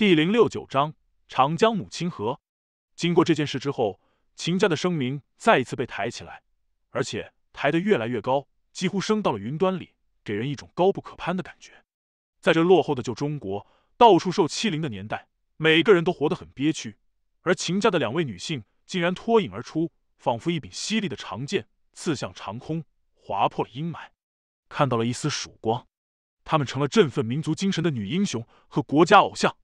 第零六九章长江母亲河。经过这件事之后，秦家的声名再一次被抬起来，而且抬得越来越高，几乎升到了云端里，给人一种高不可攀的感觉。在这落后的旧中国，到处受欺凌的年代，每个人都活得很憋屈，而秦家的两位女性竟然脱颖而出，仿佛一柄犀利的长剑刺向长空，划破了阴霾，看到了一丝曙光。她们成了振奋民族精神的女英雄和国家偶像。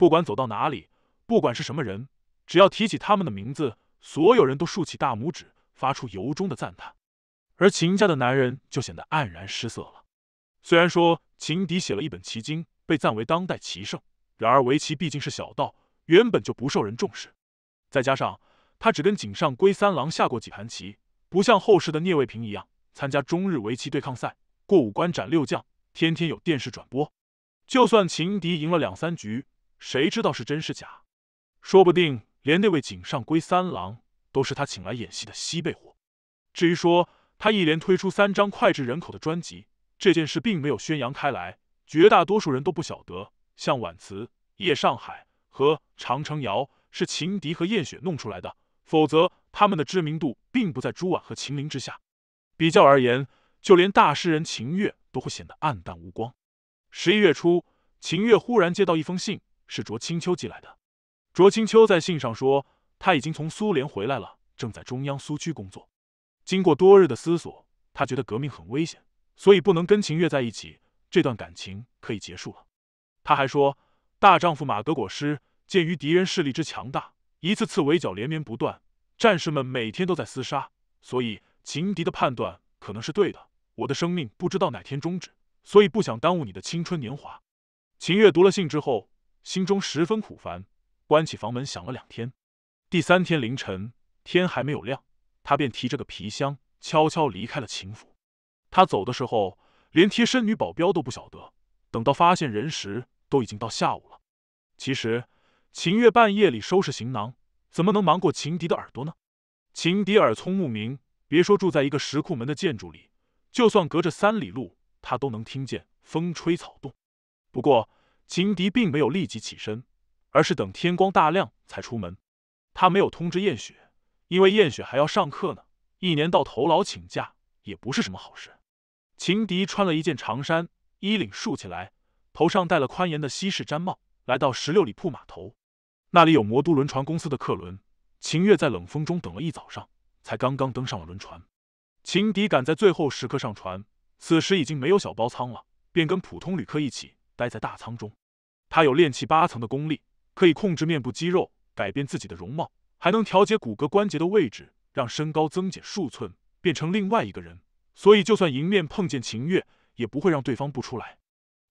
不管走到哪里，不管是什么人，只要提起他们的名字，所有人都竖起大拇指，发出由衷的赞叹。而秦家的男人就显得黯然失色了。虽然说秦迪写了一本棋经，被赞为当代棋圣，然而围棋毕竟是小道，原本就不受人重视。再加上他只跟井上龟三郎下过几盘棋，不像后世的聂卫平一样参加中日围棋对抗赛，过五关斩六将，天天有电视转播。就算秦迪赢了两三局。谁知道是真是假？说不定连那位井上龟三郎都是他请来演戏的西贝货。至于说他一连推出三张脍炙人口的专辑，这件事并没有宣扬开来，绝大多数人都不晓得。像婉辞、夜上海和长城谣是秦笛和燕雪弄出来的，否则他们的知名度并不在朱婉和秦林之下。比较而言，就连大诗人秦月都会显得黯淡无光。十一月初，秦月忽然接到一封信。是卓清秋寄来的。卓清秋在信上说，他已经从苏联回来了，正在中央苏区工作。经过多日的思索，他觉得革命很危险，所以不能跟秦月在一起，这段感情可以结束了。他还说：“大丈夫马革裹尸。鉴于敌人势力之强大，一次次围剿连绵不断，战士们每天都在厮杀，所以秦敌的判断可能是对的。我的生命不知道哪天终止，所以不想耽误你的青春年华。”秦月读了信之后。心中十分苦烦，关起房门想了两天。第三天凌晨，天还没有亮，他便提着个皮箱，悄悄离开了秦府。他走的时候，连贴身女保镖都不晓得。等到发现人时，都已经到下午了。其实，秦月半夜里收拾行囊，怎么能瞒过秦迪的耳朵呢？秦迪耳聪目明，别说住在一个石库门的建筑里，就算隔着三里路，他都能听见风吹草动。不过，秦迪并没有立即起身，而是等天光大亮才出门。他没有通知燕雪，因为燕雪还要上课呢。一年到头老请假也不是什么好事。秦迪穿了一件长衫，衣领竖起来，头上戴了宽檐的西式毡帽，来到十六里铺码头，那里有魔都轮船公司的客轮。秦月在冷风中等了一早上，才刚刚登上了轮船。秦迪赶在最后时刻上船，此时已经没有小包舱了，便跟普通旅客一起待在大舱中。他有练气八层的功力，可以控制面部肌肉，改变自己的容貌，还能调节骨骼关节的位置，让身高增减数寸，变成另外一个人。所以，就算迎面碰见秦月，也不会让对方不出来。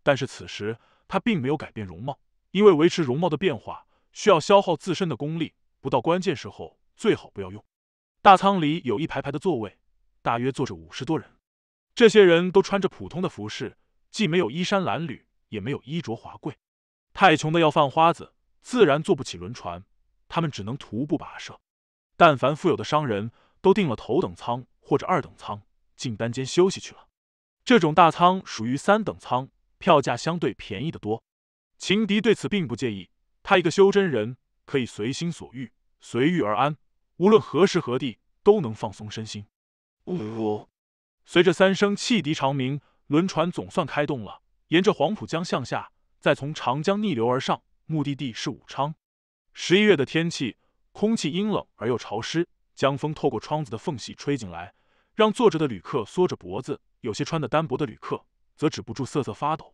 但是此时他并没有改变容貌，因为维持容貌的变化需要消耗自身的功力，不到关键时候最好不要用。大仓里有一排排的座位，大约坐着五十多人，这些人都穿着普通的服饰，既没有衣衫褴褛，也没有衣着华贵。太穷的要犯花子，自然坐不起轮船，他们只能徒步跋涉。但凡富有的商人，都订了头等舱或者二等舱，进单间休息去了。这种大舱属于三等舱，票价相对便宜的多。秦迪对此并不介意，他一个修真人，可以随心所欲，随遇而安，无论何时何地都能放松身心。呜！随着三声汽笛长鸣，轮船总算开动了，沿着黄浦江向下。再从长江逆流而上，目的地是武昌。十一月的天气，空气阴冷而又潮湿，江风透过窗子的缝隙吹进来，让坐着的旅客缩着脖子。有些穿的单薄的旅客，则止不住瑟瑟发抖。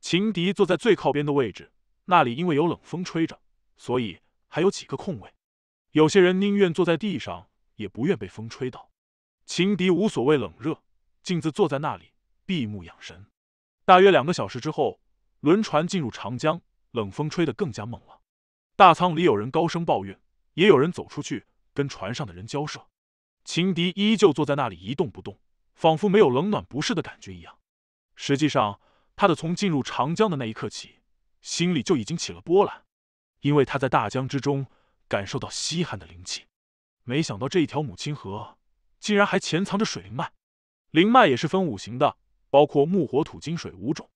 秦迪坐在最靠边的位置，那里因为有冷风吹着，所以还有几个空位。有些人宁愿坐在地上，也不愿被风吹到。秦迪无所谓冷热，径自坐在那里闭目养神。大约两个小时之后。轮船进入长江，冷风吹得更加猛了。大舱里有人高声抱怨，也有人走出去跟船上的人交涉。秦迪依旧坐在那里一动不动，仿佛没有冷暖不适的感觉一样。实际上，他的从进入长江的那一刻起，心里就已经起了波澜，因为他在大江之中感受到稀罕的灵气。没想到这一条母亲河，竟然还潜藏着水灵脉。灵脉也是分五行的，包括木、火、土、金、水五种。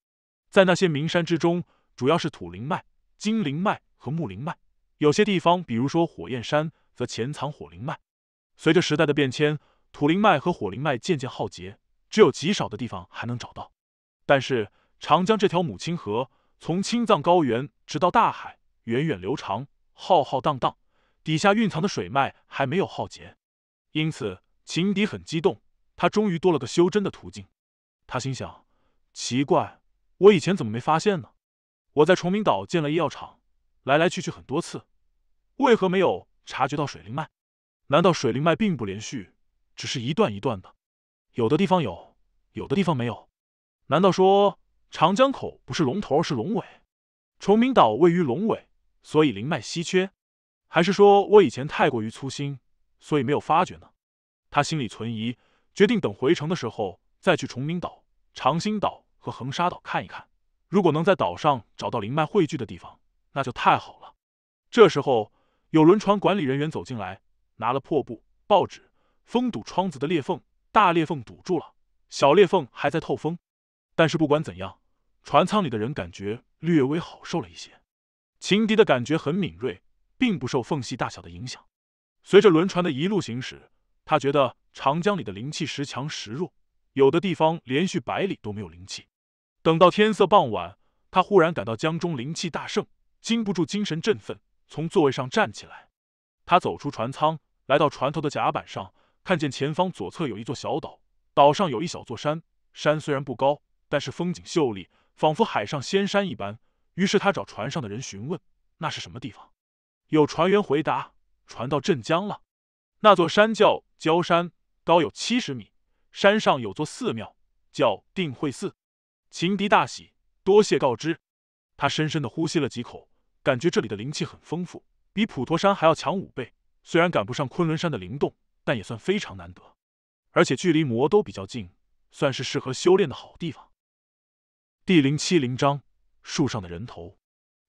在那些名山之中，主要是土灵脉、金灵脉和木灵脉。有些地方，比如说火焰山，则潜藏火灵脉。随着时代的变迁，土灵脉和火灵脉渐渐耗竭，只有极少的地方还能找到。但是，长江这条母亲河，从青藏高原直到大海，源远流长，浩浩荡荡，底下蕴藏的水脉还没有耗竭。因此，秦迪很激动，他终于多了个修真的途径。他心想：奇怪。我以前怎么没发现呢？我在崇明岛建了医药厂，来来去去很多次，为何没有察觉到水灵脉？难道水灵脉并不连续，只是一段一段的？有的地方有，有的地方没有。难道说长江口不是龙头，是龙尾？崇明岛位于龙尾，所以灵脉稀缺。还是说我以前太过于粗心，所以没有发觉呢？他心里存疑，决定等回城的时候再去崇明岛、长兴岛。和横沙岛看一看，如果能在岛上找到灵脉汇聚的地方，那就太好了。这时候有轮船管理人员走进来，拿了破布、报纸封堵窗子的裂缝，大裂缝堵住了，小裂缝还在透风。但是不管怎样，船舱里的人感觉略微好受了一些。情敌的感觉很敏锐，并不受缝隙大小的影响。随着轮船的一路行驶，他觉得长江里的灵气时强时弱，有的地方连续百里都没有灵气。等到天色傍晚，他忽然感到江中灵气大盛，禁不住精神振奋，从座位上站起来。他走出船舱，来到船头的甲板上，看见前方左侧有一座小岛，岛上有一小座山，山虽然不高，但是风景秀丽，仿佛海上仙山一般。于是他找船上的人询问那是什么地方。有船员回答：“船到镇江了，那座山叫焦山，高有七十米，山上有座寺庙叫定慧寺。”情敌大喜，多谢告知。他深深的呼吸了几口，感觉这里的灵气很丰富，比普陀山还要强五倍。虽然赶不上昆仑山的灵动，但也算非常难得。而且距离魔都比较近，算是适合修炼的好地方。第零七零章：树上的人头。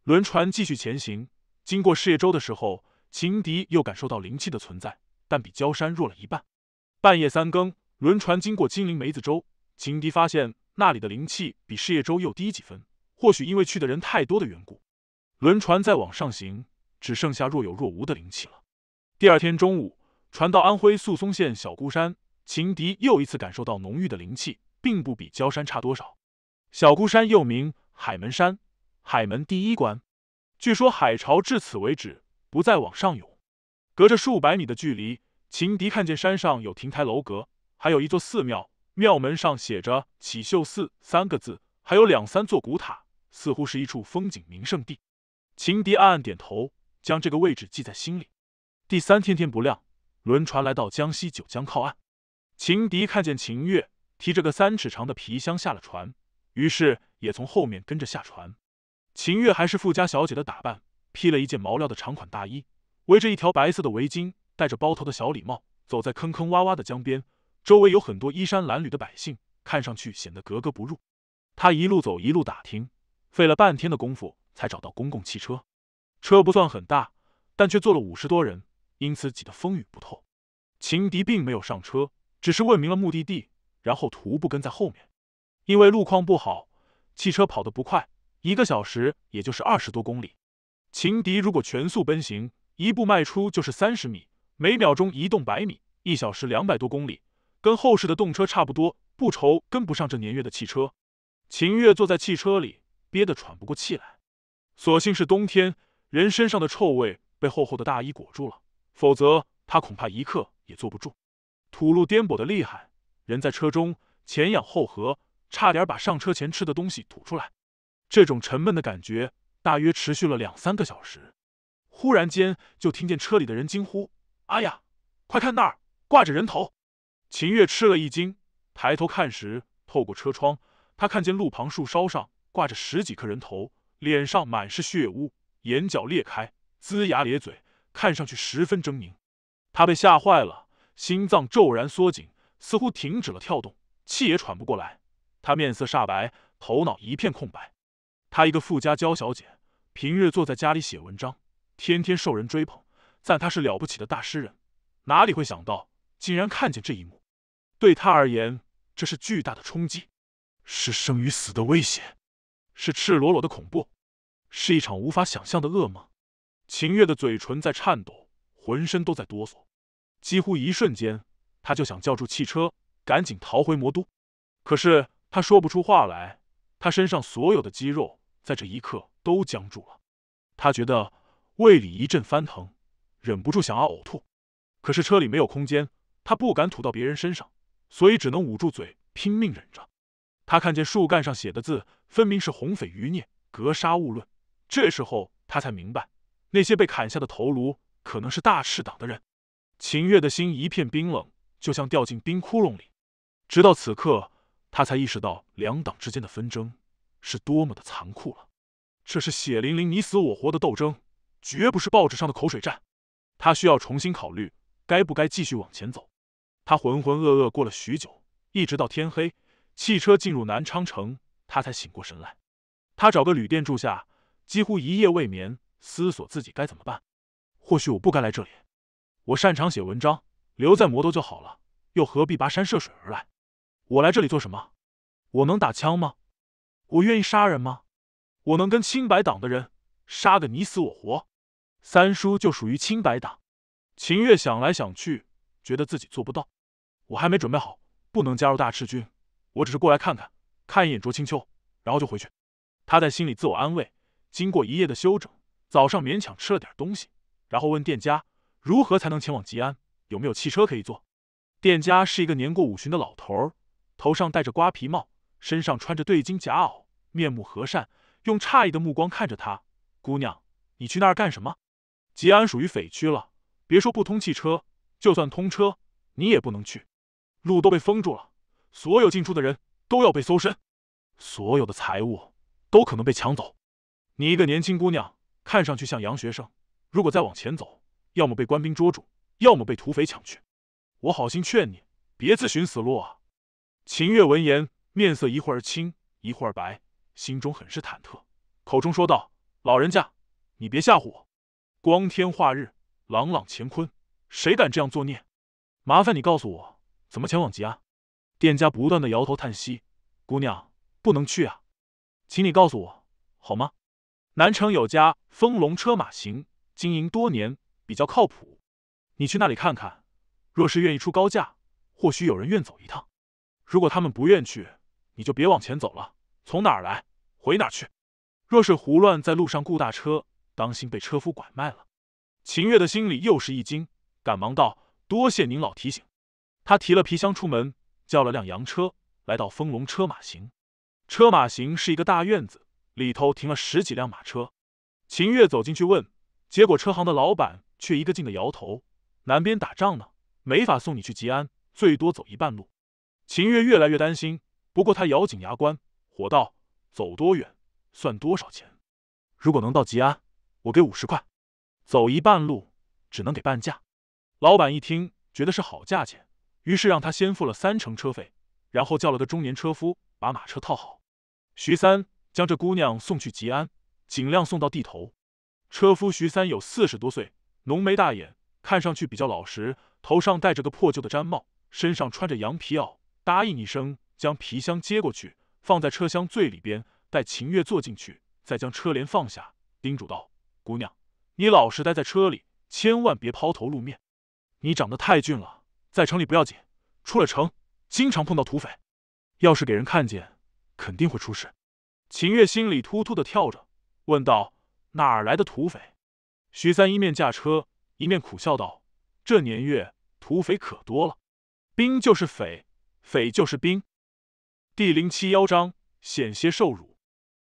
轮船继续前行，经过事业洲的时候，情敌又感受到灵气的存在，但比焦山弱了一半。半夜三更，轮船经过金陵梅子洲，情敌发现。那里的灵气比事业洲又低几分，或许因为去的人太多的缘故。轮船再往上行，只剩下若有若无的灵气了。第二天中午，船到安徽宿松县小孤山，秦迪又一次感受到浓郁的灵气，并不比焦山差多少。小孤山又名海门山，海门第一关，据说海潮至此为止，不再往上涌。隔着数百米的距离，秦迪看见山上有亭台楼阁，还有一座寺庙。庙门上写着“启秀寺”三个字，还有两三座古塔，似乎是一处风景名胜地。秦迪暗暗点头，将这个位置记在心里。第三天天不亮，轮船来到江西九江靠岸。秦迪看见秦月提着个三尺长的皮箱下了船，于是也从后面跟着下船。秦月还是富家小姐的打扮，披了一件毛料的长款大衣，围着一条白色的围巾，戴着包头的小礼帽，走在坑坑洼洼的江边。周围有很多衣衫褴褛的百姓，看上去显得格格不入。他一路走一路打听，费了半天的功夫才找到公共汽车。车不算很大，但却坐了五十多人，因此挤得风雨不透。情敌并没有上车，只是问明了目的地，然后徒步跟在后面。因为路况不好，汽车跑得不快，一个小时也就是二十多公里。情敌如果全速奔行，一步迈出就是三十米，每秒钟移动百米，一小时两百多公里。跟后世的动车差不多，不愁跟不上这年月的汽车。秦月坐在汽车里，憋得喘不过气来。所幸是冬天，人身上的臭味被厚厚的大衣裹住了，否则他恐怕一刻也坐不住。土路颠簸的厉害，人在车中前仰后合，差点把上车前吃的东西吐出来。这种沉闷的感觉大约持续了两三个小时，忽然间就听见车里的人惊呼：“哎呀，快看那儿，挂着人头！”秦月吃了一惊，抬头看时，透过车窗，她看见路旁树梢上挂着十几颗人头，脸上满是血污，眼角裂开，龇牙咧嘴，看上去十分狰狞。她被吓坏了，心脏骤然缩紧，似乎停止了跳动，气也喘不过来。她面色煞白，头脑一片空白。她一个富家娇小姐，平日坐在家里写文章，天天受人追捧，赞她是了不起的大诗人，哪里会想到，竟然看见这一幕。对他而言，这是巨大的冲击，是生与死的威胁，是赤裸裸的恐怖，是一场无法想象的噩梦。秦月的嘴唇在颤抖，浑身都在哆嗦，几乎一瞬间，他就想叫住汽车，赶紧逃回魔都。可是他说不出话来，他身上所有的肌肉在这一刻都僵住了，他觉得胃里一阵翻腾，忍不住想要呕吐，可是车里没有空间，他不敢吐到别人身上。所以只能捂住嘴，拼命忍着。他看见树干上写的字，分明是红匪余孽，格杀勿论。这时候他才明白，那些被砍下的头颅可能是大赤党的人。秦月的心一片冰冷，就像掉进冰窟窿里。直到此刻，他才意识到两党之间的纷争是多么的残酷了。这是血淋淋、你死我活的斗争，绝不是报纸上的口水战。他需要重新考虑，该不该继续往前走。他浑浑噩噩过了许久，一直到天黑，汽车进入南昌城，他才醒过神来。他找个旅店住下，几乎一夜未眠，思索自己该怎么办。或许我不该来这里。我擅长写文章，留在魔都就好了，又何必跋山涉水而来？我来这里做什么？我能打枪吗？我愿意杀人吗？我能跟清白党的人杀个你死我活？三叔就属于清白党。秦月想来想去，觉得自己做不到。我还没准备好，不能加入大赤军。我只是过来看看，看一眼卓清秋，然后就回去。他在心里自我安慰。经过一夜的休整，早上勉强吃了点东西，然后问店家如何才能前往吉安，有没有汽车可以坐。店家是一个年过五旬的老头儿，头上戴着瓜皮帽，身上穿着对襟夹袄，面目和善，用诧异的目光看着他。姑娘，你去那儿干什么？吉安属于匪区了，别说不通汽车，就算通车，你也不能去。路都被封住了，所有进出的人都要被搜身，所有的财物都可能被抢走。你一个年轻姑娘，看上去像洋学生，如果再往前走，要么被官兵捉住，要么被土匪抢去。我好心劝你，别自寻死路啊！秦月闻言，面色一会儿青一会儿白，心中很是忐忑，口中说道：“老人家，你别吓唬我。光天化日，朗朗乾坤，谁敢这样作孽？麻烦你告诉我。”怎么前往吉安？店家不断的摇头叹息：“姑娘不能去啊，请你告诉我好吗？”南城有家丰龙车马行，经营多年，比较靠谱。你去那里看看，若是愿意出高价，或许有人愿走一趟。如果他们不愿去，你就别往前走了，从哪儿来，回哪儿去。若是胡乱在路上雇大车，当心被车夫拐卖了。秦月的心里又是一惊，赶忙道：“多谢您老提醒。”他提了皮箱出门，叫了辆洋车，来到丰隆车马行。车马行是一个大院子，里头停了十几辆马车。秦月走进去问，结果车行的老板却一个劲的摇头：“南边打仗呢，没法送你去吉安，最多走一半路。”秦月越来越担心，不过他咬紧牙关，火道：“走多远，算多少钱？如果能到吉安，我给五十块；走一半路，只能给半价。”老板一听，觉得是好价钱。于是让他先付了三成车费，然后叫了个中年车夫把马车套好。徐三将这姑娘送去吉安，尽量送到地头。车夫徐三有四十多岁，浓眉大眼，看上去比较老实，头上戴着个破旧的毡帽，身上穿着羊皮袄。答应一声，将皮箱接过去，放在车厢最里边，待秦月坐进去，再将车帘放下，叮嘱道：“姑娘，你老实待在车里，千万别抛头露面。你长得太俊了。”在城里不要紧，出了城，经常碰到土匪，要是给人看见，肯定会出事。秦月心里突突的跳着，问道：“哪儿来的土匪？”徐三一面驾车，一面苦笑道：“这年月，土匪可多了，兵就是匪，匪就是兵。”第零七幺章险些受辱。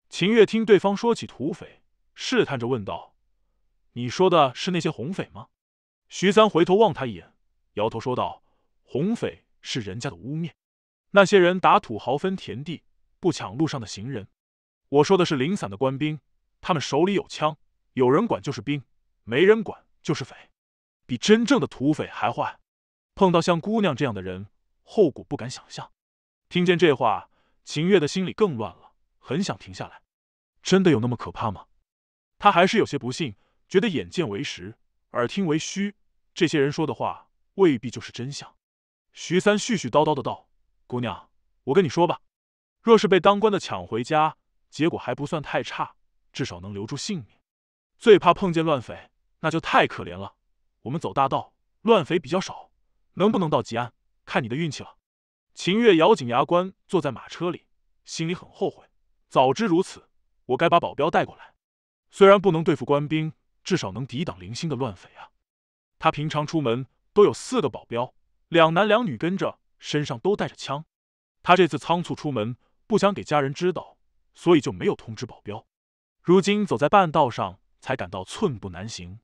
秦月听对方说起土匪，试探着问道：“你说的是那些红匪吗？”徐三回头望他一眼，摇头说道。红匪是人家的污蔑，那些人打土豪分田地，不抢路上的行人。我说的是零散的官兵，他们手里有枪，有人管就是兵，没人管就是匪，比真正的土匪还坏。碰到像姑娘这样的人，后果不敢想象。听见这话，秦月的心里更乱了，很想停下来。真的有那么可怕吗？他还是有些不信，觉得眼见为实，耳听为虚，这些人说的话未必就是真相。徐三絮絮叨叨的道：“姑娘，我跟你说吧，若是被当官的抢回家，结果还不算太差，至少能留住性命。最怕碰见乱匪，那就太可怜了。我们走大道，乱匪比较少，能不能到吉安，看你的运气了。”秦月咬紧牙关，坐在马车里，心里很后悔。早知如此，我该把保镖带过来。虽然不能对付官兵，至少能抵挡零星的乱匪啊！他平常出门都有四个保镖。两男两女跟着，身上都带着枪。他这次仓促出门，不想给家人知道，所以就没有通知保镖。如今走在半道上，才感到寸步难行。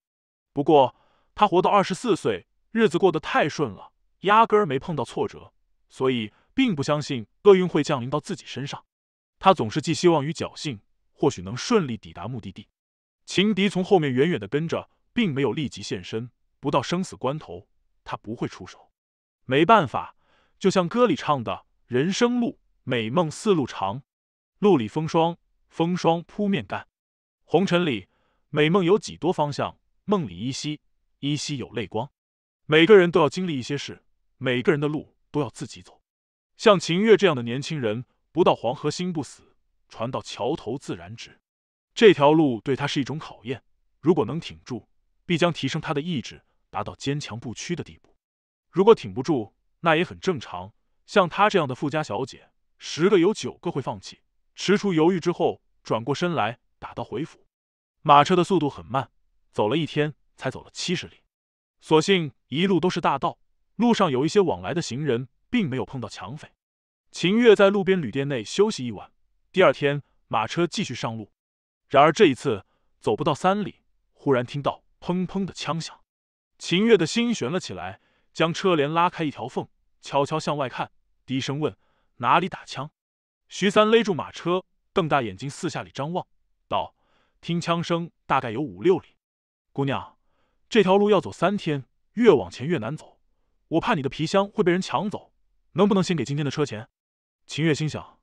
不过他活到二十四岁，日子过得太顺了，压根儿没碰到挫折，所以并不相信厄运会降临到自己身上。他总是寄希望于侥幸，或许能顺利抵达目的地。情敌从后面远远的跟着，并没有立即现身。不到生死关头，他不会出手。没办法，就像歌里唱的：“人生路，美梦似路长，路里风霜，风霜扑面干。红尘里，美梦有几多方向？梦里依稀，依稀有泪光。”每个人都要经历一些事，每个人的路都要自己走。像秦月这样的年轻人，不到黄河心不死，船到桥头自然直。这条路对他是一种考验，如果能挺住，必将提升他的意志，达到坚强不屈的地步。如果挺不住，那也很正常。像她这样的富家小姐，十个有九个会放弃。踟出犹豫之后，转过身来打道回府。马车的速度很慢，走了一天才走了七十里。所幸一路都是大道，路上有一些往来的行人，并没有碰到抢匪。秦月在路边旅店内休息一晚，第二天马车继续上路。然而这一次走不到三里，忽然听到砰砰的枪响，秦月的心悬了起来。将车帘拉开一条缝，悄悄向外看，低声问：“哪里打枪？”徐三勒住马车，瞪大眼睛四下里张望，道：“听枪声，大概有五六里。”姑娘，这条路要走三天，越往前越难走，我怕你的皮箱会被人抢走，能不能先给今天的车钱？秦月心想，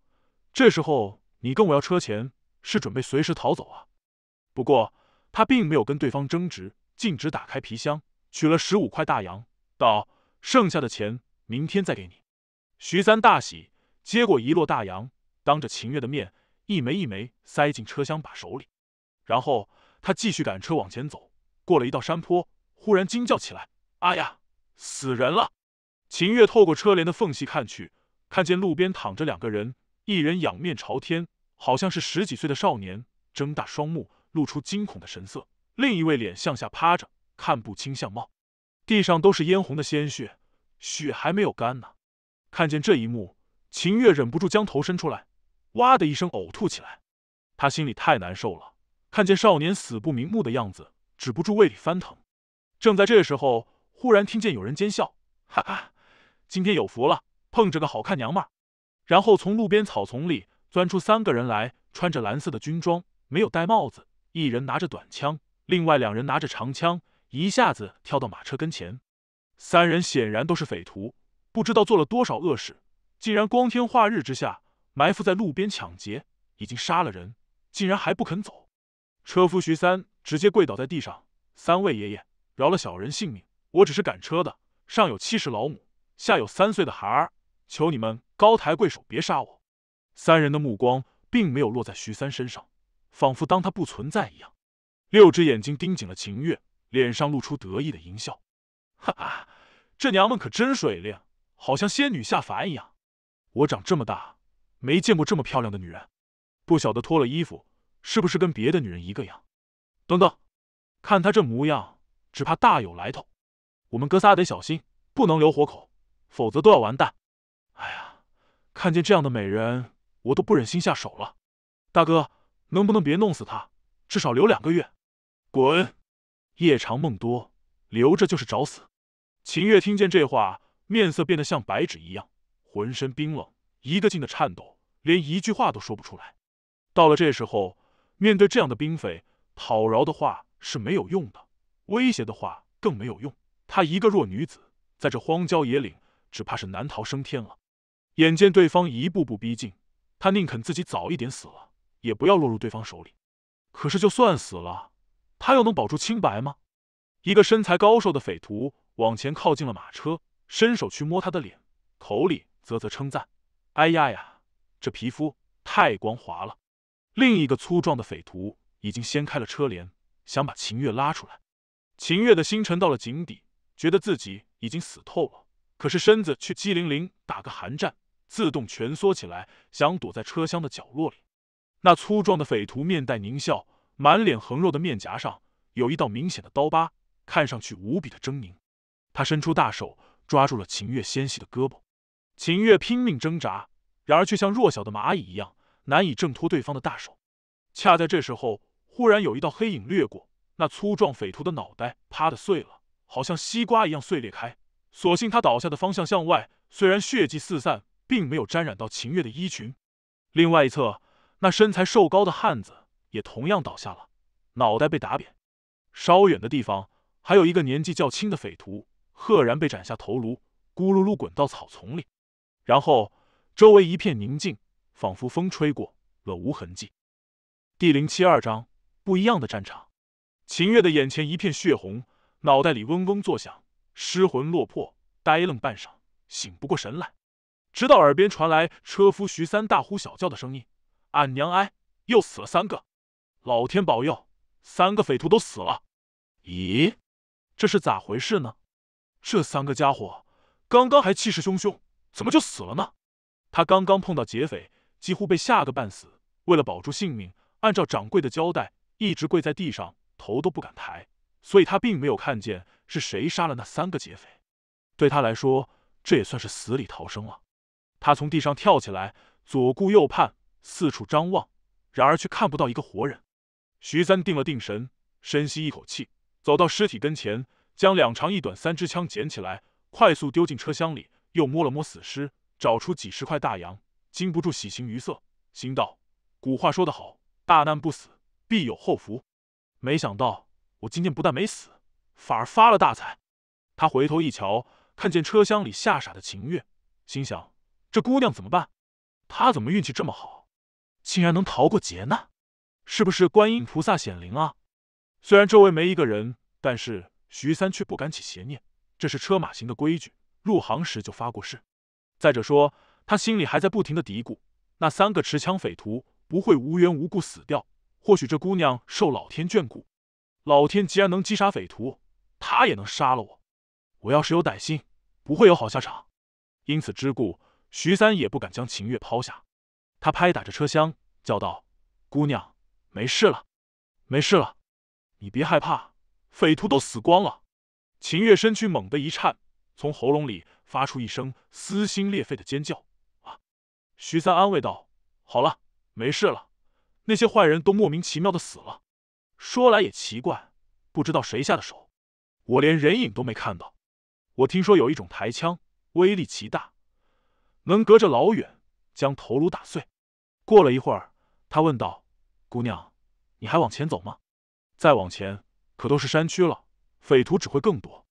这时候你跟我要车钱，是准备随时逃走啊？不过他并没有跟对方争执，径直打开皮箱，取了十五块大洋。道：“剩下的钱明天再给你。”徐三大喜，接过一摞大洋，当着秦月的面，一枚一枚塞进车厢把手里。然后他继续赶车往前走，过了一道山坡，忽然惊叫起来：“啊呀，死人了！”秦月透过车帘的缝隙看去，看见路边躺着两个人，一人仰面朝天，好像是十几岁的少年，睁大双目，露出惊恐的神色；另一位脸向下趴着，看不清相貌。地上都是嫣红的鲜血，血还没有干呢。看见这一幕，秦月忍不住将头伸出来，哇的一声呕吐起来。他心里太难受了，看见少年死不瞑目的样子，止不住胃里翻腾。正在这时候，忽然听见有人奸笑：“哈哈，今天有福了，碰着个好看娘们儿。”然后从路边草丛里钻出三个人来，穿着蓝色的军装，没有戴帽子，一人拿着短枪，另外两人拿着长枪。一下子跳到马车跟前，三人显然都是匪徒，不知道做了多少恶事，竟然光天化日之下埋伏在路边抢劫，已经杀了人，竟然还不肯走。车夫徐三直接跪倒在地上：“三位爷爷，饶了小人性命！我只是赶车的，上有七十老母，下有三岁的孩儿，求你们高抬贵手，别杀我。”三人的目光并没有落在徐三身上，仿佛当他不存在一样，六只眼睛盯紧了秦月。脸上露出得意的淫笑，哈哈，这娘们可真水灵，好像仙女下凡一样。我长这么大没见过这么漂亮的女人，不晓得脱了衣服是不是跟别的女人一个样。等等，看她这模样，只怕大有来头。我们哥仨得小心，不能留活口，否则都要完蛋。哎呀，看见这样的美人，我都不忍心下手了。大哥，能不能别弄死她？至少留两个月。滚！夜长梦多，留着就是找死。秦月听见这话，面色变得像白纸一样，浑身冰冷，一个劲的颤抖，连一句话都说不出来。到了这时候，面对这样的兵匪，讨饶的话是没有用的，威胁的话更没有用。她一个弱女子，在这荒郊野岭，只怕是难逃升天了。眼见对方一步步逼近，她宁肯自己早一点死了，也不要落入对方手里。可是，就算死了。他又能保住清白吗？一个身材高瘦的匪徒往前靠近了马车，伸手去摸他的脸，口里啧啧称赞：“哎呀呀，这皮肤太光滑了。”另一个粗壮的匪徒已经掀开了车帘，想把秦月拉出来。秦月的心沉到了井底，觉得自己已经死透了，可是身子却激灵灵打个寒战，自动蜷缩起来，想躲在车厢的角落里。那粗壮的匪徒面带狞笑。满脸横肉的面颊上有一道明显的刀疤，看上去无比的狰狞。他伸出大手抓住了秦月纤细的胳膊，秦月拼命挣扎，然而却像弱小的蚂蚁一样难以挣脱对方的大手。恰在这时候，忽然有一道黑影掠过，那粗壮匪徒的脑袋啪的碎了，好像西瓜一样碎裂开。所幸他倒下的方向向外，虽然血迹四散，并没有沾染到秦月的衣裙。另外一侧，那身材瘦高的汉子。也同样倒下了，脑袋被打扁。稍远的地方，还有一个年纪较轻的匪徒，赫然被斩下头颅，咕噜噜滚到草丛里。然后周围一片宁静，仿佛风吹过了，无痕迹。第零七二章不一样的战场。秦月的眼前一片血红，脑袋里嗡嗡作响，失魂落魄，呆愣半晌，醒不过神来。直到耳边传来车夫徐三大呼小叫的声音：“俺娘哎，又死了三个！”老天保佑，三个匪徒都死了。咦，这是咋回事呢？这三个家伙刚刚还气势汹汹，怎么就死了呢？他刚刚碰到劫匪，几乎被吓个半死。为了保住性命，按照掌柜的交代，一直跪在地上，头都不敢抬。所以他并没有看见是谁杀了那三个劫匪。对他来说，这也算是死里逃生了。他从地上跳起来，左顾右盼，四处张望，然而却看不到一个活人。徐三定了定神，深吸一口气，走到尸体跟前，将两长一短三支枪捡起来，快速丢进车厢里。又摸了摸死尸，找出几十块大洋，禁不住喜形于色，心道：“古话说得好，大难不死，必有后福。没想到我今天不但没死，反而发了大财。”他回头一瞧，看见车厢里吓傻的秦月，心想：“这姑娘怎么办？她怎么运气这么好，竟然能逃过劫难？”是不是观音菩萨显灵啊？虽然周围没一个人，但是徐三却不敢起邪念。这是车马行的规矩，入行时就发过誓。再者说，他心里还在不停的嘀咕：那三个持枪匪徒不会无缘无故死掉。或许这姑娘受老天眷顾，老天既然能击杀匪徒，他也能杀了我。我要是有歹心，不会有好下场。因此之故，徐三也不敢将秦月抛下。他拍打着车厢，叫道：“姑娘。”没事了，没事了，你别害怕，匪徒都死光了。秦月身躯猛地一颤，从喉咙里发出一声撕心裂肺的尖叫。啊！徐三安慰道：“好了，没事了，那些坏人都莫名其妙的死了。说来也奇怪，不知道谁下的手，我连人影都没看到。我听说有一种抬枪，威力极大，能隔着老远将头颅打碎。”过了一会儿，他问道。姑娘，你还往前走吗？再往前可都是山区了，匪徒只会更多。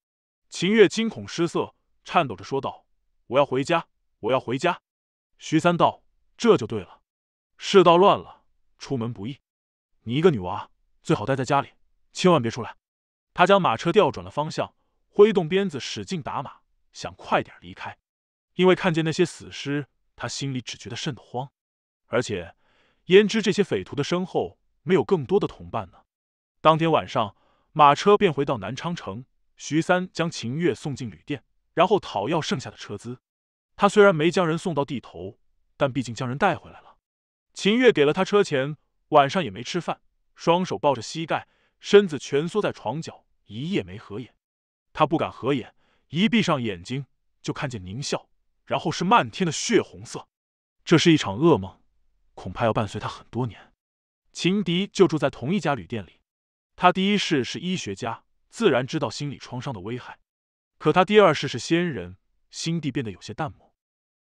秦月惊恐失色，颤抖着说道：“我要回家，我要回家。”徐三道：“这就对了，世道乱了，出门不易。你一个女娃，最好待在家里，千万别出来。”他将马车调转了方向，挥动鞭子使劲打马，想快点离开。因为看见那些死尸，他心里只觉得瘆得慌，而且。焉知这些匪徒的身后没有更多的同伴呢？当天晚上，马车便回到南昌城。徐三将秦月送进旅店，然后讨要剩下的车资。他虽然没将人送到地头，但毕竟将人带回来了。秦月给了他车钱，晚上也没吃饭，双手抱着膝盖，身子蜷缩在床角，一夜没合眼。他不敢合眼，一闭上眼睛就看见狞笑，然后是漫天的血红色。这是一场噩梦。恐怕要伴随他很多年。秦迪就住在同一家旅店里。他第一世是医学家，自然知道心理创伤的危害。可他第二世是仙人，心地变得有些淡漠。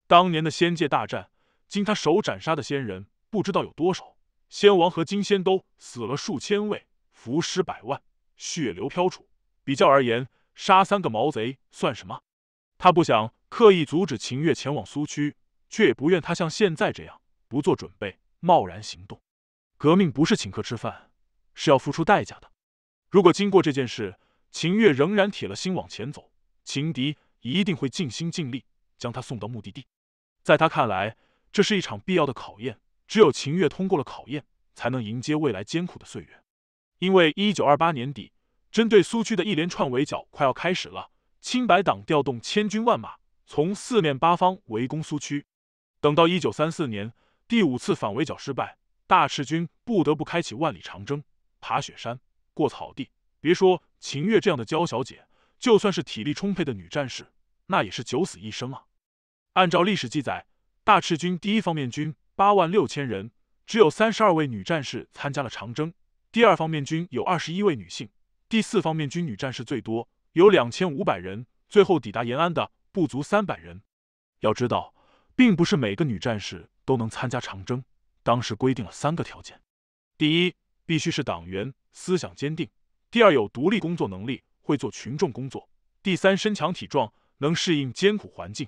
当年的仙界大战，经他手斩杀的仙人不知道有多少，仙王和金仙都死了数千位，浮尸百万，血流飘杵。比较而言，杀三个毛贼算什么？他不想刻意阻止秦月前往苏区，却也不愿他像现在这样。不做准备，贸然行动，革命不是请客吃饭，是要付出代价的。如果经过这件事，秦月仍然铁了心往前走，秦迪一定会尽心尽力将他送到目的地。在他看来，这是一场必要的考验。只有秦月通过了考验，才能迎接未来艰苦的岁月。因为一九二八年底，针对苏区的一连串围剿快要开始了。青白党调动千军万马，从四面八方围攻苏区。等到一九三四年。第五次反围剿失败，大赤军不得不开启万里长征，爬雪山，过草地。别说秦月这样的娇小姐，就算是体力充沛的女战士，那也是九死一生啊。按照历史记载，大赤军第一方面军八万六千人，只有三十二位女战士参加了长征；第二方面军有二十一位女性；第四方面军女战士最多，有两千五百人。最后抵达延安的不足三百人。要知道。并不是每个女战士都能参加长征。当时规定了三个条件：第一，必须是党员，思想坚定；第二，有独立工作能力，会做群众工作；第三，身强体壮，能适应艰苦环境。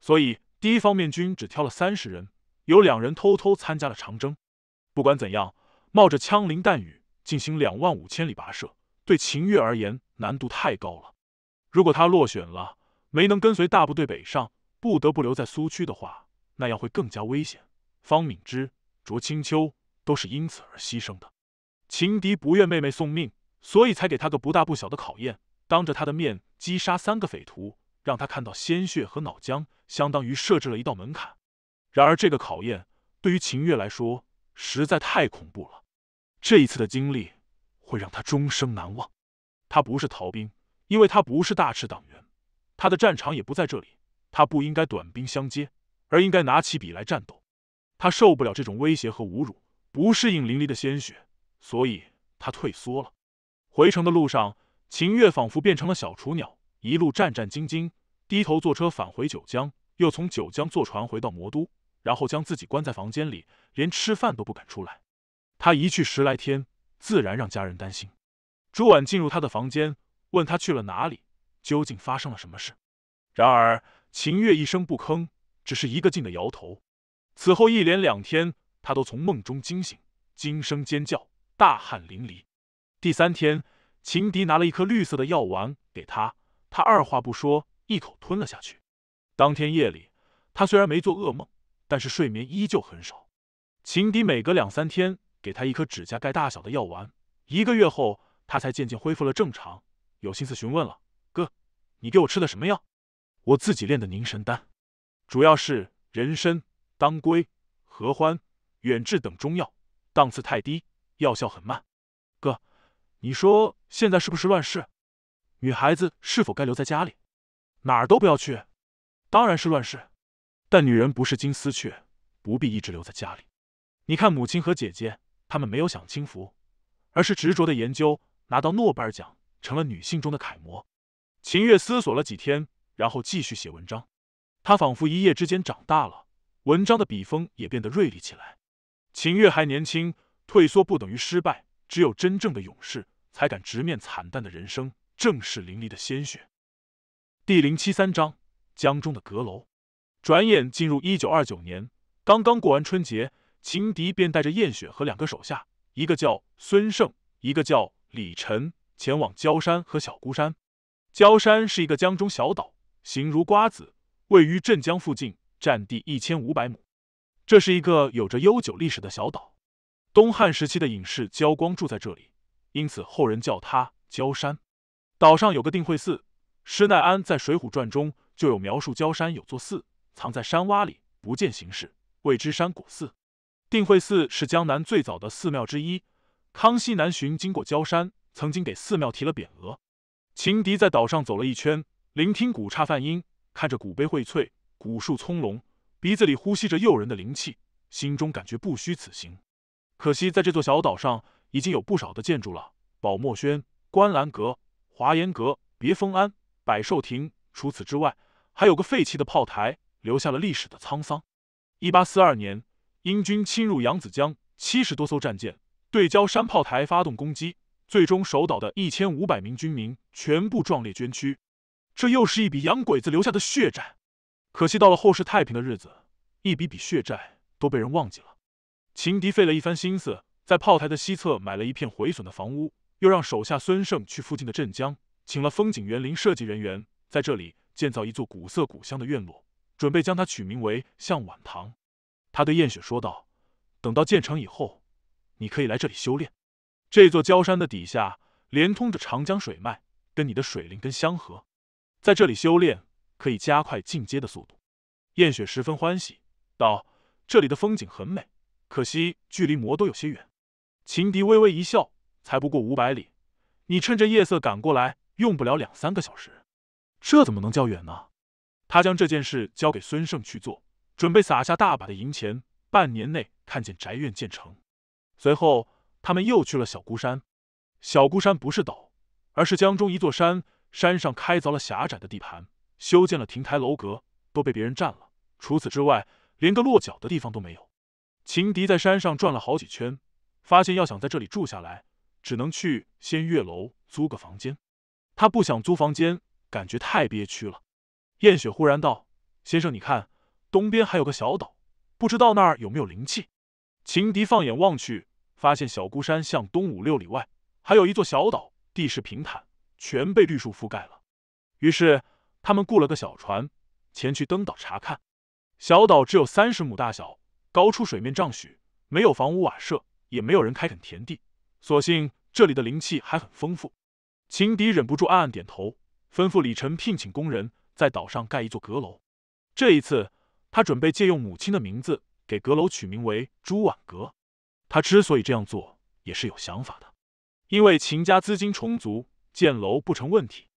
所以，第一方面军只挑了三十人，有两人偷偷参加了长征。不管怎样，冒着枪林弹雨进行两万五千里跋涉，对秦月而言难度太高了。如果他落选了，没能跟随大部队北上。不得不留在苏区的话，那样会更加危险。方敏之、卓清秋都是因此而牺牲的。秦迪不愿妹妹送命，所以才给他个不大不小的考验，当着他的面击杀三个匪徒，让他看到鲜血和脑浆，相当于设置了一道门槛。然而，这个考验对于秦月来说实在太恐怖了。这一次的经历会让他终生难忘。他不是逃兵，因为他不是大赤党员，他的战场也不在这里。他不应该短兵相接，而应该拿起笔来战斗。他受不了这种威胁和侮辱，不适应淋漓的鲜血，所以他退缩了。回城的路上，秦月仿佛变成了小雏鸟，一路战战兢兢，低头坐车返回九江，又从九江坐船回到魔都，然后将自己关在房间里，连吃饭都不敢出来。他一去十来天，自然让家人担心。朱婉进入他的房间，问他去了哪里，究竟发生了什么事。然而。秦月一声不吭，只是一个劲的摇头。此后一连两天，他都从梦中惊醒，惊声尖叫，大汗淋漓。第三天，秦迪拿了一颗绿色的药丸给他，他二话不说，一口吞了下去。当天夜里，他虽然没做噩梦，但是睡眠依旧很少。秦迪每隔两三天给他一颗指甲盖大小的药丸，一个月后，他才渐渐恢复了正常，有心思询问了：“哥，你给我吃的什么药？”我自己炼的凝神丹，主要是人参、当归、合欢、远志等中药，档次太低，药效很慢。哥，你说现在是不是乱世？女孩子是否该留在家里，哪儿都不要去？当然是乱世，但女人不是金丝雀，不必一直留在家里。你看母亲和姐姐，她们没有享清福，而是执着的研究，拿到诺贝尔奖，成了女性中的楷模。秦月思索了几天。然后继续写文章，他仿佛一夜之间长大了，文章的笔锋也变得锐利起来。秦月还年轻，退缩不等于失败，只有真正的勇士才敢直面惨淡的人生，正视淋漓的鲜血。第零七三章：江中的阁楼。转眼进入一九二九年，刚刚过完春节，秦迪便带着燕雪和两个手下，一个叫孙胜，一个叫李晨，前往焦山和小孤山。焦山是一个江中小岛。形如瓜子，位于镇江附近，占地一千五百亩。这是一个有着悠久历史的小岛。东汉时期的隐士焦光住在这里，因此后人叫他焦山。岛上有个定慧寺，施耐庵在《水浒传》中就有描述：焦山有座寺，藏在山洼里，不见形势，谓之山谷寺。定慧寺是江南最早的寺庙之一。康熙南巡经过焦山，曾经给寺庙提了匾额。秦迪在岛上走了一圈。聆听古刹梵音，看着古碑荟萃、古树葱茏，鼻子里呼吸着诱人的灵气，心中感觉不虚此行。可惜，在这座小岛上已经有不少的建筑了：宝墨轩、观澜阁、华严阁、别峰庵、百寿亭。除此之外，还有个废弃的炮台，留下了历史的沧桑。一八四二年，英军侵入扬子江，七十多艘战舰对焦山炮台发动攻击，最终守岛的一千五百名军民全部壮烈捐躯。这又是一笔洋鬼子留下的血债，可惜到了后世太平的日子，一笔笔血债都被人忘记了。秦敌费了一番心思，在炮台的西侧买了一片毁损的房屋，又让手下孙胜去附近的镇江，请了风景园林设计人员，在这里建造一座古色古香的院落，准备将它取名为向晚堂。他对燕雪说道：“等到建成以后，你可以来这里修炼。这座焦山的底下连通着长江水脉，跟你的水灵根相合。”在这里修炼可以加快进阶的速度，燕雪十分欢喜道：“这里的风景很美，可惜距离魔都有些远。”秦迪微微一笑：“才不过五百里，你趁着夜色赶过来，用不了两三个小时，这怎么能叫远呢？”他将这件事交给孙胜去做，准备撒下大把的银钱，半年内看见宅院建成。随后，他们又去了小孤山。小孤山不是岛，而是江中一座山。山上开凿了狭窄的地盘，修建了亭台楼阁，都被别人占了。除此之外，连个落脚的地方都没有。秦迪在山上转了好几圈，发现要想在这里住下来，只能去仙月楼租个房间。他不想租房间，感觉太憋屈了。燕雪忽然道：“先生，你看东边还有个小岛，不知道那儿有没有灵气？”秦迪放眼望去，发现小孤山向东五六里外还有一座小岛，地势平坦。全被绿树覆盖了，于是他们雇了个小船前去登岛查看。小岛只有三十亩大小，高出水面丈许，没有房屋瓦舍，也没有人开垦田地。所幸这里的灵气还很丰富，秦迪忍不住暗暗点头，吩咐李晨聘请工人在岛上盖一座阁楼。这一次，他准备借用母亲的名字给阁楼取名为朱婉阁。他之所以这样做，也是有想法的，因为秦家资金充足。建楼不成问题，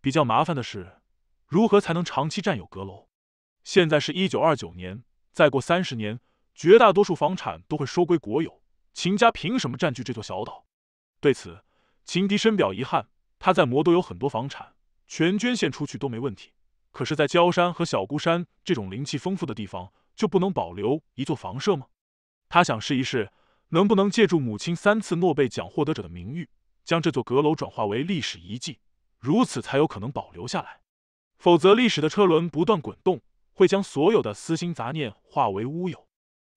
比较麻烦的是如何才能长期占有阁楼。现在是一九二九年，再过三十年，绝大多数房产都会收归国有。秦家凭什么占据这座小岛？对此，秦迪深表遗憾。他在魔都有很多房产，全捐献出去都没问题。可是，在焦山和小孤山这种灵气丰富的地方，就不能保留一座房舍吗？他想试一试，能不能借助母亲三次诺贝奖获得者的名誉。将这座阁楼转化为历史遗迹，如此才有可能保留下来。否则，历史的车轮不断滚动，会将所有的私心杂念化为乌有。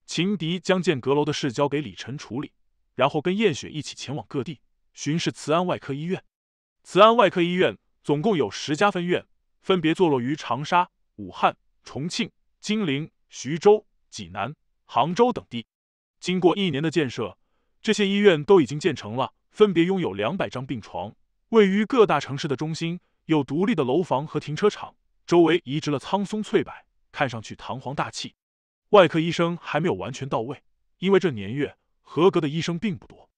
秦迪将建阁楼的事交给李晨处理，然后跟燕雪一起前往各地巡视慈安外科医院。慈安外科医院总共有十家分院，分别坐落于长沙、武汉、重庆、金陵、徐州、济南、杭州等地。经过一年的建设，这些医院都已经建成了。分别拥有两百张病床，位于各大城市的中心，有独立的楼房和停车场，周围移植了苍松翠柏，看上去堂皇大气。外科医生还没有完全到位，因为这年月合格的医生并不多。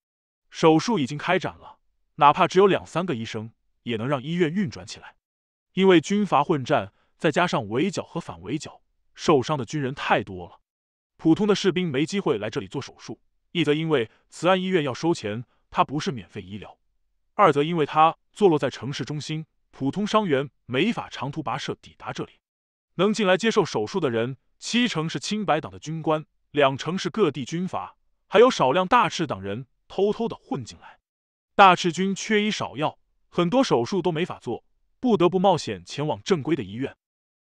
手术已经开展了，哪怕只有两三个医生，也能让医院运转起来。因为军阀混战，再加上围剿和反围剿，受伤的军人太多了。普通的士兵没机会来这里做手术，一则因为慈安医院要收钱。它不是免费医疗，二则因为它坐落在城市中心，普通伤员没法长途跋涉抵达这里。能进来接受手术的人，七成是清白党的军官，两成是各地军阀，还有少量大赤党人偷偷的混进来。大赤军缺医少药，很多手术都没法做，不得不冒险前往正规的医院。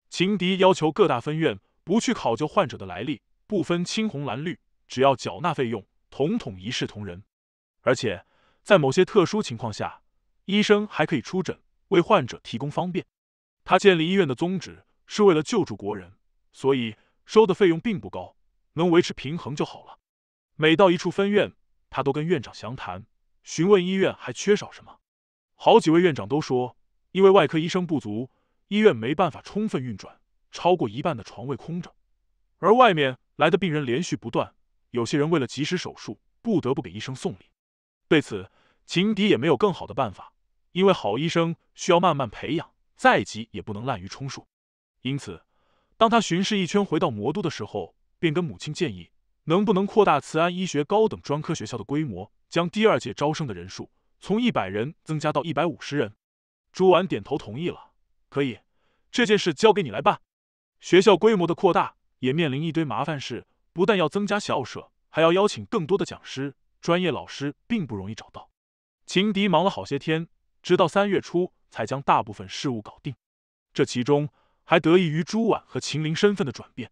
情敌要求各大分院不去考究患者的来历，不分青红蓝绿，只要缴纳费用，统统一视同仁。而且，在某些特殊情况下，医生还可以出诊，为患者提供方便。他建立医院的宗旨是为了救助国人，所以收的费用并不高，能维持平衡就好了。每到一处分院，他都跟院长详谈，询问医院还缺少什么。好几位院长都说，因为外科医生不足，医院没办法充分运转，超过一半的床位空着。而外面来的病人连续不断，有些人为了及时手术，不得不给医生送礼。对此，秦迪也没有更好的办法，因为好医生需要慢慢培养，再急也不能滥竽充数。因此，当他巡视一圈回到魔都的时候，便跟母亲建议，能不能扩大慈安医学高等专科学校的规模，将第二届招生的人数从一百人增加到一百五十人？朱婉点头同意了，可以，这件事交给你来办。学校规模的扩大也面临一堆麻烦事，不但要增加校舍，还要邀请更多的讲师。专业老师并不容易找到，秦迪忙了好些天，直到三月初才将大部分事务搞定。这其中还得益于朱婉和秦林身份的转变，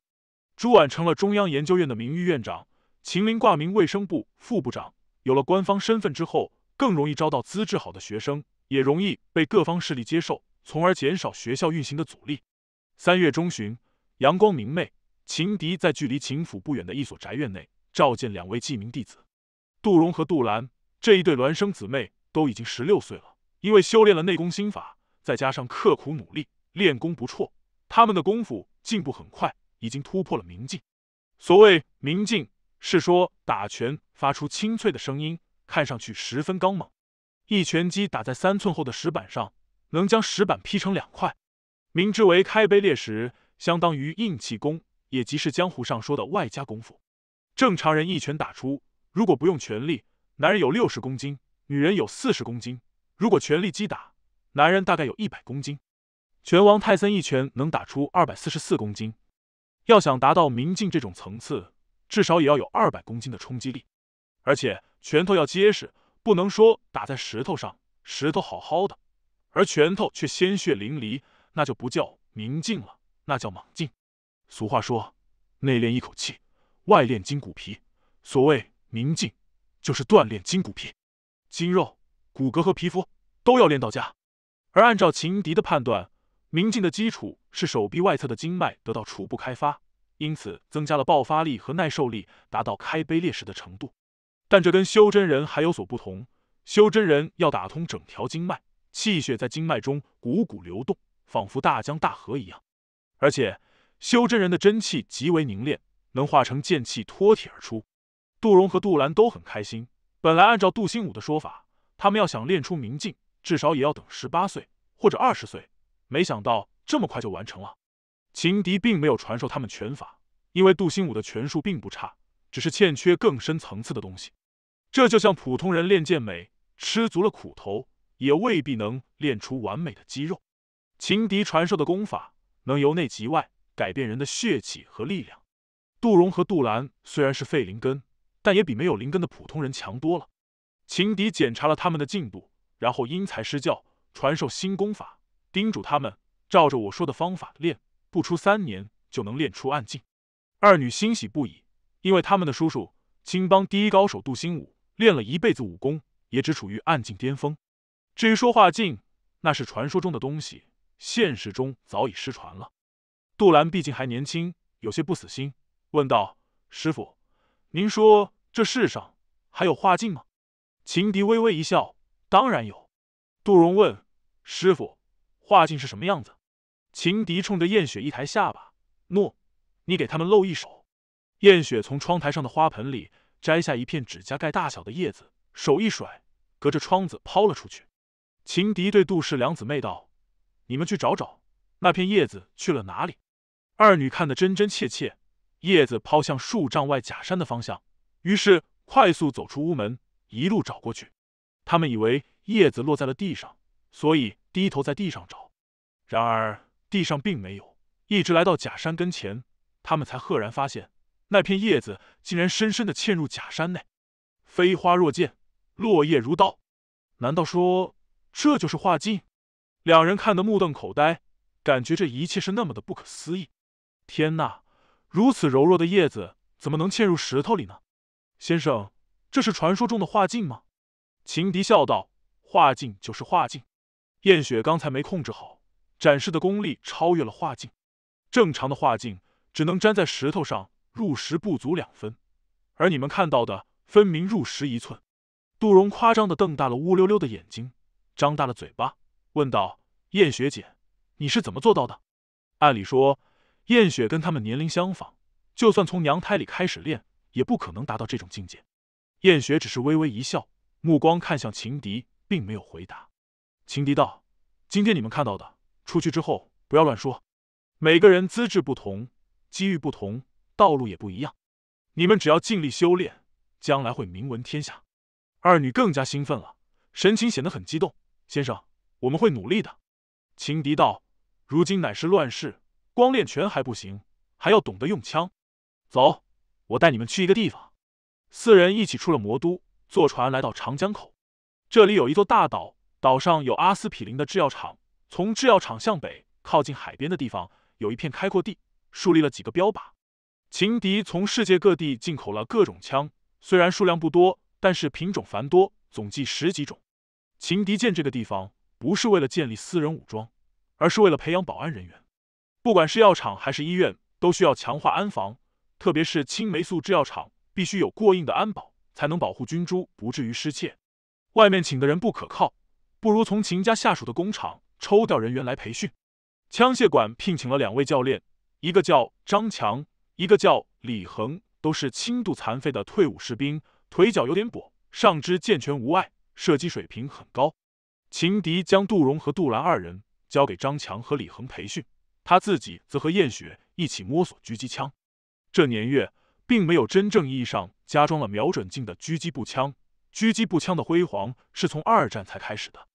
朱婉成了中央研究院的名誉院长，秦林挂名卫生部副部长。有了官方身份之后，更容易招到资质好的学生，也容易被各方势力接受，从而减少学校运行的阻力。三月中旬，阳光明媚，秦迪在距离秦府不远的一所宅院内召见两位记名弟子。杜荣和杜兰这一对孪生姊妹都已经十六岁了，因为修炼了内功心法，再加上刻苦努力练功不辍，他们的功夫进步很快，已经突破了明镜。所谓明镜，是说打拳发出清脆的声音，看上去十分刚猛。一拳击打在三寸厚的石板上，能将石板劈成两块，明之为开碑裂石，相当于硬气功，也即是江湖上说的外加功夫。正常人一拳打出。如果不用全力，男人有六十公斤，女人有四十公斤；如果全力击打，男人大概有一百公斤。拳王泰森一拳能打出二百四十四公斤。要想达到明镜这种层次，至少也要有二百公斤的冲击力，而且拳头要结实，不能说打在石头上，石头好好的，而拳头却鲜血淋漓，那就不叫明镜了，那叫莽劲。俗话说：“内练一口气，外练筋骨皮。”所谓。明镜就是锻炼筋骨皮，筋肉、骨骼和皮肤都要练到家。而按照秦敌的判断，明镜的基础是手臂外侧的经脉得到初步开发，因此增加了爆发力和耐受力，达到开碑裂石的程度。但这跟修真人还有所不同，修真人要打通整条经脉，气血在经脉中汩汩流动，仿佛大江大河一样。而且，修真人的真气极为凝练，能化成剑气脱体而出。杜荣和杜兰都很开心。本来按照杜兴武的说法，他们要想练出明镜，至少也要等十八岁或者二十岁。没想到这么快就完成了。情敌并没有传授他们拳法，因为杜兴武的拳术并不差，只是欠缺更深层次的东西。这就像普通人练健美，吃足了苦头，也未必能练出完美的肌肉。情敌传授的功法能由内及外改变人的血气和力量。杜荣和杜兰虽然是废灵根，但也比没有灵根的普通人强多了。情敌检查了他们的进度，然后因材施教，传授新功法，叮嘱他们照着我说的方法练，不出三年就能练出暗境。二女欣喜不已，因为他们的叔叔青帮第一高手杜新武练了一辈子武功，也只处于暗境巅峰。至于说话境，那是传说中的东西，现实中早已失传了。杜兰毕竟还年轻，有些不死心，问道：“师傅，您说？”这世上还有画境吗？情敌微微一笑，当然有。杜荣问：“师傅，画境是什么样子？”情敌冲着燕雪一抬下巴：“诺，你给他们露一手。”燕雪从窗台上的花盆里摘下一片指甲盖大小的叶子，手一甩，隔着窗子抛了出去。情敌对杜氏两姊妹道：“你们去找找，那片叶子去了哪里？”二女看得真真切切，叶子抛向数丈外假山的方向。于是快速走出屋门，一路找过去。他们以为叶子落在了地上，所以低头在地上找。然而地上并没有，一直来到假山跟前，他们才赫然发现，那片叶子竟然深深的嵌入假山内。飞花若溅，落叶如刀。难道说这就是画境？两人看得目瞪口呆，感觉这一切是那么的不可思议。天呐，如此柔弱的叶子怎么能嵌入石头里呢？先生，这是传说中的画镜吗？秦迪笑道：“画镜就是画镜。燕雪刚才没控制好，展示的功力超越了画镜。正常的画镜只能粘在石头上，入石不足两分，而你们看到的，分明入石一寸。”杜荣夸张的瞪大了乌溜溜的眼睛，张大了嘴巴，问道：“燕雪姐，你是怎么做到的？按理说，燕雪跟他们年龄相仿，就算从娘胎里开始练。”也不可能达到这种境界。燕雪只是微微一笑，目光看向情敌，并没有回答。情敌道：“今天你们看到的，出去之后不要乱说。每个人资质不同，机遇不同，道路也不一样。你们只要尽力修炼，将来会名闻天下。”二女更加兴奋了，神情显得很激动。先生，我们会努力的。情敌道：“如今乃是乱世，光练拳还不行，还要懂得用枪。走。”我带你们去一个地方。四人一起出了魔都，坐船来到长江口。这里有一座大岛，岛上有阿司匹林的制药厂。从制药厂向北，靠近海边的地方，有一片开阔地，树立了几个标靶。情敌从世界各地进口了各种枪，虽然数量不多，但是品种繁多，总计十几种。情敌建这个地方，不是为了建立私人武装，而是为了培养保安人员。不管是药厂还是医院，都需要强化安防。特别是青霉素制药厂必须有过硬的安保，才能保护菌株不至于失窃。外面请的人不可靠，不如从秦家下属的工厂抽调人员来培训。枪械馆聘请了两位教练，一个叫张强，一个叫李恒，都是轻度残废的退伍士兵，腿脚有点跛，上肢健全无碍，射击水平很高。秦迪将杜荣和杜兰二人交给张强和李恒培训，他自己则和燕雪一起摸索狙击枪。这年月，并没有真正意义上加装了瞄准镜的狙击步枪。狙击步枪的辉煌是从二战才开始的。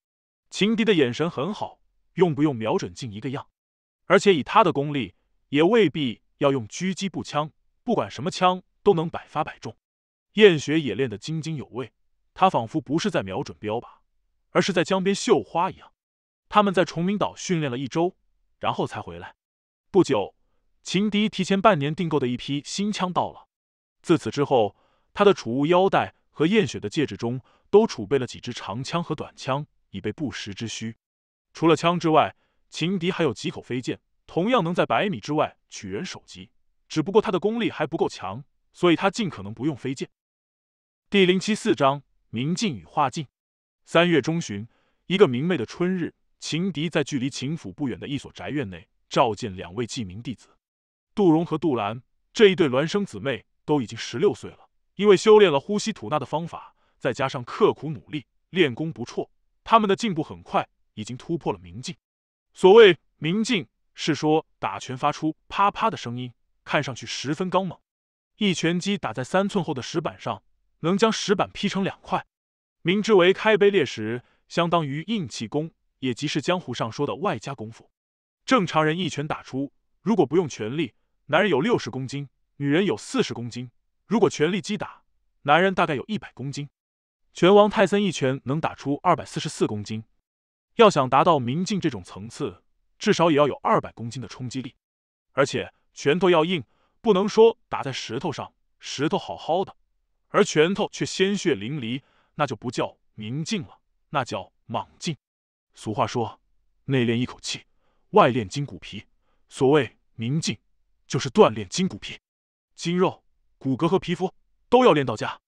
情敌的眼神很好，用不用瞄准镜一个样。而且以他的功力，也未必要用狙击步枪，不管什么枪都能百发百中。燕学也练得津津有味，他仿佛不是在瞄准标靶，而是在江边绣花一样。他们在崇明岛训练了一周，然后才回来。不久。秦迪提前半年订购的一批新枪到了，自此之后，他的储物腰带和验血的戒指中都储备了几支长枪和短枪，以备不时之需。除了枪之外，秦迪还有几口飞剑，同样能在百米之外取人首级。只不过他的功力还不够强，所以他尽可能不用飞剑。第零七四章明镜与化镜。三月中旬，一个明媚的春日，秦迪在距离秦府不远的一所宅院内召见两位记名弟子。杜荣和杜兰这一对孪生姊妹都已经十六岁了，因为修炼了呼吸吐纳的方法，再加上刻苦努力练功不辍，他们的进步很快，已经突破了明镜。所谓明镜，是说打拳发出啪啪的声音，看上去十分刚猛。一拳击打在三寸厚的石板上，能将石板劈成两块，明之为开碑裂石，相当于硬气功，也即是江湖上说的外加功夫。正常人一拳打出，如果不用全力，男人有六十公斤，女人有四十公斤。如果全力击打，男人大概有一百公斤。拳王泰森一拳能打出二百四十四公斤。要想达到明镜这种层次，至少也要有二百公斤的冲击力，而且拳头要硬，不能说打在石头上，石头好好的，而拳头却鲜血淋漓，那就不叫明镜了，那叫莽劲。俗话说，内练一口气，外练筋骨皮。所谓明镜。就是锻炼筋骨皮，筋肉、骨骼和皮肤都要练到家。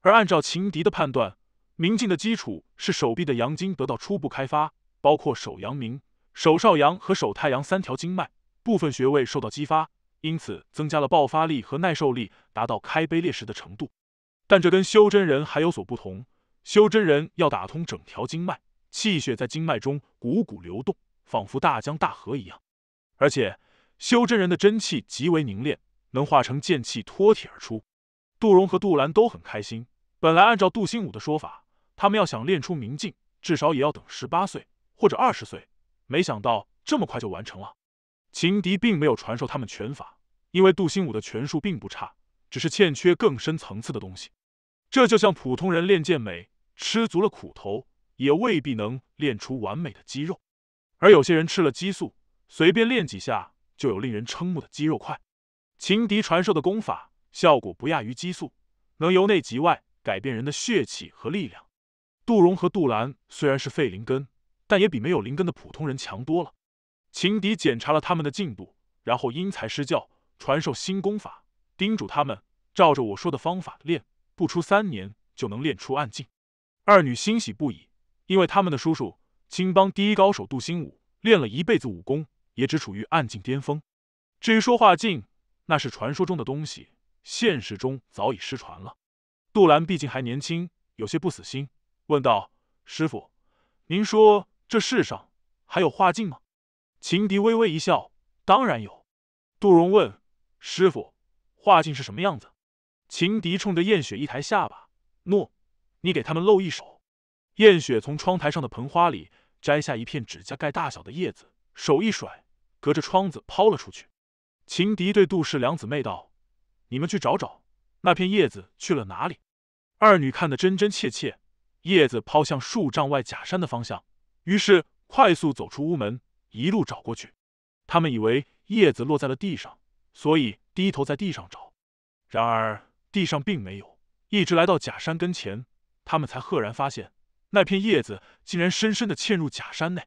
而按照情敌的判断，明镜的基础是手臂的阳经得到初步开发，包括手阳明、手少阳和手太阳三条经脉，部分穴位受到激发，因此增加了爆发力和耐受力，达到开碑裂石的程度。但这跟修真人还有所不同，修真人要打通整条经脉，气血在经脉中汩汩流动，仿佛大江大河一样，而且。修真人的真气极为凝练，能化成剑气脱体而出。杜荣和杜兰都很开心。本来按照杜兴武的说法，他们要想练出明镜，至少也要等十八岁或者二十岁。没想到这么快就完成了。秦迪并没有传授他们拳法，因为杜兴武的拳术并不差，只是欠缺更深层次的东西。这就像普通人练健美，吃足了苦头也未必能练出完美的肌肉，而有些人吃了激素，随便练几下。就有令人瞠目的肌肉块。情敌传授的功法效果不亚于激素，能由内及外改变人的血气和力量。杜荣和杜兰虽然是废灵根，但也比没有灵根的普通人强多了。情敌检查了他们的进度，然后因材施教，传授新功法，叮嘱他们照着我说的方法练，不出三年就能练出暗劲。二女欣喜不已，因为他们的叔叔青帮第一高手杜兴武练了一辈子武功。也只处于暗境巅峰，至于说话境，那是传说中的东西，现实中早已失传了。杜兰毕竟还年轻，有些不死心，问道：“师傅，您说这世上还有化境吗？”情敌微微一笑：“当然有。”杜荣问：“师傅，化境是什么样子？”情敌冲着燕雪一抬下巴：“诺，你给他们露一手。”燕雪从窗台上的盆花里摘下一片指甲盖大小的叶子，手一甩。隔着窗子抛了出去。秦迪对杜氏两姊妹道：“你们去找找，那片叶子去了哪里？”二女看得真真切切，叶子抛向数丈外假山的方向，于是快速走出屋门，一路找过去。他们以为叶子落在了地上，所以低头在地上找，然而地上并没有。一直来到假山跟前，他们才赫然发现，那片叶子竟然深深的嵌入假山内，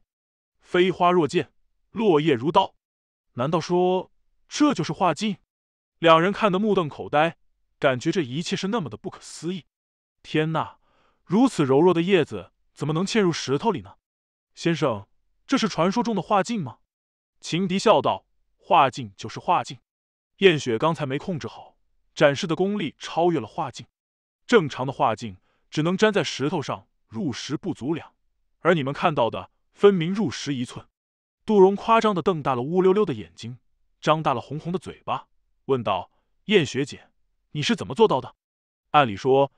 飞花若剑。落叶如刀，难道说这就是画境？两人看得目瞪口呆，感觉这一切是那么的不可思议。天呐，如此柔弱的叶子怎么能嵌入石头里呢？先生，这是传说中的画境吗？秦迪笑道：“画境就是画境。燕雪刚才没控制好，展示的功力超越了画境。正常的画境只能粘在石头上，入石不足两，而你们看到的分明入石一寸。”杜荣夸张的瞪大了乌溜溜的眼睛，张大了红红的嘴巴，问道：“燕雪姐，你是怎么做到的？”按理说，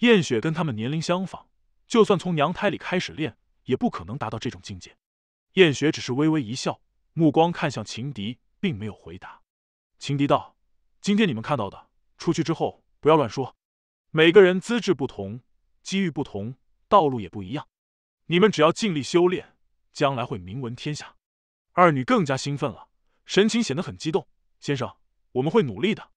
燕雪跟他们年龄相仿，就算从娘胎里开始练，也不可能达到这种境界。燕雪只是微微一笑，目光看向秦迪，并没有回答。秦迪道：“今天你们看到的，出去之后不要乱说。每个人资质不同，机遇不同，道路也不一样。你们只要尽力修炼，将来会名闻天下。”二女更加兴奋了，神情显得很激动。先生，我们会努力的。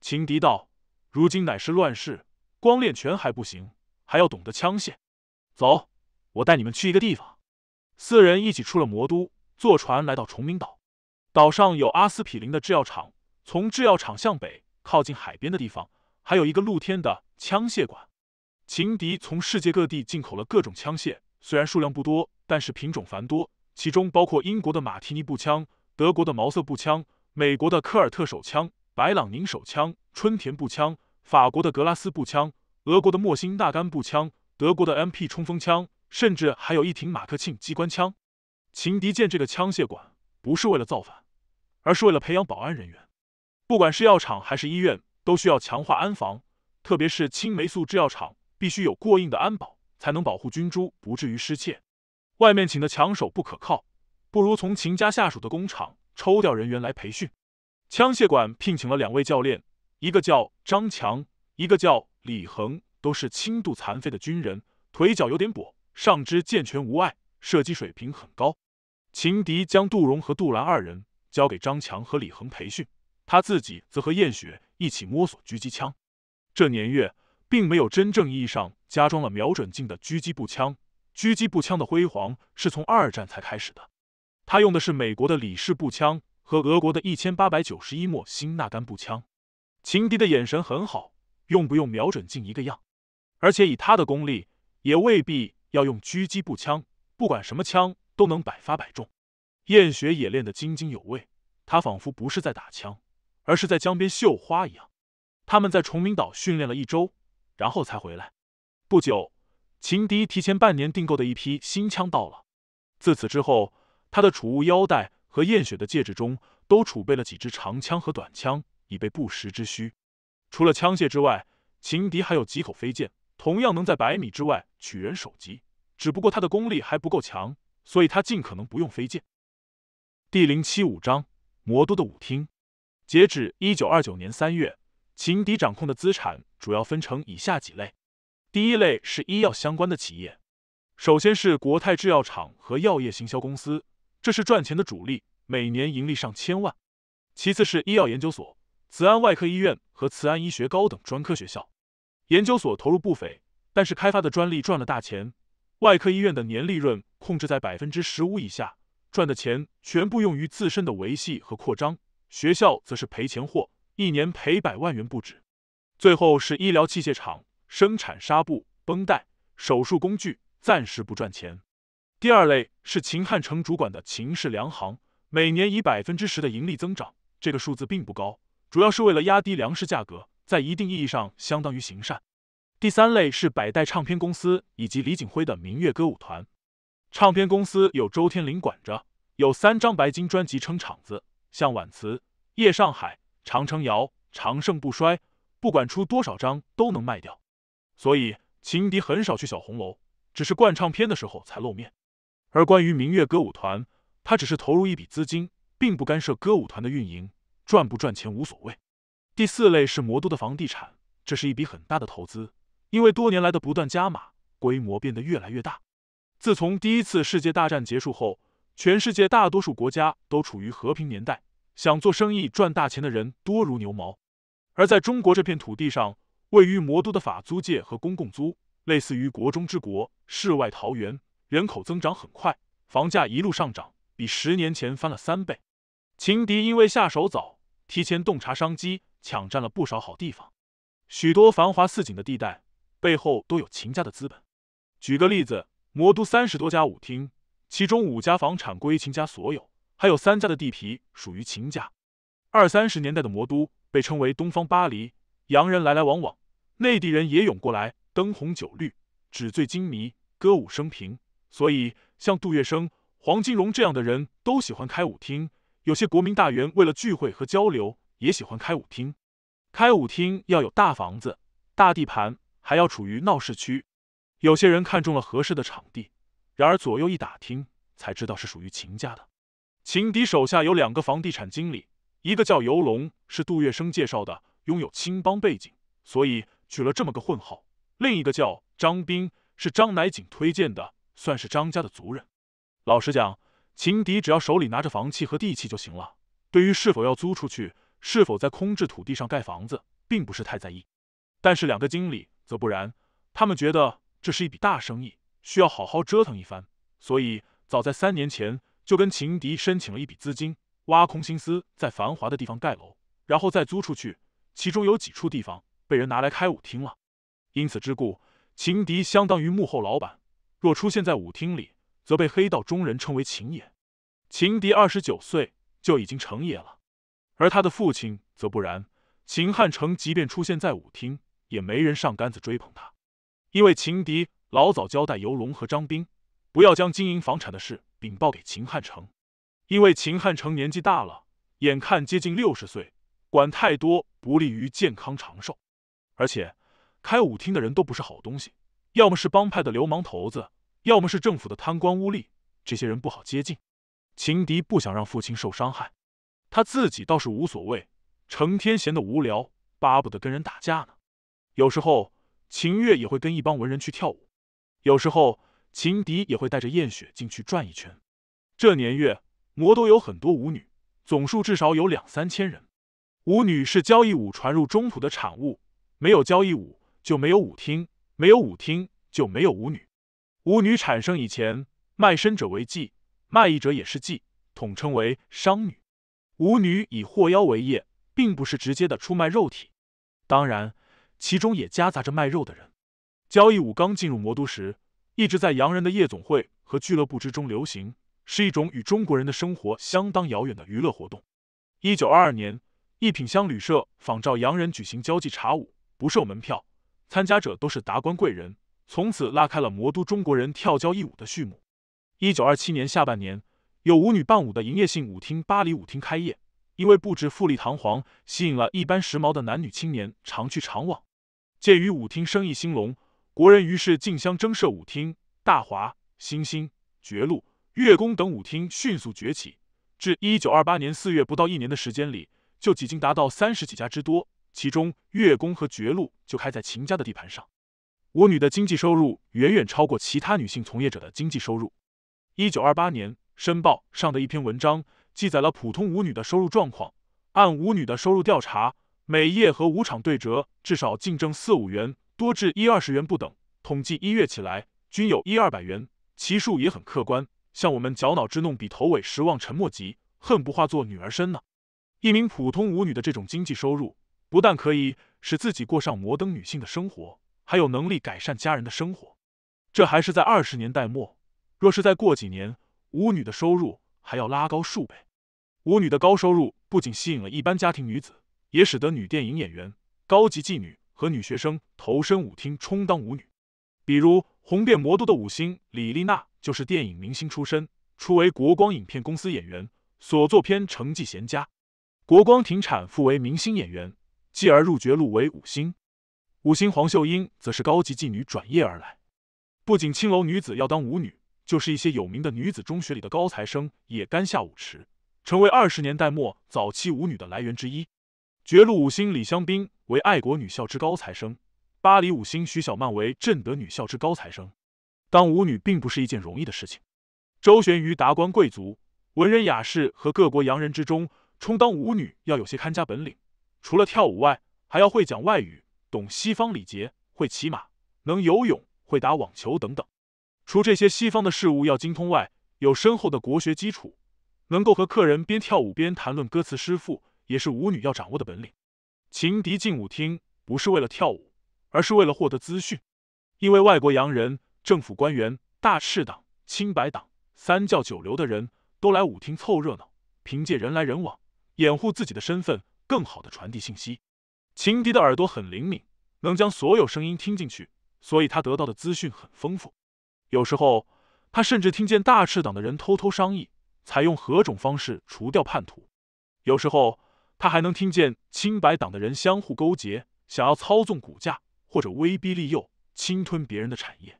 情敌道：“如今乃是乱世，光练拳还不行，还要懂得枪械。走，我带你们去一个地方。”四人一起出了魔都，坐船来到崇明岛。岛上有阿司匹林的制药厂，从制药厂向北靠近海边的地方，还有一个露天的枪械馆。情敌从世界各地进口了各种枪械，虽然数量不多，但是品种繁多。其中包括英国的马提尼步枪、德国的毛瑟步枪、美国的科尔特手枪、白朗宁手枪、春田步枪、法国的格拉斯步枪、俄国的莫辛纳甘步枪、德国的 M P 冲锋枪，甚至还有一挺马克沁机关枪。秦迪建这个枪械馆，不是为了造反，而是为了培养保安人员。不管是药厂还是医院，都需要强化安防，特别是青霉素制药厂，必须有过硬的安保，才能保护菌株不至于失窃。外面请的枪手不可靠，不如从秦家下属的工厂抽调人员来培训。枪械馆聘请了两位教练，一个叫张强，一个叫李恒，都是轻度残废的军人，腿脚有点跛，上肢健全无碍，射击水平很高。秦迪将杜荣和杜兰二人交给张强和李恒培训，他自己则和燕雪一起摸索狙击枪。这年月，并没有真正意义上加装了瞄准镜的狙击步枪。狙击步枪的辉煌是从二战才开始的。他用的是美国的李氏步枪和俄国的一千八百九十一莫辛纳甘步枪。情敌的眼神很好，用不用瞄准镜一个样。而且以他的功力，也未必要用狙击步枪，不管什么枪都能百发百中。验雪也练得津津有味，他仿佛不是在打枪，而是在江边绣花一样。他们在崇明岛训练了一周，然后才回来。不久。秦迪提前半年订购的一批新枪到了。自此之后，他的储物腰带和验血的戒指中都储备了几支长枪和短枪，以备不时之需。除了枪械之外，秦迪还有几口飞剑，同样能在百米之外取人首级。只不过他的功力还不够强，所以他尽可能不用飞剑。第零七五章：魔都的舞厅。截止一九二九年三月，秦迪掌控的资产主要分成以下几类。第一类是医药相关的企业，首先是国泰制药厂和药业行销公司，这是赚钱的主力，每年盈利上千万。其次是医药研究所、慈安外科医院和慈安医学高等专科学校。研究所投入不菲，但是开发的专利赚了大钱。外科医院的年利润控制在百分之十五以下，赚的钱全部用于自身的维系和扩张。学校则是赔钱货，一年赔百万元不止。最后是医疗器械厂。生产纱布、绷带、手术工具，暂时不赚钱。第二类是秦汉城主管的秦氏粮行，每年以百分之十的盈利增长，这个数字并不高，主要是为了压低粮食价格，在一定意义上相当于行善。第三类是百代唱片公司以及李景辉的明月歌舞团，唱片公司有周天林管着，有三张白金专辑撑场子，像《婉辞、夜上海》《长城谣》《长盛不衰》，不管出多少张都能卖掉。所以，情敌很少去小红楼，只是灌唱片的时候才露面。而关于明月歌舞团，他只是投入一笔资金，并不干涉歌舞团的运营，赚不赚钱无所谓。第四类是魔都的房地产，这是一笔很大的投资，因为多年来的不断加码，规模变得越来越大。自从第一次世界大战结束后，全世界大多数国家都处于和平年代，想做生意赚大钱的人多如牛毛，而在中国这片土地上。位于魔都的法租界和公共租，类似于国中之国、世外桃源，人口增长很快，房价一路上涨，比十年前翻了三倍。秦迪因为下手早，提前洞察商机，抢占了不少好地方。许多繁华似锦的地带，背后都有秦家的资本。举个例子，魔都三十多家舞厅，其中五家房产归秦家所有，还有三家的地皮属于秦家。二三十年代的魔都被称为东方巴黎。洋人来来往往，内地人也涌过来，灯红酒绿，纸醉金迷，歌舞升平。所以，像杜月笙、黄金荣这样的人都喜欢开舞厅。有些国民大员为了聚会和交流，也喜欢开舞厅。开舞厅要有大房子、大地盘，还要处于闹市区。有些人看中了合适的场地，然而左右一打听，才知道是属于秦家的。秦迪手下有两个房地产经理，一个叫游龙，是杜月笙介绍的。拥有青帮背景，所以取了这么个混号。另一个叫张兵，是张乃景推荐的，算是张家的族人。老实讲，秦迪只要手里拿着房契和地契就行了。对于是否要租出去，是否在空置土地上盖房子，并不是太在意。但是两个经理则不然，他们觉得这是一笔大生意，需要好好折腾一番。所以早在三年前，就跟秦迪申请了一笔资金，挖空心思在繁华的地方盖楼，然后再租出去。其中有几处地方被人拿来开舞厅了，因此之故，秦敌相当于幕后老板。若出现在舞厅里，则被黑道中人称为秦爷。秦敌二十九岁就已经成爷了，而他的父亲则不然。秦汉成即便出现在舞厅，也没人上杆子追捧他，因为秦敌老早交代游龙和张兵，不要将经营房产的事禀报给秦汉成，因为秦汉成年纪大了，眼看接近六十岁。管太多不利于健康长寿，而且开舞厅的人都不是好东西，要么是帮派的流氓头子，要么是政府的贪官污吏。这些人不好接近。秦迪不想让父亲受伤害，他自己倒是无所谓，成天闲得无聊，巴不得跟人打架呢。有时候秦月也会跟一帮文人去跳舞，有时候秦迪也会带着燕雪进去转一圈。这年月，魔都有很多舞女，总数至少有两三千人。舞女是交易舞传入中土的产物，没有交易舞就没有舞厅，没有舞厅就没有舞女。舞女产生以前，卖身者为妓，卖艺者也是妓，统称为商女。舞女以货腰为业，并不是直接的出卖肉体，当然其中也夹杂着卖肉的人。交易舞刚进入魔都时，一直在洋人的夜总会和俱乐部之中流行，是一种与中国人的生活相当遥远的娱乐活动。一九二二年。一品香旅社仿照洋人举行交际茶舞，不售门票，参加者都是达官贵人。从此拉开了魔都中国人跳交际舞的序幕。一九二七年下半年，有舞女伴舞的营业性舞厅——巴黎舞厅开业，因为布置富丽堂皇，吸引了一般时髦的男女青年常去常往。鉴于舞厅生意兴隆，国人于是竞相征设舞厅，大华、星星、绝路、月宫等舞厅迅速崛起。至一九二八年四月，不到一年的时间里。就已经达到三十几家之多，其中月宫和绝路就开在秦家的地盘上。舞女的经济收入远远超过其他女性从业者的经济收入。一九二八年，《申报》上的一篇文章记载了普通舞女的收入状况。按舞女的收入调查，每夜和舞场对折，至少净挣四五元，多至一二十元不等。统计一月起来，均有一二百元，其数也很客观。像我们绞脑之弄，比头尾时望尘莫及，恨不化作女儿身呢。一名普通舞女的这种经济收入，不但可以使自己过上摩登女性的生活，还有能力改善家人的生活。这还是在二十年代末。若是再过几年，舞女的收入还要拉高数倍。舞女的高收入不仅吸引了一般家庭女子，也使得女电影演员、高级妓女和女学生投身舞厅充当舞女。比如红遍魔都的舞星李丽娜，就是电影明星出身，初为国光影片公司演员，所作片成绩显佳。国光停产，复为明星演员，继而入绝路为五星。五星黄秀英则是高级妓女转业而来。不仅青楼女子要当舞女，就是一些有名的女子中学里的高材生也甘下舞池，成为二十年代末早期舞女的来源之一。绝路五星李香槟为爱国女校之高材生，巴黎五星徐小曼为振德女校之高材生。当舞女并不是一件容易的事情，周旋于达官贵族、文人雅士和各国洋人之中。充当舞女要有些看家本领，除了跳舞外，还要会讲外语、懂西方礼节、会骑马、能游泳、会打网球等等。除这些西方的事物要精通外，有深厚的国学基础，能够和客人边跳舞边谈论歌词、诗赋，也是舞女要掌握的本领。情敌进舞厅不是为了跳舞，而是为了获得资讯，因为外国洋人、政府官员、大赤党、清白党、三教九流的人都来舞厅凑热闹，凭借人来人往。掩护自己的身份，更好的传递信息。情敌的耳朵很灵敏，能将所有声音听进去，所以他得到的资讯很丰富。有时候，他甚至听见大赤党的人偷偷商议，采用何种方式除掉叛徒；有时候，他还能听见清白党的人相互勾结，想要操纵股价或者威逼利诱侵吞别人的产业。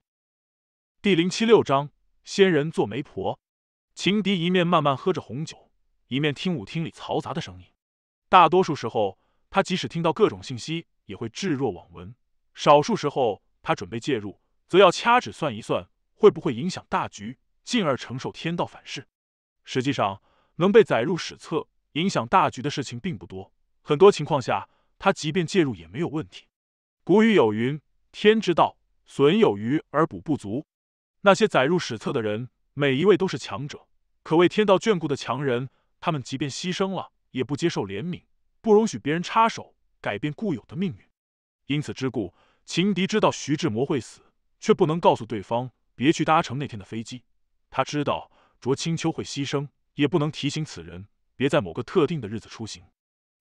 第零七六章：仙人做媒婆。情敌一面慢慢喝着红酒。一面听舞厅里嘈杂的声音，大多数时候，他即使听到各种信息，也会置若罔闻；少数时候，他准备介入，则要掐指算一算，会不会影响大局，进而承受天道反噬。实际上，能被载入史册、影响大局的事情并不多。很多情况下，他即便介入也没有问题。古语有云：“天之道，损有余而补不足。”那些载入史册的人，每一位都是强者，可谓天道眷顾的强人。他们即便牺牲了，也不接受怜悯，不容许别人插手改变固有的命运。因此之故，情敌知道徐志摩会死，却不能告诉对方别去搭乘那天的飞机。他知道卓清秋会牺牲，也不能提醒此人别在某个特定的日子出行。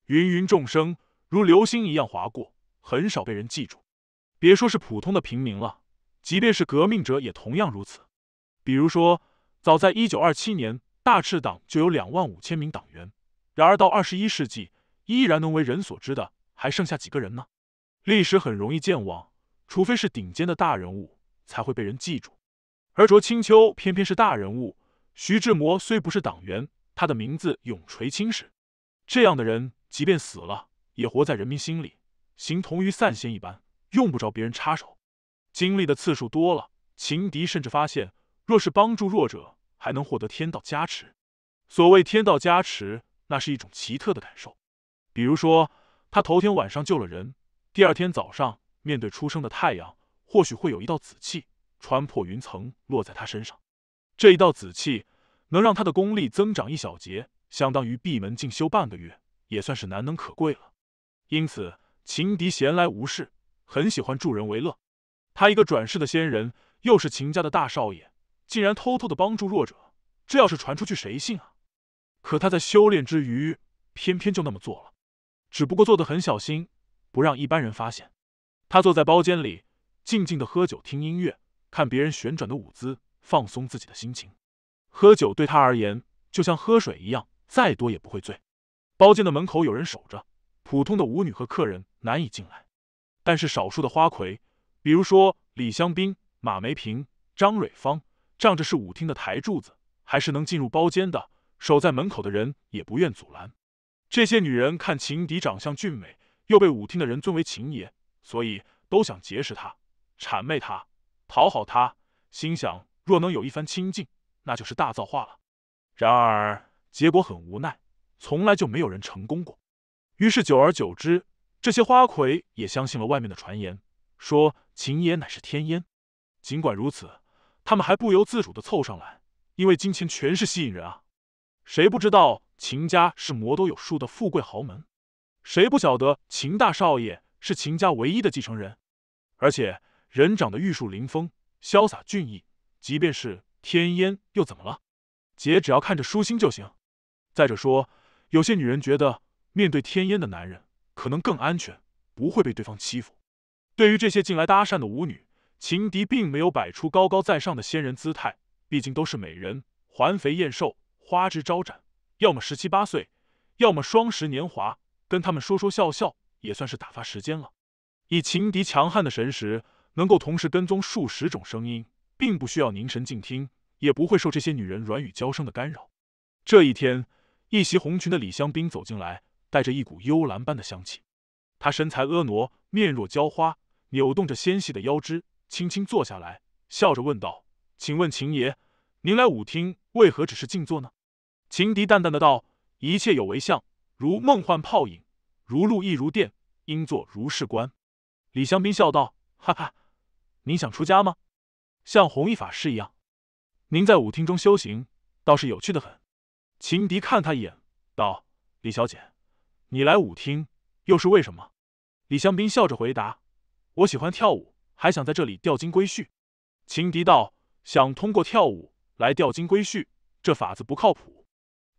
芸芸众生如流星一样划过，很少被人记住。别说是普通的平民了，即便是革命者也同样如此。比如说，早在一九二七年。大赤党就有两万五千名党员，然而到二十一世纪，依然能为人所知的，还剩下几个人呢？历史很容易健忘，除非是顶尖的大人物，才会被人记住。而卓清秋偏偏是大人物，徐志摩虽不是党员，他的名字永垂青史。这样的人，即便死了，也活在人民心里，形同于散仙一般，用不着别人插手。经历的次数多了，情敌甚至发现，若是帮助弱者。还能获得天道加持。所谓天道加持，那是一种奇特的感受。比如说，他头天晚上救了人，第二天早上面对初升的太阳，或许会有一道紫气穿破云层落在他身上。这一道紫气能让他的功力增长一小节，相当于闭门静修半个月，也算是难能可贵了。因此，秦敌闲来无事，很喜欢助人为乐。他一个转世的仙人，又是秦家的大少爷。竟然偷偷的帮助弱者，这要是传出去，谁信啊？可他在修炼之余，偏偏就那么做了，只不过做的很小心，不让一般人发现。他坐在包间里，静静的喝酒、听音乐、看别人旋转的舞姿，放松自己的心情。喝酒对他而言，就像喝水一样，再多也不会醉。包间的门口有人守着，普通的舞女和客人难以进来，但是少数的花魁，比如说李香槟、马梅萍、张蕊芳。仗着是舞厅的台柱子，还是能进入包间的，守在门口的人也不愿阻拦。这些女人看情敌长相俊美，又被舞厅的人尊为情爷，所以都想结识他、谄媚他、讨好他，心想若能有一番亲近，那就是大造化了。然而结果很无奈，从来就没有人成功过。于是久而久之，这些花魁也相信了外面的传言，说秦爷乃是天烟。尽管如此。他们还不由自主的凑上来，因为金钱全是吸引人啊！谁不知道秦家是魔都有数的富贵豪门？谁不晓得秦大少爷是秦家唯一的继承人？而且人长得玉树临风、潇洒俊逸，即便是天烟又怎么了？姐只要看着舒心就行。再者说，有些女人觉得面对天烟的男人可能更安全，不会被对方欺负。对于这些进来搭讪的舞女。情敌并没有摆出高高在上的仙人姿态，毕竟都是美人，环肥燕瘦，花枝招展，要么十七八岁，要么双十年华，跟他们说说笑笑，也算是打发时间了。以情敌强悍的神识，能够同时跟踪数十种声音，并不需要凝神静听，也不会受这些女人软语娇声的干扰。这一天，一袭红裙的李香冰走进来，带着一股幽兰般的香气。她身材婀娜，面若娇花，扭动着纤细的腰肢。轻轻坐下来，笑着问道：“请问秦爷，您来舞厅为何只是静坐呢？”秦迪淡淡的道：“一切有为相，如梦幻泡影，如露亦如电，应作如是观。”李香槟笑道：“哈哈，您想出家吗？像弘一法师一样？您在舞厅中修行，倒是有趣的很。”秦迪看他一眼，道：“李小姐，你来舞厅又是为什么？”李香槟笑着回答：“我喜欢跳舞。”还想在这里钓金龟婿？情敌道：“想通过跳舞来钓金龟婿，这法子不靠谱。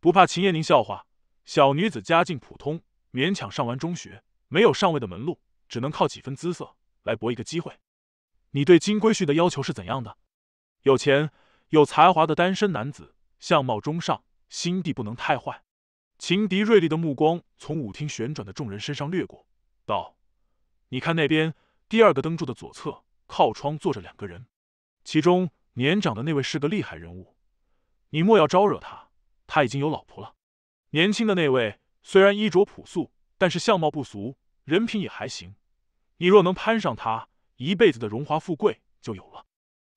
不怕秦爷您笑话，小女子家境普通，勉强上完中学，没有上位的门路，只能靠几分姿色来搏一个机会。”你对金龟婿的要求是怎样的？有钱、有才华的单身男子，相貌中上，心地不能太坏。情敌锐利的目光从舞厅旋转的众人身上掠过，道：“你看那边。”第二个灯柱的左侧靠窗坐着两个人，其中年长的那位是个厉害人物，你莫要招惹他，他已经有老婆了。年轻的那位虽然衣着朴素，但是相貌不俗，人品也还行，你若能攀上他，一辈子的荣华富贵就有了。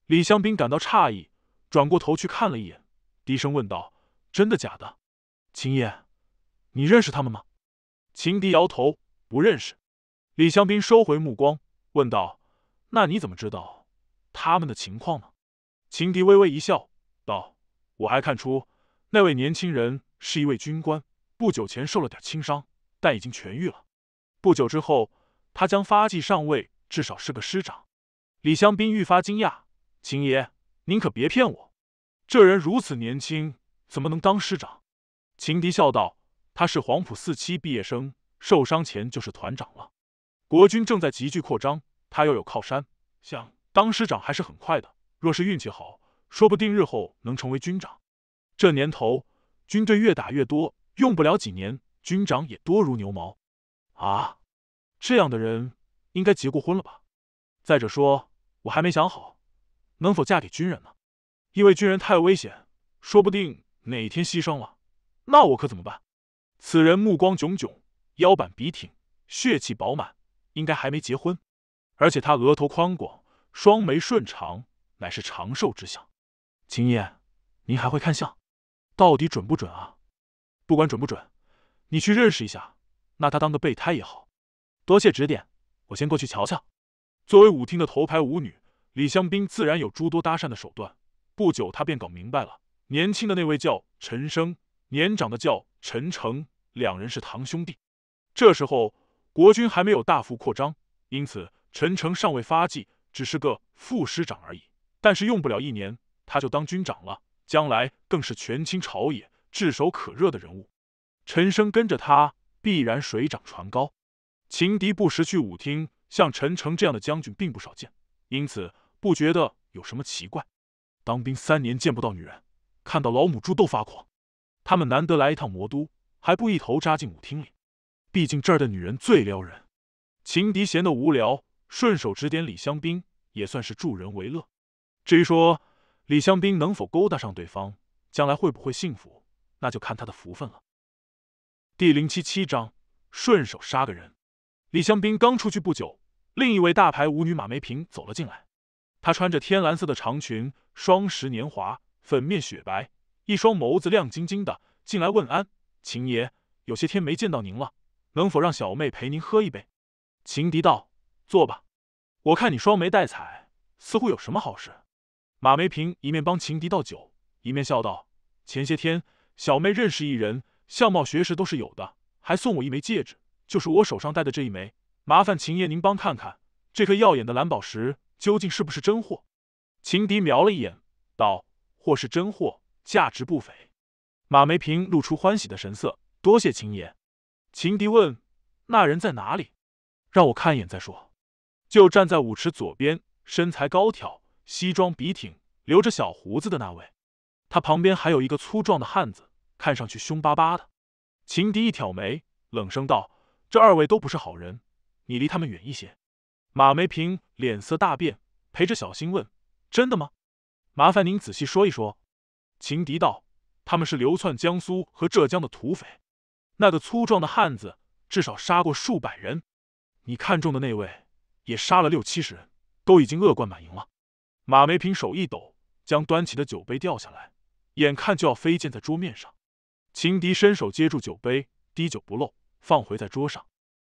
李香斌感到诧异，转过头去看了一眼，低声问道：“真的假的？秦爷，你认识他们吗？”秦迪摇头，不认识。李香斌收回目光。问道：“那你怎么知道他们的情况呢？”秦迪微微一笑，道：“我还看出那位年轻人是一位军官，不久前受了点轻伤，但已经痊愈了。不久之后，他将发迹上位，至少是个师长。”李香斌愈发惊讶：“秦爷，您可别骗我，这人如此年轻，怎么能当师长？”秦迪笑道：“他是黄埔四期毕业生，受伤前就是团长了。”国军正在急剧扩张，他又有靠山，想当师长还是很快的。若是运气好，说不定日后能成为军长。这年头，军队越打越多，用不了几年，军长也多如牛毛。啊，这样的人应该结过婚了吧？再者说，我还没想好能否嫁给军人呢，因为军人太危险，说不定哪天牺牲了，那我可怎么办？此人目光炯炯，腰板笔挺，血气饱满。应该还没结婚，而且他额头宽广，双眉顺长，乃是长寿之相。秦爷，您还会看相，到底准不准啊？不管准不准，你去认识一下，拿他当个备胎也好。多谢指点，我先过去瞧瞧。作为舞厅的头牌舞女，李香冰自然有诸多搭讪的手段。不久，他便搞明白了，年轻的那位叫陈生，年长的叫陈诚，两人是堂兄弟。这时候。国军还没有大幅扩张，因此陈诚尚未发迹，只是个副师长而已。但是用不了一年，他就当军长了，将来更是权倾朝野、炙手可热的人物。陈升跟着他，必然水涨船高。情敌不时去舞厅，像陈诚这样的将军并不少见，因此不觉得有什么奇怪。当兵三年见不到女人，看到老母猪都发狂。他们难得来一趟魔都，还不一头扎进舞厅里。毕竟这儿的女人最撩人，秦迪闲得无聊，顺手指点李香槟，也算是助人为乐。至于说李香槟能否勾搭上对方，将来会不会幸福，那就看他的福分了。第零七七章：顺手杀个人。李香槟刚出去不久，另一位大牌舞女马梅萍走了进来。她穿着天蓝色的长裙，双十年华，粉面雪白，一双眸子亮晶晶的，进来问安：“秦爷，有些天没见到您了。”能否让小妹陪您喝一杯？情敌道：“坐吧，我看你双眉带彩，似乎有什么好事。”马梅平一面帮情敌倒酒，一面笑道：“前些天小妹认识一人，相貌学识都是有的，还送我一枚戒指，就是我手上戴的这一枚。麻烦秦爷您帮看看，这颗耀眼的蓝宝石究竟是不是真货？”情敌瞄了一眼，道：“或是真货，价值不菲。”马梅平露出欢喜的神色，多谢秦爷。秦迪问：“那人在哪里？让我看一眼再说。”就站在舞池左边，身材高挑，西装笔挺，留着小胡子的那位。他旁边还有一个粗壮的汉子，看上去凶巴巴的。秦迪一挑眉，冷声道：“这二位都不是好人，你离他们远一些。”马梅平脸色大变，陪着小心问：“真的吗？麻烦您仔细说一说。”秦迪道：“他们是流窜江苏和浙江的土匪。”那个粗壮的汉子至少杀过数百人，你看中的那位也杀了六七十人，都已经恶贯满盈了。马梅平手一抖，将端起的酒杯掉下来，眼看就要飞溅在桌面上。秦迪伸手接住酒杯，滴酒不漏，放回在桌上。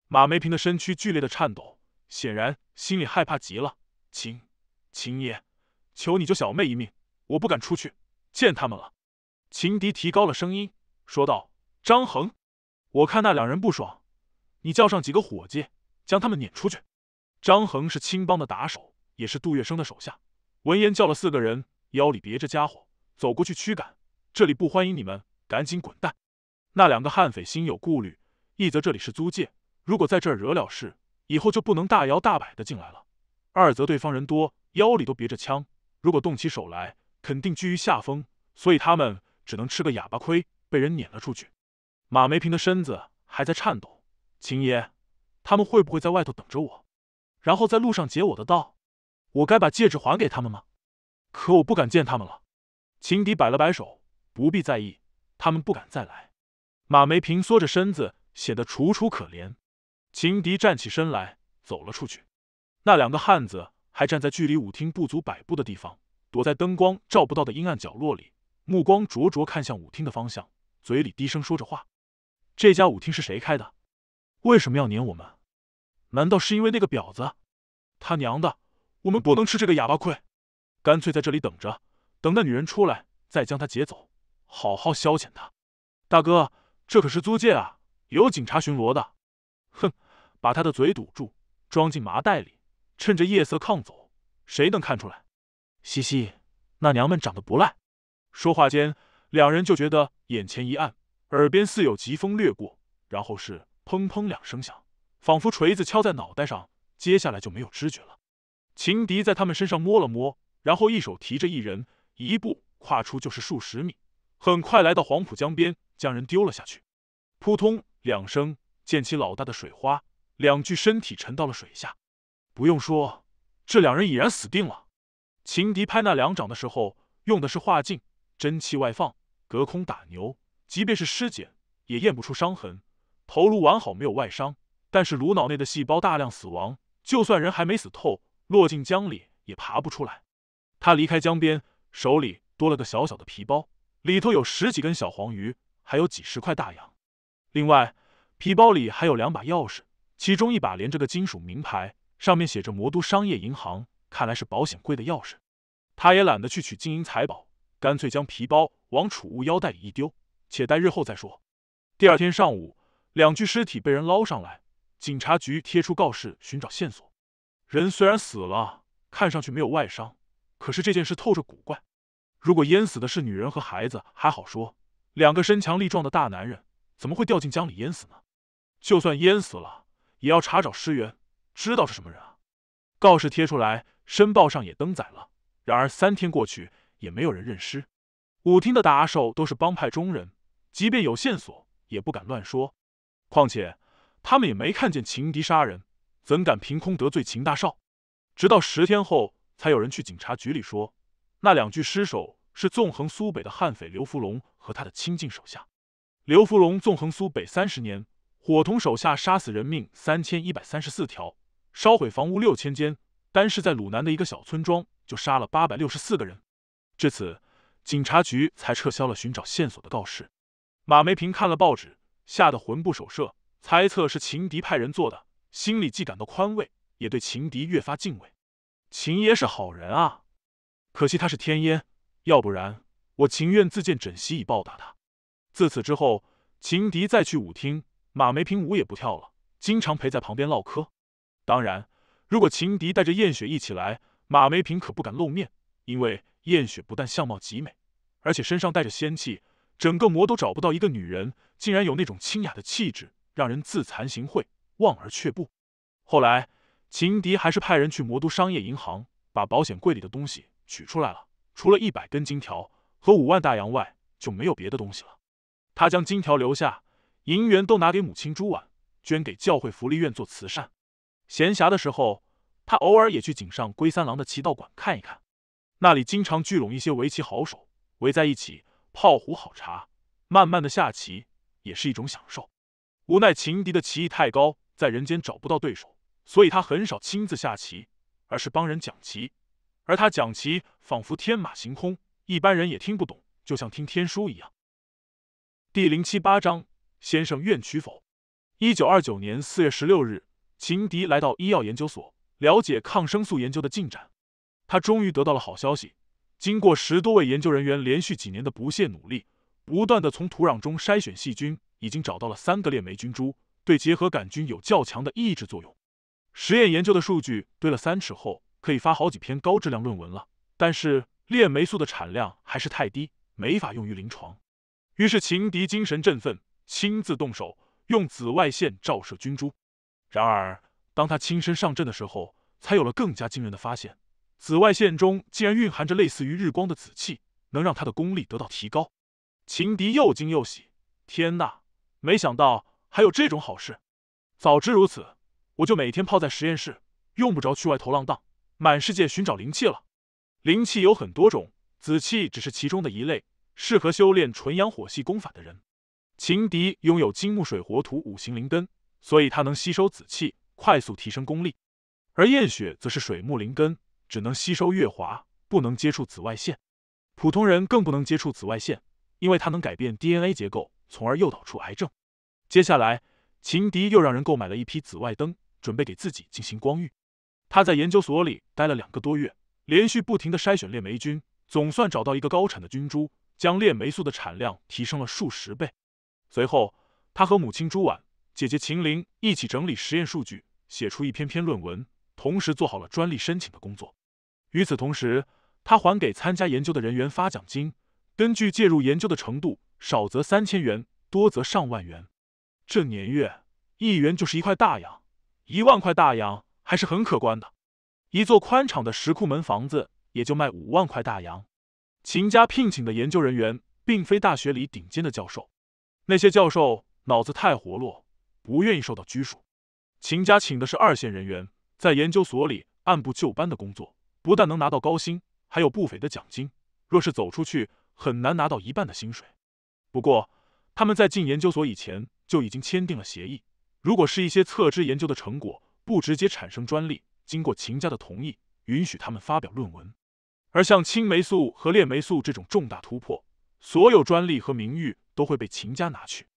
马梅平的身躯剧烈的颤抖，显然心里害怕极了。秦秦爷，求你救小妹一命，我不敢出去见他们了。秦迪提高了声音说道：“张恒。”我看那两人不爽，你叫上几个伙计，将他们撵出去。张恒是青帮的打手，也是杜月笙的手下。闻言叫了四个人，腰里别着家伙，走过去驱赶。这里不欢迎你们，赶紧滚蛋！那两个悍匪心有顾虑：一则这里是租界，如果在这儿惹了事，以后就不能大摇大摆的进来了；二则对方人多，腰里都别着枪，如果动起手来，肯定居于下风。所以他们只能吃个哑巴亏，被人撵了出去。马梅平的身子还在颤抖，秦爷，他们会不会在外头等着我？然后在路上截我的道？我该把戒指还给他们吗？可我不敢见他们了。秦迪摆了摆手，不必在意，他们不敢再来。马梅平缩着身子，显得楚楚可怜。秦迪站起身来，走了出去。那两个汉子还站在距离舞厅不足百步的地方，躲在灯光照不到的阴暗角落里，目光灼灼看向舞厅的方向，嘴里低声说着话。这家舞厅是谁开的？为什么要撵我们？难道是因为那个婊子？他娘的，我们不能吃这个哑巴亏，干脆在这里等着，等那女人出来，再将她劫走，好好消遣她。大哥，这可是租界啊，有警察巡逻的。哼，把他的嘴堵住，装进麻袋里，趁着夜色抗走，谁能看出来？嘻嘻，那娘们长得不赖。说话间，两人就觉得眼前一暗。耳边似有疾风掠过，然后是砰砰两声响，仿佛锤子敲在脑袋上。接下来就没有知觉了。情敌在他们身上摸了摸，然后一手提着一人，一步跨出就是数十米，很快来到黄浦江边，将人丢了下去。扑通两声，溅起老大的水花，两具身体沉到了水下。不用说，这两人已然死定了。情敌拍那两掌的时候，用的是化劲，真气外放，隔空打牛。即便是尸检，也验不出伤痕，头颅完好，没有外伤，但是颅脑内的细胞大量死亡。就算人还没死透，落进江里也爬不出来。他离开江边，手里多了个小小的皮包，里头有十几根小黄鱼，还有几十块大洋。另外，皮包里还有两把钥匙，其中一把连着个金属名牌，上面写着“魔都商业银行”，看来是保险柜的钥匙。他也懒得去取金银财宝，干脆将皮包往储物腰带里一丢。且待日后再说。第二天上午，两具尸体被人捞上来，警察局贴出告示寻找线索。人虽然死了，看上去没有外伤，可是这件事透着古怪。如果淹死的是女人和孩子，还好说；两个身强力壮的大男人，怎么会掉进江里淹死呢？就算淹死了，也要查找尸源，知道是什么人啊？告示贴出来，申报上也登载了。然而三天过去，也没有人认尸。舞厅的打阿寿都是帮派中人。即便有线索，也不敢乱说。况且，他们也没看见情敌杀人，怎敢凭空得罪秦大少？直到十天后，才有人去警察局里说，那两具尸首是纵横苏北的悍匪刘福龙和他的亲近手下。刘福龙纵横苏北三十年，伙同手下杀死人命三千一百三十四条，烧毁房屋六千间，单是在鲁南的一个小村庄，就杀了八百六十四个人。至此，警察局才撤销了寻找线索的告示。马梅平看了报纸，吓得魂不守舍，猜测是情敌派人做的，心里既感到宽慰，也对情敌越发敬畏。秦爷是好人啊，可惜他是天烟，要不然我情愿自荐枕席以报答他。自此之后，情敌再去舞厅，马梅平舞也不跳了，经常陪在旁边唠嗑。当然，如果情敌带着燕雪一起来，马梅平可不敢露面，因为燕雪不但相貌极美，而且身上带着仙气。整个魔都找不到一个女人，竟然有那种清雅的气质，让人自惭形秽、望而却步。后来，情敌还是派人去魔都商业银行，把保险柜里的东西取出来了。除了一百根金条和五万大洋外，就没有别的东西了。他将金条留下，银元都拿给母亲朱婉，捐给教会福利院做慈善。闲暇的时候，他偶尔也去井上龟三郎的棋道馆看一看，那里经常聚拢一些围棋好手，围在一起。泡壶好茶，慢慢的下棋也是一种享受。无奈秦迪的棋艺太高，在人间找不到对手，所以他很少亲自下棋，而是帮人讲棋。而他讲棋仿佛天马行空，一般人也听不懂，就像听天书一样。第零七八章，先生愿娶否？一九二九年四月十六日，秦迪来到医药研究所，了解抗生素研究的进展。他终于得到了好消息。经过十多位研究人员连续几年的不懈努力，不断的从土壤中筛选细菌，已经找到了三个链霉菌株，对结核杆菌有较强的抑制作用。实验研究的数据堆了三尺厚，可以发好几篇高质量论文了。但是链霉素的产量还是太低，没法用于临床。于是情敌精神振奋，亲自动手用紫外线照射菌株。然而当他亲身上阵的时候，才有了更加惊人的发现。紫外线中竟然蕴含着类似于日光的紫气，能让他的功力得到提高。秦迪又惊又喜，天呐，没想到还有这种好事！早知如此，我就每天泡在实验室，用不着去外头浪荡，满世界寻找灵气了。灵气有很多种，紫气只是其中的一类，适合修炼纯阳火系功法的人。秦迪拥有金木水火土五行灵根，所以他能吸收紫气，快速提升功力。而燕雪则是水木灵根。只能吸收月华，不能接触紫外线。普通人更不能接触紫外线，因为它能改变 DNA 结构，从而诱导出癌症。接下来，秦迪又让人购买了一批紫外灯，准备给自己进行光浴。他在研究所里待了两个多月，连续不停的筛选链霉菌，总算找到一个高产的菌株，将链霉素的产量提升了数十倍。随后，他和母亲朱婉、姐姐秦玲一起整理实验数据，写出一篇篇论文，同时做好了专利申请的工作。与此同时，他还给参加研究的人员发奖金，根据介入研究的程度，少则三千元，多则上万元。这年月，一元就是一块大洋，一万块大洋还是很可观的。一座宽敞的石库门房子也就卖五万块大洋。秦家聘请的研究人员并非大学里顶尖的教授，那些教授脑子太活络，不愿意受到拘束。秦家请的是二线人员，在研究所里按部就班的工作。不但能拿到高薪，还有不菲的奖金。若是走出去，很难拿到一半的薪水。不过，他们在进研究所以前就已经签订了协议：，如果是一些侧枝研究的成果，不直接产生专利，经过秦家的同意，允许他们发表论文；，而像青霉素和链霉素这种重大突破，所有专利和名誉都会被秦家拿去。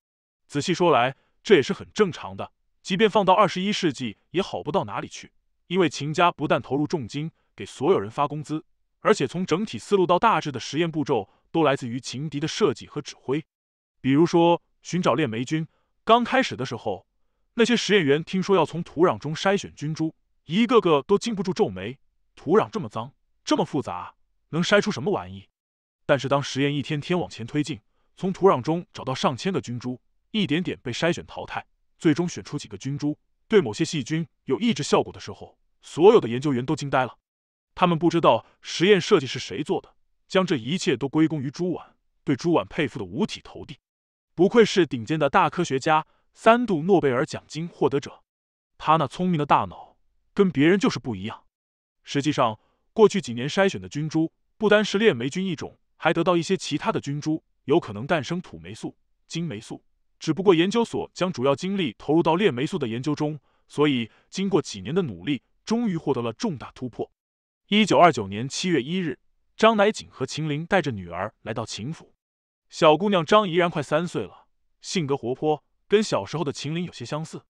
仔细说来，这也是很正常的。即便放到二十一世纪，也好不到哪里去，因为秦家不但投入重金。给所有人发工资，而且从整体思路到大致的实验步骤，都来自于情敌的设计和指挥。比如说寻找链霉菌，刚开始的时候，那些实验员听说要从土壤中筛选菌株，一个个都禁不住皱眉：土壤这么脏，这么复杂，能筛出什么玩意？但是当实验一天天往前推进，从土壤中找到上千个菌株，一点点被筛选淘汰，最终选出几个菌株对某些细菌有抑制效果的时候，所有的研究员都惊呆了。他们不知道实验设计是谁做的，将这一切都归功于朱婉，对朱婉佩服的五体投地。不愧是顶尖的大科学家，三度诺贝尔奖金获得者，他那聪明的大脑跟别人就是不一样。实际上，过去几年筛选的菌株不单是链霉菌一种，还得到一些其他的菌株，有可能诞生土霉素、金霉素。只不过研究所将主要精力投入到链霉素的研究中，所以经过几年的努力，终于获得了重大突破。一九二九年七月一日，张乃景和秦玲带着女儿来到秦府。小姑娘张怡然快三岁了，性格活泼，跟小时候的秦玲有些相似。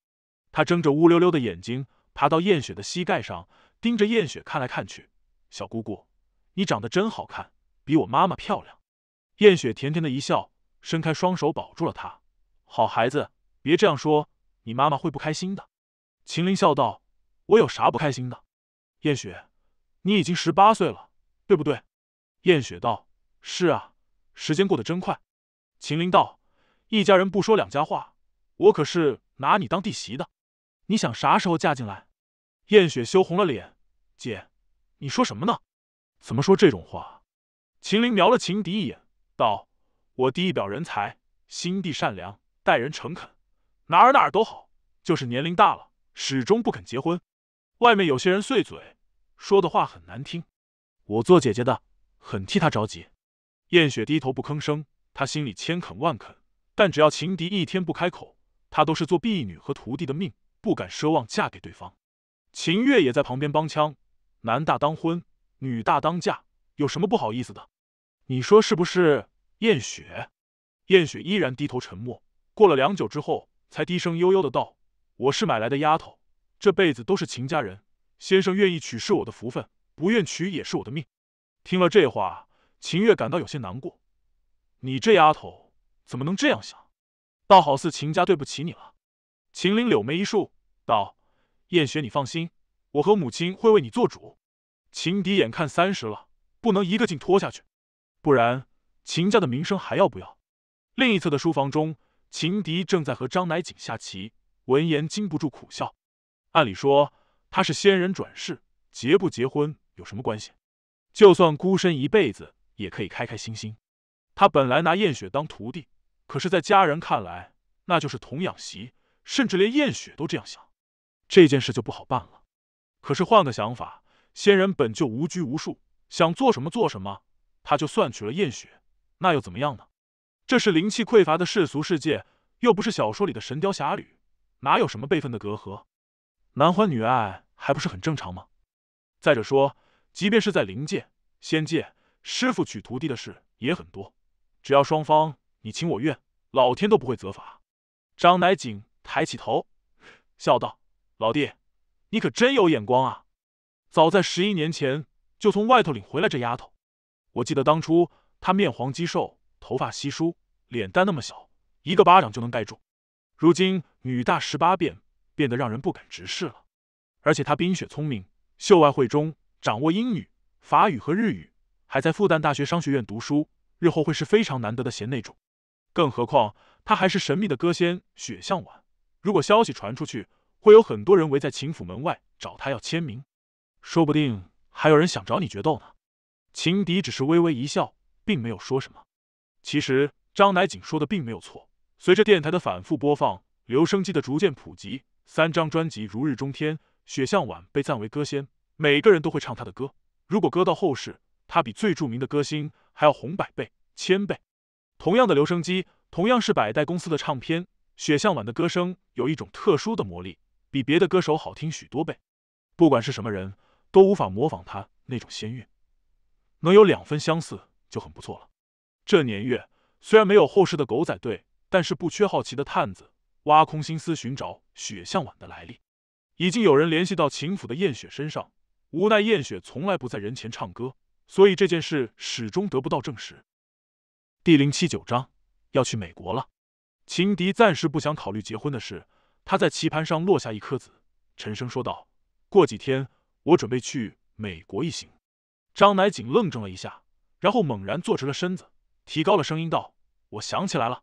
她睁着乌溜溜的眼睛，爬到燕雪的膝盖上，盯着燕雪看来看去：“小姑姑，你长得真好看，比我妈妈漂亮。”燕雪甜甜的一笑，伸开双手保住了她：“好孩子，别这样说，你妈妈会不开心的。”秦玲笑道：“我有啥不开心的？”燕雪。你已经十八岁了，对不对？燕雪道：“是啊，时间过得真快。”秦林道：“一家人不说两家话，我可是拿你当弟媳的。你想啥时候嫁进来？”燕雪羞红了脸：“姐，你说什么呢？怎么说这种话？”秦林瞄了秦迪一眼，道：“我弟一表人才，心地善良，待人诚恳，哪儿哪儿都好，就是年龄大了，始终不肯结婚。外面有些人碎嘴。”说的话很难听，我做姐姐的很替她着急。燕雪低头不吭声，她心里千肯万肯，但只要情敌一天不开口，她都是做婢女和徒弟的命，不敢奢望嫁给对方。秦月也在旁边帮腔：“男大当婚，女大当嫁，有什么不好意思的？你说是不是？”燕雪，燕雪依然低头沉默。过了良久之后，才低声悠悠的道：“我是买来的丫头，这辈子都是秦家人。”先生愿意娶是我的福分，不愿娶也是我的命。听了这话，秦月感到有些难过。你这丫头怎么能这样想？倒好似秦家对不起你了。秦林柳眉一竖，道：“燕雪，你放心，我和母亲会为你做主。”秦迪眼看三十了，不能一个劲拖下去，不然秦家的名声还要不要？另一侧的书房中，秦迪正在和张乃瑾下棋，闻言禁不住苦笑。按理说。他是仙人转世，结不结婚有什么关系？就算孤身一辈子，也可以开开心心。他本来拿燕雪当徒弟，可是，在家人看来，那就是童养媳，甚至连燕雪都这样想。这件事就不好办了。可是换个想法，仙人本就无拘无束，想做什么做什么。他就算娶了燕雪，那又怎么样呢？这是灵气匮乏的世俗世界，又不是小说里的神雕侠侣，哪有什么辈分的隔阂？男欢女爱还不是很正常吗？再者说，即便是在灵界、仙界，师傅娶徒弟的事也很多，只要双方你情我愿，老天都不会责罚。张乃景抬起头，笑道：“老弟，你可真有眼光啊！早在十一年前就从外头领回来这丫头，我记得当初她面黄肌瘦，头发稀疏，脸蛋那么小，一个巴掌就能盖住。如今女大十八变。”变得让人不敢直视了，而且他冰雪聪明，秀外慧中，掌握英语、法语和日语，还在复旦大学商学院读书，日后会是非常难得的贤内助。更何况他还是神秘的歌仙雪向晚，如果消息传出去，会有很多人围在秦府门外找他要签名，说不定还有人想找你决斗呢。秦迪只是微微一笑，并没有说什么。其实张乃景说的并没有错，随着电台的反复播放，留声机的逐渐普及。三张专辑如日中天，雪向晚被赞为歌仙，每个人都会唱她的歌。如果搁到后世，她比最著名的歌星还要红百倍、千倍。同样的留声机，同样是百代公司的唱片，雪向晚的歌声有一种特殊的魔力，比别的歌手好听许多倍。不管是什么人，都无法模仿她那种仙韵，能有两分相似就很不错了。这年月，虽然没有后世的狗仔队，但是不缺好奇的探子。挖空心思寻找雪向晚的来历，已经有人联系到秦府的燕雪身上，无奈燕雪从来不在人前唱歌，所以这件事始终得不到证实。第零七九章要去美国了，秦迪暂时不想考虑结婚的事，他在棋盘上落下一颗子，沉声说道：“过几天我准备去美国一行。”张乃景愣怔了一下，然后猛然坐直了身子，提高了声音道：“我想起来了。”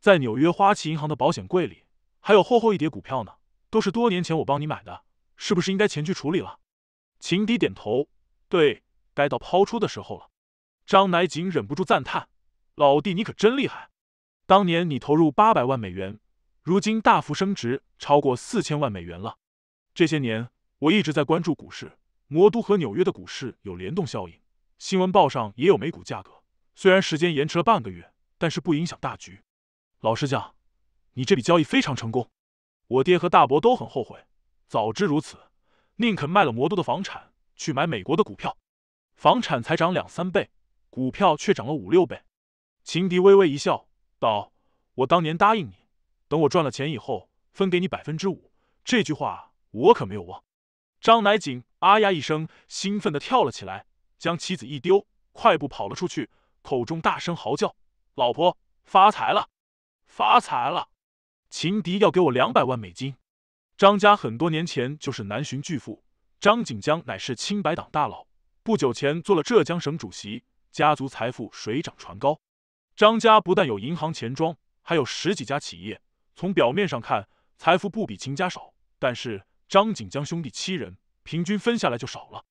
在纽约花旗银行的保险柜里，还有厚厚一叠股票呢，都是多年前我帮你买的，是不是应该前去处理了？秦迪点头，对，该到抛出的时候了。张乃景忍不住赞叹：“老弟，你可真厉害！当年你投入八百万美元，如今大幅升值，超过四千万美元了。这些年我一直在关注股市，魔都和纽约的股市有联动效应，新闻报上也有美股价格，虽然时间延迟了半个月，但是不影响大局。”老实讲，你这笔交易非常成功，我爹和大伯都很后悔。早知如此，宁肯卖了魔都的房产去买美国的股票，房产才涨两三倍，股票却涨了五六倍。秦迪微微一笑，道：“我当年答应你，等我赚了钱以后分给你百分之五，这句话我可没有忘。”张乃景啊呀一声，兴奋的跳了起来，将棋子一丢，快步跑了出去，口中大声嚎叫：“老婆发财了！”发财了，秦迪要给我两百万美金。张家很多年前就是南浔巨富，张景江乃是清白党大佬，不久前做了浙江省主席，家族财富水涨船高。张家不但有银行钱庄，还有十几家企业，从表面上看，财富不比秦家少。但是张景江兄弟七人，平均分下来就少了。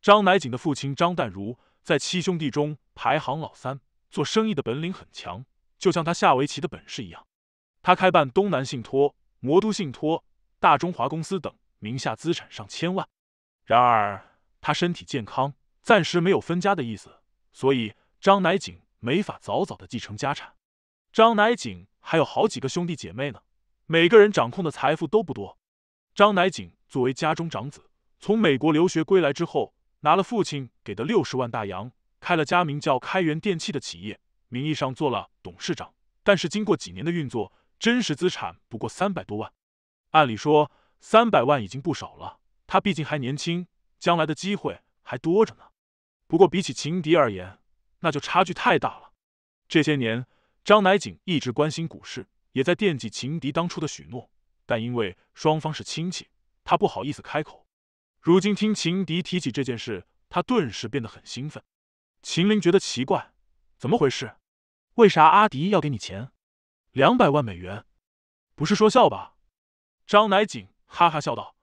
张乃景的父亲张淡如在七兄弟中排行老三，做生意的本领很强。就像他下围棋的本事一样，他开办东南信托、魔都信托、大中华公司等，名下资产上千万。然而他身体健康，暂时没有分家的意思，所以张乃景没法早早的继承家产。张乃景还有好几个兄弟姐妹呢，每个人掌控的财富都不多。张乃景作为家中长子，从美国留学归来之后，拿了父亲给的六十万大洋，开了家名叫开元电器的企业。名义上做了董事长，但是经过几年的运作，真实资产不过三百多万。按理说三百万已经不少了，他毕竟还年轻，将来的机会还多着呢。不过比起情敌而言，那就差距太大了。这些年，张乃景一直关心股市，也在惦记情敌当初的许诺，但因为双方是亲戚，他不好意思开口。如今听情敌提起这件事，他顿时变得很兴奋。秦林觉得奇怪，怎么回事？为啥阿迪要给你钱？两百万美元，不是说笑吧？张乃景哈哈笑道：“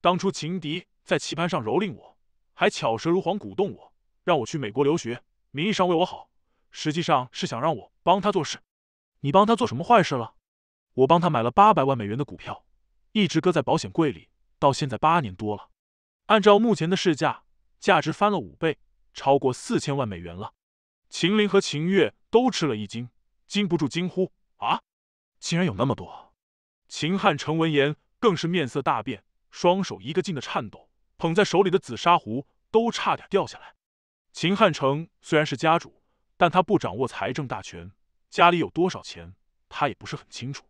当初情敌在棋盘上蹂躏我，还巧舌如簧鼓动我，让我去美国留学，名义上为我好，实际上是想让我帮他做事。你帮他做什么坏事了？我帮他买了八百万美元的股票，一直搁在保险柜里，到现在八年多了。按照目前的市价，价值翻了五倍，超过四千万美元了。”秦林和秦月都吃了一惊，禁不住惊呼：“啊！竟然有那么多！”秦汉成闻言更是面色大变，双手一个劲的颤抖，捧在手里的紫砂壶都差点掉下来。秦汉成虽然是家主，但他不掌握财政大权，家里有多少钱，他也不是很清楚。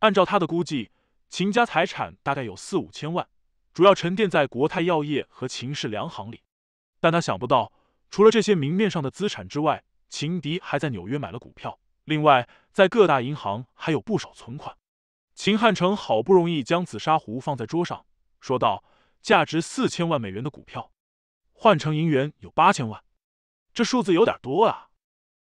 按照他的估计，秦家财产大概有四五千万，主要沉淀在国泰药业和秦氏粮行里，但他想不到。除了这些明面上的资产之外，秦迪还在纽约买了股票，另外在各大银行还有不少存款。秦汉城好不容易将紫砂壶放在桌上，说道：“价值四千万美元的股票，换成银元有八千万，这数字有点多啊。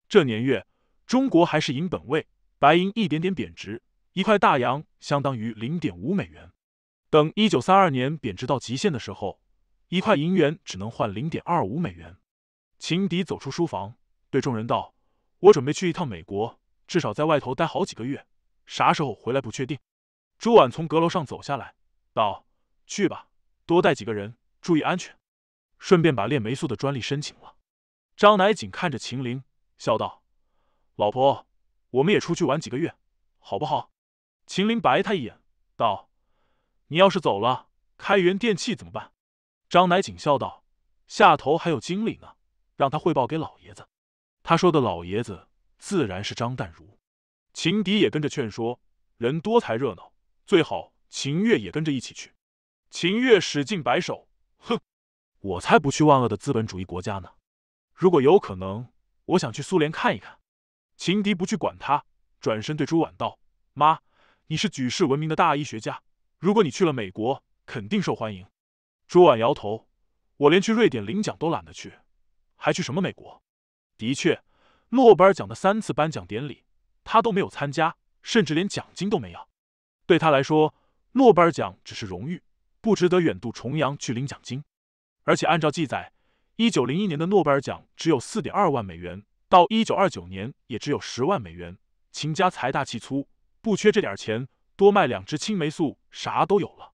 这年月，中国还是银本位，白银一点点贬值，一块大洋相当于零点五美元。等一九三二年贬值到极限的时候，一块银元只能换零点二五美元。”秦迪走出书房，对众人道：“我准备去一趟美国，至少在外头待好几个月，啥时候回来不确定。”朱婉从阁楼上走下来，道：“去吧，多带几个人，注意安全，顺便把炼霉素的专利申请了。”张乃锦看着秦林，笑道：“老婆，我们也出去玩几个月，好不好？”秦林白他一眼，道：“你要是走了，开元电器怎么办？”张乃锦笑道：“下头还有经理呢。”让他汇报给老爷子，他说的老爷子自然是张淡如。秦迪也跟着劝说，人多才热闹，最好秦月也跟着一起去。秦月使劲摆手，哼，我才不去万恶的资本主义国家呢！如果有可能，我想去苏联看一看。秦迪不去管他，转身对朱婉道：“妈，你是举世闻名的大医学家，如果你去了美国，肯定受欢迎。”朱婉摇头，我连去瑞典领奖都懒得去。还去什么美国？的确，诺贝尔奖的三次颁奖典礼他都没有参加，甚至连奖金都没要。对他来说，诺贝尔奖只是荣誉，不值得远渡重洋去领奖金。而且，按照记载，一九零一年的诺贝尔奖只有四点二万美元，到一九二九年也只有十万美元。秦家财大气粗，不缺这点钱，多卖两支青霉素，啥都有了。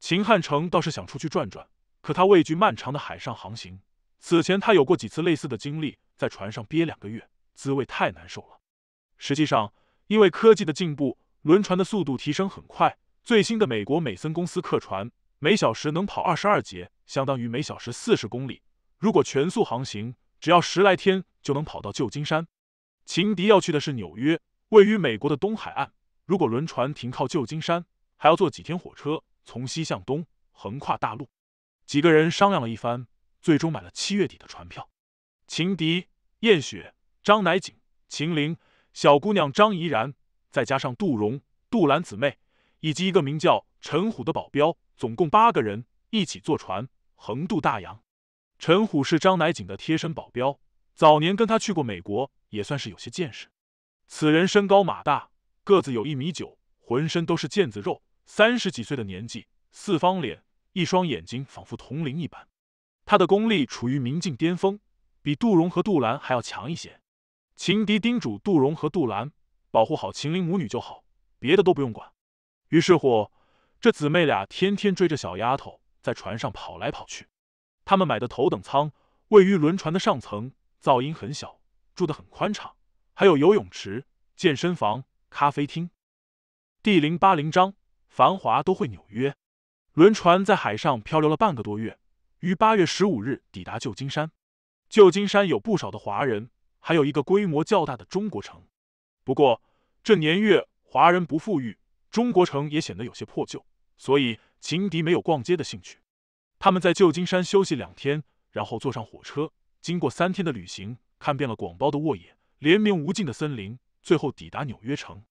秦汉城倒是想出去转转，可他畏惧漫长的海上航行。此前他有过几次类似的经历，在船上憋两个月，滋味太难受了。实际上，因为科技的进步，轮船的速度提升很快。最新的美国美森公司客船每小时能跑二十二节，相当于每小时四十公里。如果全速航行，只要十来天就能跑到旧金山。情敌要去的是纽约，位于美国的东海岸。如果轮船停靠旧金山，还要坐几天火车，从西向东横跨大陆。几个人商量了一番。最终买了七月底的船票，情敌燕雪、张乃景、秦玲、小姑娘张怡然，再加上杜荣、杜兰姊妹，以及一个名叫陈虎的保镖，总共八个人一起坐船横渡大洋。陈虎是张乃景的贴身保镖，早年跟他去过美国，也算是有些见识。此人身高马大，个子有一米九，浑身都是腱子肉，三十几岁的年纪，四方脸，一双眼睛仿佛铜铃一般。他的功力处于明镜巅峰，比杜荣和杜兰还要强一些。情敌叮嘱杜荣和杜兰保护好秦玲母女就好，别的都不用管。于是乎，这姊妹俩天天追着小丫头在船上跑来跑去。他们买的头等舱位于轮船的上层，噪音很小，住得很宽敞，还有游泳池、健身房、咖啡厅。第零八零章：繁华都会纽约。轮船在海上漂流了半个多月。于八月十五日抵达旧金山，旧金山有不少的华人，还有一个规模较大的中国城。不过这年月，华人不富裕，中国城也显得有些破旧，所以情敌没有逛街的兴趣。他们在旧金山休息两天，然后坐上火车，经过三天的旅行，看遍了广袤的沃野、连绵无尽的森林，最后抵达纽约城。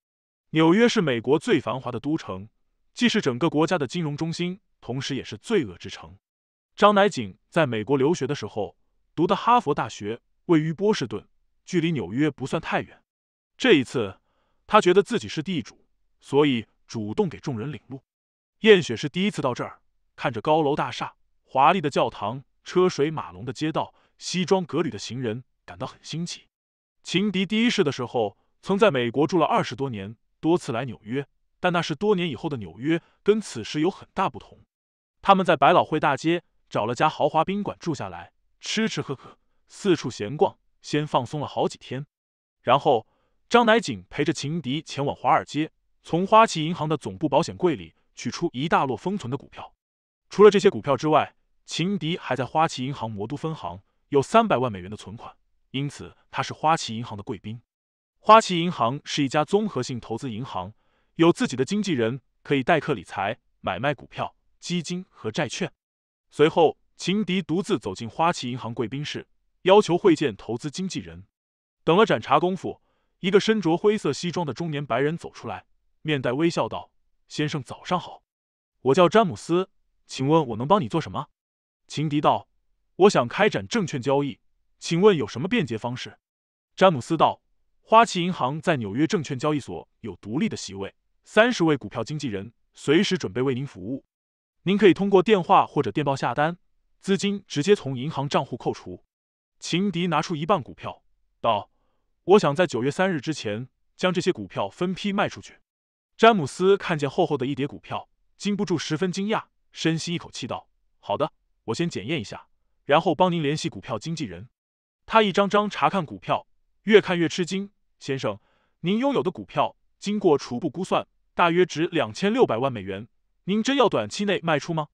纽约是美国最繁华的都城，既是整个国家的金融中心，同时也是罪恶之城。张乃景在美国留学的时候，读的哈佛大学，位于波士顿，距离纽约不算太远。这一次，他觉得自己是地主，所以主动给众人领路。燕雪是第一次到这儿，看着高楼大厦、华丽的教堂、车水马龙的街道、西装革履的行人，感到很新奇。情敌第一世的时候，曾在美国住了二十多年，多次来纽约，但那是多年以后的纽约，跟此时有很大不同。他们在百老汇大街。找了家豪华宾馆住下来，吃吃喝喝，四处闲逛，先放松了好几天。然后，张乃景陪着秦迪前往华尔街，从花旗银行的总部保险柜里取出一大摞封存的股票。除了这些股票之外，秦迪还在花旗银行魔都分行有三百万美元的存款，因此他是花旗银行的贵宾。花旗银行是一家综合性投资银行，有自己的经纪人，可以代客理财、买卖股票、基金和债券。随后，情敌独自走进花旗银行贵宾室，要求会见投资经纪人。等了盏茶功夫，一个身着灰色西装的中年白人走出来，面带微笑道：“先生，早上好。我叫詹姆斯，请问我能帮你做什么？”情敌道：“我想开展证券交易，请问有什么便捷方式？”詹姆斯道：“花旗银行在纽约证券交易所有独立的席位，三十位股票经纪人随时准备为您服务。”您可以通过电话或者电报下单，资金直接从银行账户扣除。秦迪拿出一半股票，道：“我想在九月三日之前将这些股票分批卖出去。”詹姆斯看见厚厚的一叠股票，禁不住十分惊讶，深吸一口气道：“好的，我先检验一下，然后帮您联系股票经纪人。”他一张张查看股票，越看越吃惊：“先生，您拥有的股票，经过初步估算，大约值两千六百万美元。”您真要短期内卖出吗？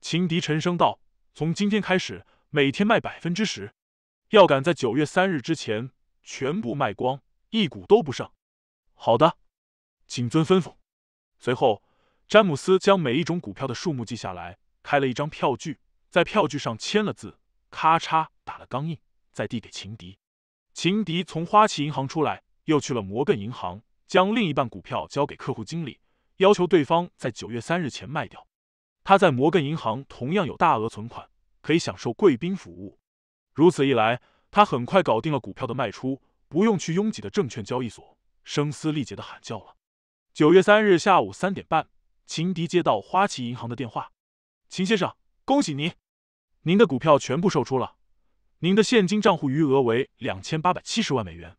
情敌沉声道：“从今天开始，每天卖百分之十，要赶在九月三日之前全部卖光，一股都不剩。”好的，谨遵吩咐。随后，詹姆斯将每一种股票的数目记下来，开了一张票据，在票据上签了字，咔嚓打了钢印，再递给情敌。情敌从花旗银行出来，又去了摩根银行，将另一半股票交给客户经理。要求对方在九月三日前卖掉。他在摩根银行同样有大额存款，可以享受贵宾服务。如此一来，他很快搞定了股票的卖出，不用去拥挤的证券交易所，声嘶力竭的喊叫了。九月三日下午三点半，秦迪接到花旗银行的电话：“秦先生，恭喜您，您的股票全部售出了，您的现金账户余额为两千八百七十万美元。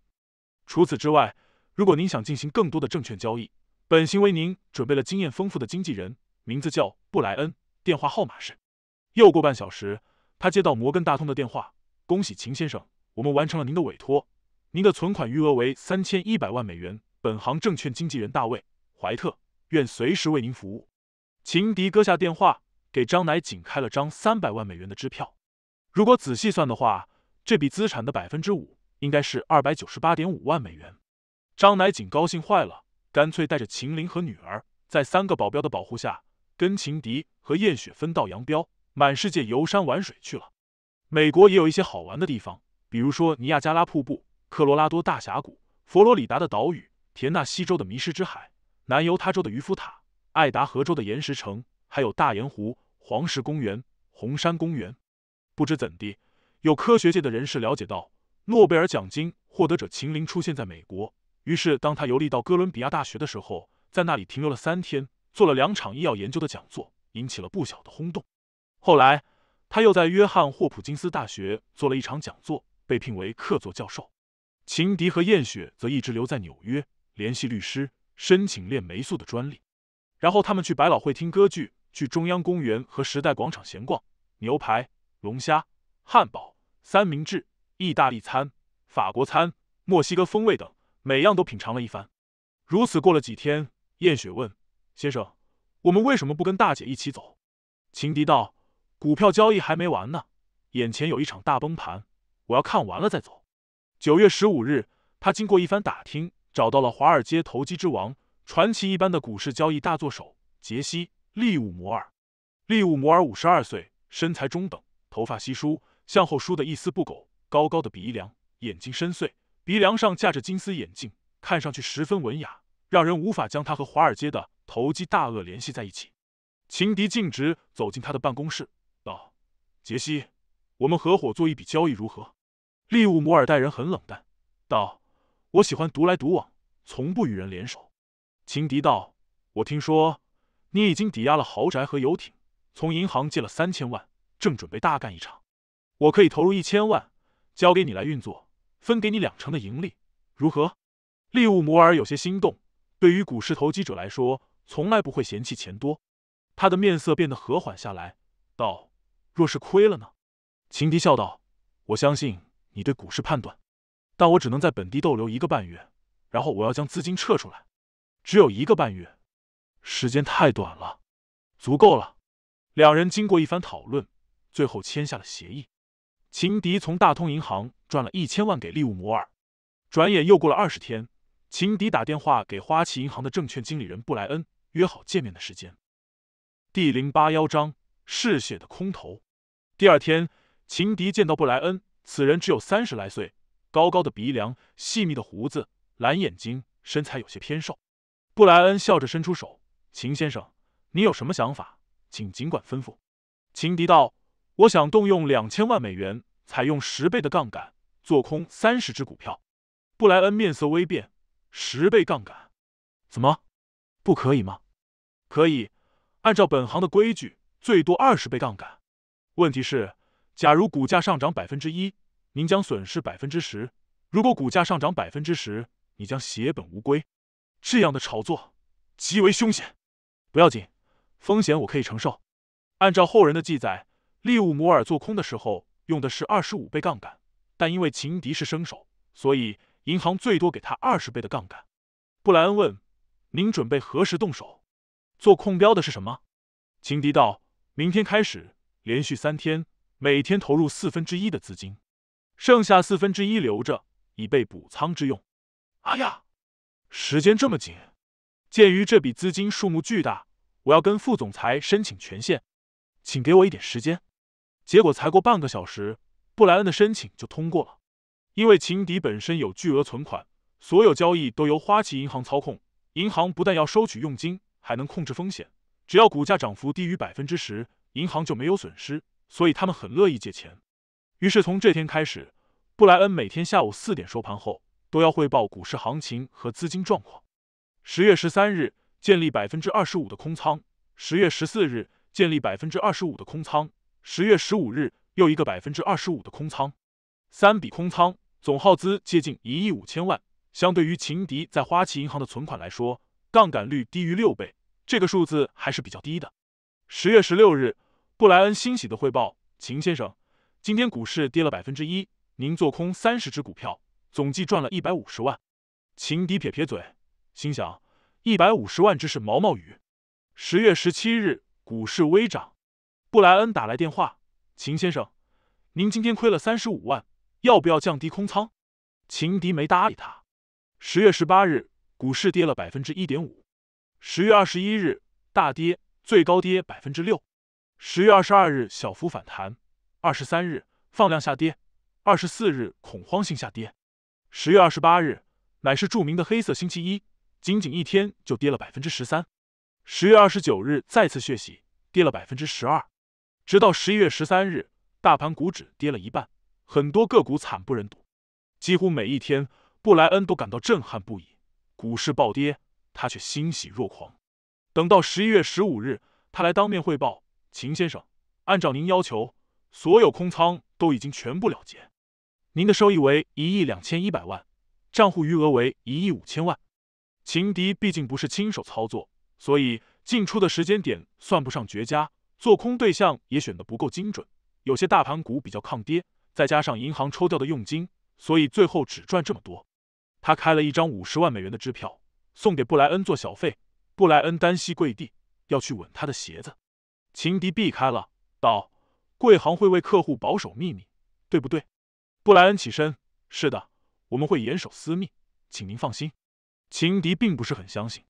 除此之外，如果您想进行更多的证券交易。”本行为您准备了经验丰富的经纪人，名字叫布莱恩，电话号码是。又过半小时，他接到摩根大通的电话，恭喜秦先生，我们完成了您的委托，您的存款余额为三千一百万美元。本行证券经纪人大卫·怀特愿随时为您服务。秦迪搁下电话，给张乃瑾开了张三百万美元的支票。如果仔细算的话，这笔资产的百分之五应该是二百九十八点五万美元。张乃瑾高兴坏了。干脆带着秦林和女儿，在三个保镖的保护下，跟秦迪和燕雪分道扬镳，满世界游山玩水去了。美国也有一些好玩的地方，比如说尼亚加拉瀑布、科罗拉多大峡谷、佛罗里达的岛屿、田纳西州的迷失之海、南犹他州的渔夫塔、爱达荷州的岩石城，还有大盐湖、黄石公园、红山公园。不知怎地，有科学界的人士了解到，诺贝尔奖金获得者秦林出现在美国。于是，当他游历到哥伦比亚大学的时候，在那里停留了三天，做了两场医药研究的讲座，引起了不小的轰动。后来，他又在约翰霍普金斯大学做了一场讲座，被聘为客座教授。情敌和燕雪则一直留在纽约，联系律师申请链霉素的专利。然后，他们去百老汇听歌剧，去中央公园和时代广场闲逛。牛排、龙虾、汉堡、三明治、意大利餐、法国餐、墨西哥风味等。每样都品尝了一番，如此过了几天，燕雪问：“先生，我们为什么不跟大姐一起走？”秦迪道：“股票交易还没完呢，眼前有一场大崩盘，我要看完了再走。”九月十五日，他经过一番打听，找到了华尔街投机之王、传奇一般的股市交易大作手杰西·利伍摩尔。利伍摩尔五十二岁，身材中等，头发稀疏，向后梳的一丝不苟，高高的鼻梁，眼睛深邃。鼻梁上架着金丝眼镜，看上去十分文雅，让人无法将他和华尔街的投机大鳄联系在一起。情敌径直走进他的办公室，道：“杰西，我们合伙做一笔交易如何？”利物摩尔待人很冷淡，道：“我喜欢独来独往，从不与人联手。”情敌道：“我听说你已经抵押了豪宅和游艇，从银行借了三千万，正准备大干一场。我可以投入一千万，交给你来运作。”分给你两成的盈利，如何？利物摩尔有些心动。对于股市投机者来说，从来不会嫌弃钱多。他的面色变得和缓下来，道：“若是亏了呢？”秦迪笑道：“我相信你对股市判断，但我只能在本地逗留一个半月，然后我要将资金撤出来。只有一个半月，时间太短了，足够了。”两人经过一番讨论，最后签下了协议。秦迪从大通银行。赚了一千万给利物摩尔，转眼又过了二十天，情敌打电话给花旗银行的证券经理人布莱恩，约好见面的时间。第零八幺章嗜血的空头。第二天，情敌见到布莱恩，此人只有三十来岁，高高的鼻梁，细密的胡子，蓝眼睛，身材有些偏瘦。布莱恩笑着伸出手：“秦先生，你有什么想法，请尽管吩咐。”情敌道：“我想动用两千万美元，采用十倍的杠杆。”做空三十只股票，布莱恩面色微变。十倍杠杆，怎么，不可以吗？可以，按照本行的规矩，最多二十倍杠杆。问题是，假如股价上涨百分之一，您将损失百分之十；如果股价上涨百分之十，你将血本无归。这样的炒作极为凶险。不要紧，风险我可以承受。按照后人的记载，利物摩尔做空的时候用的是二十五倍杠杆。但因为情敌是生手，所以银行最多给他二十倍的杠杆。布莱恩问：“您准备何时动手？”做控标的是什么？情敌道：“明天开始，连续三天，每天投入四分之一的资金，剩下四分之一留着以备补仓之用。”哎呀，时间这么紧！鉴于这笔资金数目巨大，我要跟副总裁申请权限，请给我一点时间。结果才过半个小时。布莱恩的申请就通过了，因为情敌本身有巨额存款，所有交易都由花旗银行操控。银行不但要收取佣金，还能控制风险。只要股价涨幅低于百分之十，银行就没有损失，所以他们很乐意借钱。于是从这天开始，布莱恩每天下午四点收盘后都要汇报股市行情和资金状况。十月十三日建立百分之二十五的空仓，十月十四日建立百分之二十五的空仓，十月十五日。又一个百分之二十五的空仓，三笔空仓总耗资接近一亿五千万。相对于秦迪在花旗银行的存款来说，杠杆率低于六倍，这个数字还是比较低的。十月十六日，布莱恩欣喜地汇报：“秦先生，今天股市跌了百分之一，您做空三十只股票，总计赚了一百五十万。”秦迪撇撇嘴，心想：一百五十万只是毛毛雨。十月十七日，股市微涨，布莱恩打来电话。秦先生，您今天亏了三十五万，要不要降低空仓？秦迪没搭理他。十月十八日，股市跌了百分之一点五；十月二十一日大跌，最高跌百分之六；十月二十二日小幅反弹；二十三日放量下跌；二十四日恐慌性下跌；十月二十八日乃是著名的黑色星期一，仅仅一天就跌了百分之十三；十月二十九日再次血洗，跌了百分之十二。直到十一月十三日，大盘股指跌了一半，很多个股惨不忍睹。几乎每一天，布莱恩都感到震撼不已。股市暴跌，他却欣喜若狂。等到十一月十五日，他来当面汇报秦先生：“按照您要求，所有空仓都已经全部了结，您的收益为一亿两千一百万，账户余额为一亿五千万。”秦迪毕竟不是亲手操作，所以进出的时间点算不上绝佳。做空对象也选的不够精准，有些大盘股比较抗跌，再加上银行抽掉的佣金，所以最后只赚这么多。他开了一张五十万美元的支票送给布莱恩做小费。布莱恩单膝跪地，要去吻他的鞋子。情敌避开了，道：“贵行会为客户保守秘密，对不对？”布莱恩起身：“是的，我们会严守私密，请您放心。”情敌并不是很相信。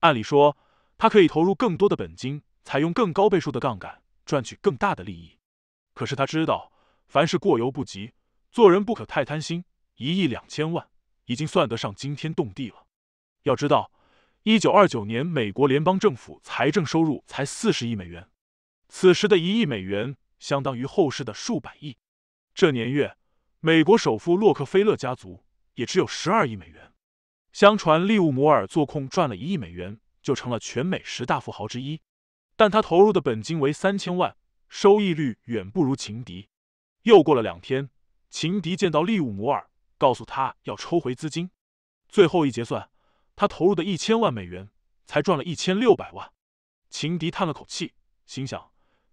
按理说，他可以投入更多的本金。采用更高倍数的杠杆赚取更大的利益，可是他知道，凡事过犹不及，做人不可太贪心。一亿两千万已经算得上惊天动地了。要知道，一九二九年美国联邦政府财政收入才四十亿美元，此时的一亿美元相当于后世的数百亿。这年月，美国首富洛克菲勒家族也只有十二亿美元。相传利物摩尔做空赚了一亿美元，就成了全美十大富豪之一。但他投入的本金为三千万，收益率远不如情敌。又过了两天，情敌见到利物摩尔，告诉他要抽回资金。最后一结算，他投入的一千万美元才赚了一千六百万。情敌叹了口气，心想：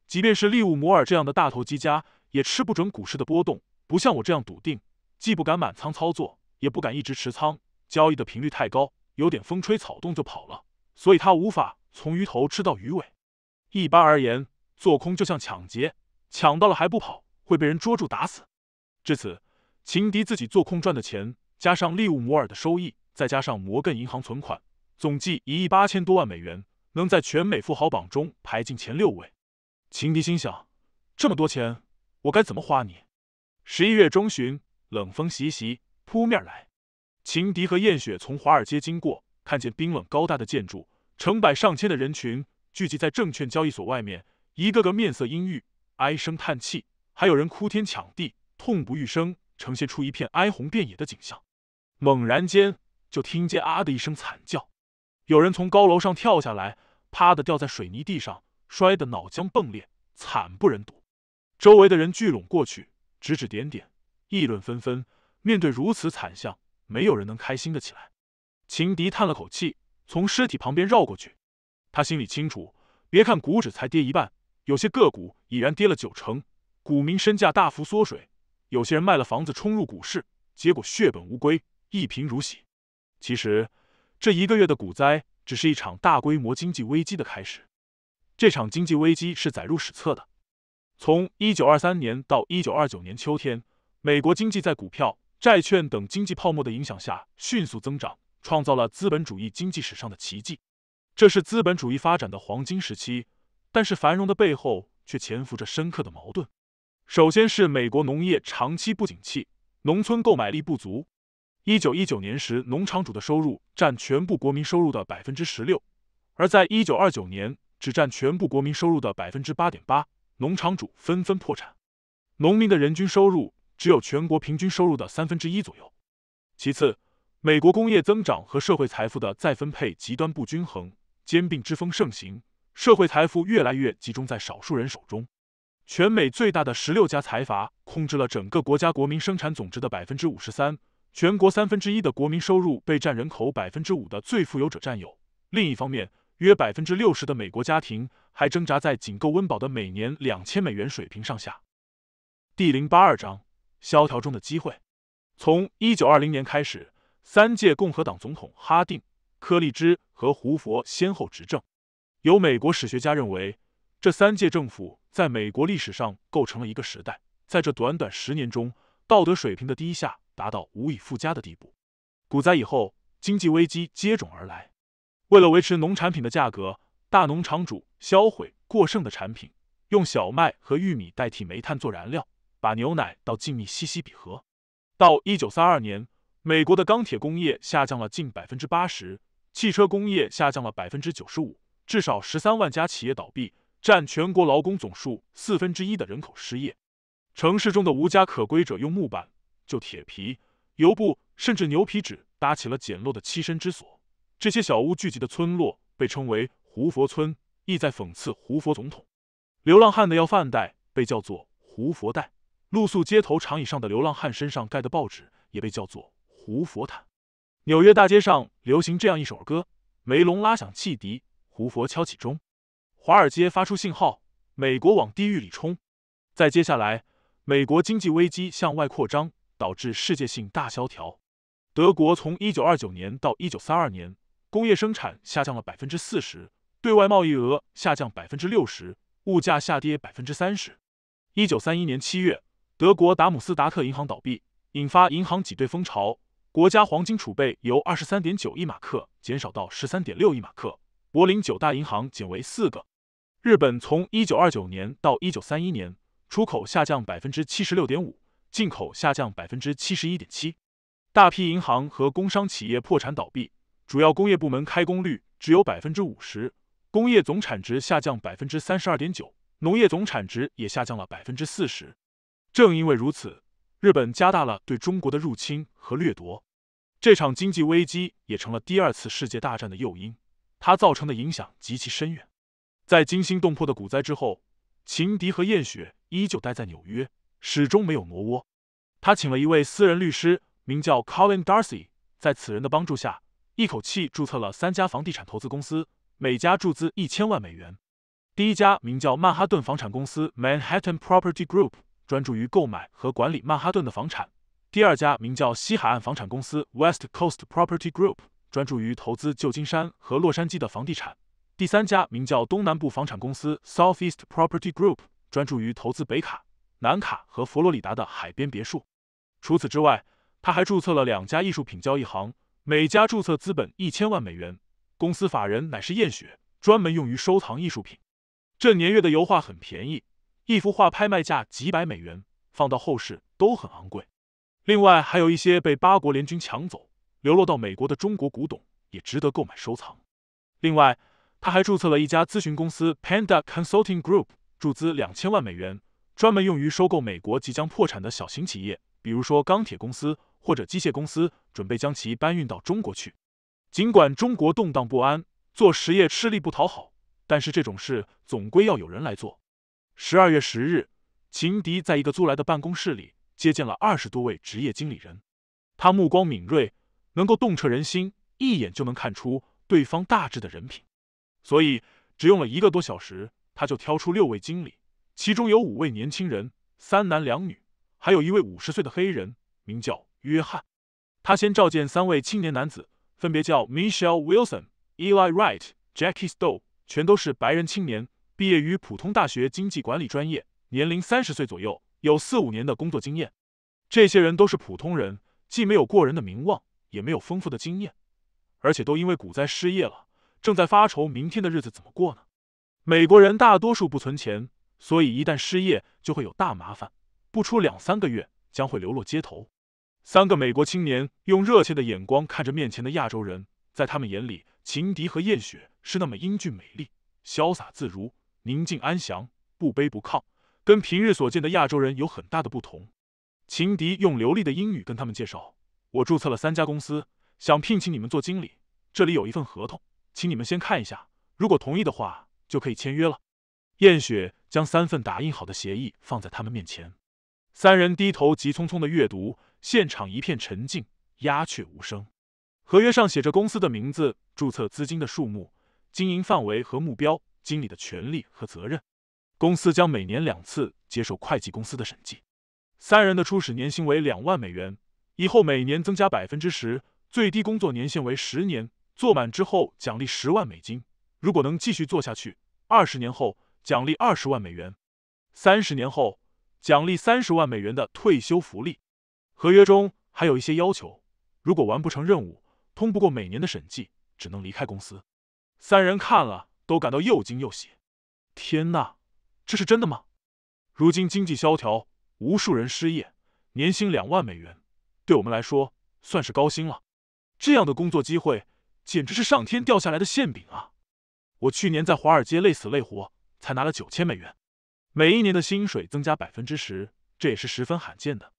即便是利物摩尔这样的大头基家，也吃不准股市的波动，不像我这样笃定，既不敢满仓操作，也不敢一直持仓，交易的频率太高，有点风吹草动就跑了，所以他无法从鱼头吃到鱼尾。一般而言，做空就像抢劫，抢到了还不跑，会被人捉住打死。至此，情敌自己做空赚的钱，加上利物摩尔的收益，再加上摩根银行存款，总计一亿八千多万美元，能在全美富豪榜中排进前六位。情敌心想：这么多钱，我该怎么花你？十一月中旬，冷风习习扑面来，情敌和燕雪从华尔街经过，看见冰冷高大的建筑，成百上千的人群。聚集在证券交易所外面，一个个面色阴郁，唉声叹气，还有人哭天抢地，痛不欲生，呈现出一片哀鸿遍野的景象。猛然间，就听见啊”的一声惨叫，有人从高楼上跳下来，啪的掉在水泥地上，摔得脑浆迸裂，惨不忍睹。周围的人聚拢过去，指指点点，议论纷纷。面对如此惨象，没有人能开心的起来。情敌叹了口气，从尸体旁边绕过去。他心里清楚，别看股指才跌一半，有些个股已然跌了九成，股民身价大幅缩水。有些人卖了房子冲入股市，结果血本无归，一贫如洗。其实，这一个月的股灾只是一场大规模经济危机的开始。这场经济危机是载入史册的。从一九二三年到一九二九年秋天，美国经济在股票、债券等经济泡沫的影响下迅速增长，创造了资本主义经济史上的奇迹。这是资本主义发展的黄金时期，但是繁荣的背后却潜伏着深刻的矛盾。首先是美国农业长期不景气，农村购买力不足。一九一九年时，农场主的收入占全部国民收入的百分之十六，而在一九二九年，只占全部国民收入的百分之八点八，农场主纷纷破产，农民的人均收入只有全国平均收入的三分之一左右。其次，美国工业增长和社会财富的再分配极端不均衡。兼并之风盛行，社会财富越来越集中在少数人手中。全美最大的十六家财阀控制了整个国家国民生产总值的百分之五十三，全国三分之一的国民收入被占人口百分之五的最富有者占有。另一方面，约百分之六十的美国家庭还挣扎在仅够温饱的每年两千美元水平上下。第零八二章萧条中的机会。从一九二零年开始，三届共和党总统哈定。柯立芝和胡佛先后执政，有美国史学家认为，这三届政府在美国历史上构成了一个时代。在这短短十年中，道德水平的低下达到无以复加的地步。股灾以后，经济危机接踵而来。为了维持农产品的价格，大农场主销毁过剩的产品，用小麦和玉米代替煤炭做燃料，把牛奶倒进密西西比河。到一九三二年，美国的钢铁工业下降了近百分之八十。汽车工业下降了百分之九十五，至少十三万家企业倒闭，占全国劳工总数四分之一的人口失业。城市中的无家可归者用木板、旧铁皮、油布，甚至牛皮纸搭起了简陋的栖身之所。这些小屋聚集的村落被称为“胡佛村”，意在讽刺胡佛总统。流浪汉的要饭袋被叫做“胡佛袋”，露宿街头长椅上的流浪汉身上盖的报纸也被叫做“胡佛毯”。纽约大街上流行这样一首歌：梅隆拉响汽笛，胡佛敲起钟，华尔街发出信号，美国往地狱里冲。在接下来，美国经济危机向外扩张，导致世界性大萧条。德国从一九二九年到一九三二年，工业生产下降了百分之四十，对外贸易额下降百分之六十，物价下跌百分之三十。一九三一年七月，德国达姆斯达特银行倒闭，引发银行挤兑风潮。国家黄金储备由二十三点九亿马克减少到十三点六亿马克，柏林九大银行减为四个。日本从一九二九年到一九三一年，出口下降百分之七十六点五，进口下降百分之七十一点七。大批银行和工商企业破产倒闭，主要工业部门开工率只有百分之五十，工业总产值下降百分之三十二点九，农业总产值也下降了百分之四十。正因为如此。日本加大了对中国的入侵和掠夺，这场经济危机也成了第二次世界大战的诱因。它造成的影响极其深远。在惊心动魄的股灾之后，秦迪和燕雪依旧待在纽约，始终没有挪窝。他请了一位私人律师，名叫 Colin Darcy，在此人的帮助下，一口气注册了三家房地产投资公司，每家注资一千万美元。第一家名叫曼哈顿房产公司 （Manhattan Property Group）。专注于购买和管理曼哈顿的房产。第二家名叫西海岸房产公司 West Coast Property Group，专注于投资旧金山和洛杉矶的房地产。第三家名叫东南部房产公司 Southeast Property Group，专注于投资北卡、南卡和佛罗里达的海边别墅。除此之外，他还注册了两家艺术品交易行，每家注册资本一千万美元。公司法人乃是燕雪，专门用于收藏艺术品。这年月的油画很便宜。一幅画拍卖价几百美元，放到后世都很昂贵。另外，还有一些被八国联军抢走、流落到美国的中国古董，也值得购买收藏。另外，他还注册了一家咨询公司 Panda Consulting Group，注资两千万美元，专门用于收购美国即将破产的小型企业，比如说钢铁公司或者机械公司，准备将其搬运到中国去。尽管中国动荡不安，做实业吃力不讨好，但是这种事总归要有人来做。十二月十日，秦迪在一个租来的办公室里接见了二十多位职业经理人。他目光敏锐，能够洞彻人心，一眼就能看出对方大致的人品。所以，只用了一个多小时，他就挑出六位经理，其中有五位年轻人，三男两女，还有一位五十岁的黑人，名叫约翰。他先召见三位青年男子，分别叫 Michelle Wilson、Eli Wright、Jackie s t o w e 全都是白人青年。毕业于普通大学经济管理专业，年龄三十岁左右，有四五年的工作经验。这些人都是普通人，既没有过人的名望，也没有丰富的经验，而且都因为股灾失业了，正在发愁明天的日子怎么过呢？美国人大多数不存钱，所以一旦失业就会有大麻烦，不出两三个月将会流落街头。三个美国青年用热切的眼光看着面前的亚洲人，在他们眼里，秦迪和燕雪是那么英俊美丽、潇洒自如。宁静安详，不卑不亢，跟平日所见的亚洲人有很大的不同。秦迪用流利的英语跟他们介绍：“我注册了三家公司，想聘请你们做经理。这里有一份合同，请你们先看一下。如果同意的话，就可以签约了。”燕雪将三份打印好的协议放在他们面前，三人低头急匆匆的阅读，现场一片沉静，鸦雀无声。合约上写着公司的名字、注册资金的数目、经营范围和目标。经理的权利和责任，公司将每年两次接受会计公司的审计。三人的初始年薪为两万美元，以后每年增加百分之十，最低工作年限为十年，做满之后奖励十万美金。如果能继续做下去，二十年后奖励二十万美元，三十年后奖励三十万美元的退休福利。合约中还有一些要求，如果完不成任务，通不过每年的审计，只能离开公司。三人看了。都感到又惊又喜。天呐，这是真的吗？如今经济萧条，无数人失业，年薪两万美元，对我们来说算是高薪了。这样的工作机会简直是上天掉下来的馅饼啊！我去年在华尔街累死累活，才拿了九千美元。每一年的薪水增加百分之十，这也是十分罕见的。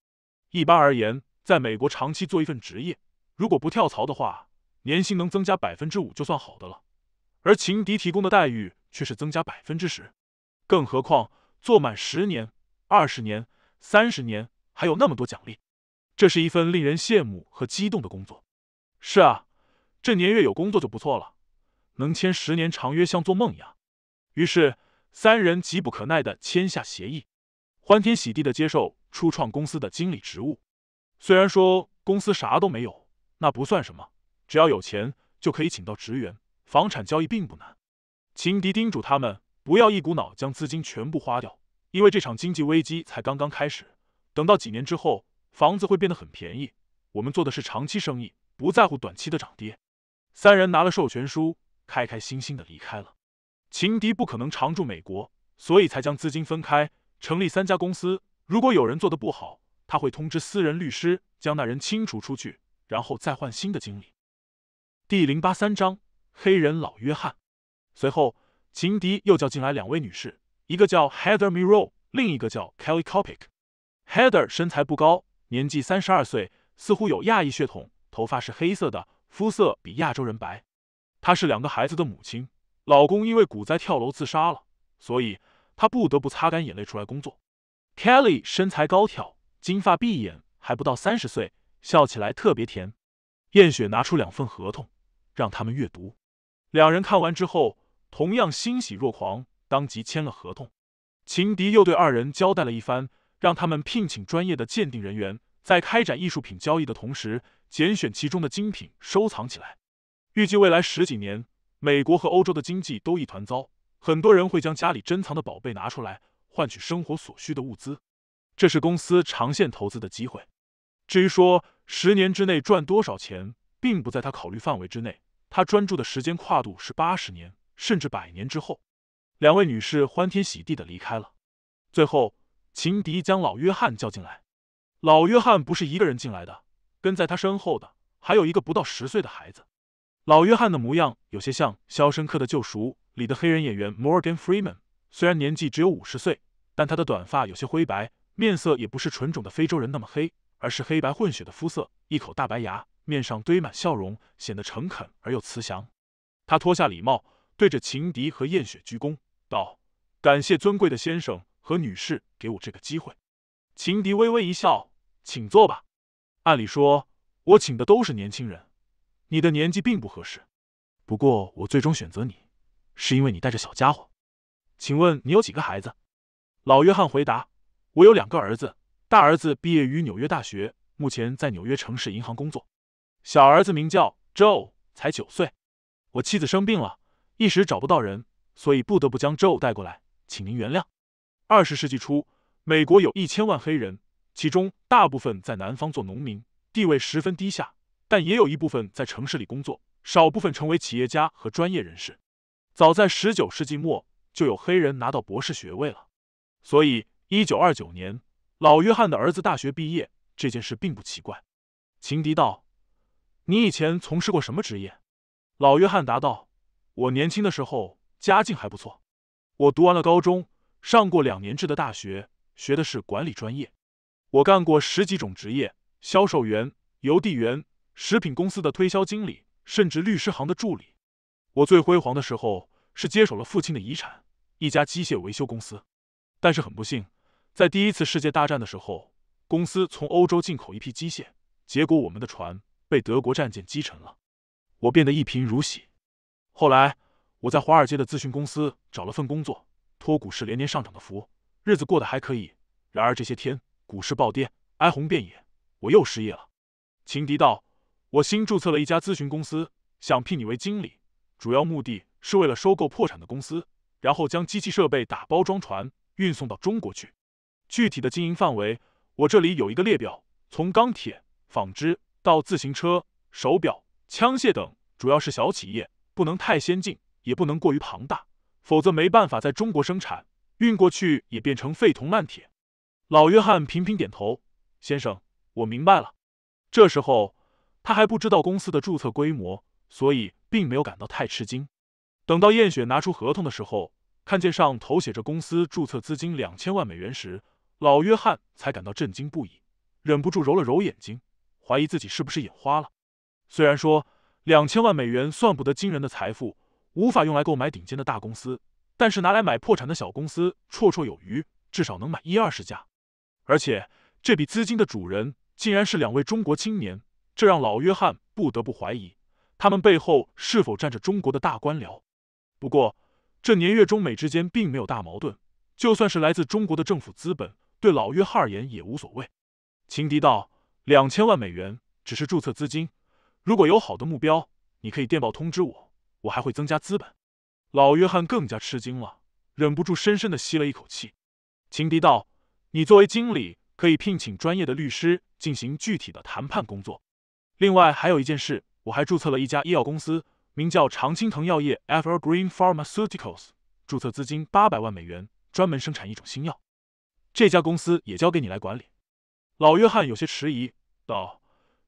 一般而言，在美国长期做一份职业，如果不跳槽的话，年薪能增加百分之五就算好的了。而情敌提供的待遇却是增加百分之十，更何况做满十年、二十年、三十年还有那么多奖励，这是一份令人羡慕和激动的工作。是啊，这年月有工作就不错了，能签十年长约像做梦一样。于是三人急不可耐的签下协议，欢天喜地的接受初创公司的经理职务。虽然说公司啥都没有，那不算什么，只要有钱就可以请到职员。房产交易并不难，秦迪叮嘱他们不要一股脑将资金全部花掉，因为这场经济危机才刚刚开始。等到几年之后，房子会变得很便宜。我们做的是长期生意，不在乎短期的涨跌。三人拿了授权书，开开心心的离开了。秦迪不可能常驻美国，所以才将资金分开，成立三家公司。如果有人做的不好，他会通知私人律师将那人清除出去，然后再换新的经理。第零八三章。黑人老约翰，随后情敌又叫进来两位女士，一个叫 Heather Miro，另一个叫 Kelly Copick。Heather 身材不高，年纪三十二岁，似乎有亚裔血统，头发是黑色的，肤色比亚洲人白。她是两个孩子的母亲，老公因为股灾跳楼自杀了，所以她不得不擦干眼泪出来工作。Kelly 身材高挑，金发碧眼，还不到三十岁，笑起来特别甜。燕雪拿出两份合同，让他们阅读。两人看完之后，同样欣喜若狂，当即签了合同。秦迪又对二人交代了一番，让他们聘请专业的鉴定人员，在开展艺术品交易的同时，拣选其中的精品收藏起来。预计未来十几年，美国和欧洲的经济都一团糟，很多人会将家里珍藏的宝贝拿出来，换取生活所需的物资，这是公司长线投资的机会。至于说十年之内赚多少钱，并不在他考虑范围之内。他专注的时间跨度是八十年，甚至百年之后。两位女士欢天喜地的离开了。最后，情敌将老约翰叫进来。老约翰不是一个人进来的，跟在他身后的还有一个不到十岁的孩子。老约翰的模样有些像《肖申克的救赎》里的黑人演员 Morgan Freeman。虽然年纪只有五十岁，但他的短发有些灰白，面色也不是纯种的非洲人那么黑，而是黑白混血的肤色，一口大白牙。面上堆满笑容，显得诚恳而又慈祥。他脱下礼帽，对着情敌和燕雪鞠躬道：“感谢尊贵的先生和女士给我这个机会。”情敌微微一笑：“请坐吧。按理说，我请的都是年轻人，你的年纪并不合适。不过，我最终选择你，是因为你带着小家伙。请问你有几个孩子？”老约翰回答：“我有两个儿子，大儿子毕业于纽约大学，目前在纽约城市银行工作。”小儿子名叫 Joe，才九岁。我妻子生病了，一时找不到人，所以不得不将 Joe 带过来，请您原谅。二十世纪初，美国有一千万黑人，其中大部分在南方做农民，地位十分低下，但也有一部分在城市里工作，少部分成为企业家和专业人士。早在十九世纪末，就有黑人拿到博士学位了，所以一九二九年老约翰的儿子大学毕业这件事并不奇怪。情敌道。你以前从事过什么职业？老约翰答道：“我年轻的时候家境还不错，我读完了高中，上过两年制的大学，学的是管理专业。我干过十几种职业：销售员、邮递员、食品公司的推销经理，甚至律师行的助理。我最辉煌的时候是接手了父亲的遗产——一家机械维修公司。但是很不幸，在第一次世界大战的时候，公司从欧洲进口一批机械，结果我们的船……”被德国战舰击沉了，我变得一贫如洗。后来我在华尔街的咨询公司找了份工作，托股市连年上涨的福，日子过得还可以。然而这些天股市暴跌，哀鸿遍野，我又失业了。情敌道：“我新注册了一家咨询公司，想聘你为经理，主要目的是为了收购破产的公司，然后将机器设备打包装船运送到中国去。具体的经营范围，我这里有一个列表，从钢铁、纺织。”到自行车、手表、枪械等，主要是小企业，不能太先进，也不能过于庞大，否则没办法在中国生产，运过去也变成废铜烂铁。老约翰频频点头，先生，我明白了。这时候他还不知道公司的注册规模，所以并没有感到太吃惊。等到燕雪拿出合同的时候，看见上头写着公司注册资金两千万美元时，老约翰才感到震惊不已，忍不住揉了揉眼睛。怀疑自己是不是眼花了？虽然说两千万美元算不得惊人的财富，无法用来购买顶尖的大公司，但是拿来买破产的小公司绰绰有余，至少能买一二十家。而且这笔资金的主人竟然是两位中国青年，这让老约翰不得不怀疑他们背后是否站着中国的大官僚。不过这年月中美之间并没有大矛盾，就算是来自中国的政府资本，对老约翰而言也无所谓。情敌道。两千万美元只是注册资金，如果有好的目标，你可以电报通知我，我还会增加资本。老约翰更加吃惊了，忍不住深深的吸了一口气。情敌道：“你作为经理，可以聘请专业的律师进行具体的谈判工作。另外还有一件事，我还注册了一家医药公司，名叫常青藤药业 （Evergreen Pharmaceuticals），注册资金八百万美元，专门生产一种新药。这家公司也交给你来管理。”老约翰有些迟疑，道：“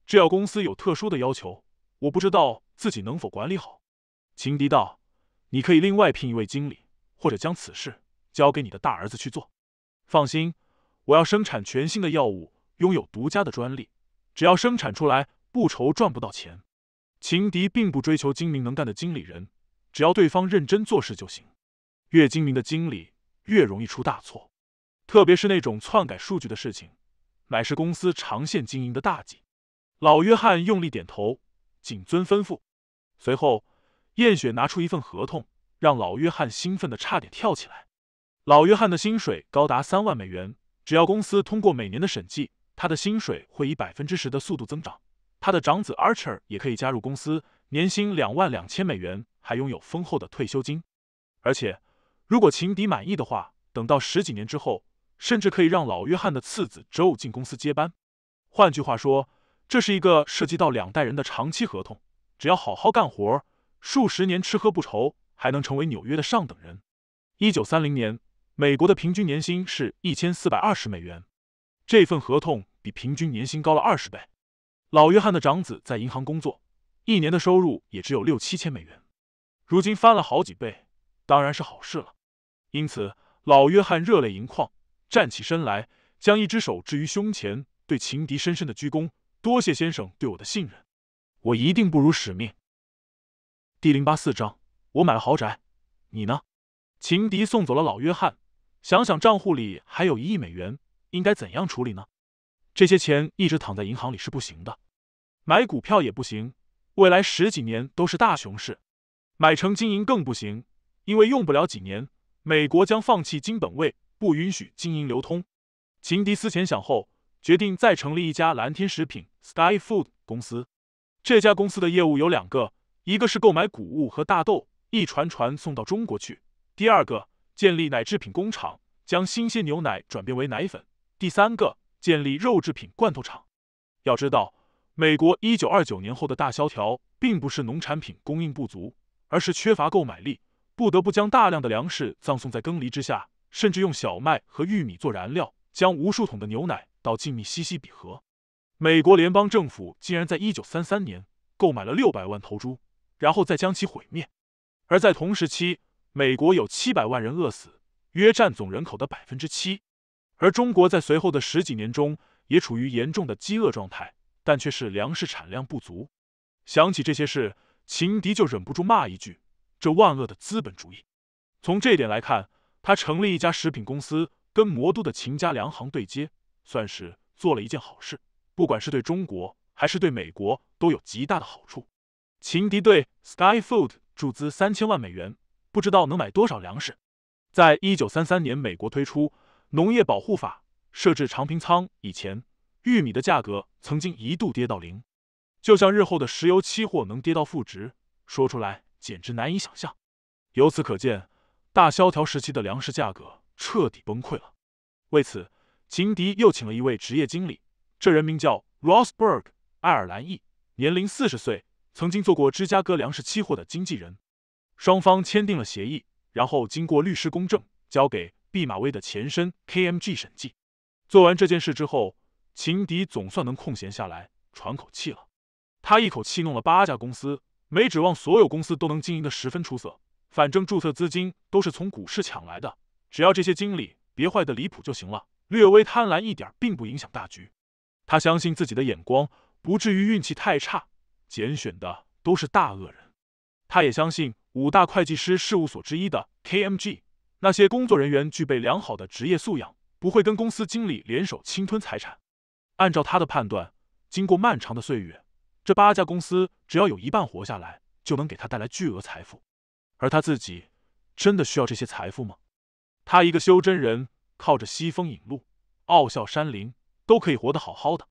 制药公司有特殊的要求，我不知道自己能否管理好。”秦迪道：“你可以另外聘一位经理，或者将此事交给你的大儿子去做。放心，我要生产全新的药物，拥有独家的专利，只要生产出来，不愁赚不到钱。”秦迪并不追求精明能干的经理人，只要对方认真做事就行。越精明的经理，越容易出大错，特别是那种篡改数据的事情。乃是公司长线经营的大计。老约翰用力点头，谨遵吩咐。随后，燕雪拿出一份合同，让老约翰兴奋的差点跳起来。老约翰的薪水高达三万美元，只要公司通过每年的审计，他的薪水会以百分之十的速度增长。他的长子 Archer 也可以加入公司，年薪两万两千美元，还拥有丰厚的退休金。而且，如果情敌满意的话，等到十几年之后。甚至可以让老约翰的次子 Joe 进公司接班。换句话说，这是一个涉及到两代人的长期合同。只要好好干活数十年吃喝不愁，还能成为纽约的上等人。一九三零年，美国的平均年薪是一千四百二十美元，这份合同比平均年薪高了二十倍。老约翰的长子在银行工作，一年的收入也只有六七千美元，如今翻了好几倍，当然是好事了。因此，老约翰热泪盈眶。站起身来，将一只手置于胸前，对情敌深深的鞠躬。多谢先生对我的信任，我一定不辱使命。第零八四章，我买了豪宅，你呢？情敌送走了老约翰，想想账户里还有一亿美元，应该怎样处理呢？这些钱一直躺在银行里是不行的，买股票也不行，未来十几年都是大熊市，买成金银更不行，因为用不了几年，美国将放弃金本位。不允许经营流通。秦迪思前想后，决定再成立一家蓝天食品 （Sky Food） 公司。这家公司的业务有两个：一个是购买谷物和大豆，一船船送到中国去；第二个，建立奶制品工厂，将新鲜牛奶转变为奶粉；第三个，建立肉制品罐头厂。要知道，美国一九二九年后的大萧条，并不是农产品供应不足，而是缺乏购买力，不得不将大量的粮食葬送在耕犁之下。甚至用小麦和玉米做燃料，将无数桶的牛奶倒进密西西比河。美国联邦政府竟然在一九三三年购买了六百万头猪，然后再将其毁灭。而在同时期，美国有七百万人饿死，约占总人口的百分之七。而中国在随后的十几年中也处于严重的饥饿状态，但却是粮食产量不足。想起这些事，秦敌就忍不住骂一句：“这万恶的资本主义！”从这点来看。他成立一家食品公司，跟魔都的秦家粮行对接，算是做了一件好事。不管是对中国还是对美国，都有极大的好处。秦迪对 Sky Food 注资三千万美元，不知道能买多少粮食。在一九三三年，美国推出农业保护法，设置常平仓以前，玉米的价格曾经一度跌到零，就像日后的石油期货能跌到负值，说出来简直难以想象。由此可见。大萧条时期的粮食价格彻底崩溃了，为此，秦迪又请了一位职业经理，这人名叫 Rosberg，爱尔兰裔，年龄四十岁，曾经做过芝加哥粮食期货的经纪人。双方签订了协议，然后经过律师公证，交给毕马威的前身 KMG 审计。做完这件事之后，秦迪总算能空闲下来喘口气了。他一口气弄了八家公司，没指望所有公司都能经营的十分出色。反正注册资金都是从股市抢来的，只要这些经理别坏的离谱就行了。略微贪婪一点，并不影响大局。他相信自己的眼光，不至于运气太差。拣选的都是大恶人。他也相信五大会计师事务所之一的 KMG，那些工作人员具备良好的职业素养，不会跟公司经理联手侵吞财产。按照他的判断，经过漫长的岁月，这八家公司只要有一半活下来，就能给他带来巨额财富。而他自己真的需要这些财富吗？他一个修真人，靠着西风引路，傲啸山林，都可以活得好好的。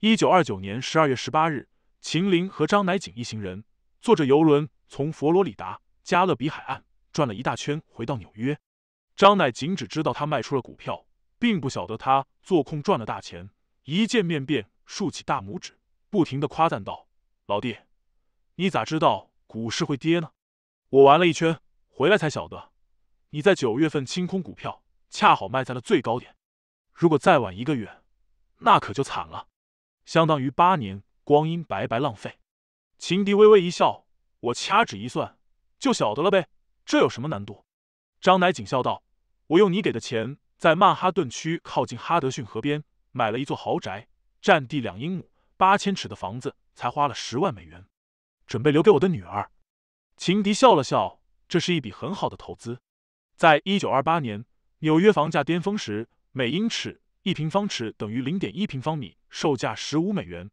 一九二九年十二月十八日，秦林和张乃景一行人坐着游轮从佛罗里达加勒比海岸转了一大圈，回到纽约。张乃景只知道他卖出了股票，并不晓得他做空赚了大钱。一见面便竖起大拇指，不停的夸赞道：“老弟，你咋知道股市会跌呢？”我玩了一圈，回来才晓得，你在九月份清空股票，恰好卖在了最高点。如果再晚一个月，那可就惨了，相当于八年光阴白白浪费。秦迪微微一笑，我掐指一算，就晓得了呗，这有什么难度？张乃景笑道：“我用你给的钱，在曼哈顿区靠近哈德逊河边买了一座豪宅，占地两英亩、八千尺的房子，才花了十万美元，准备留给我的女儿。”情敌笑了笑，这是一笔很好的投资。在一九二八年纽约房价巅峰时，每英尺一平方尺等于零点一平方米，售价十五美元；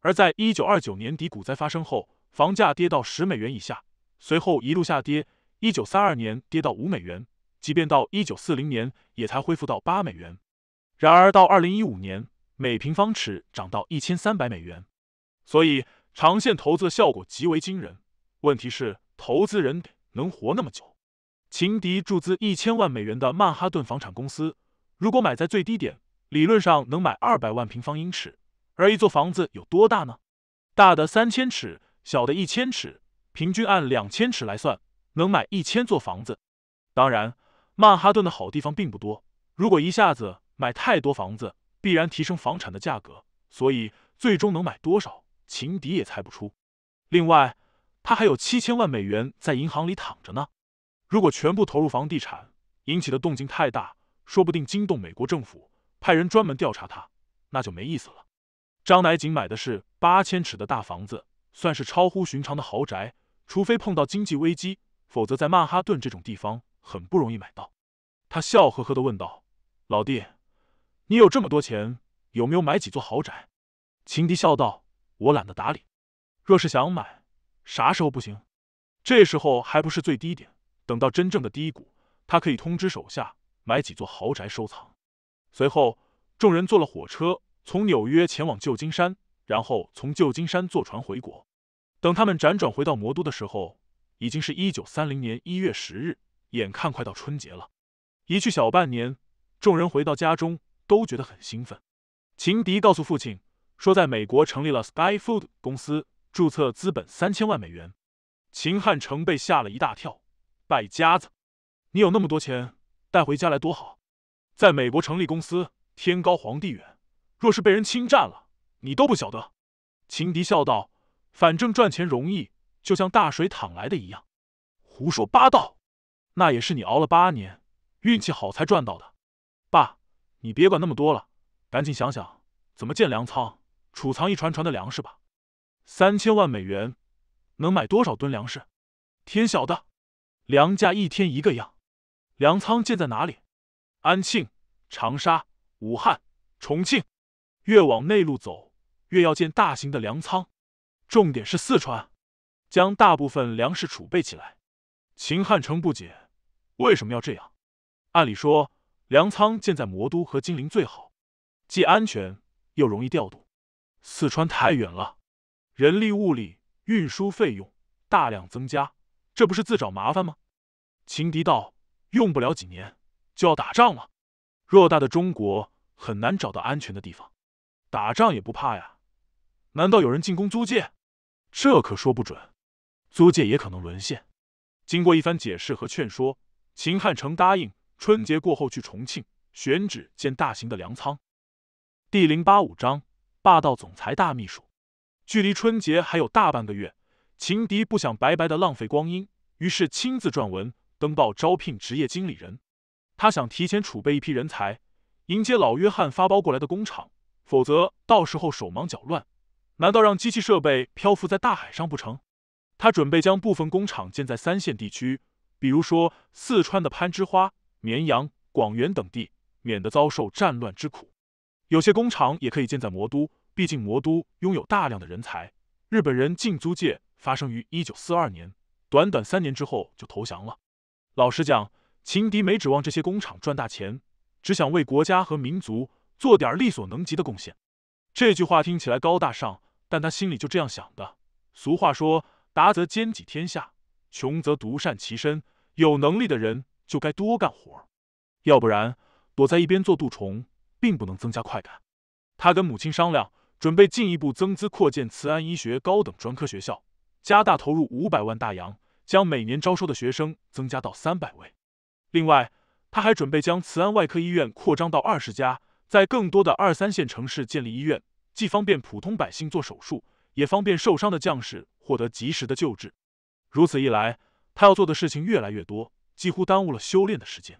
而在一九二九年底股灾发生后，房价跌到十美元以下，随后一路下跌，一九三二年跌到五美元，即便到一九四零年也才恢复到八美元。然而到二零一五年，每平方尺涨到一千三百美元，所以长线投资的效果极为惊人。问题是。投资人能活那么久。情敌注资一千万美元的曼哈顿房产公司，如果买在最低点，理论上能买二百万平方英尺。而一座房子有多大呢？大的三千尺，小的一千尺，平均按两千尺来算，能买一千座房子。当然，曼哈顿的好地方并不多，如果一下子买太多房子，必然提升房产的价格，所以最终能买多少，情敌也猜不出。另外。他还有七千万美元在银行里躺着呢，如果全部投入房地产，引起的动静太大，说不定惊动美国政府派人专门调查他，那就没意思了。张乃瑾买的是八千尺的大房子，算是超乎寻常的豪宅。除非碰到经济危机，否则在曼哈顿这种地方很不容易买到。他笑呵呵的问道：“老弟，你有这么多钱，有没有买几座豪宅？”秦迪笑道：“我懒得打理，若是想买。”啥时候不行？这时候还不是最低点，等到真正的低谷，他可以通知手下买几座豪宅收藏。随后，众人坐了火车从纽约前往旧金山，然后从旧金山坐船回国。等他们辗转回到魔都的时候，已经是一九三零年一月十日，眼看快到春节了。一去小半年，众人回到家中都觉得很兴奋。秦迪告诉父亲，说在美国成立了 Sky Food 公司。注册资本三千万美元，秦汉城被吓了一大跳。败家子，你有那么多钱，带回家来多好。在美国成立公司，天高皇帝远，若是被人侵占了，你都不晓得。秦迪笑道：“反正赚钱容易，就像大水淌来的一样。”胡说八道，那也是你熬了八年，运气好才赚到的。爸，你别管那么多了，赶紧想想怎么建粮仓，储藏一船船的粮食吧。三千万美元能买多少吨粮食？天晓得！粮价一天一个样。粮仓建在哪里？安庆、长沙、武汉、重庆，越往内陆走，越要建大型的粮仓。重点是四川，将大部分粮食储备起来。秦汉城不解，为什么要这样？按理说，粮仓建在魔都和金陵最好，既安全又容易调度。四川太远了。人力、物力、运输费用大量增加，这不是自找麻烦吗？秦迪道：“用不了几年就要打仗了，偌大的中国很难找到安全的地方，打仗也不怕呀？难道有人进攻租界？这可说不准，租界也可能沦陷。”经过一番解释和劝说，秦汉成答应春节过后去重庆选址建大型的粮仓。第零八五章：霸道总裁大秘书。距离春节还有大半个月，秦迪不想白白的浪费光阴，于是亲自撰文登报招聘职业经理人。他想提前储备一批人才，迎接老约翰发包过来的工厂，否则到时候手忙脚乱。难道让机器设备漂浮在大海上不成？他准备将部分工厂建在三线地区，比如说四川的攀枝花、绵阳、广元等地，免得遭受战乱之苦。有些工厂也可以建在魔都。毕竟魔都拥有大量的人才。日本人进租界发生于一九四二年，短短三年之后就投降了。老实讲，秦敌没指望这些工厂赚大钱，只想为国家和民族做点力所能及的贡献。这句话听起来高大上，但他心里就这样想的。俗话说：“达则兼济天下，穷则独善其身。”有能力的人就该多干活，要不然躲在一边做蠹虫，并不能增加快感。他跟母亲商量。准备进一步增资扩建慈安医学高等专科学校，加大投入五百万大洋，将每年招收的学生增加到三百位。另外，他还准备将慈安外科医院扩张到二十家，在更多的二三线城市建立医院，既方便普通百姓做手术，也方便受伤的将士获得及时的救治。如此一来，他要做的事情越来越多，几乎耽误了修炼的时间。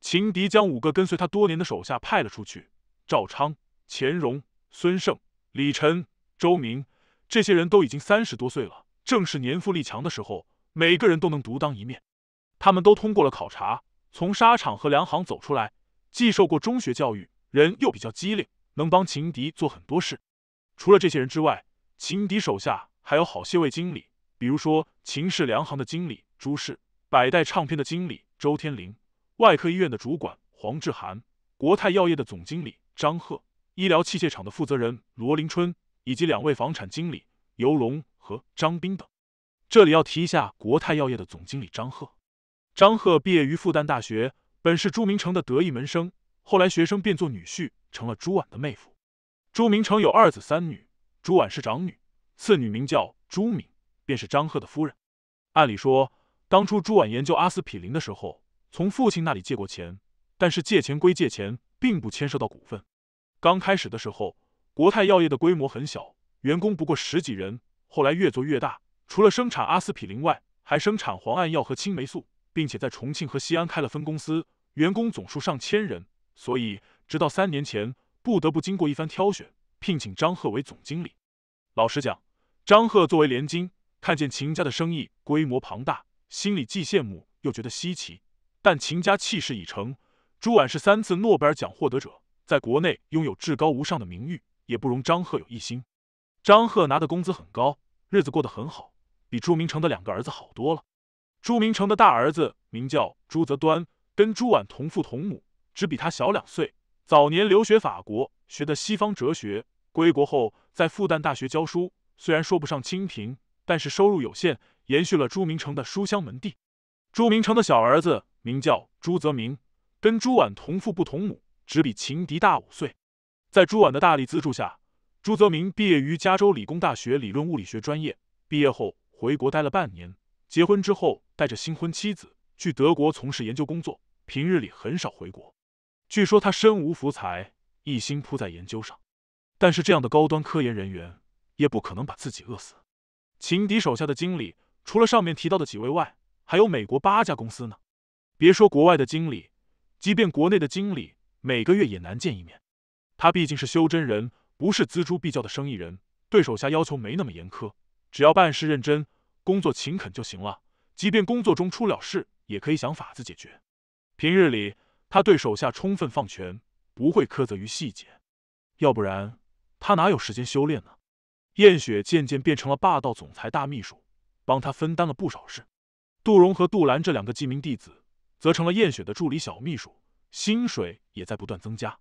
秦迪将五个跟随他多年的手下派了出去：赵昌、钱荣、孙胜。李晨、周明这些人都已经三十多岁了，正是年富力强的时候，每个人都能独当一面。他们都通过了考察，从沙场和粮行走出来，既受过中学教育，人又比较机灵，能帮秦敌做很多事。除了这些人之外，秦敌手下还有好些位经理，比如说秦氏粮行的经理朱氏、百代唱片的经理周天林、外科医院的主管黄志涵、国泰药业的总经理张贺。医疗器械厂的负责人罗林春，以及两位房产经理尤龙和张兵等。这里要提一下国泰药业的总经理张贺。张贺毕业于复旦大学，本是朱明诚的得意门生，后来学生变做女婿，成了朱婉的妹夫。朱明诚有二子三女，朱婉是长女，次女名叫朱敏，便是张贺的夫人。按理说，当初朱婉研究阿司匹林的时候，从父亲那里借过钱，但是借钱归借钱，并不牵涉到股份。刚开始的时候，国泰药业的规模很小，员工不过十几人。后来越做越大，除了生产阿司匹林外，还生产磺胺药和青霉素，并且在重庆和西安开了分公司，员工总数上千人。所以，直到三年前，不得不经过一番挑选，聘请张赫为总经理。老实讲，张赫作为联金，看见秦家的生意规模庞大，心里既羡慕又觉得稀奇。但秦家气势已成，朱婉是三次诺贝尔奖获得者。在国内拥有至高无上的名誉，也不容张赫有异心。张赫拿的工资很高，日子过得很好，比朱明成的两个儿子好多了。朱明成的大儿子名叫朱泽端，跟朱婉同父同母，只比他小两岁。早年留学法国，学的西方哲学，归国后在复旦大学教书。虽然说不上清贫，但是收入有限，延续了朱明成的书香门第。朱明成的小儿子名叫朱泽明，跟朱婉同父不同母。只比情敌大五岁，在朱婉的大力资助下，朱泽明毕业于加州理工大学理论物理学专业。毕业后回国待了半年，结婚之后带着新婚妻子去德国从事研究工作，平日里很少回国。据说他身无福财，一心扑在研究上。但是这样的高端科研人员也不可能把自己饿死。情敌手下的经理除了上面提到的几位外，还有美国八家公司呢。别说国外的经理，即便国内的经理。每个月也难见一面，他毕竟是修真人，不是锱铢必较的生意人，对手下要求没那么严苛，只要办事认真，工作勤恳就行了。即便工作中出了事，也可以想法子解决。平日里，他对手下充分放权，不会苛责于细节，要不然他哪有时间修炼呢？燕雪渐渐变成了霸道总裁大秘书，帮他分担了不少事。杜荣和杜兰这两个记名弟子，则成了燕雪的助理小秘书。薪水也在不断增加。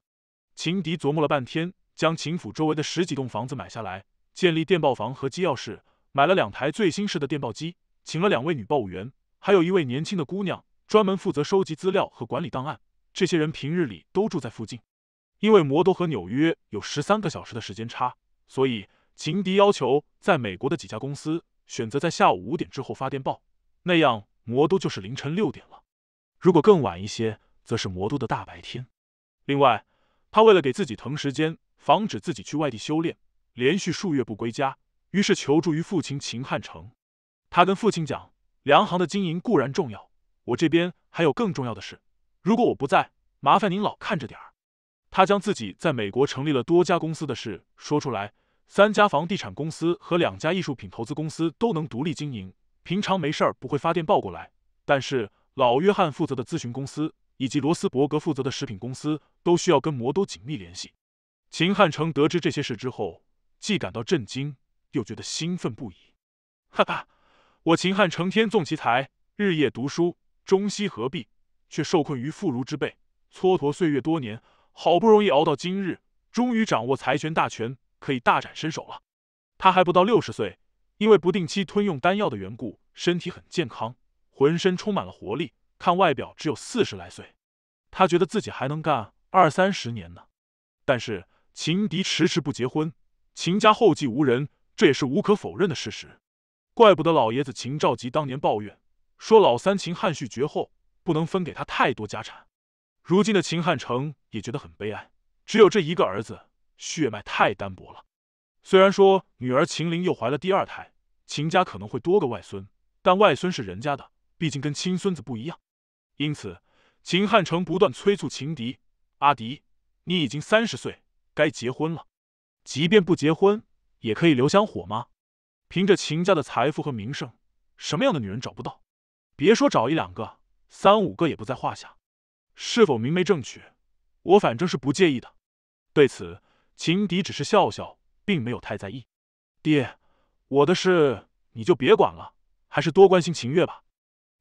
秦迪琢磨了半天，将秦府周围的十几栋房子买下来，建立电报房和机要室，买了两台最新式的电报机，请了两位女报务员，还有一位年轻的姑娘专门负责收集资料和管理档案。这些人平日里都住在附近，因为摩都和纽约有十三个小时的时间差，所以秦迪要求在美国的几家公司选择在下午五点之后发电报，那样摩都就是凌晨六点了。如果更晚一些。则是魔都的大白天。另外，他为了给自己腾时间，防止自己去外地修炼，连续数月不归家，于是求助于父亲秦汉成。他跟父亲讲：“粮行的经营固然重要，我这边还有更重要的事。如果我不在，麻烦您老看着点儿。”他将自己在美国成立了多家公司的事说出来：三家房地产公司和两家艺术品投资公司都能独立经营。平常没事儿不会发电报过来，但是老约翰负责的咨询公司。以及罗斯伯格负责的食品公司都需要跟魔都紧密联系。秦汉成得知这些事之后，既感到震惊，又觉得兴奋不已。哈哈，我秦汉成天纵奇才，日夜读书，中西合璧，却受困于妇孺之辈，蹉跎岁月多年，好不容易熬到今日，终于掌握财权大权，可以大展身手了。他还不到六十岁，因为不定期吞用丹药的缘故，身体很健康，浑身充满了活力。看外表只有四十来岁，他觉得自己还能干二三十年呢。但是秦敌迟迟不结婚，秦家后继无人，这也是无可否认的事实。怪不得老爷子秦兆吉当年抱怨说老三秦汉旭绝后，不能分给他太多家产。如今的秦汉成也觉得很悲哀，只有这一个儿子，血脉太单薄了。虽然说女儿秦玲又怀了第二胎，秦家可能会多个外孙，但外孙是人家的，毕竟跟亲孙子不一样。因此，秦汉成不断催促情敌阿迪：“你已经三十岁，该结婚了。即便不结婚，也可以留香火吗？凭着秦家的财富和名声，什么样的女人找不到？别说找一两个，三五个也不在话下。是否明媒正娶，我反正是不介意的。”对此，情敌只是笑笑，并没有太在意。爹，我的事你就别管了，还是多关心秦月吧。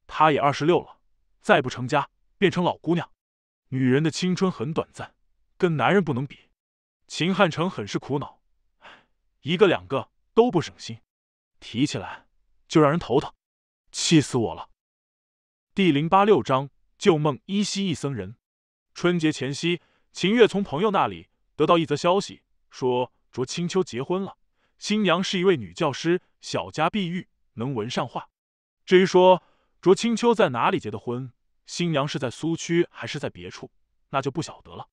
他也二十六了。再不成家，变成老姑娘。女人的青春很短暂，跟男人不能比。秦汉成很是苦恼，一个两个都不省心，提起来就让人头疼，气死我了。第零八六章旧梦依稀一僧人。春节前夕，秦月从朋友那里得到一则消息，说卓清秋结婚了，新娘是一位女教师，小家碧玉，能文善画。至于说……卓清秋在哪里结的婚？新娘是在苏区还是在别处？那就不晓得了。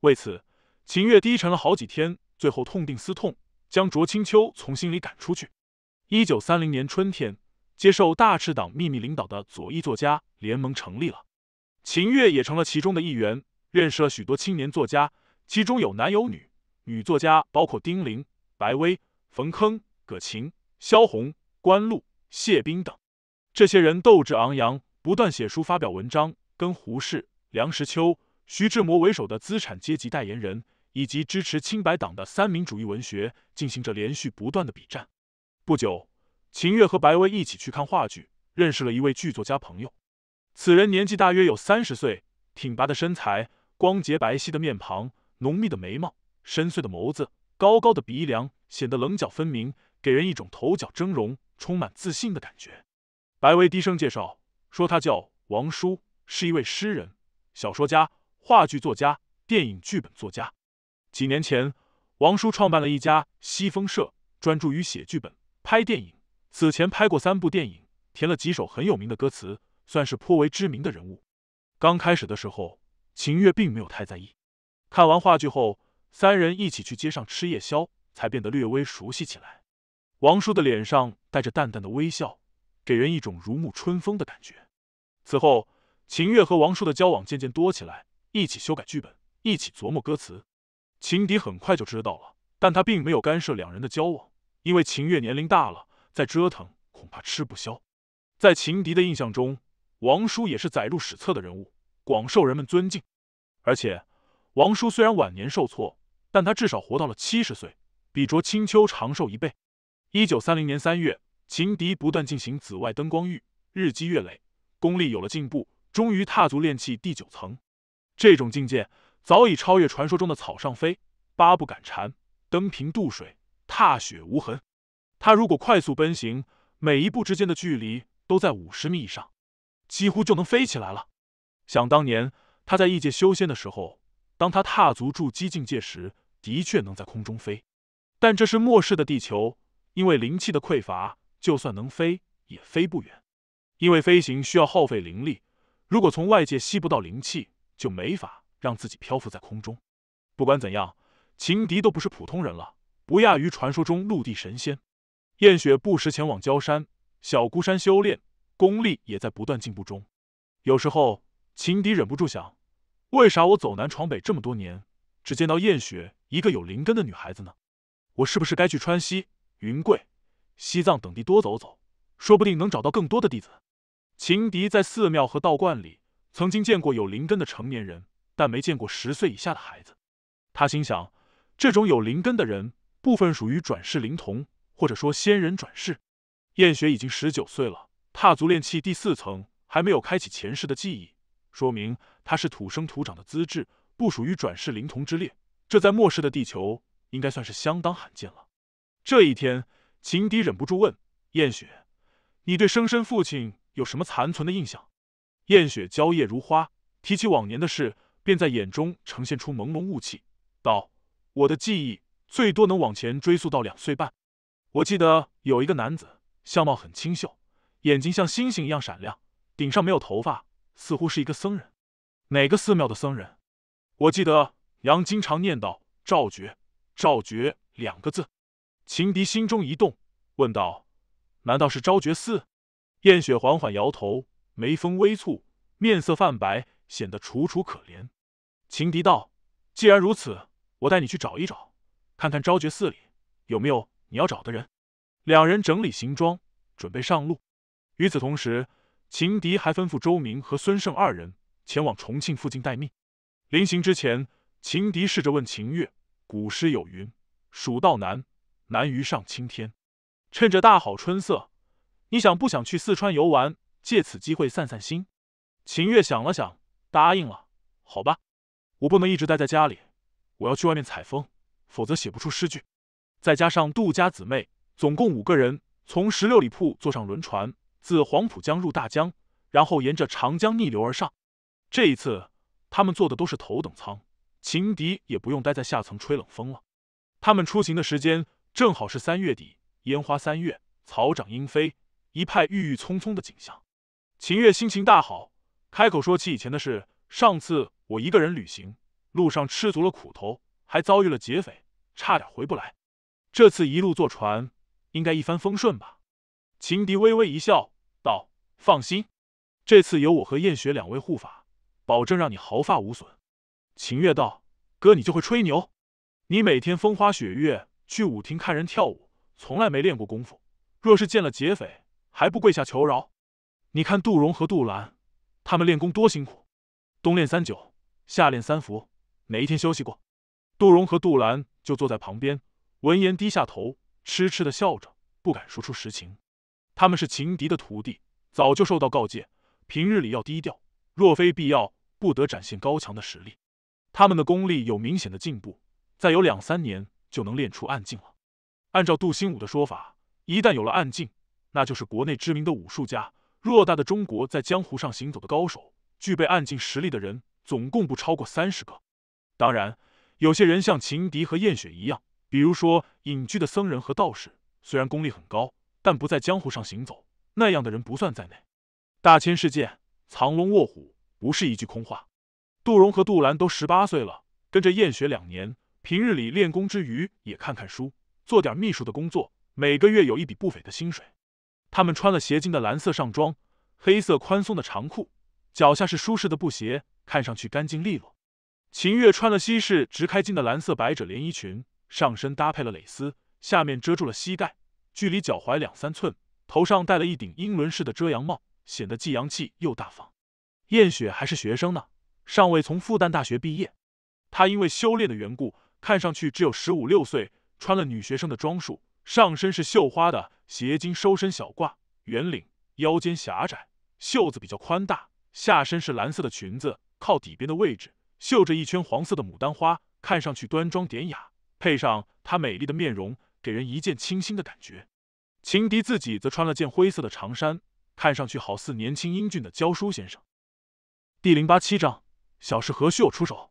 为此，秦月低沉了好几天，最后痛定思痛，将卓清秋从心里赶出去。一九三零年春天，接受大赤党秘密领导的左翼作家联盟成立了，秦月也成了其中的一员，认识了许多青年作家，其中有男有女，女作家包括丁玲、白薇、冯铿、葛晴、萧红、关露、谢冰等。这些人斗志昂扬，不断写书、发表文章，跟胡适、梁实秋、徐志摩为首的资产阶级代言人以及支持清白党的三民主义文学进行着连续不断的比战。不久，秦月和白薇一起去看话剧，认识了一位剧作家朋友。此人年纪大约有三十岁，挺拔的身材，光洁白皙的面庞，浓密的眉毛，深邃的眸子，高高的鼻梁，显得棱角分明，给人一种头角峥嵘、充满自信的感觉。白薇低声介绍说：“他叫王叔，是一位诗人、小说家、话剧作家、电影剧本作家。几年前，王叔创办了一家西风社，专注于写剧本、拍电影。此前拍过三部电影，填了几首很有名的歌词，算是颇为知名的人物。”刚开始的时候，秦月并没有太在意。看完话剧后，三人一起去街上吃夜宵，才变得略微熟悉起来。王叔的脸上带着淡淡的微笑。给人一种如沐春风的感觉。此后，秦月和王叔的交往渐渐多起来，一起修改剧本，一起琢磨歌词。秦迪很快就知道了，但他并没有干涉两人的交往，因为秦月年龄大了，再折腾恐怕吃不消。在秦迪的印象中，王叔也是载入史册的人物，广受人们尊敬。而且，王叔虽然晚年受挫，但他至少活到了七十岁，比卓清秋长寿一倍。一九三零年三月。情敌不断进行紫外灯光浴，日积月累，功力有了进步，终于踏足炼气第九层。这种境界早已超越传说中的“草上飞，八步赶蝉，登平渡水，踏雪无痕”。他如果快速奔行，每一步之间的距离都在五十米以上，几乎就能飞起来了。想当年他在异界修仙的时候，当他踏足筑基境界时，的确能在空中飞。但这是末世的地球，因为灵气的匮乏。就算能飞，也飞不远，因为飞行需要耗费灵力，如果从外界吸不到灵气，就没法让自己漂浮在空中。不管怎样，情敌都不是普通人了，不亚于传说中陆地神仙。燕雪不时前往焦山、小孤山修炼，功力也在不断进步中。有时候，情敌忍不住想：为啥我走南闯北这么多年，只见到燕雪一个有灵根的女孩子呢？我是不是该去川西、云贵？西藏等地多走走，说不定能找到更多的弟子。秦迪在寺庙和道观里曾经见过有灵根的成年人，但没见过十岁以下的孩子。他心想，这种有灵根的人，部分属于转世灵童，或者说仙人转世。燕雪已经十九岁了，踏足炼气第四层，还没有开启前世的记忆，说明她是土生土长的资质，不属于转世灵童之列。这在末世的地球，应该算是相当罕见了。这一天。情敌忍不住问：“燕雪，你对生身父亲有什么残存的印象？”燕雪娇艳如花，提起往年的事，便在眼中呈现出朦胧雾气，道：“我的记忆最多能往前追溯到两岁半。我记得有一个男子，相貌很清秀，眼睛像星星一样闪亮，顶上没有头发，似乎是一个僧人。哪个寺庙的僧人？我记得杨经常念叨‘赵觉’‘赵觉’两个字。”情敌心中一动，问道：“难道是昭觉寺？”燕雪缓缓摇头，眉峰微蹙，面色泛白，显得楚楚可怜。情敌道：“既然如此，我带你去找一找，看看昭觉寺里有没有你要找的人。”两人整理行装，准备上路。与此同时，情敌还吩咐周明和孙胜二人前往重庆附近待命。临行之前，情敌试着问秦月：“古诗有云，蜀道难。”难于上青天。趁着大好春色，你想不想去四川游玩？借此机会散散心？秦月想了想，答应了。好吧，我不能一直待在家里，我要去外面采风，否则写不出诗句。再加上杜家姊妹，总共五个人，从十六里铺坐上轮船，自黄浦江入大江，然后沿着长江逆流而上。这一次，他们坐的都是头等舱，秦迪也不用待在下层吹冷风了。他们出行的时间。正好是三月底，烟花三月，草长莺飞，一派郁郁葱葱的景象。秦月心情大好，开口说起以前的事。上次我一个人旅行，路上吃足了苦头，还遭遇了劫匪，差点回不来。这次一路坐船，应该一帆风顺吧？秦迪微微一笑，道：“放心，这次有我和燕雪两位护法，保证让你毫发无损。”秦月道：“哥，你就会吹牛，你每天风花雪月。”去舞厅看人跳舞，从来没练过功夫。若是见了劫匪，还不跪下求饶？你看杜荣和杜兰，他们练功多辛苦，冬练三九，夏练三伏，哪一天休息过？杜荣和杜兰就坐在旁边，闻言低下头，痴痴的笑着，不敢说出实情。他们是情敌的徒弟，早就受到告诫，平日里要低调，若非必要，不得展现高强的实力。他们的功力有明显的进步，再有两三年。就能练出暗劲了。按照杜新武的说法，一旦有了暗劲，那就是国内知名的武术家。偌大的中国，在江湖上行走的高手，具备暗劲实力的人，总共不超过三十个。当然，有些人像秦敌和燕雪一样，比如说隐居的僧人和道士，虽然功力很高，但不在江湖上行走，那样的人不算在内。大千世界，藏龙卧虎，不是一句空话。杜荣和杜兰都十八岁了，跟着燕雪两年。平日里练功之余，也看看书，做点秘书的工作，每个月有一笔不菲的薪水。他们穿了斜襟的蓝色上装，黑色宽松的长裤，脚下是舒适的布鞋，看上去干净利落。秦月穿了西式直开襟的蓝色百褶连衣裙，上身搭配了蕾丝，下面遮住了膝盖，距离脚踝两三寸，头上戴了一顶英伦式的遮阳帽，显得既洋气又大方。燕雪还是学生呢，尚未从复旦大学毕业，她因为修炼的缘故。看上去只有十五六岁，穿了女学生的装束，上身是绣花的斜襟收身小褂，圆领，腰间狭窄，袖子比较宽大；下身是蓝色的裙子，靠底边的位置绣着一圈黄色的牡丹花，看上去端庄典雅。配上她美丽的面容，给人一见倾心的感觉。情敌自己则穿了件灰色的长衫，看上去好似年轻英俊的教书先生。第零八七章：小事何须我出手？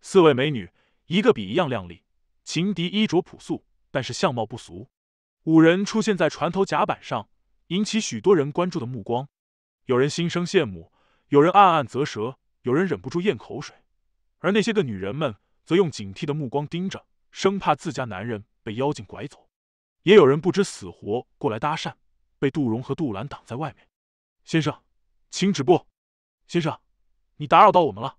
四位美女。一个比一样靓丽，情敌衣着朴素，但是相貌不俗。五人出现在船头甲板上，引起许多人关注的目光。有人心生羡慕，有人暗暗啧舌，有人忍不住咽口水。而那些个女人们则用警惕的目光盯着，生怕自家男人被妖精拐走。也有人不知死活过来搭讪，被杜荣和杜兰挡在外面。先生，请止步。先生，你打扰到我们了。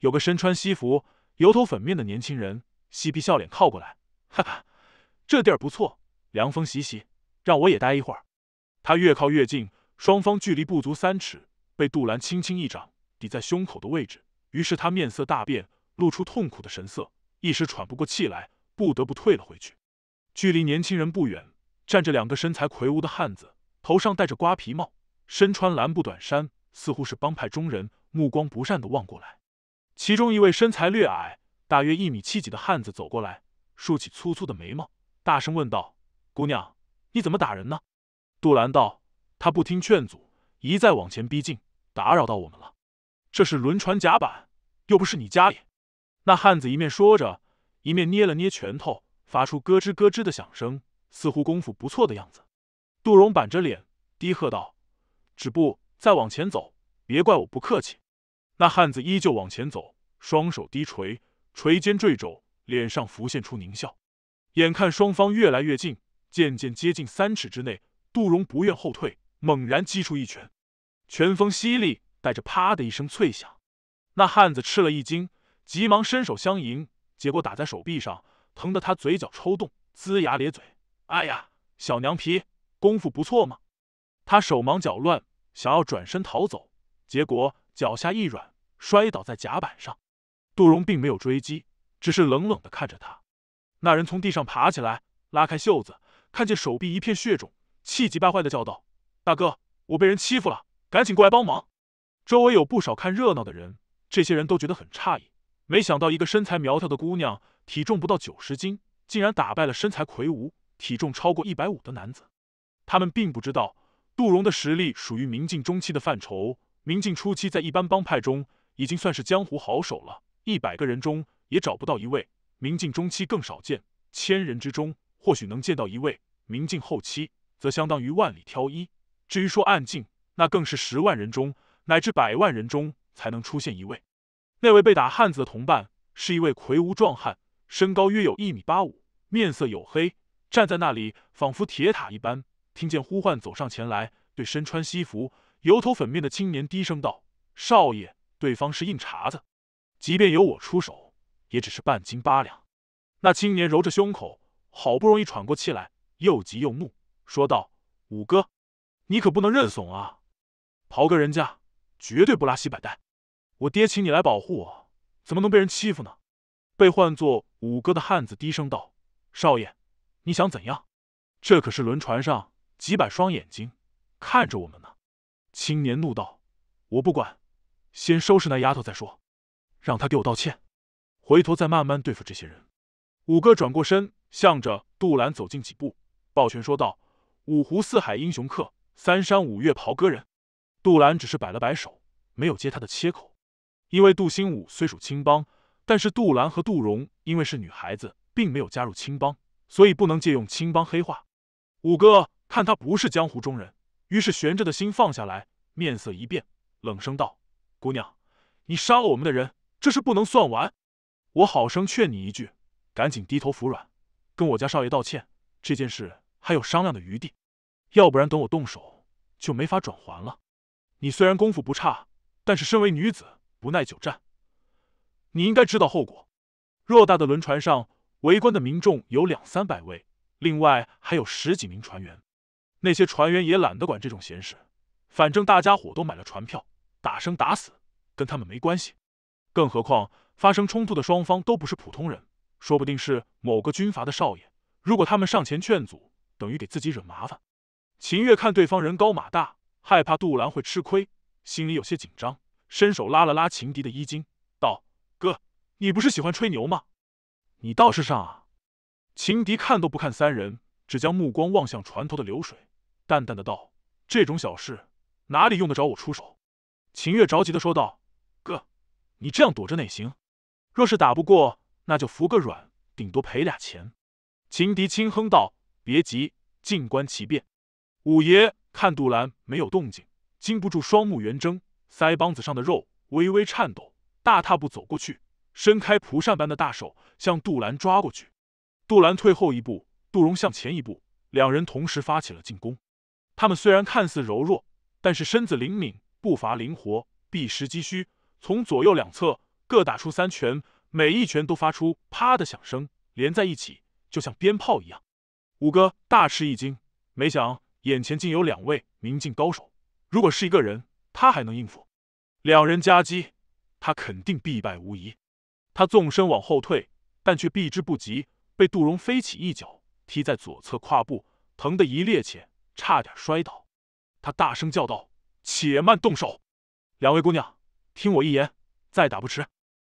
有个身穿西服。油头粉面的年轻人嬉皮笑脸靠过来，哈哈，这地儿不错，凉风习习，让我也待一会儿。他越靠越近，双方距离不足三尺，被杜兰轻轻一掌抵在胸口的位置。于是他面色大变，露出痛苦的神色，一时喘不过气来，不得不退了回去。距离年轻人不远站着两个身材魁梧的汉子，头上戴着瓜皮帽，身穿蓝布短衫，似乎是帮派中人，目光不善的望过来。其中一位身材略矮、大约一米七几的汉子走过来，竖起粗粗的眉毛，大声问道：“姑娘，你怎么打人呢？”杜兰道：“他不听劝阻，一再往前逼近，打扰到我们了。这是轮船甲板，又不是你家里。”那汉子一面说着，一面捏了捏拳头，发出咯吱咯吱的响声，似乎功夫不错的样子。杜荣板着脸低喝道：“止步！再往前走，别怪我不客气。”那汉子依旧往前走，双手低垂，垂肩坠肘，脸上浮现出狞笑。眼看双方越来越近，渐渐接近三尺之内，杜荣不愿后退，猛然击出一拳，拳风犀利，带着“啪”的一声脆响。那汉子吃了一惊，急忙伸手相迎，结果打在手臂上，疼得他嘴角抽动，龇牙咧嘴。“哎呀，小娘皮，功夫不错嘛！”他手忙脚乱，想要转身逃走，结果。脚下一软，摔倒在甲板上。杜荣并没有追击，只是冷冷的看着他。那人从地上爬起来，拉开袖子，看见手臂一片血肿，气急败坏的叫道：“大哥，我被人欺负了，赶紧过来帮忙！”周围有不少看热闹的人，这些人都觉得很诧异，没想到一个身材苗条的姑娘，体重不到九十斤，竟然打败了身材魁梧、体重超过一百五的男子。他们并不知道，杜荣的实力属于明镜中期的范畴。明镜初期，在一般帮派中已经算是江湖好手了，一百个人中也找不到一位。明镜中期更少见，千人之中或许能见到一位。明镜后期，则相当于万里挑一。至于说暗镜，那更是十万人中乃至百万人中才能出现一位。那位被打汉子的同伴是一位魁梧壮汉，身高约有一米八五，面色黝黑，站在那里仿佛铁塔一般。听见呼唤，走上前来，对身穿西服。油头粉面的青年低声道：“少爷，对方是硬茬子，即便有我出手，也只是半斤八两。”那青年揉着胸口，好不容易喘过气来，又急又怒，说道：“五哥，你可不能认怂啊！跑哥人家，绝对不拉稀摆带，我爹请你来保护我，怎么能被人欺负呢？”被唤作五哥的汉子低声道：“少爷，你想怎样？这可是轮船上几百双眼睛看着我们呢。”青年怒道：“我不管，先收拾那丫头再说，让她给我道歉，回头再慢慢对付这些人。”五哥转过身，向着杜兰走近几步，抱拳说道：“五湖四海英雄客，三山五岳袍哥人。”杜兰只是摆了摆手，没有接他的切口，因为杜兴武虽属青帮，但是杜兰和杜荣因为是女孩子，并没有加入青帮，所以不能借用青帮黑话。五哥看他不是江湖中人。于是悬着的心放下来，面色一变，冷声道：“姑娘，你杀了我们的人，这事不能算完。我好生劝你一句，赶紧低头服软，跟我家少爷道歉，这件事还有商量的余地。要不然等我动手，就没法转还了。你虽然功夫不差，但是身为女子，不耐久战，你应该知道后果。”偌大的轮船上，围观的民众有两三百位，另外还有十几名船员。那些船员也懒得管这种闲事，反正大家伙都买了船票，打生打死，跟他们没关系。更何况发生冲突的双方都不是普通人，说不定是某个军阀的少爷。如果他们上前劝阻，等于给自己惹麻烦。秦月看对方人高马大，害怕杜兰会吃亏，心里有些紧张，伸手拉了拉情敌的衣襟，道：“哥，你不是喜欢吹牛吗？你倒是上啊！”情敌看都不看三人，只将目光望向船头的流水。淡淡的道：“这种小事，哪里用得着我出手？”秦月着急的说道：“哥，你这样躲着哪行？若是打不过，那就服个软，顶多赔俩钱。”秦迪轻哼道：“别急，静观其变。”五爷看杜兰没有动静，禁不住双目圆睁，腮帮子上的肉微微颤抖，大踏步走过去，伸开蒲扇般的大手向杜兰抓过去。杜兰退后一步，杜荣向前一步，两人同时发起了进攻。他们虽然看似柔弱，但是身子灵敏，步伐灵活，避实击虚，从左右两侧各打出三拳，每一拳都发出“啪”的响声，连在一起就像鞭炮一样。五哥大吃一惊，没想眼前竟有两位明镜高手。如果是一个人，他还能应付；两人夹击，他肯定必败无疑。他纵身往后退，但却避之不及，被杜荣飞起一脚踢在左侧胯部，疼得一趔趄。差点摔倒，他大声叫道：“且慢动手！两位姑娘，听我一言，再打不迟。”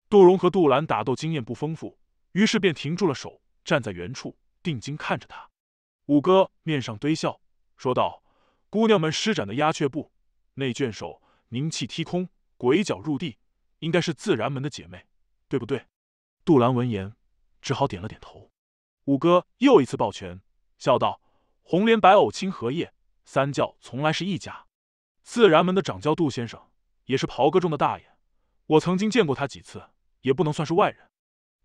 杜荣和杜兰打斗经验不丰富，于是便停住了手，站在原处，定睛看着他。五哥面上堆笑，说道：“姑娘们施展的鸦雀步，内卷手、凝气踢空、鬼脚入地，应该是自然门的姐妹，对不对？”杜兰闻言，只好点了点头。五哥又一次抱拳，笑道。红莲白藕青荷叶，三教从来是一家。自然门的掌教杜先生也是袍哥中的大爷，我曾经见过他几次，也不能算是外人。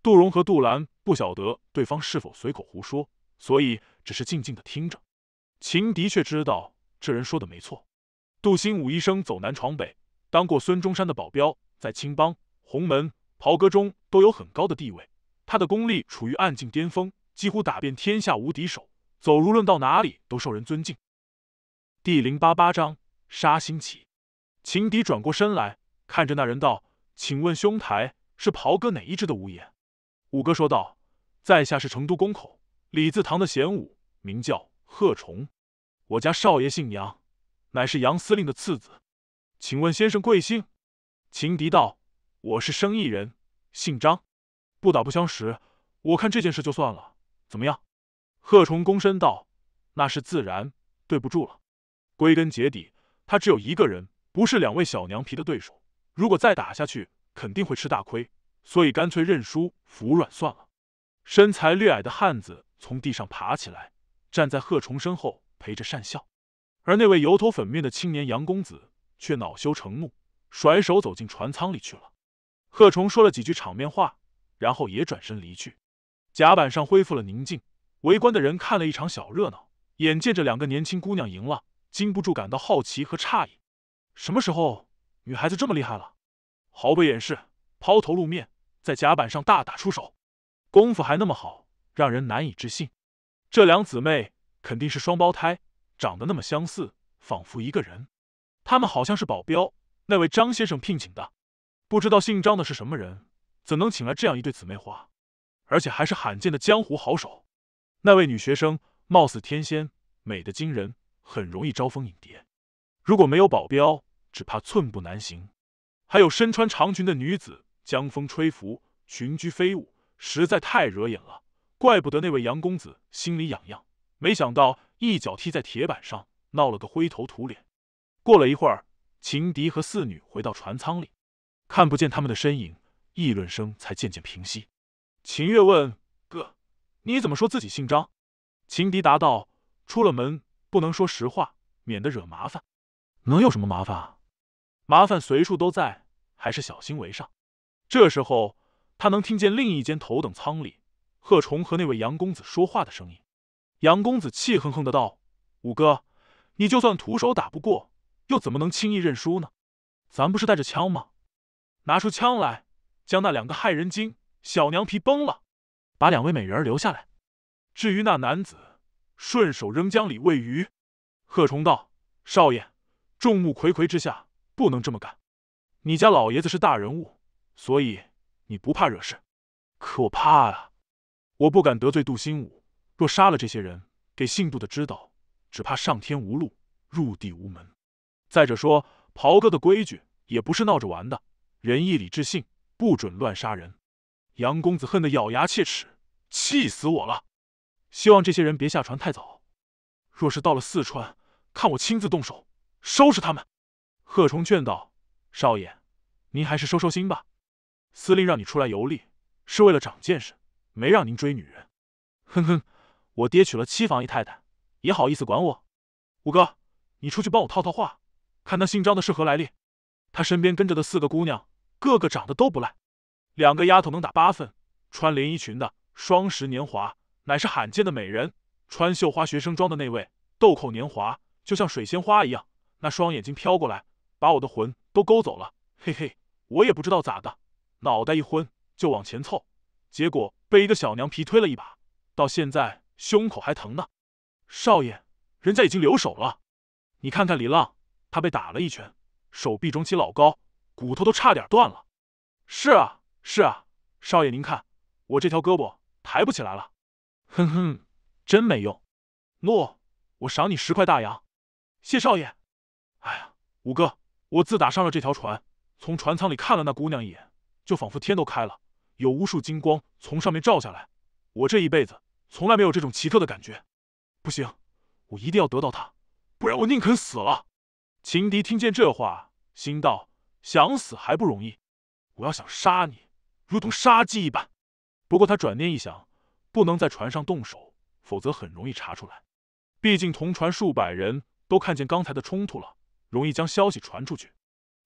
杜荣和杜兰不晓得对方是否随口胡说，所以只是静静的听着。秦的确知道这人说的没错。杜兴武一生走南闯北，当过孙中山的保镖，在青帮、洪门、袍哥中都有很高的地位。他的功力处于暗境巅峰，几乎打遍天下无敌手。走，无论到哪里都受人尊敬。第零八八章杀心起。情敌转过身来看着那人道：“请问兄台是袍哥哪一支的五爷？”五哥说道：“在下是成都公口李自堂的贤武，名叫贺崇。我家少爷姓杨，乃是杨司令的次子。请问先生贵姓？”情敌道：“我是生意人，姓张。不打不相识，我看这件事就算了，怎么样？”贺崇躬身道：“那是自然，对不住了。归根结底，他只有一个人，不是两位小娘皮的对手。如果再打下去，肯定会吃大亏，所以干脆认输服软算了。”身材略矮的汉子从地上爬起来，站在贺崇身后陪着讪笑。而那位油头粉面的青年杨公子却恼羞成怒，甩手走进船舱里去了。贺崇说了几句场面话，然后也转身离去。甲板上恢复了宁静。围观的人看了一场小热闹，眼见着两个年轻姑娘赢了，禁不住感到好奇和诧异。什么时候女孩子这么厉害了？毫不掩饰，抛头露面，在甲板上大打出手，功夫还那么好，让人难以置信。这两姊妹肯定是双胞胎，长得那么相似，仿佛一个人。他们好像是保镖，那位张先生聘请的。不知道姓张的是什么人，怎能请来这样一对姊妹花，而且还是罕见的江湖好手？那位女学生貌似天仙，美得惊人，很容易招蜂引蝶。如果没有保镖，只怕寸步难行。还有身穿长裙的女子，江风吹拂，裙裾飞舞，实在太惹眼了。怪不得那位杨公子心里痒痒，没想到一脚踢在铁板上，闹了个灰头土脸。过了一会儿，秦迪和四女回到船舱里，看不见他们的身影，议论声才渐渐平息。秦月问。你怎么说自己姓张？情敌答道：“出了门不能说实话，免得惹麻烦。能有什么麻烦啊？麻烦随处都在，还是小心为上。”这时候，他能听见另一间头等舱里，贺崇和那位杨公子说话的声音。杨公子气哼哼的道：“五哥，你就算徒手打不过，又怎么能轻易认输呢？咱不是带着枪吗？拿出枪来，将那两个害人精小娘皮崩了。”把两位美人留下来，至于那男子，顺手扔江里喂鱼。贺崇道，少爷，众目睽睽之下不能这么干。你家老爷子是大人物，所以你不怕惹事？可我怕啊！我不敢得罪杜新武。若杀了这些人，给姓杜的知道，只怕上天无路，入地无门。再者说，袍哥的规矩也不是闹着玩的，仁义礼智信，不准乱杀人。杨公子恨得咬牙切齿，气死我了！希望这些人别下船太早，若是到了四川，看我亲自动手收拾他们。贺崇劝道：“少爷，您还是收收心吧。司令让你出来游历，是为了长见识，没让您追女人。”哼哼，我爹娶了七房姨太太，也好意思管我？五哥，你出去帮我套套话，看那姓张的是何来历？他身边跟着的四个姑娘，个个长得都不赖。两个丫头能打八分，穿连衣裙的双十年华乃是罕见的美人，穿绣花学生装的那位豆蔻年华，就像水仙花一样，那双眼睛飘过来，把我的魂都勾走了。嘿嘿，我也不知道咋的，脑袋一昏就往前凑，结果被一个小娘皮推了一把，到现在胸口还疼呢。少爷，人家已经留手了，你看看李浪，他被打了一拳，手臂肿起老高，骨头都差点断了。是啊。是啊，少爷您看，我这条胳膊抬不起来了，哼哼，真没用。诺，我赏你十块大洋。谢少爷。哎呀，五哥，我自打上了这条船，从船舱里看了那姑娘一眼，就仿佛天都开了，有无数金光从上面照下来。我这一辈子从来没有这种奇特的感觉。不行，我一定要得到她，不然我宁肯死了。秦迪听见这话，心道：想死还不容易，我要想杀你。如同杀鸡一般，不过他转念一想，不能在船上动手，否则很容易查出来。毕竟同船数百人都看见刚才的冲突了，容易将消息传出去。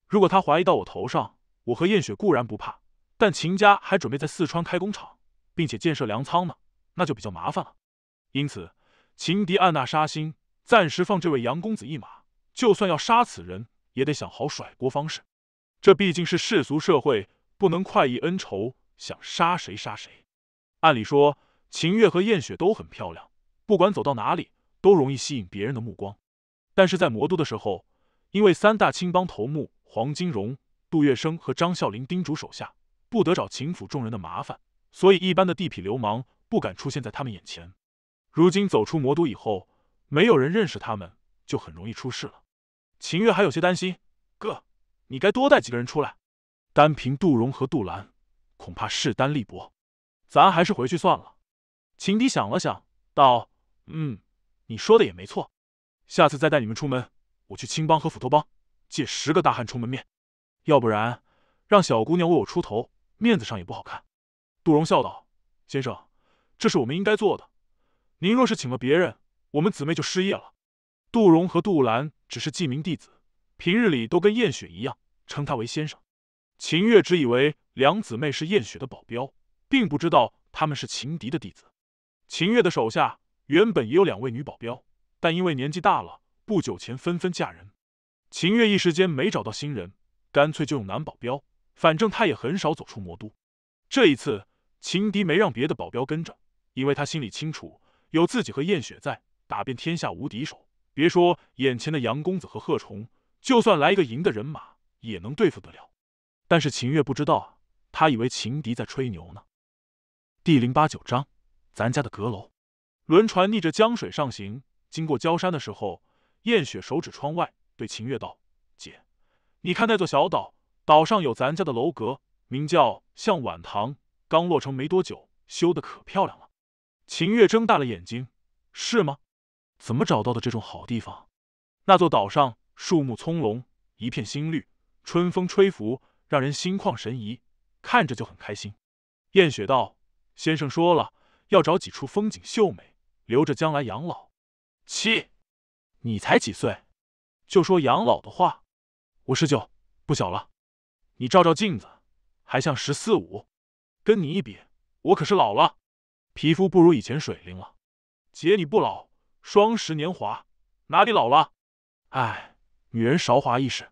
如果他怀疑到我头上，我和燕雪固然不怕，但秦家还准备在四川开工厂，并且建设粮仓呢，那就比较麻烦了。因此，秦敌暗纳杀心，暂时放这位杨公子一马。就算要杀此人，也得想好甩锅方式。这毕竟是世俗社会。不能快意恩仇，想杀谁杀谁。按理说，秦月和燕雪都很漂亮，不管走到哪里都容易吸引别人的目光。但是在魔都的时候，因为三大青帮头目黄金荣、杜月笙和张啸林叮嘱手下不得找秦府众人的麻烦，所以一般的地痞流氓不敢出现在他们眼前。如今走出魔都以后，没有人认识他们，就很容易出事了。秦月还有些担心，哥，你该多带几个人出来。单凭杜荣和杜兰，恐怕势单力薄，咱还是回去算了。秦迪想了想，道：“嗯，你说的也没错，下次再带你们出门，我去青帮和斧头帮借十个大汉充门面，要不然让小姑娘为我出头，面子上也不好看。”杜荣笑道：“先生，这是我们应该做的。您若是请了别人，我们姊妹就失业了。”杜荣和杜兰只是记名弟子，平日里都跟燕雪一样，称他为先生。秦月只以为两姊妹是燕雪的保镖，并不知道他们是秦迪的弟子。秦月的手下原本也有两位女保镖，但因为年纪大了，不久前纷纷嫁人。秦月一时间没找到新人，干脆就用男保镖。反正他也很少走出魔都。这一次，秦迪没让别的保镖跟着，因为他心里清楚，有自己和燕雪在，打遍天下无敌手。别说眼前的杨公子和贺崇，就算来一个赢的人马，也能对付得了。但是秦月不知道，他以为情敌在吹牛呢。第零八九章，咱家的阁楼。轮船逆着江水上行，经过焦山的时候，燕雪手指窗外，对秦月道：“姐，你看那座小岛，岛上有咱家的楼阁，名叫向晚堂，刚落成没多久，修得可漂亮了。”秦月睁大了眼睛：“是吗？怎么找到的这种好地方？那座岛上树木葱茏，一片新绿，春风吹拂。”让人心旷神怡，看着就很开心。燕雪道：“先生说了，要找几处风景秀美，留着将来养老。”七，你才几岁，就说养老的话，我十九，不小了。你照照镜子，还像十四五。跟你一比，我可是老了，皮肤不如以前水灵了。姐你不老，双十年华，哪里老了？哎，女人韶华易逝。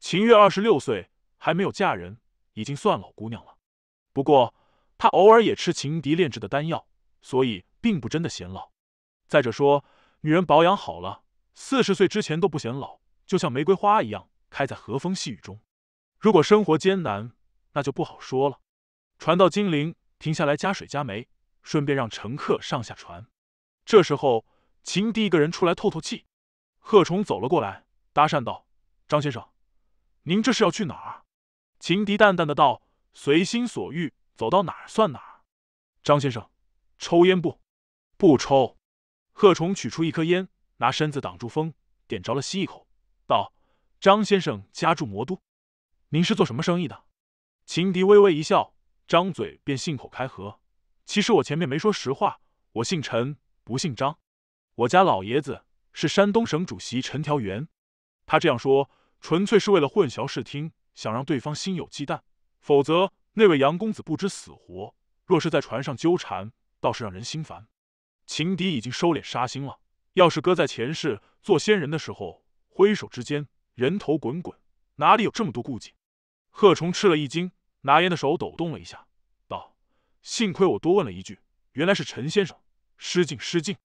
秦月二十六岁。还没有嫁人，已经算老姑娘了。不过她偶尔也吃情敌炼制的丹药，所以并不真的显老。再者说，女人保养好了，四十岁之前都不显老，就像玫瑰花一样开在和风细雨中。如果生活艰难，那就不好说了。船到金陵，停下来加水加煤，顺便让乘客上下船。这时候，情敌一个人出来透透气。贺崇走了过来，搭讪道：“张先生，您这是要去哪儿？”秦迪淡淡的道：“随心所欲，走到哪儿算哪儿。”张先生，抽烟不？不抽。贺崇取出一颗烟，拿身子挡住风，点着了，吸一口，道：“张先生家住魔都，您是做什么生意的？”秦迪微微一笑，张嘴便信口开河：“其实我前面没说实话，我姓陈，不姓张。我家老爷子是山东省主席陈条元，他这样说纯粹是为了混淆视听。”想让对方心有忌惮，否则那位杨公子不知死活。若是在船上纠缠，倒是让人心烦。情敌已经收敛杀心了。要是搁在前世做仙人的时候，挥手之间人头滚滚，哪里有这么多顾忌？贺崇吃了一惊，拿烟的手抖动了一下，道：“幸亏我多问了一句，原来是陈先生，失敬失敬。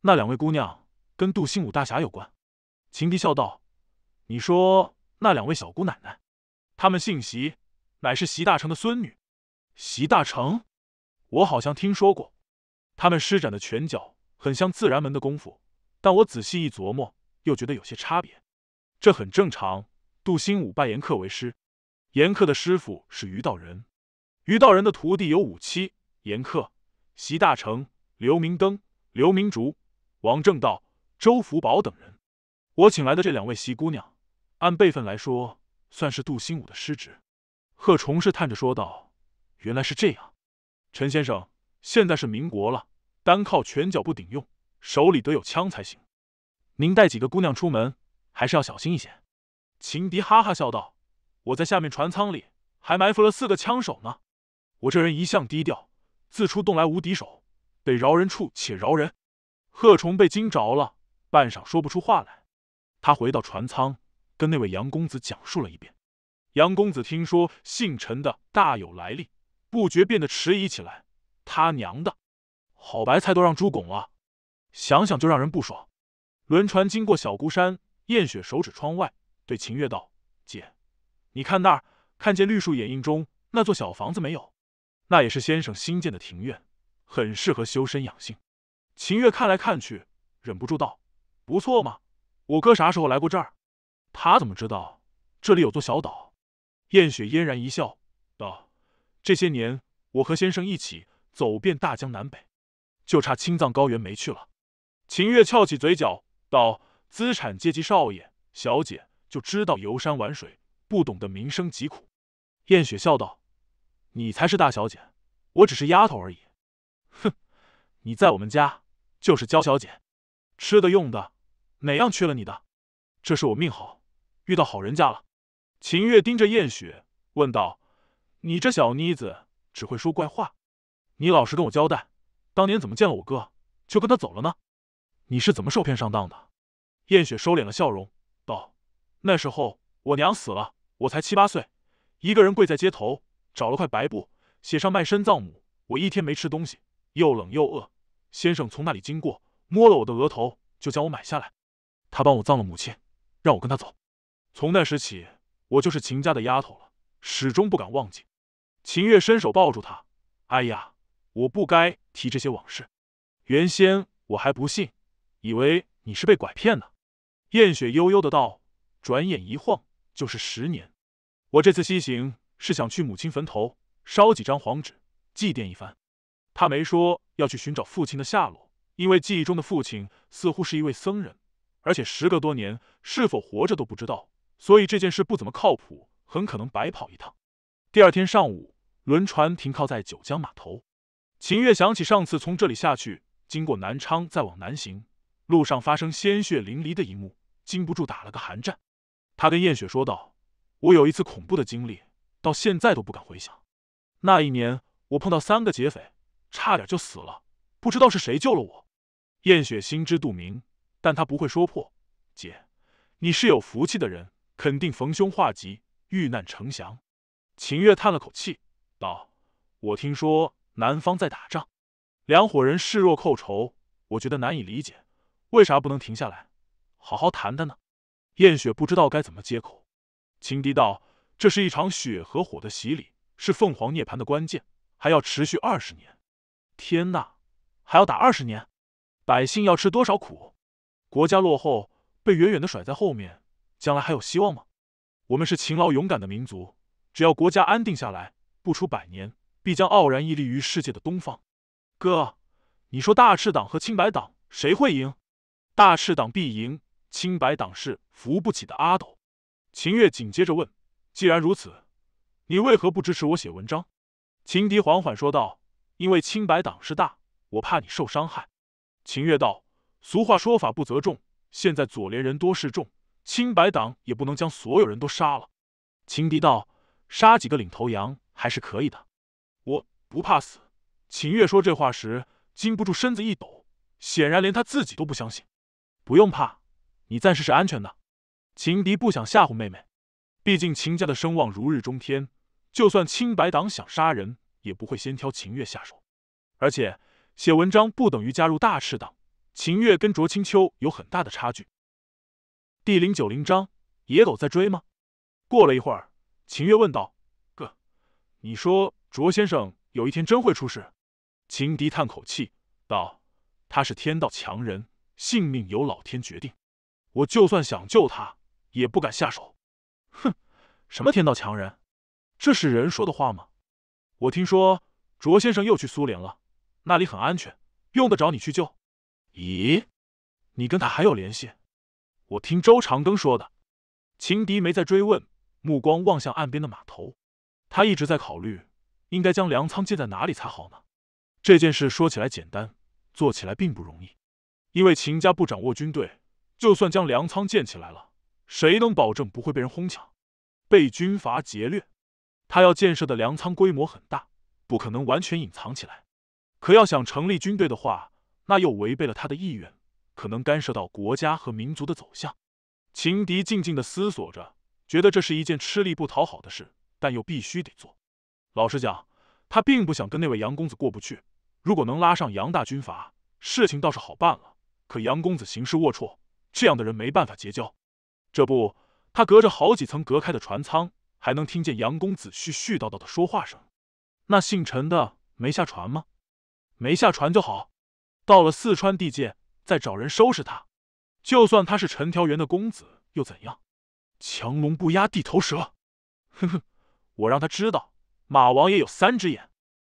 那两位姑娘跟杜兴武大侠有关。”情敌笑道：“你说那两位小姑奶奶？”他们姓席，乃是席大成的孙女。席大成，我好像听说过。他们施展的拳脚很像自然门的功夫，但我仔细一琢磨，又觉得有些差别。这很正常。杜兴武拜严克为师，严克的师傅是于道人，于道人的徒弟有五七、严克、席大成、刘明灯、刘明竹、王正道、周福宝等人。我请来的这两位席姑娘，按辈分来说。算是杜新武的失职，贺崇是叹着说道：“原来是这样。”陈先生，现在是民国了，单靠拳脚不顶用，手里得有枪才行。您带几个姑娘出门，还是要小心一些。”秦迪哈哈笑道：“我在下面船舱里还埋伏了四个枪手呢。我这人一向低调，自出洞来无敌手，得饶人处且饶人。”贺崇被惊着了，半晌说不出话来。他回到船舱。跟那位杨公子讲述了一遍，杨公子听说姓陈的大有来历，不觉变得迟疑起来。他娘的，好白菜都让猪拱了，想想就让人不爽。轮船经过小孤山，燕雪手指窗外，对秦月道：“姐，你看那儿，看见绿树掩映中那座小房子没有？那也是先生新建的庭院，很适合修身养性。”秦月看来看去，忍不住道：“不错嘛，我哥啥时候来过这儿？”他怎么知道这里有座小岛？燕雪嫣然一笑，道：“这些年我和先生一起走遍大江南北，就差青藏高原没去了。”秦月翘起嘴角道：“资产阶级少爷小姐就知道游山玩水，不懂得民生疾苦。”燕雪笑道：“你才是大小姐，我只是丫头而已。”哼，你在我们家就是娇小姐，吃的用的哪样缺了你的？这是我命好。遇到好人家了，秦月盯着燕雪问道：“你这小妮子只会说怪话，你老实跟我交代，当年怎么见了我哥就跟他走了呢？你是怎么受骗上当的？”燕雪收敛了笑容，道：“那时候我娘死了，我才七八岁，一个人跪在街头找了块白布，写上卖身葬母。我一天没吃东西，又冷又饿。先生从那里经过，摸了我的额头，就将我买下来。他帮我葬了母亲，让我跟他走。”从那时起，我就是秦家的丫头了，始终不敢忘记。秦月伸手抱住他，哎呀，我不该提这些往事。原先我还不信，以为你是被拐骗了。燕雪悠悠的道：“转眼一晃就是十年，我这次西行是想去母亲坟头烧几张黄纸，祭奠一番。”他没说要去寻找父亲的下落，因为记忆中的父亲似乎是一位僧人，而且时隔多年，是否活着都不知道。所以这件事不怎么靠谱，很可能白跑一趟。第二天上午，轮船停靠在九江码头。秦月想起上次从这里下去，经过南昌，再往南行，路上发生鲜血淋漓的一幕，禁不住打了个寒战。他跟燕雪说道：“我有一次恐怖的经历，到现在都不敢回想。那一年，我碰到三个劫匪，差点就死了，不知道是谁救了我。”燕雪心知肚明，但她不会说破。姐，你是有福气的人。肯定逢凶化吉，遇难成祥。秦月叹了口气，道：“我听说南方在打仗，两伙人势若寇仇，我觉得难以理解，为啥不能停下来，好好谈谈呢？”燕雪不知道该怎么接口。秦迪道：“这是一场血和火的洗礼，是凤凰涅槃的关键，还要持续二十年。天呐，还要打二十年，百姓要吃多少苦？国家落后，被远远的甩在后面。”将来还有希望吗？我们是勤劳勇敢的民族，只要国家安定下来，不出百年，必将傲然屹立于世界的东方。哥，你说大赤党和清白党谁会赢？大赤党必赢，清白党是扶不起的阿斗。秦月紧接着问：“既然如此，你为何不支持我写文章？”秦迪缓缓说道：“因为清白党是大，我怕你受伤害。”秦月道：“俗话说，法不责众。现在左联人多势众。”清白党也不能将所有人都杀了，秦敌道：“杀几个领头羊还是可以的，我不怕死。”秦月说这话时，禁不住身子一抖，显然连他自己都不相信。不用怕，你暂时是安全的。秦迪不想吓唬妹妹，毕竟秦家的声望如日中天，就算清白党想杀人，也不会先挑秦月下手。而且写文章不等于加入大赤党，秦月跟卓清秋有很大的差距。第零九零章，野狗在追吗？过了一会儿，秦月问道：“哥，你说卓先生有一天真会出事？”秦迪叹口气道：“他是天道强人，性命由老天决定。我就算想救他，也不敢下手。”“哼，什么天道强人？这是人说的话吗？”“我听说卓先生又去苏联了，那里很安全，用得着你去救？”“咦，你跟他还有联系？”我听周长庚说的，秦迪没再追问，目光望向岸边的码头。他一直在考虑，应该将粮仓建在哪里才好呢？这件事说起来简单，做起来并不容易。因为秦家不掌握军队，就算将粮仓建起来了，谁能保证不会被人哄抢、被军阀劫掠？他要建设的粮仓规模很大，不可能完全隐藏起来。可要想成立军队的话，那又违背了他的意愿。可能干涉到国家和民族的走向，秦敌静静的思索着，觉得这是一件吃力不讨好的事，但又必须得做。老实讲，他并不想跟那位杨公子过不去。如果能拉上杨大军阀，事情倒是好办了。可杨公子行事龌龊，这样的人没办法结交。这不，他隔着好几层隔开的船舱，还能听见杨公子絮絮叨叨的说话声。那姓陈的没下船吗？没下船就好。到了四川地界。再找人收拾他，就算他是陈条元的公子又怎样？强龙不压地头蛇，哼哼，我让他知道马王爷有三只眼。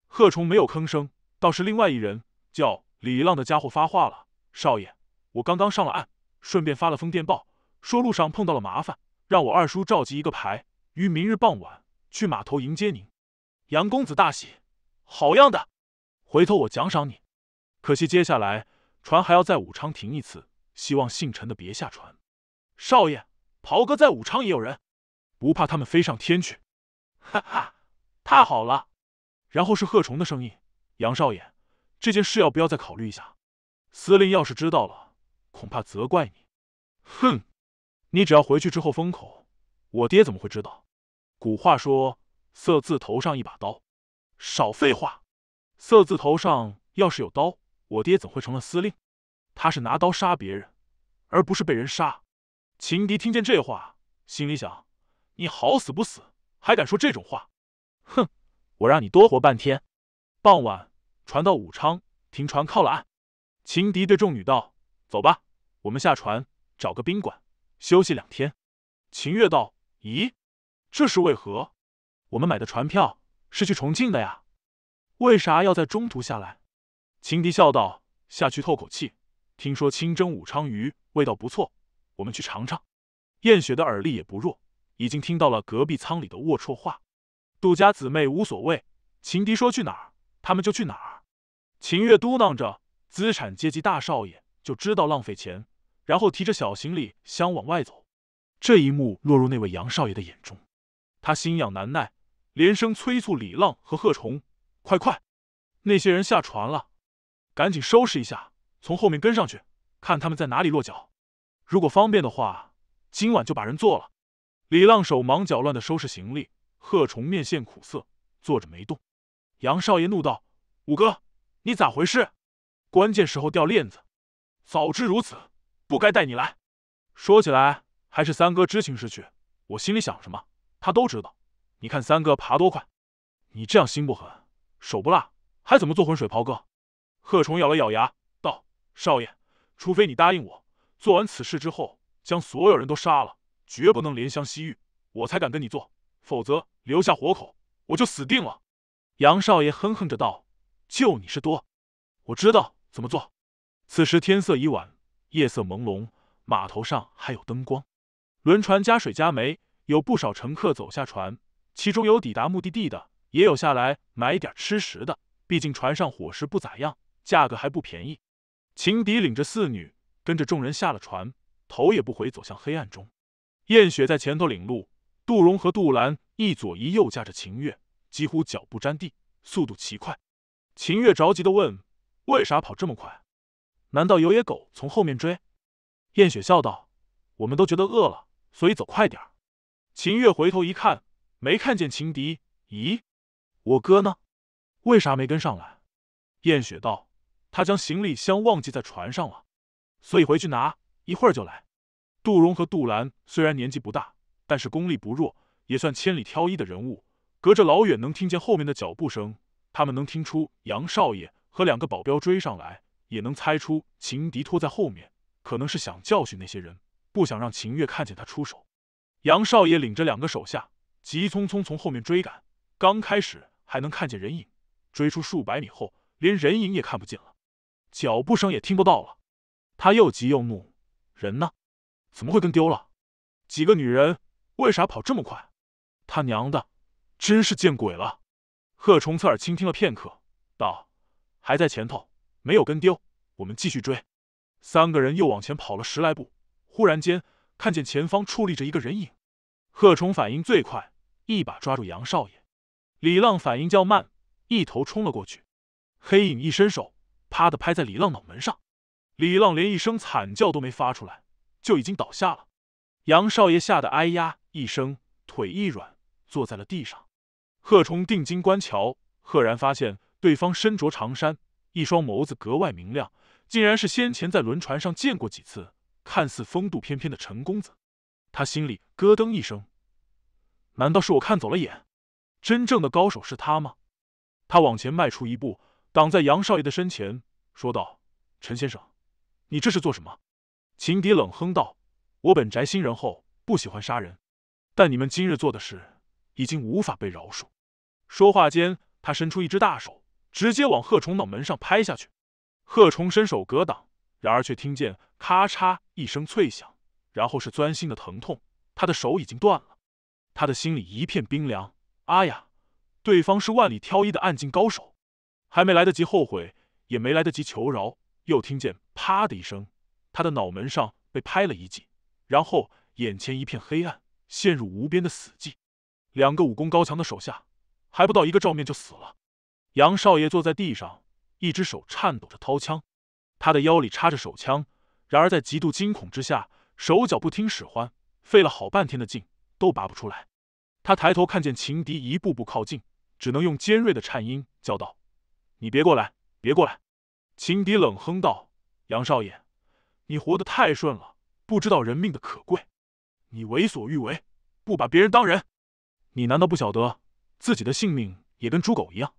贺崇没有吭声，倒是另外一人叫李浪的家伙发话了：“少爷，我刚刚上了岸，顺便发了封电报，说路上碰到了麻烦，让我二叔召集一个排，于明日傍晚去码头迎接您。”杨公子大喜：“好样的，回头我奖赏你。”可惜接下来。船还要在武昌停一次，希望姓陈的别下船。少爷，袍哥在武昌也有人，不怕他们飞上天去。哈哈，太好了。然后是贺崇的声音：“杨少爷，这件事要不要再考虑一下？司令要是知道了，恐怕责怪你。”哼，你只要回去之后封口，我爹怎么会知道？古话说：“色字头上一把刀。”少废话，色字头上要是有刀。我爹怎会成了司令？他是拿刀杀别人，而不是被人杀。秦迪听见这话，心里想：你好死不死，还敢说这种话！哼，我让你多活半天。傍晚，船到武昌，停船靠了岸。秦迪对众女道：“走吧，我们下船找个宾馆休息两天。”秦月道：“咦，这是为何？我们买的船票是去重庆的呀，为啥要在中途下来？”秦迪笑道：“下去透口气，听说清蒸武昌鱼味道不错，我们去尝尝。”燕雪的耳力也不弱，已经听到了隔壁舱里的龌龊话。杜家姊妹无所谓，秦迪说去哪儿，他们就去哪儿。秦月嘟囔着：“资产阶级大少爷就知道浪费钱。”然后提着小行李箱往外走。这一幕落入那位杨少爷的眼中，他心痒难耐，连声催促李浪和贺崇：“快快！”那些人下船了。赶紧收拾一下，从后面跟上去，看他们在哪里落脚。如果方便的话，今晚就把人做了。李浪手忙脚乱地收拾行李，贺崇面现苦涩，坐着没动。杨少爷怒道：“五哥，你咋回事？关键时候掉链子！早知如此，不该带你来。说起来，还是三哥知情识趣，我心里想什么，他都知道。你看三哥爬多快！你这样心不狠，手不辣，还怎么做浑水抛哥？”贺崇咬了咬牙，道：“少爷，除非你答应我，做完此事之后将所有人都杀了，绝不能怜香惜玉，我才敢跟你做。否则留下活口，我就死定了。”杨少爷哼哼着道：“就你是多，我知道怎么做。”此时天色已晚，夜色朦胧，码头上还有灯光，轮船加水加煤，有不少乘客走下船，其中有抵达目的地的，也有下来买点吃食的。毕竟船上伙食不咋样。价格还不便宜。秦迪领着四女跟着众人下了船，头也不回走向黑暗中。燕雪在前头领路，杜荣和杜兰一左一右架着秦月，几乎脚不沾地，速度奇快。秦月着急的问：“为啥跑这么快？难道有野狗从后面追？”燕雪笑道：“我们都觉得饿了，所以走快点秦月回头一看，没看见秦迪。咦，我哥呢？为啥没跟上来？燕雪道。他将行李箱忘记在船上了，所以回去拿，一会儿就来。杜荣和杜兰虽然年纪不大，但是功力不弱，也算千里挑一的人物。隔着老远能听见后面的脚步声，他们能听出杨少爷和两个保镖追上来，也能猜出秦迪拖在后面，可能是想教训那些人，不想让秦月看见他出手。杨少爷领着两个手下急匆匆从后面追赶，刚开始还能看见人影，追出数百米后，连人影也看不见了。脚步声也听不到了，他又急又怒，人呢？怎么会跟丢了？几个女人为啥跑这么快？他娘的，真是见鬼了！贺崇侧耳倾听了片刻，道：“还在前头，没有跟丢，我们继续追。”三个人又往前跑了十来步，忽然间看见前方矗立着一个人影。贺崇反应最快，一把抓住杨少爷；李浪反应较慢，一头冲了过去。黑影一伸手。啪的拍在李浪脑门上，李浪连一声惨叫都没发出来，就已经倒下了。杨少爷吓得哎呀一声，腿一软，坐在了地上。贺冲定睛观瞧，赫然发现对方身着长衫，一双眸子格外明亮，竟然是先前在轮船上见过几次，看似风度翩翩的陈公子。他心里咯噔一声，难道是我看走了眼？真正的高手是他吗？他往前迈出一步，挡在杨少爷的身前。说道：“陈先生，你这是做什么？”秦迪冷哼道：“我本宅心仁厚，不喜欢杀人，但你们今日做的事已经无法被饶恕。”说话间，他伸出一只大手，直接往贺崇脑门上拍下去。贺崇伸手格挡，然而却听见咔嚓一声脆响，然后是钻心的疼痛。他的手已经断了，他的心里一片冰凉。啊呀！对方是万里挑一的暗劲高手，还没来得及后悔。也没来得及求饶，又听见“啪”的一声，他的脑门上被拍了一记，然后眼前一片黑暗，陷入无边的死寂。两个武功高强的手下，还不到一个照面就死了。杨少爷坐在地上，一只手颤抖着掏枪，他的腰里插着手枪，然而在极度惊恐之下，手脚不听使唤，费了好半天的劲都拔不出来。他抬头看见情敌一步步靠近，只能用尖锐的颤音叫道：“你别过来！”别过来！情敌冷哼道：“杨少爷，你活得太顺了，不知道人命的可贵。你为所欲为，不把别人当人。你难道不晓得自己的性命也跟猪狗一样？”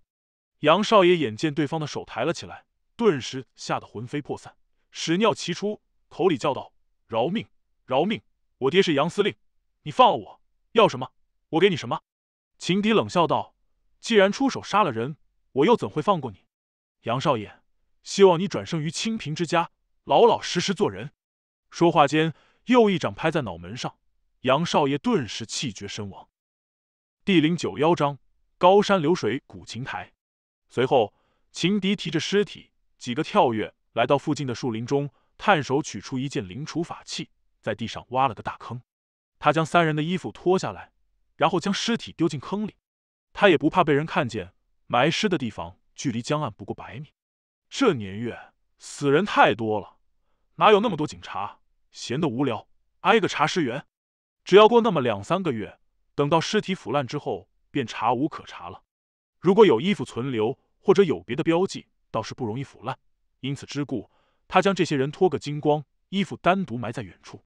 杨少爷眼见对方的手抬了起来，顿时吓得魂飞魄散，屎尿齐出，口里叫道：“饶命！饶命！我爹是杨司令，你放了我！要什么，我给你什么。”情敌冷笑道：“既然出手杀了人，我又怎会放过你？”杨少爷，希望你转生于清贫之家，老老实实做人。说话间，又一掌拍在脑门上，杨少爷顿时气绝身亡。第零九幺章：高山流水古琴台。随后，秦笛提着尸体，几个跳跃来到附近的树林中，探手取出一件灵除法器，在地上挖了个大坑。他将三人的衣服脱下来，然后将尸体丢进坑里。他也不怕被人看见，埋尸的地方。距离江岸不过百米，这年月死人太多了，哪有那么多警察闲得无聊，挨个查尸源？只要过那么两三个月，等到尸体腐烂之后，便查无可查了。如果有衣服存留或者有别的标记，倒是不容易腐烂。因此之故，他将这些人脱个精光，衣服单独埋在远处。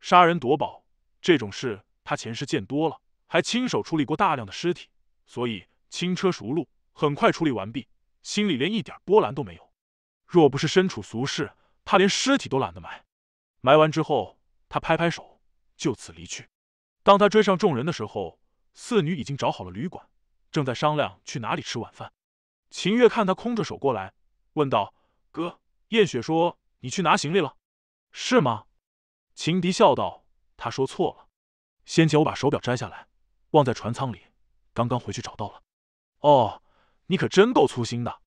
杀人夺宝这种事，他前世见多了，还亲手处理过大量的尸体，所以轻车熟路。很快处理完毕，心里连一点波澜都没有。若不是身处俗世，他连尸体都懒得埋。埋完之后，他拍拍手，就此离去。当他追上众人的时候，四女已经找好了旅馆，正在商量去哪里吃晚饭。秦月看他空着手过来，问道：“哥，燕雪说你去拿行李了，是吗？”秦迪笑道：“他说错了。先前我把手表摘下来，忘在船舱里，刚刚回去找到了。”哦。你可真够粗心的！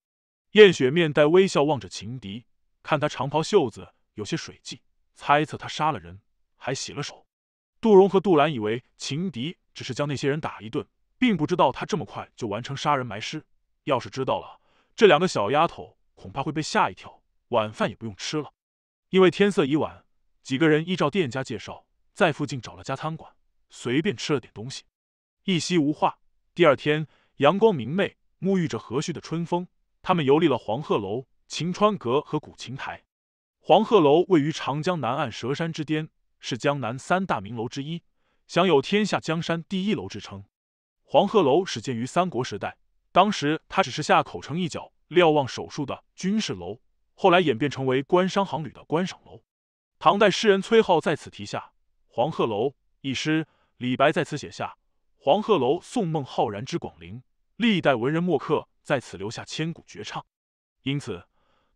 燕雪面带微笑望着情敌，看他长袍袖子有些水迹，猜测他杀了人还洗了手。杜荣和杜兰以为情敌只是将那些人打一顿，并不知道他这么快就完成杀人埋尸。要是知道了，这两个小丫头恐怕会被吓一跳，晚饭也不用吃了。因为天色已晚，几个人依照店家介绍，在附近找了家餐馆，随便吃了点东西。一夕无话。第二天，阳光明媚。沐浴着和煦的春风，他们游历了黄鹤楼、晴川阁和古琴台。黄鹤楼位于长江南岸蛇山之巅，是江南三大名楼之一，享有“天下江山第一楼”之称。黄鹤楼始建于三国时代，当时它只是下口城一角瞭望手术的军事楼，后来演变成为官商行旅的观赏楼。唐代诗人崔颢在此题下《黄鹤楼》一诗，李白在此写下《黄鹤楼送孟浩然之广陵》。历代文人墨客在此留下千古绝唱，因此，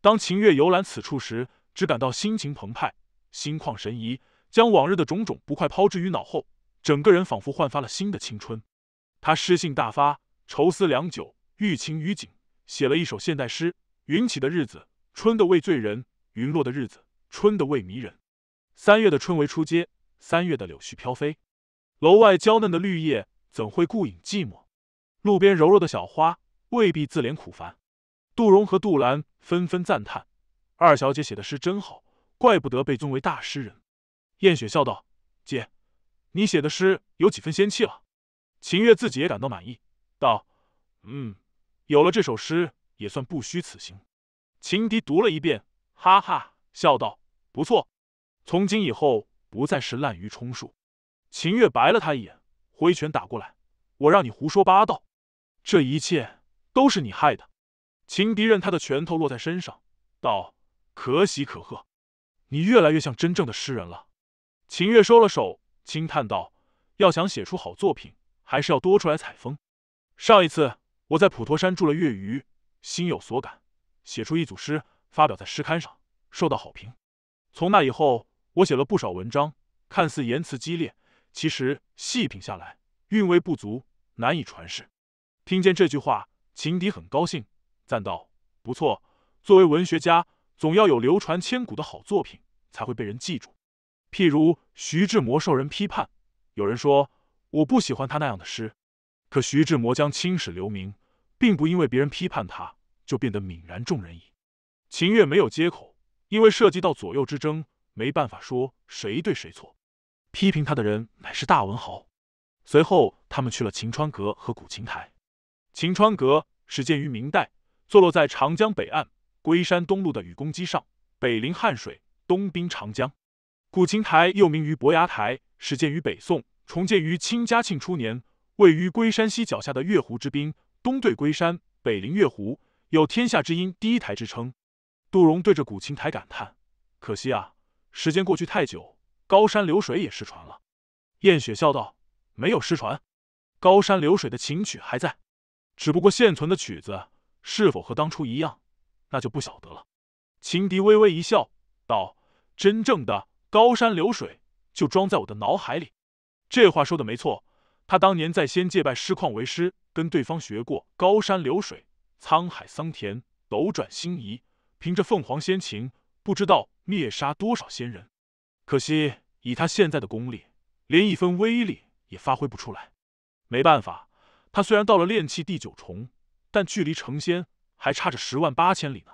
当秦月游览此处时，只感到心情澎湃、心旷神怡，将往日的种种不快抛之于脑后，整个人仿佛焕发了新的青春。他诗兴大发，愁思良久，寓情于景，写了一首现代诗：云起的日子，春的未醉人；云落的日子，春的未迷人。三月的春为出街，三月的柳絮飘飞，楼外娇嫩的绿叶怎会顾影寂寞？路边柔弱的小花未必自怜苦烦，杜荣和杜兰纷纷赞叹：“二小姐写的诗真好，怪不得被尊为大诗人。”燕雪笑道：“姐，你写的诗有几分仙气了。”秦月自己也感到满意，道：“嗯，有了这首诗，也算不虚此行。”秦迪读了一遍，哈哈笑道：“不错，从今以后不再是滥竽充数。”秦月白了他一眼，挥拳打过来：“我让你胡说八道！”这一切都是你害的，秦敌任他的拳头落在身上，道：“可喜可贺，你越来越像真正的诗人了。”秦月收了手，轻叹道：“要想写出好作品，还是要多出来采风。上一次我在普陀山住了月余，心有所感，写出一组诗，发表在诗刊上，受到好评。从那以后，我写了不少文章，看似言辞激烈，其实细品下来，韵味不足，难以传世。”听见这句话，秦迪很高兴，赞道：“不错，作为文学家，总要有流传千古的好作品才会被人记住。譬如徐志摩受人批判，有人说我不喜欢他那样的诗，可徐志摩将青史留名，并不因为别人批判他就变得泯然众人矣。”秦月没有接口，因为涉及到左右之争，没办法说谁对谁错。批评他的人乃是大文豪。随后，他们去了晴川阁和古琴台。晴川阁始建于明代，坐落在长江北岸龟山东麓的雨公矶上，北临汉水，东濒长江。古琴台又名于伯牙台，始建于北宋，重建于清嘉庆初年，位于龟山西脚下的月湖之滨，东对龟山，北临月湖，有“天下之音第一台”之称。杜荣对着古琴台感叹：“可惜啊，时间过去太久，高山流水也失传了。”燕雪笑道：“没有失传，高山流水的琴曲还在。”只不过现存的曲子是否和当初一样，那就不晓得了。情敌微微一笑，道：“真正的高山流水，就装在我的脑海里。”这话说的没错。他当年在仙界拜师旷为师，跟对方学过《高山流水》《沧海桑田》《斗转星移》，凭着凤凰仙琴，不知道灭杀多少仙人。可惜，以他现在的功力，连一分威力也发挥不出来。没办法。他虽然到了炼气第九重，但距离成仙还差着十万八千里呢。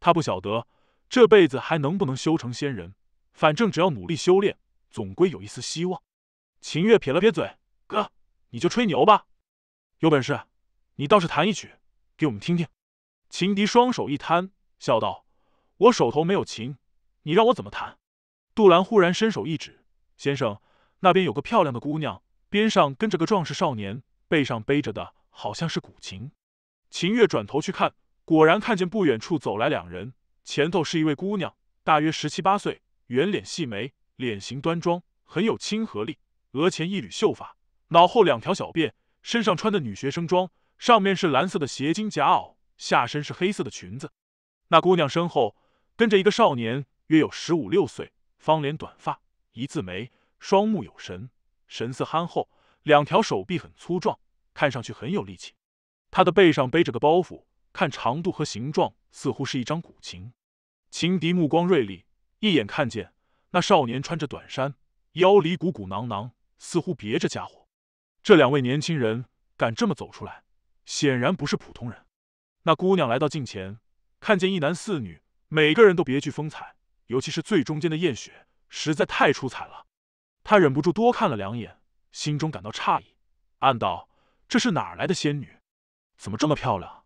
他不晓得这辈子还能不能修成仙人，反正只要努力修炼，总归有一丝希望。秦月撇了撇嘴：“哥，你就吹牛吧，有本事你倒是弹一曲给我们听听。”秦迪双手一摊，笑道：“我手头没有琴，你让我怎么弹？”杜兰忽然伸手一指：“先生，那边有个漂亮的姑娘，边上跟着个壮士少年。”背上背着的好像是古琴，秦月转头去看，果然看见不远处走来两人，前头是一位姑娘，大约十七八岁，圆脸细眉，脸型端庄，很有亲和力，额前一缕秀发，脑后两条小辫，身上穿的女学生装，上面是蓝色的斜襟夹袄，下身是黑色的裙子。那姑娘身后跟着一个少年，约有十五六岁，方脸短发，一字眉，双目有神，神色憨厚。两条手臂很粗壮，看上去很有力气。他的背上背着个包袱，看长度和形状，似乎是一张古琴。情敌目光锐利，一眼看见那少年穿着短衫，腰里鼓鼓囊囊，似乎别着家伙。这两位年轻人敢这么走出来，显然不是普通人。那姑娘来到近前，看见一男四女，每个人都别具风采，尤其是最中间的燕雪，实在太出彩了。她忍不住多看了两眼。心中感到诧异，暗道：“这是哪来的仙女？怎么这么漂亮？”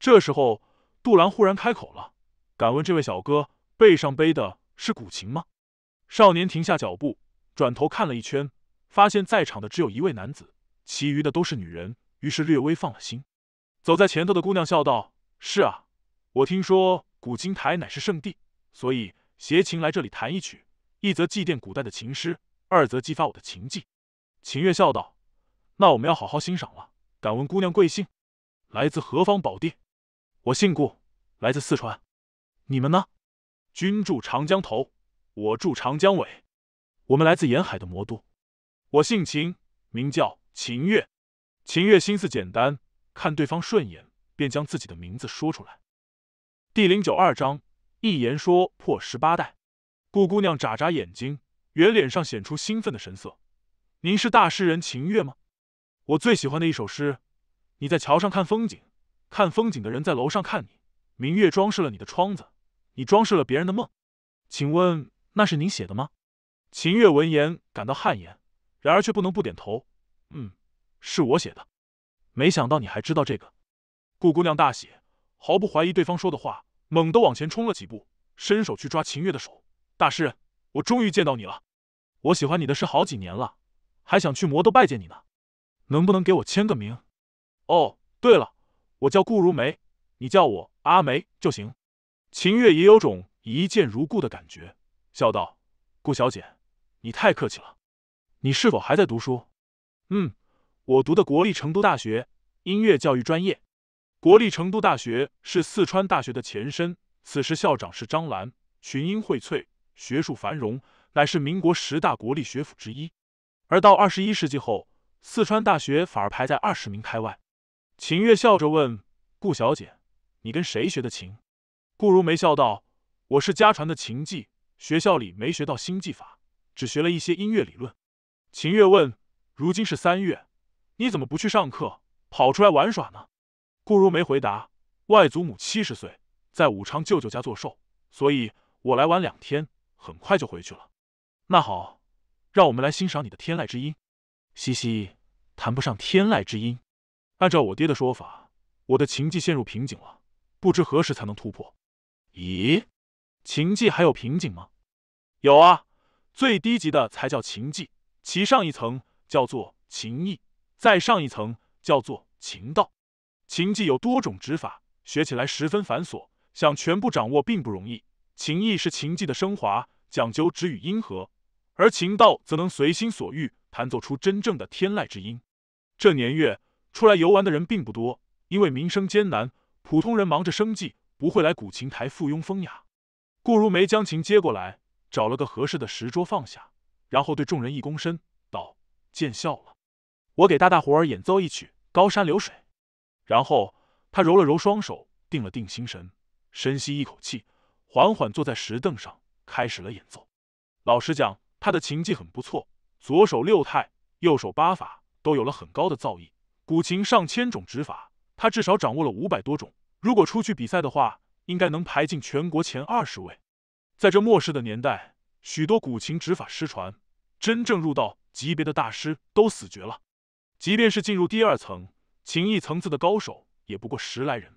这时候，杜兰忽然开口了：“敢问这位小哥，背上背的是古琴吗？”少年停下脚步，转头看了一圈，发现在场的只有一位男子，其余的都是女人，于是略微放了心。走在前头的姑娘笑道：“是啊，我听说古琴台乃是圣地，所以携琴来这里弹一曲，一则祭奠古代的琴师，二则激发我的琴技。”秦月笑道：“那我们要好好欣赏了。敢问姑娘贵姓？来自何方宝地？”“我姓顾，来自四川。”“你们呢？”“君住长江头，我住长江尾。”“我们来自沿海的魔都。”“我姓秦，名叫秦月。”秦月心思简单，看对方顺眼，便将自己的名字说出来。第零九二章：一言说破十八代。顾姑娘眨眨眼睛，圆脸上显出兴奋的神色。您是大诗人秦月吗？我最喜欢的一首诗，你在桥上看风景，看风景的人在楼上看你，明月装饰了你的窗子，你装饰了别人的梦。请问那是您写的吗？秦月闻言感到汗颜，然而却不能不点头。嗯，是我写的。没想到你还知道这个。顾姑娘大喜，毫不怀疑对方说的话，猛地往前冲了几步，伸手去抓秦月的手。大诗人，我终于见到你了！我喜欢你的诗好几年了。还想去魔都拜见你呢，能不能给我签个名？哦，对了，我叫顾如梅，你叫我阿梅就行。秦月也有种一见如故的感觉，笑道：“顾小姐，你太客气了。你是否还在读书？”“嗯，我读的国立成都大学音乐教育专业。国立成都大学是四川大学的前身，此时校长是张澜，群英荟萃，学术繁荣，乃是民国十大国立学府之一。”而到二十一世纪后，四川大学反而排在二十名开外。秦月笑着问顾小姐：“你跟谁学的琴？”顾如梅笑道：“我是家传的琴技，学校里没学到新技法，只学了一些音乐理论。”秦月问：“如今是三月，你怎么不去上课，跑出来玩耍呢？”顾如梅回答：“外祖母七十岁，在武昌舅舅家做寿，所以我来玩两天，很快就回去了。”那好。让我们来欣赏你的天籁之音，嘻嘻，谈不上天籁之音。按照我爹的说法，我的琴技陷入瓶颈了，不知何时才能突破。咦，琴技还有瓶颈吗？有啊，最低级的才叫琴技，其上一层叫做琴艺，再上一层叫做琴道。琴技有多种指法，学起来十分繁琐，想全部掌握并不容易。琴艺是琴技的升华，讲究指与音合。而琴道则能随心所欲，弹奏出真正的天籁之音。这年月出来游玩的人并不多，因为民生艰难，普通人忙着生计，不会来古琴台附庸风雅。顾如梅将琴接过来，找了个合适的石桌放下，然后对众人一躬身，道：“见笑了，我给大大伙儿演奏一曲《高山流水》。”然后他揉了揉双手，定了定心神，深吸一口气，缓缓坐在石凳上，开始了演奏。老实讲。他的琴技很不错，左手六太，右手八法，都有了很高的造诣。古琴上千种指法，他至少掌握了五百多种。如果出去比赛的话，应该能排进全国前二十位。在这末世的年代，许多古琴指法失传，真正入道级别的大师都死绝了。即便是进入第二层琴艺层次的高手，也不过十来人。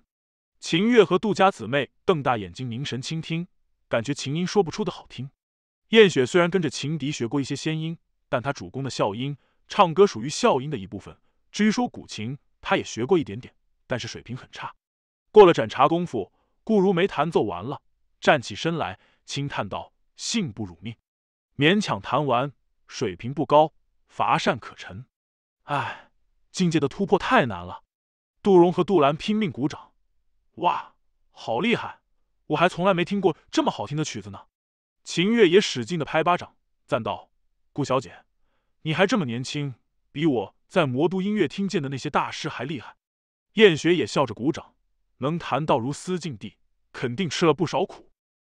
秦月和杜家姊妹瞪大眼睛，凝神倾听，感觉琴音说不出的好听。燕雪虽然跟着情敌学过一些仙音，但她主攻的笑音唱歌属于笑音的一部分。至于说古琴，她也学过一点点，但是水平很差。过了盏茶功夫，顾如梅弹奏完了，站起身来轻叹道：“幸不辱命，勉强弹完，水平不高，乏善可陈。哎，境界的突破太难了。”杜荣和杜兰拼命鼓掌：“哇，好厉害！我还从来没听过这么好听的曲子呢。”秦月也使劲的拍巴掌，赞道：“顾小姐，你还这么年轻，比我在魔都音乐厅见的那些大师还厉害。”燕雪也笑着鼓掌，能弹到如斯境地，肯定吃了不少苦。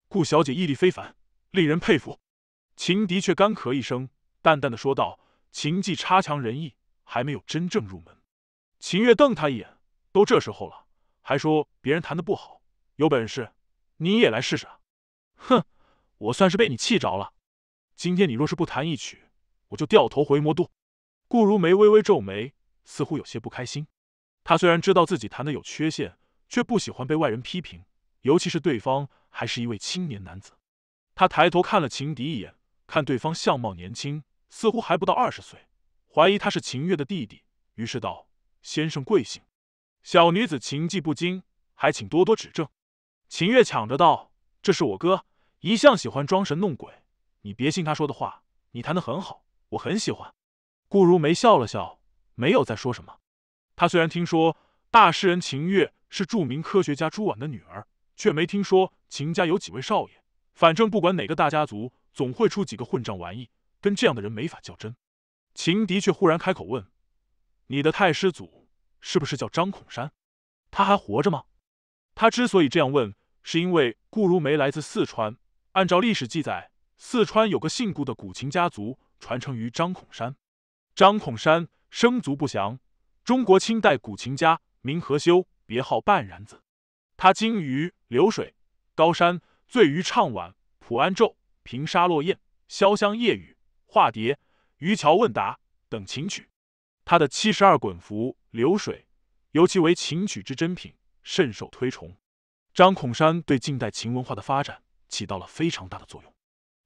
顾小姐毅力非凡，令人佩服。秦的却干咳一声，淡淡的说道：“琴技差强人意，还没有真正入门。”秦月瞪他一眼：“都这时候了，还说别人弹的不好？有本事你也来试试！”啊！”哼。我算是被你气着了，今天你若是不弹一曲，我就掉头回魔都。顾如梅微微皱眉，似乎有些不开心。他虽然知道自己弹的有缺陷，却不喜欢被外人批评，尤其是对方还是一位青年男子。他抬头看了情敌一眼，看对方相貌年轻，似乎还不到二十岁，怀疑他是秦月的弟弟，于是道：“先生贵姓？小女子琴技不精，还请多多指正。”秦月抢着道：“这是我哥。”一向喜欢装神弄鬼，你别信他说的话。你弹的很好，我很喜欢。顾如梅笑了笑，没有再说什么。他虽然听说大诗人秦月是著名科学家朱婉的女儿，却没听说秦家有几位少爷。反正不管哪个大家族，总会出几个混账玩意，跟这样的人没法较真。秦迪却忽然开口问：“你的太师祖是不是叫张孔山？他还活着吗？”他之所以这样问，是因为顾如梅来自四川。按照历史记载，四川有个姓顾的古琴家族，传承于张孔山。张孔山生卒不详，中国清代古琴家，名何修，别号半然子。他精于《流水》《高山》，醉于《唱晚》《普安咒》《平沙落雁》《潇湘夜雨》《化蝶》《渔樵问答》等琴曲。他的七十二滚拂《流水》，尤其为琴曲之珍品，甚受推崇。张孔山对近代琴文化的发展。起到了非常大的作用。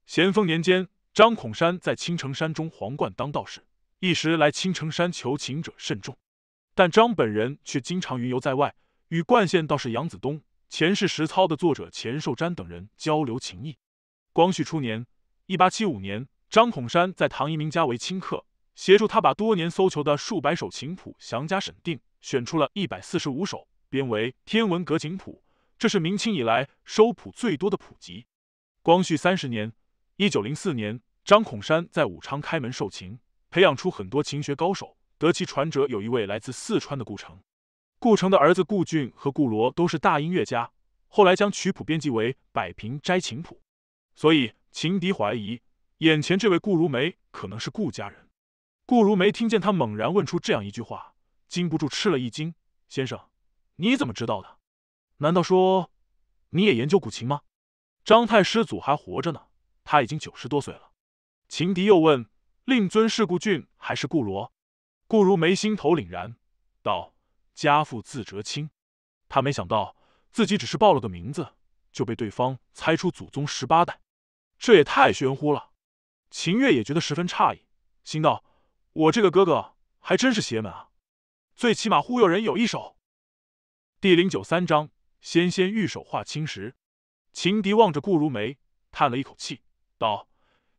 咸丰年间，张孔山在青城山中皇冠当道士，一时来青城山求情者甚众。但张本人却经常云游在外，与冠县道士杨子东、《前世实操》的作者钱寿瞻等人交流情谊。光绪初年 （1875 年），张孔山在唐一鸣家为清客，协助他把多年搜求的数百首琴谱详加审定，选出了一百四十五首，编为《天文阁琴谱》。这是明清以来收谱最多的谱集。光绪三十年（一九零四年），张孔山在武昌开门授琴，培养出很多琴学高手。得其传者有一位来自四川的顾城。顾城的儿子顾俊和顾罗都是大音乐家，后来将曲谱编辑为《百平斋琴谱》。所以，情敌怀疑眼前这位顾如梅可能是顾家人。顾如梅听见他猛然问出这样一句话，禁不住吃了一惊：“先生，你怎么知道的？”难道说，你也研究古琴吗？张太师祖还活着呢，他已经九十多岁了。秦迪又问：“令尊是顾俊还是顾罗？”顾如眉心头凛然，道：“家父字哲清。”他没想到自己只是报了个名字，就被对方猜出祖宗十八代，这也太玄乎了。秦月也觉得十分诧异，心道：“我这个哥哥还真是邪门啊，最起码忽悠人有一手。”第零九三章。纤纤玉手化青石，秦敌望着顾如梅，叹了一口气，道：“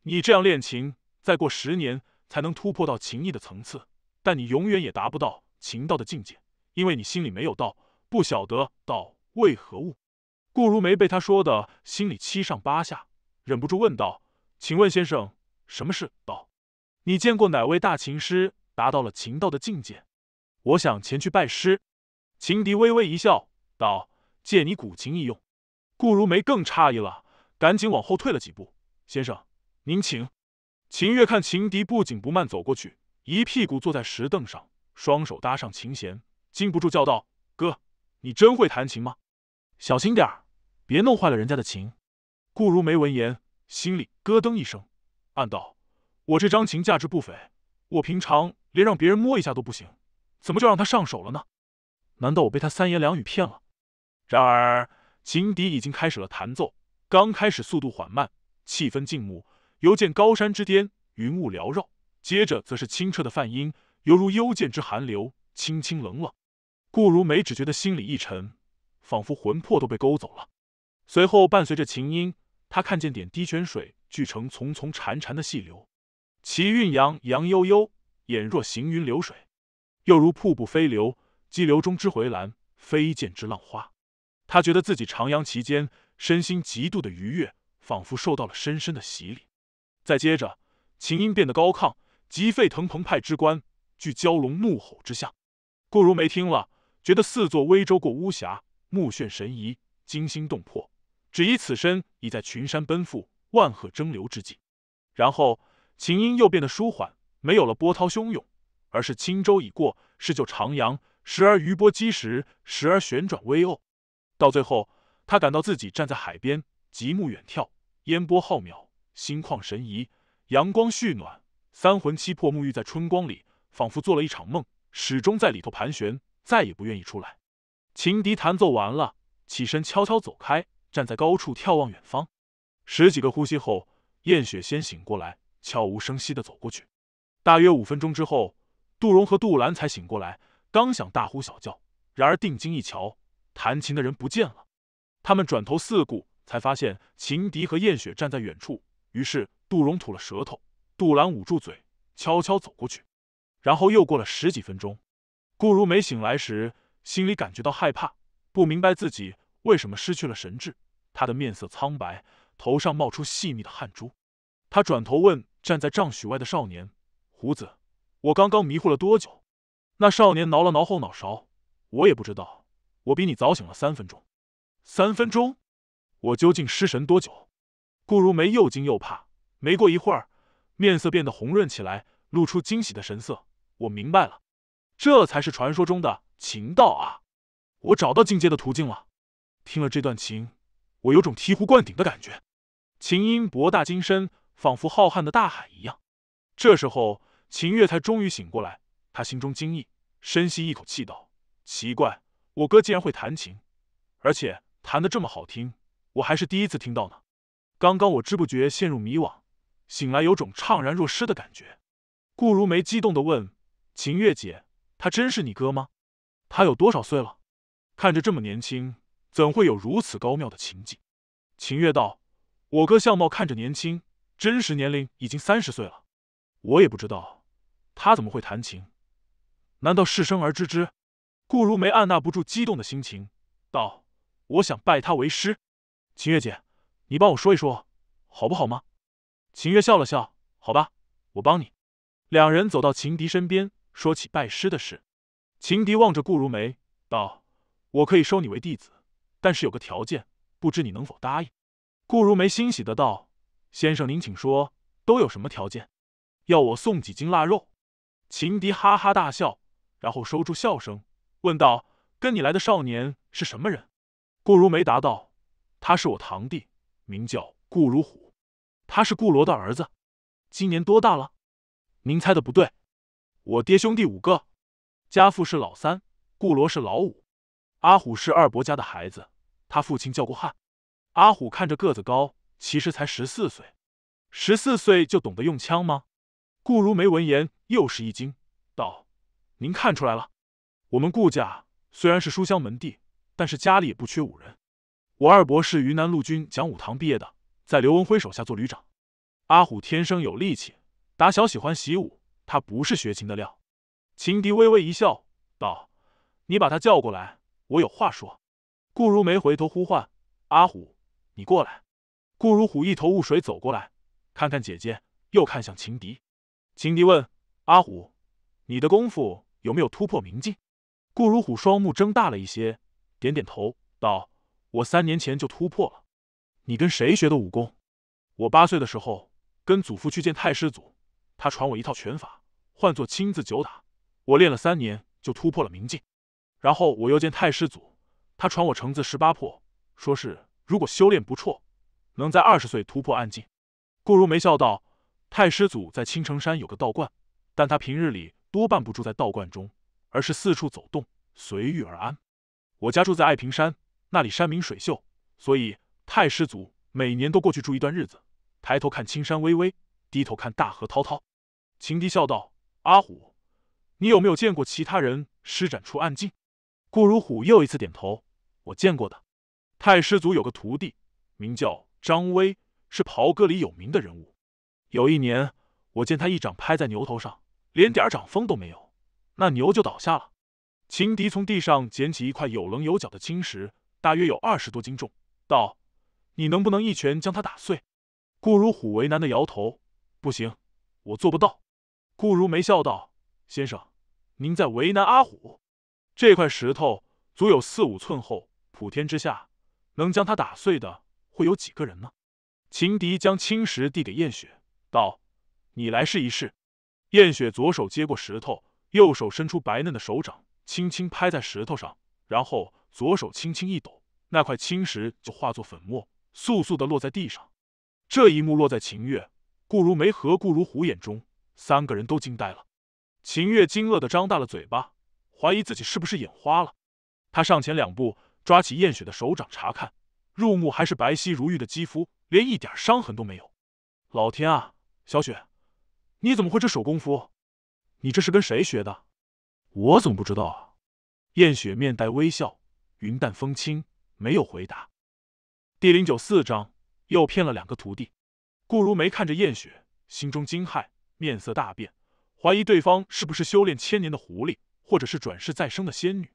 你这样练琴，再过十年才能突破到琴艺的层次，但你永远也达不到琴道的境界，因为你心里没有道，不晓得道为何物。”顾如梅被他说的，心里七上八下，忍不住问道：“请问先生，什么事？道？你见过哪位大琴师达到了琴道的境界？我想前去拜师。”秦敌微微一笑，道。借你古琴一用，顾如梅更诧异了，赶紧往后退了几步。先生，您请。秦月看情敌不紧不慢走过去，一屁股坐在石凳上，双手搭上琴弦，禁不住叫道：“哥，你真会弹琴吗？小心点儿，别弄坏了人家的琴。”顾如梅闻言，心里咯噔一声，暗道：“我这张琴价值不菲，我平常连让别人摸一下都不行，怎么就让他上手了呢？难道我被他三言两语骗了？”然而，琴笛已经开始了弹奏。刚开始速度缓慢，气氛静穆，犹见高山之巅，云雾缭绕。接着，则是清澈的泛音，犹如幽涧之寒流，清清冷冷。顾如梅只觉得心里一沉，仿佛魂魄都被勾走了。随后，伴随着琴音，她看见点滴泉水聚成淙淙潺潺的细流，其韵扬扬悠悠，俨若行云流水，又如瀑布飞流，激流中之回澜，飞溅之浪花。他觉得自己徜徉其间，身心极度的愉悦，仿佛受到了深深的洗礼。再接着，琴音变得高亢，极沸腾澎湃之观，具蛟龙怒吼之象。顾如梅听了，觉得似座微舟过巫峡，目眩神怡，惊心动魄。只疑此身已在群山奔赴，万壑争流之际。然后，琴音又变得舒缓，没有了波涛汹涌，而是轻舟已过，是就徜徉，时而余波击石，时而旋转微呕。到最后，他感到自己站在海边，极目远眺，烟波浩渺，心旷神怡，阳光煦暖，三魂七魄沐浴在春光里，仿佛做了一场梦，始终在里头盘旋，再也不愿意出来。情笛弹奏完了，起身悄悄走开，站在高处眺望远方。十几个呼吸后，燕雪先醒过来，悄无声息的走过去。大约五分钟之后，杜荣和杜兰才醒过来，刚想大呼小叫，然而定睛一瞧。弹琴的人不见了，他们转头四顾，才发现秦敌和燕雪站在远处。于是杜荣吐了舌头，杜兰捂住嘴，悄悄走过去。然后又过了十几分钟，顾如梅醒来时，心里感觉到害怕，不明白自己为什么失去了神智。她的面色苍白，头上冒出细密的汗珠。她转头问站在丈许外的少年：“胡子，我刚刚迷糊了多久？”那少年挠了挠后脑勺：“我也不知道。”我比你早醒了三分钟，三分钟，我究竟失神多久？顾如梅又惊又怕，没过一会儿，面色变得红润起来，露出惊喜的神色。我明白了，这才是传说中的情道啊！我找到进阶的途径了。听了这段琴，我有种醍醐灌顶的感觉。琴音博大精深，仿佛浩瀚的大海一样。这时候，秦月才终于醒过来，他心中惊异，深吸一口气道：“奇怪。”我哥竟然会弹琴，而且弹得这么好听，我还是第一次听到呢。刚刚我知不觉陷入迷惘，醒来有种怅然若失的感觉。顾如梅激动的问：“秦月姐，他真是你哥吗？他有多少岁了？看着这么年轻，怎会有如此高妙的情景？”秦月道：“我哥相貌看着年轻，真实年龄已经三十岁了。我也不知道，他怎么会弹琴？难道是生而知之？”顾如梅按捺不住激动的心情，道：“我想拜他为师，秦月姐，你帮我说一说，好不好吗？”秦月笑了笑：“好吧，我帮你。”两人走到情敌身边，说起拜师的事。情敌望着顾如梅，道：“我可以收你为弟子，但是有个条件，不知你能否答应？”顾如梅欣喜的道：“先生您请说，都有什么条件？要我送几斤腊肉？”情敌哈哈大笑，然后收住笑声。问道：“跟你来的少年是什么人？”顾如梅答道：“他是我堂弟，名叫顾如虎，他是顾罗的儿子。今年多大了？”“您猜的不对，我爹兄弟五个，家父是老三，顾罗是老五，阿虎是二伯家的孩子，他父亲叫顾汉。阿虎看着个子高，其实才十四岁，十四岁就懂得用枪吗？”顾如梅闻言又是一惊，道：“您看出来了。”我们顾家虽然是书香门第，但是家里也不缺武人。我二伯是云南陆军讲武堂毕业的，在刘文辉手下做旅长。阿虎天生有力气，打小喜欢习武，他不是学琴的料。秦迪微微一笑，道：“你把他叫过来，我有话说。”顾如梅回头呼唤：“阿虎，你过来。”顾如虎一头雾水走过来，看看姐姐，又看向秦迪。秦迪问：“阿虎，你的功夫有没有突破瓶颈？”顾如虎双目睁大了一些，点点头道：“我三年前就突破了。你跟谁学的武功？我八岁的时候跟祖父去见太师祖，他传我一套拳法，唤作‘亲自九打’。我练了三年就突破了明境。然后我又见太师祖，他传我‘成字十八破’，说是如果修炼不辍，能在二十岁突破暗境。”顾如眉笑道：“太师祖在青城山有个道观，但他平日里多半不住在道观中。”而是四处走动，随遇而安。我家住在爱平山，那里山明水秀，所以太师祖每年都过去住一段日子。抬头看青山巍巍，低头看大河滔滔。秦迪笑道：“阿虎，你有没有见过其他人施展出暗劲？”顾如虎又一次点头：“我见过的。太师祖有个徒弟，名叫张威，是袍哥里有名的人物。有一年，我见他一掌拍在牛头上，连点儿掌风都没有。”那牛就倒下了。秦迪从地上捡起一块有棱有角的青石，大约有二十多斤重，道：“你能不能一拳将它打碎？”顾如虎为难的摇头：“不行，我做不到。”顾如梅笑道：“先生，您在为难阿虎。这块石头足有四五寸厚，普天之下，能将它打碎的会有几个人呢？”秦迪将青石递给燕雪，道：“你来试一试。”燕雪左手接过石头。右手伸出白嫩的手掌，轻轻拍在石头上，然后左手轻轻一抖，那块青石就化作粉末，簌簌的落在地上。这一幕落在秦月、顾如梅和顾如虎眼中，三个人都惊呆了。秦月惊愕的张大了嘴巴，怀疑自己是不是眼花了。他上前两步，抓起燕雪的手掌查看，入目还是白皙如玉的肌肤，连一点伤痕都没有。老天啊，小雪，你怎么会这手功夫？你这是跟谁学的？我怎么不知道啊？燕雪面带微笑，云淡风轻，没有回答。第零九四章又骗了两个徒弟。顾如梅看着燕雪，心中惊骇，面色大变，怀疑对方是不是修炼千年的狐狸，或者是转世再生的仙女。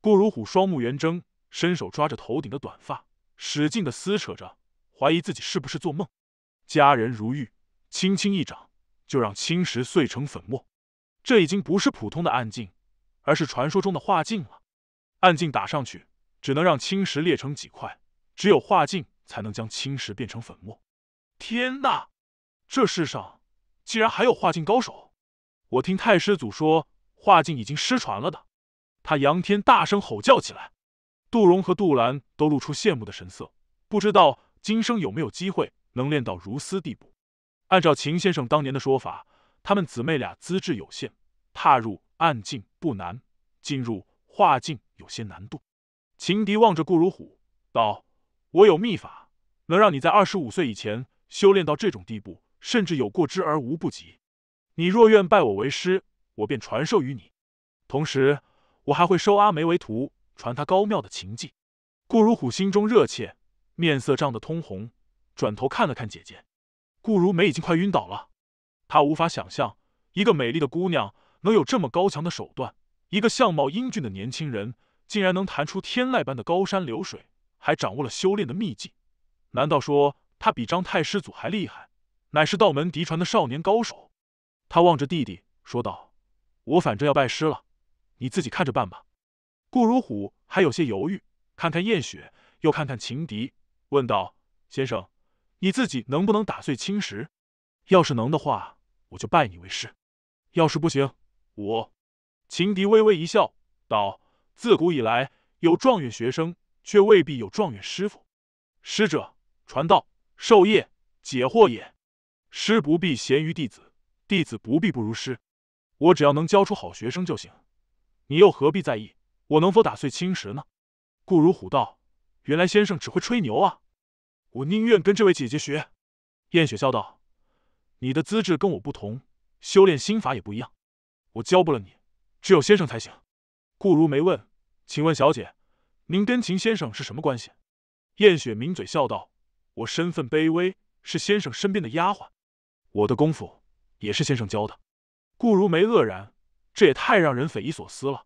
顾如虎双目圆睁，伸手抓着头顶的短发，使劲的撕扯着，怀疑自己是不是做梦。佳人如玉，轻轻一掌就让青石碎成粉末。这已经不是普通的暗镜，而是传说中的化镜了。暗镜打上去，只能让青石裂成几块；只有化镜才能将青石变成粉末。天哪！这世上竟然还有化境高手！我听太师祖说，化境已经失传了的。他仰天大声吼叫起来，杜荣和杜兰都露出羡慕的神色，不知道今生有没有机会能练到如斯地步。按照秦先生当年的说法。他们姊妹俩资质有限，踏入暗境不难，进入化境有些难度。秦敌望着顾如虎道：“我有秘法，能让你在二十五岁以前修炼到这种地步，甚至有过之而无不及。你若愿拜我为师，我便传授于你。同时，我还会收阿梅为徒，传她高妙的情技。”顾如虎心中热切，面色涨得通红，转头看了看姐姐。顾如梅已经快晕倒了。他无法想象，一个美丽的姑娘能有这么高强的手段，一个相貌英俊的年轻人竟然能弹出天籁般的高山流水，还掌握了修炼的秘技。难道说他比张太师祖还厉害，乃是道门嫡传的少年高手？他望着弟弟说道：“我反正要拜师了，你自己看着办吧。”顾如虎还有些犹豫，看看燕雪，又看看情敌，问道：“先生，你自己能不能打碎青石？要是能的话。”我就拜你为师，要是不行，我。秦迪微微一笑，道：“自古以来，有状元学生，却未必有状元师傅。师者，传道、授业、解惑也。师不必贤于弟子，弟子不必不如师。我只要能教出好学生就行，你又何必在意我能否打碎青石呢？”顾如虎道：“原来先生只会吹牛啊！我宁愿跟这位姐姐学。”燕雪笑道。你的资质跟我不同，修炼心法也不一样，我教不了你，只有先生才行。顾如梅问：“请问小姐，您跟秦先生是什么关系？”燕雪抿嘴笑道：“我身份卑微，是先生身边的丫鬟，我的功夫也是先生教的。”顾如梅愕然，这也太让人匪夷所思了。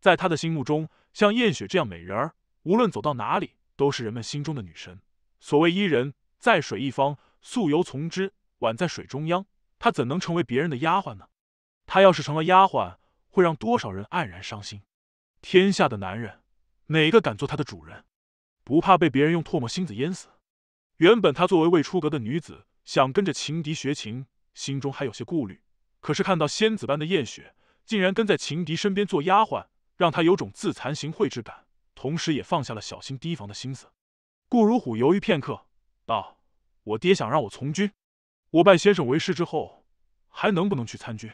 在他的心目中，像燕雪这样美人儿，无论走到哪里都是人们心中的女神。所谓伊人在水一方，溯游从之。宛在水中央，她怎能成为别人的丫鬟呢？她要是成了丫鬟，会让多少人黯然伤心？天下的男人，哪个敢做她的主人？不怕被别人用唾沫星子淹死？原本她作为未出阁的女子，想跟着情敌学琴，心中还有些顾虑。可是看到仙子般的燕雪，竟然跟在情敌身边做丫鬟，让她有种自惭形秽之感，同时也放下了小心提防的心思。顾如虎犹豫片刻，道：“我爹想让我从军。”我拜先生为师之后，还能不能去参军？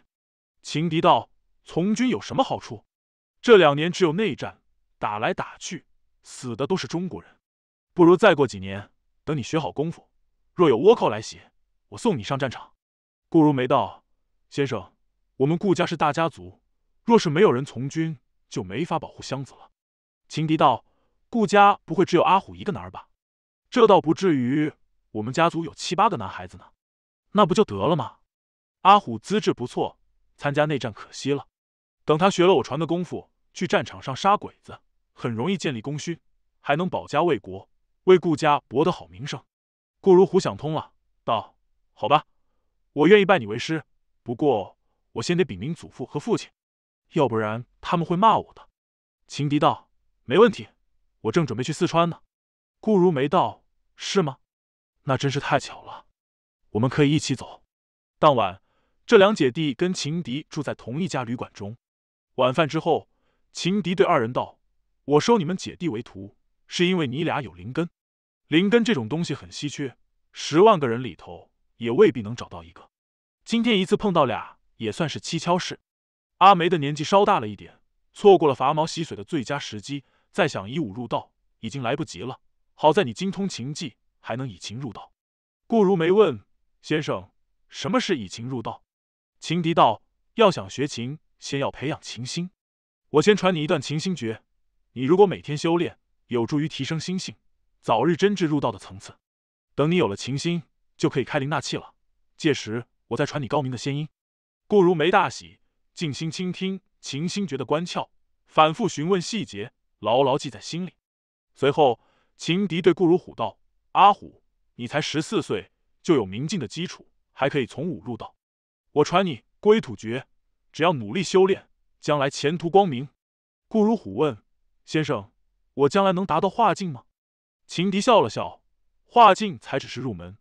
秦敌道：“从军有什么好处？这两年只有内战，打来打去，死的都是中国人。不如再过几年，等你学好功夫，若有倭寇来袭，我送你上战场。”顾如梅道：“先生，我们顾家是大家族，若是没有人从军，就没法保护箱子了。”秦敌道：“顾家不会只有阿虎一个男儿吧？这倒不至于，我们家族有七八个男孩子呢。”那不就得了吗？阿虎资质不错，参加内战可惜了。等他学了我传的功夫，去战场上杀鬼子，很容易建立功勋，还能保家卫国，为顾家博得好名声。顾如虎想通了，道：“好吧，我愿意拜你为师。不过我先得禀明祖父和父亲，要不然他们会骂我的。”秦迪道：“没问题，我正准备去四川呢。”顾如梅道：“是吗？那真是太巧了。”我们可以一起走。当晚，这两姐弟跟情敌住在同一家旅馆中。晚饭之后，情敌对二人道：“我收你们姐弟为徒，是因为你俩有灵根。灵根这种东西很稀缺，十万个人里头也未必能找到一个。今天一次碰到俩，也算是蹊跷事。”阿梅的年纪稍大了一点，错过了伐毛洗髓的最佳时机，再想以武入道已经来不及了。好在你精通琴技，还能以琴入道。顾如梅问。先生，什么是以情入道？情笛道：要想学琴，先要培养琴心。我先传你一段琴心诀，你如果每天修炼，有助于提升心性，早日真挚入道的层次。等你有了琴心，就可以开灵纳气了。届时，我再传你高明的仙音。顾如梅大喜，静心倾听琴心诀的关窍，反复询问细节，牢牢记在心里。随后，情敌对顾如虎道：“阿虎，你才十四岁。”就有明镜的基础，还可以从武入道。我传你归土诀，只要努力修炼，将来前途光明。顾如虎问：“先生，我将来能达到化境吗？”秦敌笑了笑：“化境才只是入门，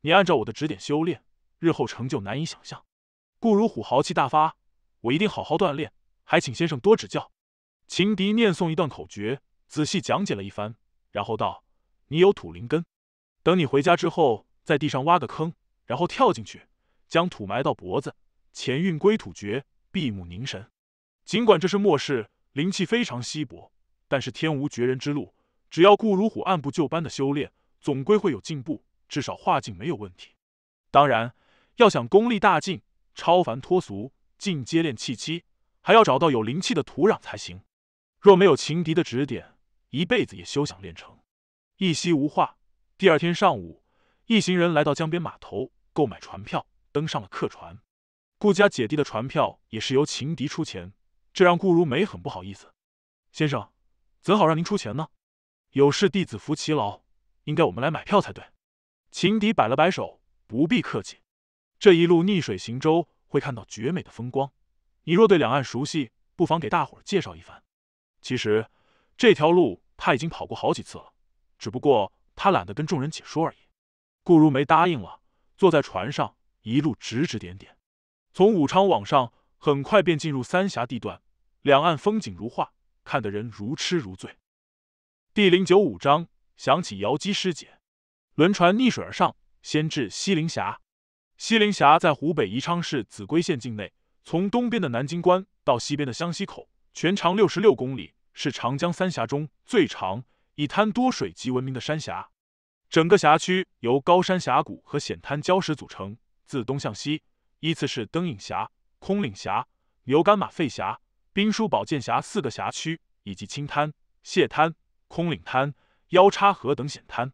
你按照我的指点修炼，日后成就难以想象。”顾如虎豪气大发：“我一定好好锻炼，还请先生多指教。”秦敌念诵一段口诀，仔细讲解了一番，然后道：“你有土灵根，等你回家之后。”在地上挖个坑，然后跳进去，将土埋到脖子，前运归土诀，闭目凝神。尽管这是末世，灵气非常稀薄，但是天无绝人之路，只要顾如虎按部就班的修炼，总归会有进步，至少化境没有问题。当然，要想功力大进，超凡脱俗，进阶练气期，还要找到有灵气的土壤才行。若没有情敌的指点，一辈子也休想练成。一夕无话。第二天上午。一行人来到江边码头，购买船票，登上了客船。顾家姐弟的船票也是由情敌出钱，这让顾如梅很不好意思。先生，怎好让您出钱呢？有事弟子服其劳，应该我们来买票才对。情敌摆了摆手，不必客气。这一路逆水行舟，会看到绝美的风光。你若对两岸熟悉，不妨给大伙介绍一番。其实这条路他已经跑过好几次了，只不过他懒得跟众人解说而已。顾如梅答应了，坐在船上，一路指指点点。从武昌往上，很快便进入三峡地段，两岸风景如画，看得人如痴如醉。第零九五章，想起瑶姬师姐，轮船逆水而上，先至西陵峡。西陵峡在湖北宜昌市秭归县境内，从东边的南京关到西边的湘西口，全长六十六公里，是长江三峡中最长、以滩多水及闻名的山峡。整个辖区由高山峡谷和险滩礁石组成，自东向西依次是灯影峡、空岭峡、牛肝马肺峡、兵书宝剑峡四个辖区，以及青滩、蟹滩、空岭滩、腰叉河等险滩。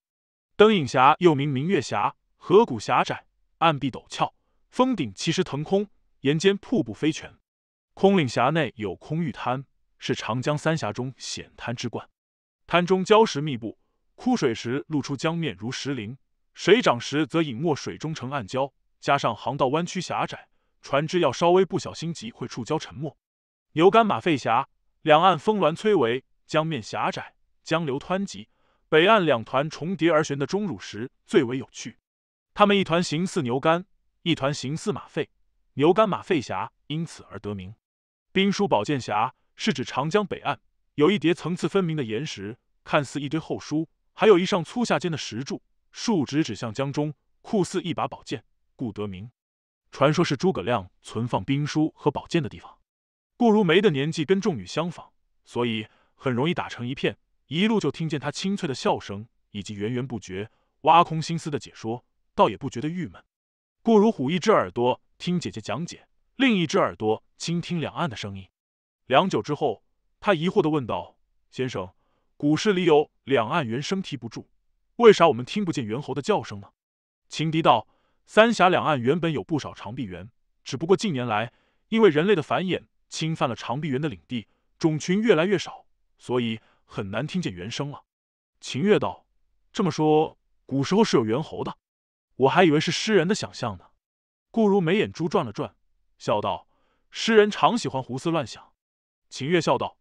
灯影峡又名明月峡，河谷狭窄，岸壁陡峭，峰顶奇石腾空，岩间瀑布飞泉。空岭峡内有空玉滩，是长江三峡中险滩之冠，滩中礁石密布。枯水时露出江面如石林，水涨时则隐没水中成暗礁。加上航道弯曲狭窄，船只要稍微不小心急会触礁沉没。牛肝马肺峡两岸峰峦崔嵬，江面狭窄，江流湍急。北岸两团重叠而悬的钟乳石最为有趣，它们一团形似牛肝，一团形似马肺，牛肝马肺峡因此而得名。兵书宝剑峡是指长江北岸有一叠层次分明的岩石，看似一堆厚书。还有一上粗下尖的石柱，竖直指向江中，酷似一把宝剑，故得名。传说是诸葛亮存放兵书和宝剑的地方。顾如梅的年纪跟众女相仿，所以很容易打成一片。一路就听见她清脆的笑声，以及源源不绝、挖空心思的解说，倒也不觉得郁闷。顾如虎一只耳朵听姐姐讲解，另一只耳朵倾听两岸的声音。良久之后，他疑惑地问道：“先生。”古诗里有“两岸猿声啼不住”，为啥我们听不见猿猴的叫声呢？秦笛道：“三峡两岸原本有不少长臂猿，只不过近年来因为人类的繁衍侵犯了长臂猿的领地，种群越来越少，所以很难听见猿声了。”秦月道：“这么说，古时候是有猿猴的，我还以为是诗人的想象呢。”顾如眉眼珠转了转，笑道：“诗人常喜欢胡思乱想。”秦月笑道：“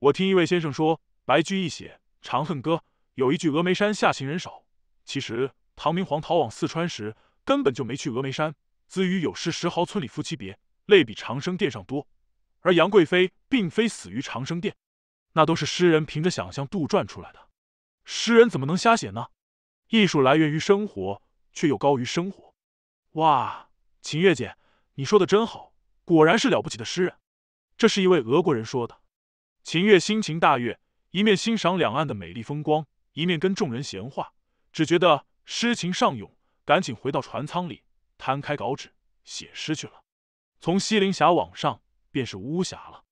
我听一位先生说。”白居易写《长恨歌》有一句“峨眉山下行人少”，其实唐明皇逃往四川时根本就没去峨眉山。子与有诗：“十豪村里夫妻别，泪比长生殿上多。”而杨贵妃并非死于长生殿，那都是诗人凭着想象杜撰出来的。诗人怎么能瞎写呢？艺术来源于生活，却又高于生活。哇，秦月姐，你说的真好，果然是了不起的诗人。这是一位俄国人说的。秦月心情大悦。一面欣赏两岸的美丽风光，一面跟众人闲话，只觉得诗情上涌，赶紧回到船舱里，摊开稿纸写诗去了。从西陵峡往上，便是巫峡了。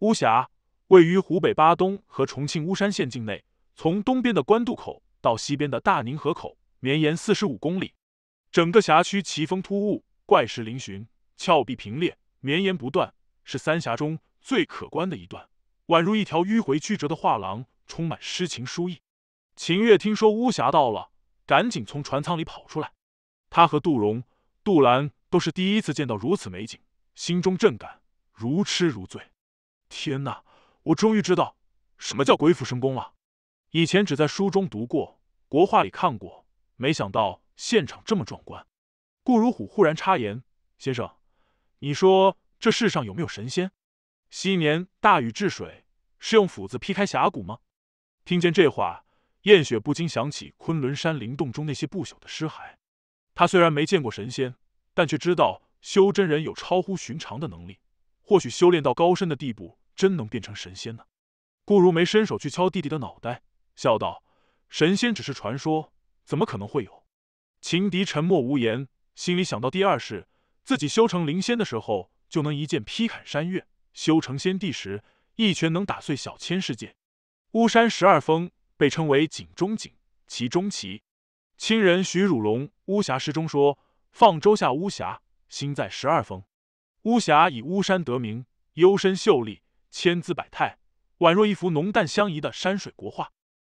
巫峡位于湖北巴东和重庆巫山县境内，从东边的官渡口到西边的大宁河口，绵延四十五公里。整个辖区奇峰突兀，怪石嶙峋，峭壁平裂，绵延不断，是三峡中最可观的一段。宛如一条迂回曲折的画廊，充满诗情书意。秦月听说巫峡到了，赶紧从船舱里跑出来。他和杜荣、杜兰都是第一次见到如此美景，心中震感，如痴如醉。天哪！我终于知道什么叫鬼斧神工了。以前只在书中读过，国画里看过，没想到现场这么壮观。顾如虎忽然插言：“先生，你说这世上有没有神仙？”昔年大禹治水是用斧子劈开峡谷吗？听见这话，燕雪不禁想起昆仑山灵洞中那些不朽的尸骸。他虽然没见过神仙，但却知道修真人有超乎寻常的能力。或许修炼到高深的地步，真能变成神仙呢？顾如梅伸手去敲弟弟的脑袋，笑道：“神仙只是传说，怎么可能会有？”秦迪沉默无言，心里想到第二世自己修成灵仙的时候，就能一剑劈砍山岳。修成仙帝时，一拳能打碎小千世界。巫山十二峰被称为“景中景，其中奇”。清人徐汝龙《巫峡诗》中说：“放舟下巫峡，心在十二峰。”巫峡以巫山得名，幽深秀丽，千姿百态，宛若一幅浓淡相宜的山水国画。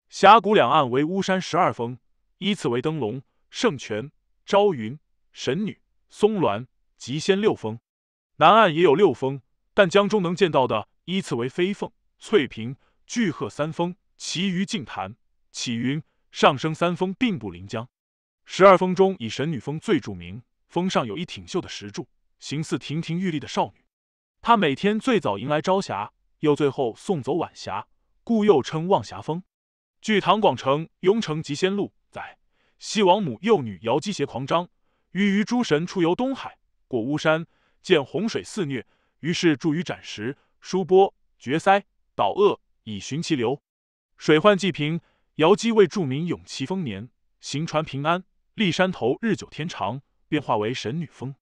峡谷两岸为巫山十二峰，依次为灯笼、圣泉、朝云、神女、松峦、极仙六峰。南岸也有六峰。但江中能见到的依次为飞凤、翠屏、巨鹤三峰，其余净潭、启云、上升三峰并不临江。十二峰中，以神女峰最著名，峰上有一挺秀的石柱，形似亭亭玉立的少女。她每天最早迎来朝霞，又最后送走晚霞，故又称望霞峰。据《唐广成雍城集仙录》载，西王母幼女瑶姬携狂张，与诸神出游东海，过巫山，见洪水肆虐。于是筑于斩石、疏波、决塞、导恶，以寻其流。水患既平，瑶姬为著名永骑丰年，行船平安。立山头日久天长，便化为神女峰。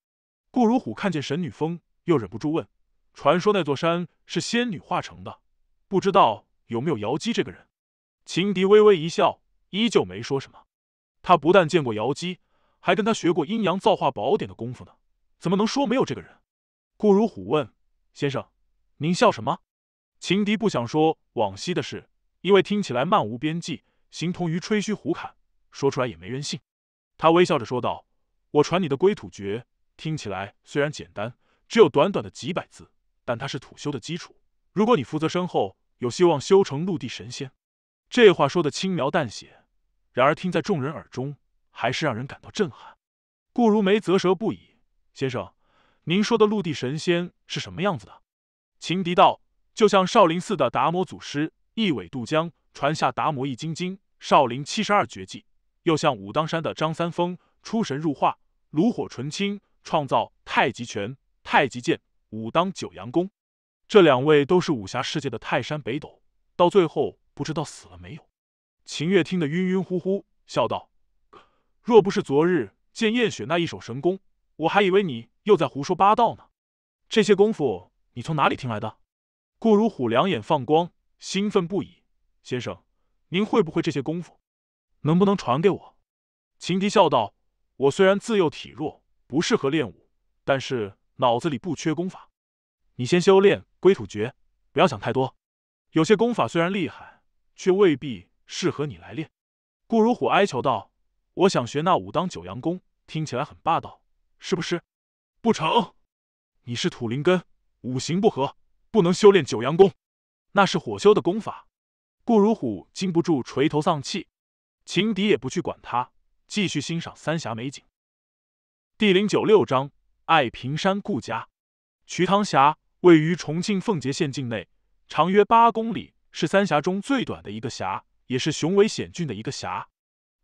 顾如虎看见神女峰，又忍不住问：“传说那座山是仙女化成的，不知道有没有瑶姬这个人？”秦敌微微一笑，依旧没说什么。他不但见过瑶姬，还跟她学过阴阳造化宝典的功夫呢，怎么能说没有这个人？顾如虎问：“先生，您笑什么？”秦敌不想说往昔的事，因为听起来漫无边际，形同于吹嘘胡侃，说出来也没人信。他微笑着说道：“我传你的龟土诀，听起来虽然简单，只有短短的几百字，但它是土修的基础。如果你福泽深厚，有希望修成陆地神仙。”这话说的轻描淡写，然而听在众人耳中，还是让人感到震撼。顾如梅啧舌不已：“先生。”您说的陆地神仙是什么样子的？秦迪道：“就像少林寺的达摩祖师一苇渡江，传下达摩易筋经、少林七十二绝技；又像武当山的张三丰出神入化、炉火纯青，创造太极拳、太极剑、武当九阳功。这两位都是武侠世界的泰山北斗。到最后不知道死了没有。”秦月听得晕晕乎乎，笑道：“若不是昨日见燕雪那一手神功，我还以为你……”又在胡说八道呢！这些功夫你从哪里听来的？顾如虎两眼放光，兴奋不已。先生，您会不会这些功夫？能不能传给我？秦迪笑道：“我虽然自幼体弱，不适合练武，但是脑子里不缺功法。你先修炼龟土诀，不要想太多。有些功法虽然厉害，却未必适合你来练。”顾如虎哀求道：“我想学那武当九阳功，听起来很霸道，是不是？”不成，你是土灵根，五行不合，不能修炼九阳功，那是火修的功法。顾如虎禁不住垂头丧气，情敌也不去管他，继续欣赏三峡美景。第零九六章：爱平山顾家。瞿塘峡位于重庆奉节县境内，长约八公里，是三峡中最短的一个峡，也是雄伟险峻的一个峡。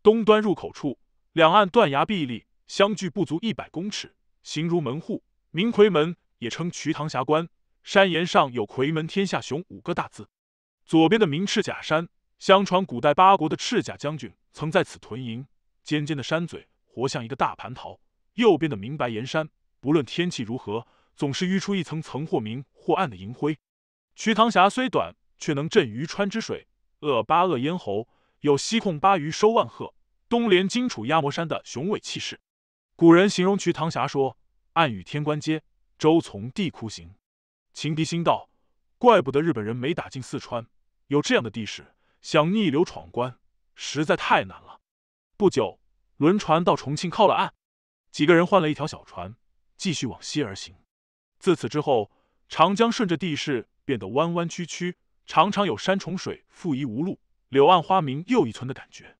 东端入口处，两岸断崖壁立，相距不足一百公尺。形如门户，名夔门，也称瞿塘峡关。山岩上有“夔门天下雄”五个大字。左边的明赤甲山，相传古代八国的赤甲将军曾在此屯营。尖尖的山嘴，活像一个大蟠桃。右边的明白岩山，不论天气如何，总是淤出一层层或明或暗的银灰。瞿塘峡虽短，却能镇鱼川之水，扼巴扼咽喉，有西控巴渝收万壑，东连荆楚压摩山的雄伟气势。古人形容瞿塘峡说：“暗雨天关接，舟从地窟行。”秦迪心道：“怪不得日本人没打进四川，有这样的地势，想逆流闯关实在太难了。”不久，轮船到重庆靠了岸，几个人换了一条小船，继续往西而行。自此之后，长江顺着地势变得弯弯曲曲，常常有山重水复疑无路，柳暗花明又一村的感觉。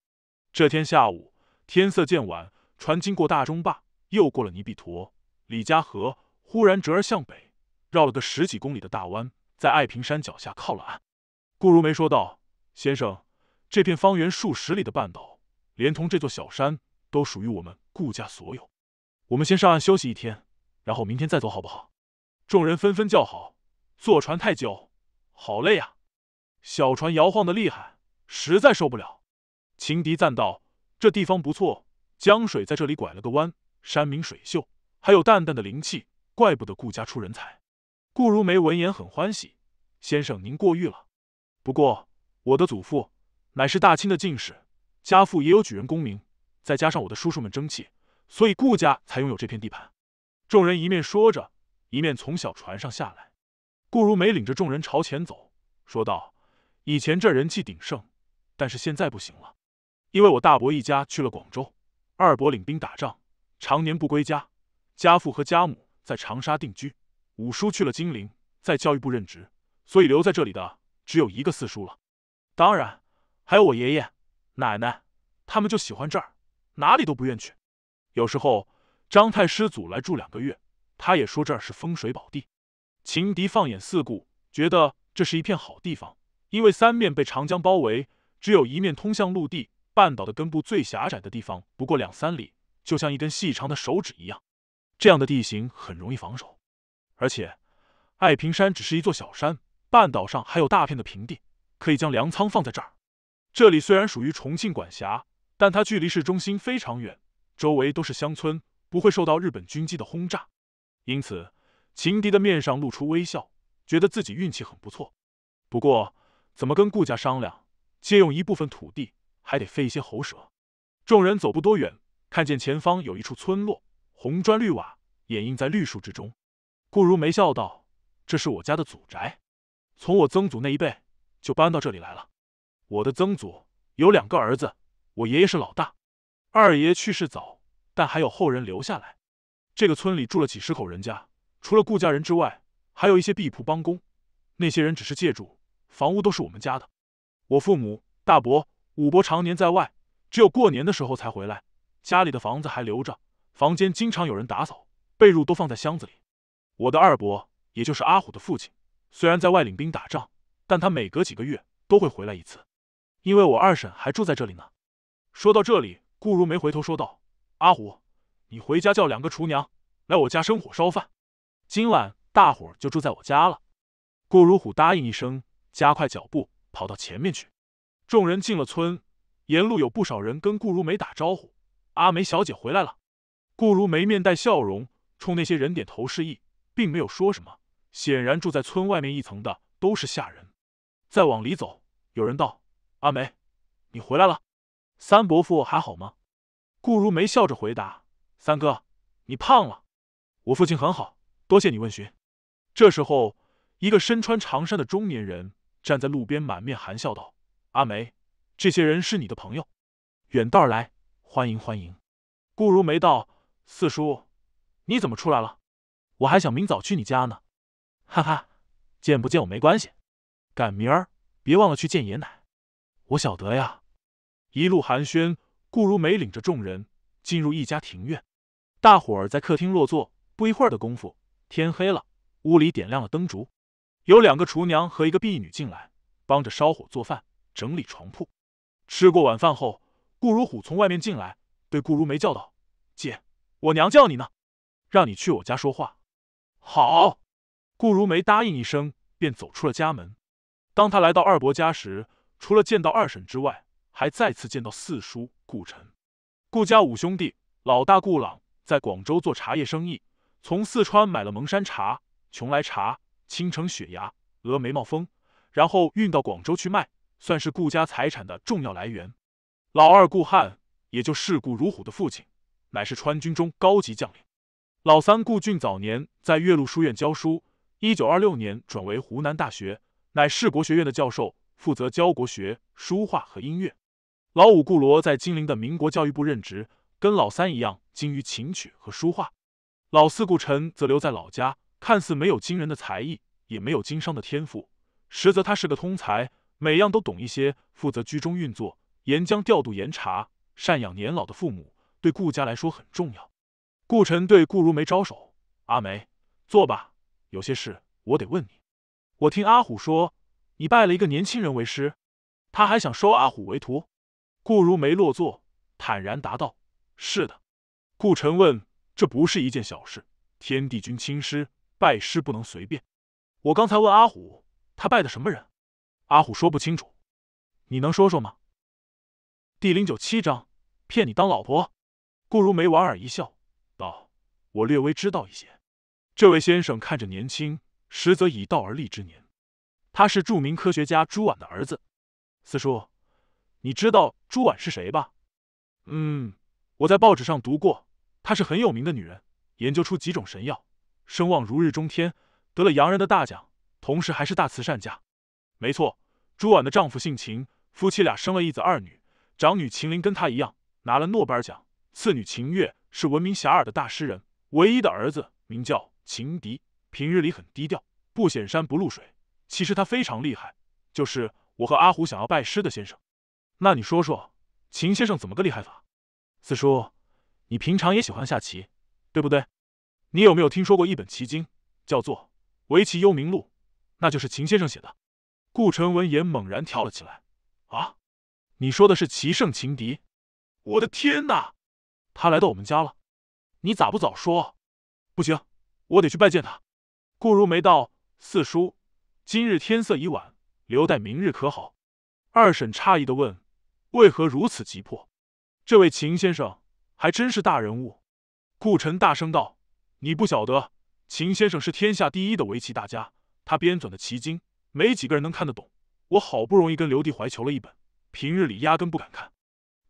这天下午，天色渐晚。船经过大中坝，又过了泥壁坨，李家河，忽然折而向北，绕了个十几公里的大弯，在爱平山脚下靠了岸。顾如梅说道：“先生，这片方圆数十里的半岛，连同这座小山，都属于我们顾家所有。我们先上岸休息一天，然后明天再走，好不好？”众人纷纷叫好。坐船太久，好累呀！小船摇晃的厉害，实在受不了。情敌赞道：“这地方不错。”江水在这里拐了个弯，山明水秀，还有淡淡的灵气，怪不得顾家出人才。顾如梅闻言很欢喜：“先生您过誉了，不过我的祖父乃是大清的进士，家父也有举人功名，再加上我的叔叔们争气，所以顾家才拥有这片地盘。”众人一面说着，一面从小船上下来。顾如梅领着众人朝前走，说道：“以前这人气鼎盛，但是现在不行了，因为我大伯一家去了广州。”二伯领兵打仗，常年不归家，家父和家母在长沙定居，五叔去了金陵，在教育部任职，所以留在这里的只有一个四叔了。当然，还有我爷爷、奶奶，他们就喜欢这儿，哪里都不愿去。有时候张太师祖来住两个月，他也说这是风水宝地。秦迪放眼四顾，觉得这是一片好地方，因为三面被长江包围，只有一面通向陆地。半岛的根部最狭窄的地方不过两三里，就像一根细长的手指一样。这样的地形很容易防守，而且爱平山只是一座小山，半岛上还有大片的平地，可以将粮仓放在这儿。这里虽然属于重庆管辖，但它距离市中心非常远，周围都是乡村，不会受到日本军机的轰炸。因此，秦敌的面上露出微笑，觉得自己运气很不错。不过，怎么跟顾家商量借用一部分土地？还得费一些喉舌。众人走不多远，看见前方有一处村落，红砖绿瓦掩映在绿树之中。顾如梅笑道：“这是我家的祖宅，从我曾祖那一辈就搬到这里来了。我的曾祖有两个儿子，我爷爷是老大，二爷去世早，但还有后人留下来。这个村里住了几十口人家，除了顾家人之外，还有一些地铺帮工。那些人只是借住，房屋都是我们家的。我父母、大伯。”五伯常年在外，只有过年的时候才回来。家里的房子还留着，房间经常有人打扫，被褥都放在箱子里。我的二伯，也就是阿虎的父亲，虽然在外领兵打仗，但他每隔几个月都会回来一次，因为我二婶还住在这里呢。说到这里，顾如梅回头说道：“阿虎，你回家叫两个厨娘来我家生火烧饭，今晚大伙就住在我家了。”顾如虎答应一声，加快脚步跑到前面去。众人进了村，沿路有不少人跟顾如梅打招呼：“阿梅小姐回来了。”顾如梅面带笑容，冲那些人点头示意，并没有说什么。显然住在村外面一层的都是下人。再往里走，有人道：“阿梅，你回来了？三伯父还好吗？”顾如梅笑着回答：“三哥，你胖了。我父亲很好，多谢你问询。”这时候，一个身穿长衫的中年人站在路边，满面含笑道。阿梅，这些人是你的朋友，远道而来，欢迎欢迎。顾如梅道：“四叔，你怎么出来了？我还想明早去你家呢。”哈哈，见不见我没关系，赶明儿别忘了去见爷奶。我晓得呀。一路寒暄，顾如梅领着众人进入一家庭院，大伙儿在客厅落座。不一会儿的功夫，天黑了，屋里点亮了灯烛。有两个厨娘和一个婢女进来，帮着烧火做饭。整理床铺，吃过晚饭后，顾如虎从外面进来，对顾如梅叫道：“姐，我娘叫你呢，让你去我家说话。”好，顾如梅答应一声，便走出了家门。当他来到二伯家时，除了见到二婶之外，还再次见到四叔顾晨。顾家五兄弟，老大顾朗在广州做茶叶生意，从四川买了蒙山茶、邛崃茶、青城雪芽、峨眉帽峰，然后运到广州去卖。算是顾家财产的重要来源。老二顾汉，也就是顾如虎”的父亲，乃是川军中高级将领。老三顾俊早年在岳麓书院教书，一九二六年转为湖南大学，乃是国学院的教授，负责教国学、书画和音乐。老五顾罗在金陵的民国教育部任职，跟老三一样精于琴曲和书画。老四顾辰则留在老家，看似没有惊人的才艺，也没有经商的天赋，实则他是个通才。每样都懂一些，负责居中运作、沿江调度、严查、赡养年老的父母，对顾家来说很重要。顾晨对顾如梅招手：“阿梅，坐吧，有些事我得问你。”我听阿虎说，你拜了一个年轻人为师，他还想收阿虎为徒。顾如梅落座，坦然答道：“是的。”顾晨问：“这不是一件小事，天地君亲师，拜师不能随便。我刚才问阿虎，他拜的什么人？”阿虎说不清楚，你能说说吗？第零九七章骗你当老婆。顾如梅莞尔一笑，道：“我略微知道一些。这位先生看着年轻，实则已到而立之年。他是著名科学家朱婉的儿子。四叔，你知道朱婉是谁吧？嗯，我在报纸上读过，她是很有名的女人，研究出几种神药，声望如日中天，得了洋人的大奖，同时还是大慈善家。”没错，朱婉的丈夫姓秦，夫妻俩生了一子二女，长女秦灵跟他一样拿了诺贝尔奖，次女秦月是闻名遐迩的大诗人，唯一的儿子名叫秦迪，平日里很低调，不显山不露水。其实他非常厉害，就是我和阿虎想要拜师的先生。那你说说，秦先生怎么个厉害法？四叔，你平常也喜欢下棋，对不对？你有没有听说过一本棋经，叫做《围棋幽冥录》，那就是秦先生写的。顾晨闻言猛然跳了起来，“啊，你说的是棋圣情敌？我的天哪！他来到我们家了，你咋不早说？不行，我得去拜见他。”顾如梅道：“四叔，今日天色已晚，留待明日可好？”二婶诧异的问：“为何如此急迫？”这位秦先生还真是大人物。”顾晨大声道：“你不晓得，秦先生是天下第一的围棋大家，他编纂的棋经。”没几个人能看得懂，我好不容易跟刘帝怀求了一本，平日里压根不敢看。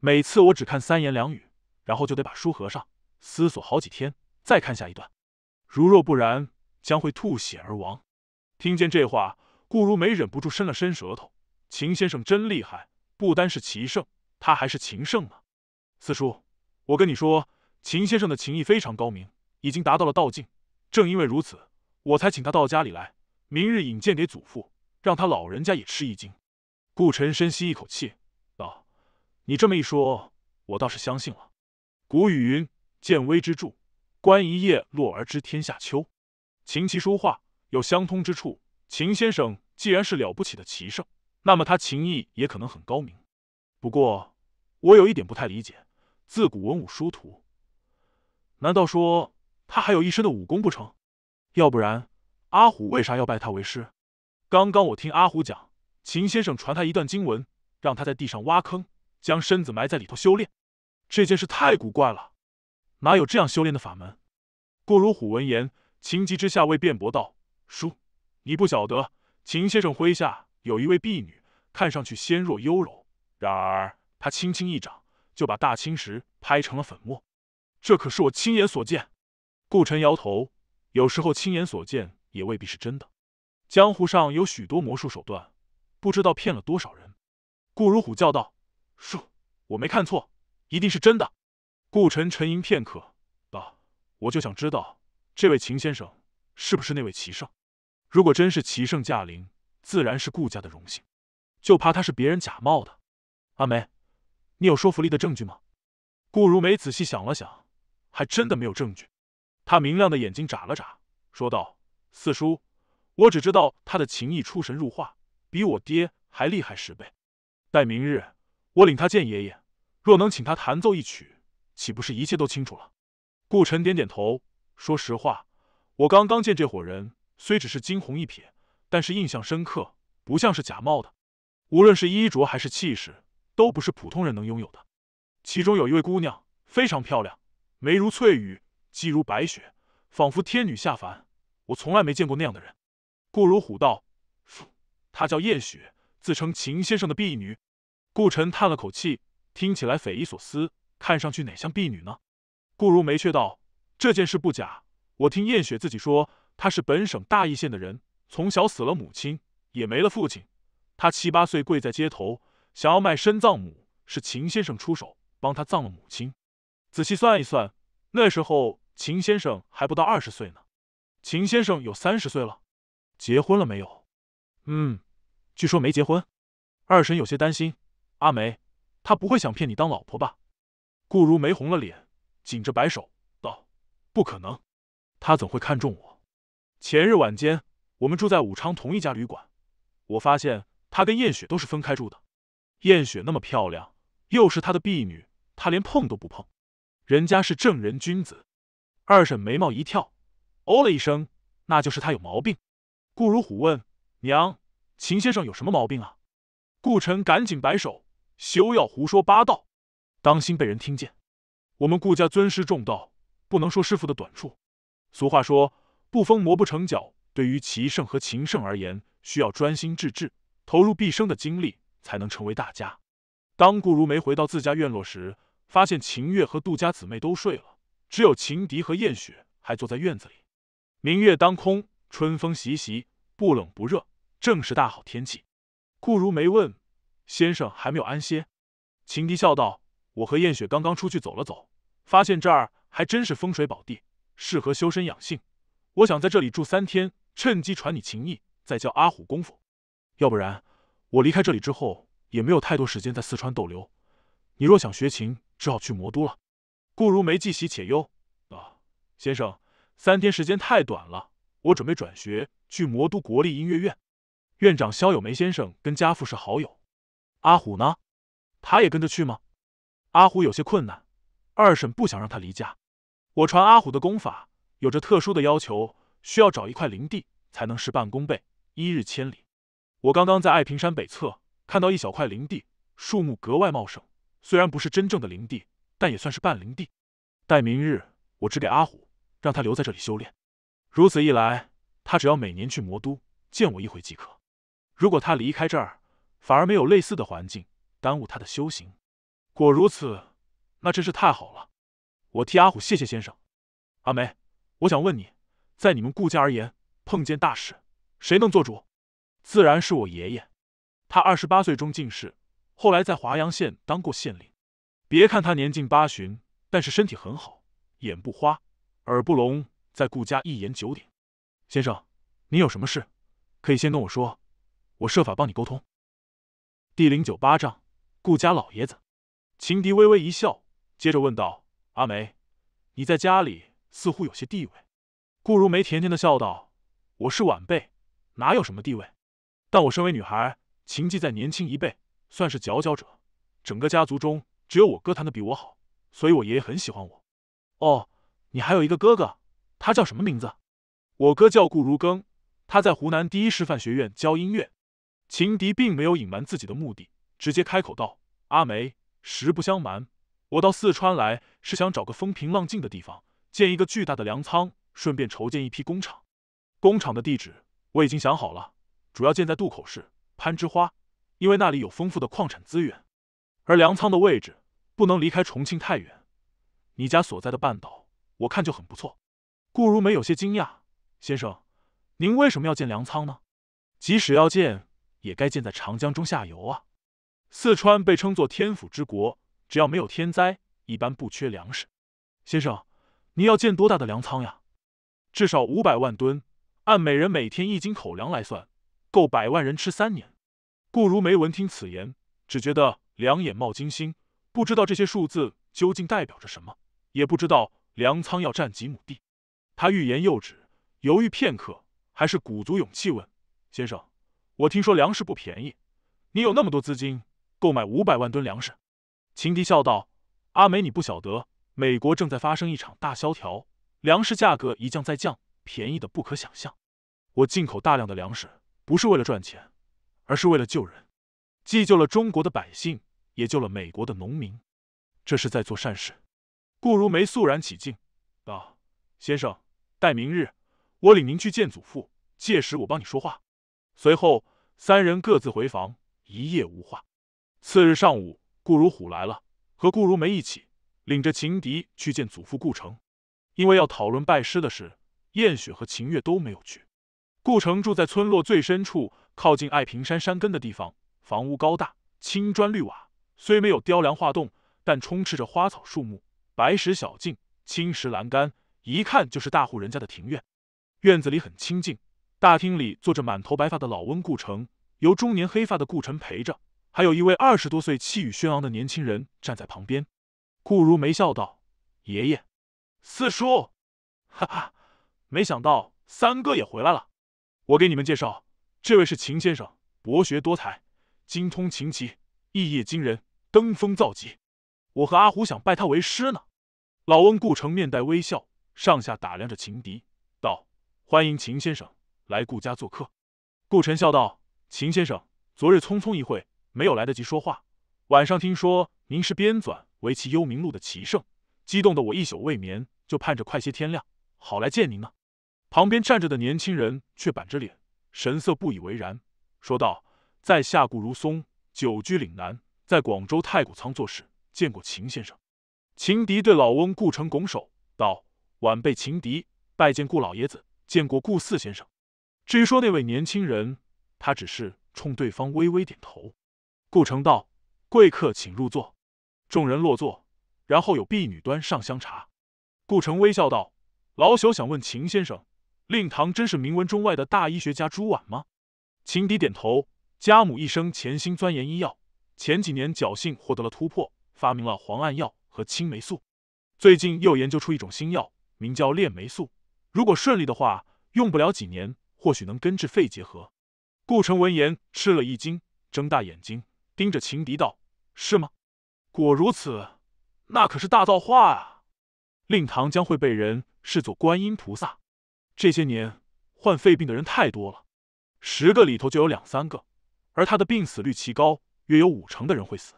每次我只看三言两语，然后就得把书合上，思索好几天再看下一段。如若不然，将会吐血而亡。听见这话，顾如梅忍不住伸了伸舌头。秦先生真厉害，不单是棋圣，他还是情圣呢。四叔，我跟你说，秦先生的情艺非常高明，已经达到了道境。正因为如此，我才请他到家里来，明日引荐给祖父。让他老人家也吃一惊。顾晨深吸一口气，道：“你这么一说，我倒是相信了。古语云：见微知著，观一叶落而知天下秋。琴棋书画有相通之处。秦先生既然是了不起的棋圣，那么他琴艺也可能很高明。不过，我有一点不太理解：自古文武殊途，难道说他还有一身的武功不成？要不然，阿虎为啥要拜他为师？”刚刚我听阿虎讲，秦先生传他一段经文，让他在地上挖坑，将身子埋在里头修炼。这件事太古怪了，哪有这样修炼的法门？顾如虎闻言，情急之下未辩驳道：“叔，你不晓得，秦先生麾下有一位婢女，看上去纤弱优柔，然而她轻轻一掌就把大青石拍成了粉末，这可是我亲眼所见。”顾辰摇头，有时候亲眼所见也未必是真的。江湖上有许多魔术手段，不知道骗了多少人。顾如虎叫道：“叔，我没看错，一定是真的。”顾辰沉吟片刻，道：“我就想知道，这位秦先生是不是那位齐圣？如果真是齐圣驾临，自然是顾家的荣幸。就怕他是别人假冒的。”阿梅，你有说服力的证据吗？顾如梅仔细想了想，还真的没有证据。她明亮的眼睛眨了眨，说道：“四叔。”我只知道他的琴艺出神入化，比我爹还厉害十倍。待明日，我领他见爷爷，若能请他弹奏一曲，岂不是一切都清楚了？顾辰点点头，说实话，我刚刚见这伙人，虽只是惊鸿一瞥，但是印象深刻，不像是假冒的。无论是衣着还是气势，都不是普通人能拥有的。其中有一位姑娘非常漂亮，眉如翠羽，肌如白雪，仿佛天女下凡。我从来没见过那样的人。顾如虎道：“他叫燕雪，自称秦先生的婢女。”顾晨叹了口气：“听起来匪夷所思，看上去哪像婢女呢？”顾如梅却道：“这件事不假，我听燕雪自己说，她是本省大邑县的人，从小死了母亲，也没了父亲。她七八岁跪在街头，想要卖身葬母，是秦先生出手帮她葬了母亲。仔细算一算，那时候秦先生还不到二十岁呢。秦先生有三十岁了。”结婚了没有？嗯，据说没结婚。二婶有些担心，阿梅，他不会想骗你当老婆吧？顾如梅红了脸，紧着摆手道：“不可能，他怎会看中我？”前日晚间，我们住在武昌同一家旅馆，我发现他跟燕雪都是分开住的。燕雪那么漂亮，又是他的婢女，他连碰都不碰，人家是正人君子。二婶眉毛一跳，哦了一声：“那就是他有毛病。”顾如虎问娘：“秦先生有什么毛病啊？”顾晨赶紧摆手：“休要胡说八道，当心被人听见。我们顾家尊师重道，不能说师傅的短处。俗话说，不疯魔不成角。对于齐胜和秦胜而言，需要专心致志，投入毕生的精力，才能成为大家。”当顾如梅回到自家院落时，发现秦月和杜家姊妹都睡了，只有秦笛和燕雪还坐在院子里。明月当空。春风习习，不冷不热，正是大好天气。顾如梅问：“先生还没有安歇？”秦迪笑道：“我和燕雪刚刚出去走了走，发现这儿还真是风水宝地，适合修身养性。我想在这里住三天，趁机传你琴艺，再教阿虎功夫。要不然，我离开这里之后，也没有太多时间在四川逗留。你若想学琴，只好去魔都了。”顾如梅既喜且忧：“啊，先生，三天时间太短了。”我准备转学去魔都国立音乐院，院长肖友梅先生跟家父是好友。阿虎呢？他也跟着去吗？阿虎有些困难，二婶不想让他离家。我传阿虎的功法有着特殊的要求，需要找一块林地才能事半功倍，一日千里。我刚刚在爱平山北侧看到一小块林地，树木格外茂盛，虽然不是真正的林地，但也算是半林地。待明日，我只给阿虎，让他留在这里修炼。如此一来，他只要每年去魔都见我一回即可。如果他离开这儿，反而没有类似的环境，耽误他的修行。果如此，那真是太好了。我替阿虎谢谢先生。阿梅，我想问你，在你们顾家而言，碰见大事，谁能做主？自然是我爷爷。他二十八岁中进士，后来在华阳县当过县令。别看他年近八旬，但是身体很好，眼不花，耳不聋。在顾家一言九鼎，先生，你有什么事，可以先跟我说，我设法帮你沟通。第零九八章，顾家老爷子，秦迪微微一笑，接着问道：“阿梅，你在家里似乎有些地位。”顾如梅甜甜的笑道：“我是晚辈，哪有什么地位？但我身为女孩，情技在年轻一辈算是佼佼者，整个家族中只有我哥弹的比我好，所以我爷爷很喜欢我。哦，你还有一个哥哥。”他叫什么名字？我哥叫顾如庚，他在湖南第一师范学院教音乐。秦迪并没有隐瞒自己的目的，直接开口道：“阿梅，实不相瞒，我到四川来是想找个风平浪静的地方，建一个巨大的粮仓，顺便筹建一批工厂。工厂的地址我已经想好了，主要建在渡口市攀枝花，因为那里有丰富的矿产资源。而粮仓的位置不能离开重庆太远，你家所在的半岛，我看就很不错。”顾如梅有些惊讶：“先生，您为什么要建粮仓呢？即使要建，也该建在长江中下游啊。四川被称作天府之国，只要没有天灾，一般不缺粮食。先生，您要建多大的粮仓呀？至少五百万吨，按每人每天一斤口粮来算，够百万人吃三年。”顾如梅闻听此言，只觉得两眼冒金星，不知道这些数字究竟代表着什么，也不知道粮仓要占几亩地。他欲言又止，犹豫片刻，还是鼓足勇气问：“先生，我听说粮食不便宜，你有那么多资金购买五百万吨粮食？”秦迪笑道：“阿梅，你不晓得，美国正在发生一场大萧条，粮食价格一降再降，便宜的不可想象。我进口大量的粮食，不是为了赚钱，而是为了救人，既救了中国的百姓，也救了美国的农民，这是在做善事。”顾如梅肃然起敬道：“先生。”待明日，我领您去见祖父，届时我帮你说话。随后三人各自回房，一夜无话。次日上午，顾如虎来了，和顾如梅一起，领着秦迪去见祖父顾城。因为要讨论拜师的事，燕雪和秦月都没有去。顾城住在村落最深处，靠近爱平山山根的地方，房屋高大，青砖绿瓦，虽没有雕梁画栋，但充斥着花草树木、白石小径、青石栏杆。一看就是大户人家的庭院，院子里很清静。大厅里坐着满头白发的老翁顾城，由中年黑发的顾晨陪着，还有一位二十多岁、气宇轩昂的年轻人站在旁边。顾如梅笑道：“爷爷，四叔，哈哈，没想到三哥也回来了。我给你们介绍，这位是秦先生，博学多才，精通琴棋，艺业惊人，登峰造极。我和阿虎想拜他为师呢。”老翁顾城面带微笑。上下打量着秦迪，道：“欢迎秦先生来顾家做客。”顾晨笑道：“秦先生，昨日匆匆一会，没有来得及说话。晚上听说您是编纂《围棋幽冥录》的棋圣，激动的我一宿未眠，就盼着快些天亮，好来见您呢。”旁边站着的年轻人却板着脸，神色不以为然，说道：“在下顾如松，久居岭南，在广州太古仓做事，见过秦先生。”秦迪对老翁顾城拱手道。晚辈秦迪拜见顾老爷子，见过顾四先生。至于说那位年轻人，他只是冲对方微微点头。顾城道：“贵客请入座。”众人落座，然后有婢女端上香茶。顾城微笑道：“老朽想问秦先生，令堂真是名闻中外的大医学家朱婉吗？”秦迪点头。家母一生潜心钻研医药，前几年侥幸获得了突破，发明了磺胺药和青霉素，最近又研究出一种新药。名叫链霉素，如果顺利的话，用不了几年，或许能根治肺结核。顾城闻言吃了一惊，睁大眼睛盯着情敌道：“是吗？果如此，那可是大造化啊！令堂将会被人视作观音菩萨。这些年患肺病的人太多了，十个里头就有两三个，而他的病死率奇高，约有五成的人会死。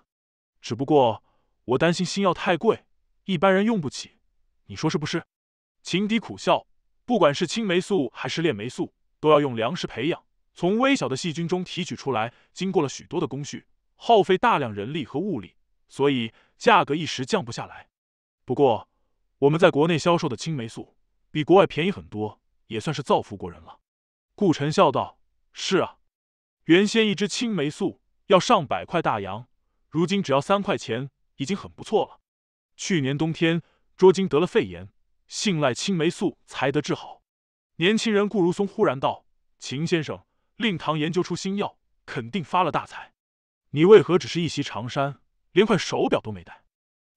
只不过我担心新药太贵，一般人用不起，你说是不是？”情敌苦笑，不管是青霉素还是链霉素，都要用粮食培养，从微小的细菌中提取出来，经过了许多的工序，耗费大量人力和物力，所以价格一时降不下来。不过，我们在国内销售的青霉素比国外便宜很多，也算是造福国人了。顾晨笑道：“是啊，原先一支青霉素要上百块大洋，如今只要三块钱，已经很不错了。去年冬天，卓金得了肺炎。”信赖青霉素才得治好。年轻人顾如松忽然道：“秦先生，令堂研究出新药，肯定发了大财。你为何只是一袭长衫，连块手表都没带？”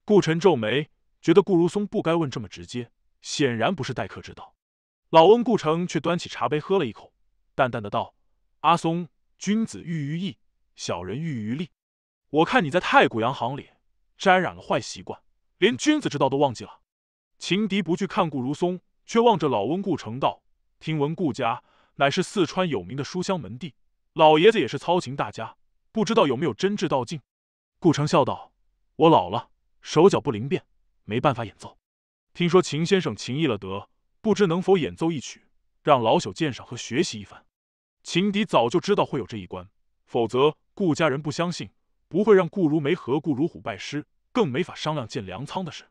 顾晨皱眉，觉得顾如松不该问这么直接，显然不是待客之道。老翁顾城却端起茶杯喝了一口，淡淡的道：“阿松，君子喻于义，小人喻于利。我看你在太古洋行里沾染了坏习惯，连君子之道都忘记了。”秦迪不去看顾如松，却望着老翁顾城道：“听闻顾家乃是四川有名的书香门第，老爷子也是操琴大家，不知道有没有真挚道境？”顾城笑道：“我老了，手脚不灵便，没办法演奏。听说秦先生琴艺了得，不知能否演奏一曲，让老朽鉴赏和学习一番。”秦迪早就知道会有这一关，否则顾家人不相信，不会让顾如梅和顾如虎拜师，更没法商量建粮仓的事。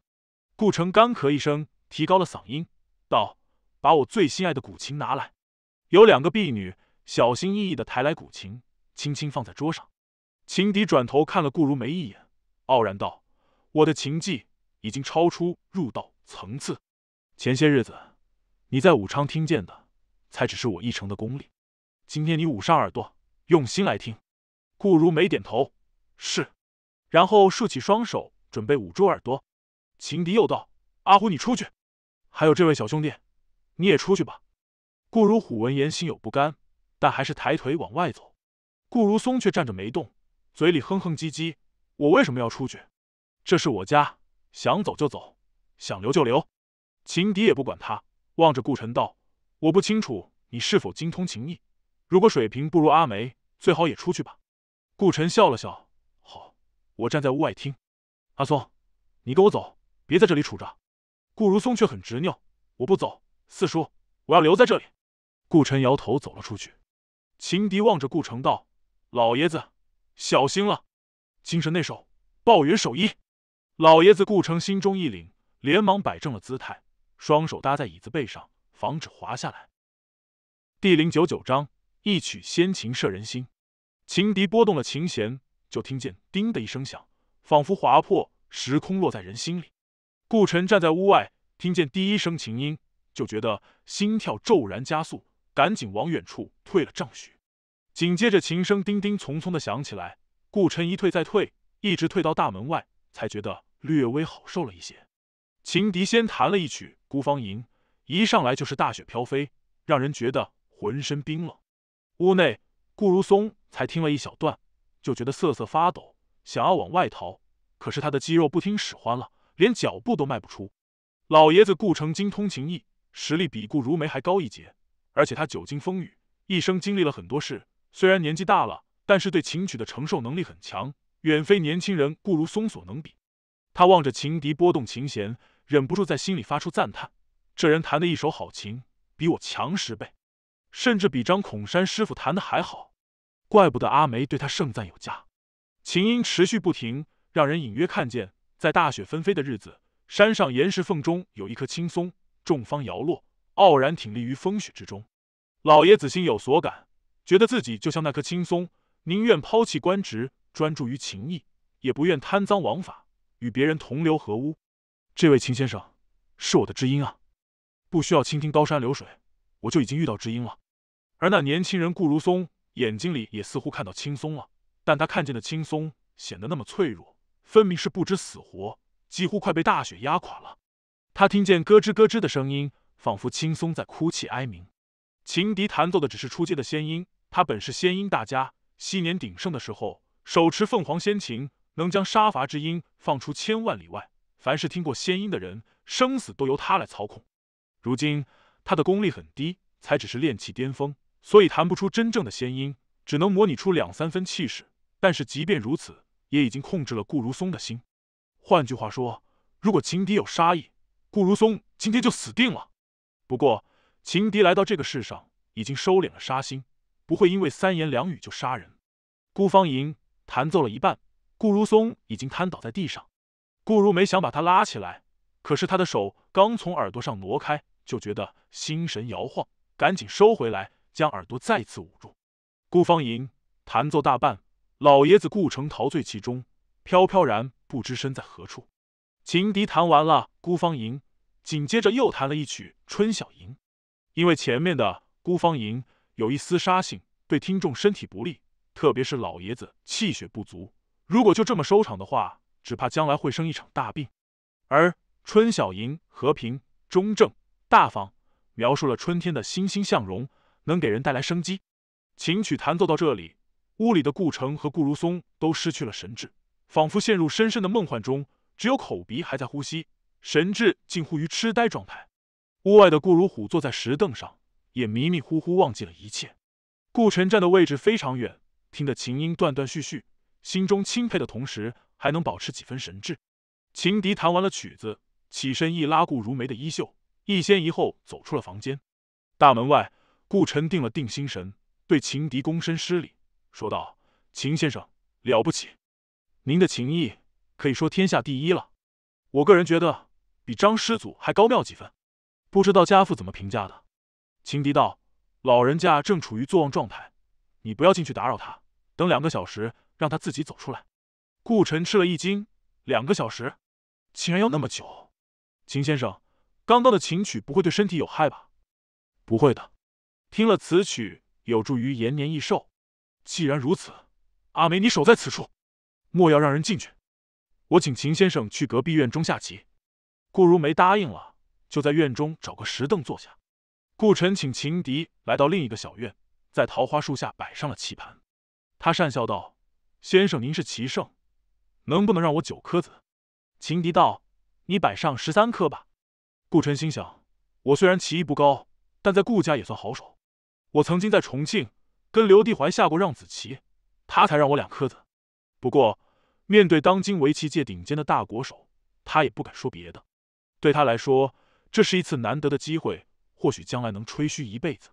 顾城干咳一声，提高了嗓音，道：“把我最心爱的古琴拿来。”有两个婢女小心翼翼地抬来古琴，轻轻放在桌上。情敌转头看了顾如梅一眼，傲然道：“我的琴技已经超出入道层次。前些日子你在武昌听见的，才只是我一成的功力。今天你捂上耳朵，用心来听。”顾如梅点头：“是。”然后竖起双手，准备捂住耳朵。情敌又道：“阿虎，你出去。还有这位小兄弟，你也出去吧。”顾如虎闻言心有不甘，但还是抬腿往外走。顾如松却站着没动，嘴里哼哼唧唧：“我为什么要出去？这是我家，想走就走，想留就留。”情敌也不管他，望着顾晨道：“我不清楚你是否精通情意，如果水平不如阿梅，最好也出去吧。”顾晨笑了笑：“好，我站在屋外听。”阿松，你跟我走。别在这里杵着，顾如松却很执拗，我不走，四叔，我要留在这里。顾晨摇头走了出去。秦敌望着顾城道：“老爷子，小心了，精神内守，抱元守一。”老爷子顾城心中一凛，连忙摆正了姿态，双手搭在椅子背上，防止滑下来。第零九九章：一曲仙琴摄人心。秦敌拨动了琴弦，就听见“叮”的一声响，仿佛划破时空，落在人心里。顾晨站在屋外，听见第一声琴音，就觉得心跳骤然加速，赶紧往远处退了丈许。紧接着琴声叮叮匆匆的响起来，顾晨一退再退，一直退到大门外，才觉得略微好受了一些。秦笛先弹了一曲《孤芳吟》，一上来就是大雪飘飞，让人觉得浑身冰冷。屋内，顾如松才听了一小段，就觉得瑟瑟发抖，想要往外逃，可是他的肌肉不听使唤了。连脚步都迈不出。老爷子顾成精通琴艺，实力比顾如梅还高一截，而且他久经风雨，一生经历了很多事。虽然年纪大了，但是对琴曲的承受能力很强，远非年轻人顾如松所能比。他望着琴笛拨动琴弦，忍不住在心里发出赞叹：这人弹的一手好琴，比我强十倍，甚至比张孔山师傅弹的还好。怪不得阿梅对他盛赞有加。琴音持续不停，让人隐约看见。在大雪纷飞的日子，山上岩石缝中有一棵青松，众芳摇落，傲然挺立于风雪之中。老爷子心有所感，觉得自己就像那棵青松，宁愿抛弃官职，专注于情谊，也不愿贪赃枉法，与别人同流合污。这位秦先生是我的知音啊，不需要倾听高山流水，我就已经遇到知音了。而那年轻人顾如松眼睛里也似乎看到青松了，但他看见的青松显得那么脆弱。分明是不知死活，几乎快被大雪压垮了。他听见咯吱咯吱的声音，仿佛青松在哭泣哀鸣。琴笛弹奏的只是出阶的仙音，他本是仙音大家，昔年鼎盛的时候，手持凤凰仙琴，能将杀伐之音放出千万里外。凡是听过仙音的人，生死都由他来操控。如今他的功力很低，才只是练气巅峰，所以弹不出真正的仙音，只能模拟出两三分气势。但是即便如此。也已经控制了顾如松的心。换句话说，如果秦敌有杀意，顾如松今天就死定了。不过，秦敌来到这个世上，已经收敛了杀心，不会因为三言两语就杀人。顾芳莹弹奏了一半，顾如松已经瘫倒在地上。顾如梅想把他拉起来，可是他的手刚从耳朵上挪开，就觉得心神摇晃，赶紧收回来，将耳朵再次捂住。顾芳莹弹奏大半。老爷子顾城陶醉其中，飘飘然不知身在何处。情笛弹完了《孤芳吟》，紧接着又弹了一曲《春晓吟》。因为前面的《孤芳吟》有一丝杀性，对听众身体不利，特别是老爷子气血不足。如果就这么收场的话，只怕将来会生一场大病。而《春晓吟》和平、中正、大方，描述了春天的欣欣向荣，能给人带来生机。琴曲弹奏到这里。屋里的顾城和顾如松都失去了神智，仿佛陷入深深的梦幻中，只有口鼻还在呼吸，神智近乎于痴呆状态。屋外的顾如虎坐在石凳上，也迷迷糊糊，忘记了一切。顾晨站的位置非常远，听得琴音断断续续，心中钦佩的同时，还能保持几分神智。情笛弹完了曲子，起身一拉顾如梅的衣袖，一先一后走出了房间。大门外，顾晨定了定心神，对情笛躬身施礼。说道：“秦先生，了不起，您的琴艺可以说天下第一了。我个人觉得，比张师祖还高妙几分。不知道家父怎么评价的？”秦迪道：“老人家正处于坐忘状态，你不要进去打扰他，等两个小时，让他自己走出来。”顾晨吃了一惊：“两个小时，竟然要那么久？秦先生，刚刚的琴曲不会对身体有害吧？”“不会的，听了此曲有助于延年益寿。”既然如此，阿梅，你守在此处，莫要让人进去。我请秦先生去隔壁院中下棋。顾如梅答应了，就在院中找个石凳坐下。顾晨请秦迪来到另一个小院，在桃花树下摆上了棋盘。他讪笑道：“先生，您是棋圣，能不能让我九颗子？”秦迪道：“你摆上十三颗吧。”顾晨心想：我虽然棋艺不高，但在顾家也算好手。我曾经在重庆。跟刘帝怀下过让子棋，他才让我两颗子。不过，面对当今围棋界顶尖的大国手，他也不敢说别的。对他来说，这是一次难得的机会，或许将来能吹嘘一辈子。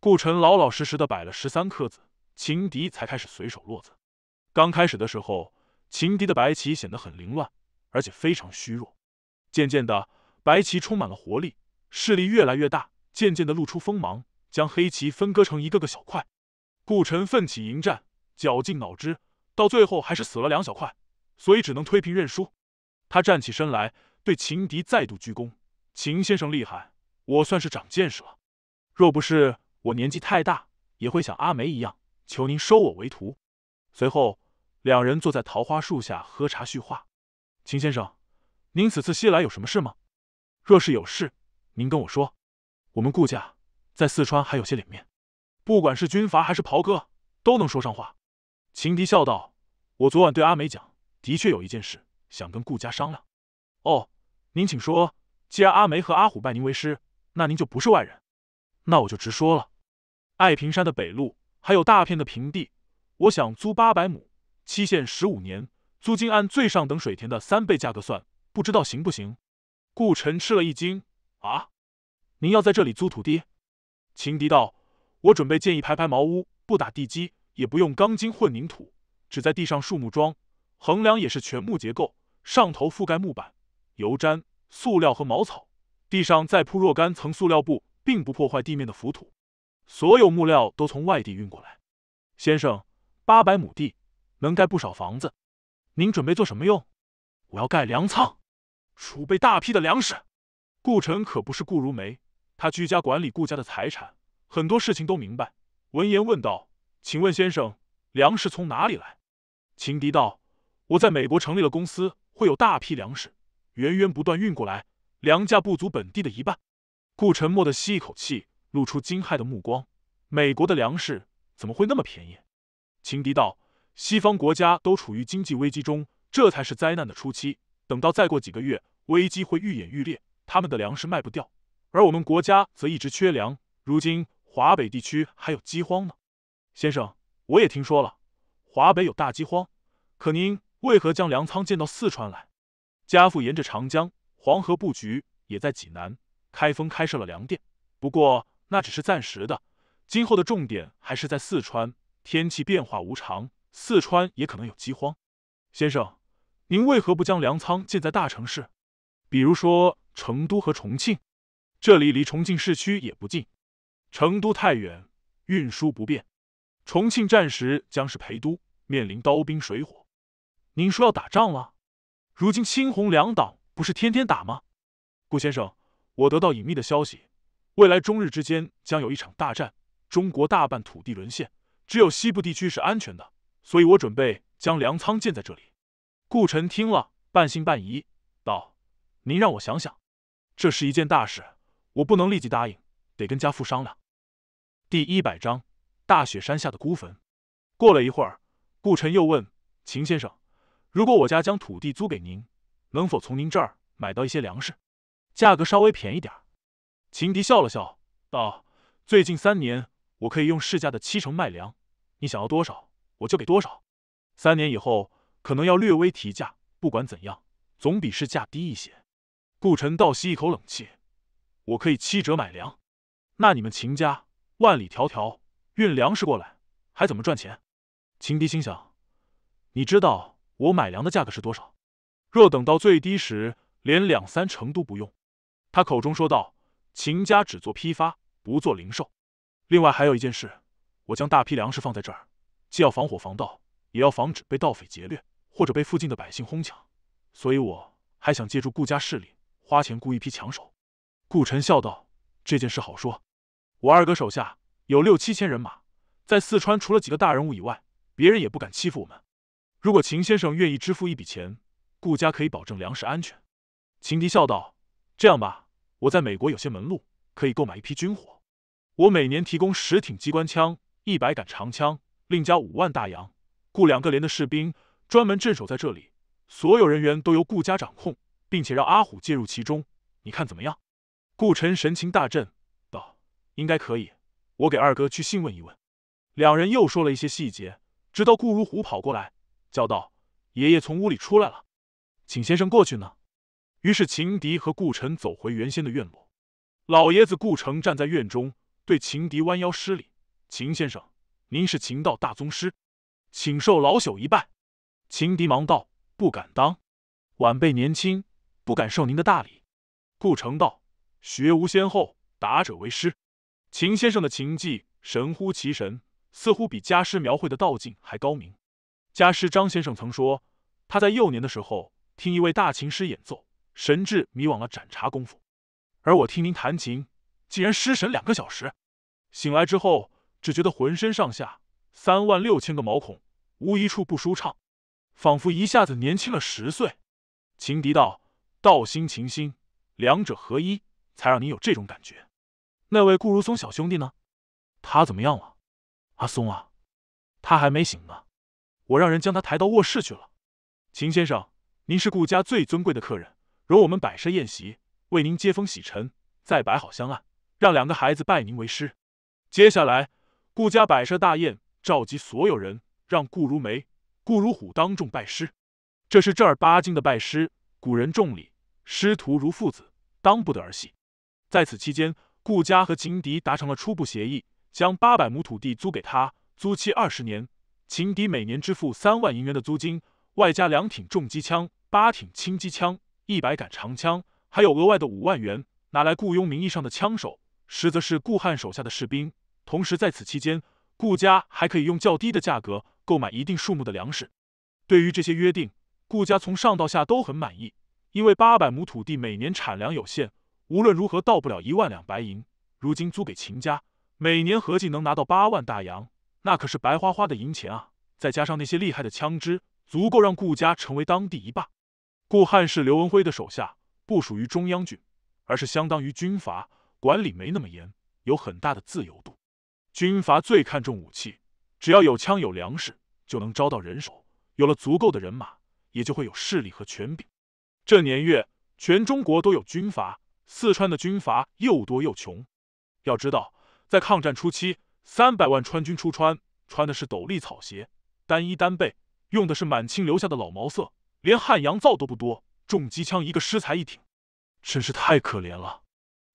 顾晨老老实实的摆了十三颗子，秦迪才开始随手落子。刚开始的时候，秦迪的白棋显得很凌乱，而且非常虚弱。渐渐的，白棋充满了活力，势力越来越大，渐渐的露出锋芒，将黑棋分割成一个个小块。顾晨奋起迎战，绞尽脑汁，到最后还是死了两小块，所以只能推平认输。他站起身来，对秦迪再度鞠躬：“秦先生厉害，我算是长见识了。若不是我年纪太大，也会像阿梅一样，求您收我为徒。”随后，两人坐在桃花树下喝茶叙话。“秦先生，您此次西来有什么事吗？若是有事，您跟我说。我们顾家在四川还有些脸面。”不管是军阀还是袍哥，都能说上话。秦迪笑道：“我昨晚对阿梅讲，的确有一件事想跟顾家商量。”“哦，您请说。既然阿梅和阿虎拜您为师，那您就不是外人。”“那我就直说了。爱平山的北路还有大片的平地，我想租八百亩，期限十五年，租金按最上等水田的三倍价格算，不知道行不行？”顾晨吃了一惊：“啊，您要在这里租土地？”秦迪道。我准备建一排排茅屋，不打地基，也不用钢筋混凝土，只在地上树木桩，横梁也是全木结构，上头覆盖木板、油毡、塑料和茅草，地上再铺若干层塑料布，并不破坏地面的浮土。所有木料都从外地运过来。先生，八百亩地能盖不少房子，您准备做什么用？我要盖粮仓，储备大批的粮食。顾晨可不是顾如梅，他居家管理顾家的财产。很多事情都明白。闻言问道：“请问先生，粮食从哪里来？”秦迪道：“我在美国成立了公司，会有大批粮食源源不断运过来，粮价不足本地的一半。”顾沉默的吸一口气，露出惊骇的目光：“美国的粮食怎么会那么便宜？”秦迪道：“西方国家都处于经济危机中，这才是灾难的初期。等到再过几个月，危机会愈演愈烈，他们的粮食卖不掉，而我们国家则一直缺粮，如今……”华北地区还有饥荒呢，先生，我也听说了，华北有大饥荒，可您为何将粮仓建到四川来？家父沿着长江、黄河布局，也在济南、开封开设了粮店，不过那只是暂时的，今后的重点还是在四川。天气变化无常，四川也可能有饥荒。先生，您为何不将粮仓建在大城市？比如说成都和重庆，这里离重庆市区也不近。成都太远，运输不便。重庆战时将是陪都，面临刀兵水火。您说要打仗了？如今青红两党不是天天打吗？顾先生，我得到隐秘的消息，未来中日之间将有一场大战，中国大半土地沦陷，只有西部地区是安全的。所以我准备将粮仓建在这里。顾晨听了半信半疑，道：“您让我想想，这是一件大事，我不能立即答应，得跟家父商量。”第一百章大雪山下的孤坟。过了一会儿，顾晨又问秦先生：“如果我家将土地租给您，能否从您这儿买到一些粮食？价格稍微便宜点。”秦迪笑了笑，道：“最近三年，我可以用市价的七成卖粮，你想要多少，我就给多少。三年以后可能要略微提价，不管怎样，总比市价低一些。”顾晨倒吸一口冷气：“我可以七折买粮？那你们秦家……”万里迢迢运粮食过来，还怎么赚钱？秦迪心想，你知道我买粮的价格是多少？若等到最低时，连两三成都不用。他口中说道：“秦家只做批发，不做零售。另外还有一件事，我将大批粮食放在这儿，既要防火防盗，也要防止被盗匪劫掠，或者被附近的百姓哄抢。所以我还想借助顾家势力，花钱雇一批强手。”顾晨笑道：“这件事好说。”我二哥手下有六七千人马，在四川除了几个大人物以外，别人也不敢欺负我们。如果秦先生愿意支付一笔钱，顾家可以保证粮食安全。秦迪笑道：“这样吧，我在美国有些门路，可以购买一批军火。我每年提供十挺机关枪、一百杆长枪，另加五万大洋，雇两个连的士兵专门镇守在这里。所有人员都由顾家掌控，并且让阿虎介入其中。你看怎么样？”顾晨神情大振。应该可以，我给二哥去信问一问。两人又说了一些细节，直到顾如虎跑过来，叫道：“爷爷从屋里出来了，请先生过去呢。”于是秦迪和顾晨走回原先的院落。老爷子顾城站在院中，对秦迪弯腰施礼：“秦先生，您是秦道大宗师，请受老朽一拜。”秦迪忙道：“不敢当，晚辈年轻，不敢受您的大礼。”顾城道：“学无先后，达者为师。”秦先生的琴技神乎其神，似乎比家师描绘的道境还高明。家师张先生曾说，他在幼年的时候听一位大琴师演奏，神智迷惘了盏茶功夫。而我听您弹琴，竟然失神两个小时，醒来之后只觉得浑身上下三万六千个毛孔无一处不舒畅，仿佛一下子年轻了十岁。情敌道：道心、琴心，两者合一，才让你有这种感觉。那位顾如松小兄弟呢？他怎么样了？阿松啊，他还没醒呢。我让人将他抬到卧室去了。秦先生，您是顾家最尊贵的客人，容我们摆设宴席，为您接风洗尘，再摆好香案，让两个孩子拜您为师。接下来，顾家摆设大宴，召集所有人，让顾如梅、顾如虎当众拜师。这是正儿八经的拜师，古人重礼，师徒如父子，当不得儿戏。在此期间。顾家和秦迪达成了初步协议，将八百亩土地租给他，租期二十年。秦迪每年支付三万银元的租金，外加两挺重机枪、八挺轻机枪、一百杆长枪，还有额外的五万元拿来雇佣名义上的枪手，实则是顾汉手下的士兵。同时，在此期间，顾家还可以用较低的价格购买一定数目的粮食。对于这些约定，顾家从上到下都很满意，因为八百亩土地每年产量有限。无论如何，到不了一万两白银。如今租给秦家，每年合计能拿到八万大洋，那可是白花花的银钱啊！再加上那些厉害的枪支，足够让顾家成为当地一霸。顾汉是刘文辉的手下，不属于中央军，而是相当于军阀，管理没那么严，有很大的自由度。军阀最看重武器，只要有枪有粮食，就能招到人手。有了足够的人马，也就会有势力和权柄。这年月，全中国都有军阀。四川的军阀又多又穷，要知道，在抗战初期，三百万川军出川，穿的是斗笠草鞋，单衣单被，用的是满清留下的老毛色，连汉阳造都不多，重机枪一个师才一挺，真是太可怜了。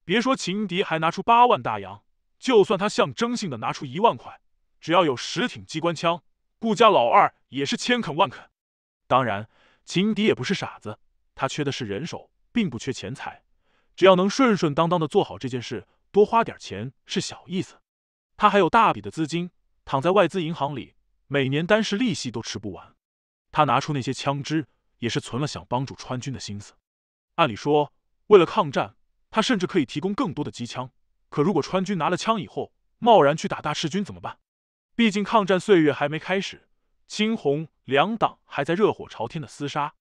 别说秦敌还拿出八万大洋，就算他象征性的拿出一万块，只要有十挺机关枪，顾家老二也是千肯万肯。当然，秦敌也不是傻子，他缺的是人手，并不缺钱财。只要能顺顺当当的做好这件事，多花点钱是小意思。他还有大笔的资金躺在外资银行里，每年单是利息都吃不完。他拿出那些枪支，也是存了想帮助川军的心思。按理说，为了抗战，他甚至可以提供更多的机枪。可如果川军拿了枪以后，贸然去打大赤军怎么办？毕竟抗战岁月还没开始，青红两党还在热火朝天的厮杀。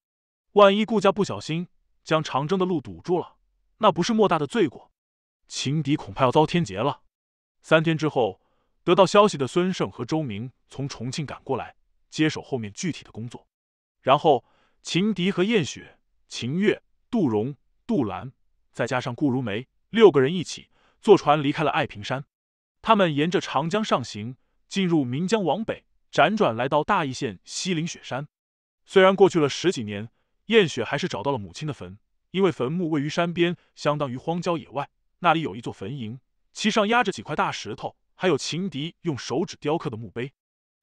万一顾家不小心将长征的路堵住了？那不是莫大的罪过，秦敌恐怕要遭天劫了。三天之后，得到消息的孙胜和周明从重庆赶过来，接手后面具体的工作。然后，秦迪和燕雪、秦月、杜荣、杜兰，再加上顾如梅六个人一起坐船离开了爱平山。他们沿着长江上行，进入岷江往北，辗转来到大邑县西岭雪山。虽然过去了十几年，燕雪还是找到了母亲的坟。因为坟墓位于山边，相当于荒郊野外。那里有一座坟茔，其上压着几块大石头，还有秦敌用手指雕刻的墓碑。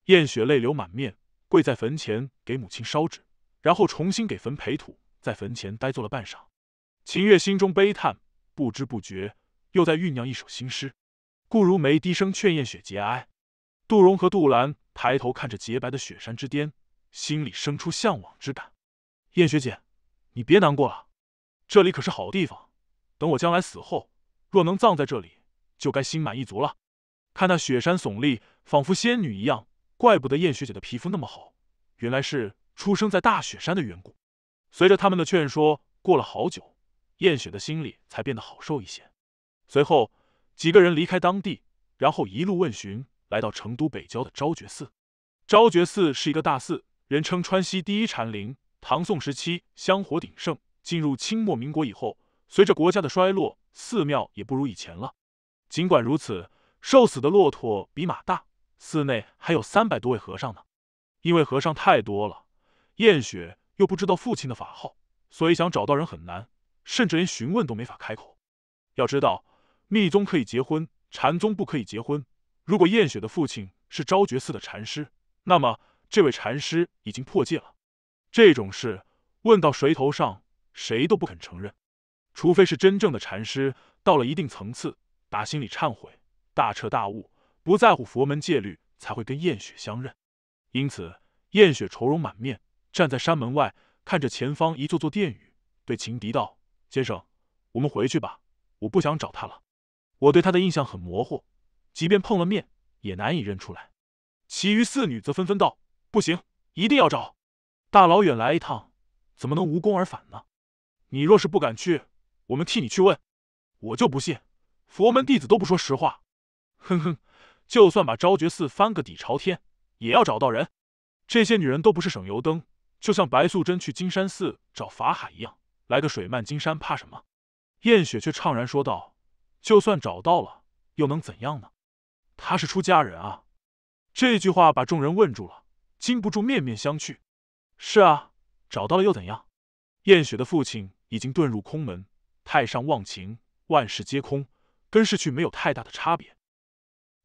燕雪泪流满面，跪在坟前给母亲烧纸，然后重新给坟培土，在坟前呆坐了半晌。秦月心中悲叹，不知不觉又在酝酿一首新诗。顾如梅低声劝燕雪节哀。杜荣和杜兰抬头看着洁白的雪山之巅，心里生出向往之感。燕雪姐，你别难过了。这里可是好地方，等我将来死后，若能葬在这里，就该心满意足了。看那雪山耸立，仿佛仙女一样，怪不得燕学姐的皮肤那么好，原来是出生在大雪山的缘故。随着他们的劝说，过了好久，燕雪的心里才变得好受一些。随后，几个人离开当地，然后一路问询，来到成都北郊的昭觉寺。昭觉寺是一个大寺，人称川西第一禅林，唐宋时期香火鼎盛。进入清末民国以后，随着国家的衰落，寺庙也不如以前了。尽管如此，瘦死的骆驼比马大，寺内还有三百多位和尚呢。因为和尚太多了，燕雪又不知道父亲的法号，所以想找到人很难，甚至连询问都没法开口。要知道，密宗可以结婚，禅宗不可以结婚。如果燕雪的父亲是昭觉寺的禅师，那么这位禅师已经破戒了。这种事问到谁头上？谁都不肯承认，除非是真正的禅师，到了一定层次，打心里忏悔，大彻大悟，不在乎佛门戒律，才会跟燕雪相认。因此，燕雪愁容满面，站在山门外，看着前方一座座殿宇，对秦迪道：“先生，我们回去吧，我不想找他了。我对他的印象很模糊，即便碰了面，也难以认出来。”其余四女则纷纷道：“不行，一定要找。大老远来一趟，怎么能无功而返呢？”你若是不敢去，我们替你去问。我就不信，佛门弟子都不说实话。哼哼，就算把昭觉寺翻个底朝天，也要找到人。这些女人都不是省油灯，就像白素贞去金山寺找法海一样，来个水漫金山，怕什么？燕雪却怅然说道：“就算找到了，又能怎样呢？他是出家人啊！”这句话把众人问住了，禁不住面面相觑。是啊，找到了又怎样？燕雪的父亲。已经遁入空门，太上忘情，万事皆空，跟逝去没有太大的差别。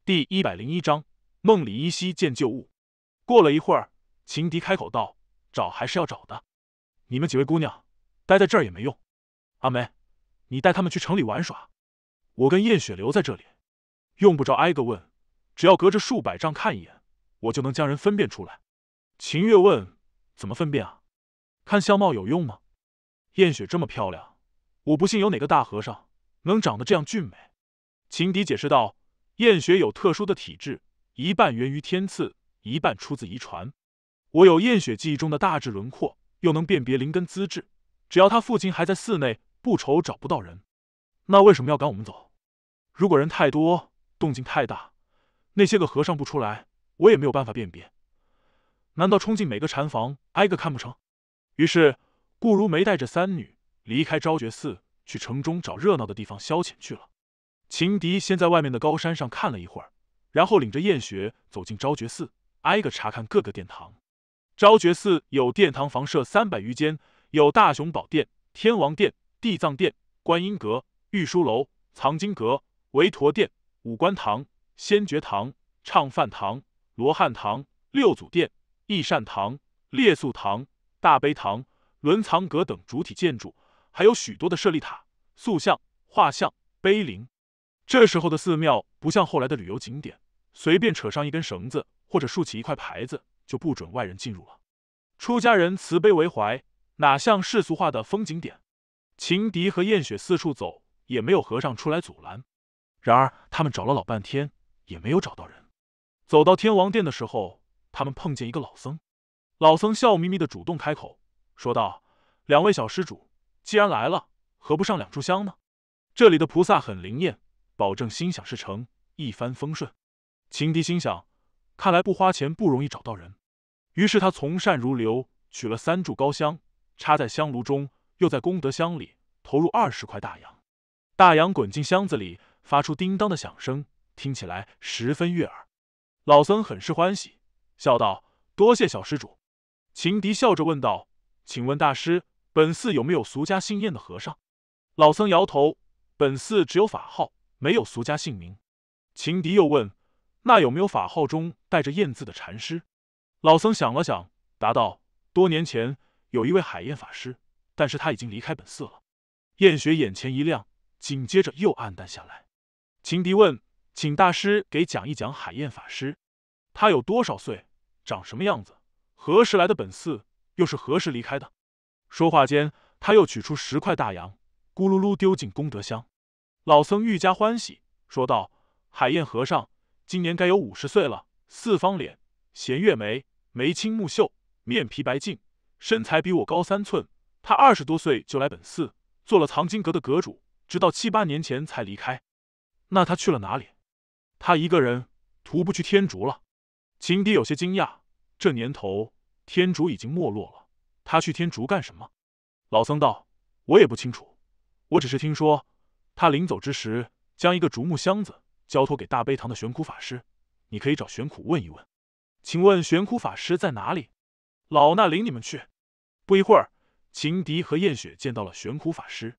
第一百零一章梦里依稀见旧物。过了一会儿，秦迪开口道：“找还是要找的，你们几位姑娘待在这儿也没用。阿梅，你带他们去城里玩耍，我跟燕雪留在这里，用不着挨个问，只要隔着数百丈看一眼，我就能将人分辨出来。”秦月问：“怎么分辨啊？看相貌有用吗？”燕雪这么漂亮，我不信有哪个大和尚能长得这样俊美。秦迪解释道：“燕雪有特殊的体质，一半源于天赐，一半出自遗传。我有燕雪记忆中的大致轮廓，又能辨别灵根资质。只要他父亲还在寺内，不愁找不到人。那为什么要赶我们走？如果人太多，动静太大，那些个和尚不出来，我也没有办法辨别。难道冲进每个禅房挨个看不成？于是。”不如没带着三女离开昭觉寺，去城中找热闹的地方消遣去了。秦迪先在外面的高山上看了一会儿，然后领着燕雪走进昭觉寺，挨个查看各个殿堂。昭觉寺有殿堂房舍三百余间，有大雄宝殿、天王殿、地藏殿、观音阁、玉书楼、藏经阁、韦陀殿、五官堂、仙觉堂、畅饭堂、罗汉堂、六祖殿、义善堂、列宿堂、大悲堂。轮藏阁等主体建筑，还有许多的舍利塔、塑像、画像、碑林。这时候的寺庙不像后来的旅游景点，随便扯上一根绳子或者竖起一块牌子就不准外人进入了。出家人慈悲为怀，哪像世俗化的风景点？情敌和燕雪四处走，也没有和尚出来阻拦。然而他们找了老半天也没有找到人。走到天王殿的时候，他们碰见一个老僧，老僧笑眯眯的主动开口。说道：“两位小施主，既然来了，何不上两炷香呢？这里的菩萨很灵验，保证心想事成，一帆风顺。”情敌心想：“看来不花钱不容易找到人。”于是他从善如流，取了三炷高香，插在香炉中，又在功德箱里投入二十块大洋。大洋滚进箱子里，发出叮当的响声，听起来十分悦耳。老僧很是欢喜，笑道：“多谢小施主。”情敌笑着问道。请问大师，本寺有没有俗家姓燕的和尚？老僧摇头，本寺只有法号，没有俗家姓名。秦迪又问，那有没有法号中带着“燕”字的禅师？老僧想了想，答道：多年前有一位海燕法师，但是他已经离开本寺了。燕雪眼前一亮，紧接着又暗淡下来。秦迪问，请大师给讲一讲海燕法师，他有多少岁？长什么样子？何时来的本寺？又是何时离开的？说话间，他又取出十块大洋，咕噜噜丢进功德箱。老僧愈加欢喜，说道：“海燕和尚今年该有五十岁了，四方脸，弦月眉，眉清目秀，面皮白净，身材比我高三寸。他二十多岁就来本寺，做了藏经阁的阁主，直到七八年前才离开。那他去了哪里？他一个人徒步去天竺了。”秦迪有些惊讶，这年头。天竺已经没落了，他去天竺干什么？老僧道：“我也不清楚，我只是听说，他临走之时将一个竹木箱子交托给大悲堂的玄苦法师，你可以找玄苦问一问。”“请问玄苦法师在哪里？”“老衲领你们去。”不一会儿，秦迪和燕雪见到了玄苦法师。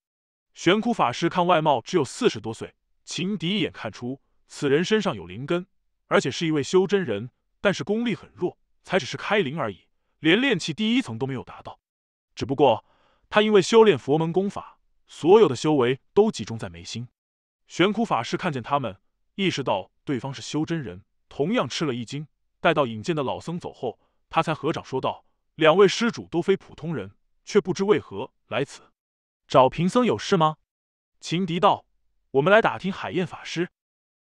玄苦法师看外貌只有四十多岁，秦迪一眼看出此人身上有灵根，而且是一位修真人，但是功力很弱，才只是开灵而已。连炼气第一层都没有达到，只不过他因为修炼佛门功法，所有的修为都集中在眉心。玄苦法师看见他们，意识到对方是修真人，同样吃了一惊。待到引荐的老僧走后，他才合掌说道：“两位施主都非普通人，却不知为何来此？找贫僧有事吗？”秦迪道：“我们来打听海燕法师。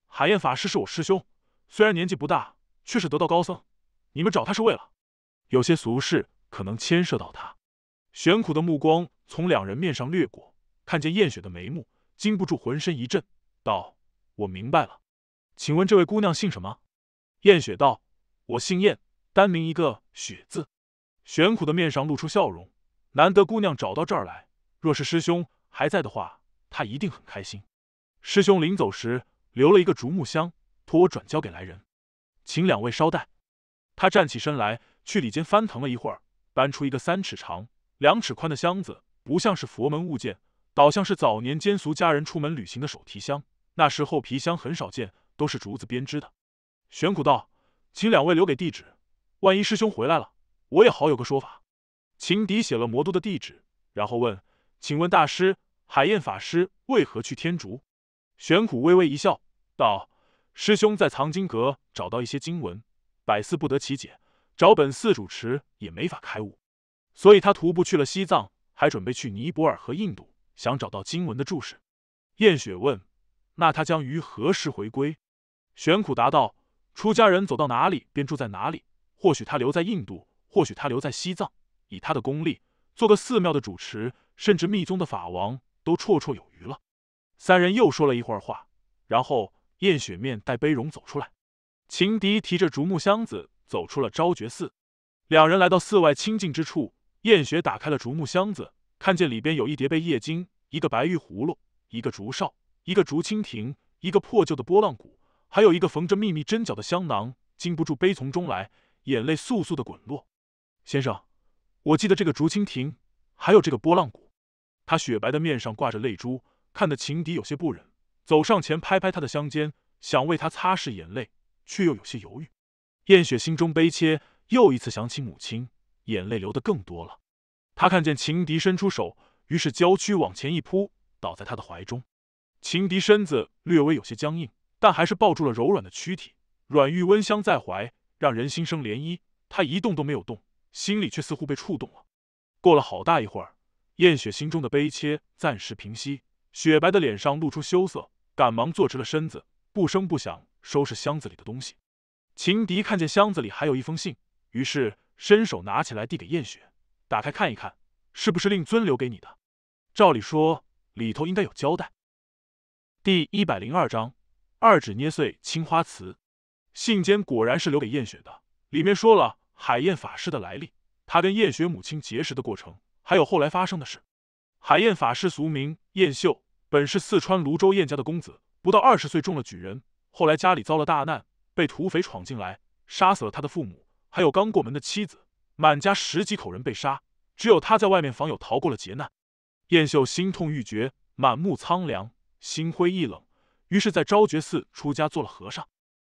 海燕法师是我师兄，虽然年纪不大，却是得道高僧。你们找他是为了……”有些俗事可能牵涉到他。玄苦的目光从两人面上掠过，看见燕雪的眉目，禁不住浑身一震，道：“我明白了，请问这位姑娘姓什么？”燕雪道：“我姓燕，单名一个雪字。”玄苦的面上露出笑容，难得姑娘找到这儿来，若是师兄还在的话，他一定很开心。师兄临走时留了一个竹木箱，托我转交给来人，请两位稍待。他站起身来。去里间翻腾了一会儿，搬出一个三尺长、两尺宽的箱子，不像是佛门物件，倒像是早年奸俗家人出门旅行的手提箱。那时候皮箱很少见，都是竹子编织的。玄苦道：“请两位留给地址，万一师兄回来了，我也好有个说法。”秦迪写了魔都的地址，然后问：“请问大师，海燕法师为何去天竺？”玄苦微微一笑，道：“师兄在藏经阁找到一些经文，百思不得其解。”找本寺主持也没法开悟，所以他徒步去了西藏，还准备去尼泊尔和印度，想找到经文的注释。燕雪问：“那他将于何时回归？”玄苦答道：“出家人走到哪里便住在哪里，或许他留在印度，或许他留在西藏。以他的功力，做个寺庙的主持，甚至密宗的法王，都绰绰有余了。”三人又说了一会儿话，然后燕雪面带悲容走出来，秦迪提着竹木箱子。走出了昭觉寺，两人来到寺外清净之处。燕雪打开了竹木箱子，看见里边有一叠被叶经、一个白玉葫芦、一个竹哨、一个竹蜻蜓、一个破旧的拨浪鼓，还有一个缝着秘密针脚的香囊。禁不住悲从中来，眼泪簌簌的滚落。先生，我记得这个竹蜻蜓，还有这个拨浪鼓。他雪白的面上挂着泪珠，看得情敌有些不忍，走上前拍拍他的香肩，想为他擦拭眼泪，却又有些犹豫。燕雪心中悲切，又一次想起母亲，眼泪流的更多了。她看见情敌伸出手，于是娇躯往前一扑，倒在他的怀中。情敌身子略微有些僵硬，但还是抱住了柔软的躯体，软玉温香在怀，让人心生涟漪。他一动都没有动，心里却似乎被触动了。过了好大一会儿，燕雪心中的悲切暂时平息，雪白的脸上露出羞涩，赶忙坐直了身子，不声不响收拾箱子里的东西。情敌看见箱子里还有一封信，于是伸手拿起来递给燕雪，打开看一看，是不是令尊留给你的？照理说，里头应该有交代。第一百零二章，二指捏碎青花瓷。信笺果然是留给燕雪的，里面说了海燕法师的来历，他跟燕雪母亲结识的过程，还有后来发生的事。海燕法师俗名燕秀，本是四川泸州燕家的公子，不到二十岁中了举人，后来家里遭了大难。被土匪闯进来，杀死了他的父母，还有刚过门的妻子，满家十几口人被杀，只有他在外面访友逃过了劫难。燕秀心痛欲绝，满目苍凉，心灰意冷，于是，在昭觉寺出家做了和尚。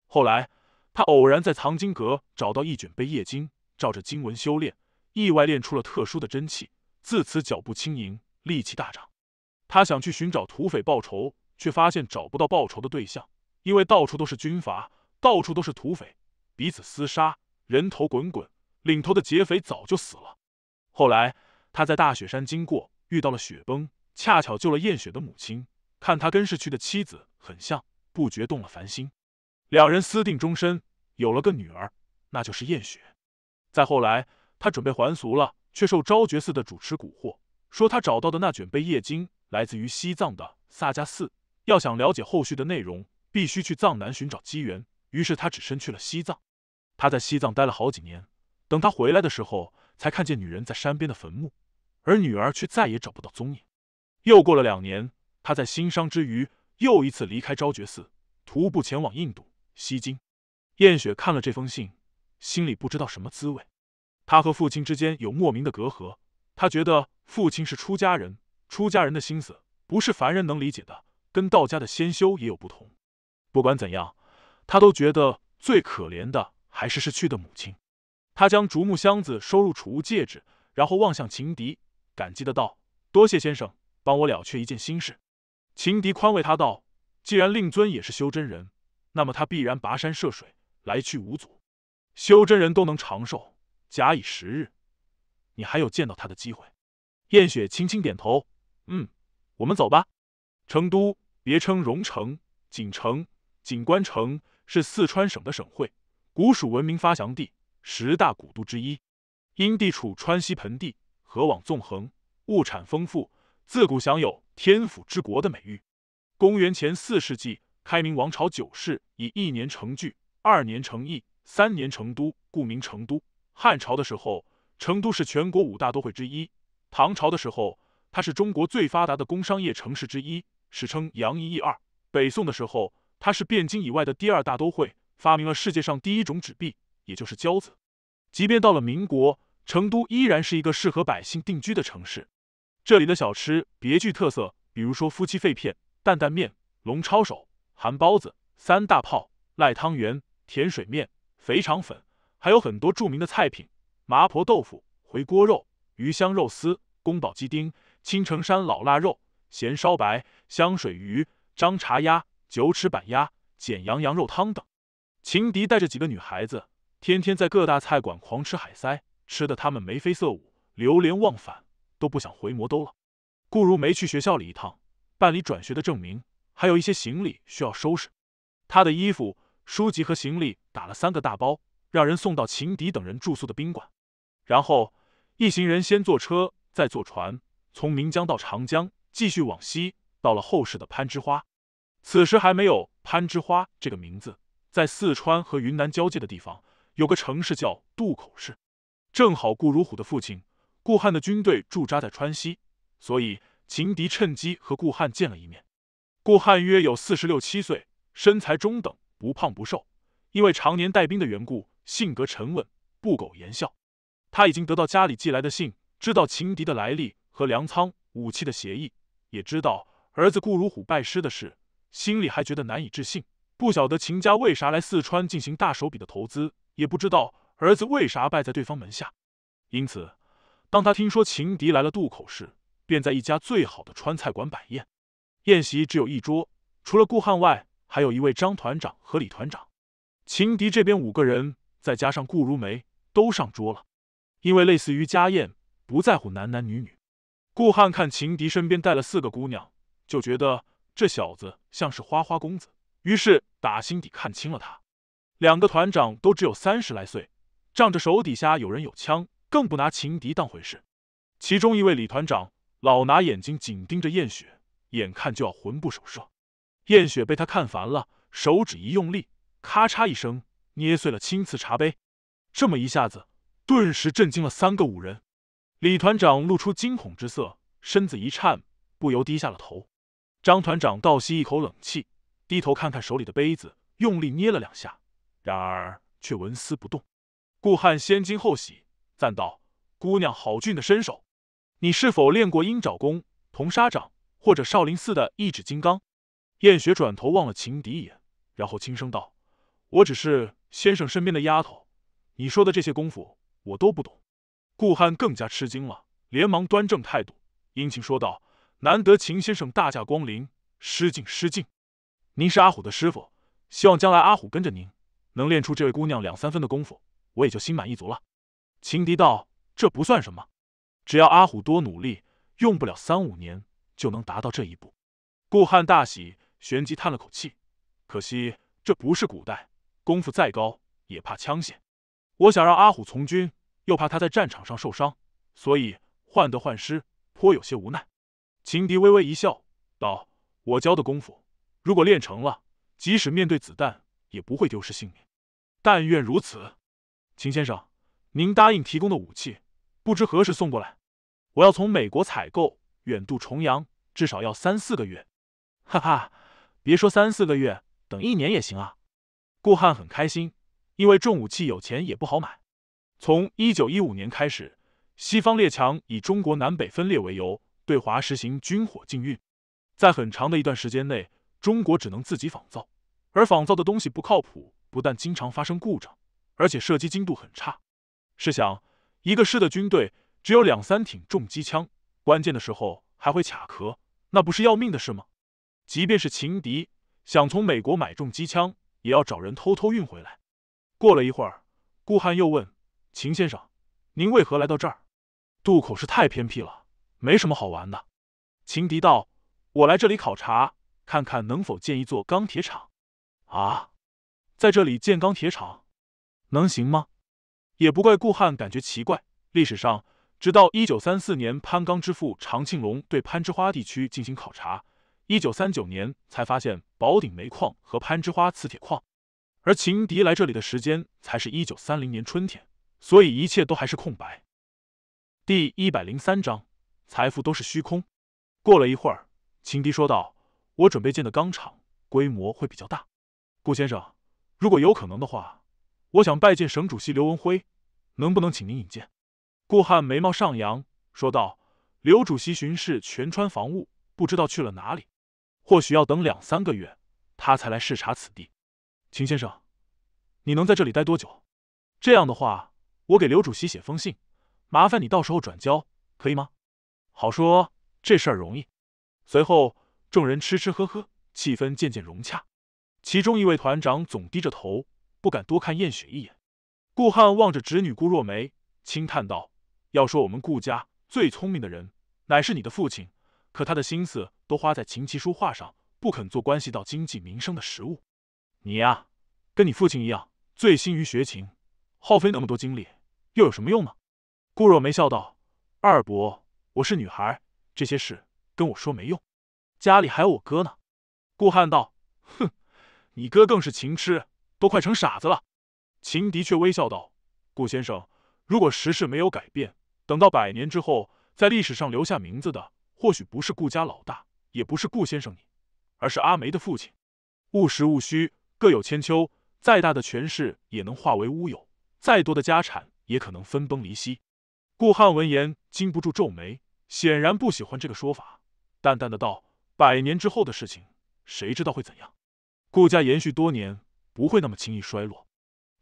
后来，他偶然在藏经阁找到一卷《贝叶经》，照着经文修炼，意外练出了特殊的真气，自此脚步轻盈，力气大涨。他想去寻找土匪报仇，却发现找不到报仇的对象，因为到处都是军阀。到处都是土匪，彼此厮杀，人头滚滚。领头的劫匪早就死了。后来他在大雪山经过，遇到了雪崩，恰巧救了燕雪的母亲。看他跟逝去的妻子很像，不觉动了凡心，两人私定终身，有了个女儿，那就是燕雪。再后来，他准备还俗了，却受昭觉寺的主持蛊惑，说他找到的那卷贝叶经来自于西藏的萨迦寺，要想了解后续的内容，必须去藏南寻找机缘。于是他只身去了西藏，他在西藏待了好几年，等他回来的时候，才看见女人在山边的坟墓，而女儿却再也找不到踪影。又过了两年，他在心伤之余，又一次离开昭觉寺，徒步前往印度西京。燕雪看了这封信，心里不知道什么滋味。他和父亲之间有莫名的隔阂，他觉得父亲是出家人，出家人的心思不是凡人能理解的，跟道家的仙修也有不同。不管怎样。他都觉得最可怜的还是逝去的母亲。他将竹木箱子收入储物戒指，然后望向秦敌，感激的道：“多谢先生，帮我了却一件心事。”秦敌宽慰他道：“既然令尊也是修真人，那么他必然跋山涉水，来去无阻。修真人都能长寿，假以时日，你还有见到他的机会。”燕雪轻轻点头：“嗯，我们走吧。”成都，别称蓉城、锦城、锦官城。是四川省的省会，古蜀文明发祥地，十大古都之一。因地处川西盆地，河网纵横，物产丰富，自古享有“天府之国”的美誉。公元前四世纪，开明王朝九世以一年成聚，二年成邑，三年成都，故名成都。汉朝的时候，成都是全国五大都会之一。唐朝的时候，它是中国最发达的工商业城市之一，史称“杨一邑二”。北宋的时候。它是汴京以外的第二大都会，发明了世界上第一种纸币，也就是交子。即便到了民国，成都依然是一个适合百姓定居的城市。这里的小吃别具特色，比如说夫妻肺片、担担面、龙抄手、寒包子、三大炮、赖汤圆、甜水面、肥肠粉，还有很多著名的菜品：麻婆豆腐、回锅肉、鱼香肉丝、宫保鸡丁、青城山老腊肉、咸烧白、香水鱼、张茶鸭。九齿板鸭、剪羊羊肉汤等，秦迪带着几个女孩子，天天在各大菜馆狂吃海塞，吃的他们眉飞色舞、流连忘返，都不想回魔都了。顾如梅去学校里一趟，办理转学的证明，还有一些行李需要收拾。她的衣服、书籍和行李打了三个大包，让人送到秦迪等人住宿的宾馆。然后一行人先坐车，再坐船，从岷江到长江，继续往西，到了后世的攀枝花。此时还没有“攀枝花”这个名字，在四川和云南交界的地方有个城市叫渡口市，正好顾如虎的父亲顾汉的军队驻扎在川西，所以秦迪趁机和顾汉见了一面。顾汉约有四十六七岁，身材中等，不胖不瘦，因为常年带兵的缘故，性格沉稳，不苟言笑。他已经得到家里寄来的信，知道秦迪的来历和粮仓、武器的协议，也知道儿子顾如虎拜师的事。心里还觉得难以置信，不晓得秦家为啥来四川进行大手笔的投资，也不知道儿子为啥败在对方门下。因此，当他听说秦迪来了渡口时，便在一家最好的川菜馆摆宴。宴席只有一桌，除了顾汉外，还有一位张团长和李团长。秦迪这边五个人，再加上顾如梅，都上桌了。因为类似于家宴，不在乎男男女女。顾汉看秦迪身边带了四个姑娘，就觉得。这小子像是花花公子，于是打心底看清了他。两个团长都只有三十来岁，仗着手底下有人有枪，更不拿情敌当回事。其中一位李团长老拿眼睛紧盯着燕雪，眼看就要魂不守舍。燕雪被他看烦了，手指一用力，咔嚓一声，捏碎了青瓷茶杯。这么一下子，顿时震惊了三个五人。李团长露出惊恐之色，身子一颤，不由低下了头。张团长倒吸一口冷气，低头看看手里的杯子，用力捏了两下，然而却纹丝不动。顾汉先惊后喜，赞道：“姑娘好俊的身手！你是否练过鹰爪功、铜砂掌，或者少林寺的一指金刚？”燕雪转头望了情敌一眼，然后轻声道：“我只是先生身边的丫头，你说的这些功夫我都不懂。”顾汉更加吃惊了，连忙端正态度，殷勤说道。难得秦先生大驾光临，失敬失敬。您是阿虎的师傅，希望将来阿虎跟着您，能练出这位姑娘两三分的功夫，我也就心满意足了。秦迪道：“这不算什么，只要阿虎多努力，用不了三五年就能达到这一步。”顾汉大喜，旋即叹了口气：“可惜这不是古代，功夫再高也怕枪械。我想让阿虎从军，又怕他在战场上受伤，所以患得患失，颇有些无奈。”秦迪微微一笑，道：“我教的功夫，如果练成了，即使面对子弹也不会丢失性命。但愿如此。”秦先生，您答应提供的武器，不知何时送过来？我要从美国采购，远渡重洋，至少要三四个月。哈哈，别说三四个月，等一年也行啊！顾汉很开心，因为重武器有钱也不好买。从一九一五年开始，西方列强以中国南北分裂为由。对华实行军火禁运，在很长的一段时间内，中国只能自己仿造，而仿造的东西不靠谱，不但经常发生故障，而且射击精度很差。试想，一个师的军队只有两三挺重机枪，关键的时候还会卡壳，那不是要命的事吗？即便是情敌想从美国买重机枪，也要找人偷偷运回来。过了一会儿，顾汉又问秦先生：“您为何来到这儿？渡口是太偏僻了。”没什么好玩的，秦迪道：“我来这里考察，看看能否建一座钢铁厂。”啊，在这里建钢铁厂，能行吗？也不怪顾汉感觉奇怪。历史上，直到一九三四年，潘刚之父常庆龙对攀枝花地区进行考察，一九三九年才发现宝鼎煤矿和攀枝花磁铁矿。而秦迪来这里的时间才是一九三零年春天，所以一切都还是空白。第一百零三章。财富都是虚空。过了一会儿，秦迪说道：“我准备建的钢厂规模会比较大，顾先生，如果有可能的话，我想拜见省主席刘文辉，能不能请您引荐？”顾汉眉毛上扬，说道：“刘主席巡视全川防务，不知道去了哪里，或许要等两三个月，他才来视察此地。秦先生，你能在这里待多久？这样的话，我给刘主席写封信，麻烦你到时候转交，可以吗？”好说，这事儿容易。随后，众人吃吃喝喝，气氛渐渐融洽。其中一位团长总低着头，不敢多看燕雪一眼。顾汉望着侄女顾若梅，轻叹道：“要说我们顾家最聪明的人，乃是你的父亲，可他的心思都花在琴棋书画上，不肯做关系到经济民生的实务。你呀，跟你父亲一样，醉心于学琴，耗费那么多精力，又有什么用呢？”顾若梅笑道：“二伯。”我是女孩，这些事跟我说没用。家里还有我哥呢。顾汉道：“哼，你哥更是情痴，都快成傻子了。”秦迪却微笑道：“顾先生，如果时事没有改变，等到百年之后，在历史上留下名字的，或许不是顾家老大，也不是顾先生你，而是阿梅的父亲。务实务虚，各有千秋。再大的权势也能化为乌有，再多的家产也可能分崩离析。”顾汉闻言，禁不住皱眉。显然不喜欢这个说法，淡淡的道：“百年之后的事情，谁知道会怎样？顾家延续多年，不会那么轻易衰落。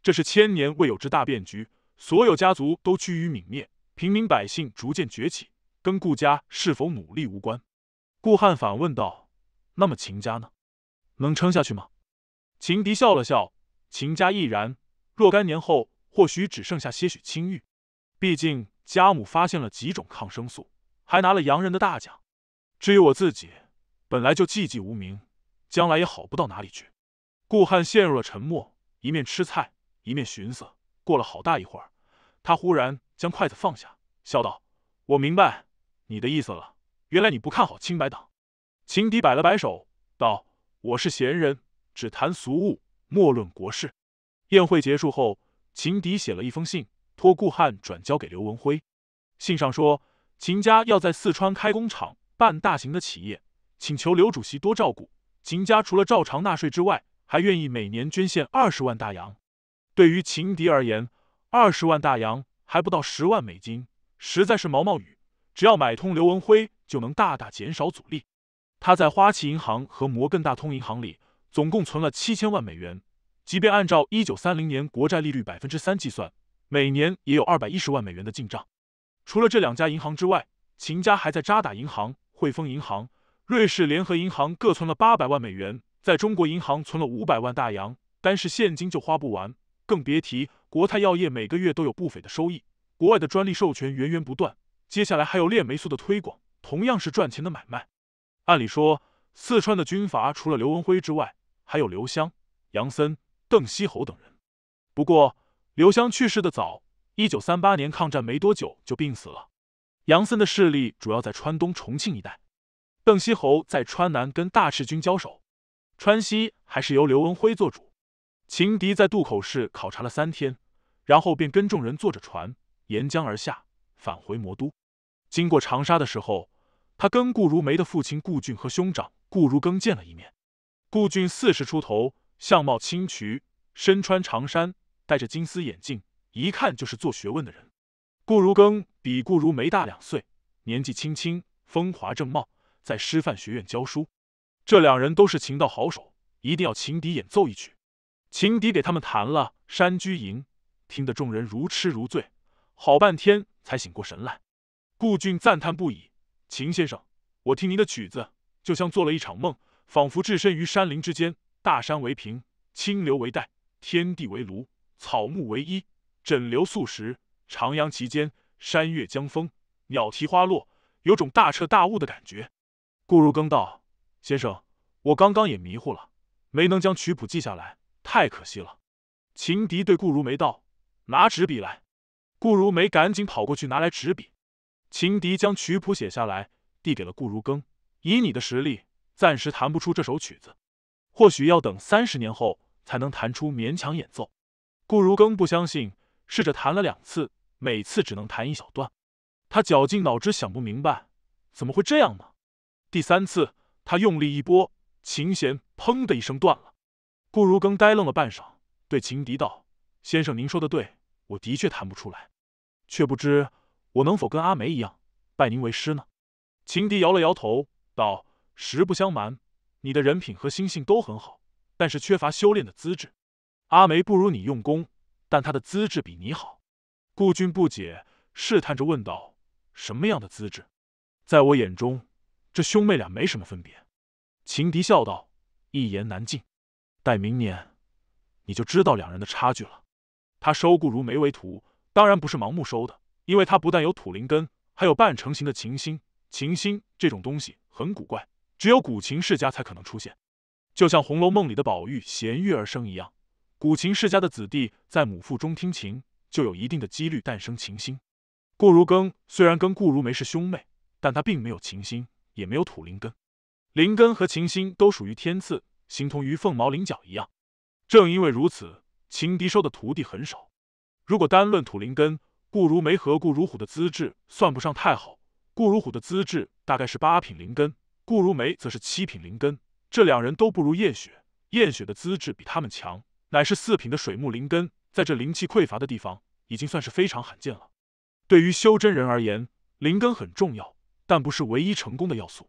这是千年未有之大变局，所有家族都趋于泯灭，平民百姓逐渐崛起，跟顾家是否努力无关。”顾汉反问道：“那么秦家呢？能撑下去吗？”秦迪笑了笑：“秦家亦然，若干年后，或许只剩下些许清誉。毕竟家母发现了几种抗生素。”还拿了洋人的大奖。至于我自己，本来就寂寂无名，将来也好不到哪里去。顾汉陷入了沉默，一面吃菜，一面寻思。过了好大一会儿，他忽然将筷子放下，笑道：“我明白你的意思了。原来你不看好清白党。”秦敌摆了摆手，道：“我是闲人，只谈俗务，莫论国事。”宴会结束后，秦敌写了一封信，托顾汉转交给刘文辉。信上说。秦家要在四川开工厂，办大型的企业，请求刘主席多照顾。秦家除了照常纳税之外，还愿意每年捐献二十万大洋。对于秦迪而言，二十万大洋还不到十万美金，实在是毛毛雨。只要买通刘文辉，就能大大减少阻力。他在花旗银行和摩根大通银行里总共存了七千万美元，即便按照一九三零年国债利率百分之三计算，每年也有二百一十万美元的进账。除了这两家银行之外，秦家还在渣打银行、汇丰银行、瑞士联合银行各存了八百万美元，在中国银行存了五百万大洋，单是现金就花不完，更别提国泰药业每个月都有不菲的收益，国外的专利授权源源不断，接下来还有链霉素的推广，同样是赚钱的买卖。按理说，四川的军阀除了刘文辉之外，还有刘湘、杨森、邓锡侯等人，不过刘湘去世的早。一九三八年抗战没多久就病死了。杨森的势力主要在川东、重庆一带，邓锡侯在川南跟大赤军交手，川西还是由刘文辉做主。秦迪在渡口市考察了三天，然后便跟众人坐着船沿江而下，返回魔都。经过长沙的时候，他跟顾如梅的父亲顾俊和兄长顾如庚见了一面。顾俊四十出头，相貌清癯，身穿长衫，戴着金丝眼镜。一看就是做学问的人，顾如庚比顾如梅大两岁，年纪轻轻，风华正茂，在师范学院教书。这两人都是琴道好手，一定要琴笛演奏一曲。琴笛给他们弹了《山居吟》，听得众人如痴如醉，好半天才醒过神来。顾俊赞叹不已：“秦先生，我听您的曲子，就像做了一场梦，仿佛置身于山林之间，大山为屏，清流为带，天地为炉，草木为衣。”枕流宿食，徜徉其间，山月江风，鸟啼花落，有种大彻大悟的感觉。顾如更道：“先生，我刚刚也迷糊了，没能将曲谱记下来，太可惜了。”秦迪对顾如梅道：“拿纸笔来。”顾如梅赶紧跑过去拿来纸笔。秦迪将曲谱写下来，递给了顾如更。以你的实力，暂时弹不出这首曲子，或许要等三十年后才能弹出，勉强演奏。顾如更不相信。试着弹了两次，每次只能弹一小段。他绞尽脑汁想不明白，怎么会这样呢？第三次，他用力一拨，琴弦“砰”的一声断了。顾如庚呆愣了半晌，对情笛道：“先生，您说的对，我的确弹不出来，却不知我能否跟阿梅一样，拜您为师呢？”情笛摇了摇头，道：“实不相瞒，你的人品和心性都很好，但是缺乏修炼的资质。阿梅不如你用功。”但他的资质比你好，顾军不解，试探着问道：“什么样的资质？”在我眼中，这兄妹俩没什么分别。秦迪笑道：“一言难尽，待明年你就知道两人的差距了。”他收顾如梅为徒，当然不是盲目收的，因为他不但有土灵根，还有半成型的琴心。琴心这种东西很古怪，只有古琴世家才可能出现，就像《红楼梦》里的宝玉衔玉而生一样。古琴世家的子弟在母腹中听琴，就有一定的几率诞生琴心。顾如庚虽然跟顾如梅是兄妹，但他并没有琴心，也没有土灵根。灵根和琴心都属于天赐，形同于凤毛麟角一样。正因为如此，琴笛收的徒弟很少。如果单论土灵根，顾如梅和顾如虎的资质算不上太好。顾如虎的资质大概是八品灵根，顾如梅则是七品灵根。这两人都不如燕雪，燕雪的资质比他们强。乃是四品的水木灵根，在这灵气匮乏的地方，已经算是非常罕见了。对于修真人而言，灵根很重要，但不是唯一成功的要素。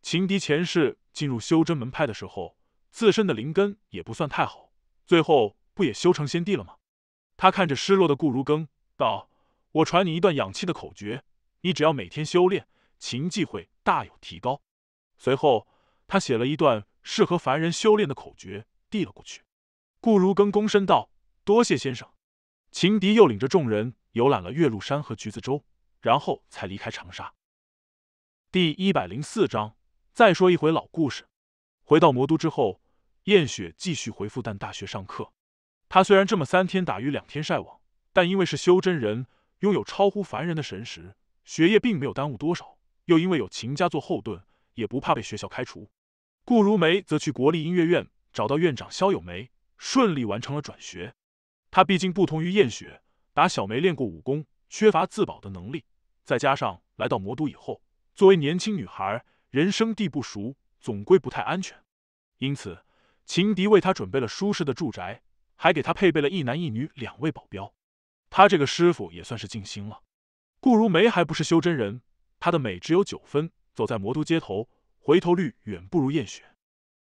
秦迪前世进入修真门派的时候，自身的灵根也不算太好，最后不也修成仙帝了吗？他看着失落的顾如庚道：“我传你一段养气的口诀，你只要每天修炼，琴技会大有提高。”随后，他写了一段适合凡人修炼的口诀，递了过去。顾如庚躬身道：“多谢先生。”秦迪又领着众人游览了岳麓山和橘子洲，然后才离开长沙。第一百零四章，再说一回老故事。回到魔都之后，燕雪继续回复旦大学上课。他虽然这么三天打鱼两天晒网，但因为是修真人，拥有超乎凡人的神识，学业并没有耽误多少。又因为有秦家做后盾，也不怕被学校开除。顾如梅则去国立音乐院找到院长肖友梅。顺利完成了转学，他毕竟不同于燕雪，打小没练过武功，缺乏自保的能力。再加上来到魔都以后，作为年轻女孩，人生地不熟，总归不太安全。因此，秦迪为他准备了舒适的住宅，还给他配备了一男一女两位保镖。他这个师傅也算是尽心了。顾如梅还不是修真人，她的美只有九分，走在魔都街头，回头率远不如燕雪。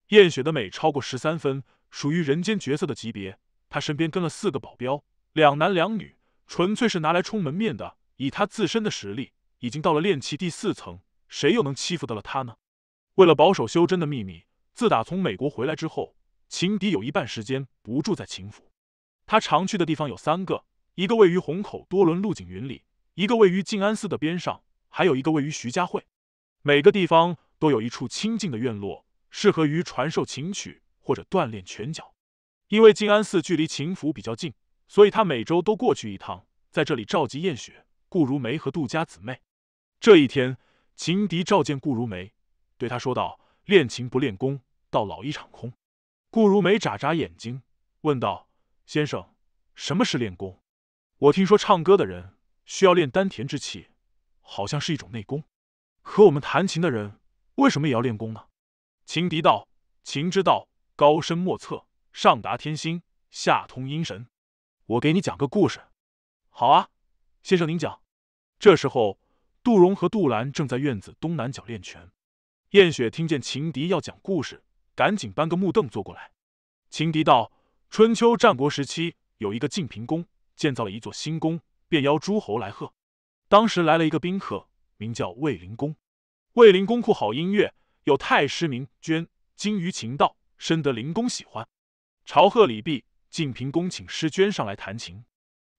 燕雪的美超过十三分。属于人间角色的级别，他身边跟了四个保镖，两男两女，纯粹是拿来充门面的。以他自身的实力，已经到了炼气第四层，谁又能欺负得了他呢？为了保守修真的秘密，自打从美国回来之后，情敌有一半时间不住在琴府。他常去的地方有三个：一个位于虹口多伦路景云里，一个位于静安寺的边上，还有一个位于徐家汇。每个地方都有一处清静的院落，适合于传授琴曲。或者锻炼拳脚，因为静安寺距离琴府比较近，所以他每周都过去一趟，在这里召集燕雪、顾如梅和杜家姊妹。这一天，秦迪召见顾如梅，对他说道：“练琴不练功，到老一场空。”顾如梅眨眨眼睛，问道：“先生，什么是练功？我听说唱歌的人需要练丹田之气，好像是一种内功，可我们弹琴的人为什么也要练功呢？”秦敌道：“琴之道。”高深莫测，上达天心，下通阴神。我给你讲个故事。好啊，先生您讲。这时候，杜荣和杜兰正在院子东南角练拳。燕雪听见秦敌要讲故事，赶紧搬个木凳坐过来。秦敌道：春秋战国时期，有一个晋平公建造了一座新宫，便邀诸侯来贺。当时来了一个宾客，名叫卫灵公。卫灵公酷好音乐，有太师名捐，精于琴道。深得灵公喜欢，朝贺礼毕，晋平公请师娟上来弹琴。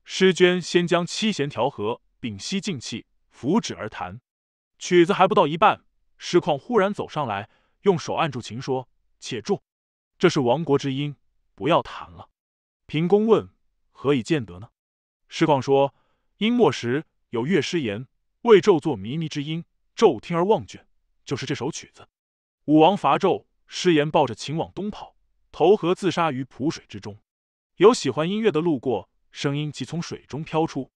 师娟先将七弦调和，屏息静气，抚指而弹。曲子还不到一半，师旷忽然走上来，用手按住琴说：“且住，这是亡国之音，不要弹了。”平公问：“何以见得呢？”师旷说：“殷末时有乐师言，为纣作靡靡之音，纣听而忘倦，就是这首曲子。武王伐纣。”诗言抱着琴往东跑，投河自杀于浦水之中。有喜欢音乐的路过，声音即从水中飘出。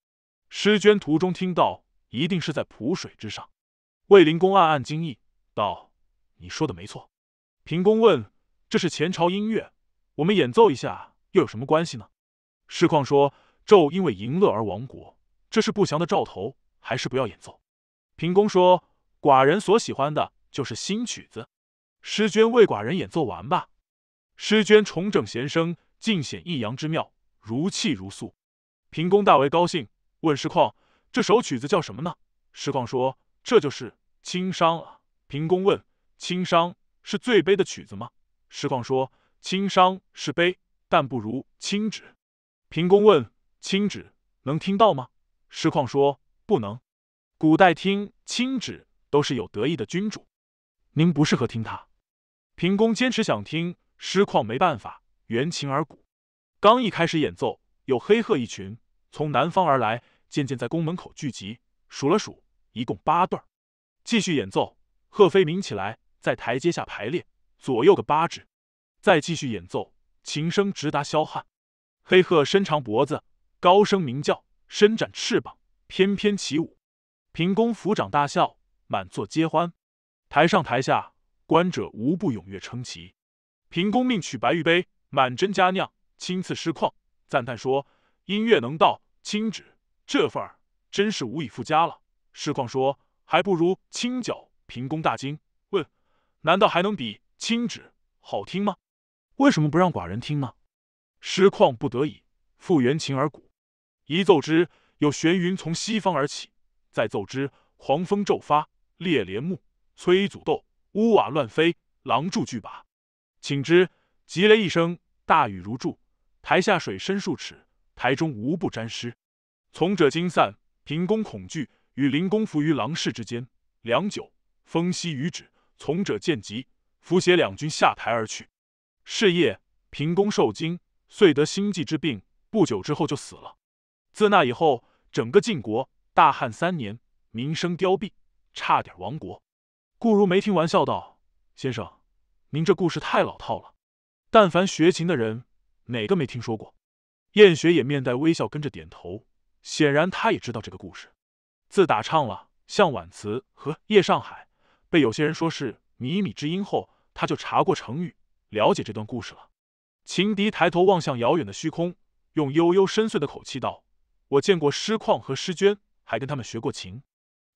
诗娟途中听到，一定是在浦水之上。卫灵公暗暗惊异道：“你说的没错。”平公问：“这是前朝音乐，我们演奏一下又有什么关系呢？”师旷说：“纣因为淫乐而亡国，这是不祥的兆头，还是不要演奏。”平公说：“寡人所喜欢的就是新曲子。”师娟为寡人演奏完吧。诗娟重整弦声，尽显抑扬之妙，如泣如诉。平公大为高兴，问师旷：“这首曲子叫什么呢？”师旷说：“这就是轻伤》了。”平公问：“轻伤是最悲的曲子吗？”师旷说：“轻伤是悲，但不如轻止。”平公问：“轻止能听到吗？”师旷说：“不能。古代听轻止都是有得意的君主，您不适合听它。”平公坚持想听，师旷没办法，原琴而鼓。刚一开始演奏，有黑鹤一群从南方而来，渐渐在宫门口聚集。数了数，一共八对儿。继续演奏，鹤飞鸣起来，在台阶下排列，左右各八只。再继续演奏，琴声直达霄汉。黑鹤伸长脖子，高声鸣叫，伸展翅膀，翩翩起舞。平公抚掌大笑，满座皆欢。台上台下。观者无不踊跃称奇。平公命取白玉杯，满斟佳酿，亲赐诗况，赞叹说：“音乐能到，清止这份儿真是无以复加了。”诗况说：“还不如清角。”平公大惊，问：“难道还能比清止好听吗？为什么不让寡人听呢？”诗况不得已，复原琴而鼓，一奏之，有玄云从西方而起；再奏之，黄风骤发，裂帘幕，催阻斗。屋瓦乱飞，狼柱巨拔。请之，急雷一声，大雨如注。台下水深数尺，台中无不沾湿。从者惊散，平公恐惧，与灵公伏于狼室之间。良久，风息雨止。从者见疾，扶携两军下台而去。是夜，平公受惊，遂得心悸之病。不久之后就死了。自那以后，整个晋国大旱三年，民生凋敝，差点亡国。顾如梅听完，笑道：“先生，您这故事太老套了。但凡学琴的人，哪个没听说过？”燕学也面带微笑，跟着点头。显然，他也知道这个故事。自打唱了《向晚辞》和《夜上海》，被有些人说是靡靡之音后，他就查过成语，了解这段故事了。情笛抬头望向遥远的虚空，用悠悠深邃的口气道：“我见过诗况和诗娟，还跟他们学过琴。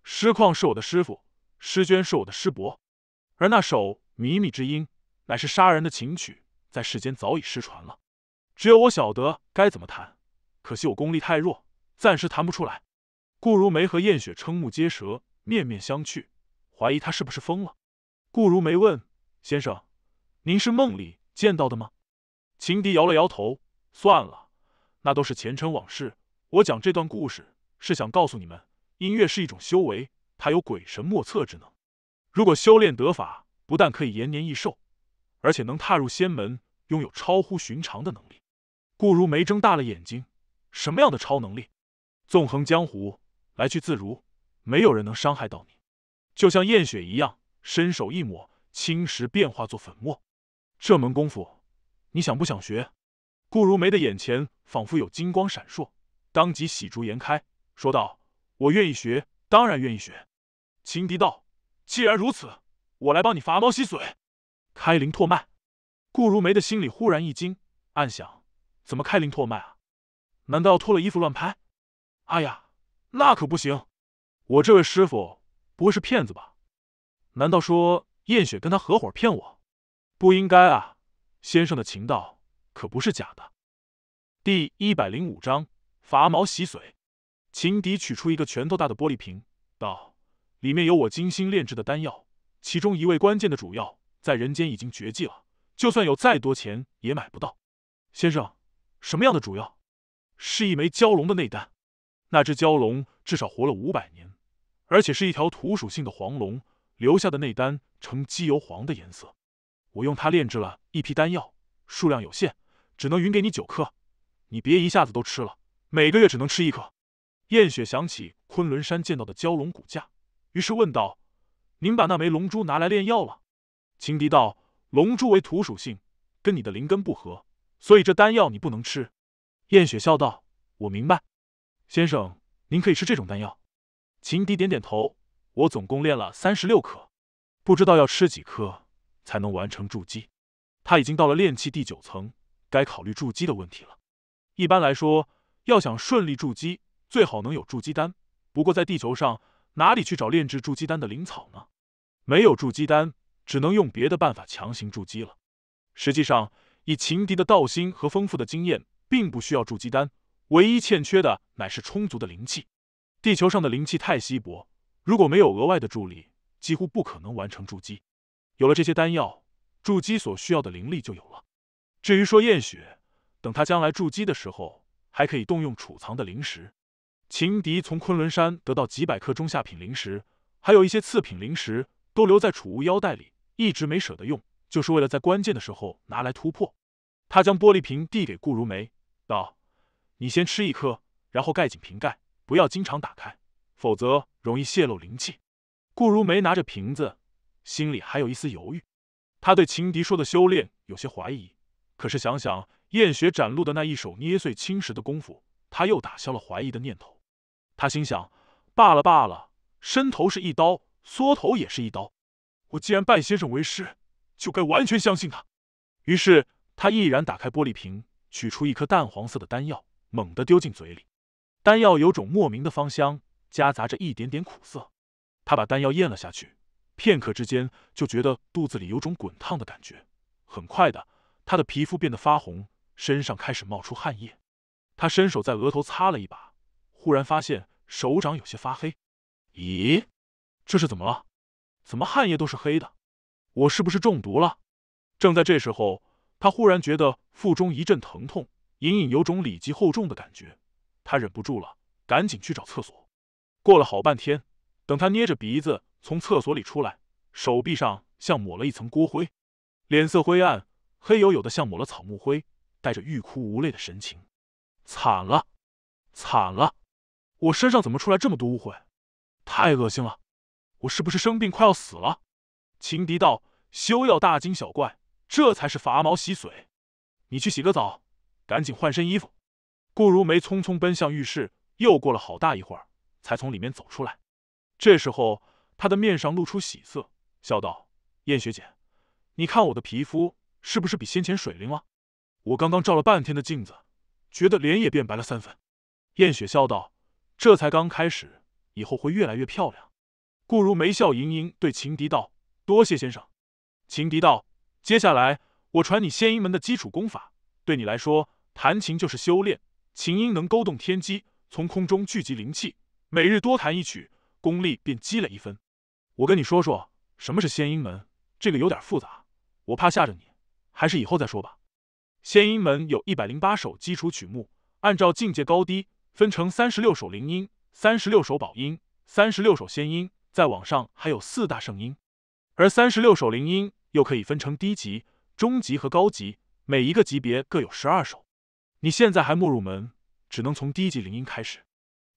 诗况是我的师傅。”诗娟是我的师伯，而那首《靡靡之音》乃是杀人的琴曲，在世间早已失传了，只有我晓得该怎么弹，可惜我功力太弱，暂时弹不出来。顾如梅和燕雪瞠目结舌，面面相觑，怀疑他是不是疯了。顾如梅问：“先生，您是梦里见到的吗？”情敌摇了摇头，算了，那都是前尘往事。我讲这段故事，是想告诉你们，音乐是一种修为。他有鬼神莫测之能，如果修炼得法，不但可以延年益寿，而且能踏入仙门，拥有超乎寻常的能力。顾如梅睁大了眼睛：“什么样的超能力？纵横江湖，来去自如，没有人能伤害到你，就像燕雪一样，伸手一抹，青石变化作粉末。这门功夫，你想不想学？”顾如梅的眼前仿佛有金光闪烁，当即喜逐颜开，说道：“我愿意学，当然愿意学。”情敌道：“既然如此，我来帮你伐毛洗髓，开灵拓脉。”顾如梅的心里忽然一惊，暗想：“怎么开灵拓脉啊？难道要脱了衣服乱拍？哎呀，那可不行！我这位师傅不会是骗子吧？难道说燕雪跟他合伙骗我？不应该啊！先生的情道可不是假的。”第一百零五章伐毛洗髓。情敌取出一个拳头大的玻璃瓶，道。里面有我精心炼制的丹药，其中一味关键的主药在人间已经绝迹了，就算有再多钱也买不到。先生，什么样的主药？是一枚蛟龙的内丹。那只蛟龙至少活了五百年，而且是一条土属性的黄龙留下的内丹，呈机油黄的颜色。我用它炼制了一批丹药，数量有限，只能匀给你九克。你别一下子都吃了，每个月只能吃一颗。燕雪想起昆仑山见到的蛟龙骨架。于是问道：“您把那枚龙珠拿来炼药了？”秦迪道：“龙珠为土属性，跟你的灵根不合，所以这丹药你不能吃。”燕雪笑道：“我明白，先生，您可以吃这种丹药。”秦迪点点头：“我总共炼了三十六颗，不知道要吃几颗才能完成筑基。他已经到了炼气第九层，该考虑筑基的问题了。一般来说，要想顺利筑基，最好能有筑基丹。不过在地球上……”哪里去找炼制筑基丹的灵草呢？没有筑基丹，只能用别的办法强行筑基了。实际上，以秦迪的道心和丰富的经验，并不需要筑基丹，唯一欠缺的乃是充足的灵气。地球上的灵气太稀薄，如果没有额外的助力，几乎不可能完成筑基。有了这些丹药，筑基所需要的灵力就有了。至于说燕雪，等他将来筑基的时候，还可以动用储藏的灵石。情敌从昆仑山得到几百克中下品灵石，还有一些次品灵石，都留在储物腰带里，一直没舍得用，就是为了在关键的时候拿来突破。他将玻璃瓶递给顾如梅，道：“你先吃一颗，然后盖紧瓶盖，不要经常打开，否则容易泄露灵气。”顾如梅拿着瓶子，心里还有一丝犹豫。他对情敌说的修炼有些怀疑，可是想想燕雪展露的那一手捏碎青石的功夫，他又打消了怀疑的念头。他心想：“罢了罢了，伸头是一刀，缩头也是一刀。我既然拜先生为师，就该完全相信他。”于是他毅然打开玻璃瓶，取出一颗淡黄色的丹药，猛地丢进嘴里。丹药有种莫名的芳香，夹杂着一点点苦涩。他把丹药咽了下去，片刻之间就觉得肚子里有种滚烫的感觉。很快的，他的皮肤变得发红，身上开始冒出汗液。他伸手在额头擦了一把。忽然发现手掌有些发黑，咦，这是怎么了？怎么汗液都是黑的？我是不是中毒了？正在这时候，他忽然觉得腹中一阵疼痛，隐隐有种里脊厚重的感觉。他忍不住了，赶紧去找厕所。过了好半天，等他捏着鼻子从厕所里出来，手臂上像抹了一层锅灰，脸色灰暗，黑黝黝的像抹了草木灰，带着欲哭无泪的神情。惨了，惨了！我身上怎么出来这么多污秽？太恶心了！我是不是生病快要死了？情敌道：“休要大惊小怪，这才是拔毛洗髓。你去洗个澡，赶紧换身衣服。”顾如梅匆匆奔向浴室，又过了好大一会儿，才从里面走出来。这时候，她的面上露出喜色，笑道：“燕雪姐，你看我的皮肤是不是比先前水灵了？我刚刚照了半天的镜子，觉得脸也变白了三分。”燕雪笑道。这才刚开始，以后会越来越漂亮。顾如眉笑盈盈对秦敌道：“多谢先生。”秦敌道：“接下来我传你仙音门的基础功法，对你来说，弹琴就是修炼。琴音能勾动天机，从空中聚集灵气。每日多弹一曲，功力便积累一分。我跟你说说什么是仙音门，这个有点复杂，我怕吓着你，还是以后再说吧。仙音门有一百零八首基础曲目，按照境界高低。”分成三十六首灵音、三十六首宝音、三十六首仙音，在网上还有四大圣音，而三十六首灵音又可以分成低级、中级和高级，每一个级别各有十二首。你现在还没入门，只能从低级灵音开始。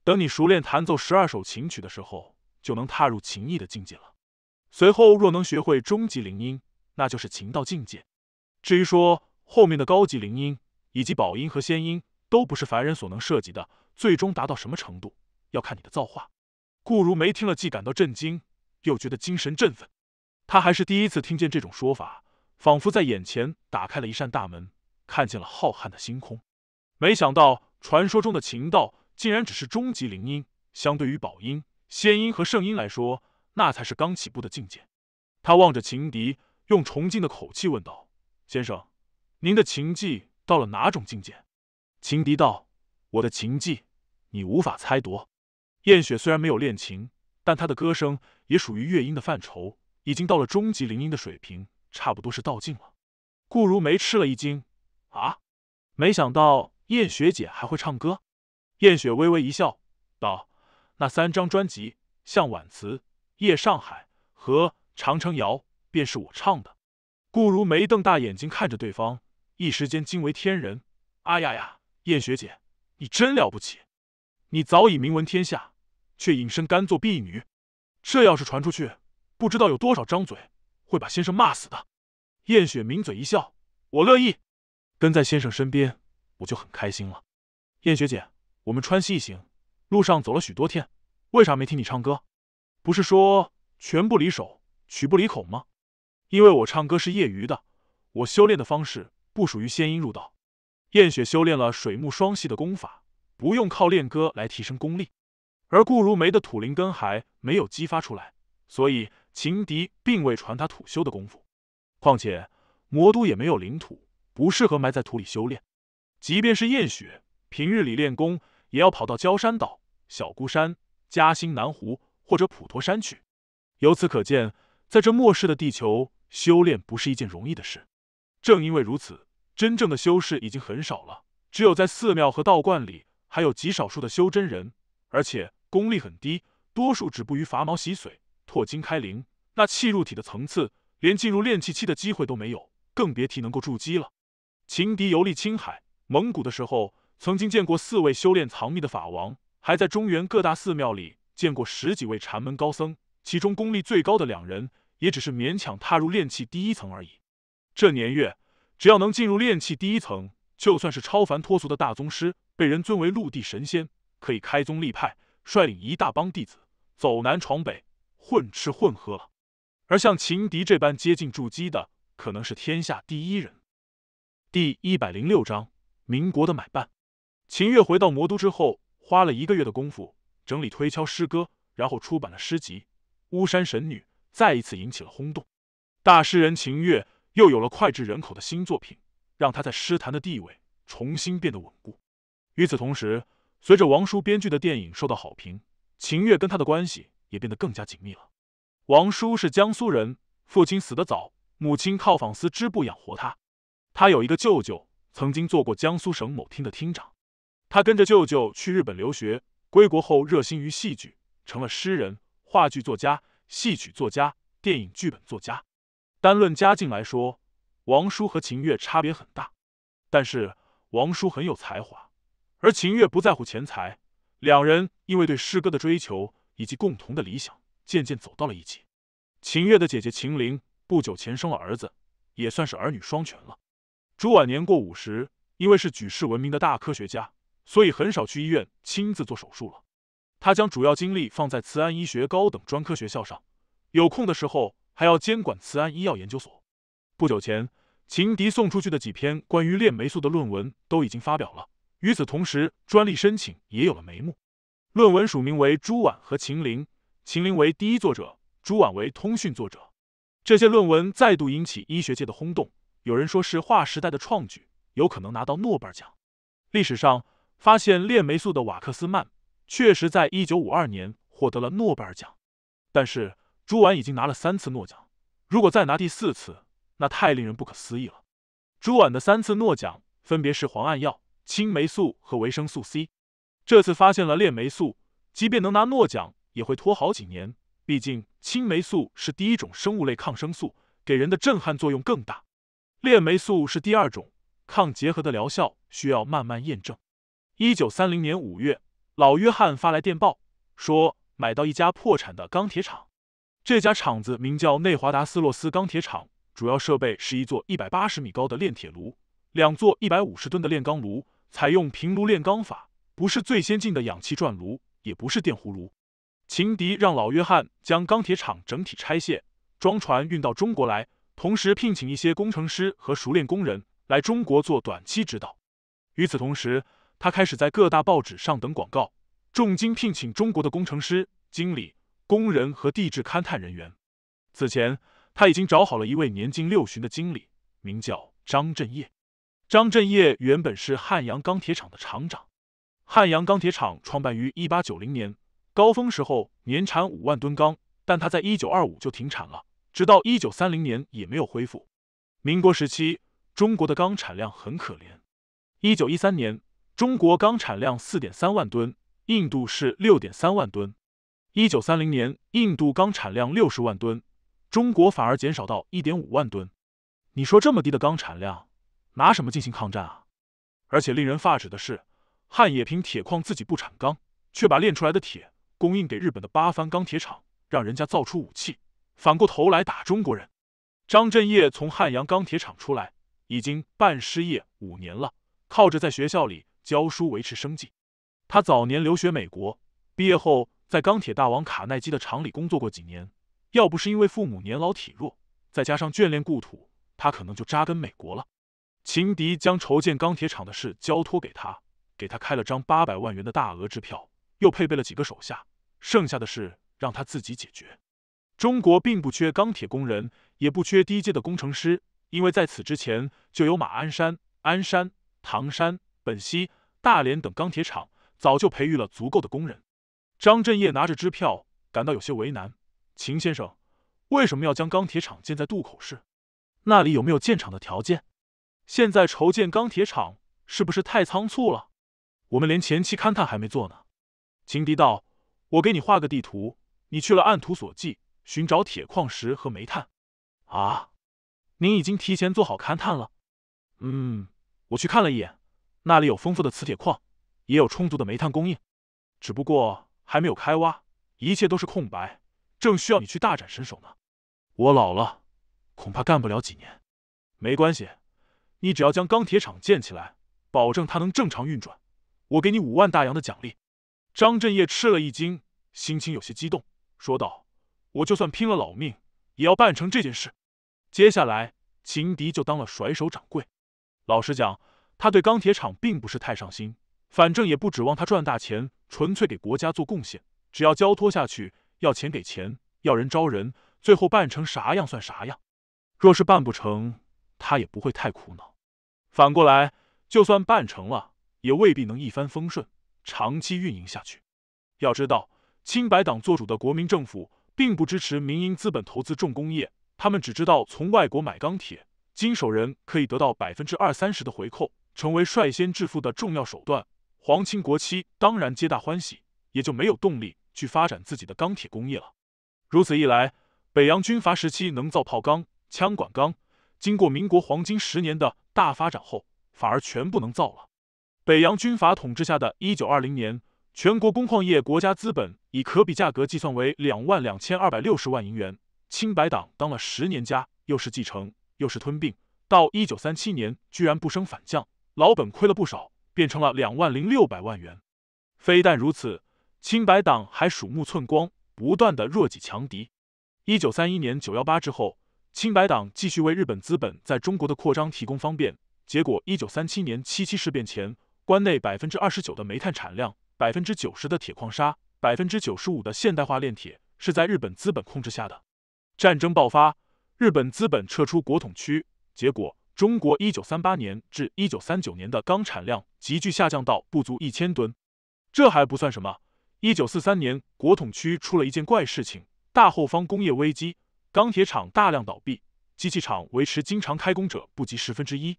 等你熟练弹奏十二首琴曲的时候，就能踏入琴艺的境界了。随后若能学会中级灵音，那就是琴道境界。至于说后面的高级灵音以及宝音和仙音，都不是凡人所能涉及的。最终达到什么程度，要看你的造化。顾如梅听了，既感到震惊，又觉得精神振奋。她还是第一次听见这种说法，仿佛在眼前打开了一扇大门，看见了浩瀚的星空。没想到，传说中的琴道竟然只是终极灵音，相对于宝音、仙音和圣音来说，那才是刚起步的境界。他望着情敌，用崇敬的口气问道：“先生，您的琴技到了哪种境界？”情敌道。我的琴技，你无法猜度。燕雪虽然没有练琴，但她的歌声也属于乐音的范畴，已经到了终极灵音的水平，差不多是道尽了。顾如梅吃了一惊：“啊，没想到燕雪姐还会唱歌。”燕雪微微一笑，道：“那三张专辑《向晚辞》《夜上海》和《长城谣》，便是我唱的。”顾如梅瞪大眼睛看着对方，一时间惊为天人：“啊呀呀，燕雪姐！”你真了不起，你早已名闻天下，却隐身甘做婢女，这要是传出去，不知道有多少张嘴会把先生骂死的。燕雪抿嘴一笑，我乐意，跟在先生身边，我就很开心了。燕雪姐，我们川西一行路上走了许多天，为啥没听你唱歌？不是说拳不离手，曲不离口吗？因为我唱歌是业余的，我修炼的方式不属于仙音入道。燕雪修炼了水木双系的功法，不用靠练歌来提升功力，而顾如梅的土灵根还没有激发出来，所以秦敌并未传她土修的功夫。况且魔都也没有灵土，不适合埋在土里修炼。即便是燕雪，平日里练功也要跑到焦山岛、小孤山、嘉兴南湖或者普陀山去。由此可见，在这末世的地球，修炼不是一件容易的事。正因为如此。真正的修士已经很少了，只有在寺庙和道观里还有极少数的修真人，而且功力很低，多数止步于伐毛洗髓、拓筋开灵那气入体的层次，连进入炼气期的机会都没有，更别提能够筑基了。情敌游历青海、蒙古的时候，曾经见过四位修炼藏密的法王，还在中原各大寺庙里见过十几位禅门高僧，其中功力最高的两人，也只是勉强踏入炼气第一层而已。这年月。只要能进入炼气第一层，就算是超凡脱俗的大宗师，被人尊为陆地神仙，可以开宗立派，率领一大帮弟子走南闯北，混吃混喝了。而像秦迪这般接近筑基的，可能是天下第一人。第一百零六章：民国的买办。秦月回到魔都之后，花了一个月的功夫整理推敲诗歌，然后出版了诗集《巫山神女》，再一次引起了轰动。大诗人秦月。又有了脍炙人口的新作品，让他在诗坛的地位重新变得稳固。与此同时，随着王叔编剧的电影受到好评，秦月跟他的关系也变得更加紧密了。王叔是江苏人，父亲死得早，母亲靠纺丝织布养活他。他有一个舅舅，曾经做过江苏省某厅的厅长。他跟着舅舅去日本留学，归国后热心于戏剧，成了诗人、话剧作家、戏曲作家、电影剧本作家。单论家境来说，王叔和秦月差别很大，但是王叔很有才华，而秦月不在乎钱财。两人因为对诗歌的追求以及共同的理想，渐渐走到了一起。秦月的姐姐秦玲不久前生了儿子，也算是儿女双全了。朱婉年过五十，因为是举世闻名的大科学家，所以很少去医院亲自做手术了。他将主要精力放在慈安医学高等专科学校上，有空的时候。还要监管慈安医药研究所。不久前，秦迪送出去的几篇关于链霉素的论文都已经发表了。与此同时，专利申请也有了眉目。论文署名为朱婉和秦林，秦林为第一作者，朱婉为通讯作者。这些论文再度引起医学界的轰动，有人说是划时代的创举，有可能拿到诺贝尔奖。历史上发现链霉素的瓦克斯曼确实在一九五二年获得了诺贝尔奖，但是。朱婉已经拿了三次诺奖，如果再拿第四次，那太令人不可思议了。朱婉的三次诺奖分别是磺胺药、青霉素和维生素 C。这次发现了链霉素，即便能拿诺奖，也会拖好几年。毕竟青霉素是第一种生物类抗生素，给人的震撼作用更大。链霉素是第二种，抗结核的疗效需要慢慢验证。一九三零年五月，老约翰发来电报，说买到一家破产的钢铁厂。这家厂子名叫内华达斯洛斯钢铁厂，主要设备是一座一百八十米高的炼铁炉，两座一百五十吨的炼钢炉，采用平炉炼钢法，不是最先进的氧气转炉，也不是电弧炉。情敌让老约翰将钢铁厂整体拆卸，装船运到中国来，同时聘请一些工程师和熟练工人来中国做短期指导。与此同时，他开始在各大报纸上等广告，重金聘请中国的工程师、经理。工人和地质勘探人员。此前，他已经找好了一位年近六旬的经理，名叫张振业。张振业原本是汉阳钢铁厂的厂长。汉阳钢铁厂创办于一八九零年，高峰时候年产五万吨钢，但他在一九二五就停产了，直到一九三零年也没有恢复。民国时期，中国的钢产量很可怜。一九一三年，中国钢产量四点三万吨，印度是六点三万吨。一九三零年，印度钢产量六十万吨，中国反而减少到一点五万吨。你说这么低的钢产量，拿什么进行抗战啊？而且令人发指的是，汉冶萍铁矿自己不产钢，却把炼出来的铁供应给日本的八幡钢铁厂，让人家造出武器，反过头来打中国人。张震业从汉阳钢铁厂出来，已经半失业五年了，靠着在学校里教书维持生计。他早年留学美国，毕业后。在钢铁大王卡耐基的厂里工作过几年，要不是因为父母年老体弱，再加上眷恋故土，他可能就扎根美国了。秦迪将筹建钢铁厂的事交托给他，给他开了张八百万元的大额支票，又配备了几个手下，剩下的事让他自己解决。中国并不缺钢铁工人，也不缺低阶的工程师，因为在此之前就有马鞍山、鞍山、唐山、本溪、大连等钢铁厂，早就培育了足够的工人。张振业拿着支票，感到有些为难。秦先生，为什么要将钢铁厂建在渡口市？那里有没有建厂的条件？现在筹建钢铁厂是不是太仓促了？我们连前期勘探还没做呢。秦迪道：“我给你画个地图，你去了按图索骥寻找铁矿石和煤炭。”啊，您已经提前做好勘探了？嗯，我去看了一眼，那里有丰富的磁铁矿，也有充足的煤炭供应。只不过。还没有开挖，一切都是空白，正需要你去大展身手呢。我老了，恐怕干不了几年。没关系，你只要将钢铁厂建起来，保证它能正常运转，我给你五万大洋的奖励。张振业吃了一惊，心情有些激动，说道：“我就算拼了老命，也要办成这件事。”接下来，秦迪就当了甩手掌柜。老实讲，他对钢铁厂并不是太上心，反正也不指望他赚大钱。纯粹给国家做贡献，只要交托下去，要钱给钱，要人招人，最后办成啥样算啥样。若是办不成，他也不会太苦恼。反过来，就算办成了，也未必能一帆风顺，长期运营下去。要知道，清白党做主的国民政府并不支持民营资本投资重工业，他们只知道从外国买钢铁，经手人可以得到百分之二三十的回扣，成为率先致富的重要手段。皇亲国戚当然皆大欢喜，也就没有动力去发展自己的钢铁工业了。如此一来，北洋军阀时期能造炮钢、枪管钢，经过民国黄金十年的大发展后，反而全不能造了。北洋军阀统治下的一九二零年，全国工矿业国家资本以可比价格计算为两万两千二百六十万银元。清白党当了十年家，又是继承，又是吞并，到一九三七年居然不升反降，老本亏了不少。变成了两万零六百万元。非但如此，青白党还鼠目寸光，不断的弱己强敌。一九三一年九幺八之后，青白党继续为日本资本在中国的扩张提供方便。结果，一九三七年七七事变前，关内百分之二十九的煤炭产量，百分之九十的铁矿砂，百分之九十五的现代化炼铁是在日本资本控制下的。战争爆发，日本资本撤出国统区，结果。中国一九三八年至一九三九年的钢产量急剧下降到不足一千吨，这还不算什么。一九四三年，国统区出了一件怪事情——大后方工业危机，钢铁厂大量倒闭，机器厂维持经常开工者不及十分之一。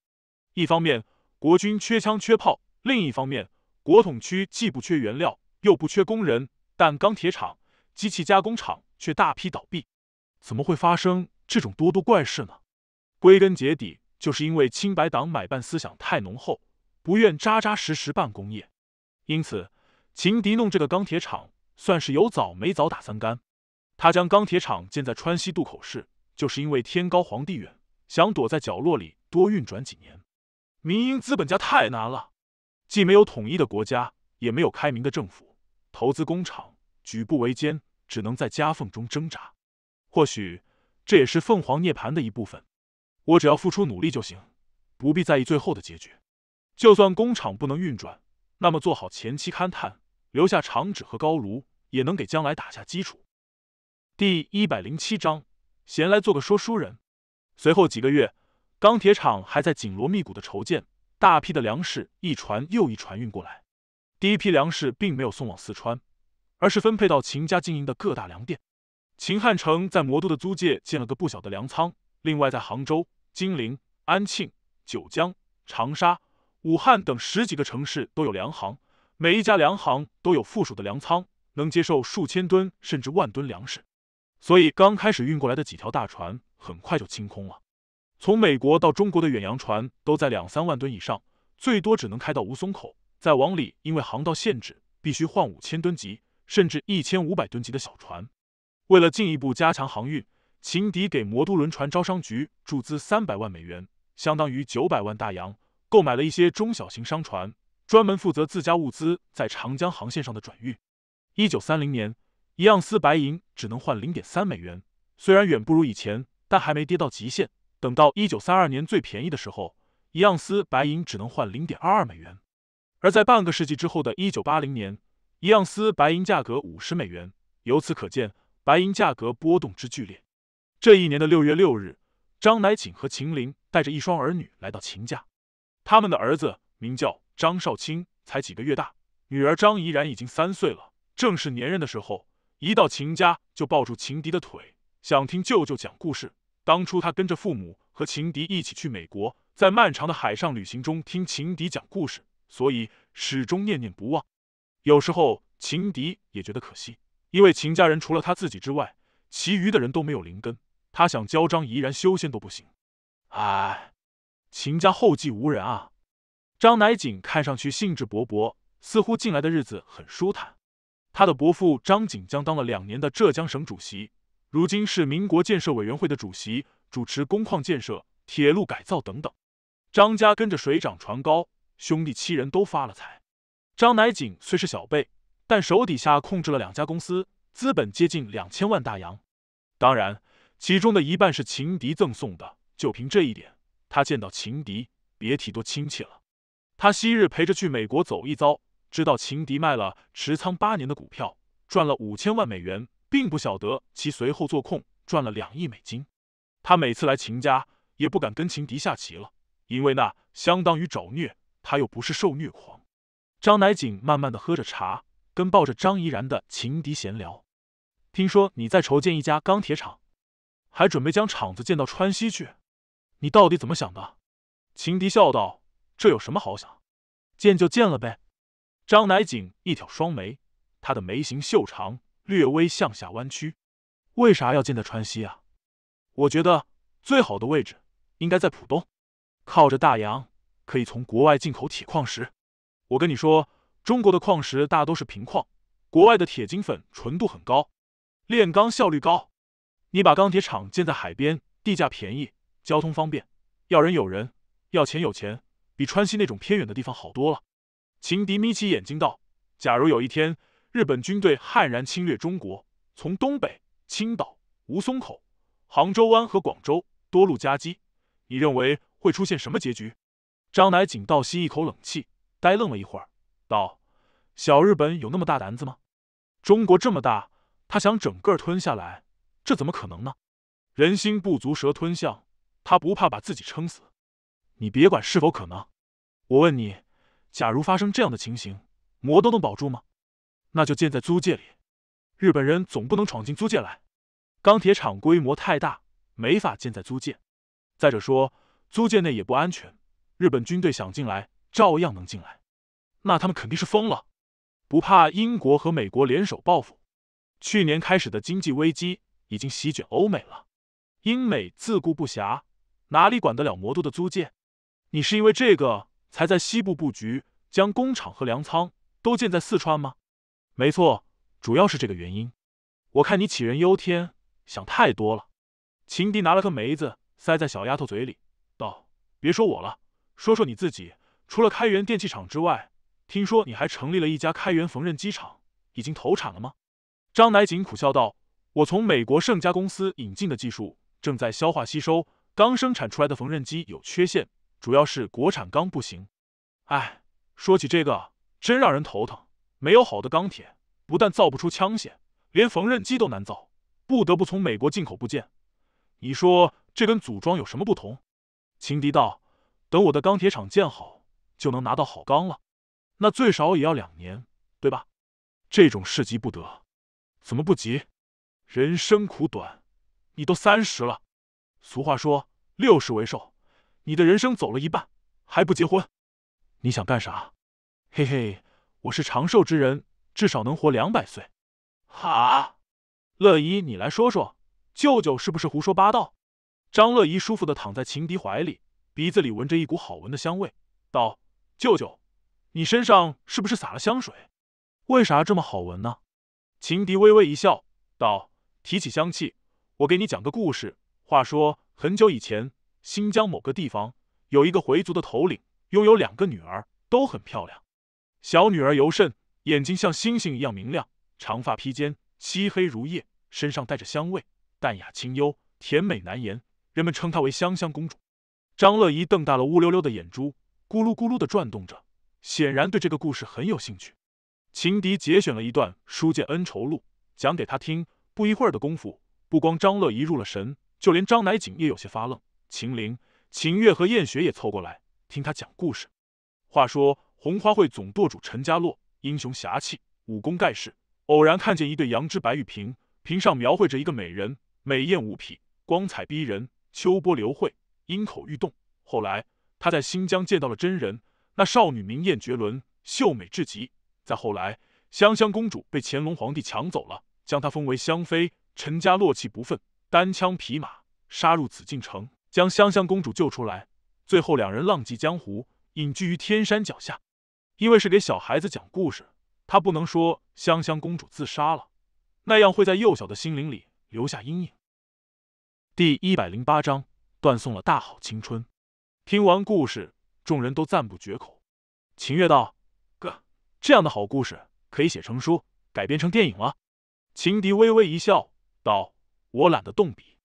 一方面，国军缺枪缺炮；另一方面，国统区既不缺原料，又不缺工人，但钢铁厂、机器加工厂却大批倒闭。怎么会发生这种多多怪事呢？归根结底。就是因为清白党买办思想太浓厚，不愿扎扎实实办工业，因此秦迪弄这个钢铁厂算是有早没早打三杆。他将钢铁厂建在川西渡口市，就是因为天高皇帝远，想躲在角落里多运转几年。民营资本家太难了，既没有统一的国家，也没有开明的政府，投资工厂举步维艰，只能在夹缝中挣扎。或许这也是凤凰涅槃的一部分。我只要付出努力就行，不必在意最后的结局。就算工厂不能运转，那么做好前期勘探，留下厂址和高炉，也能给将来打下基础。第一百零七章，闲来做个说书人。随后几个月，钢铁厂还在紧锣密鼓的筹建，大批的粮食一船又一船运过来。第一批粮食并没有送往四川，而是分配到秦家经营的各大粮店。秦汉城在魔都的租界建了个不小的粮仓。另外，在杭州、金陵、安庆、九江、长沙、武汉等十几个城市都有粮行，每一家粮行都有附属的粮仓，能接受数千吨甚至万吨粮食。所以，刚开始运过来的几条大船很快就清空了。从美国到中国的远洋船都在两三万吨以上，最多只能开到吴淞口，再往里因为航道限制，必须换五千吨级甚至一千五百吨级的小船。为了进一步加强航运。情敌给魔都轮船招商局注资三百万美元，相当于九百万大洋，购买了一些中小型商船，专门负责自家物资在长江航线上的转运。一九三零年，一盎司白银只能换零点三美元，虽然远不如以前，但还没跌到极限。等到一九三二年最便宜的时候，一盎司白银只能换零点二二美元。而在半个世纪之后的一九八零年，一盎司白银价格五十美元。由此可见，白银价格波动之剧烈。这一年的六月六日，张乃锦和秦玲带着一双儿女来到秦家。他们的儿子名叫张少卿，才几个月大；女儿张怡然已经三岁了，正是年人的时候。一到秦家，就抱住秦迪的腿，想听舅舅讲故事。当初他跟着父母和秦迪一起去美国，在漫长的海上旅行中听秦迪讲故事，所以始终念念不忘。有时候秦迪也觉得可惜，因为秦家人除了他自己之外，其余的人都没有灵根。他想教张怡然修仙都不行，哎，秦家后继无人啊！张乃景看上去兴致勃勃，似乎近来的日子很舒坦。他的伯父张景江当了两年的浙江省主席，如今是民国建设委员会的主席，主持工矿建设、铁路改造等等。张家跟着水涨船高，兄弟七人都发了财。张乃景虽是小辈，但手底下控制了两家公司，资本接近两千万大洋。当然。其中的一半是情敌赠送的，就凭这一点，他见到情敌别提多亲切了。他昔日陪着去美国走一遭，知道情敌卖了持仓八年的股票，赚了五千万美元，并不晓得其随后做空赚了两亿美金。他每次来秦家也不敢跟情敌下棋了，因为那相当于找虐，他又不是受虐狂。张乃景慢慢的喝着茶，跟抱着张怡然的情敌闲聊。听说你在筹建一家钢铁厂？还准备将厂子建到川西去？你到底怎么想的？秦迪笑道：“这有什么好想？建就建了呗。”张乃景一挑双眉，他的眉形秀长，略微向下弯曲。为啥要建在川西啊？我觉得最好的位置应该在浦东，靠着大洋，可以从国外进口铁矿石。我跟你说，中国的矿石大都是平矿，国外的铁精粉纯度很高，炼钢效率高。你把钢铁厂建在海边，地价便宜，交通方便，要人有人，要钱有钱，比川西那种偏远的地方好多了。秦迪眯起眼睛道：“假如有一天日本军队悍然侵略中国，从东北、青岛、吴淞口、杭州湾和广州多路夹击，你认为会出现什么结局？”张乃景倒吸一口冷气，呆愣了一会儿，道：“小日本有那么大胆子吗？中国这么大，他想整个吞下来？”这怎么可能呢？人心不足蛇吞象，他不怕把自己撑死。你别管是否可能，我问你：假如发生这样的情形，魔都能保住吗？那就建在租界里。日本人总不能闯进租界来。钢铁厂规模太大，没法建在租界。再者说，租界内也不安全，日本军队想进来，照样能进来。那他们肯定是疯了，不怕英国和美国联手报复？去年开始的经济危机。已经席卷欧美了，英美自顾不暇，哪里管得了魔都的租界？你是因为这个才在西部布局，将工厂和粮仓都建在四川吗？没错，主要是这个原因。我看你杞人忧天，想太多了。秦迪拿了颗梅子塞在小丫头嘴里，道：“别说我了，说说你自己。除了开元电器厂之外，听说你还成立了一家开元缝纫机厂，已经投产了吗？”张乃瑾苦笑道。我从美国盛家公司引进的技术正在消化吸收，刚生产出来的缝纫机有缺陷，主要是国产钢不行。哎，说起这个真让人头疼，没有好的钢铁，不但造不出枪械，连缝纫机都难造，不得不从美国进口部件。你说这跟组装有什么不同？秦迪道：“等我的钢铁厂建好，就能拿到好钢了。那最少也要两年，对吧？这种事急不得，怎么不急？”人生苦短，你都三十了。俗话说六十为寿，你的人生走了一半还不结婚，你想干啥？嘿嘿，我是长寿之人，至少能活两百岁。哈，乐怡，你来说说，舅舅是不是胡说八道？张乐怡舒服的躺在情敌怀里，鼻子里闻着一股好闻的香味，道：“舅舅，你身上是不是撒了香水？为啥这么好闻呢？”情敌微微一笑，道。提起香气，我给你讲个故事。话说很久以前，新疆某个地方有一个回族的头领，拥有两个女儿，都很漂亮，小女儿尤甚，眼睛像星星一样明亮，长发披肩，漆黑如夜，身上带着香味，淡雅清幽，甜美难言。人们称她为香香公主。张乐怡瞪大了乌溜溜的眼珠，咕噜咕噜的转动着，显然对这个故事很有兴趣。秦迪节选了一段《书剑恩仇录》，讲给他听。不一会儿的功夫，不光张乐怡入了神，就连张乃景也有些发愣。秦玲、秦月和燕雪也凑过来听他讲故事。话说，红花会总舵主陈家洛，英雄侠气，武功盖世。偶然看见一对羊脂白玉瓶，瓶上描绘着一个美人，美艳无匹，光彩逼人，秋波流慧，樱口欲动。后来，他在新疆见到了真人，那少女明艳绝伦，秀美至极。再后来，香香公主被乾隆皇帝抢走了。将她封为香妃，陈家落气不忿，单枪匹马杀入紫禁城，将香香公主救出来。最后两人浪迹江湖，隐居于天山脚下。因为是给小孩子讲故事，他不能说香香公主自杀了，那样会在幼小的心灵里留下阴影。第一百零八章断送了大好青春。听完故事，众人都赞不绝口。秦月道：“哥，这样的好故事可以写成书，改编成电影了。”秦迪微微一笑，道：“我懒得动笔，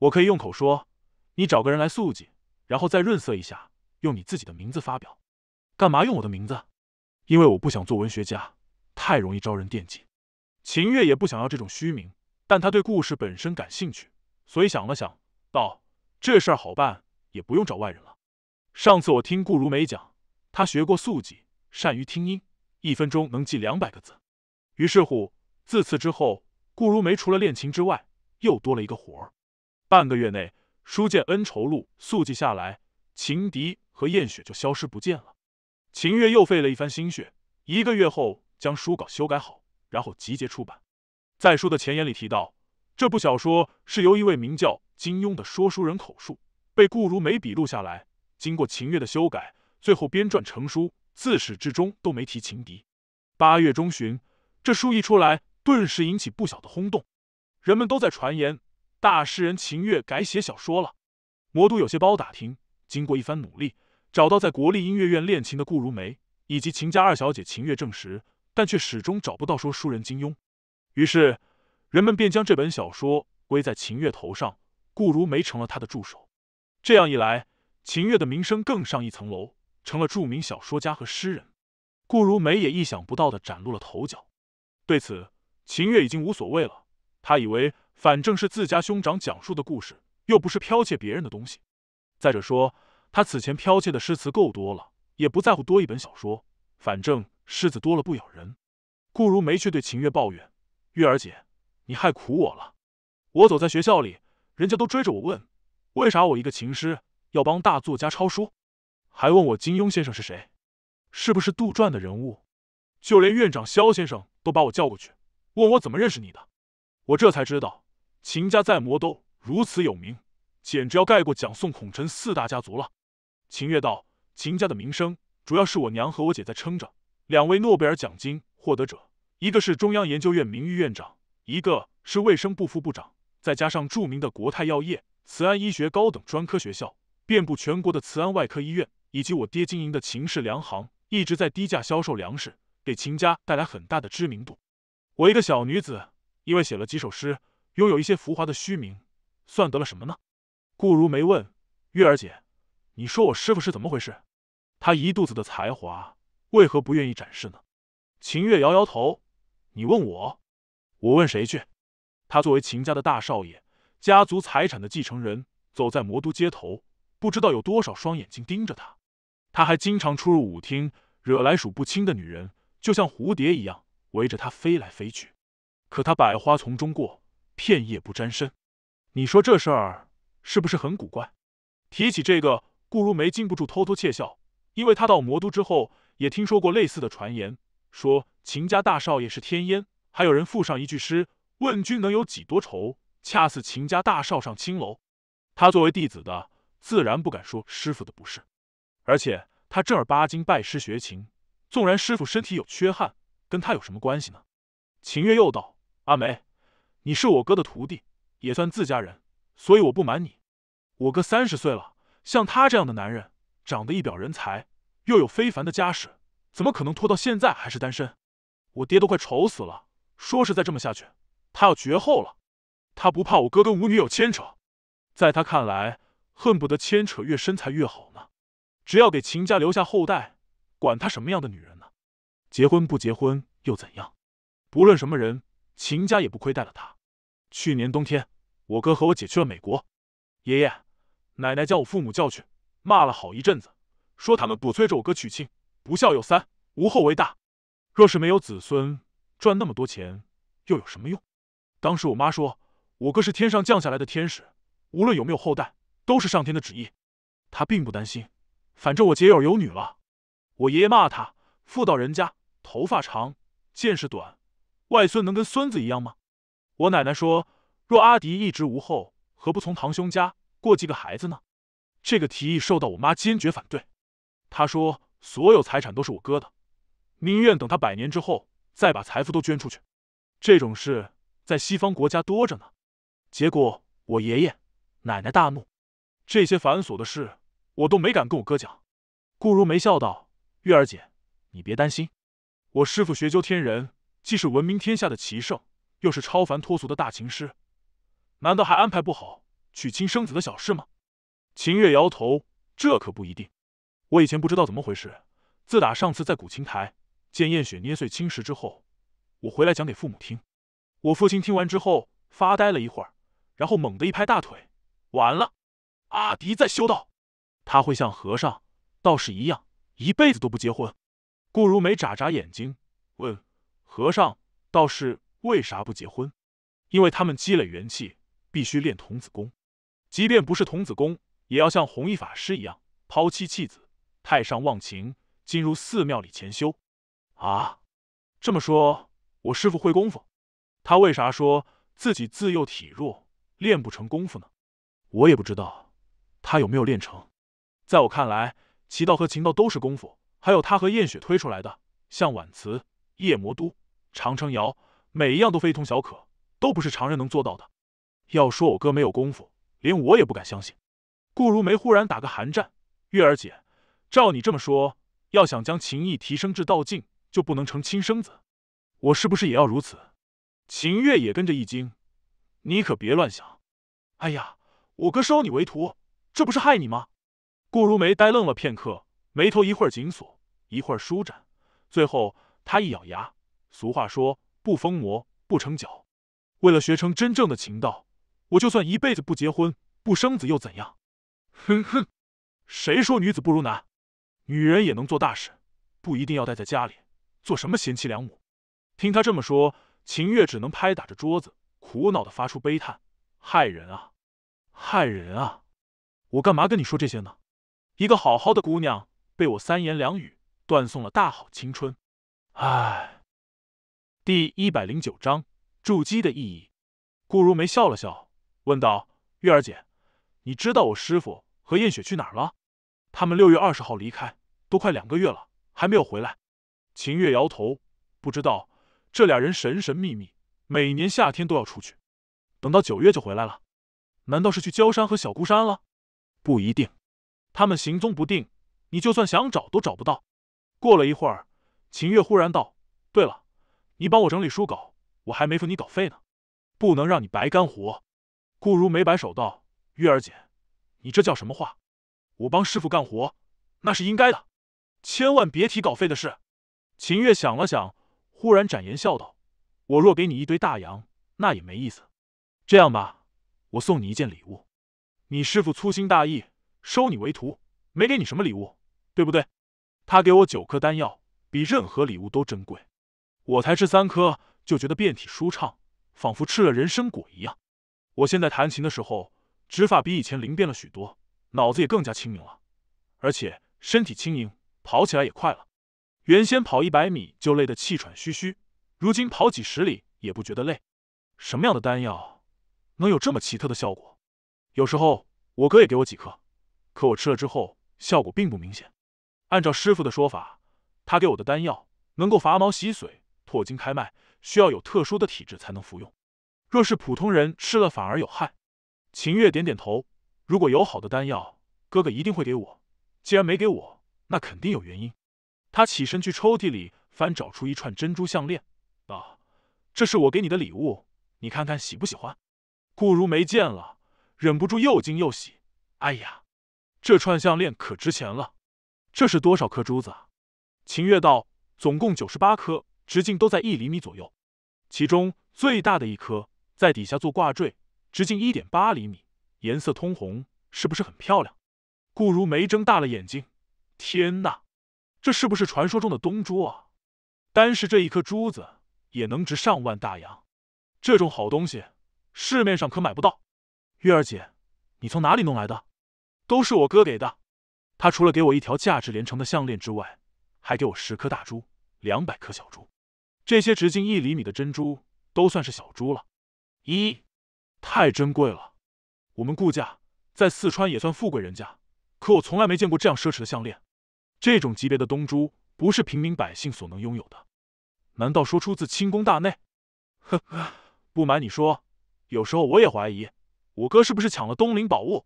我可以用口说。你找个人来速记，然后再润色一下，用你自己的名字发表。干嘛用我的名字？因为我不想做文学家，太容易招人惦记。秦月也不想要这种虚名，但他对故事本身感兴趣，所以想了想，道：这事好办，也不用找外人了。上次我听顾如梅讲，她学过速记，善于听音，一分钟能记两百个字。于是乎。”自此之后，顾如梅除了练琴之外，又多了一个活儿。半个月内，书剑恩仇录速记下来，情敌和燕雪就消失不见了。秦月又费了一番心血，一个月后将书稿修改好，然后集结出版。在书的前言里提到，这部小说是由一位名叫金庸的说书人口述，被顾如梅笔录下来，经过秦月的修改，最后编撰成书。自始至终都没提情敌。八月中旬，这书一出来。顿时引起不小的轰动，人们都在传言大诗人秦月改写小说了。魔都有些包打听，经过一番努力，找到在国立音乐院练琴的顾如梅以及秦家二小姐秦月证实，但却始终找不到说书人金庸。于是，人们便将这本小说归在秦月头上。顾如梅成了他的助手，这样一来，秦月的名声更上一层楼，成了著名小说家和诗人。顾如梅也意想不到的崭露了头角，对此。秦月已经无所谓了，他以为反正是自家兄长讲述的故事，又不是剽窃别人的东西。再者说，他此前剽窃的诗词够多了，也不在乎多一本小说，反正虱子多了不咬人。顾如梅却对秦月抱怨：“月儿姐，你害苦我了！我走在学校里，人家都追着我问，为啥我一个琴师要帮大作家抄书，还问我金庸先生是谁，是不是杜撰的人物？就连院长肖先生都把我叫过去。”问我怎么认识你的，我这才知道秦家在魔都如此有名，简直要盖过蒋宋孔陈四大家族了。秦月道：“秦家的名声主要是我娘和我姐在撑着，两位诺贝尔奖金获得者，一个是中央研究院名誉院长，一个是卫生部副部长，再加上著名的国泰药业、慈安医学高等专科学校、遍布全国的慈安外科医院，以及我爹经营的秦氏粮行，一直在低价销售粮食，给秦家带来很大的知名度。”我一个小女子，因为写了几首诗，拥有一些浮华的虚名，算得了什么呢？顾如梅问月儿姐：“你说我师傅是怎么回事？他一肚子的才华，为何不愿意展示呢？”秦月摇摇头：“你问我，我问谁去？他作为秦家的大少爷，家族财产的继承人，走在魔都街头，不知道有多少双眼睛盯着他。他还经常出入舞厅，惹来数不清的女人，就像蝴蝶一样。”围着他飞来飞去，可他百花丛中过，片叶不沾身。你说这事儿是不是很古怪？提起这个，顾如梅禁不住偷偷窃笑，因为她到魔都之后也听说过类似的传言，说秦家大少爷是天烟，还有人附上一句诗：“问君能有几多愁，恰似秦家大少上青楼。”他作为弟子的，自然不敢说师傅的不是，而且他正儿八经拜师学琴，纵然师傅身体有缺憾。跟他有什么关系呢？秦月又道：“阿梅，你是我哥的徒弟，也算自家人，所以我不瞒你，我哥三十岁了，像他这样的男人，长得一表人才，又有非凡的家世，怎么可能拖到现在还是单身？我爹都快愁死了，说是再这么下去，他要绝后了。他不怕我哥跟舞女有牵扯，在他看来，恨不得牵扯越深才越好呢。只要给秦家留下后代，管他什么样的女人呢？”结婚不结婚又怎样？不论什么人，秦家也不亏待了他。去年冬天，我哥和我姐去了美国，爷爷奶奶将我父母叫去，骂了好一阵子，说他们不催着我哥娶亲，不孝有三，无后为大。若是没有子孙，赚那么多钱又有什么用？当时我妈说，我哥是天上降下来的天使，无论有没有后代，都是上天的旨意。她并不担心，反正我姐有儿有女了。我爷爷骂他。富道人家头发长，见识短，外孙能跟孙子一样吗？我奶奶说：“若阿迪一直无后，何不从堂兄家过继个孩子呢？”这个提议受到我妈坚决反对。她说：“所有财产都是我哥的，宁愿等他百年之后再把财富都捐出去。”这种事在西方国家多着呢。结果我爷爷奶奶大怒，这些繁琐的事我都没敢跟我哥讲。顾如梅笑道：“月儿姐。”你别担心，我师父学究天人，既是闻名天下的奇圣，又是超凡脱俗的大情师，难道还安排不好娶亲生子的小事吗？秦月摇头，这可不一定。我以前不知道怎么回事，自打上次在古琴台见燕雪捏碎青石之后，我回来讲给父母听。我父亲听完之后发呆了一会儿，然后猛地一拍大腿：“完了，阿迪在修道，他会像和尚、道士一样，一辈子都不结婚。”顾如梅眨眨眼睛，问：“和尚、道士为啥不结婚？因为他们积累元气，必须练童子功。即便不是童子功，也要像弘一法师一样抛妻弃子，太上忘情，进入寺庙里潜修。”啊，这么说，我师傅会功夫，他为啥说自己自幼体弱，练不成功夫呢？我也不知道，他有没有练成？在我看来，奇道和情道都是功夫。还有他和燕雪推出来的，像婉辞、夜魔都、长城谣，每一样都非同小可，都不是常人能做到的。要说我哥没有功夫，连我也不敢相信。顾如梅忽然打个寒战，月儿姐，照你这么说，要想将情谊提升至道境，就不能成亲生子，我是不是也要如此？秦月也跟着一惊，你可别乱想。哎呀，我哥收你为徒，这不是害你吗？顾如梅呆愣了片刻，眉头一会儿紧锁。一会儿舒展，最后他一咬牙。俗话说，不疯魔不成角。”为了学成真正的情道，我就算一辈子不结婚、不生子又怎样？哼哼，谁说女子不如男？女人也能做大事，不一定要待在家里，做什么贤妻良母。听他这么说，秦月只能拍打着桌子，苦恼的发出悲叹：害人啊，害人啊！我干嘛跟你说这些呢？一个好好的姑娘，被我三言两语。断送了大好青春，唉。第一百零九章筑基的意义。顾如梅笑了笑，问道：“月儿姐，你知道我师傅和燕雪去哪儿了？他们六月二十号离开，都快两个月了，还没有回来。”秦月摇头，不知道。这俩人神神秘秘，每年夏天都要出去，等到九月就回来了。难道是去焦山和小孤山了？不一定，他们行踪不定，你就算想找都找不到。过了一会儿，秦月忽然道：“对了，你帮我整理书稿，我还没付你稿费呢，不能让你白干活。”顾如没摆手道：“月儿姐，你这叫什么话？我帮师傅干活，那是应该的，千万别提稿费的事。”秦月想了想，忽然展颜笑道：“我若给你一堆大洋，那也没意思。这样吧，我送你一件礼物。你师傅粗心大意，收你为徒，没给你什么礼物，对不对？”他给我九颗丹药，比任何礼物都珍贵。我才吃三颗，就觉得遍体舒畅，仿佛吃了人参果一样。我现在弹琴的时候，指法比以前灵便了许多，脑子也更加清明了，而且身体轻盈，跑起来也快了。原先跑一百米就累得气喘吁吁，如今跑几十里也不觉得累。什么样的丹药能有这么奇特的效果？有时候我哥也给我几颗，可我吃了之后效果并不明显。按照师傅的说法，他给我的丹药能够伐毛洗髓、破筋开脉，需要有特殊的体质才能服用。若是普通人吃了反而有害。秦月点点头，如果有好的丹药，哥哥一定会给我。既然没给我，那肯定有原因。他起身去抽屉里翻，找出一串珍珠项链，啊，这是我给你的礼物，你看看喜不喜欢？”顾如没见了，忍不住又惊又喜：“哎呀，这串项链可值钱了！”这是多少颗珠子啊？秦月道：“总共九十八颗，直径都在一厘米左右。其中最大的一颗在底下做挂坠，直径一点八厘米，颜色通红，是不是很漂亮？”顾如梅睁大了眼睛：“天哪，这是不是传说中的东珠啊？单是这一颗珠子也能值上万大洋。这种好东西，市面上可买不到。”月儿姐，你从哪里弄来的？都是我哥给的。他除了给我一条价值连城的项链之外，还给我十颗大珠、两百颗小珠。这些直径一厘米的珍珠都算是小珠了。一，太珍贵了。我们顾家在四川也算富贵人家，可我从来没见过这样奢侈的项链。这种级别的东珠不是平民百姓所能拥有的。难道说出自清宫大内？呵呵，不瞒你说，有时候我也怀疑，我哥是不是抢了东陵宝物？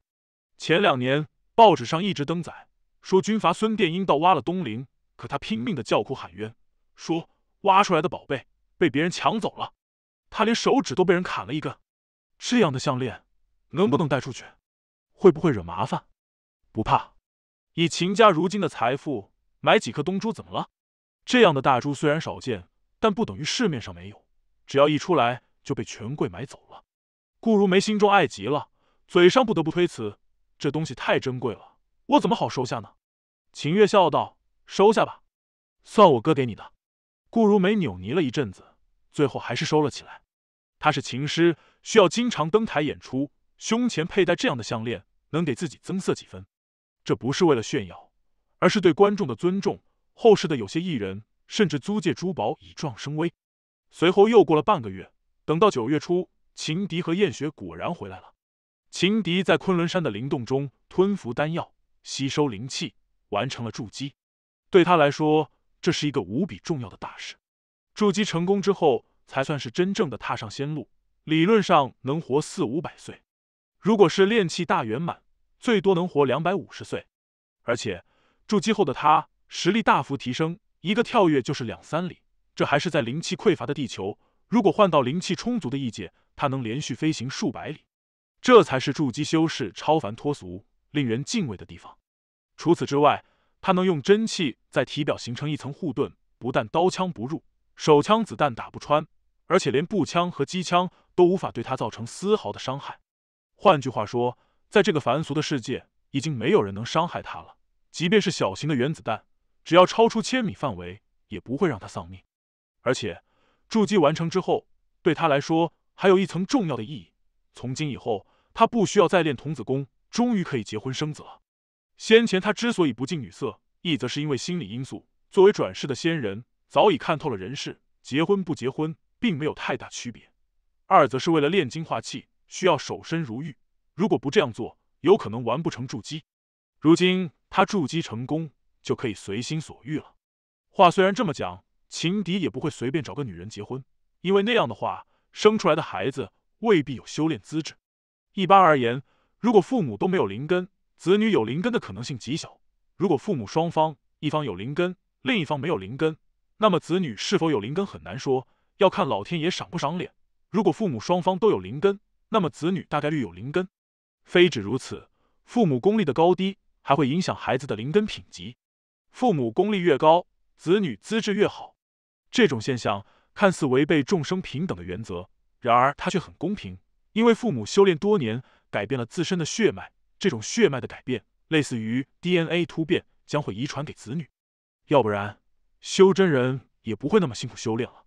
前两年。报纸上一直登载说军阀孙殿英盗挖了东陵，可他拼命的叫苦喊冤，说挖出来的宝贝被别人抢走了，他连手指都被人砍了一根。这样的项链能不能带出去？会不会惹麻烦？不怕，以秦家如今的财富买几颗东珠怎么了？这样的大珠虽然少见，但不等于市面上没有，只要一出来就被权贵买走了。顾如梅心中爱极了，嘴上不得不推辞。这东西太珍贵了，我怎么好收下呢？秦月笑道：“收下吧，算我哥给你的。”顾如梅扭捏了一阵子，最后还是收了起来。他是琴师，需要经常登台演出，胸前佩戴这样的项链，能给自己增色几分。这不是为了炫耀，而是对观众的尊重。后世的有些艺人，甚至租借珠宝以壮声威。随后又过了半个月，等到九月初，秦迪和燕雪果然回来了。情敌在昆仑山的灵洞中吞服丹药，吸收灵气，完成了筑基。对他来说，这是一个无比重要的大事。筑基成功之后，才算是真正的踏上仙路。理论上能活四五百岁，如果是炼气大圆满，最多能活两百五十岁。而且筑基后的他实力大幅提升，一个跳跃就是两三里。这还是在灵气匮乏的地球，如果换到灵气充足的异界，他能连续飞行数百里。这才是筑基修士超凡脱俗、令人敬畏的地方。除此之外，他能用真气在体表形成一层护盾，不但刀枪不入，手枪子弹打不穿，而且连步枪和机枪都无法对他造成丝毫的伤害。换句话说，在这个凡俗的世界，已经没有人能伤害他了。即便是小型的原子弹，只要超出千米范围，也不会让他丧命。而且，筑基完成之后，对他来说还有一层重要的意义。从今以后，他不需要再练童子功，终于可以结婚生子了。先前他之所以不近女色，一则是因为心理因素，作为转世的仙人，早已看透了人世，结婚不结婚并没有太大区别；二则是为了炼精化气，需要守身如玉，如果不这样做，有可能完不成筑基。如今他筑基成功，就可以随心所欲了。话虽然这么讲，情敌也不会随便找个女人结婚，因为那样的话，生出来的孩子未必有修炼资质。一般而言，如果父母都没有灵根，子女有灵根的可能性极小。如果父母双方一方有灵根，另一方没有灵根，那么子女是否有灵根很难说，要看老天爷赏不赏脸。如果父母双方都有灵根，那么子女大概率有灵根。非止如此，父母功力的高低还会影响孩子的灵根品级。父母功力越高，子女资质越好。这种现象看似违背众生平等的原则，然而它却很公平。因为父母修炼多年，改变了自身的血脉，这种血脉的改变类似于 DNA 突变，将会遗传给子女。要不然，修真人也不会那么辛苦修炼了，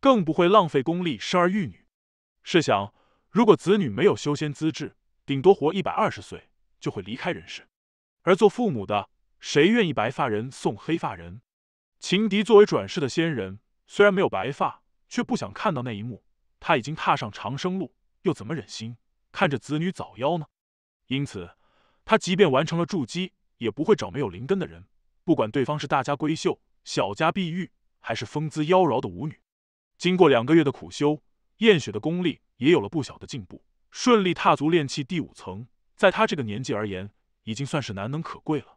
更不会浪费功力生儿育女。试想，如果子女没有修仙资质，顶多活一百二十岁就会离开人世，而做父母的谁愿意白发人送黑发人？情敌作为转世的仙人，虽然没有白发，却不想看到那一幕。他已经踏上长生路。又怎么忍心看着子女早夭呢？因此，他即便完成了筑基，也不会找没有灵根的人。不管对方是大家闺秀、小家碧玉，还是风姿妖娆的舞女。经过两个月的苦修，燕雪的功力也有了不小的进步，顺利踏足炼气第五层。在他这个年纪而言，已经算是难能可贵了。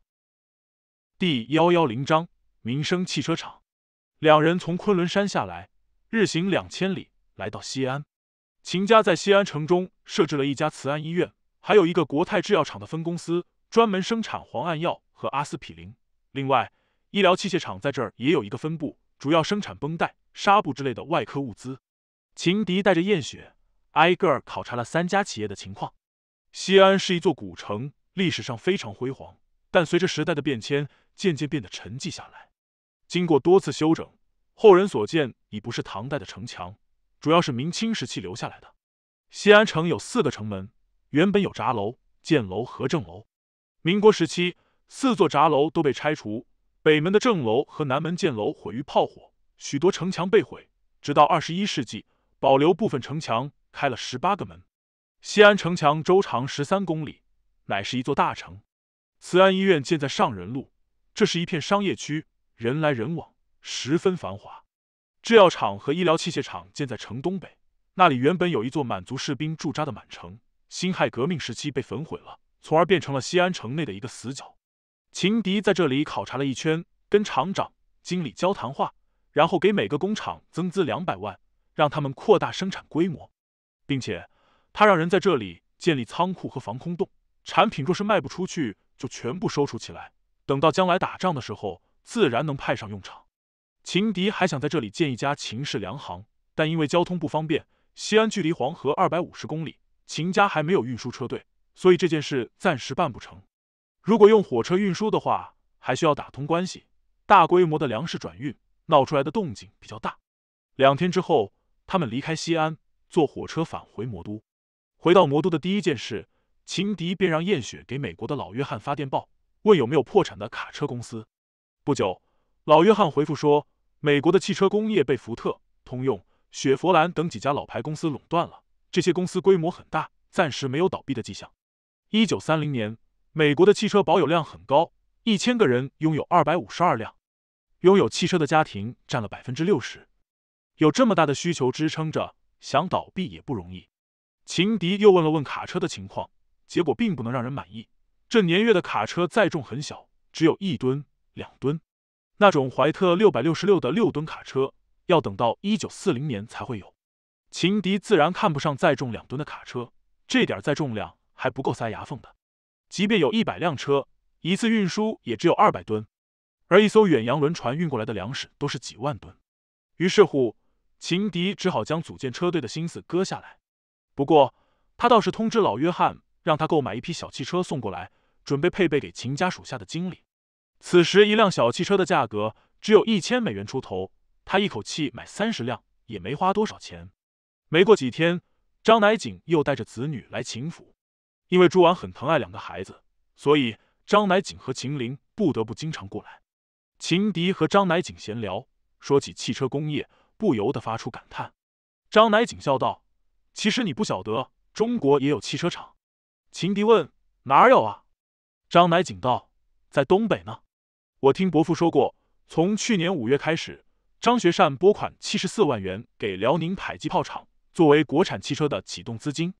第幺幺零章：民生汽车厂。两人从昆仑山下来，日行两千里，来到西安。秦家在西安城中设置了一家慈安医院，还有一个国泰制药厂的分公司，专门生产磺胺药和阿司匹林。另外，医疗器械厂在这儿也有一个分部，主要生产绷带、纱布之类的外科物资。秦迪带着燕雪，挨个儿考察了三家企业的情况。西安是一座古城，历史上非常辉煌，但随着时代的变迁，渐渐变得沉寂下来。经过多次修整，后人所见已不是唐代的城墙。主要是明清时期留下来的。西安城有四个城门，原本有闸楼、箭楼和正楼。民国时期，四座闸楼都被拆除，北门的正楼和南门箭楼毁于炮火，许多城墙被毁。直到二十一世纪，保留部分城墙，开了十八个门。西安城墙周长十三公里，乃是一座大城。慈安医院建在上仁路，这是一片商业区，人来人往，十分繁华。制药厂和医疗器械厂建在城东北，那里原本有一座满族士兵驻扎的满城，辛亥革命时期被焚毁了，从而变成了西安城内的一个死角。秦迪在这里考察了一圈，跟厂长、经理交谈话，然后给每个工厂增资两百万，让他们扩大生产规模，并且他让人在这里建立仓库和防空洞，产品若是卖不出去，就全部收储起来，等到将来打仗的时候，自然能派上用场。秦迪还想在这里建一家秦氏粮行，但因为交通不方便，西安距离黄河二百五十公里，秦家还没有运输车队，所以这件事暂时办不成。如果用火车运输的话，还需要打通关系，大规模的粮食转运闹出来的动静比较大。两天之后，他们离开西安，坐火车返回魔都。回到魔都的第一件事，秦迪便让燕雪给美国的老约翰发电报，问有没有破产的卡车公司。不久，老约翰回复说。美国的汽车工业被福特、通用、雪佛兰等几家老牌公司垄断了。这些公司规模很大，暂时没有倒闭的迹象。一九三零年，美国的汽车保有量很高，一千个人拥有二百五十二辆。拥有汽车的家庭占了百分之六十。有这么大的需求支撑着，想倒闭也不容易。情敌又问了问卡车的情况，结果并不能让人满意。这年月的卡车载重很小，只有一吨、两吨。那种怀特六百六十六的六吨卡车要等到一九四零年才会有，秦迪自然看不上载重两吨的卡车，这点载重量还不够塞牙缝的。即便有一百辆车，一次运输也只有二百吨，而一艘远洋轮船运过来的粮食都是几万吨。于是乎，秦迪只好将组建车队的心思割下来。不过，他倒是通知老约翰，让他购买一批小汽车送过来，准备配备给秦家属下的经理。此时，一辆小汽车的价格只有一千美元出头。他一口气买三十辆，也没花多少钱。没过几天，张乃景又带着子女来秦府，因为朱婉很疼爱两个孩子，所以张乃景和秦林不得不经常过来。秦迪和张乃景闲聊，说起汽车工业，不由得发出感叹。张乃景笑道：“其实你不晓得，中国也有汽车厂。”秦迪问：“哪有啊？”张乃景道：“在东北呢。”我听伯父说过，从去年五月开始，张学善拨款七十四万元给辽宁迫击炮厂，作为国产汽车的启动资金。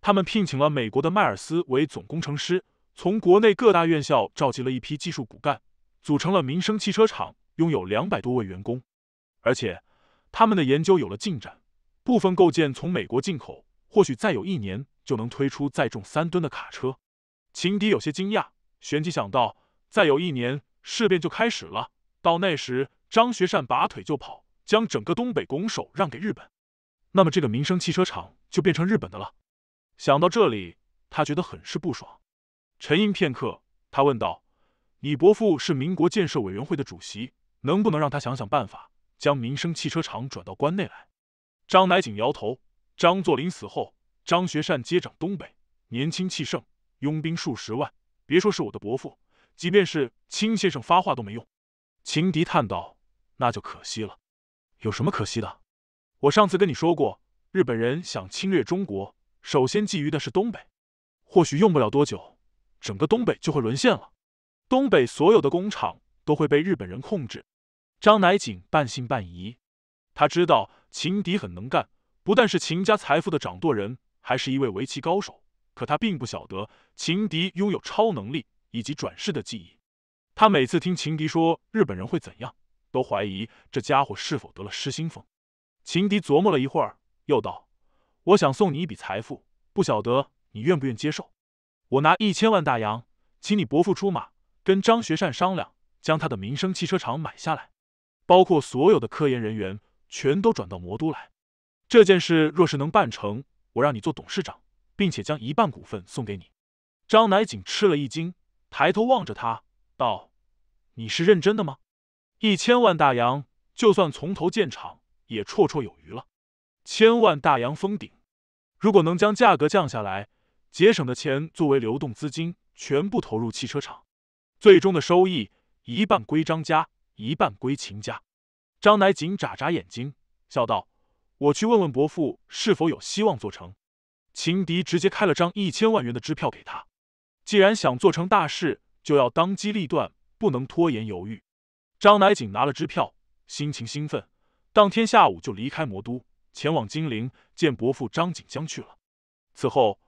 他们聘请了美国的迈尔斯为总工程师，从国内各大院校召集了一批技术骨干，组成了民生汽车厂，拥有两百多位员工。而且，他们的研究有了进展，部分构件从美国进口，或许再有一年就能推出载重三吨的卡车。秦敌有些惊讶，旋即想到，再有一年。事变就开始了，到那时，张学善拔腿就跑，将整个东北拱手让给日本，那么这个民生汽车厂就变成日本的了。想到这里，他觉得很是不爽。沉吟片刻，他问道：“你伯父是民国建设委员会的主席，能不能让他想想办法，将民生汽车厂转到关内来？”张乃景摇头。张作霖死后，张学善接掌东北，年轻气盛，拥兵数十万，别说是我的伯父。即便是青先生发话都没用，秦敌叹道：“那就可惜了。有什么可惜的？我上次跟你说过，日本人想侵略中国，首先觊觎的是东北。或许用不了多久，整个东北就会沦陷了。东北所有的工厂都会被日本人控制。”张乃景半信半疑，他知道秦敌很能干，不但是秦家财富的掌舵人，还是一位围棋高手。可他并不晓得秦敌拥有超能力。以及转世的记忆，他每次听秦迪说日本人会怎样，都怀疑这家伙是否得了失心疯。秦迪琢磨了一会儿，又道：“我想送你一笔财富，不晓得你愿不愿接受？我拿一千万大洋，请你伯父出马，跟张学善商量，将他的民生汽车厂买下来，包括所有的科研人员，全都转到魔都来。这件事若是能办成，我让你做董事长，并且将一半股份送给你。”张乃景吃了一惊。抬头望着他，道：“你是认真的吗？一千万大洋，就算从头建厂也绰绰有余了。千万大洋封顶，如果能将价格降下来，节省的钱作为流动资金，全部投入汽车厂，最终的收益一半归张家，一半归秦家。”张乃瑾眨眨眼睛，笑道：“我去问问伯父，是否有希望做成。”秦迪直接开了张一千万元的支票给他。既然想做成大事，就要当机立断，不能拖延犹豫。张乃景拿了支票，心情兴奋，当天下午就离开魔都，前往金陵见伯父张景江去了。此后，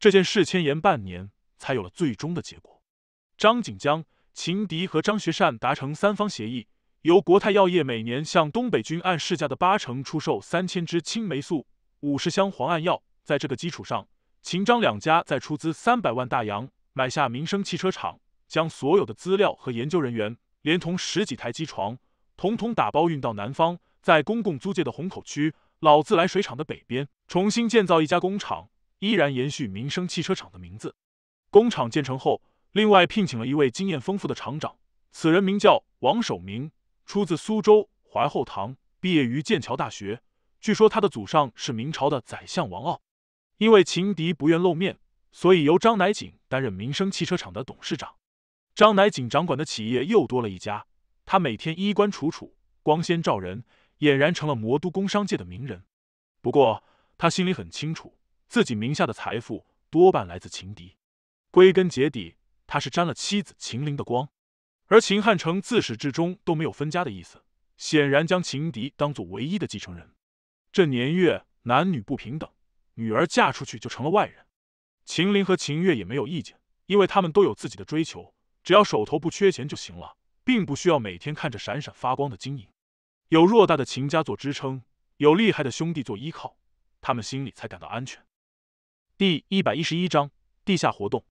这件事牵延半年，才有了最终的结果。张景江、秦迪和张学善达成三方协议，由国泰药业每年向东北军按市价的八成出售三千支青霉素，五十箱磺胺药。在这个基础上，秦张两家再出资三百万大洋。买下民生汽车厂，将所有的资料和研究人员，连同十几台机床，统统打包运到南方，在公共租界的虹口区老自来水厂的北边，重新建造一家工厂，依然延续民生汽车厂的名字。工厂建成后，另外聘请了一位经验丰富的厂长，此人名叫王守明，出自苏州淮后堂，毕业于剑桥大学。据说他的祖上是明朝的宰相王傲，因为情敌不愿露面。所以由张乃景担任民生汽车厂的董事长，张乃景掌管的企业又多了一家。他每天衣冠楚楚、光鲜照人，俨然成了魔都工商界的名人。不过他心里很清楚，自己名下的财富多半来自情敌，归根结底，他是沾了妻子秦玲的光。而秦汉城自始至终都没有分家的意思，显然将情敌当做唯一的继承人。这年月男女不平等，女儿嫁出去就成了外人。秦林和秦月也没有意见，因为他们都有自己的追求，只要手头不缺钱就行了，并不需要每天看着闪闪发光的金银。有偌大的秦家做支撑，有厉害的兄弟做依靠，他们心里才感到安全。第一百一十一章地下活动。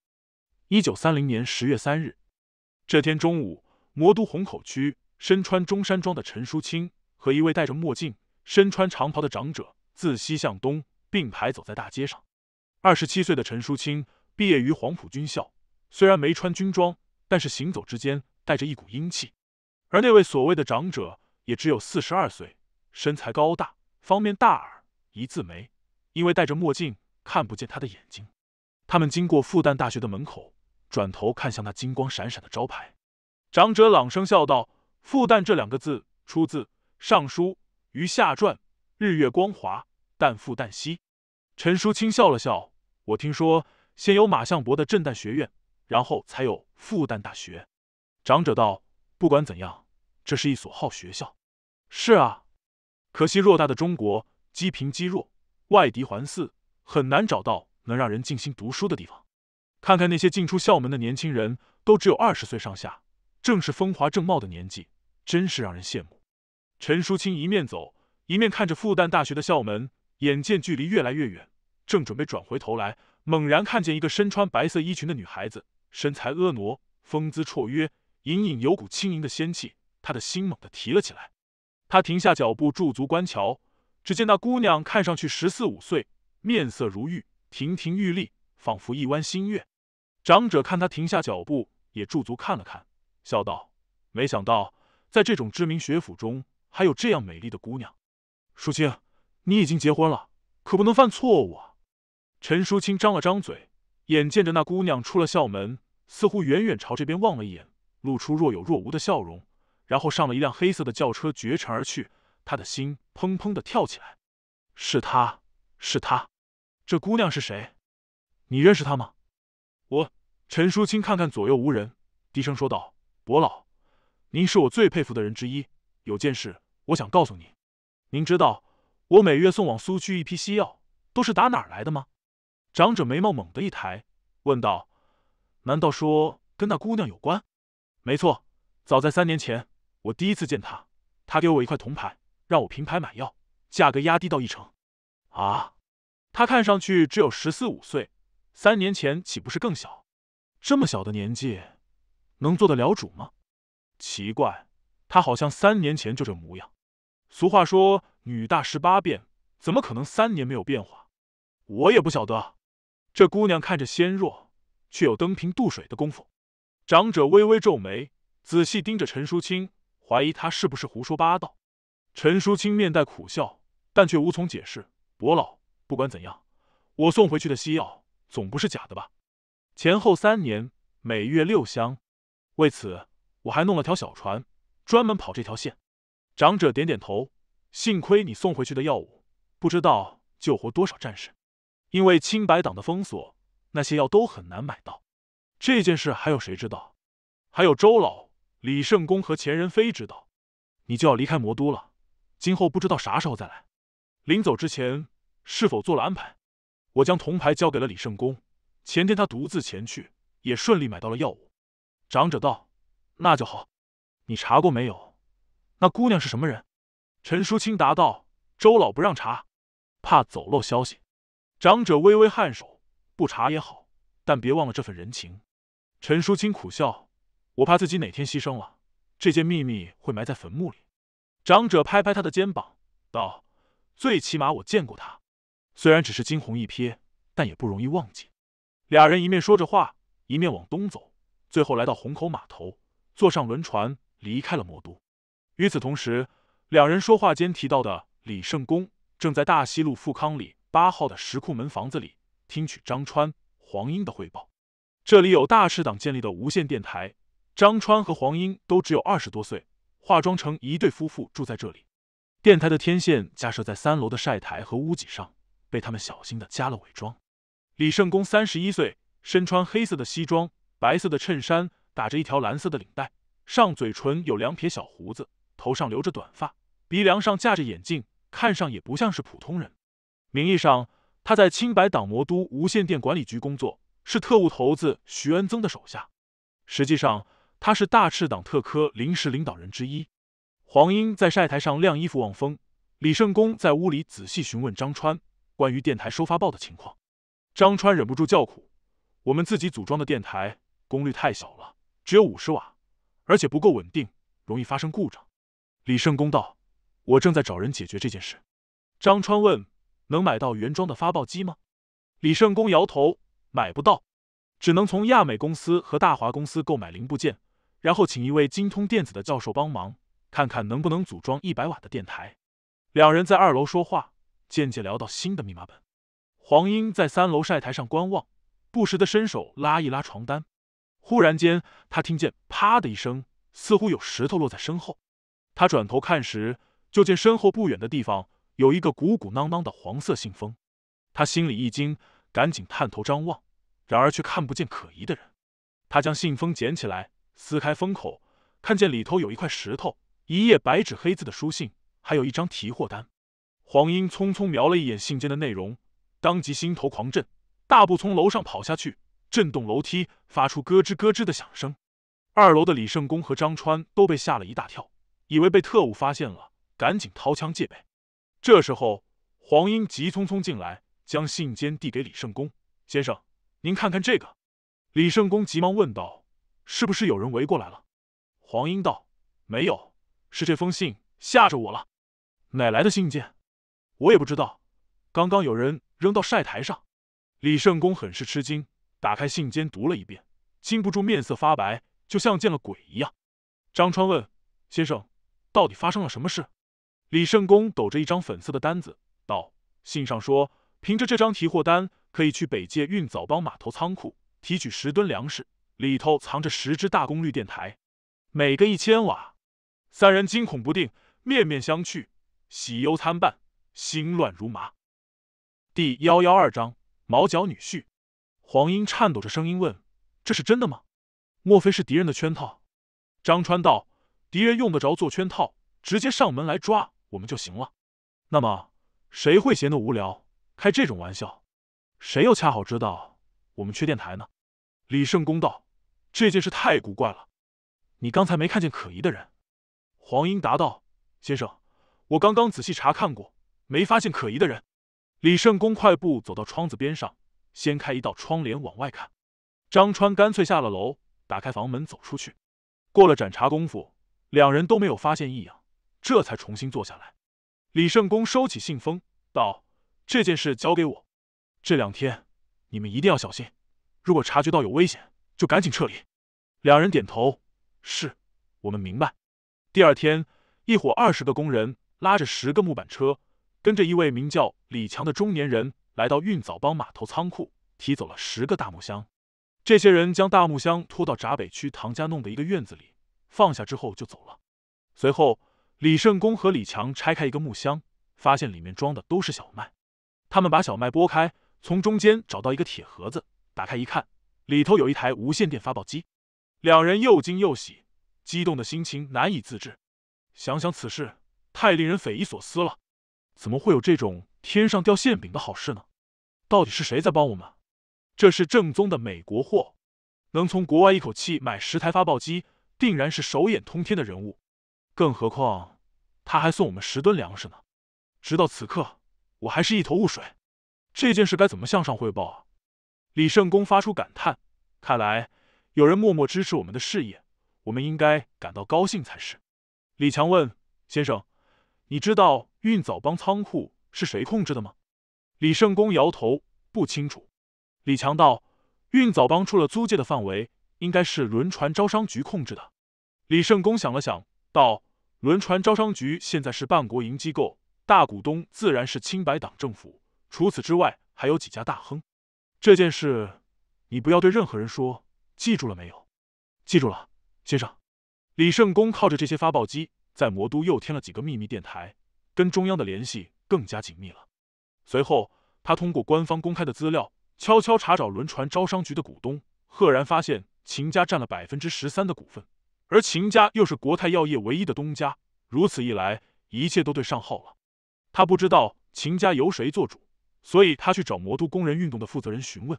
一九三零年十月三日，这天中午，魔都虹口区，身穿中山装的陈淑清和一位戴着墨镜、身穿长袍的长者，自西向东并排走在大街上。二十七岁的陈淑清毕业于黄埔军校，虽然没穿军装，但是行走之间带着一股英气。而那位所谓的长者也只有四十二岁，身材高大，方面大耳，一字眉，因为戴着墨镜，看不见他的眼睛。他们经过复旦大学的门口，转头看向那金光闪闪的招牌，长者朗声笑道：“复旦这两个字出自《尚书·于夏传》，日月光华，旦复旦兮。”陈书清笑了笑。我听说，先有马相伯的震旦学院，然后才有复旦大学。长者道：“不管怎样，这是一所好学校。”是啊，可惜偌大的中国，积贫积弱，外敌环伺，很难找到能让人静心读书的地方。看看那些进出校门的年轻人，都只有二十岁上下，正是风华正茂的年纪，真是让人羡慕。陈淑清一面走，一面看着复旦大学的校门，眼见距离越来越远。正准备转回头来，猛然看见一个身穿白色衣裙的女孩子，身材婀娜，风姿绰约，隐隐有股轻盈的仙气。他的心猛地提了起来，他停下脚步，驻足观瞧。只见那姑娘看上去十四五岁，面色如玉，亭亭玉立，仿佛一弯新月。长者看她停下脚步，也驻足看了看，笑道：“没想到在这种知名学府中还有这样美丽的姑娘。淑清，你已经结婚了，可不能犯错误。”啊。”陈淑清张了张嘴，眼见着那姑娘出了校门，似乎远远朝这边望了一眼，露出若有若无的笑容，然后上了一辆黑色的轿车，绝尘而去。他的心砰砰的跳起来，是她，是她，这姑娘是谁？你认识她吗？我，陈淑清看看左右无人，低声说道：“伯老，您是我最佩服的人之一，有件事我想告诉您。您知道我每月送往苏区一批西药，都是打哪儿来的吗？”长者眉毛猛地一抬，问道：“难道说跟那姑娘有关？”“没错，早在三年前，我第一次见她，她给我一块铜牌，让我凭牌买药，价格压低到一成。”“啊，她看上去只有十四五岁，三年前岂不是更小？这么小的年纪，能做得了主吗？”“奇怪，她好像三年前就这模样。俗话说‘女大十八变’，怎么可能三年没有变化？”“我也不晓得。”这姑娘看着纤弱，却有登瓶渡水的功夫。长者微微皱眉，仔细盯着陈淑清，怀疑她是不是胡说八道。陈淑清面带苦笑，但却无从解释。伯老，不管怎样，我送回去的西药总不是假的吧？前后三年，每月六箱，为此我还弄了条小船，专门跑这条线。长者点点头，幸亏你送回去的药物，不知道救活多少战士。因为青白党的封锁，那些药都很难买到。这件事还有谁知道？还有周老、李圣公和钱仁飞知道。你就要离开魔都了，今后不知道啥时候再来。临走之前是否做了安排？我将铜牌交给了李圣公，前天他独自前去，也顺利买到了药物。长者道：“那就好。你查过没有？那姑娘是什么人？”陈淑清答道：“周老不让查，怕走漏消息。”长者微微颔首，不查也好，但别忘了这份人情。陈淑清苦笑：“我怕自己哪天牺牲了，这件秘密会埋在坟墓里。”长者拍拍他的肩膀，道：“最起码我见过他，虽然只是惊鸿一瞥，但也不容易忘记。”俩人一面说着话，一面往东走，最后来到虹口码头，坐上轮船离开了魔都。与此同时，两人说话间提到的李圣公，正在大西路富康里。八号的石库门房子里，听取张川、黄英的汇报。这里有大赤党建立的无线电台。张川和黄英都只有二十多岁，化妆成一对夫妇住在这里。电台的天线架设在三楼的晒台和屋脊上，被他们小心的加了伪装。李圣公三十一岁，身穿黑色的西装，白色的衬衫，打着一条蓝色的领带，上嘴唇有两撇小胡子，头上留着短发，鼻梁上架着眼镜，看上也不像是普通人。名义上，他在青白党魔都无线电管理局工作，是特务头子徐恩曾的手下；实际上，他是大赤党特科临时领导人之一。黄英在晒台上晾衣服望风，李圣公在屋里仔细询问张川关于电台收发报的情况。张川忍不住叫苦：“我们自己组装的电台功率太小了，只有五十瓦，而且不够稳定，容易发生故障。”李圣公道：“我正在找人解决这件事。”张川问。能买到原装的发报机吗？李圣公摇头，买不到，只能从亚美公司和大华公司购买零部件，然后请一位精通电子的教授帮忙，看看能不能组装一百瓦的电台。两人在二楼说话，渐渐聊到新的密码本。黄英在三楼晒台上观望，不时的伸手拉一拉床单。忽然间，他听见啪的一声，似乎有石头落在身后。他转头看时，就见身后不远的地方。有一个鼓鼓囊囊的黄色信封，他心里一惊，赶紧探头张望，然而却看不见可疑的人。他将信封捡起来，撕开封口，看见里头有一块石头、一页白纸黑字的书信，还有一张提货单。黄英匆匆瞄了一眼信件的内容，当即心头狂震，大步从楼上跑下去，震动楼梯，发出咯吱咯吱的响声。二楼的李胜公和张川都被吓了一大跳，以为被特务发现了，赶紧掏枪戒备。这时候，黄英急匆匆进来，将信笺递给李圣公先生：“您看看这个。”李圣公急忙问道：“是不是有人围过来了？”黄英道：“没有，是这封信吓着我了。”“哪来的信件？”“我也不知道，刚刚有人扔到晒台上。”李圣公很是吃惊，打开信笺读了一遍，禁不住面色发白，就像见了鬼一样。张川问：“先生，到底发生了什么事？”李圣公抖着一张粉色的单子，道：“信上说，凭着这张提货单，可以去北界运枣帮码头仓库提取十吨粮食，里头藏着十只大功率电台，每个一千瓦。”三人惊恐不定，面面相觑，喜忧参半，心乱如麻。第幺幺二章毛脚女婿。黄英颤抖着声音问：“这是真的吗？莫非是敌人的圈套？”张川道：“敌人用得着做圈套，直接上门来抓。”我们就行了。那么，谁会闲得无聊开这种玩笑？谁又恰好知道我们缺电台呢？李圣公道：“这件事太古怪了。你刚才没看见可疑的人？”黄英答道：“先生，我刚刚仔细查看过，没发现可疑的人。”李圣公快步走到窗子边上，掀开一道窗帘往外看。张川干脆下了楼，打开房门走出去。过了盏茶功夫，两人都没有发现异样。这才重新坐下来，李圣公收起信封，道：“这件事交给我，这两天你们一定要小心，如果察觉到有危险，就赶紧撤离。”两人点头：“是，我们明白。”第二天，一伙二十个工人拉着十个木板车，跟着一位名叫李强的中年人来到运枣帮码头仓库，提走了十个大木箱。这些人将大木箱拖到闸北区唐家弄的一个院子里，放下之后就走了。随后，李胜公和李强拆开一个木箱，发现里面装的都是小麦。他们把小麦拨开，从中间找到一个铁盒子，打开一看，里头有一台无线电发报机。两人又惊又喜，激动的心情难以自制。想想此事，太令人匪夷所思了。怎么会有这种天上掉馅饼的好事呢？到底是谁在帮我们？这是正宗的美国货，能从国外一口气买十台发报机，定然是手眼通天的人物。更何况，他还送我们十吨粮食呢。直到此刻，我还是一头雾水，这件事该怎么向上汇报？啊？李圣公发出感叹：“看来有人默默支持我们的事业，我们应该感到高兴才是。”李强问：“先生，你知道运藻帮仓库是谁控制的吗？”李圣公摇头：“不清楚。”李强道：“运藻帮出了租界的范围，应该是轮船招商局控制的。”李圣公想了想，道。轮船招商局现在是半国营机构，大股东自然是清白党政府。除此之外，还有几家大亨。这件事你不要对任何人说，记住了没有？记住了，先生。李圣公靠着这些发报机，在魔都又添了几个秘密电台，跟中央的联系更加紧密了。随后，他通过官方公开的资料，悄悄查找轮船招商局的股东，赫然发现秦家占了百分之十三的股份。而秦家又是国泰药业唯一的东家，如此一来，一切都对上号了。他不知道秦家由谁做主，所以他去找魔都工人运动的负责人询问。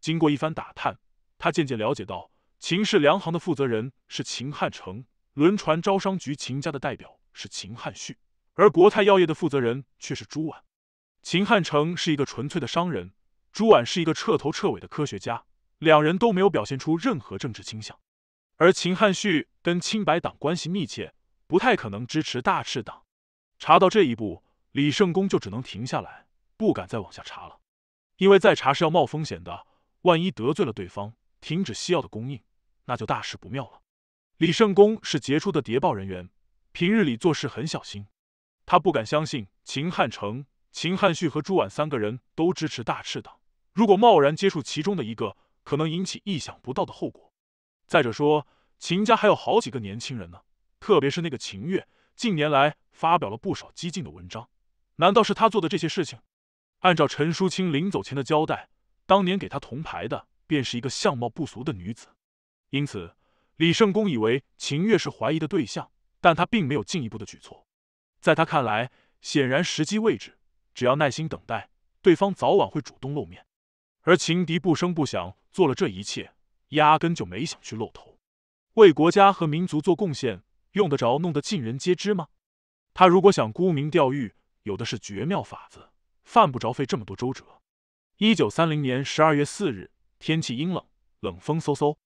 经过一番打探，他渐渐了解到，秦氏粮行的负责人是秦汉成，轮船招商局秦家的代表是秦汉旭，而国泰药业的负责人却是朱婉。秦汉成是一个纯粹的商人，朱婉是一个彻头彻尾的科学家，两人都没有表现出任何政治倾向。而秦汉旭跟清白党关系密切，不太可能支持大赤党。查到这一步，李圣公就只能停下来，不敢再往下查了，因为再查是要冒风险的。万一得罪了对方，停止西药的供应，那就大事不妙了。李圣公是杰出的谍报人员，平日里做事很小心。他不敢相信秦汉城、秦汉旭和朱婉三个人都支持大赤党。如果贸然接触其中的一个，可能引起意想不到的后果。再者说，秦家还有好几个年轻人呢，特别是那个秦月，近年来发表了不少激进的文章。难道是他做的这些事情？按照陈淑清临走前的交代，当年给他铜牌的便是一个相貌不俗的女子，因此李圣公以为秦月是怀疑的对象，但他并没有进一步的举措。在他看来，显然时机未至，只要耐心等待，对方早晚会主动露面。而情敌不声不响做了这一切。压根就没想去露头，为国家和民族做贡献，用得着弄得尽人皆知吗？他如果想沽名钓誉，有的是绝妙法子，犯不着费这么多周折。一九三零年十二月四日，天气阴冷，冷风嗖嗖。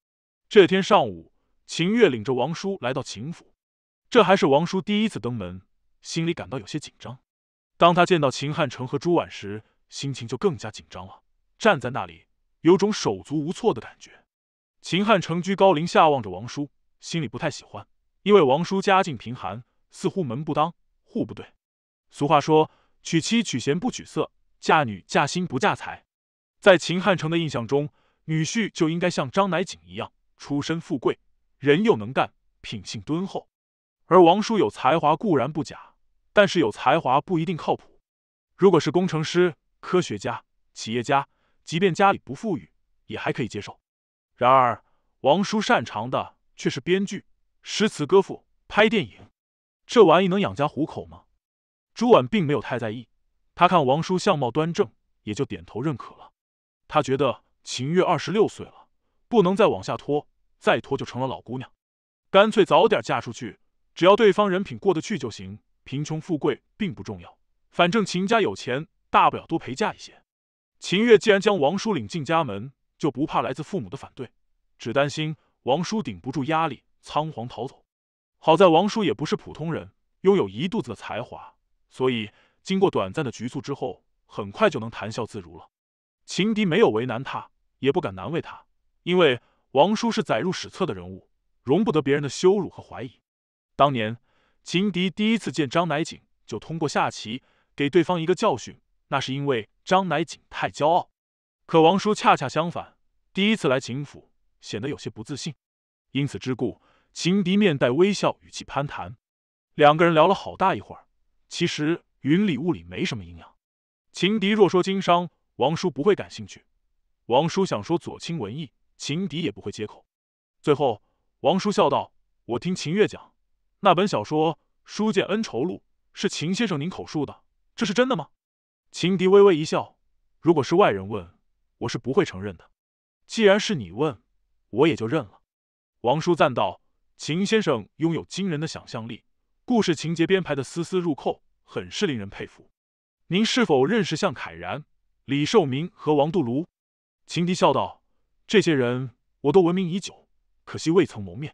这天上午，秦月领着王叔来到秦府，这还是王叔第一次登门，心里感到有些紧张。当他见到秦汉成和朱婉时，心情就更加紧张了，站在那里有种手足无措的感觉。秦汉城居高临下望着王叔，心里不太喜欢，因为王叔家境贫寒，似乎门不当户不对。俗话说，娶妻娶贤不娶色，嫁女嫁心不嫁财。在秦汉城的印象中，女婿就应该像张乃景一样，出身富贵，人又能干，品性敦厚。而王叔有才华固然不假，但是有才华不一定靠谱。如果是工程师、科学家、企业家，即便家里不富裕，也还可以接受。然而，王叔擅长的却是编剧、诗词歌赋、拍电影，这玩意能养家糊口吗？朱婉并没有太在意，他看王叔相貌端正，也就点头认可了。他觉得秦月二十六岁了，不能再往下拖，再拖就成了老姑娘，干脆早点嫁出去。只要对方人品过得去就行，贫穷富贵并不重要，反正秦家有钱，大不了多陪嫁一些。秦月既然将王叔领进家门。就不怕来自父母的反对，只担心王叔顶不住压力仓皇逃走。好在王叔也不是普通人，拥有一肚子的才华，所以经过短暂的局促之后，很快就能谈笑自如了。秦敌没有为难他，也不敢难为他，因为王叔是载入史册的人物，容不得别人的羞辱和怀疑。当年秦敌第一次见张乃景，就通过下棋给对方一个教训，那是因为张乃景太骄傲。可王叔恰恰相反，第一次来秦府，显得有些不自信。因此之故，秦迪面带微笑，与其攀谈。两个人聊了好大一会儿，其实云里雾里，没什么营养。秦迪若说经商，王叔不会感兴趣；王叔想说左倾文艺，秦迪也不会接口。最后，王叔笑道：“我听秦月讲，那本小说《书剑恩仇录》是秦先生您口述的，这是真的吗？”秦迪微微一笑：“如果是外人问。”我是不会承认的。既然是你问，我也就认了。王叔赞道：“秦先生拥有惊人的想象力，故事情节编排的丝丝入扣，很是令人佩服。”您是否认识向凯然、李寿民和王杜卢？秦迪笑道：“这些人我都闻名已久，可惜未曾谋面。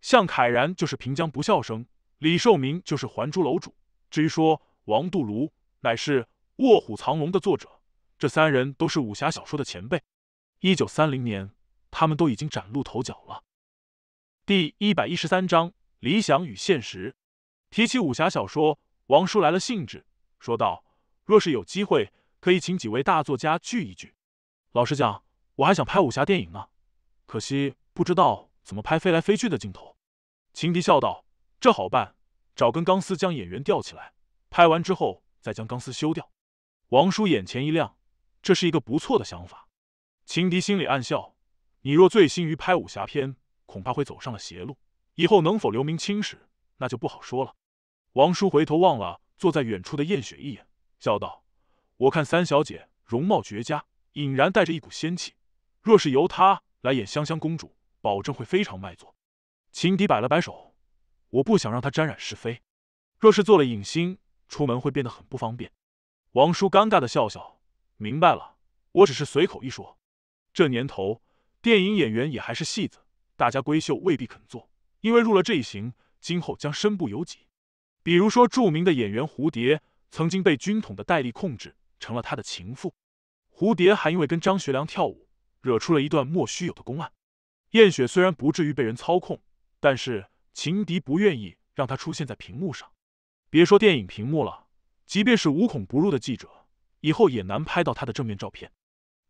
向凯然就是平江不笑生，李寿民就是还珠楼主，至于说王杜卢，乃是《卧虎藏龙》的作者。”这三人都是武侠小说的前辈，一九三零年，他们都已经崭露头角了。第一百一十三章理想与现实。提起武侠小说，王叔来了兴致，说道：“若是有机会，可以请几位大作家聚一聚。老实讲，我还想拍武侠电影呢，可惜不知道怎么拍飞来飞去的镜头。”秦迪笑道：“这好办，找根钢丝将演员吊起来，拍完之后再将钢丝修掉。”王叔眼前一亮。这是一个不错的想法，情敌心里暗笑。你若醉心于拍武侠片，恐怕会走上了邪路，以后能否留名青史，那就不好说了。王叔回头望了坐在远处的燕雪一眼，笑道：“我看三小姐容貌绝佳，隐然带着一股仙气，若是由她来演香香公主，保证会非常卖座。”情敌摆了摆手：“我不想让她沾染是非，若是做了影星，出门会变得很不方便。”王叔尴尬的笑笑。明白了，我只是随口一说。这年头，电影演员也还是戏子，大家闺秀未必肯做，因为入了这一行，今后将身不由己。比如说，著名的演员蝴蝶，曾经被军统的戴笠控制，成了他的情妇。蝴蝶还因为跟张学良跳舞，惹出了一段莫须有的公案。燕雪虽然不至于被人操控，但是情敌不愿意让她出现在屏幕上。别说电影屏幕了，即便是无孔不入的记者。以后也难拍到他的正面照片。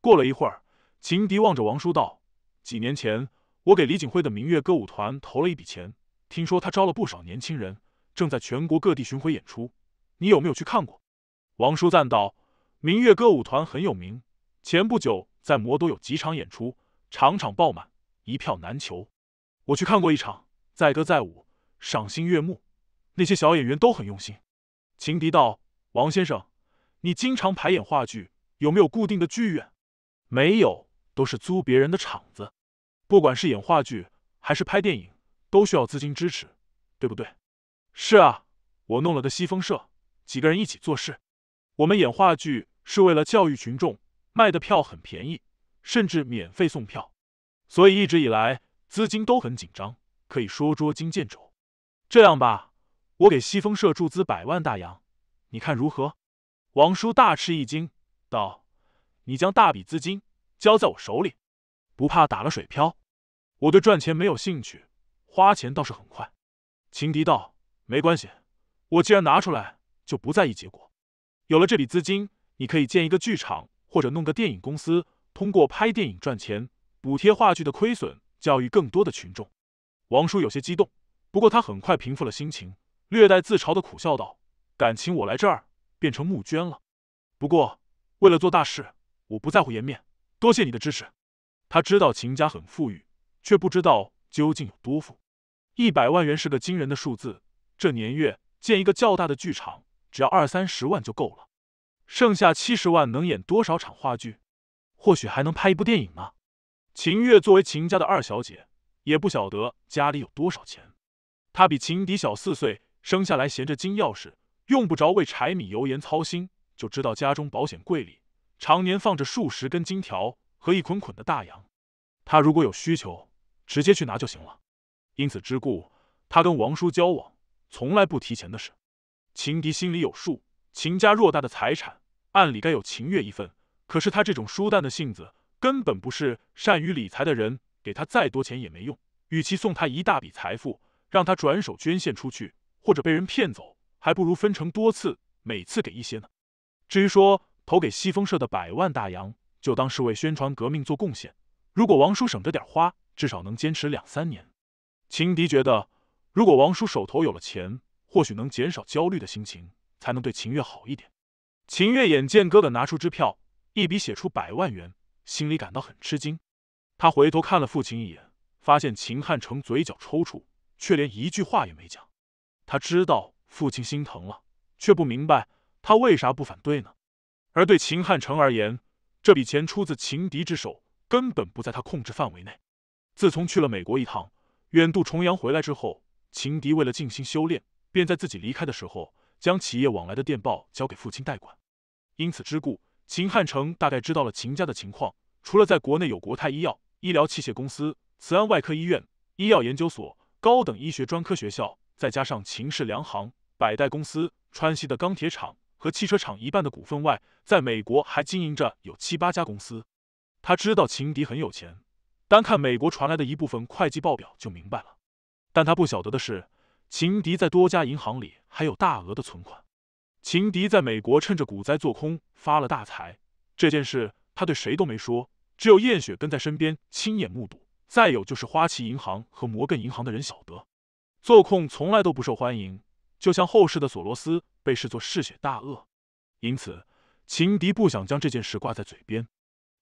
过了一会儿，秦迪望着王叔道：“几年前，我给李景辉的明月歌舞团投了一笔钱。听说他招了不少年轻人，正在全国各地巡回演出。你有没有去看过？”王叔赞道：“明月歌舞团很有名，前不久在魔都有几场演出，场场爆满，一票难求。我去看过一场，载歌载舞，赏心悦目。那些小演员都很用心。”秦迪道：“王先生。”你经常排演话剧，有没有固定的剧院？没有，都是租别人的场子。不管是演话剧还是拍电影，都需要资金支持，对不对？是啊，我弄了个西风社，几个人一起做事。我们演话剧是为了教育群众，卖的票很便宜，甚至免费送票，所以一直以来资金都很紧张，可以说捉襟见肘。这样吧，我给西风社注资百万大洋，你看如何？王叔大吃一惊，道：“你将大笔资金交在我手里，不怕打了水漂？我对赚钱没有兴趣，花钱倒是很快。”秦迪道：“没关系，我既然拿出来，就不在意结果。有了这笔资金，你可以建一个剧场，或者弄个电影公司，通过拍电影赚钱，补贴话剧的亏损，教育更多的群众。”王叔有些激动，不过他很快平复了心情，略带自嘲的苦笑道：“感情我来这儿？”变成募捐了，不过为了做大事，我不在乎颜面。多谢你的支持。他知道秦家很富裕，却不知道究竟有多富。一百万元是个惊人的数字。这年月，建一个较大的剧场，只要二三十万就够了。剩下七十万能演多少场话剧？或许还能拍一部电影呢。秦月作为秦家的二小姐，也不晓得家里有多少钱。她比秦迪小四岁，生下来衔着金钥匙。用不着为柴米油盐操心，就知道家中保险柜里常年放着数十根金条和一捆捆的大洋。他如果有需求，直接去拿就行了。因此之故，他跟王叔交往从来不提钱的事。秦敌心里有数，秦家偌大的财产，按理该有秦月一份。可是他这种书淡的性子，根本不是善于理财的人。给他再多钱也没用。与其送他一大笔财富，让他转手捐献出去，或者被人骗走。还不如分成多次，每次给一些呢。至于说投给西风社的百万大洋，就当是为宣传革命做贡献。如果王叔省着点花，至少能坚持两三年。秦迪觉得，如果王叔手头有了钱，或许能减少焦虑的心情，才能对秦月好一点。秦月眼见哥哥拿出支票，一笔写出百万元，心里感到很吃惊。他回头看了父亲一眼，发现秦汉成嘴角抽搐，却连一句话也没讲。他知道。父亲心疼了，却不明白他为啥不反对呢？而对秦汉城而言，这笔钱出自秦敌之手，根本不在他控制范围内。自从去了美国一趟，远渡重洋回来之后，秦敌为了静心修炼，便在自己离开的时候，将企业往来的电报交给父亲代管。因此之故，秦汉城大概知道了秦家的情况。除了在国内有国泰医药、医疗器械公司、慈安外科医院、医药研究所、高等医学专科学校，再加上秦氏粮行。百代公司、川西的钢铁厂和汽车厂一半的股份外，在美国还经营着有七八家公司。他知道秦迪很有钱，单看美国传来的一部分会计报表就明白了。但他不晓得的是，秦迪在多家银行里还有大额的存款。秦迪在美国趁着股灾做空发了大财，这件事他对谁都没说，只有燕雪跟在身边亲眼目睹。再有就是花旗银行和摩根银行的人晓得，做空从来都不受欢迎。就像后世的索罗斯被视作嗜血大鳄，因此秦迪不想将这件事挂在嘴边。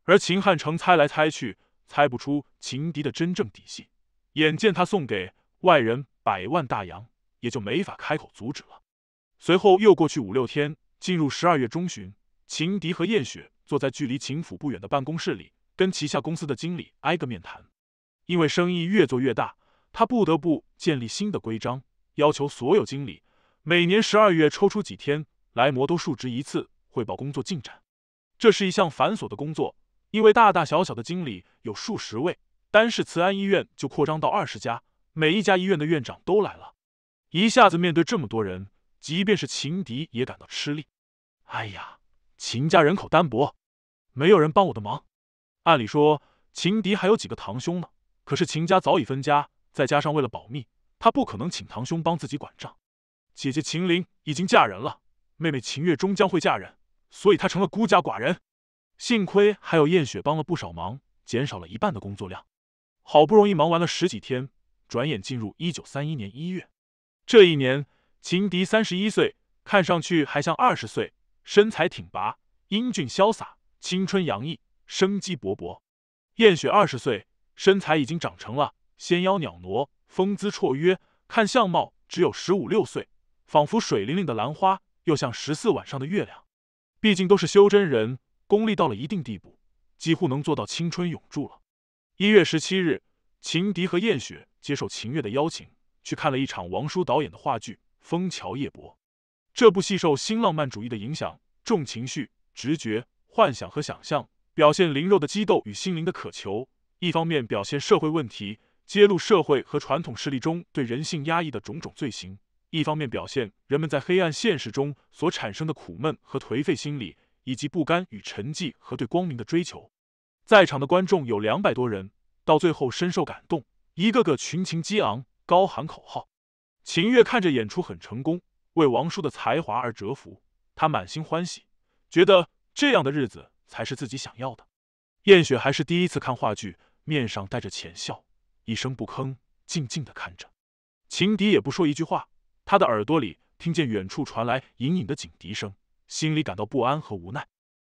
而秦汉成猜来猜去，猜不出秦迪的真正底细，眼见他送给外人百万大洋，也就没法开口阻止了。随后又过去五六天，进入十二月中旬，秦迪和燕雪坐在距离秦府不远的办公室里，跟旗下公司的经理挨个面谈。因为生意越做越大，他不得不建立新的规章，要求所有经理。每年十二月抽出几天，莱摩都述职一次，汇报工作进展。这是一项繁琐的工作，因为大大小小的经理有数十位，单是慈安医院就扩张到二十家，每一家医院的院长都来了。一下子面对这么多人，即便是秦迪也感到吃力。哎呀，秦家人口单薄，没有人帮我的忙。按理说，秦迪还有几个堂兄呢，可是秦家早已分家，再加上为了保密，他不可能请堂兄帮自己管账。姐姐秦林已经嫁人了，妹妹秦月终将会嫁人，所以她成了孤家寡人。幸亏还有燕雪帮了不少忙，减少了一半的工作量。好不容易忙完了十几天，转眼进入一九三一年一月。这一年，秦迪三十一岁，看上去还像二十岁，身材挺拔，英俊潇洒，青春洋溢，生机勃勃。燕雪二十岁，身材已经长成了纤腰袅娜，风姿绰约，看相貌只有十五六岁。仿佛水灵灵的兰花，又像十四晚上的月亮。毕竟都是修真人，功力到了一定地步，几乎能做到青春永驻了。一月十七日，秦迪和燕雪接受秦月的邀请，去看了一场王叔导演的话剧《枫桥夜泊》。这部戏受新浪漫主义的影响，重情绪、直觉、幻想和想象，表现灵肉的激斗与心灵的渴求。一方面表现社会问题，揭露社会和传统势力中对人性压抑的种种罪行。一方面表现人们在黑暗现实中所产生的苦闷和颓废心理，以及不甘与沉寂和对光明的追求。在场的观众有两百多人，到最后深受感动，一个个群情激昂，高喊口号。秦月看着演出很成功，为王叔的才华而折服，他满心欢喜，觉得这样的日子才是自己想要的。燕雪还是第一次看话剧，面上带着浅笑，一声不吭，静静的看着。秦迪也不说一句话。他的耳朵里听见远处传来隐隐的警笛声，心里感到不安和无奈。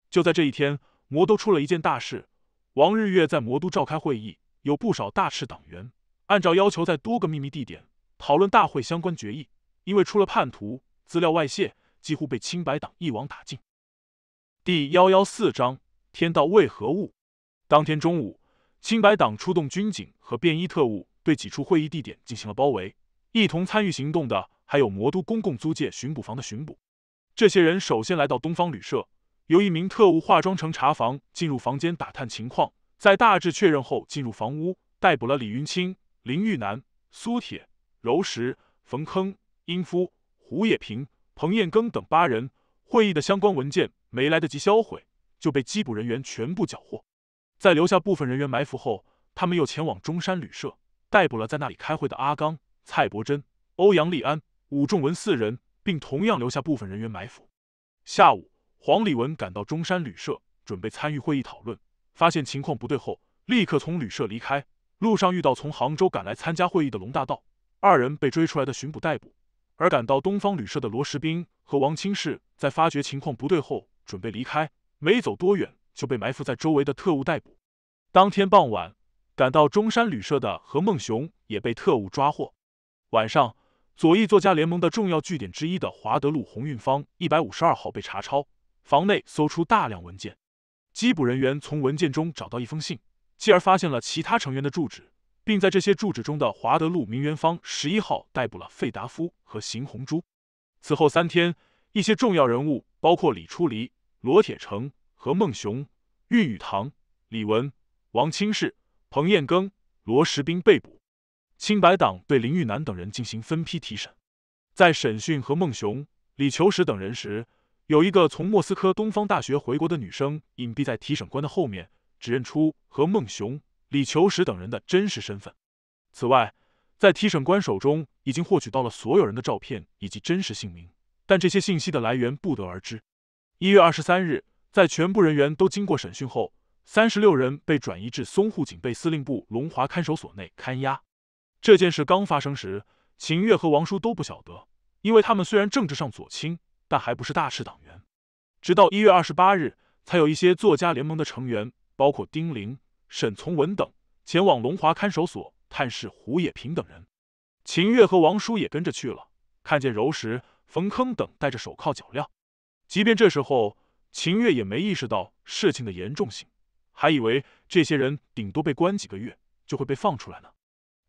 就在这一天，魔都出了一件大事。王日月在魔都召开会议，有不少大赤党员按照要求在多个秘密地点讨论大会相关决议。因为出了叛徒，资料外泄，几乎被清白党一网打尽。第幺幺四章：天道为何物？当天中午，清白党出动军警和便衣特务，对几处会议地点进行了包围。一同参与行动的。还有魔都公共租界巡捕房的巡捕，这些人首先来到东方旅社，由一名特务化妆成查房进入房间打探情况，在大致确认后进入房屋，逮捕了李云清、林玉南、苏铁、柔石、冯坑、殷夫、胡也平、彭燕庚等八人。会议的相关文件没来得及销毁，就被缉捕人员全部缴获。在留下部分人员埋伏后，他们又前往中山旅社，逮捕了在那里开会的阿刚、蔡伯真、欧阳立安。武仲文四人，并同样留下部分人员埋伏。下午，黄礼文赶到中山旅社，准备参与会议讨论，发现情况不对后，立刻从旅社离开。路上遇到从杭州赶来参加会议的龙大道，二人被追出来的巡捕逮捕。而赶到东方旅社的罗石兵和王清士，在发觉情况不对后，准备离开，没走多远就被埋伏在周围的特务逮捕。当天傍晚，赶到中山旅社的何孟雄也被特务抓获。晚上。左翼作家联盟的重要据点之一的华德路鸿运坊一百五十二号被查抄，房内搜出大量文件。缉捕人员从文件中找到一封信，继而发现了其他成员的住址，并在这些住址中的华德路名媛坊十一号逮捕了费达夫和邢红珠。此后三天，一些重要人物，包括李初黎、罗铁成、何孟雄、郁雨堂、李文、王清士、彭彦庚、罗石兵被捕。青白党对林玉南等人进行分批提审，在审讯和孟雄、李求实等人时，有一个从莫斯科东方大学回国的女生隐蔽在提审官的后面，指认出和孟雄、李求实等人的真实身份。此外，在提审官手中已经获取到了所有人的照片以及真实姓名，但这些信息的来源不得而知。一月二十三日，在全部人员都经过审讯后，三十六人被转移至淞沪警备司令部龙华看守所内看押。这件事刚发生时，秦月和王叔都不晓得，因为他们虽然政治上左倾，但还不是大势党员。直到一月二十八日，才有一些作家联盟的成员，包括丁玲、沈从文等，前往龙华看守所探视胡也平等人。秦月和王叔也跟着去了，看见柔石、冯坑等戴着手铐脚镣。即便这时候，秦月也没意识到事情的严重性，还以为这些人顶多被关几个月，就会被放出来呢。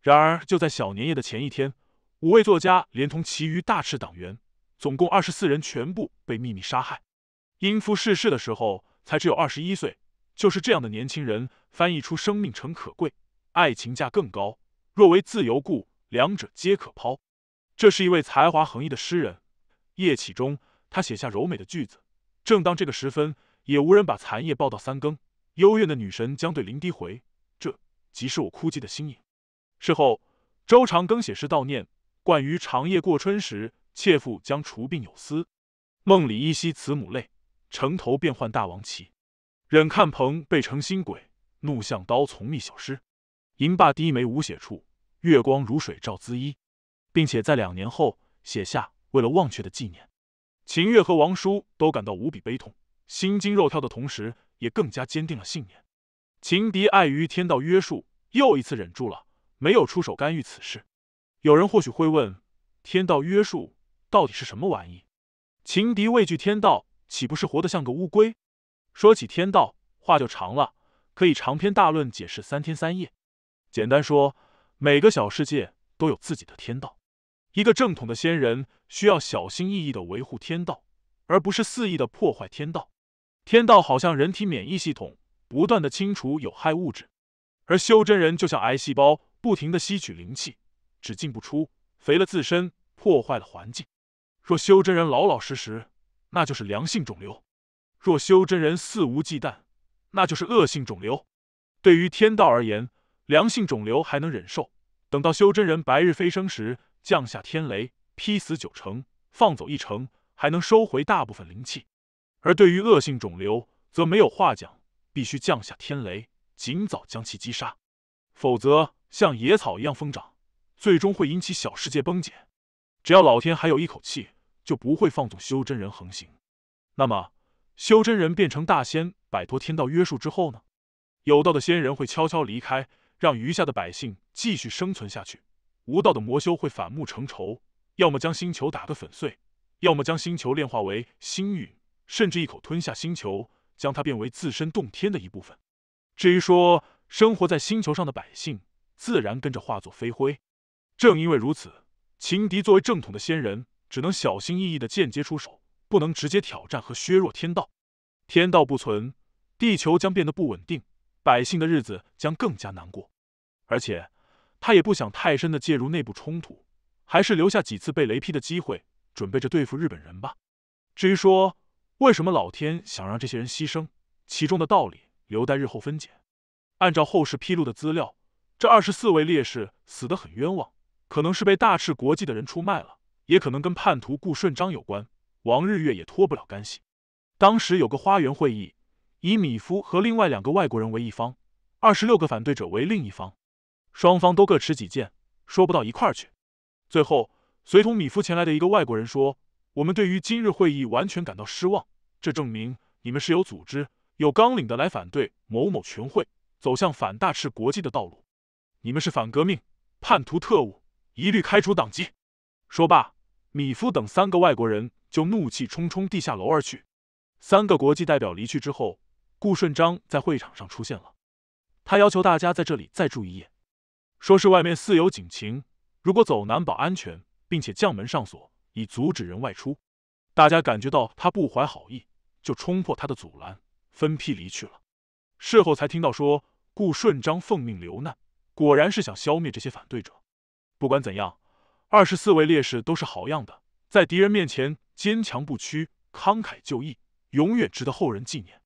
然而，就在小年夜的前一天，五位作家连同其余大赤党员，总共二十四人全部被秘密杀害。英夫逝世的时候才只有二十一岁，就是这样的年轻人翻译出“生命诚可贵，爱情价更高，若为自由故，两者皆可抛”。这是一位才华横溢的诗人叶启中，他写下柔美的句子：“正当这个时分，也无人把残夜抱到三更，幽怨的女神将对林低回，这即是我哭泣的心影。”事后，周长庚写诗悼念：“惯于长夜过春时，妾妇将除病有思。梦里依稀慈母泪，城头变幻大王旗。忍看鹏被成新鬼，怒向刀丛觅小诗。吟罢低眉无写处，月光如水照姿衣。”并且在两年后写下为了忘却的纪念。秦月和王叔都感到无比悲痛，心惊肉跳的同时，也更加坚定了信念。秦敌碍于天道约束，又一次忍住了。没有出手干预此事，有人或许会问：天道约束到底是什么玩意？情敌畏惧天道，岂不是活得像个乌龟？说起天道，话就长了，可以长篇大论解释三天三夜。简单说，每个小世界都有自己的天道，一个正统的仙人需要小心翼翼的维护天道，而不是肆意的破坏天道。天道好像人体免疫系统，不断的清除有害物质，而修真人就像癌细胞。不停的吸取灵气，只进不出，肥了自身，破坏了环境。若修真人老老实实，那就是良性肿瘤；若修真人肆无忌惮，那就是恶性肿瘤。对于天道而言，良性肿瘤还能忍受，等到修真人白日飞升时，降下天雷劈死九成，放走一成，还能收回大部分灵气；而对于恶性肿瘤，则没有话讲，必须降下天雷，尽早将其击杀，否则。像野草一样疯长，最终会引起小世界崩解。只要老天还有一口气，就不会放纵修真人横行。那么，修真人变成大仙，摆脱天道约束之后呢？有道的仙人会悄悄离开，让余下的百姓继续生存下去。无道的魔修会反目成仇，要么将星球打个粉碎，要么将星球炼化为星陨，甚至一口吞下星球，将它变为自身洞天的一部分。至于说生活在星球上的百姓，自然跟着化作飞灰。正因为如此，秦敌作为正统的仙人，只能小心翼翼的间接出手，不能直接挑战和削弱天道。天道不存，地球将变得不稳定，百姓的日子将更加难过。而且，他也不想太深的介入内部冲突，还是留下几次被雷劈的机会，准备着对付日本人吧。至于说为什么老天想让这些人牺牲，其中的道理留待日后分解。按照后世披露的资料。这二十四位烈士死得很冤枉，可能是被大赤国际的人出卖了，也可能跟叛徒顾顺章有关，王日月也脱不了干系。当时有个花园会议，以米夫和另外两个外国人为一方，二十六个反对者为另一方，双方都各持己见，说不到一块儿去。最后，随同米夫前来的一个外国人说：“我们对于今日会议完全感到失望，这证明你们是有组织、有纲领的来反对某某全会，走向反大赤国际的道路。”你们是反革命、叛徒、特务，一律开除党籍。说罢，米夫等三个外国人就怒气冲冲地下楼而去。三个国际代表离去之后，顾顺章在会场上出现了。他要求大家在这里再住一夜，说是外面似有警情，如果走难保安全，并且将门上锁以阻止人外出。大家感觉到他不怀好意，就冲破他的阻拦，分批离去了。事后才听到说，顾顺章奉命流难。果然是想消灭这些反对者。不管怎样，二十四位烈士都是好样的，在敌人面前坚强不屈，慷慨就义，永远值得后人纪念。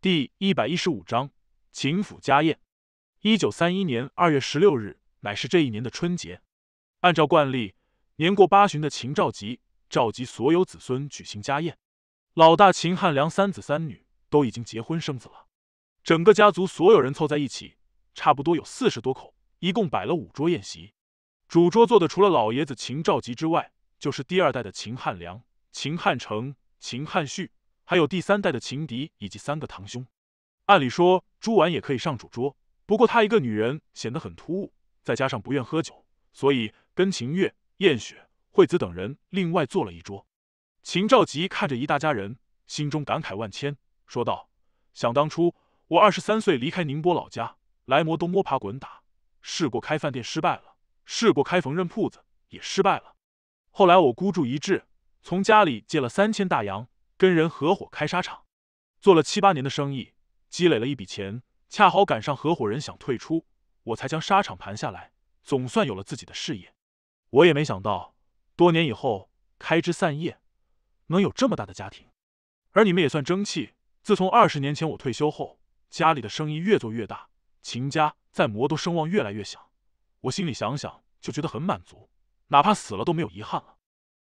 第一百一十五章秦府家宴。一九三一年二月十六日，乃是这一年的春节。按照惯例，年过八旬的秦兆吉召集所有子孙举行家宴。老大秦汉良三子三女都已经结婚生子了，整个家族所有人凑在一起。差不多有四十多口，一共摆了五桌宴席。主桌坐的除了老爷子秦兆吉之外，就是第二代的秦汉良、秦汉成、秦汉旭，还有第三代的秦迪以及三个堂兄。按理说朱婉也可以上主桌，不过她一个女人显得很突兀，再加上不愿喝酒，所以跟秦月、燕雪、惠子等人另外坐了一桌。秦兆吉看着一大家人，心中感慨万千，说道：“想当初，我二十三岁离开宁波老家。”来摩都摸爬滚打，试过开饭店失败了，试过开缝纫铺子也失败了。后来我孤注一掷，从家里借了三千大洋，跟人合伙开沙场，做了七八年的生意，积累了一笔钱。恰好赶上合伙人想退出，我才将沙场盘下来，总算有了自己的事业。我也没想到，多年以后开枝散叶，能有这么大的家庭。而你们也算争气，自从二十年前我退休后，家里的生意越做越大。秦家在魔都声望越来越响，我心里想想就觉得很满足，哪怕死了都没有遗憾了。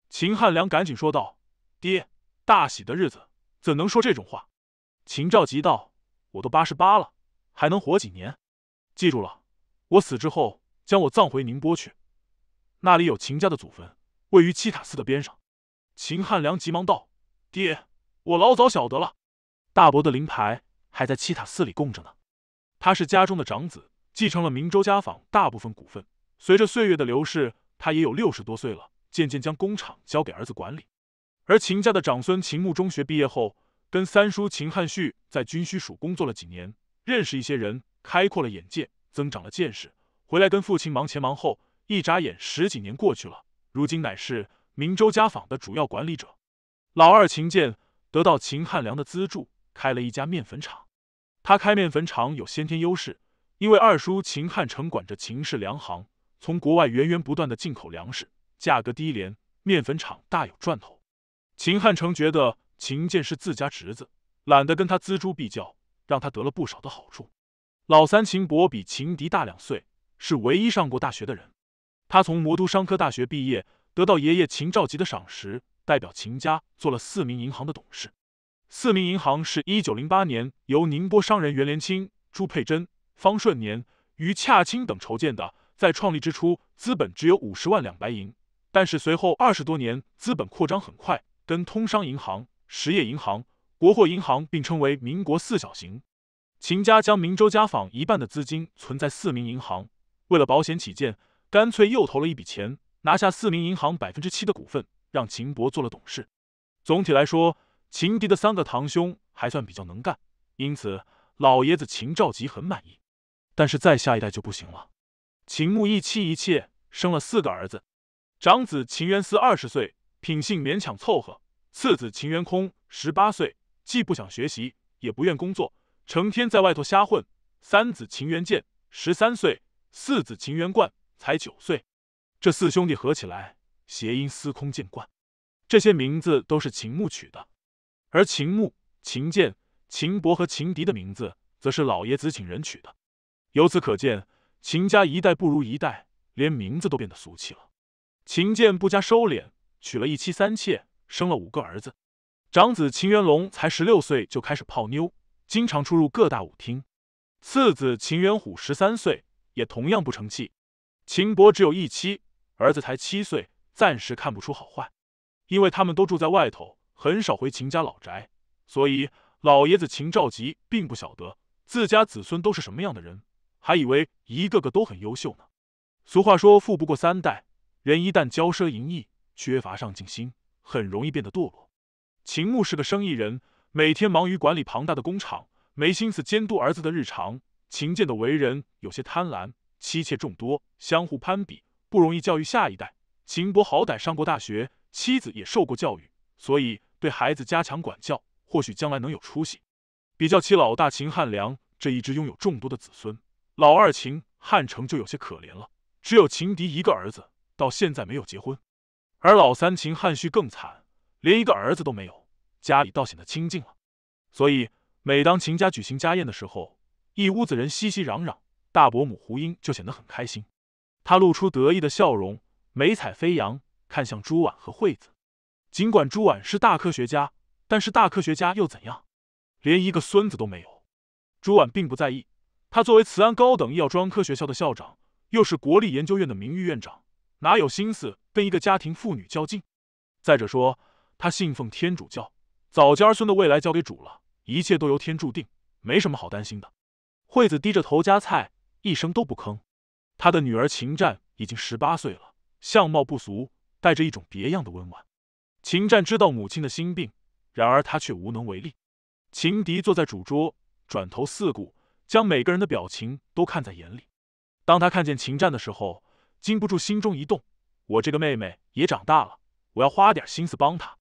秦汉良赶紧说道：“爹，大喜的日子怎能说这种话？”秦兆吉道：“我都八十八了，还能活几年？记住了，我死之后将我葬回宁波去，那里有秦家的祖坟，位于七塔寺的边上。”秦汉良急忙道：“爹，我老早晓得了，大伯的灵牌还在七塔寺里供着呢。”他是家中的长子，继承了明州家纺大部分股份。随着岁月的流逝，他也有六十多岁了，渐渐将工厂交给儿子管理。而秦家的长孙秦牧中学毕业后，跟三叔秦汉旭在军需署工作了几年，认识一些人，开阔了眼界，增长了见识。回来跟父亲忙前忙后，一眨眼十几年过去了，如今乃是明州家纺的主要管理者。老二秦建得到秦汉良的资助，开了一家面粉厂。他开面粉厂有先天优势，因为二叔秦汉城管着秦氏粮行，从国外源源不断的进口粮食，价格低廉，面粉厂大有赚头。秦汉城觉得秦建是自家侄子，懒得跟他锱铢必较，让他得了不少的好处。老三秦博比秦迪大两岁，是唯一上过大学的人。他从魔都商科大学毕业，得到爷爷秦兆吉的赏识，代表秦家做了四名银行的董事。四明银行是一九零八年由宁波商人袁连清、朱佩珍、方顺年、余洽清等筹建的，在创立之初，资本只有五十万两白银，但是随后二十多年，资本扩张很快，跟通商银行、实业银行、国货银行并称为民国四小行。秦家将明州家纺一半的资金存在四明银行，为了保险起见，干脆又投了一笔钱，拿下四明银行百分之七的股份，让秦博做了董事。总体来说。秦敌的三个堂兄还算比较能干，因此老爷子秦兆吉很满意。但是再下一代就不行了。秦牧一妻一妾，生了四个儿子：长子秦元思二十岁，品性勉强凑合；次子秦元空十八岁，既不想学习，也不愿工作，成天在外头瞎混；三子秦元剑十三岁；四子秦元冠才九岁。这四兄弟合起来，谐音司空见惯。这些名字都是秦牧取的。而秦牧、秦剑、秦伯和秦迪的名字，则是老爷子请人取的。由此可见，秦家一代不如一代，连名字都变得俗气了。秦剑不加收敛，娶了一妻三妾，生了五个儿子。长子秦元龙才十六岁就开始泡妞，经常出入各大舞厅。次子秦元虎十三岁，也同样不成器。秦伯只有一妻，儿子才七岁，暂时看不出好坏，因为他们都住在外头。很少回秦家老宅，所以老爷子秦兆吉并不晓得自家子孙都是什么样的人，还以为一个个都很优秀呢。俗话说，富不过三代，人一旦骄奢淫逸，缺乏上进心，很容易变得堕落。秦牧是个生意人，每天忙于管理庞大的工厂，没心思监督儿子的日常。秦建的为人有些贪婪，妻妾众多，相互攀比，不容易教育下一代。秦博好歹上过大学，妻子也受过教育。所以对孩子加强管教，或许将来能有出息。比较起老大秦汉良这一支拥有众多的子孙，老二秦汉成就有些可怜了，只有秦迪一个儿子，到现在没有结婚。而老三秦汉旭更惨，连一个儿子都没有，家里倒显得清静了。所以每当秦家举行家宴的时候，一屋子人熙熙攘攘，大伯母胡英就显得很开心，她露出得意的笑容，眉彩飞扬，看向朱婉和惠子。尽管朱婉是大科学家，但是大科学家又怎样？连一个孙子都没有。朱婉并不在意，他作为慈安高等医药专科学校的校长，又是国立研究院的名誉院长，哪有心思跟一个家庭妇女较劲？再者说，他信奉天主教，早家儿孙的未来交给主了，一切都由天注定，没什么好担心的。惠子低着头夹菜，一声都不吭。他的女儿秦战已经十八岁了，相貌不俗，带着一种别样的温婉。秦战知道母亲的心病，然而他却无能为力。秦迪坐在主桌，转头四顾，将每个人的表情都看在眼里。当他看见秦战的时候，禁不住心中一动：我这个妹妹也长大了，我要花点心思帮她。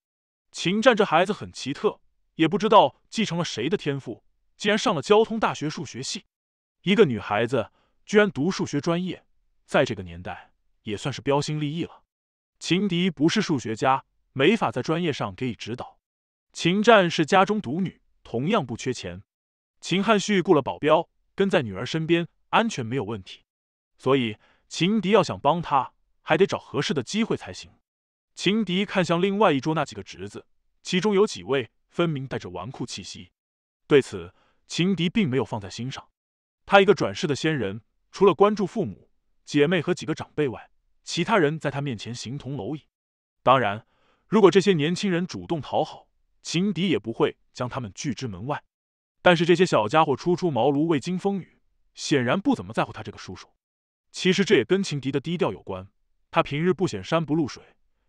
秦战这孩子很奇特，也不知道继承了谁的天赋，竟然上了交通大学数学系。一个女孩子居然读数学专业，在这个年代也算是标新立异了。秦迪不是数学家。没法在专业上给予指导。秦战是家中独女，同样不缺钱。秦汉旭雇了保镖跟在女儿身边，安全没有问题。所以情敌要想帮他，还得找合适的机会才行。情敌看向另外一桌那几个侄子，其中有几位分明带着纨绔气息，对此情敌并没有放在心上。他一个转世的仙人，除了关注父母、姐妹和几个长辈外，其他人在他面前形同蝼蚁。当然。如果这些年轻人主动讨好，情敌也不会将他们拒之门外。但是这些小家伙初出茅庐，未经风雨，显然不怎么在乎他这个叔叔。其实这也跟情敌的低调有关，他平日不显山不露水，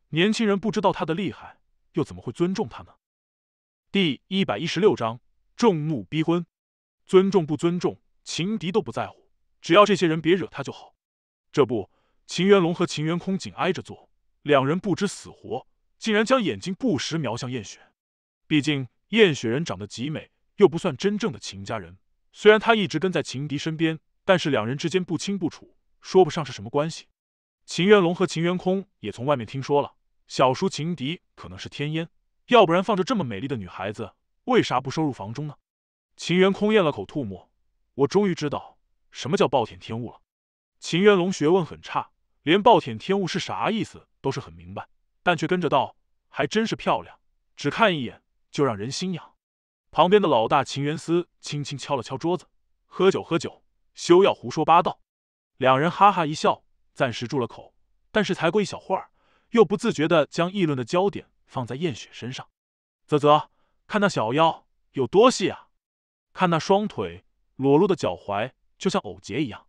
年轻人不知道他的厉害，又怎么会尊重他呢？第一百一十六章众怒逼婚，尊重不尊重，情敌都不在乎，只要这些人别惹他就好。这不，秦元龙和秦元空紧挨着坐，两人不知死活。竟然将眼睛不时瞄向燕雪，毕竟燕雪人长得极美，又不算真正的秦家人。虽然她一直跟在秦迪身边，但是两人之间不清不楚，说不上是什么关系。秦元龙和秦元空也从外面听说了，小叔秦迪可能是天烟，要不然放着这么美丽的女孩子，为啥不收入房中呢？秦元空咽了口吐沫，我终于知道什么叫暴殄天物了。秦元龙学问很差，连暴殄天物是啥意思都是很明白。但却跟着道，还真是漂亮，只看一眼就让人心痒。旁边的老大秦元思轻轻敲了敲桌子，喝酒喝酒，休要胡说八道。两人哈哈一笑，暂时住了口。但是才过一小会儿，又不自觉地将议论的焦点放在燕雪身上。啧啧，看那小腰有多细啊！看那双腿，裸露的脚踝就像藕节一样。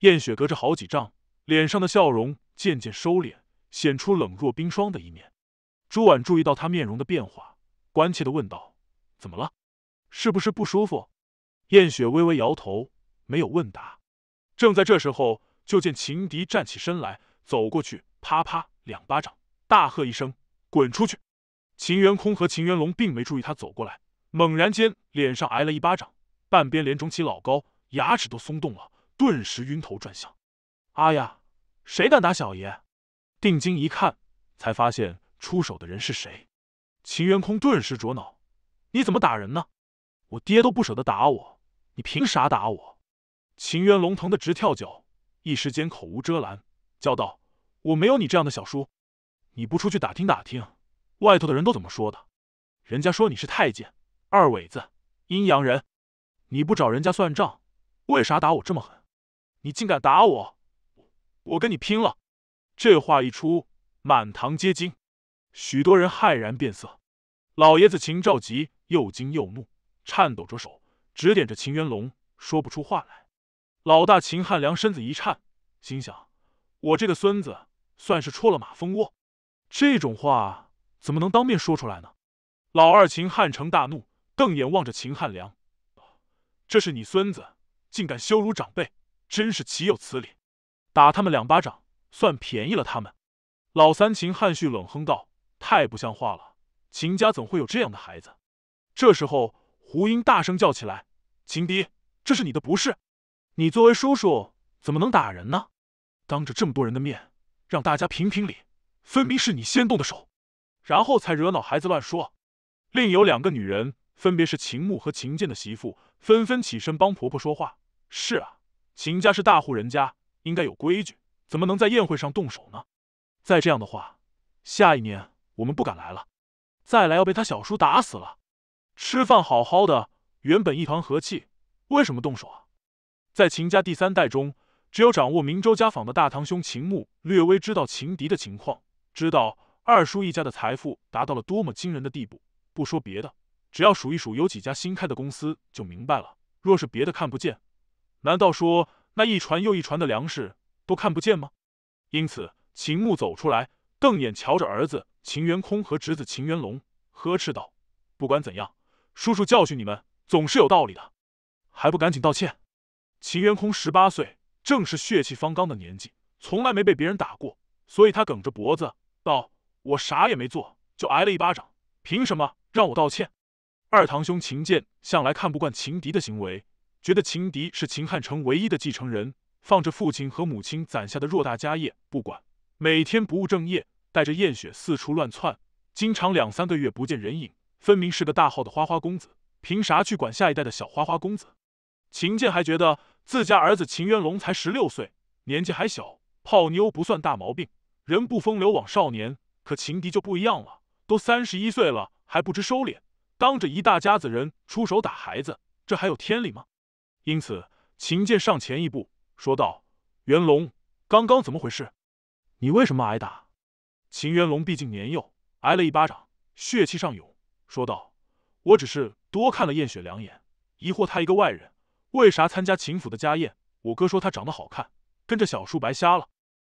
燕雪隔着好几丈，脸上的笑容渐渐收敛。显出冷若冰霜的一面，朱婉注意到他面容的变化，关切的问道：“怎么了？是不是不舒服？”燕雪微微摇头，没有问答。正在这时候，就见秦迪站起身来，走过去，啪啪两巴掌，大喝一声：“滚出去！”秦元空和秦元龙并没注意他走过来，猛然间脸上挨了一巴掌，半边脸肿起老高，牙齿都松动了，顿时晕头转向。“哎呀，谁敢打小爷？”定睛一看，才发现出手的人是谁。秦元空顿时着恼：“你怎么打人呢？我爹都不舍得打我，你凭啥打我？”秦元龙疼的直跳脚，一时间口无遮拦，叫道：“我没有你这样的小叔！你不出去打听打听，外头的人都怎么说的？人家说你是太监、二尾子、阴阳人，你不找人家算账，为啥打我这么狠？你竟敢打我！我跟你拼了！”这话一出，满堂皆惊，许多人骇然变色。老爷子秦兆吉又惊又怒，颤抖着手指点着秦元龙，说不出话来。老大秦汉良身子一颤，心想：我这个孙子算是戳了马蜂窝。这种话怎么能当面说出来呢？老二秦汉成大怒，瞪眼望着秦汉良：“这是你孙子，竟敢羞辱长辈，真是岂有此理！打他们两巴掌！”算便宜了他们，老三秦汉旭冷哼道：“太不像话了！秦家怎会有这样的孩子？”这时候，胡英大声叫起来：“秦迪，这是你的不是！你作为叔叔怎么能打人呢？当着这么多人的面，让大家评评理，分明是你先动的手，然后才惹恼孩子乱说。”另有两个女人，分别是秦牧和秦建的媳妇，纷纷起身帮婆婆说话：“是啊，秦家是大户人家，应该有规矩。”怎么能在宴会上动手呢？再这样的话，下一年我们不敢来了。再来要被他小叔打死了。吃饭好好的，原本一团和气，为什么动手啊？在秦家第三代中，只有掌握明州家坊的大堂兄秦牧略微知道秦敌的情况，知道二叔一家的财富达到了多么惊人的地步。不说别的，只要数一数有几家新开的公司就明白了。若是别的看不见，难道说那一船又一船的粮食？都看不见吗？因此，秦牧走出来，瞪眼瞧着儿子秦元空和侄子秦元龙，呵斥道：“不管怎样，叔叔教训你们总是有道理的，还不赶紧道歉？”秦元空十八岁，正是血气方刚的年纪，从来没被别人打过，所以他梗着脖子道：“我啥也没做，就挨了一巴掌，凭什么让我道歉？”二堂兄秦剑向来看不惯秦迪的行为，觉得秦迪是秦汉城唯一的继承人。放着父亲和母亲攒下的偌大家业不管，每天不务正业，带着燕雪四处乱窜，经常两三个月不见人影，分明是个大号的花花公子。凭啥去管下一代的小花花公子？秦剑还觉得自家儿子秦元龙才十六岁，年纪还小，泡妞不算大毛病，人不风流枉少年。可秦迪就不一样了，都三十一岁了还不知收敛，当着一大家子人出手打孩子，这还有天理吗？因此，秦剑上前一步。说道：“元龙，刚刚怎么回事？你为什么挨打？”秦元龙毕竟年幼，挨了一巴掌，血气上涌，说道：“我只是多看了燕雪两眼，疑惑她一个外人为啥参加秦府的家宴。我哥说她长得好看，跟着小叔白瞎了。”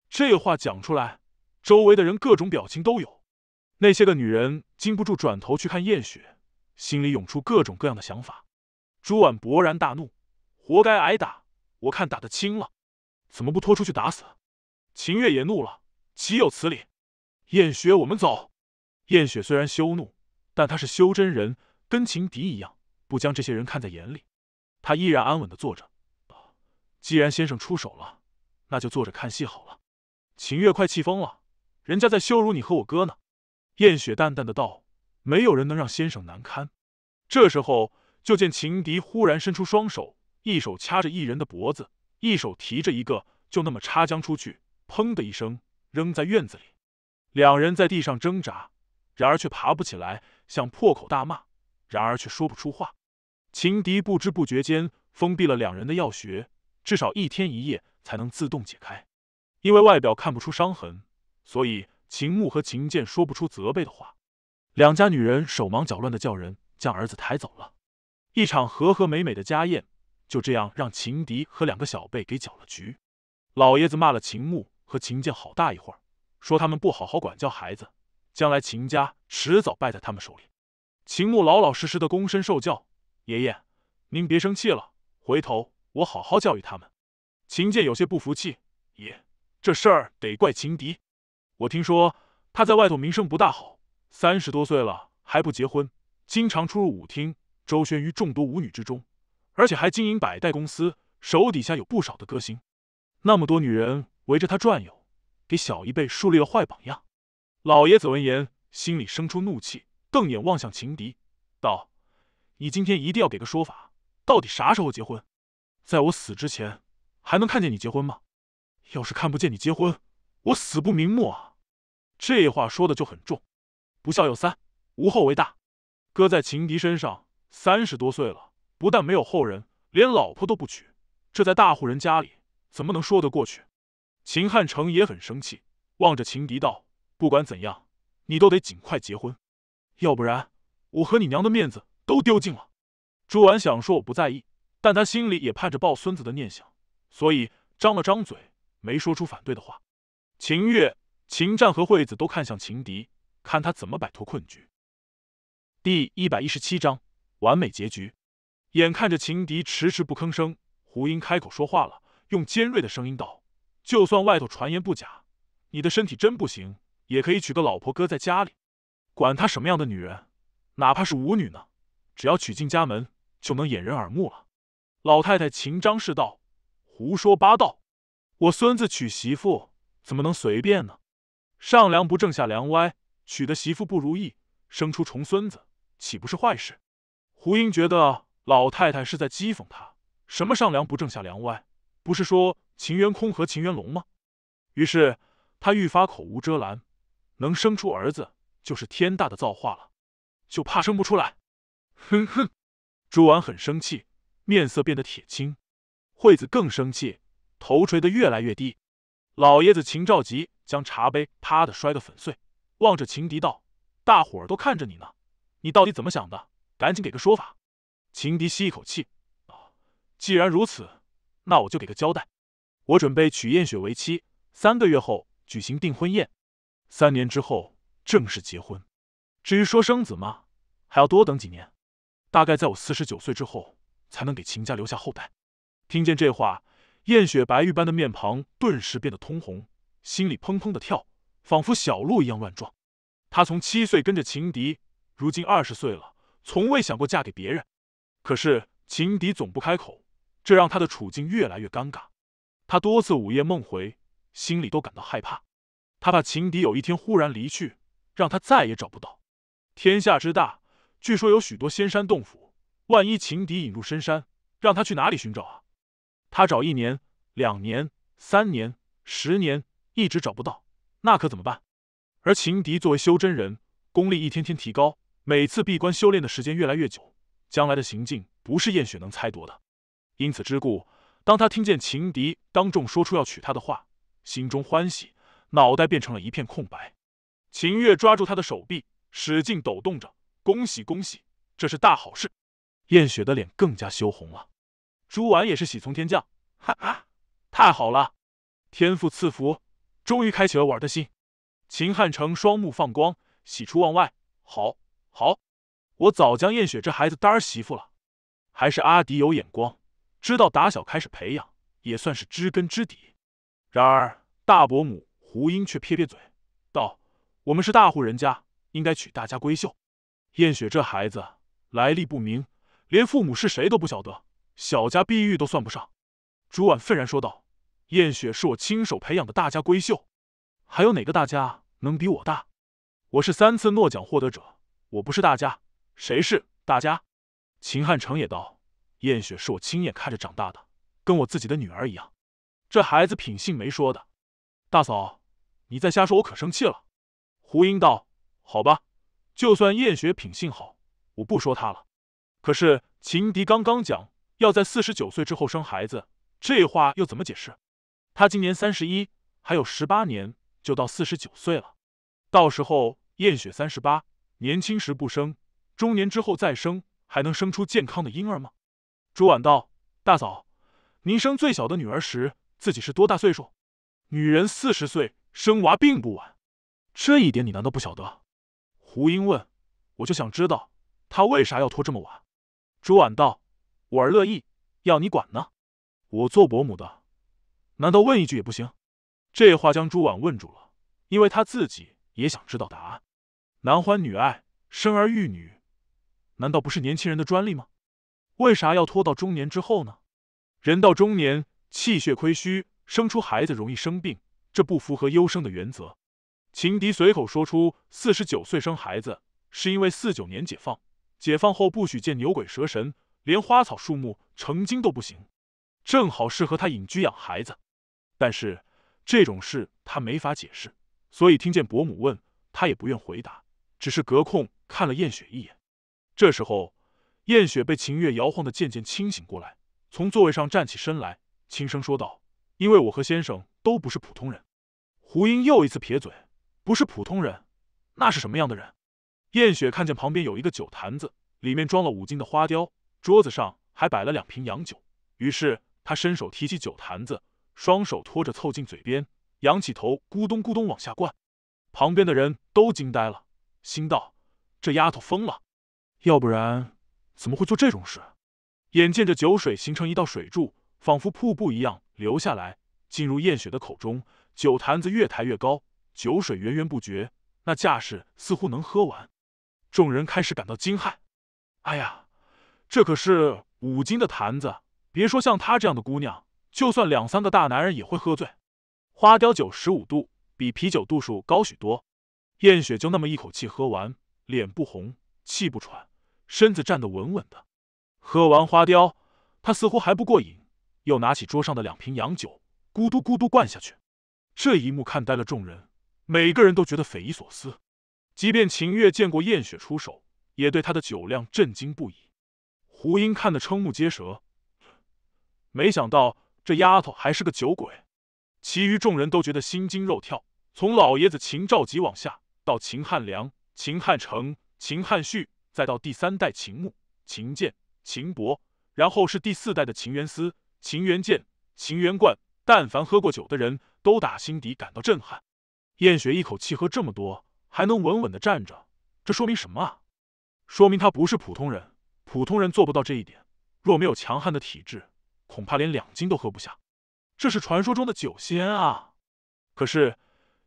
这话讲出来，周围的人各种表情都有。那些个女人禁不住转头去看燕雪，心里涌出各种各样的想法。朱婉勃然大怒：“活该挨打！”我看打得轻了，怎么不拖出去打死？秦月也怒了，岂有此理！燕雪，我们走。燕雪虽然羞怒，但她是修真人，跟情敌一样，不将这些人看在眼里，她依然安稳的坐着。既然先生出手了，那就坐着看戏好了。秦月快气疯了，人家在羞辱你和我哥呢。燕雪淡淡的道：“没有人能让先生难堪。”这时候，就见情敌忽然伸出双手。一手掐着一人的脖子，一手提着一个，就那么插将出去，砰的一声扔在院子里。两人在地上挣扎，然而却爬不起来，想破口大骂，然而却说不出话。情敌不知不觉间封闭了两人的药穴，至少一天一夜才能自动解开。因为外表看不出伤痕，所以秦牧和秦剑说不出责备的话。两家女人手忙脚乱的叫人将儿子抬走了。一场和和美美的家宴。就这样让秦迪和两个小辈给搅了局，老爷子骂了秦牧和秦剑好大一会儿，说他们不好好管教孩子，将来秦家迟早败在他们手里。秦牧老老实实的躬身受教，爷爷，您别生气了，回头我好好教育他们。秦剑有些不服气，爷，这事儿得怪秦迪，我听说他在外头名声不大好，三十多岁了还不结婚，经常出入舞厅，周旋于众多舞女之中。而且还经营百代公司，手底下有不少的歌星，那么多女人围着他转悠，给小一辈树立了坏榜样。老爷子闻言，心里生出怒气，瞪眼望向情敌，道：“你今天一定要给个说法，到底啥时候结婚？在我死之前，还能看见你结婚吗？要是看不见你结婚，我死不瞑目啊！”这话说的就很重。不孝有三，无后为大。搁在情敌身上，三十多岁了。不但没有后人，连老婆都不娶，这在大户人家里怎么能说得过去？秦汉成也很生气，望着秦迪道：“不管怎样，你都得尽快结婚，要不然我和你娘的面子都丢尽了。”朱婉想说我不在意，但他心里也盼着抱孙子的念想，所以张了张嘴，没说出反对的话。秦月、秦战和惠子都看向秦迪，看他怎么摆脱困局。第一百一十七章：完美结局。眼看着情敌迟迟不吭声，胡英开口说话了，用尖锐的声音道：“就算外头传言不假，你的身体真不行，也可以娶个老婆搁在家里，管他什么样的女人，哪怕是舞女呢，只要娶进家门，就能掩人耳目了。”老太太秦张氏道：“胡说八道，我孙子娶媳妇怎么能随便呢？上梁不正下梁歪，娶的媳妇不如意，生出重孙子岂不是坏事？”胡英觉得。老太太是在讥讽他，什么上梁不正下梁歪，不是说秦元空和秦元龙吗？于是他愈发口无遮拦，能生出儿子就是天大的造化了，就怕生不出来。哼哼，朱婉很生气，面色变得铁青；惠子更生气，头垂得越来越低。老爷子秦兆吉将茶杯啪的摔得粉碎，望着情敌道：“大伙儿都看着你呢，你到底怎么想的？赶紧给个说法！”情敌吸一口气，既然如此，那我就给个交代。我准备娶燕雪为妻，三个月后举行订婚宴，三年之后正式结婚。至于说生子嘛，还要多等几年，大概在我四十九岁之后才能给秦家留下后代。听见这话，燕雪白玉般的面庞顿时变得通红，心里砰砰的跳，仿佛小鹿一样乱撞。她从七岁跟着情敌，如今二十岁了，从未想过嫁给别人。可是情敌总不开口，这让他的处境越来越尴尬。他多次午夜梦回，心里都感到害怕。他怕情敌有一天忽然离去，让他再也找不到。天下之大，据说有许多仙山洞府，万一情敌引入深山，让他去哪里寻找啊？他找一年、两年、三年、十年，一直找不到，那可怎么办？而情敌作为修真人，功力一天天提高，每次闭关修炼的时间越来越久。将来的行径不是燕雪能猜度的，因此之故，当他听见情敌当众说出要娶她的话，心中欢喜，脑袋变成了一片空白。秦月抓住他的手臂，使劲抖动着：“恭喜恭喜，这是大好事！”燕雪的脸更加羞红了。朱婉也是喜从天降，哈哈，太好了！天赋赐福，终于开启了我儿的心。秦汉成双目放光，喜出望外：“好，好。”我早将燕雪这孩子当儿媳妇了，还是阿迪有眼光，知道打小开始培养，也算是知根知底。然而大伯母胡英却撇撇嘴，道：“我们是大户人家，应该娶大家闺秀。燕雪这孩子来历不明，连父母是谁都不晓得，小家碧玉都算不上。”朱婉愤然说道：“燕雪是我亲手培养的大家闺秀，还有哪个大家能比我大？我是三次诺奖获得者，我不是大家。”谁是大家？秦汉成也道：“燕雪是我亲眼看着长大的，跟我自己的女儿一样。这孩子品性没说的。大嫂，你再瞎说，我可生气了。”胡英道：“好吧，就算燕雪品性好，我不说她了。可是秦迪刚刚讲要在四十九岁之后生孩子，这话又怎么解释？他今年三十一，还有十八年就到四十九岁了。到时候燕雪三十八，年轻时不生。”中年之后再生，还能生出健康的婴儿吗？朱婉道：“大嫂，您生最小的女儿时，自己是多大岁数？女人四十岁生娃并不晚，这一点你难道不晓得？”胡英问：“我就想知道，她为啥要拖这么晚？”朱婉道：“我儿乐意，要你管呢。我做伯母的，难道问一句也不行？”这话将朱婉问住了，因为她自己也想知道答案。男欢女爱，生儿育女。难道不是年轻人的专利吗？为啥要拖到中年之后呢？人到中年气血亏虚，生出孩子容易生病，这不符合优生的原则。情敌随口说出四十九岁生孩子，是因为四九年解放，解放后不许见牛鬼蛇神，连花草树木成精都不行，正好适合他隐居养孩子。但是这种事他没法解释，所以听见伯母问他，也不愿回答，只是隔空看了燕雪一眼。这时候，燕雪被秦月摇晃的渐渐清醒过来，从座位上站起身来，轻声说道：“因为我和先生都不是普通人。”胡英又一次撇嘴：“不是普通人，那是什么样的人？”燕雪看见旁边有一个酒坛子，里面装了五斤的花雕，桌子上还摆了两瓶洋酒，于是她伸手提起酒坛子，双手托着凑近嘴边，仰起头咕咚咕咚往下灌。旁边的人都惊呆了，心道：“这丫头疯了。”要不然怎么会做这种事？眼见着酒水形成一道水柱，仿佛瀑布一样流下来，进入燕雪的口中。酒坛子越抬越高，酒水源源不绝，那架势似乎能喝完。众人开始感到惊骇。哎呀，这可是五斤的坛子，别说像她这样的姑娘，就算两三个大男人也会喝醉。花雕酒十五度，比啤酒度数高许多。燕雪就那么一口气喝完，脸不红，气不喘。身子站得稳稳的，喝完花雕，他似乎还不过瘾，又拿起桌上的两瓶洋酒，咕嘟咕嘟灌下去。这一幕看呆了众人，每个人都觉得匪夷所思。即便秦月见过燕雪出手，也对她的酒量震惊不已。胡英看得瞠目结舌，没想到这丫头还是个酒鬼。其余众人都觉得心惊肉跳，从老爷子秦兆吉往下，到秦汉良、秦汉成、秦汉旭。再到第三代秦牧、秦剑、秦博，然后是第四代的秦元思、秦元剑、秦元冠。但凡喝过酒的人都打心底感到震撼。燕雪一口气喝这么多，还能稳稳的站着，这说明什么？啊？说明他不是普通人，普通人做不到这一点。若没有强悍的体质，恐怕连两斤都喝不下。这是传说中的酒仙啊！可是，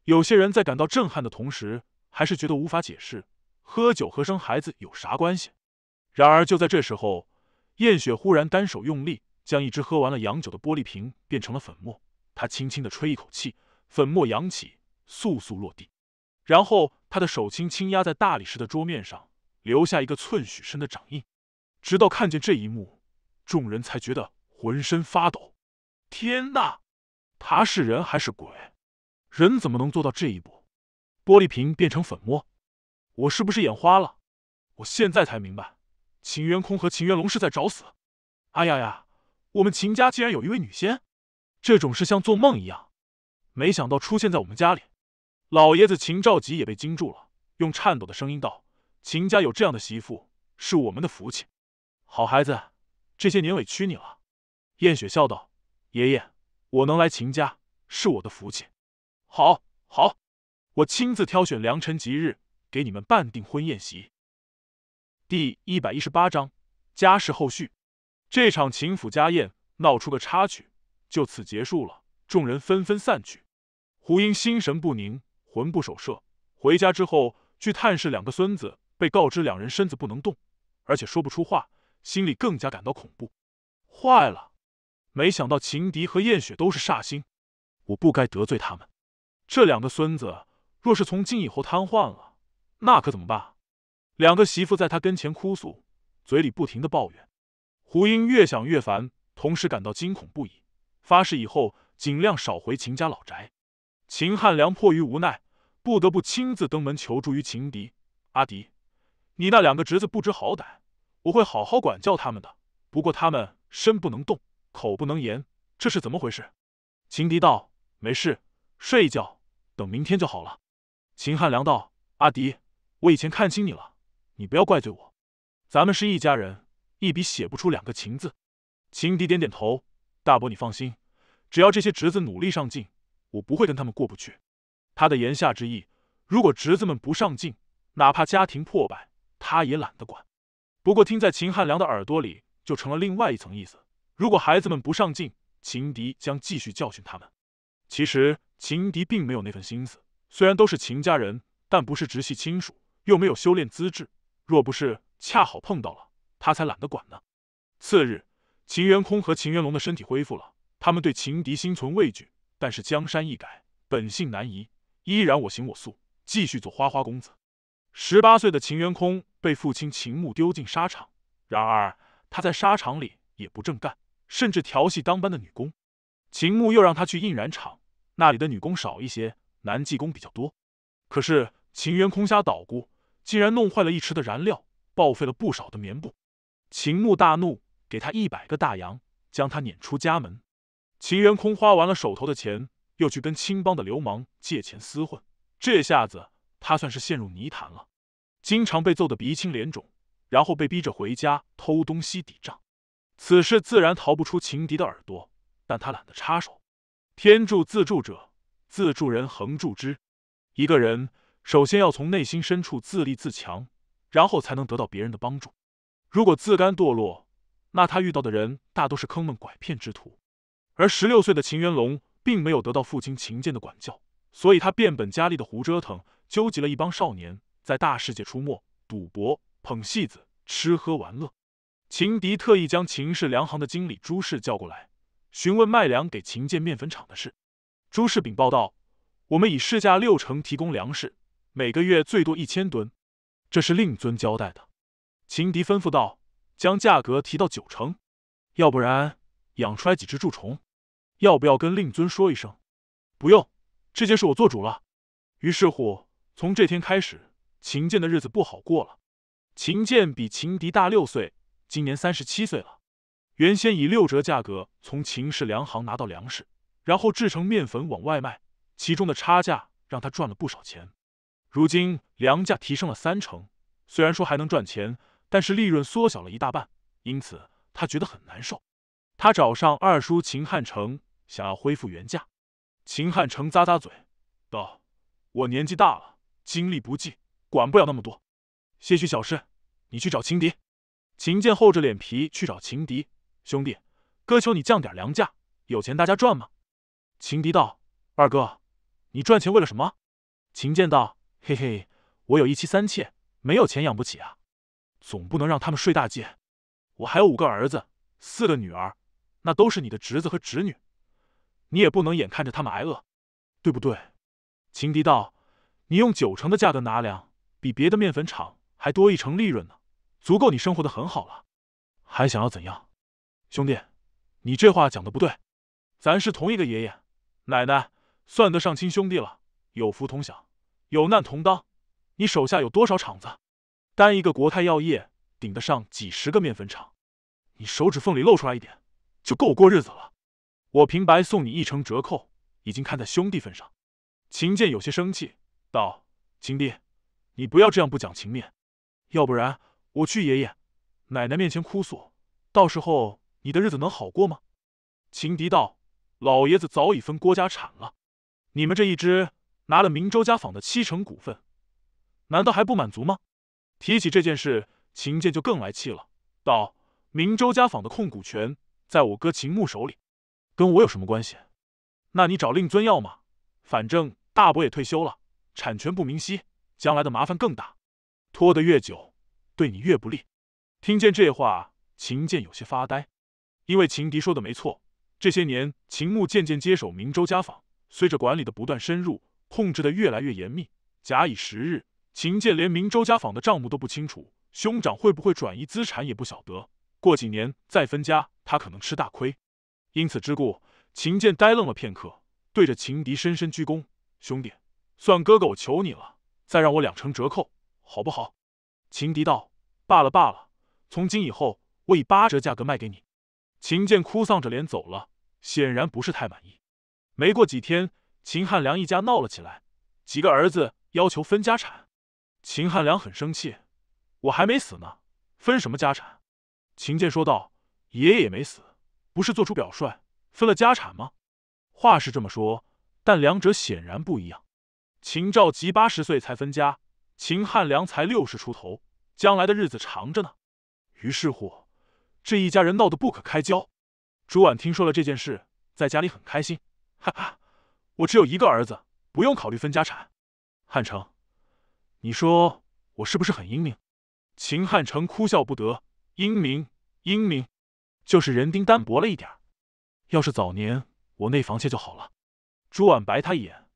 有些人在感到震撼的同时，还是觉得无法解释。喝酒和生孩子有啥关系？然而就在这时候，燕雪忽然单手用力，将一只喝完了洋酒的玻璃瓶变成了粉末。她轻轻的吹一口气，粉末扬起，簌簌落地。然后他的手轻轻压在大理石的桌面上，留下一个寸许深的掌印。直到看见这一幕，众人才觉得浑身发抖。天哪！他是人还是鬼？人怎么能做到这一步？玻璃瓶变成粉末。我是不是眼花了？我现在才明白，秦元空和秦元龙是在找死。哎呀呀，我们秦家竟然有一位女仙，这种事像做梦一样。没想到出现在我们家里，老爷子秦兆吉也被惊住了，用颤抖的声音道：“秦家有这样的媳妇是我们的福气，好孩子，这些年委屈你了。”燕雪笑道：“爷爷，我能来秦家是我的福气。好，好，我亲自挑选良辰吉日。”给你们办订婚宴席。第一百一十八章家事后续，这场秦府家宴闹出个插曲，就此结束了。众人纷纷散去，胡英心神不宁，魂不守舍。回家之后去探视两个孙子，被告知两人身子不能动，而且说不出话，心里更加感到恐怖。坏了，没想到秦迪和燕雪都是煞星，我不该得罪他们。这两个孙子若是从今以后瘫痪了。那可怎么办？两个媳妇在他跟前哭诉，嘴里不停的抱怨。胡英越想越烦，同时感到惊恐不已，发誓以后尽量少回秦家老宅。秦汉良迫于无奈，不得不亲自登门求助于情敌阿迪：“你那两个侄子不知好歹，我会好好管教他们的。不过他们身不能动，口不能言，这是怎么回事？”秦迪道：“没事，睡一觉，等明天就好了。”秦汉良道：“阿迪。”我以前看清你了，你不要怪罪我，咱们是一家人，一笔写不出两个情字。秦迪点点头，大伯你放心，只要这些侄子努力上进，我不会跟他们过不去。他的言下之意，如果侄子们不上进，哪怕家庭破败，他也懒得管。不过听在秦汉良的耳朵里，就成了另外一层意思：如果孩子们不上进，秦迪将继续教训他们。其实秦迪并没有那份心思，虽然都是秦家人，但不是直系亲属。又没有修炼资质，若不是恰好碰到了他，才懒得管呢。次日，秦元空和秦元龙的身体恢复了，他们对情敌心存畏惧，但是江山易改，本性难移，依然我行我素，继续做花花公子。十八岁的秦元空被父亲秦牧丢进沙场，然而他在沙场里也不正干，甚至调戏当班的女工。秦牧又让他去印染厂，那里的女工少一些，男技工比较多。可是秦元空瞎捣鼓。竟然弄坏了一池的燃料，报废了不少的棉布。秦牧大怒，给他一百个大洋，将他撵出家门。秦元空花完了手头的钱，又去跟青帮的流氓借钱厮混。这下子他算是陷入泥潭了，经常被揍得鼻青脸肿，然后被逼着回家偷东西抵账。此事自然逃不出情敌的耳朵，但他懒得插手。天助自助者，自助人恒助之。一个人。首先要从内心深处自立自强，然后才能得到别人的帮助。如果自甘堕落，那他遇到的人大都是坑蒙拐骗之徒。而十六岁的秦元龙并没有得到父亲秦建的管教，所以他变本加厉的胡折腾，纠集了一帮少年在大世界出没，赌博、捧戏子、吃喝玩乐。秦迪特意将秦氏粮行的经理朱氏叫过来，询问卖粮给秦建面粉厂的事。朱氏禀报道：“我们以市价六成提供粮食。”每个月最多一千吨，这是令尊交代的。秦敌吩咐道：“将价格提到九成，要不然养出来几只蛀虫。要不要跟令尊说一声？”“不用，这件事我做主了。”于是乎，从这天开始，秦剑的日子不好过了。秦剑比秦迪大六岁，今年三十七岁了。原先以六折价格从秦氏粮行拿到粮食，然后制成面粉往外卖，其中的差价让他赚了不少钱。如今粮价提升了三成，虽然说还能赚钱，但是利润缩小了一大半，因此他觉得很难受。他找上二叔秦汉成，想要恢复原价。秦汉成咂咂嘴道：“我年纪大了，精力不济，管不了那么多。些许小事，你去找秦敌。”秦剑厚着脸皮去找秦敌兄弟：“哥，求你降点粮价，有钱大家赚嘛。”秦敌道：“二哥，你赚钱为了什么？”秦剑道。嘿嘿，我有一妻三妾，没有钱养不起啊，总不能让他们睡大街。我还有五个儿子，四个女儿，那都是你的侄子和侄女，你也不能眼看着他们挨饿，对不对？秦迪道：“你用九成的价格拿粮，比别的面粉厂还多一成利润呢，足够你生活的很好了，还想要怎样？兄弟，你这话讲的不对，咱是同一个爷爷奶奶，算得上亲兄弟了，有福同享。”有难同当，你手下有多少厂子？单一个国泰药业顶得上几十个面粉厂。你手指缝里露出来一点，就够我过日子了。我平白送你一成折扣，已经看在兄弟份上。秦剑有些生气道：“秦弟，你不要这样不讲情面，要不然我去爷爷奶奶面前哭诉，到时候你的日子能好过吗？”秦迪道：“老爷子早已分郭家产了，你们这一支。”拿了明州家纺的七成股份，难道还不满足吗？提起这件事，秦剑就更来气了，道：“明州家纺的控股权在我哥秦牧手里，跟我有什么关系？那你找令尊要吗？反正大伯也退休了，产权不明晰，将来的麻烦更大，拖得越久，对你越不利。”听见这话，秦剑有些发呆，因为秦迪说的没错，这些年秦牧渐渐接手明州家纺，随着管理的不断深入。控制的越来越严密，假以时日，秦剑连明州家坊的账目都不清楚，兄长会不会转移资产也不晓得。过几年再分家，他可能吃大亏。因此之故，秦剑呆愣了片刻，对着秦迪深深鞠躬：“兄弟，算哥哥，我求你了，再让我两成折扣，好不好？”秦迪道：“罢了罢了，从今以后，我以八折价格卖给你。”秦剑哭丧着脸走了，显然不是太满意。没过几天。秦汉良一家闹了起来，几个儿子要求分家产，秦汉良很生气：“我还没死呢，分什么家产？”秦剑说道：“爷爷也没死，不是做出表率，分了家产吗？”话是这么说，但两者显然不一样。秦兆吉八十岁才分家，秦汉良才六十出头，将来的日子长着呢。于是乎，这一家人闹得不可开交。朱婉听说了这件事，在家里很开心，哈哈。我只有一个儿子，不用考虑分家产。汉城，你说我是不是很英明？秦汉城哭笑不得：“英明，英明，就是人丁单薄了一点要是早年我那房妾就好了。”朱婉白他一眼：“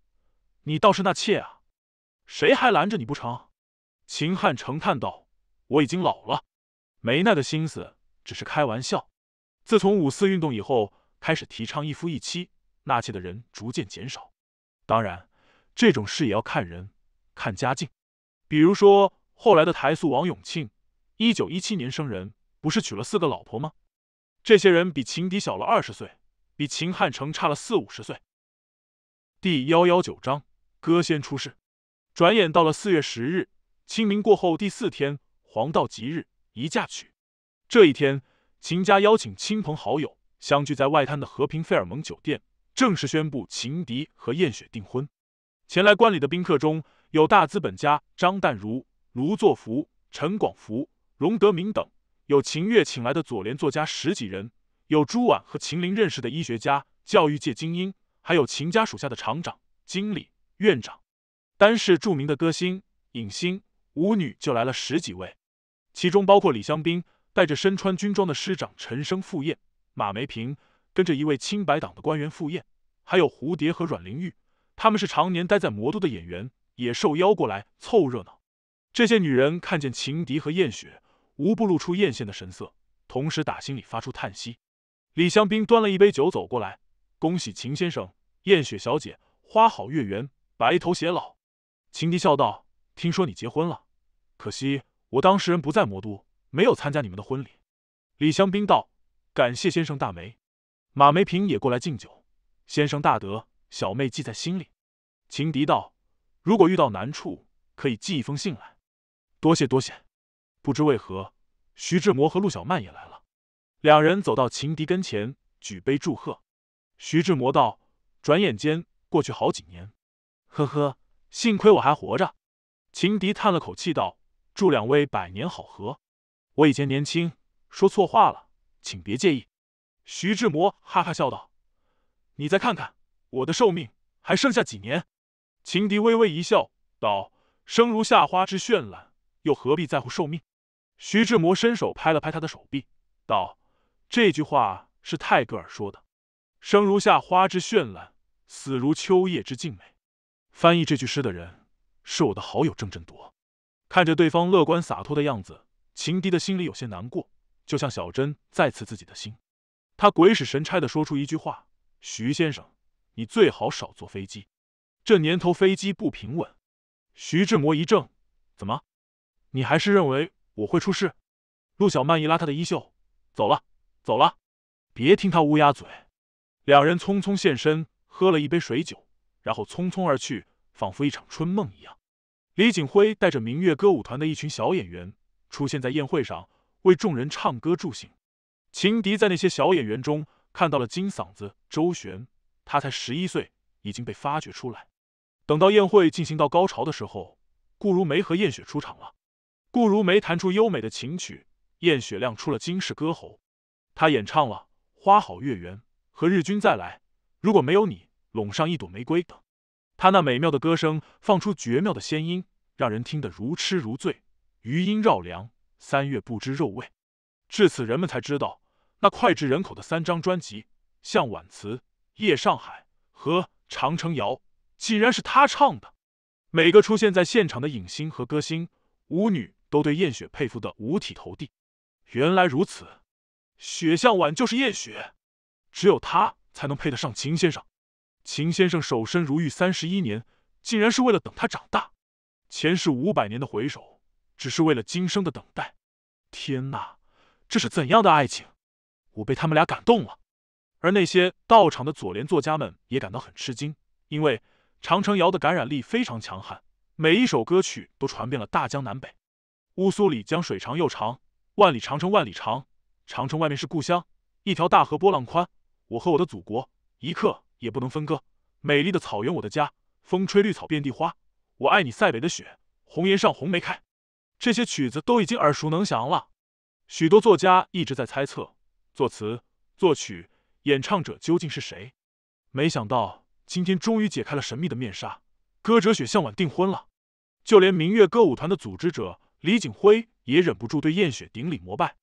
你倒是纳妾啊，谁还拦着你不成？”秦汉城叹道：“我已经老了，没那的心思，只是开玩笑。自从五四运动以后，开始提倡一夫一妻。”纳妾的人逐渐减少，当然，这种事也要看人、看家境。比如说后来的台塑王永庆，一九一七年生人，不是娶了四个老婆吗？这些人比秦敌小了二十岁，比秦汉成差了四五十岁。第幺幺九章，歌仙出世。转眼到了四月十日，清明过后第四天，黄道吉日，宜嫁娶。这一天，秦家邀请亲朋好友相聚在外滩的和平费尔蒙酒店。正式宣布秦迪和燕雪订婚。前来观礼的宾客中有大资本家张淡如、卢作福、陈广福、荣德明等，有秦月请来的左联作家十几人，有朱婉和秦林认识的医学家、教育界精英，还有秦家属下的厂长、经理、院长。单是著名的歌星、影星、舞女就来了十几位，其中包括李湘冰带着身穿军装的师长陈升赴宴，马梅平。跟着一位清白党的官员赴宴，还有蝴蝶和阮玲玉，他们是常年待在魔都的演员，也受邀过来凑热闹。这些女人看见情敌和燕雪，无不露出艳羡的神色，同时打心里发出叹息。李香槟端了一杯酒走过来，恭喜秦先生、燕雪小姐，花好月圆，白头偕老。秦迪笑道：“听说你结婚了，可惜我当事人不在魔都，没有参加你们的婚礼。”李香槟道：“感谢先生大媒。”马梅平也过来敬酒，先生大德，小妹记在心里。情敌道：“如果遇到难处，可以寄一封信来。”多谢多谢。不知为何，徐志摩和陆小曼也来了。两人走到情敌跟前，举杯祝贺。徐志摩道：“转眼间过去好几年，呵呵，幸亏我还活着。”情敌叹了口气道：“祝两位百年好合。我以前年轻，说错话了，请别介意。”徐志摩哈哈笑道：“你再看看我的寿命还剩下几年？”情敌微微一笑道：“生如夏花之绚烂，又何必在乎寿命？”徐志摩伸手拍了拍他的手臂，道：“这句话是泰戈尔说的，生如夏花之绚烂，死如秋叶之静美。翻译这句诗的人是我的好友郑振铎。”看着对方乐观洒脱的样子，情敌的心里有些难过，就像小珍在刺自己的心。他鬼使神差的说出一句话：“徐先生，你最好少坐飞机，这年头飞机不平稳。”徐志摩一怔：“怎么？你还是认为我会出事？”陆小曼一拉他的衣袖：“走了，走了，别听他乌鸦嘴。”两人匆匆现身，喝了一杯水酒，然后匆匆而去，仿佛一场春梦一样。李景辉带着明月歌舞团的一群小演员出现在宴会上，为众人唱歌助兴。秦迪在那些小演员中看到了金嗓子周旋，他才十一岁已经被发掘出来。等到宴会进行到高潮的时候，顾如梅和燕雪出场了。顾如梅弹出优美的琴曲，燕雪亮出了惊世歌喉，她演唱了《花好月圆》和《日君再来》，如果没有你，拢上一朵玫瑰等。她那美妙的歌声放出绝妙的仙音，让人听得如痴如醉，余音绕梁，三月不知肉味。至此，人们才知道，那脍炙人口的三张专辑《向晚辞》《夜上海》和《长城谣》，竟然是他唱的。每个出现在现场的影星和歌星、舞女，都对燕雪佩服的五体投地。原来如此，雪向晚就是燕雪，只有她才能配得上秦先生。秦先生守身如玉三十一年，竟然是为了等他长大。前世五百年的回首，只是为了今生的等待。天哪！这是怎样的爱情？我被他们俩感动了，而那些到场的左联作家们也感到很吃惊，因为长城谣的感染力非常强悍，每一首歌曲都传遍了大江南北。乌苏里江水长又长，万里长城万里长，长城外面是故乡。一条大河波浪宽，我和我的祖国一刻也不能分割。美丽的草原我的家，风吹绿草遍地花。我爱你塞北的雪，红岩上红梅开。这些曲子都已经耳熟能详了。许多作家一直在猜测，作词、作曲、演唱者究竟是谁？没想到今天终于解开了神秘的面纱，歌者雪向晚订婚了。就连明月歌舞团的组织者李景辉也忍不住对燕雪顶礼膜拜。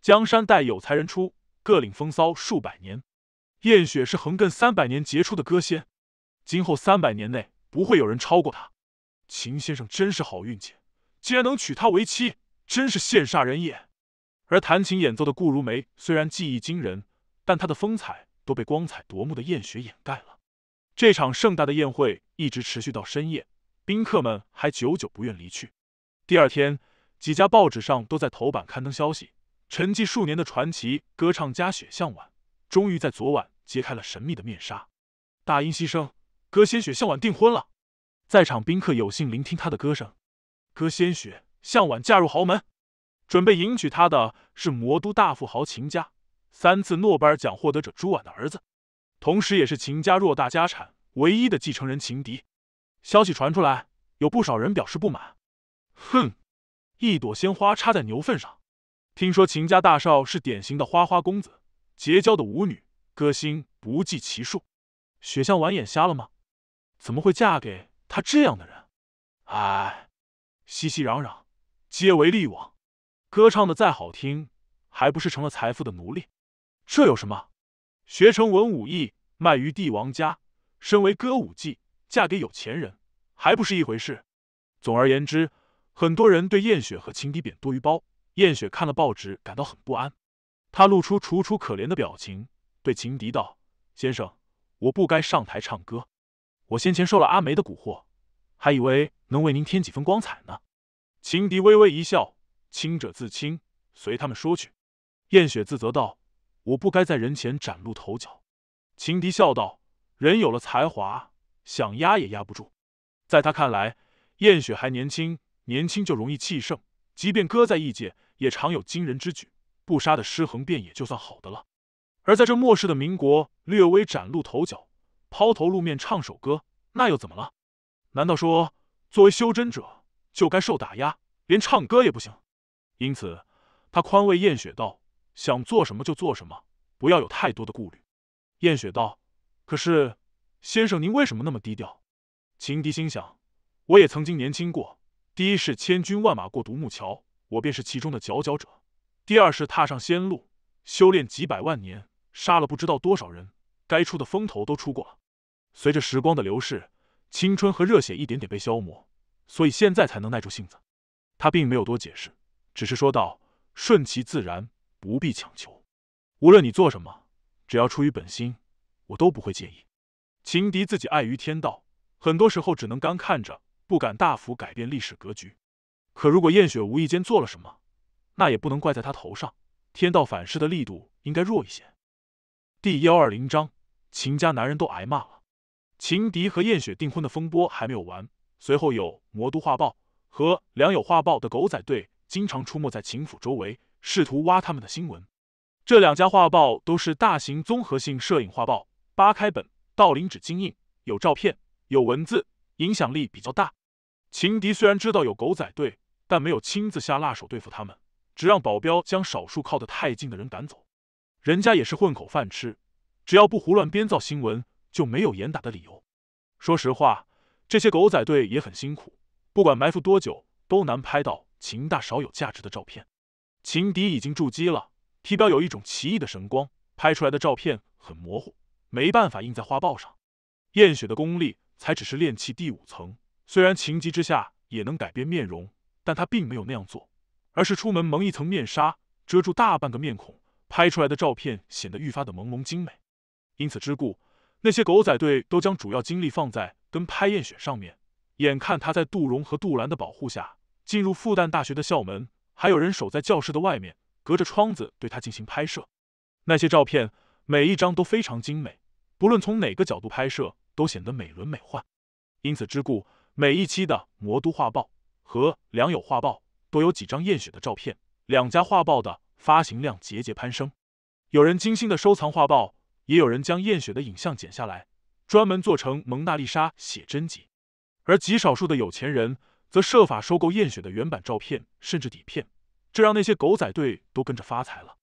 江山代有才人出，各领风骚数百年。燕雪是横亘三百年杰出的歌仙，今后三百年内不会有人超过她。秦先生真是好运气，竟然能娶她为妻，真是羡煞人也。而弹琴演奏的顾如梅虽然技艺惊人，但她的风采都被光彩夺目的艳雪掩盖了。这场盛大的宴会一直持续到深夜，宾客们还久久不愿离去。第二天，几家报纸上都在头版刊登消息：沉寂数年的传奇歌唱家雪向晚，终于在昨晚揭开了神秘的面纱。大音牺牲，歌仙雪向晚订婚了。在场宾客有幸聆听她的歌声。歌仙雪向晚嫁入豪门。准备迎娶她的是魔都大富豪秦家，三次诺贝尔奖获得者朱婉的儿子，同时也是秦家偌大家产唯一的继承人。秦迪。消息传出来，有不少人表示不满。哼，一朵鲜花插在牛粪上。听说秦家大少是典型的花花公子，结交的舞女、歌星不计其数。雪象婉眼瞎了吗？怎么会嫁给他这样的人？哎，熙熙攘攘，皆为利往。歌唱的再好听，还不是成了财富的奴隶？这有什么？学成文武艺，卖于帝王家，身为歌舞伎，嫁给有钱人，还不是一回事？总而言之，很多人对艳雪和情敌贬多于褒。艳雪看了报纸，感到很不安，她露出楚楚可怜的表情，对情敌道：“先生，我不该上台唱歌，我先前受了阿梅的蛊惑，还以为能为您添几分光彩呢。”情敌微微一笑。清者自清，随他们说去。燕雪自责道：“我不该在人前崭露头角。”秦迪笑道：“人有了才华，想压也压不住。”在他看来，燕雪还年轻，年轻就容易气盛，即便搁在异界，也常有惊人之举，不杀的尸横遍野就算好的了。而在这末世的民国，略微崭露头角，抛头露面唱首歌，那又怎么了？难道说，作为修真者，就该受打压，连唱歌也不行？因此，他宽慰燕雪道：“想做什么就做什么，不要有太多的顾虑。”燕雪道：“可是，先生您为什么那么低调？”秦迪心想：“我也曾经年轻过。第一是千军万马过独木桥，我便是其中的佼佼者；第二是踏上仙路，修炼几百万年，杀了不知道多少人，该出的风头都出过了。随着时光的流逝，青春和热血一点点被消磨，所以现在才能耐住性子。”他并没有多解释。只是说道：“顺其自然，不必强求。无论你做什么，只要出于本心，我都不会介意。”秦迪自己碍于天道，很多时候只能干看着，不敢大幅改变历史格局。可如果燕雪无意间做了什么，那也不能怪在他头上。天道反噬的力度应该弱一些。第幺二零章：秦家男人都挨骂了。秦迪和燕雪订婚的风波还没有完，随后有魔都画报和良友画报的狗仔队。经常出没在秦府周围，试图挖他们的新闻。这两家画报都是大型综合性摄影画报，八开本，道林纸精印，有照片，有文字，影响力比较大。情敌虽然知道有狗仔队，但没有亲自下辣手对付他们，只让保镖将少数靠得太近的人赶走。人家也是混口饭吃，只要不胡乱编造新闻，就没有严打的理由。说实话，这些狗仔队也很辛苦，不管埋伏多久，都难拍到。秦大少有价值的照片，秦迪已经筑基了，体表有一种奇异的神光，拍出来的照片很模糊，没办法印在画报上。燕雪的功力才只是练气第五层，虽然情急之下也能改变面容，但他并没有那样做，而是出门蒙一层面纱，遮住大半个面孔，拍出来的照片显得愈发的朦胧精美。因此之故，那些狗仔队都将主要精力放在跟拍燕雪上面。眼看她在杜荣和杜兰的保护下。进入复旦大学的校门，还有人守在教室的外面，隔着窗子对它进行拍摄。那些照片每一张都非常精美，不论从哪个角度拍摄，都显得美轮美奂。因此之故，每一期的《魔都画报》和《良友画报》都有几张艳雪的照片，两家画报的发行量节节攀升。有人精心的收藏画报，也有人将艳雪的影像剪下来，专门做成《蒙娜丽莎》写真集。而极少数的有钱人。则设法收购燕雪的原版照片，甚至底片，这让那些狗仔队都跟着发财了。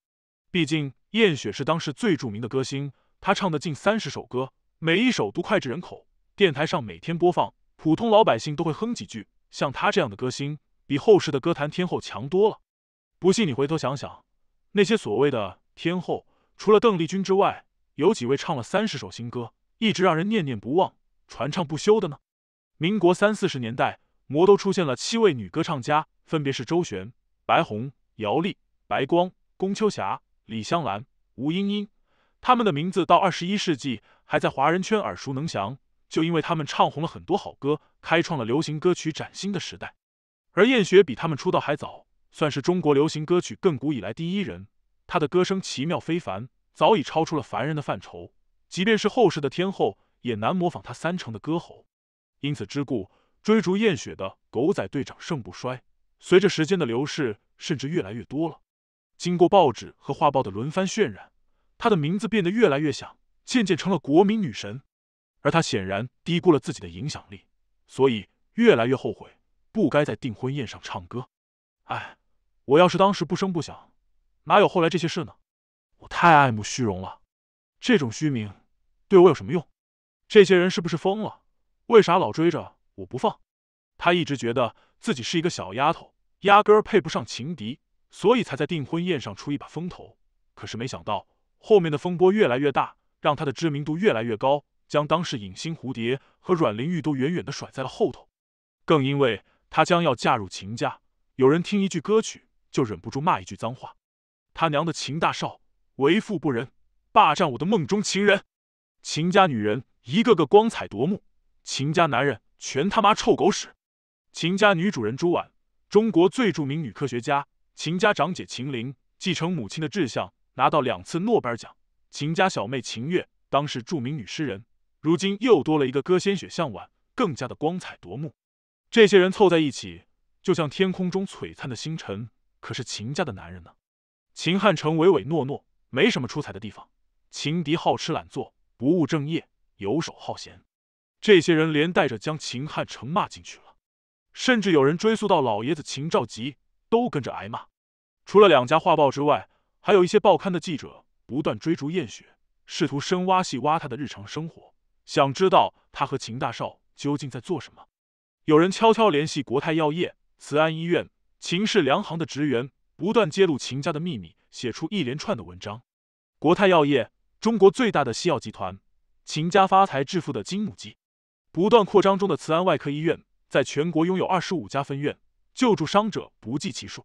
毕竟，燕雪是当时最著名的歌星，她唱的近三十首歌，每一首都脍炙人口，电台上每天播放，普通老百姓都会哼几句。像她这样的歌星，比后世的歌坛天后强多了。不信你回头想想，那些所谓的天后，除了邓丽君之外，有几位唱了三十首新歌，一直让人念念不忘、传唱不休的呢？民国三四十年代。魔都出现了七位女歌唱家，分别是周璇、白虹、姚丽、白光、龚秋霞、李香兰、吴英英。他们的名字到二十一世纪还在华人圈耳熟能详，就因为他们唱红了很多好歌，开创了流行歌曲崭新的时代。而燕雪比他们出道还早，算是中国流行歌曲亘古以来第一人。她的歌声奇妙非凡，早已超出了凡人的范畴，即便是后世的天后也难模仿她三成的歌喉。因此之故。追逐艳雪的狗仔队长盛不衰，随着时间的流逝，甚至越来越多了。经过报纸和画报的轮番渲染，她的名字变得越来越响，渐渐成了国民女神。而她显然低估了自己的影响力，所以越来越后悔，不该在订婚宴上唱歌。哎，我要是当时不声不响，哪有后来这些事呢？我太爱慕虚荣了，这种虚名对我有什么用？这些人是不是疯了？为啥老追着？我不放，她一直觉得自己是一个小丫头，压根儿配不上情敌，所以才在订婚宴上出一把风头。可是没想到，后面的风波越来越大，让她的知名度越来越高，将当时影星蝴蝶和阮玲玉都远远的甩在了后头。更因为她将要嫁入秦家，有人听一句歌曲就忍不住骂一句脏话：“他娘的秦大少，为富不仁，霸占我的梦中情人。”秦家女人一个个光彩夺目，秦家男人。全他妈臭狗屎！秦家女主人朱婉，中国最著名女科学家；秦家长姐秦玲，继承母亲的志向，拿到两次诺贝尔奖；秦家小妹秦月，当时著名女诗人，如今又多了一个歌仙雪向晚，更加的光彩夺目。这些人凑在一起，就像天空中璀璨的星辰。可是秦家的男人呢？秦汉成唯唯诺诺，没什么出彩的地方；秦敌好吃懒做，不务正业，游手好闲。这些人连带着将秦汉成骂进去了，甚至有人追溯到老爷子秦兆吉，都跟着挨骂。除了两家画报之外，还有一些报刊的记者不断追逐燕雪，试图深挖细挖他的日常生活，想知道他和秦大少究竟在做什么。有人悄悄联系国泰药业、慈安医院、秦氏粮行的职员，不断揭露秦家的秘密，写出一连串的文章。国泰药业，中国最大的西药集团，秦家发财致富的金母鸡。不断扩张中的慈安外科医院，在全国拥有二十五家分院，救助伤者不计其数。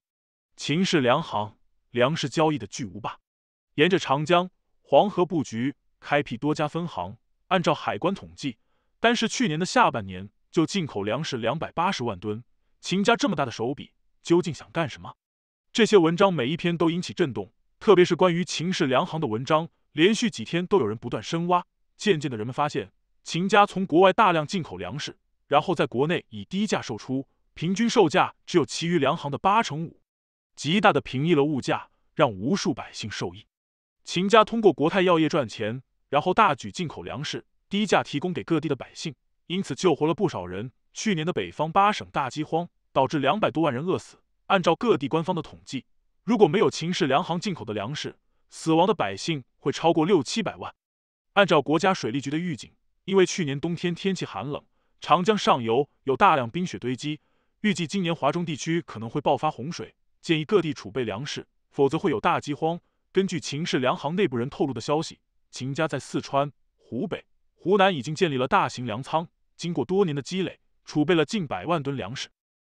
秦氏粮行，粮食交易的巨无霸，沿着长江、黄河布局，开辟多家分行。按照海关统计，单是去年的下半年，就进口粮食两百八十万吨。秦家这么大的手笔，究竟想干什么？这些文章每一篇都引起震动，特别是关于秦氏粮行的文章，连续几天都有人不断深挖。渐渐的，人们发现。秦家从国外大量进口粮食，然后在国内以低价售出，平均售价只有其余粮行的八成五，极大的平抑了物价，让无数百姓受益。秦家通过国泰药业赚钱，然后大举进口粮食，低价提供给各地的百姓，因此救活了不少人。去年的北方八省大饥荒，导致两百多万人饿死。按照各地官方的统计，如果没有秦氏粮行进口的粮食，死亡的百姓会超过六七百万。按照国家水利局的预警。因为去年冬天天气寒冷，长江上游有大量冰雪堆积，预计今年华中地区可能会爆发洪水，建议各地储备粮食，否则会有大饥荒。根据秦氏粮行内部人透露的消息，秦家在四川、湖北、湖南已经建立了大型粮仓，经过多年的积累，储备了近百万吨粮食。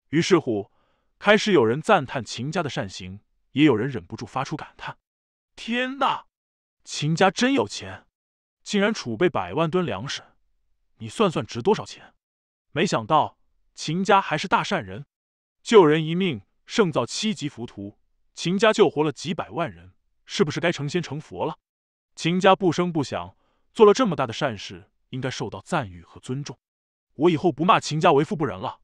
于是乎，开始有人赞叹秦家的善行，也有人忍不住发出感叹：“天哪，秦家真有钱！”竟然储备百万吨粮食，你算算值多少钱？没想到秦家还是大善人，救人一命胜造七级浮屠，秦家救活了几百万人，是不是该成仙成佛了？秦家不声不响做了这么大的善事，应该受到赞誉和尊重。我以后不骂秦家为富不仁了。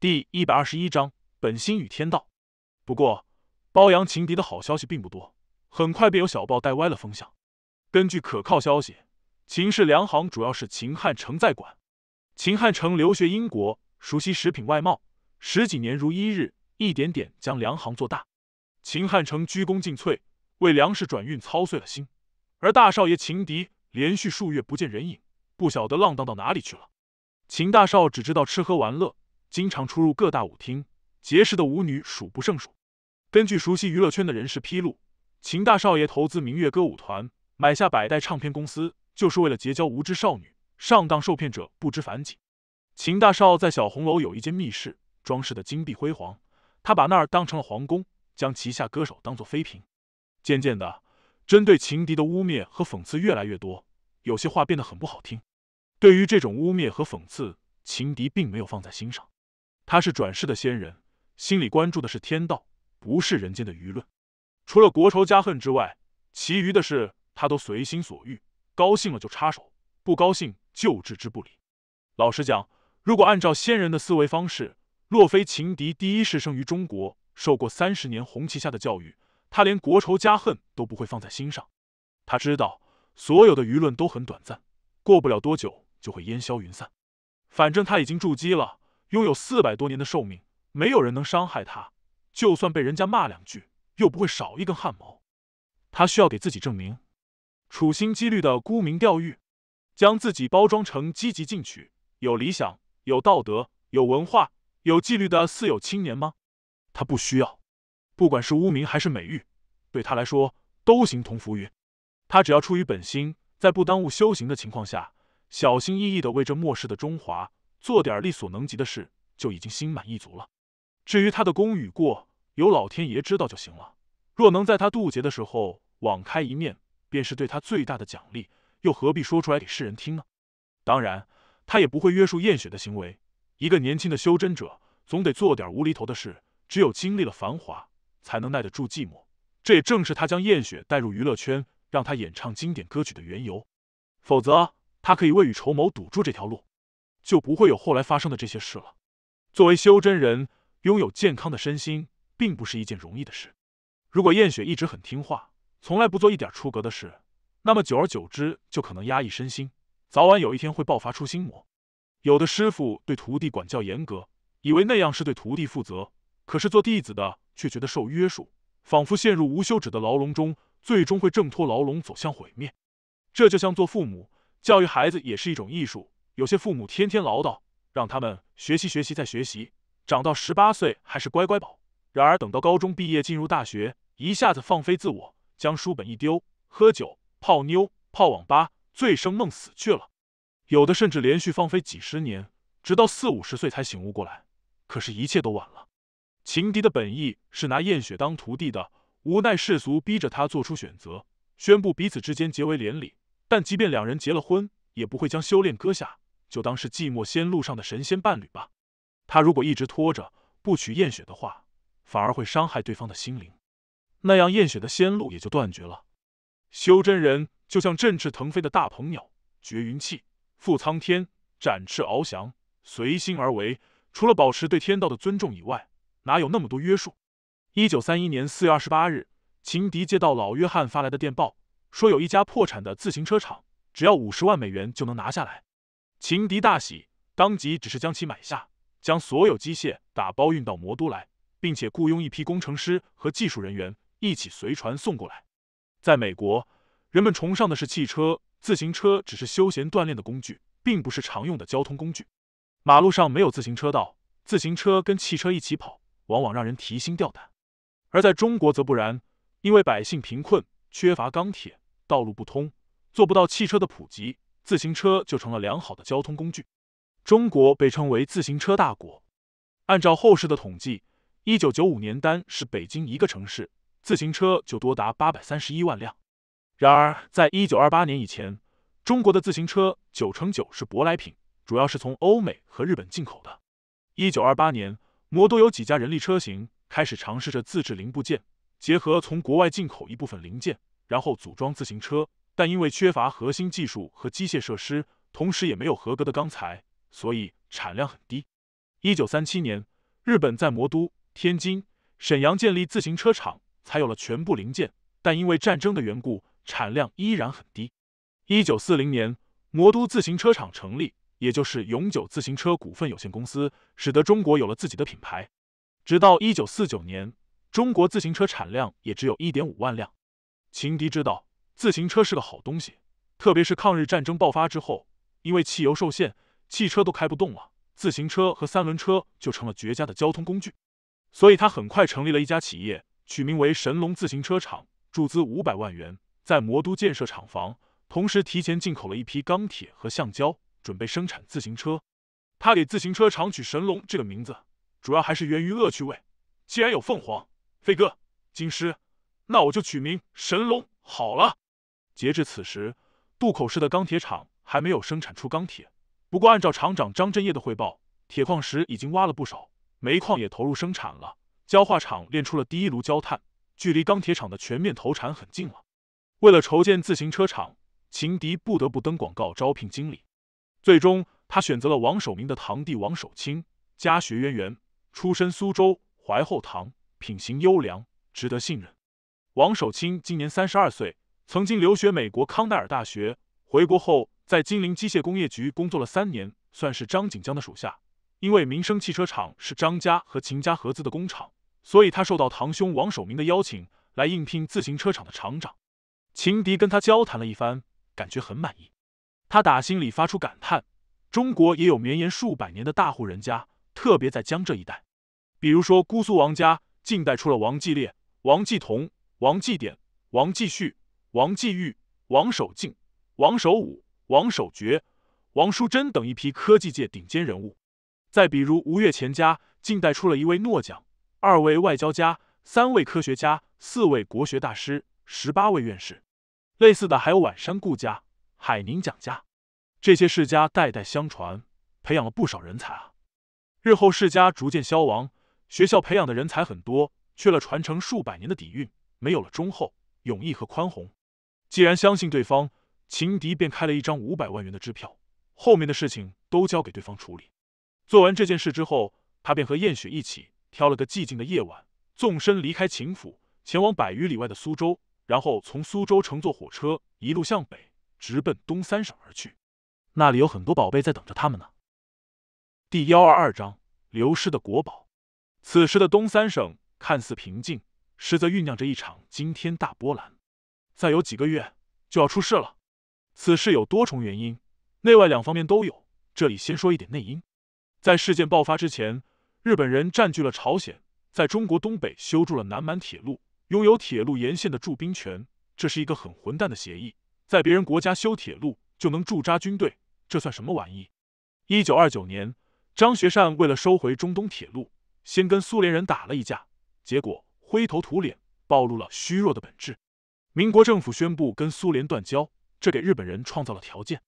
第一百二十一章本心与天道。不过包养情敌的好消息并不多，很快便有小报带歪了风向。根据可靠消息，秦氏粮行主要是秦汉城在管。秦汉城留学英国，熟悉食品外贸，十几年如一日，一点点将粮行做大。秦汉城鞠躬尽瘁，为粮食转运操碎了心。而大少爷秦迪连续数月不见人影，不晓得浪荡到哪里去了。秦大少只知道吃喝玩乐，经常出入各大舞厅，结识的舞女数不胜数。根据熟悉娱乐圈的人士披露，秦大少爷投资明月歌舞团。摆下百代唱片公司就是为了结交无知少女，上当受骗者不知反己。秦大少在小红楼有一间密室，装饰的金碧辉煌，他把那儿当成了皇宫，将旗下歌手当做妃嫔。渐渐的，针对情敌的污蔑和讽刺越来越多，有些话变得很不好听。对于这种污蔑和讽刺，情敌并没有放在心上。他是转世的仙人，心里关注的是天道，不是人间的舆论。除了国仇家恨之外，其余的事。他都随心所欲，高兴了就插手，不高兴就置之不理。老实讲，如果按照先人的思维方式，若非情敌第一是生于中国，受过三十年红旗下的教育，他连国仇家恨都不会放在心上。他知道所有的舆论都很短暂，过不了多久就会烟消云散。反正他已经筑基了，拥有四百多年的寿命，没有人能伤害他。就算被人家骂两句，又不会少一根汗毛。他需要给自己证明。处心积虑的沽名钓誉，将自己包装成积极进取、有理想、有道德、有文化、有纪律的四有青年吗？他不需要，不管是污名还是美誉，对他来说都形同浮云。他只要出于本心，在不耽误修行的情况下，小心翼翼的为这末世的中华做点力所能及的事，就已经心满意足了。至于他的功与过，由老天爷知道就行了。若能在他渡劫的时候网开一面，便是对他最大的奖励，又何必说出来给世人听呢？当然，他也不会约束燕雪的行为。一个年轻的修真者，总得做点无厘头的事。只有经历了繁华，才能耐得住寂寞。这也正是他将燕雪带入娱乐圈，让她演唱经典歌曲的缘由。否则，他可以未雨绸缪，堵住这条路，就不会有后来发生的这些事了。作为修真人，拥有健康的身心，并不是一件容易的事。如果燕雪一直很听话，从来不做一点出格的事，那么久而久之就可能压抑身心，早晚有一天会爆发出心魔。有的师傅对徒弟管教严格，以为那样是对徒弟负责，可是做弟子的却觉得受约束，仿佛陷入无休止的牢笼中，最终会挣脱牢笼走向毁灭。这就像做父母教育孩子也是一种艺术，有些父母天天唠叨，让他们学习学习再学习，长到十八岁还是乖乖宝。然而等到高中毕业进入大学，一下子放飞自我。将书本一丢，喝酒、泡妞、泡网吧，醉生梦死去了。有的甚至连续放飞几十年，直到四五十岁才醒悟过来，可是，一切都晚了。情敌的本意是拿燕雪当徒弟的，无奈世俗逼着他做出选择，宣布彼此之间结为连理。但即便两人结了婚，也不会将修炼搁下，就当是寂寞仙路上的神仙伴侣吧。他如果一直拖着不娶燕雪的话，反而会伤害对方的心灵。那样，验血的仙路也就断绝了。修真人就像振翅腾飞的大鹏鸟，绝云气，赴苍天，展翅翱翔，随心而为。除了保持对天道的尊重以外，哪有那么多约束？一九三一年四月二十八日，情敌接到老约翰发来的电报，说有一家破产的自行车厂，只要五十万美元就能拿下来。情敌大喜，当即只是将其买下，将所有机械打包运到魔都来，并且雇佣一批工程师和技术人员。一起随船送过来。在美国，人们崇尚的是汽车，自行车只是休闲锻炼的工具，并不是常用的交通工具。马路上没有自行车道，自行车跟汽车一起跑，往往让人提心吊胆。而在中国则不然，因为百姓贫困，缺乏钢铁，道路不通，做不到汽车的普及，自行车就成了良好的交通工具。中国被称为“自行车大国”。按照后世的统计，一九九五年单是北京一个城市。自行车就多达八百三十一万辆。然而，在一九二八年以前，中国的自行车九成九是舶来品，主要是从欧美和日本进口的。一九二八年，魔都有几家人力车型开始尝试着自制零部件，结合从国外进口一部分零件，然后组装自行车。但因为缺乏核心技术和机械设施，同时也没有合格的钢材，所以产量很低。一九三七年，日本在魔都天津、沈阳建立自行车厂。才有了全部零件，但因为战争的缘故，产量依然很低。一九四零年，魔都自行车厂成立，也就是永久自行车股份有限公司，使得中国有了自己的品牌。直到一九四九年，中国自行车产量也只有一点五万辆。秦迪知道自行车是个好东西，特别是抗日战争爆发之后，因为汽油受限，汽车都开不动了，自行车和三轮车就成了绝佳的交通工具。所以他很快成立了一家企业。取名为神龙自行车厂，注资五百万元，在魔都建设厂房，同时提前进口了一批钢铁和橡胶，准备生产自行车。他给自行车厂取“神龙”这个名字，主要还是源于恶趣味。既然有凤凰飞哥、金狮，那我就取名神龙好了。截至此时，渡口市的钢铁厂还没有生产出钢铁，不过按照厂长张振业的汇报，铁矿石已经挖了不少，煤矿也投入生产了。焦化厂炼出了第一炉焦炭，距离钢铁厂的全面投产很近了。为了筹建自行车厂，秦迪不得不登广告招聘经理。最终，他选择了王守明的堂弟王守清，家学渊源，出身苏州淮后堂，品行优良，值得信任。王守清今年三十二岁，曾经留学美国康奈尔大学，回国后在金陵机械工业局工作了三年，算是张景江的属下。因为民生汽车厂是张家和秦家合资的工厂，所以他受到堂兄王守明的邀请来应聘自行车厂的厂长。秦迪跟他交谈了一番，感觉很满意。他打心里发出感叹：中国也有绵延数百年的大户人家，特别在江浙一带，比如说姑苏王家，近代出了王继烈、王继同、王继典、王继旭、王继玉、王守敬、王守武、王守觉、王淑珍等一批科技界顶尖人物。再比如，吴越钱家，近代出了一位诺奖，二位外交家，三位科学家，四位国学大师，十八位院士。类似的还有宛山顾家、海宁蒋家，这些世家代代相传，培养了不少人才啊。日后世家逐渐消亡，学校培养的人才很多，缺了传承数百年的底蕴，没有了忠厚、勇毅和宽宏。既然相信对方，秦敌便开了一张五百万元的支票，后面的事情都交给对方处理。做完这件事之后，他便和燕雪一起挑了个寂静的夜晚，纵身离开秦府，前往百余里外的苏州，然后从苏州乘坐火车，一路向北，直奔东三省而去。那里有很多宝贝在等着他们呢。第幺二二章：流失的国宝。此时的东三省看似平静，实则酝酿着一场惊天大波澜。再有几个月，就要出事了。此事有多重原因，内外两方面都有。这里先说一点内因。在事件爆发之前，日本人占据了朝鲜，在中国东北修筑了南满铁路，拥有铁路沿线的驻兵权。这是一个很混蛋的协议，在别人国家修铁路就能驻扎军队，这算什么玩意？一九二九年，张学善为了收回中东铁路，先跟苏联人打了一架，结果灰头土脸，暴露了虚弱的本质。民国政府宣布跟苏联断交，这给日本人创造了条件。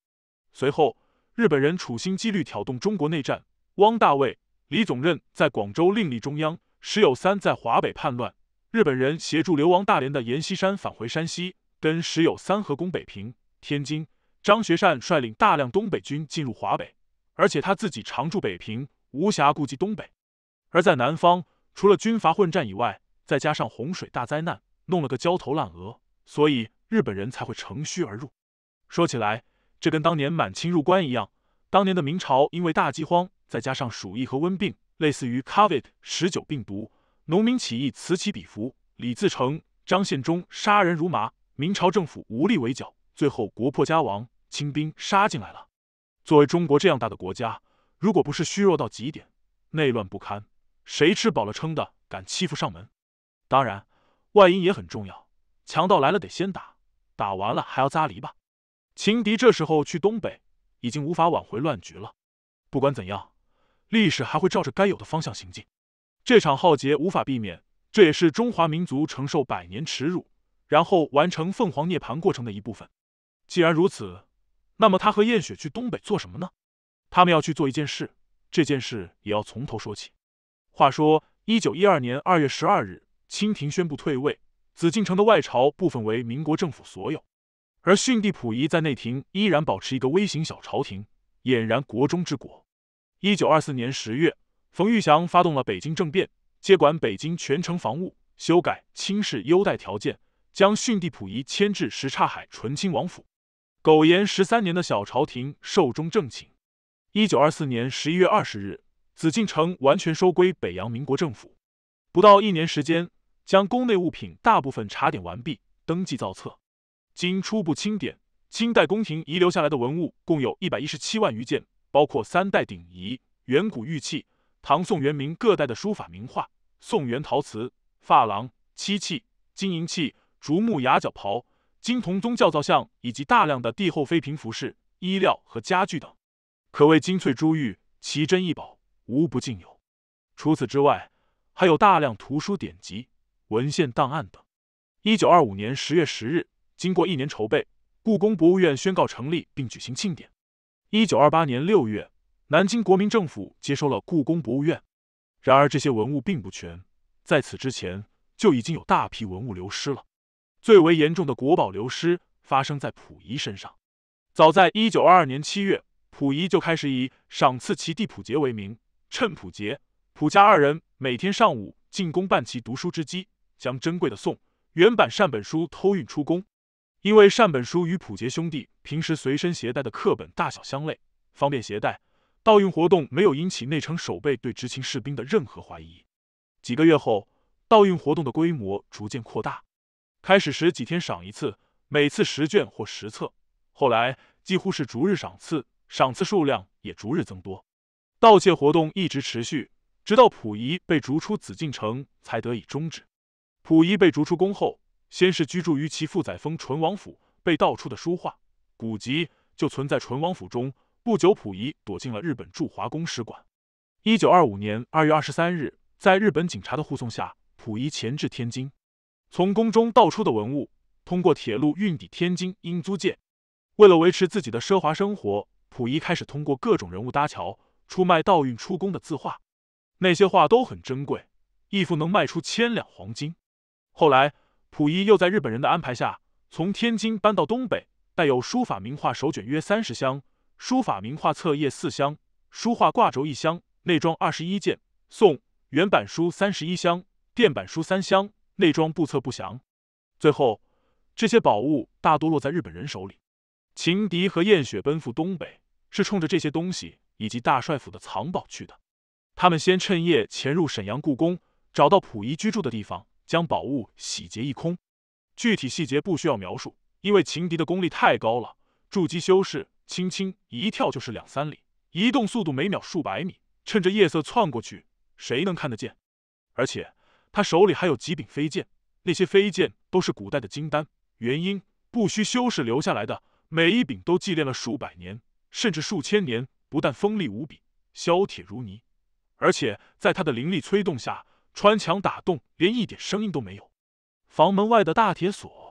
随后，日本人处心积虑挑动中国内战。汪大卫、李总任在广州另立中央，石友三在华北叛乱，日本人协助流亡大连的阎锡山返回山西，跟石友三合攻北平、天津。张学善率领大量东北军进入华北，而且他自己常驻北平，无暇顾及东北。而在南方，除了军阀混战以外，再加上洪水大灾难，弄了个焦头烂额，所以日本人才会乘虚而入。说起来，这跟当年满清入关一样，当年的明朝因为大饥荒。再加上鼠疫和瘟病，类似于 COVID 十九病毒，农民起义此起彼伏，李自成、张献忠杀人如麻，明朝政府无力围剿，最后国破家亡，清兵杀进来了。作为中国这样大的国家，如果不是虚弱到极点，内乱不堪，谁吃饱了撑的敢欺负上门？当然，外因也很重要，强盗来了得先打，打完了还要扎篱笆。情敌这时候去东北，已经无法挽回乱局了。不管怎样。历史还会照着该有的方向行进，这场浩劫无法避免，这也是中华民族承受百年耻辱，然后完成凤凰涅槃过程的一部分。既然如此，那么他和燕雪去东北做什么呢？他们要去做一件事，这件事也要从头说起。话说，一九一二年二月十二日，清廷宣布退位，紫禁城的外朝部分为民国政府所有，而逊帝溥仪在内廷依然保持一个微型小朝廷，俨然国中之国。一九二四年十月，冯玉祥发动了北京政变，接管北京全城防务，修改清室优待条件，将逊帝溥仪迁至什刹海醇亲王府。苟延十三年的小朝廷寿终正寝。一九二四年十一月二十日，紫禁城完全收归北洋民国政府。不到一年时间，将宫内物品大部分查点完毕，登记造册。经初步清点，清代宫廷遗留下来的文物共有一百一十七万余件。包括三代鼎彝、远古玉器、唐宋元明各代的书法名画、宋元陶瓷、珐琅、漆器、金银器、竹木牙角袍、金铜宗教造像，以及大量的帝后妃嫔服饰、衣料和家具等，可谓金翠珠玉、奇珍异宝，无不尽有。除此之外，还有大量图书典籍、文献档案等。一九二五年十月十日，经过一年筹备，故宫博物院宣告成立，并举行庆典。一九二八年六月，南京国民政府接收了故宫博物院。然而，这些文物并不全，在此之前就已经有大批文物流失了。最为严重的国宝流失发生在溥仪身上。早在一九二二年七月，溥仪就开始以赏赐其弟溥杰为名，趁溥杰、溥家二人每天上午进宫办齐读书之机，将珍贵的宋原版善本书偷运出宫。因为善本书与溥杰兄弟。平时随身携带的课本大小相类，方便携带。盗运活动没有引起内城守备对执勤士兵的任何怀疑。几个月后，盗运活动的规模逐渐扩大。开始时几天赏一次，每次十卷或十册；后来几乎是逐日赏赐，赏赐数量也逐日增多。盗窃活动一直持续，直到溥仪被逐出紫禁城才得以终止。溥仪被逐出宫后，先是居住于其父载沣淳王府，被盗出的书画。古籍就存在醇王府中。不久，溥仪躲进了日本驻华公使馆。一九二五年二月二十三日，在日本警察的护送下，溥仪前至天津。从宫中盗出的文物，通过铁路运抵天津英租界。为了维持自己的奢华生活，溥仪开始通过各种人物搭桥，出卖盗运出宫的字画。那些画都很珍贵，一幅能卖出千两黄金。后来，溥仪又在日本人的安排下，从天津搬到东北。带有书法名画手卷约三十箱，书法名画册页四箱，书画挂轴一箱，内装二十一件；宋原版书三十一箱，电版书三箱，内装不册不详。最后，这些宝物大多落在日本人手里。秦迪和燕雪奔赴东北，是冲着这些东西以及大帅府的藏宝去的。他们先趁夜潜入沈阳故宫，找到溥仪居住的地方，将宝物洗劫一空。具体细节不需要描述。因为情敌的功力太高了，筑基修士轻轻一跳就是两三里，移动速度每秒数百米，趁着夜色窜过去，谁能看得见？而且他手里还有几柄飞剑，那些飞剑都是古代的金丹元婴不虚修士留下来的，每一柄都祭炼了数百年，甚至数千年，不但锋利无比，削铁如泥，而且在他的灵力催动下，穿墙打洞，连一点声音都没有。房门外的大铁锁。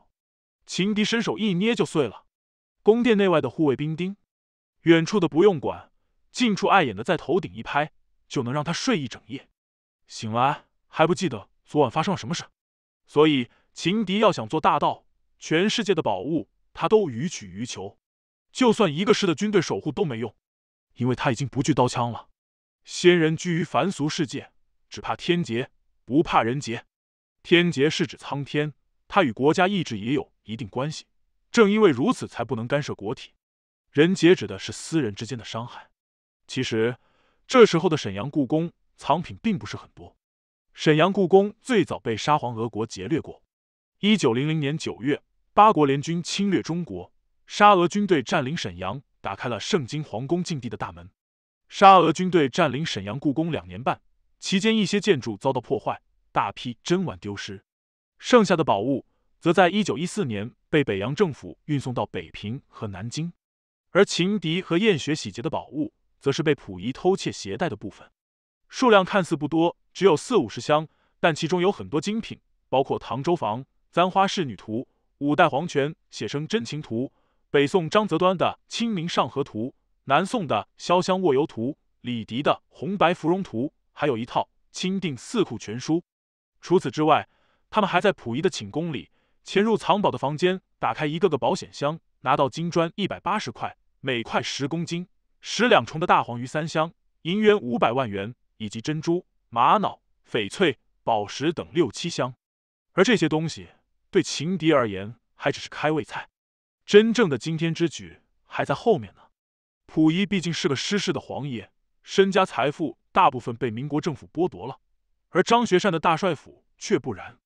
情敌伸手一捏就碎了，宫殿内外的护卫兵丁，远处的不用管，近处碍眼的，在头顶一拍就能让他睡一整夜，醒来还不记得昨晚发生了什么事。所以情敌要想做大盗，全世界的宝物他都予取予求，就算一个师的军队守护都没用，因为他已经不惧刀枪了。仙人居于凡俗世界，只怕天劫，不怕人劫。天劫是指苍天，他与国家意志也有。一定关系，正因为如此，才不能干涉国体。人劫指的是私人之间的伤害。其实，这时候的沈阳故宫藏品并不是很多。沈阳故宫最早被沙皇俄国劫掠过。一九零零年九月，八国联军侵略中国，沙俄军队占领沈阳，打开了盛京皇宫禁地的大门。沙俄军队占领沈阳故宫两年半，期间一些建筑遭到破坏，大批珍玩丢失，剩下的宝物。则在一九一四年被北洋政府运送到北平和南京，而秦敌和燕学洗劫的宝物，则是被溥仪偷窃携带的部分，数量看似不多，只有四五十箱，但其中有很多精品，包括唐周房《簪花仕女图》、五代黄权写生真情图》、北宋张择端的《清明上河图》、南宋的《潇湘卧游图》、李迪的《红白芙蓉图》，还有一套《钦定四库全书》。除此之外，他们还在溥仪的寝宫里。潜入藏宝的房间，打开一个个保险箱，拿到金砖一百八十块，每块十公斤十两重的大黄鱼三箱，银元五百万元，以及珍珠、玛瑙、翡翠、宝石等六七箱。而这些东西对情敌而言还只是开胃菜，真正的惊天之举还在后面呢。溥仪毕竟是个失势的皇爷，身家财富大部分被民国政府剥夺了，而张学善的大帅府却不然。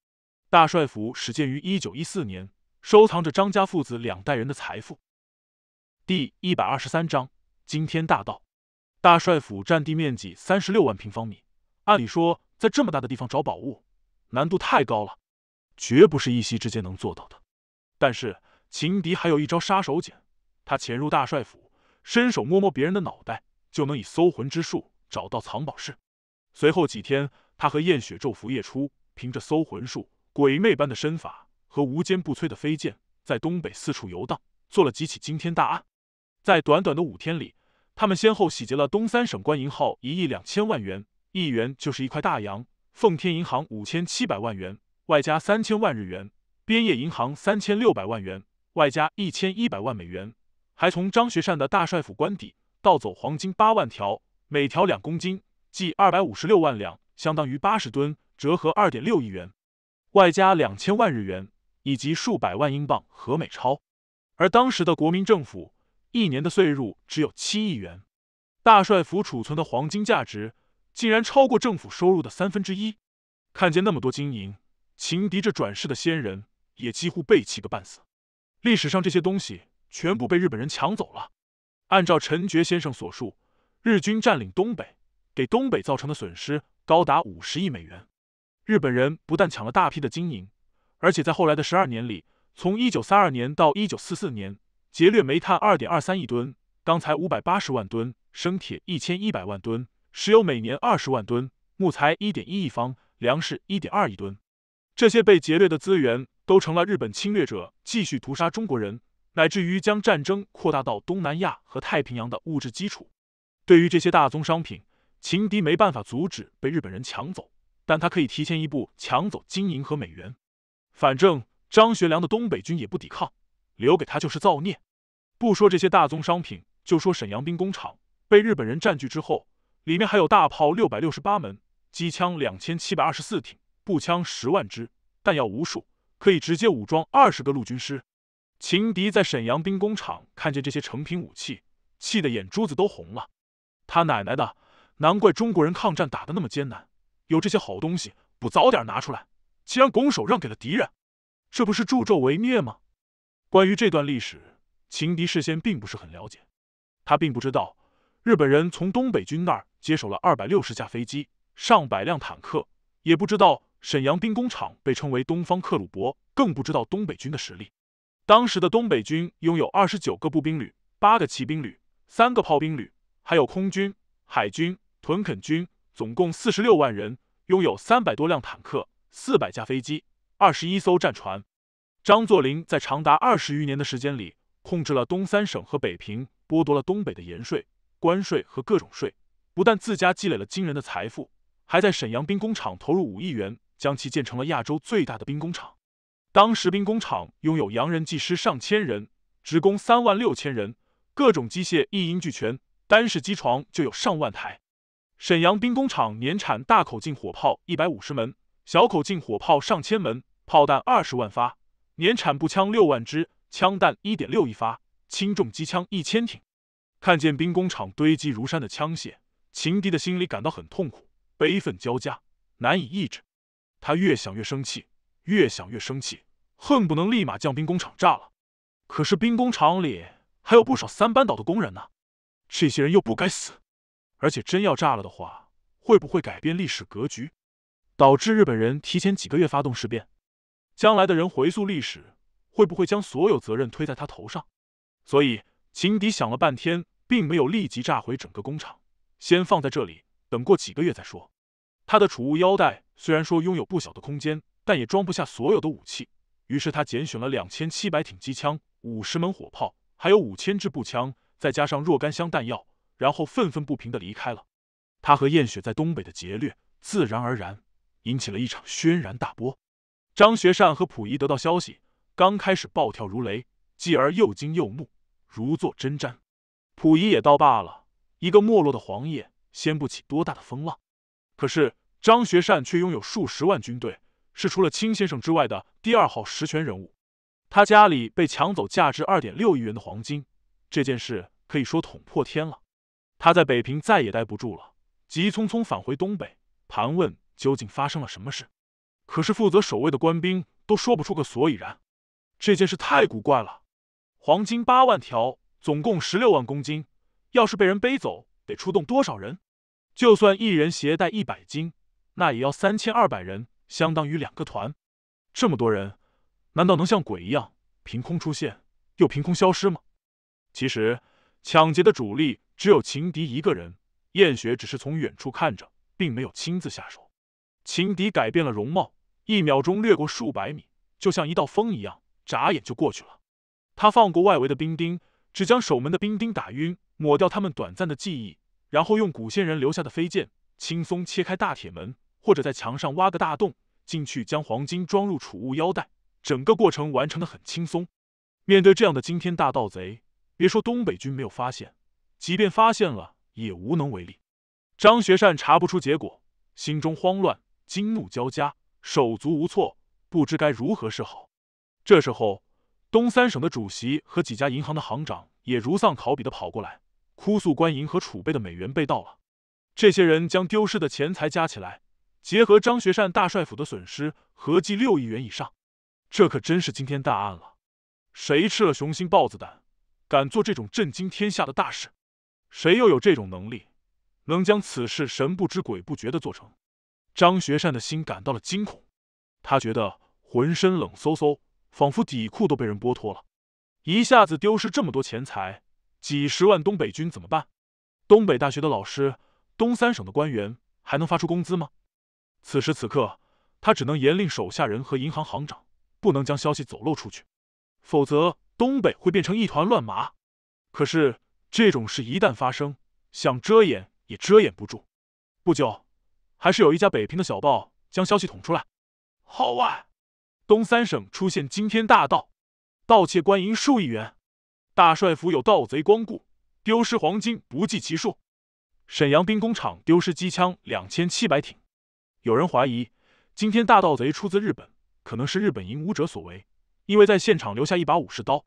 大帅府始建于一九一四年，收藏着张家父子两代人的财富。第一百二十三章惊天大盗。大帅府占地面积三十六万平方米，按理说在这么大的地方找宝物，难度太高了，绝不是一夕之间能做到的。但是秦敌还有一招杀手锏，他潜入大帅府，伸手摸摸别人的脑袋，就能以搜魂之术找到藏宝室。随后几天，他和燕雪昼伏夜出，凭着搜魂术。鬼魅般的身法和无坚不摧的飞剑，在东北四处游荡，做了几起惊天大案。在短短的五天里，他们先后洗劫了东三省官银号一亿两千万元，一元就是一块大洋；奉天银行五千七百万元，外加三千万日元；边业银行三千六百万元，外加一千一百万美元，还从张学善的大帅府官邸盗走黄金八万条，每条两公斤，计二百五十六万两，相当于八十吨，折合二点六亿元。外加两千万日元，以及数百万英镑和美钞，而当时的国民政府一年的税入只有七亿元，大帅府储存的黄金价值竟然超过政府收入的三分之一。看见那么多金银，秦敌这转世的仙人也几乎被气个半死。历史上这些东西全部被日本人抢走了。按照陈觉先生所述，日军占领东北，给东北造成的损失高达五十亿美元。日本人不但抢了大批的金银，而且在后来的十二年里，从一九三二年到一九四四年，劫掠煤炭二点二三亿吨，钢材五百八十万吨，生铁一千一百万吨，石油每年二十万吨，木材一点一亿方，粮食一点二亿吨。这些被劫掠的资源都成了日本侵略者继续屠杀中国人，乃至于将战争扩大到东南亚和太平洋的物质基础。对于这些大宗商品，秦敌没办法阻止被日本人抢走。但他可以提前一步抢走金银和美元，反正张学良的东北军也不抵抗，留给他就是造孽。不说这些大宗商品，就说沈阳兵工厂被日本人占据之后，里面还有大炮六百六十八门，机枪两千七百二十四挺，步枪十万支，弹药无数，可以直接武装二十个陆军师。秦敌在沈阳兵工厂看见这些成品武器，气得眼珠子都红了。他奶奶的，难怪中国人抗战打的那么艰难。有这些好东西，不早点拿出来，竟然拱手让给了敌人，这不是助纣为虐吗？关于这段历史，秦敌事先并不是很了解，他并不知道日本人从东北军那儿接手了二百六十架飞机、上百辆坦克，也不知道沈阳兵工厂被称为“东方克虏伯”，更不知道东北军的实力。当时的东北军拥有二十九个步兵旅、八个骑兵旅、三个炮兵旅，还有空军、海军、屯垦军。总共四十六万人，拥有三百多辆坦克、四百架飞机、二十一艘战船。张作霖在长达二十余年的时间里，控制了东三省和北平，剥夺了东北的盐税、关税和各种税，不但自家积累了惊人的财富，还在沈阳兵工厂投入五亿元，将其建成了亚洲最大的兵工厂。当时兵工厂拥有洋人技师上千人，职工三万六千人，各种机械一应俱全，单是机床就有上万台。沈阳兵工厂年产大口径火炮一百五十门，小口径火炮上千门，炮弹二十万发，年产步枪六万支，枪弹一点六亿发，轻重机枪一千挺。看见兵工厂堆积如山的枪械，秦敌的心里感到很痛苦，悲愤交加，难以抑制。他越想越生气，越想越生气，恨不能立马将兵工厂炸了。可是兵工厂里还有不少三班倒的工人呢，这些人又不该死。而且真要炸了的话，会不会改变历史格局，导致日本人提前几个月发动事变？将来的人回溯历史，会不会将所有责任推在他头上？所以，情敌想了半天，并没有立即炸毁整个工厂，先放在这里，等过几个月再说。他的储物腰带虽然说拥有不小的空间，但也装不下所有的武器。于是，他拣选了两千七百挺机枪、五十门火炮，还有五千支步枪，再加上若干箱弹药。然后愤愤不平的离开了。他和燕雪在东北的劫掠，自然而然引起了一场轩然大波。张学善和溥仪得到消息，刚开始暴跳如雷，继而又惊又怒，如坐针毡。溥仪也倒罢了，一个没落的皇爷掀不起多大的风浪。可是张学善却拥有数十万军队，是除了清先生之外的第二号实权人物。他家里被抢走价值二点六亿元的黄金，这件事可以说捅破天了。他在北平再也待不住了，急匆匆返回东北，盘问究竟发生了什么事。可是负责守卫的官兵都说不出个所以然。这件事太古怪了。黄金八万条，总共十六万公斤，要是被人背走，得出动多少人？就算一人携带一百斤，那也要三千二百人，相当于两个团。这么多人，难道能像鬼一样凭空出现，又凭空消失吗？其实，抢劫的主力。只有情敌一个人，燕雪只是从远处看着，并没有亲自下手。情敌改变了容貌，一秒钟掠过数百米，就像一道风一样，眨眼就过去了。他放过外围的兵丁，只将守门的兵丁打晕，抹掉他们短暂的记忆，然后用古先人留下的飞剑轻松切开大铁门，或者在墙上挖个大洞进去，将黄金装入储物腰带。整个过程完成的很轻松。面对这样的惊天大盗贼，别说东北军没有发现。即便发现了，也无能为力。张学善查不出结果，心中慌乱，惊怒交加，手足无措，不知该如何是好。这时候，东三省的主席和几家银行的行长也如丧考妣的跑过来，哭诉官银和储备的美元被盗了。这些人将丢失的钱财加起来，结合张学善大帅府的损失，合计六亿元以上。这可真是惊天大案了！谁吃了雄心豹子胆，敢做这种震惊天下的大事？谁又有这种能力，能将此事神不知鬼不觉的做成？张学善的心感到了惊恐，他觉得浑身冷飕飕，仿佛底裤都被人剥脱了。一下子丢失这么多钱财，几十万东北军怎么办？东北大学的老师，东三省的官员还能发出工资吗？此时此刻，他只能严令手下人和银行行长，不能将消息走漏出去，否则东北会变成一团乱麻。可是。这种事一旦发生，想遮掩也遮掩不住。不久，还是有一家北平的小报将消息捅出来：“好外，东三省出现惊天大盗，盗窃官银数亿元，大帅府有盗贼光顾，丢失黄金不计其数。沈阳兵工厂丢失机枪两千七百挺，有人怀疑惊天大盗贼出自日本，可能是日本银武者所为，因为在现场留下一把武士刀。”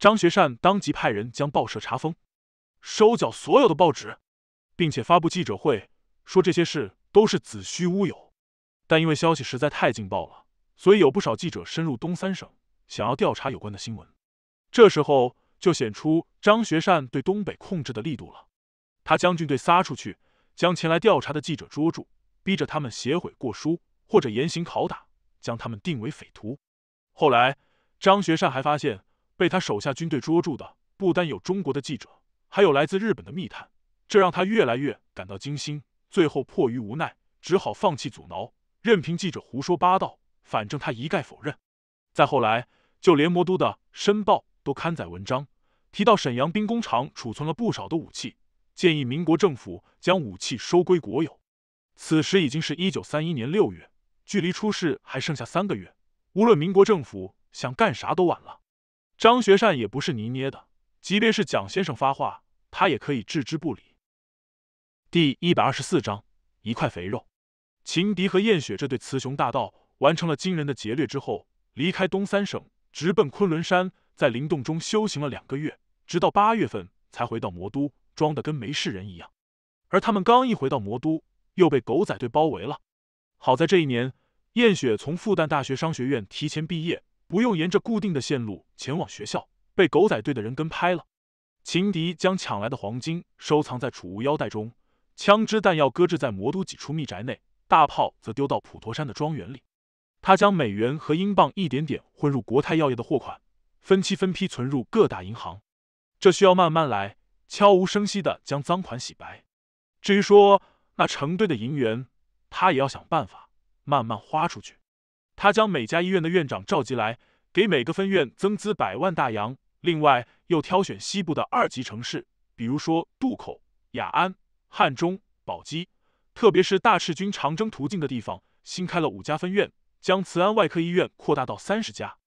张学善当即派人将报社查封，收缴所有的报纸，并且发布记者会，说这些事都是子虚乌有。但因为消息实在太劲爆了，所以有不少记者深入东三省，想要调查有关的新闻。这时候就显出张学善对东北控制的力度了。他将军队撒出去，将前来调查的记者捉住，逼着他们写悔过书，或者严刑拷打，将他们定为匪徒。后来，张学善还发现。被他手下军队捉住的，不单有中国的记者，还有来自日本的密探。这让他越来越感到惊心，最后迫于无奈，只好放弃阻挠，任凭记者胡说八道。反正他一概否认。再后来，就连魔都的《申报》都刊载文章，提到沈阳兵工厂储存了不少的武器，建议民国政府将武器收归国有。此时已经是一九三一年六月，距离出事还剩下三个月。无论民国政府想干啥，都晚了。张学善也不是泥捏的，即便是蒋先生发话，他也可以置之不理。第一百二十四章，一块肥肉。秦迪和燕雪这对雌雄大盗完成了惊人的劫掠之后，离开东三省，直奔昆仑山，在灵洞中修行了两个月，直到八月份才回到魔都，装的跟没事人一样。而他们刚一回到魔都，又被狗仔队包围了。好在这一年，燕雪从复旦大学商学院提前毕业。不用沿着固定的线路前往学校，被狗仔队的人跟拍了。情敌将抢来的黄金收藏在储物腰带中，枪支弹药搁置在魔都几处密宅内，大炮则丢到普陀山的庄园里。他将美元和英镑一点点混入国泰药业的货款，分期分批存入各大银行。这需要慢慢来，悄无声息地将赃款洗白。至于说那成堆的银元，他也要想办法慢慢花出去。他将每家医院的院长召集来，给每个分院增资百万大洋。另外，又挑选西部的二级城市，比如说渡口、雅安、汉中、宝鸡，特别是大赤军长征途径的地方，新开了五家分院，将慈安外科医院扩大到三十家。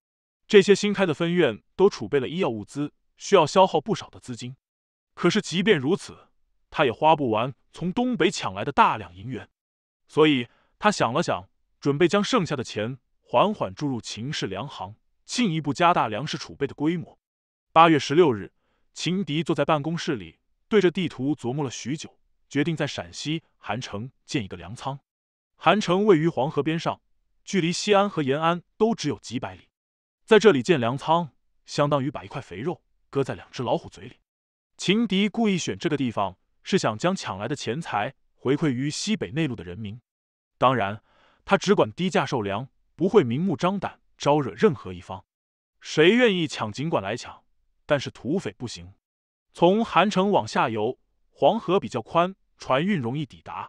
这些新开的分院都储备了医药物资，需要消耗不少的资金。可是，即便如此，他也花不完从东北抢来的大量银元，所以他想了想，准备将剩下的钱。缓缓注入秦氏粮行，进一步加大粮食储备的规模。八月十六日，秦迪坐在办公室里，对着地图琢磨了许久，决定在陕西韩城建一个粮仓。韩城位于黄河边上，距离西安和延安都只有几百里。在这里建粮仓，相当于把一块肥肉搁在两只老虎嘴里。秦迪故意选这个地方，是想将抢来的钱财回馈于西北内陆的人民。当然，他只管低价售粮。不会明目张胆招惹任何一方，谁愿意抢尽管来抢，但是土匪不行。从韩城往下游，黄河比较宽，船运容易抵达；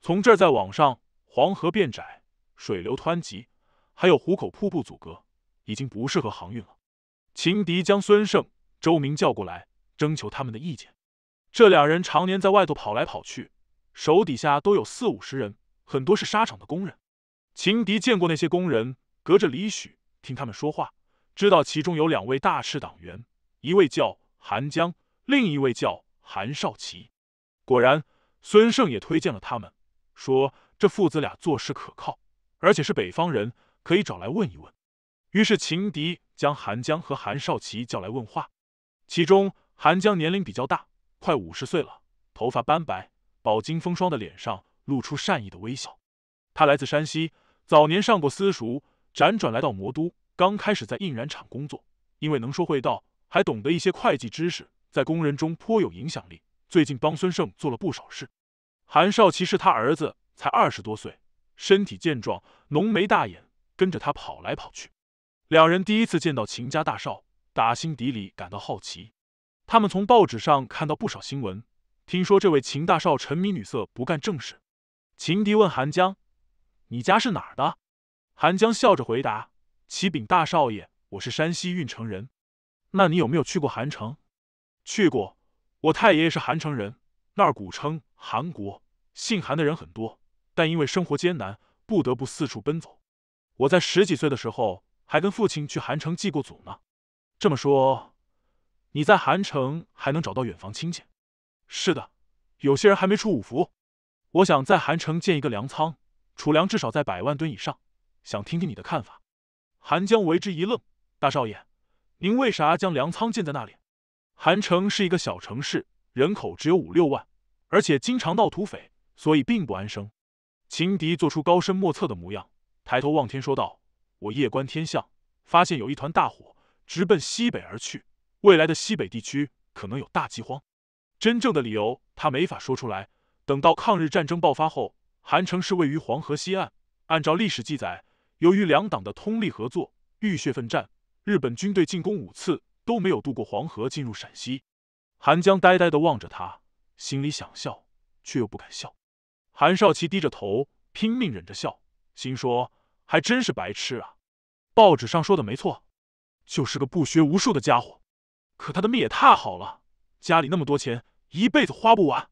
从这儿再往上，黄河变窄，水流湍急，还有壶口瀑布阻隔，已经不适合航运了。秦迪将孙胜、周明叫过来，征求他们的意见。这两人常年在外头跑来跑去，手底下都有四五十人，很多是沙场的工人。秦迪见过那些工人，隔着李许听他们说话，知道其中有两位大赤党员，一位叫韩江，另一位叫韩少奇。果然，孙胜也推荐了他们，说这父子俩做事可靠，而且是北方人，可以找来问一问。于是，秦迪将韩江和韩少奇叫来问话。其中，韩江年龄比较大，快五十岁了，头发斑白，饱经风霜的脸上露出善意的微笑。他来自山西。早年上过私塾，辗转来到魔都，刚开始在印染厂工作。因为能说会道，还懂得一些会计知识，在工人中颇有影响力。最近帮孙胜做了不少事。韩少奇是他儿子，才二十多岁，身体健壮，浓眉大眼，跟着他跑来跑去。两人第一次见到秦家大少，打心底里感到好奇。他们从报纸上看到不少新闻，听说这位秦大少沉迷女色，不干正事。秦迪问韩江。你家是哪儿的？韩江笑着回答：“启禀大少爷，我是山西运城人。那你有没有去过韩城？去过，我太爷爷是韩城人，那儿古称韩国，姓韩的人很多。但因为生活艰难，不得不四处奔走。我在十几岁的时候，还跟父亲去韩城祭过祖呢。这么说，你在韩城还能找到远房亲戚？是的，有些人还没出五服。我想在韩城建一个粮仓。”储粮至少在百万吨以上，想听听你的看法。韩江为之一愣：“大少爷，您为啥将粮仓建在那里？”韩城是一个小城市，人口只有五六万，而且经常闹土匪，所以并不安生。秦敌做出高深莫测的模样，抬头望天说道：“我夜观天象，发现有一团大火直奔西北而去，未来的西北地区可能有大饥荒。真正的理由他没法说出来，等到抗日战争爆发后。”韩城是位于黄河西岸。按照历史记载，由于两党的通力合作、浴血奋战，日本军队进攻五次都没有渡过黄河进入陕西。韩江呆呆地望着他，心里想笑，却又不敢笑。韩少奇低着头，拼命忍着笑，心说：“还真是白痴啊！报纸上说的没错，就是个不学无术的家伙。可他的命也太好了，家里那么多钱，一辈子花不完。”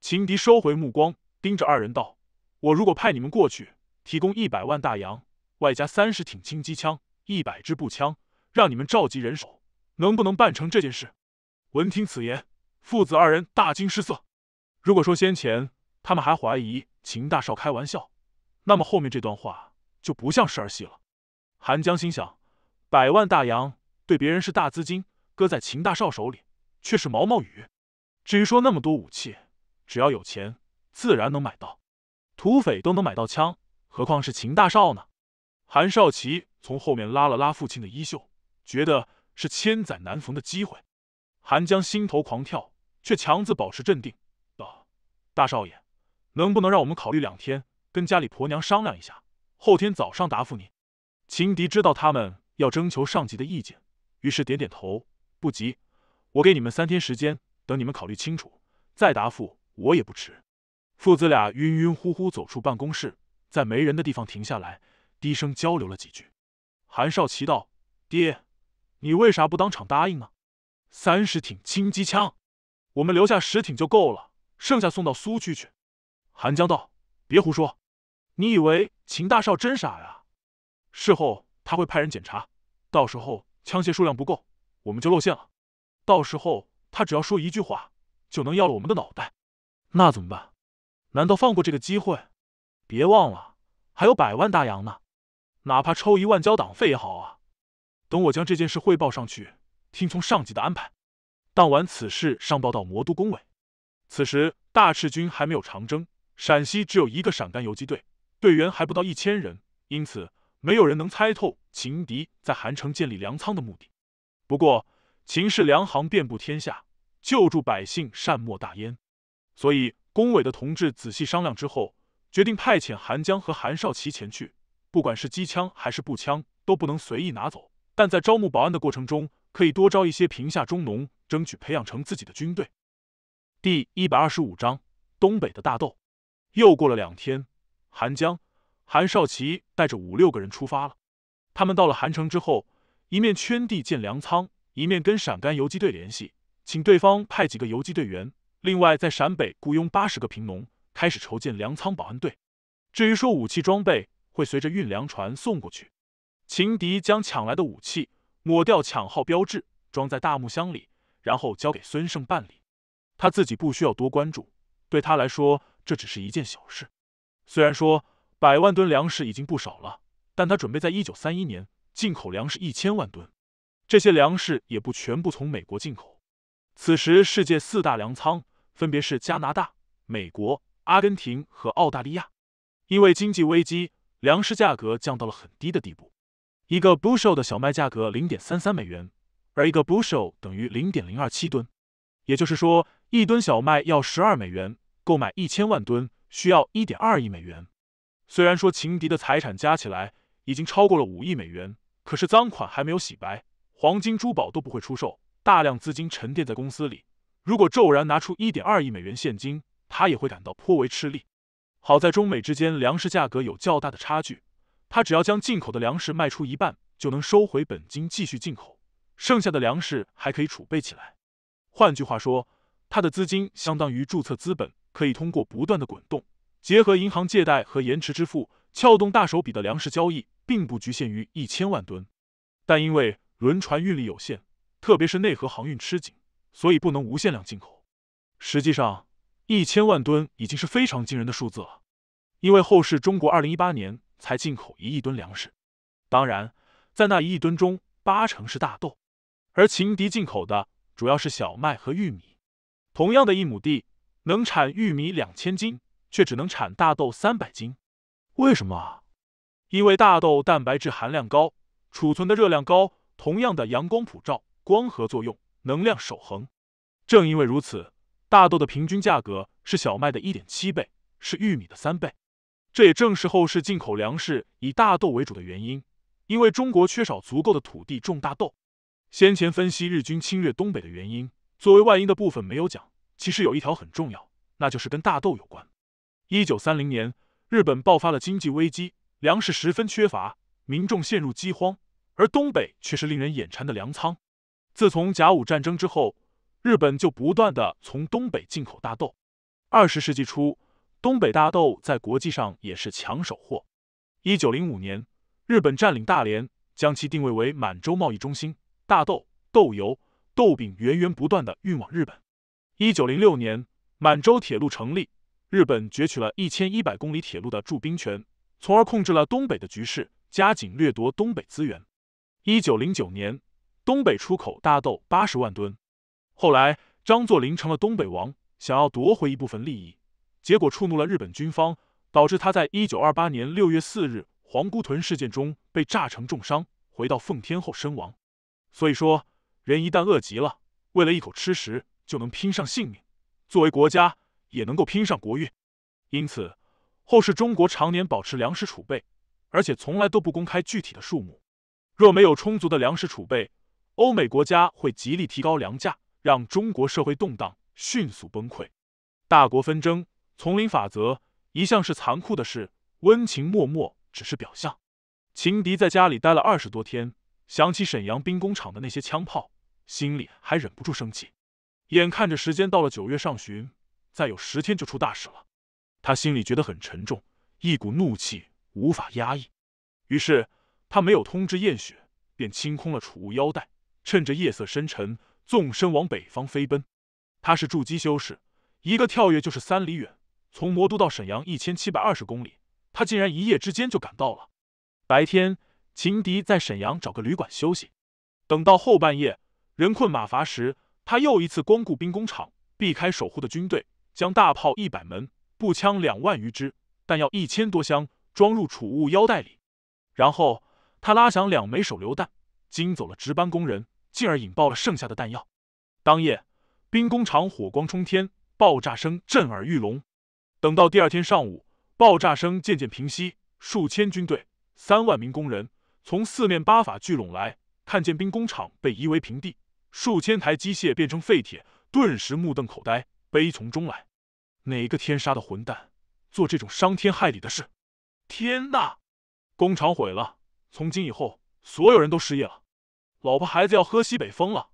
秦迪收回目光，盯着二人道。我如果派你们过去，提供一百万大洋，外加三十挺轻机枪、一百支步枪，让你们召集人手，能不能办成这件事？闻听此言，父子二人大惊失色。如果说先前他们还怀疑秦大少开玩笑，那么后面这段话就不像是儿戏了。韩江心想，百万大洋对别人是大资金，搁在秦大少手里却是毛毛雨。至于说那么多武器，只要有钱，自然能买到。土匪都能买到枪，何况是秦大少呢？韩少奇从后面拉了拉父亲的衣袖，觉得是千载难逢的机会。韩江心头狂跳，却强自保持镇定，道：“大少爷，能不能让我们考虑两天，跟家里婆娘商量一下？后天早上答复你。”秦迪知道他们要征求上级的意见，于是点点头：“不急，我给你们三天时间，等你们考虑清楚再答复我也不迟。”父子俩晕晕乎乎走出办公室，在没人的地方停下来，低声交流了几句。韩少奇道：“爹，你为啥不当场答应呢？”“三十挺轻机枪，我们留下十挺就够了，剩下送到苏区去。”韩江道：“别胡说，你以为秦大少真傻呀？事后他会派人检查，到时候枪械数量不够，我们就露馅了。到时候他只要说一句话，就能要了我们的脑袋。那怎么办？”难道放过这个机会？别忘了，还有百万大洋呢，哪怕抽一万交党费也好啊！等我将这件事汇报上去，听从上级的安排。当晚，此事上报到魔都工委。此时，大赤军还没有长征，陕西只有一个陕甘游击队，队员还不到一千人，因此没有人能猜透秦敌在韩城建立粮仓的目的。不过，秦氏粮行遍布天下，救助百姓，善莫大焉，所以。工委的同志仔细商量之后，决定派遣韩江和韩少奇前去。不管是机枪还是步枪，都不能随意拿走。但在招募保安的过程中，可以多招一些贫下中农，争取培养成自己的军队。第一百二十五章：东北的大豆。又过了两天，韩江、韩少奇带着五六个人出发了。他们到了韩城之后，一面圈地建粮仓，一面跟陕甘游击队联系，请对方派几个游击队员。另外，在陕北雇佣八十个贫农，开始筹建粮仓保安队。至于说武器装备，会随着运粮船送过去。秦迪将抢来的武器抹掉抢号标志，装在大木箱里，然后交给孙胜办理。他自己不需要多关注，对他来说，这只是一件小事。虽然说百万吨粮食已经不少了，但他准备在一九三一年进口粮食一千万吨。这些粮食也不全部从美国进口。此时，世界四大粮仓分别是加拿大、美国、阿根廷和澳大利亚。因为经济危机，粮食价格降到了很低的地步。一个 bushel 的小麦价格零点三三美元，而一个 bushel 等于零点零二七吨，也就是说，一吨小麦要十二美元。购买一千万吨需要一点二亿美元。虽然说情敌的财产加起来已经超过了五亿美元，可是赃款还没有洗白，黄金珠宝都不会出售。大量资金沉淀在公司里，如果骤然拿出一点二亿美元现金，他也会感到颇为吃力。好在中美之间粮食价格有较大的差距，他只要将进口的粮食卖出一半，就能收回本金，继续进口剩下的粮食还可以储备起来。换句话说，他的资金相当于注册资本，可以通过不断的滚动，结合银行借贷和延迟支付，撬动大手笔的粮食交易，并不局限于一千万吨。但因为轮船运力有限。特别是内河航运吃紧，所以不能无限量进口。实际上，一千万吨已经是非常惊人的数字了，因为后世中国二零一八年才进口一亿吨粮食，当然，在那一亿吨中，八成是大豆，而情敌进口的主要是小麦和玉米。同样的一亩地能产玉米两千斤，却只能产大豆三百斤。为什么？因为大豆蛋白质含量高，储存的热量高。同样的阳光普照。光合作用，能量守恒。正因为如此，大豆的平均价格是小麦的一点七倍，是玉米的三倍。这也正是后世进口粮食以大豆为主的原因。因为中国缺少足够的土地种大豆。先前分析日军侵略东北的原因，作为外因的部分没有讲，其实有一条很重要，那就是跟大豆有关。一九三零年，日本爆发了经济危机，粮食十分缺乏，民众陷入饥荒，而东北却是令人眼馋的粮仓。自从甲午战争之后，日本就不断的从东北进口大豆。二十世纪初，东北大豆在国际上也是抢手货。一九零五年，日本占领大连，将其定位为满洲贸易中心，大豆、豆油、豆饼源源不断的运往日本。一九零六年，满洲铁路成立，日本攫取了一千一百公里铁路的驻兵权，从而控制了东北的局势，加紧掠夺东北资源。一九零九年。东北出口大豆八十万吨，后来张作霖成了东北王，想要夺回一部分利益，结果触怒了日本军方，导致他在一九二八年六月四日皇姑屯事件中被炸成重伤，回到奉天后身亡。所以说，人一旦饿极了，为了一口吃食就能拼上性命，作为国家也能够拼上国运。因此，后世中国常年保持粮食储备，而且从来都不公开具体的数目。若没有充足的粮食储备，欧美国家会极力提高粮价，让中国社会动荡迅速崩溃。大国纷争，丛林法则一向是残酷的事，温情脉脉只是表象。秦迪在家里待了二十多天，想起沈阳兵工厂的那些枪炮，心里还忍不住生气。眼看着时间到了九月上旬，再有十天就出大事了，他心里觉得很沉重，一股怒气无法压抑。于是他没有通知燕雪，便清空了储物腰带。趁着夜色深沉，纵身往北方飞奔。他是筑基修士，一个跳跃就是三里远。从魔都到沈阳一千七百二十公里，他竟然一夜之间就赶到了。白天，秦迪在沈阳找个旅馆休息。等到后半夜，人困马乏时，他又一次光顾兵工厂，避开守护的军队，将大炮一百门、步枪两万余支，弹药一千多箱装入储物腰带里。然后，他拉响两枚手榴弹，惊走了值班工人。进而引爆了剩下的弹药。当夜，兵工厂火光冲天，爆炸声震耳欲聋。等到第二天上午，爆炸声渐渐平息，数千军队、三万名工人从四面八方聚拢来，看见兵工厂被夷为平地，数千台机械变成废铁，顿时目瞪口呆，悲从中来。哪个天杀的混蛋做这种伤天害理的事？天呐，工厂毁了，从今以后，所有人都失业了。老婆孩子要喝西北风了！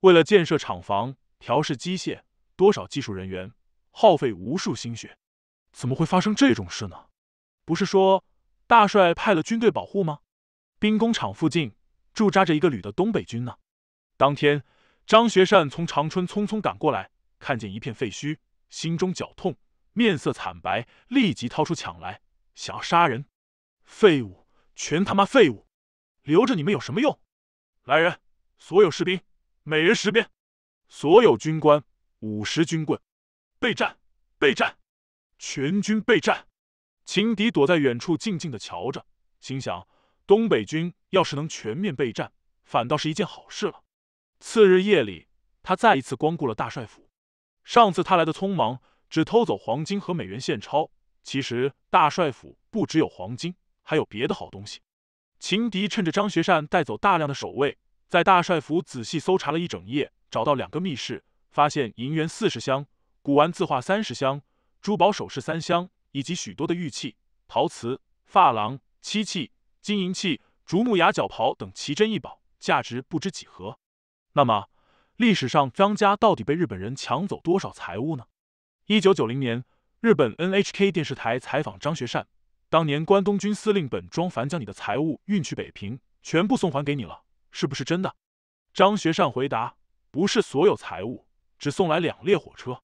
为了建设厂房、调试机械，多少技术人员耗费无数心血，怎么会发生这种事呢？不是说大帅派了军队保护吗？兵工厂附近驻扎着一个旅的东北军呢。当天，张学善从长春匆匆赶过来，看见一片废墟，心中绞痛，面色惨白，立即掏出枪来，想要杀人。废物，全他妈废物！留着你们有什么用？来人！所有士兵，每人十鞭；所有军官，五十军棍。备战，备战！全军备战！秦敌躲在远处静静的瞧着，心想：东北军要是能全面备战，反倒是一件好事了。次日夜里，他再一次光顾了大帅府。上次他来的匆忙，只偷走黄金和美元现钞。其实大帅府不只有黄金，还有别的好东西。情敌趁着张学善带走大量的守卫，在大帅府仔细搜查了一整夜，找到两个密室，发现银元四十箱、古玩字画三十箱、珠宝首饰三箱，以及许多的玉器、陶瓷、珐琅、漆器、金银器、竹木牙角袍等奇珍异宝，价值不知几何。那么，历史上张家到底被日本人抢走多少财物呢？一九九零年，日本 NHK 电视台采访张学善。当年关东军司令本庄繁将你的财物运去北平，全部送还给你了，是不是真的？张学善回答：“不是所有财物，只送来两列火车。”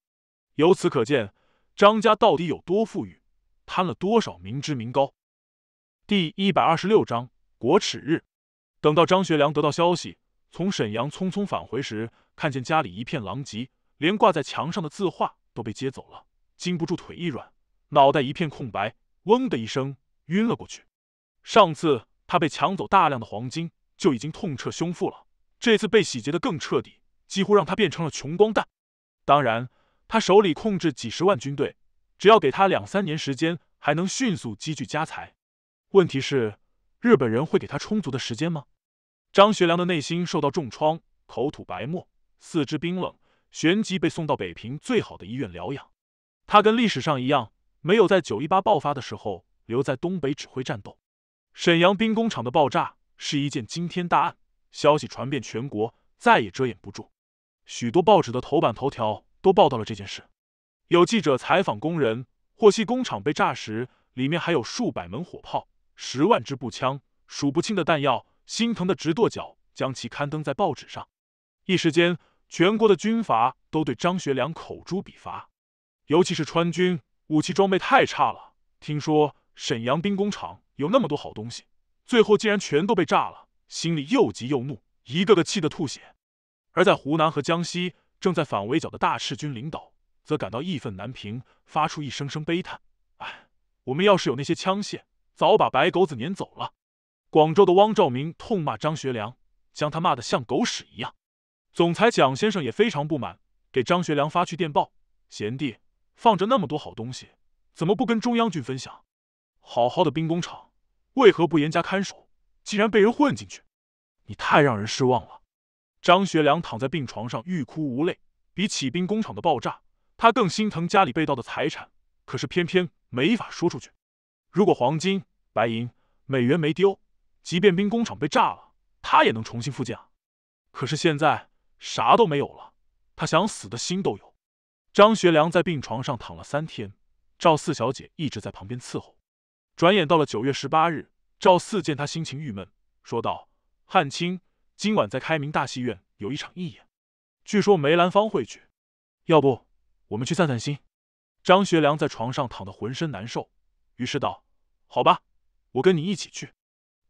由此可见，张家到底有多富裕，贪了多少民脂民膏。第一百二十六章国耻日。等到张学良得到消息，从沈阳匆匆返回时，看见家里一片狼藉，连挂在墙上的字画都被接走了，禁不住腿一软，脑袋一片空白。嗡的一声，晕了过去。上次他被抢走大量的黄金，就已经痛彻胸腹了。这次被洗劫的更彻底，几乎让他变成了穷光蛋。当然，他手里控制几十万军队，只要给他两三年时间，还能迅速积聚家财。问题是，日本人会给他充足的时间吗？张学良的内心受到重创，口吐白沫，四肢冰冷，旋即被送到北平最好的医院疗养。他跟历史上一样。没有在九一八爆发的时候留在东北指挥战斗，沈阳兵工厂的爆炸是一件惊天大案，消息传遍全国，再也遮掩不住。许多报纸的头版头条都报道了这件事。有记者采访工人，获悉工厂被炸时，里面还有数百门火炮、十万支步枪、数不清的弹药，心疼的直跺脚，将其刊登在报纸上。一时间，全国的军阀都对张学良口诛笔伐，尤其是川军。武器装备太差了，听说沈阳兵工厂有那么多好东西，最后竟然全都被炸了，心里又急又怒，一个个气得吐血。而在湖南和江西正在反围剿的大赤军领导，则感到义愤难平，发出一声声悲叹：“哎，我们要是有那些枪械，早把白狗子撵走了。”广州的汪兆铭痛骂张学良，将他骂得像狗屎一样。总裁蒋先生也非常不满，给张学良发去电报：“贤弟。”放着那么多好东西，怎么不跟中央军分享？好好的兵工厂，为何不严加看守？竟然被人混进去！你太让人失望了！张学良躺在病床上，欲哭无泪。比起兵工厂的爆炸，他更心疼家里被盗的财产。可是偏偏没法说出去。如果黄金、白银、美元没丢，即便兵工厂被炸了，他也能重新复建啊。可是现在啥都没有了，他想死的心都有。张学良在病床上躺了三天，赵四小姐一直在旁边伺候。转眼到了九月十八日，赵四见他心情郁闷，说道：“汉卿，今晚在开明大戏院有一场义演，据说梅兰芳会去，要不我们去散散心？”张学良在床上躺得浑身难受，于是道：“好吧，我跟你一起去。”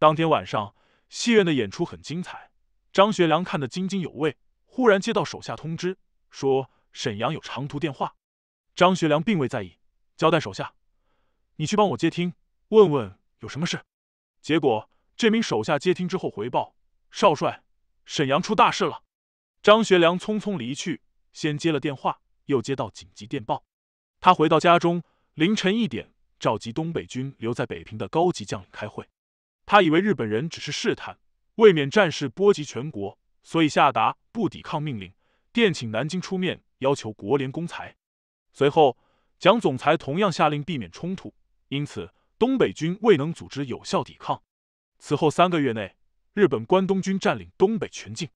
当天晚上，戏院的演出很精彩，张学良看得津津有味。忽然接到手下通知，说。沈阳有长途电话，张学良并未在意，交代手下：“你去帮我接听，问问有什么事。”结果这名手下接听之后回报：“少帅，沈阳出大事了。”张学良匆匆离去，先接了电话，又接到紧急电报。他回到家中，凌晨一点召集东北军留在北平的高级将领开会。他以为日本人只是试探，为免战事波及全国，所以下达不抵抗命令，电请南京出面。要求国联公裁，随后蒋总裁同样下令避免冲突，因此东北军未能组织有效抵抗。此后三个月内，日本关东军占领东北全境，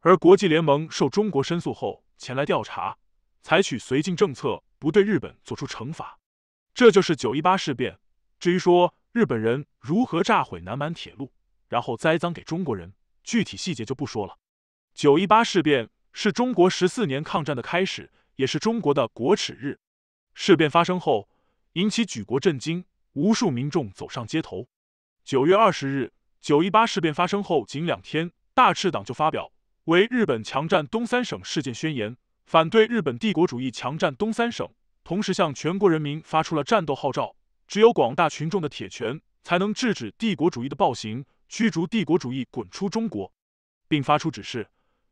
而国际联盟受中国申诉后前来调查，采取绥靖政策，不对日本做出惩罚。这就是九一八事变。至于说日本人如何炸毁南满铁路，然后栽赃给中国人，具体细节就不说了。九一八事变。是中国十四年抗战的开始，也是中国的国耻日。事变发生后，引起举国震惊，无数民众走上街头。九月二十日，九一八事变发生后仅两天，大赤党就发表《为日本强占东三省事件宣言》，反对日本帝国主义强占东三省，同时向全国人民发出了战斗号召：只有广大群众的铁拳，才能制止帝国主义的暴行，驱逐帝国主义滚出中国，并发出指示。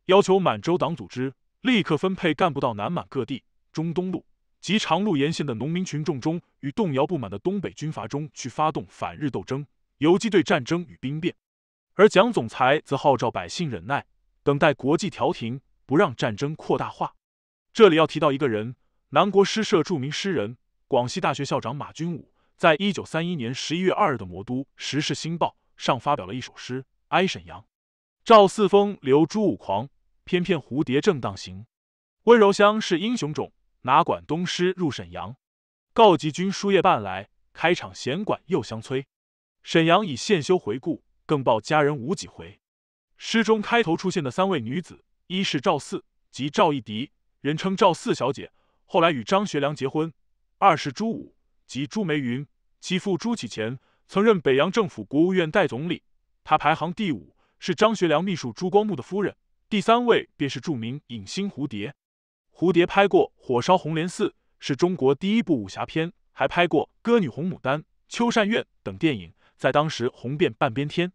要求满洲党组织立刻分配干部到南满各地、中东路及长路沿线的农民群众中与动摇不满的东北军阀中去发动反日斗争、游击队战争与兵变，而蒋总裁则号召百姓忍耐，等待国际调停，不让战争扩大化。这里要提到一个人——南国诗社著名诗人、广西大学校长马君武，在一九三一年十一月二日的《魔都时事新报》上发表了一首诗《哀沈阳》，赵四风刘朱五狂。偏偏蝴蝶正当行，温柔乡是英雄冢，哪管东施入沈阳？告急军书夜半来，开场弦管又相催。沈阳已现休回顾，更报佳人无几回。诗中开头出现的三位女子，一是赵四，即赵一荻，人称赵四小姐，后来与张学良结婚；二是朱五，即朱梅云，其父朱启贤曾任北洋政府国务院代总理，她排行第五，是张学良秘书朱光木的夫人。第三位便是著名影星蝴蝶，蝴蝶拍过《火烧红莲寺》，是中国第一部武侠片，还拍过《歌女红牡丹》《秋扇院》等电影，在当时红遍半边天。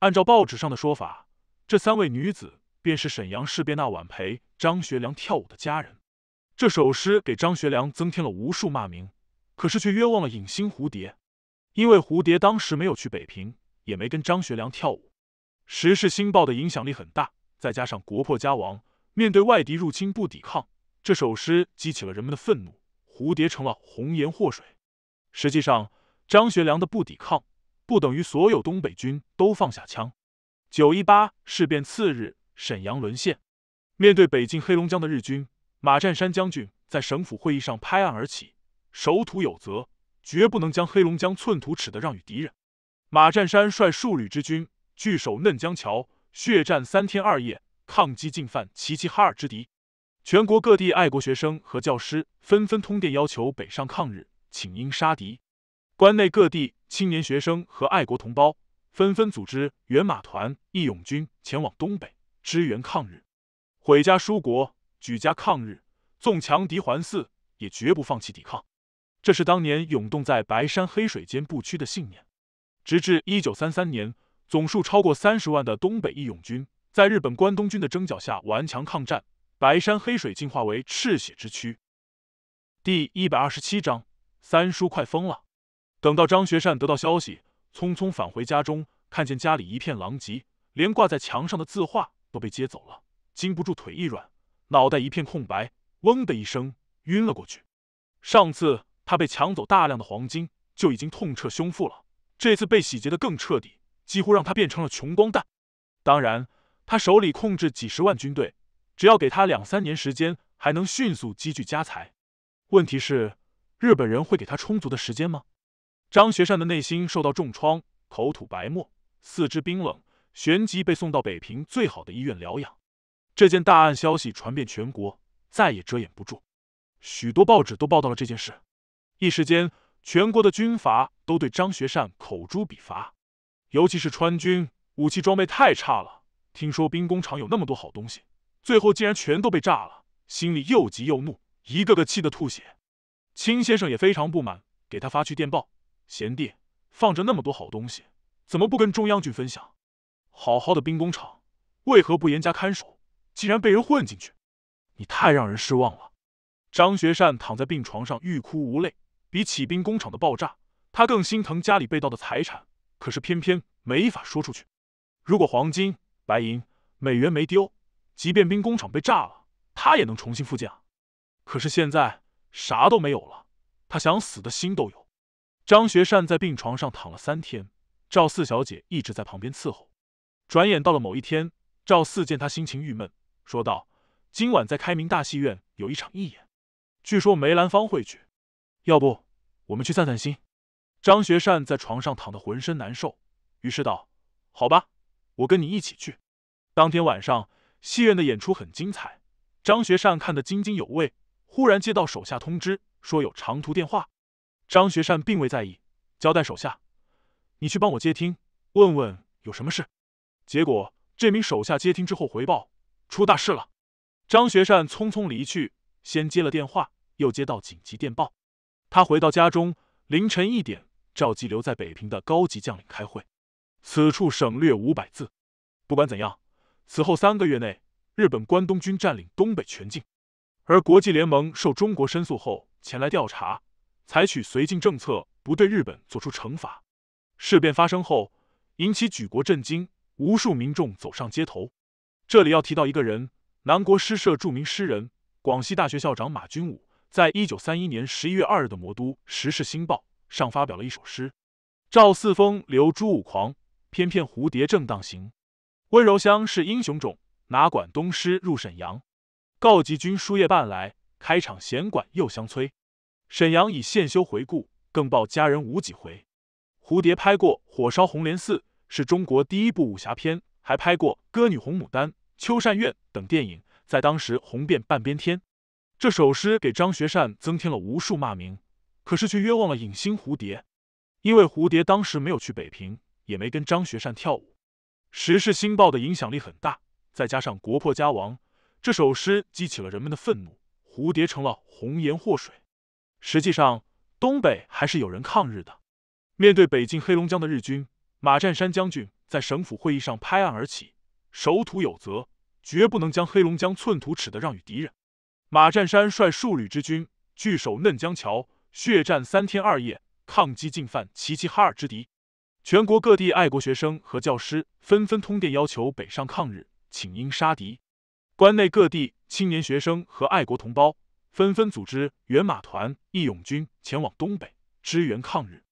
按照报纸上的说法，这三位女子便是沈阳事变那晚陪张学良跳舞的家人。这首诗给张学良增添了无数骂名，可是却冤枉了影星蝴蝶，因为蝴蝶当时没有去北平，也没跟张学良跳舞。《时事新报》的影响力很大。再加上国破家亡，面对外敌入侵不抵抗，这首诗激起了人们的愤怒。蝴蝶成了红颜祸水。实际上，张学良的不抵抗不等于所有东北军都放下枪。九一八事变次日，沈阳沦陷。面对北进黑龙江的日军，马占山将军在省府会议上拍案而起：“守土有责，绝不能将黑龙江寸土尺得让与敌人。”马占山率数旅之军据守嫩江桥。血战三天二夜，抗击进犯齐齐哈尔之敌。全国各地爱国学生和教师纷纷通电要求北上抗日，请缨杀敌。关内各地青年学生和爱国同胞纷纷组织援马团、义勇军，前往东北支援抗日。毁家书国，举家抗日，纵强敌环伺，也绝不放弃抵抗。这是当年涌动在白山黑水间不屈的信念。直至一九三三年。总数超过三十万的东北义勇军，在日本关东军的征剿下顽强抗战，白山黑水进化为赤血之躯。第一百二十七章，三叔快疯了。等到张学善得到消息，匆匆返回家中，看见家里一片狼藉，连挂在墙上的字画都被接走了，禁不住腿一软，脑袋一片空白，嗡的一声晕了过去。上次他被抢走大量的黄金，就已经痛彻胸腹了，这次被洗劫的更彻底。几乎让他变成了穷光蛋。当然，他手里控制几十万军队，只要给他两三年时间，还能迅速积聚家财。问题是，日本人会给他充足的时间吗？张学善的内心受到重创，口吐白沫，四肢冰冷，旋即被送到北平最好的医院疗养。这件大案消息传遍全国，再也遮掩不住，许多报纸都报道了这件事。一时间，全国的军阀都对张学善口诛笔伐。尤其是川军武器装备太差了，听说兵工厂有那么多好东西，最后竟然全都被炸了，心里又急又怒，一个个气得吐血。青先生也非常不满，给他发去电报：“贤弟，放着那么多好东西，怎么不跟中央军分享？好好的兵工厂，为何不严加看守？竟然被人混进去，你太让人失望了。”张学善躺在病床上，欲哭无泪。比起兵工厂的爆炸，他更心疼家里被盗的财产。可是偏偏没法说出去。如果黄金、白银、美元没丢，即便兵工厂被炸了，他也能重新复建啊。可是现在啥都没有了，他想死的心都有。张学善在病床上躺了三天，赵四小姐一直在旁边伺候。转眼到了某一天，赵四见他心情郁闷，说道：“今晚在开明大戏院有一场义演，据说梅兰芳会去，要不我们去散散心？”张学善在床上躺得浑身难受，于是道：“好吧，我跟你一起去。”当天晚上，戏院的演出很精彩，张学善看得津津有味。忽然接到手下通知，说有长途电话。张学善并未在意，交代手下：“你去帮我接听，问问有什么事。”结果这名手下接听之后回报：“出大事了！”张学善匆匆离去，先接了电话，又接到紧急电报。他回到家中，凌晨一点。召集留在北平的高级将领开会。此处省略五百字。不管怎样，此后三个月内，日本关东军占领东北全境，而国际联盟受中国申诉后前来调查，采取绥靖政策，不对日本做出惩罚。事变发生后，引起举国震惊，无数民众走上街头。这里要提到一个人——南国诗社著名诗人、广西大学校长马君武，在一九三一年十一月二日的《魔都时事新报》。上发表了一首诗：“赵四风流朱五狂，翩翩蝴蝶正当行。温柔乡是英雄冢，哪管东施入沈阳。告急军书夜半来，开场弦管又相催。沈阳已现修回顾，更报佳人无几回。蝴蝶拍过火烧红莲寺，是中国第一部武侠片，还拍过《歌女红牡丹》《秋扇院》等电影，在当时红遍半边天。这首诗给张学善增添了无数骂名。”可是却冤枉了影星蝴蝶，因为蝴蝶当时没有去北平，也没跟张学善跳舞。《时事新报》的影响力很大，再加上国破家亡，这首诗激起了人们的愤怒。蝴蝶成了红颜祸水。实际上，东北还是有人抗日的。面对北进黑龙江的日军，马占山将军在省府会议上拍案而起：“守土有责，绝不能将黑龙江寸土尺的让与敌人。”马占山率数旅之军，据守嫩江桥。血战三天二夜，抗击进犯齐齐哈尔之敌。全国各地爱国学生和教师纷纷通电要求北上抗日，请缨杀敌。关内各地青年学生和爱国同胞纷纷组织援马团、义勇军，前往东北支援抗日。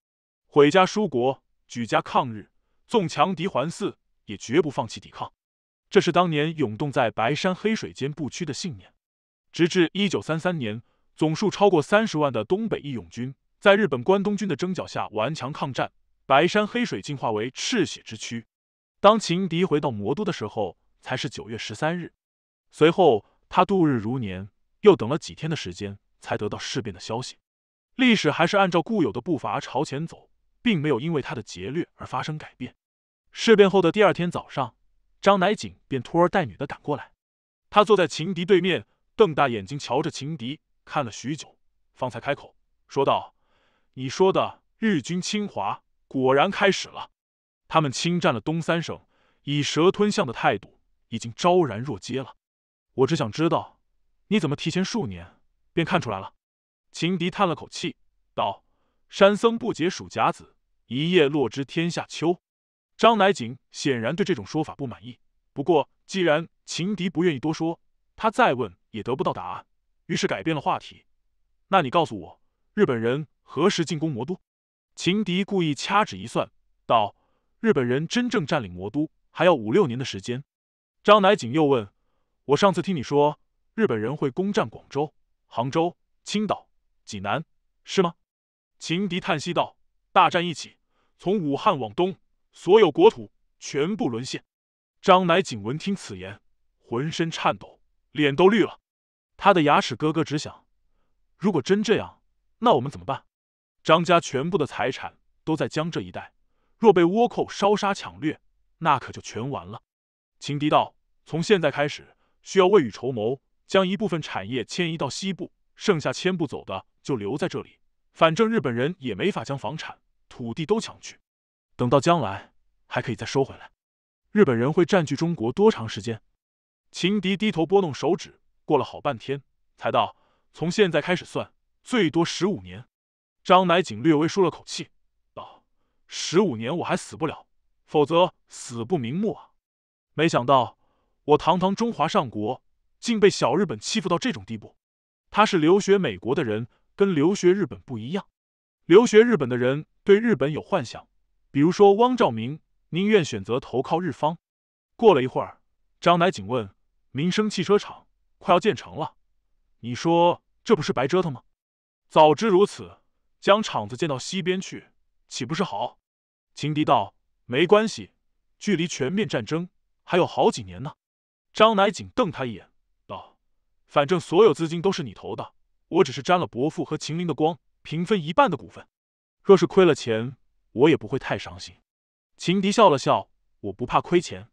毁家书国，举家抗日，纵强敌环伺，也绝不放弃抵抗。这是当年涌动在白山黑水间不屈的信念。直至一九三三年。总数超过三十万的东北义勇军，在日本关东军的征剿下顽强抗战，白山黑水进化为赤血之躯。当情敌回到魔都的时候，才是九月十三日。随后他度日如年，又等了几天的时间，才得到事变的消息。历史还是按照固有的步伐朝前走，并没有因为他的劫掠而发生改变。事变后的第二天早上，张乃景便拖儿带女的赶过来，他坐在情敌对面，瞪大眼睛瞧着情敌。看了许久，方才开口说道：“你说的日军侵华果然开始了，他们侵占了东三省，以蛇吞象的态度已经昭然若揭了。我只想知道，你怎么提前数年便看出来了？”秦敌叹了口气道：“山僧不解鼠甲子，一夜落知天下秋。”张乃景显然对这种说法不满意，不过既然秦敌不愿意多说，他再问也得不到答案。于是改变了话题，那你告诉我，日本人何时进攻魔都？秦敌故意掐指一算，道：“日本人真正占领魔都，还要五六年的时间。”张乃景又问：“我上次听你说，日本人会攻占广州、杭州、青岛、济南，是吗？”秦敌叹息道：“大战一起，从武汉往东，所有国土全部沦陷。”张乃景闻听此言，浑身颤抖，脸都绿了。他的牙齿咯咯直响。如果真这样，那我们怎么办？张家全部的财产都在江浙一带，若被倭寇烧杀抢掠，那可就全完了。秦迪道：“从现在开始，需要未雨绸缪，将一部分产业迁移到西部，剩下迁不走的就留在这里。反正日本人也没法将房产、土地都抢去，等到将来还可以再收回来。”日本人会占据中国多长时间？秦迪低头拨弄手指。过了好半天，才到。从现在开始算，最多十五年。张乃景略微舒了口气，道：“十五年我还死不了，否则死不瞑目啊！没想到我堂堂中华上国，竟被小日本欺负到这种地步。”他是留学美国的人，跟留学日本不一样。留学日本的人对日本有幻想，比如说汪兆铭，宁愿选择投靠日方。过了一会儿，张乃景问：“民生汽车厂？”快要建成了，你说这不是白折腾吗？早知如此，将厂子建到西边去，岂不是好？秦迪道：“没关系，距离全面战争还有好几年呢。”张乃景瞪他一眼，道：“反正所有资金都是你投的，我只是沾了伯父和秦林的光，平分一半的股份。若是亏了钱，我也不会太伤心。”秦迪笑了笑：“我不怕亏钱。”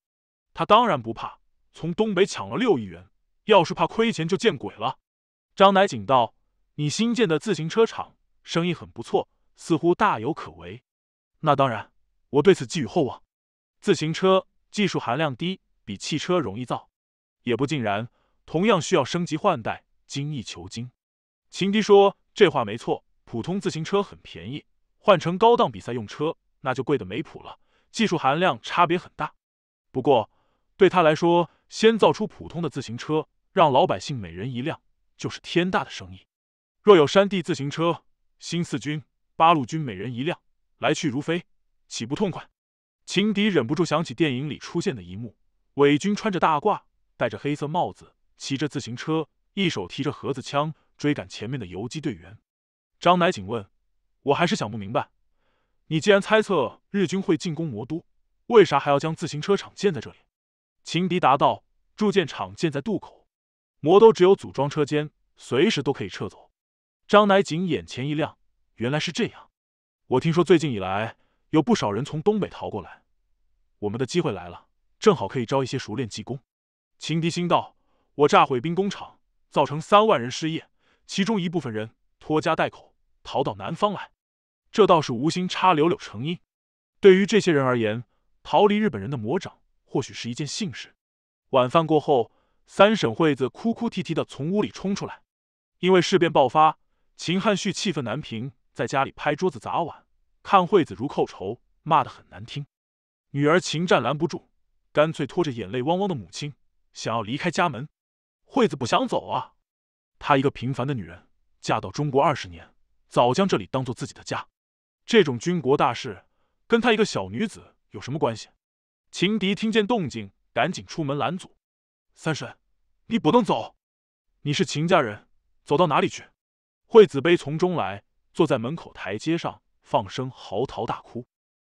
他当然不怕，从东北抢了六亿元。要是怕亏钱就见鬼了，张乃景道：“你新建的自行车厂生意很不错，似乎大有可为。”那当然，我对此寄予厚望。自行车技术含量低，比汽车容易造，也不尽然，同样需要升级换代，精益求精。秦迪说：“这话没错，普通自行车很便宜，换成高档比赛用车，那就贵的没谱了，技术含量差别很大。不过对他来说，先造出普通的自行车。”让老百姓每人一辆，就是天大的生意。若有山地自行车，新四军、八路军每人一辆，来去如飞，岂不痛快？秦迪忍不住想起电影里出现的一幕：伪军穿着大褂，戴着黑色帽子，骑着自行车，一手提着盒子枪，追赶前面的游击队员。张乃景问我，还是想不明白，你既然猜测日军会进攻魔都，为啥还要将自行车厂建在这里？秦迪答道：铸件厂建在渡口。魔都只有组装车间，随时都可以撤走。张乃景眼前一亮，原来是这样。我听说最近以来有不少人从东北逃过来，我们的机会来了，正好可以招一些熟练技工。秦迪心道：我炸毁兵工厂，造成三万人失业，其中一部分人拖家带口逃到南方来，这倒是无心插柳柳成荫。对于这些人而言，逃离日本人的魔掌或许是一件幸事。晚饭过后。三婶惠子哭哭啼啼的从屋里冲出来，因为事变爆发，秦汉旭气愤难平，在家里拍桌子砸碗，看惠子如寇仇，骂得很难听。女儿秦战拦不住，干脆拖着眼泪汪汪的母亲，想要离开家门。惠子不想走啊，她一个平凡的女人，嫁到中国二十年，早将这里当做自己的家。这种军国大事，跟她一个小女子有什么关系？秦迪听见动静，赶紧出门拦阻。三婶，你不能走，你是秦家人，走到哪里去？惠子悲从中来，坐在门口台阶上，放声嚎啕大哭。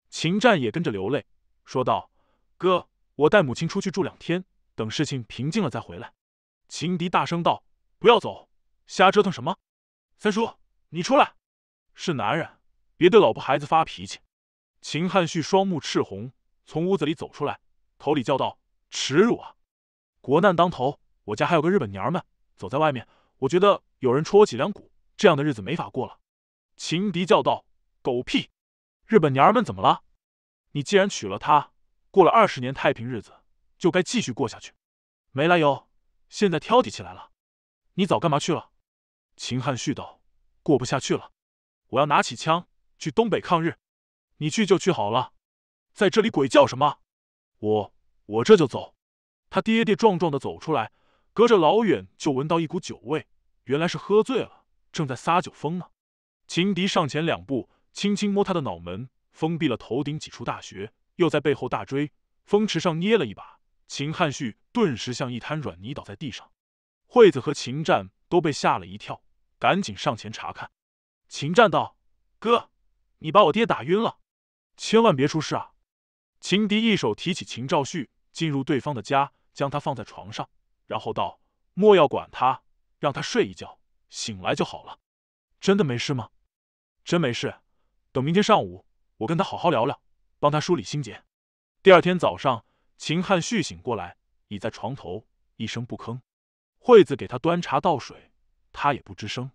秦战也跟着流泪，说道：“哥，我带母亲出去住两天，等事情平静了再回来。”秦迪大声道：“不要走，瞎折腾什么？”三叔，你出来！是男人，别对老婆孩子发脾气。秦汉旭双目赤红，从屋子里走出来，口里叫道：“耻辱啊！”国难当头，我家还有个日本娘们，走在外面，我觉得有人戳我脊梁骨，这样的日子没法过了。秦敌叫道：“狗屁，日本娘们怎么了？你既然娶了她，过了二十年太平日子，就该继续过下去。没来由，现在挑剔起来了。你早干嘛去了？”秦汉旭道：“过不下去了，我要拿起枪去东北抗日。你去就去好了，在这里鬼叫什么？我我这就走。”他跌跌撞撞的走出来，隔着老远就闻到一股酒味，原来是喝醉了，正在撒酒疯呢。秦迪上前两步，轻轻摸他的脑门，封闭了头顶几处大穴，又在背后大追，风池上捏了一把，秦汉旭顿时像一滩软泥倒在地上。惠子和秦战都被吓了一跳，赶紧上前查看。秦战道：“哥，你把我爹打晕了，千万别出事啊！”秦迪一手提起秦兆旭。进入对方的家，将他放在床上，然后道：“莫要管他，让他睡一觉，醒来就好了。”“真的没事吗？”“真没事。等明天上午，我跟他好好聊聊，帮他梳理心结。”第二天早上，秦汉旭醒过来，倚在床头，一声不吭。惠子给他端茶倒水，他也不吱声。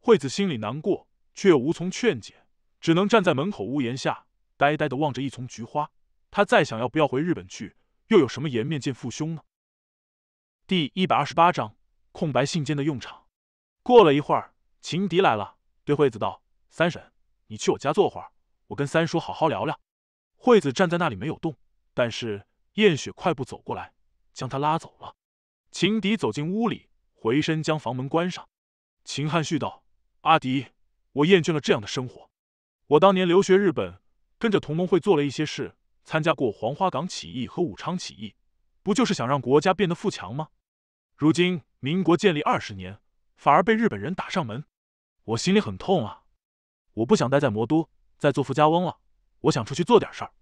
惠子心里难过，却又无从劝解，只能站在门口屋檐下，呆呆的望着一丛菊花。他再想要不要回日本去？又有什么颜面见父兄呢？第一百二十八章空白信笺的用场。过了一会儿，秦迪来了，对惠子道：“三婶，你去我家坐会儿，我跟三叔好好聊聊。”惠子站在那里没有动，但是燕雪快步走过来，将他拉走了。秦迪走进屋里，回身将房门关上。秦汉旭道：“阿迪，我厌倦了这样的生活。我当年留学日本，跟着同盟会做了一些事。”参加过黄花岗起义和武昌起义，不就是想让国家变得富强吗？如今民国建立二十年，反而被日本人打上门，我心里很痛啊！我不想待在魔都，再做富家翁了，我想出去做点事儿。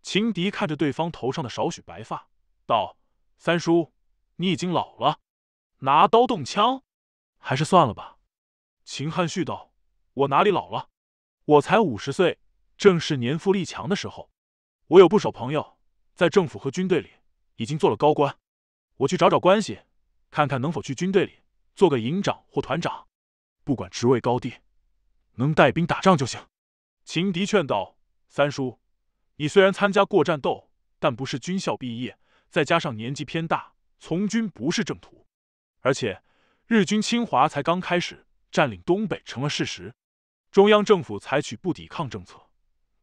秦迪看着对方头上的少许白发，道：“三叔，你已经老了，拿刀动枪，还是算了吧。”秦汉旭道：“我哪里老了？我才五十岁，正是年富力强的时候。”我有不少朋友在政府和军队里已经做了高官，我去找找关系，看看能否去军队里做个营长或团长。不管职位高低，能带兵打仗就行。秦敌劝道：“三叔，你虽然参加过战斗，但不是军校毕业，再加上年纪偏大，从军不是正途。而且日军侵华才刚开始，占领东北成了事实，中央政府采取不抵抗政策，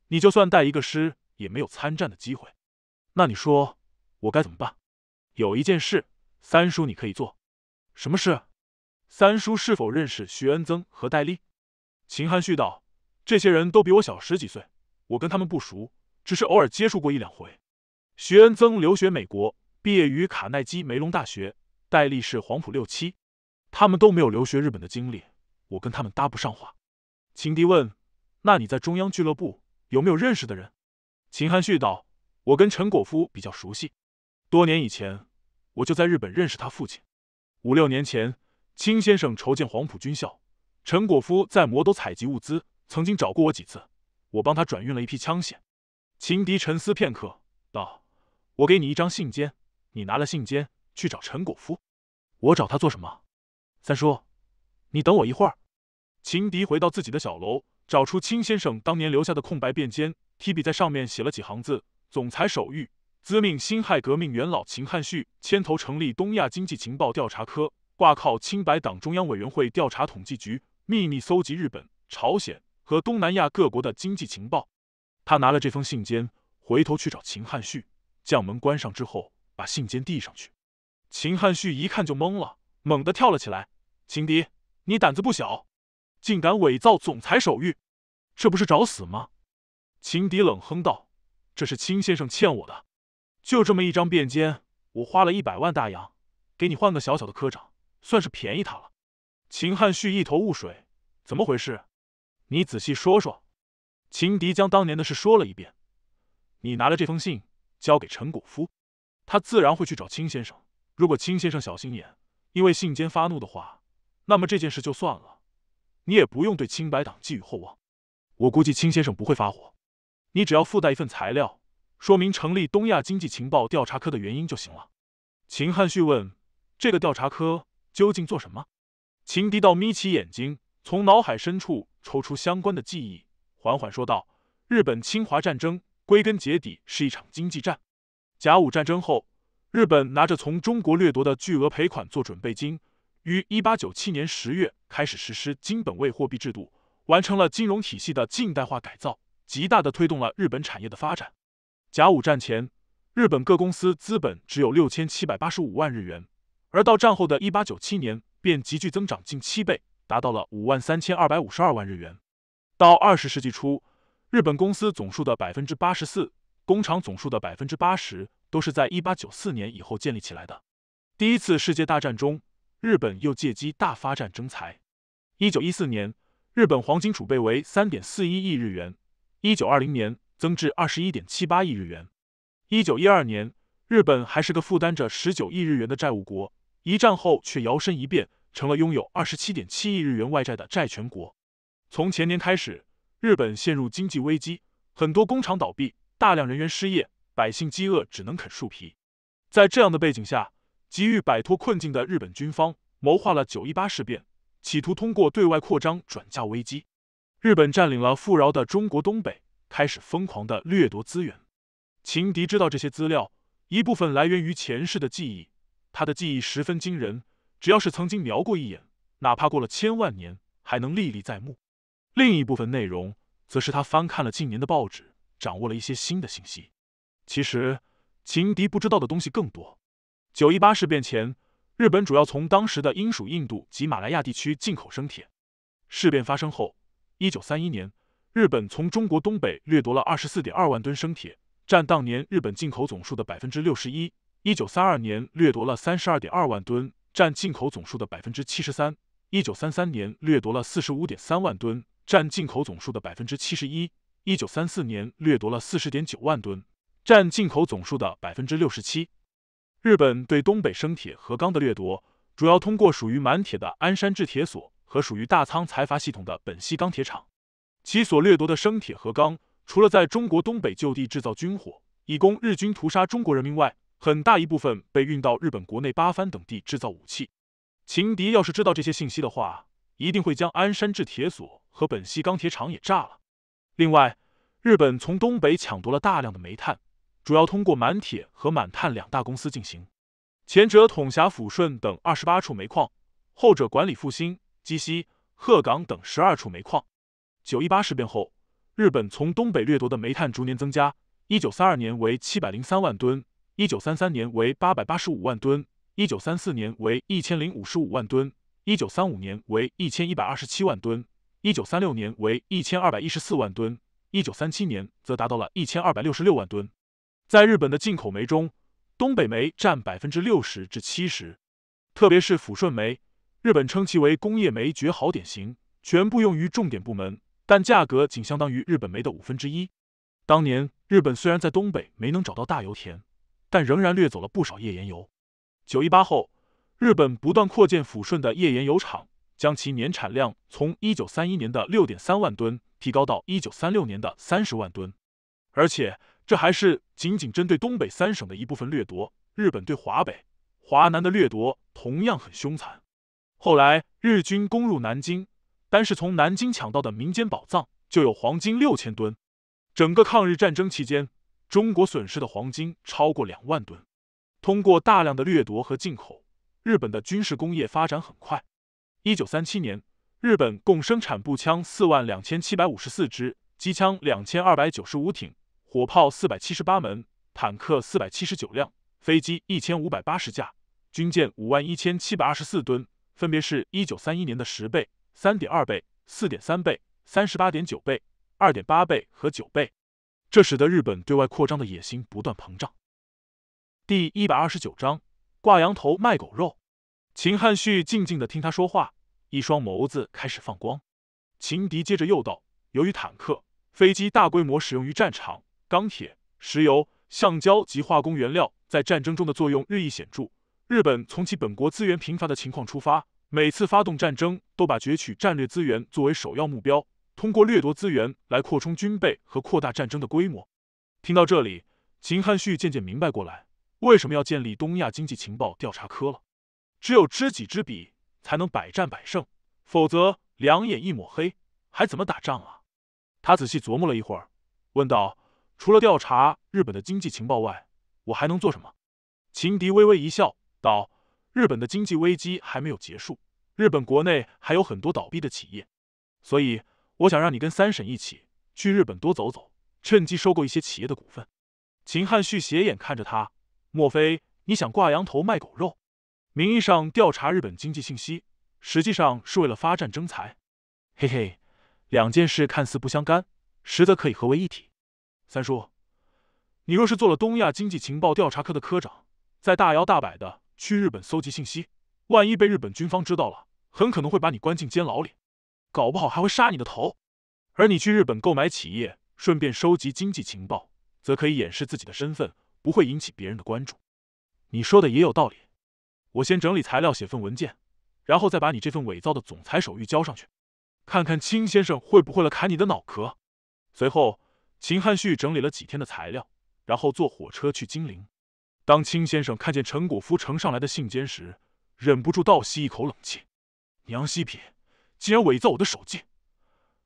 你就算带一个师。”也没有参战的机会，那你说我该怎么办？有一件事，三叔你可以做。什么事？三叔是否认识徐恩曾和戴笠？秦汉旭道：“这些人都比我小十几岁，我跟他们不熟，只是偶尔接触过一两回。徐恩曾留学美国，毕业于卡耐基梅隆大学；戴笠是黄埔六七，他们都没有留学日本的经历，我跟他们搭不上话。”秦迪问：“那你在中央俱乐部有没有认识的人？”秦汉旭道：“我跟陈果夫比较熟悉，多年以前我就在日本认识他父亲。五六年前，青先生筹建黄埔军校，陈果夫在魔都采集物资，曾经找过我几次，我帮他转运了一批枪械。”秦迪沉思片刻，道：“我给你一张信笺，你拿了信笺去找陈果夫，我找他做什么？”三叔，你等我一会儿。”秦迪回到自己的小楼，找出青先生当年留下的空白便笺。提笔在上面写了几行字：“总裁手谕，兹命辛亥革命元老秦汉旭牵头成立东亚经济情报调查科，挂靠清白党中央委员会调查统计局，秘密搜集日本、朝鲜和东南亚各国的经济情报。”他拿了这封信笺，回头去找秦汉旭，将门关上之后，把信笺递上去。秦汉旭一看就懵了，猛地跳了起来：“秦迪，你胆子不小，竟敢伪造总裁手谕，这不是找死吗？”秦迪冷哼道：“这是青先生欠我的，就这么一张便笺，我花了一百万大洋，给你换个小小的科长，算是便宜他了。”秦汉旭一头雾水：“怎么回事？你仔细说说。”秦迪将当年的事说了一遍：“你拿了这封信交给陈果夫，他自然会去找青先生。如果青先生小心眼，因为信笺发怒的话，那么这件事就算了，你也不用对清白党寄予厚望。我估计青先生不会发火。”你只要附带一份材料，说明成立东亚经济情报调查科的原因就行了。秦汉旭问：“这个调查科究竟做什么？”秦迪道眯起眼睛，从脑海深处抽出相关的记忆，缓缓说道：“日本侵华战争归根结底是一场经济战。甲午战争后，日本拿着从中国掠夺的巨额赔款做准备金，于一八九七年十月开始实施金本位货币制度，完成了金融体系的近代化改造。”极大的推动了日本产业的发展。甲午战前，日本各公司资本只有六千七百八十五万日元，而到战后的一八九七年，便急剧增长近七倍，达到了五万三千二百五十二万日元。到二十世纪初，日本公司总数的百分之八十四，工厂总数的百分之八十，都是在一八九四年以后建立起来的。第一次世界大战中，日本又借机大发战争财。一九一四年，日本黄金储备为三点四一亿日元。一九二零年增至二十一点七八亿日元，一九一二年日本还是个负担着十九亿日元的债务国，一战后却摇身一变成了拥有二十七点七亿日元外债的债权国。从前年开始，日本陷入经济危机，很多工厂倒闭，大量人员失业，百姓饥饿，只能啃树皮。在这样的背景下，急于摆脱困境的日本军方谋划了九一八事变，企图通过对外扩张转嫁危机。日本占领了富饶的中国东北，开始疯狂的掠夺资源。秦迪知道这些资料，一部分来源于前世的记忆，他的记忆十分惊人，只要是曾经瞄过一眼，哪怕过了千万年，还能历历在目。另一部分内容，则是他翻看了近年的报纸，掌握了一些新的信息。其实，秦迪不知道的东西更多。九一八事变前，日本主要从当时的英属印度及马来亚地区进口生铁。事变发生后，一九三一年，日本从中国东北掠夺了二十四点二万吨生铁，占当年日本进口总数的百分之六十一；一九三二年掠夺了三十二点二万吨，占进口总数的百分之七十三；一九三三年掠夺了四十五点三万吨，占进口总数的百分之七十一；一九三四年掠夺了四十点九万吨，占进口总数的百分之六十七。日本对东北生铁和钢的掠夺，主要通过属于满铁的鞍山制铁所。和属于大仓财阀系统的本溪钢铁厂，其所掠夺的生铁和钢，除了在中国东北就地制造军火，以供日军屠杀中国人民外，很大一部分被运到日本国内八幡等地制造武器。情敌要是知道这些信息的话，一定会将鞍山制铁所和本溪钢铁厂也炸了。另外，日本从东北抢夺了大量的煤炭，主要通过满铁和满炭两大公司进行，前者统辖抚顺等二十八处煤矿，后者管理阜新。鸡西、鹤岗等十二处煤矿。九一八事变后，日本从东北掠夺的煤炭逐年增加。一九三二年为七百零三万吨，一九三三年为八百八十五万吨，一九三四年为一千零五十五万吨，一九三五年为一千一百二十七万吨，一九三六年为一千二百一十四万吨，一九三七年则达到了一千二百六十六万吨。在日本的进口煤中，东北煤占百分之六十至七十，特别是抚顺煤。日本称其为工业煤绝好典型，全部用于重点部门，但价格仅相当于日本煤的五分之一。当年日本虽然在东北没能找到大油田，但仍然掠走了不少页岩油。九一八后，日本不断扩建抚顺的页岩油厂，将其年产量从一九三一年的六点三万吨提高到一九三六年的三十万吨。而且这还是仅仅针对东北三省的一部分掠夺，日本对华北、华南的掠夺同样很凶残。后来日军攻入南京，单是从南京抢到的民间宝藏就有黄金六千吨。整个抗日战争期间，中国损失的黄金超过两万吨。通过大量的掠夺和进口，日本的军事工业发展很快。一九三七年，日本共生产步枪四万两千七百五十四支，机枪两千二百九十五挺，火炮四百七十八门，坦克四百七十九辆，飞机一千五百八十架，军舰五万一千七百二十四吨。分别是一九三一年的十倍、三点二倍、四点三倍、三十八点九倍、二点八倍和九倍，这使得日本对外扩张的野心不断膨胀。第一百二十九章，挂羊头卖狗肉。秦汉旭静静的听他说话，一双眸子开始放光。秦迪接着又道：由于坦克、飞机大规模使用于战场，钢铁、石油、橡胶及化工原料在战争中的作用日益显著，日本从其本国资源贫乏的情况出发。每次发动战争，都把攫取战略资源作为首要目标，通过掠夺资源来扩充军备和扩大战争的规模。听到这里，秦汉旭渐渐明白过来，为什么要建立东亚经济情报调查科了。只有知己知彼，才能百战百胜，否则两眼一抹黑，还怎么打仗啊？他仔细琢磨了一会儿，问道：“除了调查日本的经济情报外，我还能做什么？”秦迪微微一笑，道。日本的经济危机还没有结束，日本国内还有很多倒闭的企业，所以我想让你跟三婶一起去日本多走走，趁机收购一些企业的股份。秦汉旭斜眼看着他，莫非你想挂羊头卖狗肉？名义上调查日本经济信息，实际上是为了发战争财？嘿嘿，两件事看似不相干，实则可以合为一体。三叔，你若是做了东亚经济情报调查科的科长，在大摇大摆的。去日本搜集信息，万一被日本军方知道了，很可能会把你关进监牢里，搞不好还会杀你的头。而你去日本购买企业，顺便收集经济情报，则可以掩饰自己的身份，不会引起别人的关注。你说的也有道理，我先整理材料，写份文件，然后再把你这份伪造的总裁手谕交上去，看看青先生会不会来砍你的脑壳。随后，秦汉旭整理了几天的材料，然后坐火车去金陵。当青先生看见陈果夫呈上来的信笺时，忍不住倒吸一口冷气。娘希匹！竟然伪造我的手迹，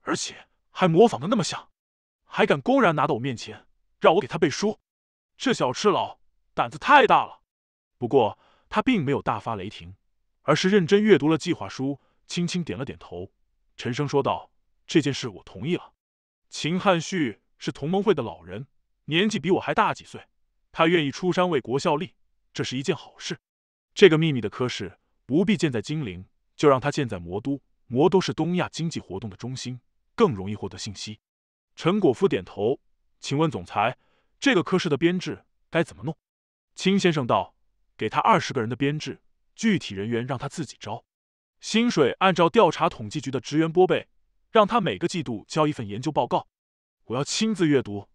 而且还模仿的那么像，还敢公然拿到我面前让我给他背书，这小赤佬胆子太大了。不过他并没有大发雷霆，而是认真阅读了计划书，轻轻点了点头，沉声说道：“这件事我同意了。”秦汉旭是同盟会的老人，年纪比我还大几岁。他愿意出山为国效力，这是一件好事。这个秘密的科室不必建在金陵，就让它建在魔都。魔都是东亚经济活动的中心，更容易获得信息。陈果夫点头。请问总裁，这个科室的编制该怎么弄？青先生道：“给他二十个人的编制，具体人员让他自己招，薪水按照调查统计局的职员拨备，让他每个季度交一份研究报告，我要亲自阅读，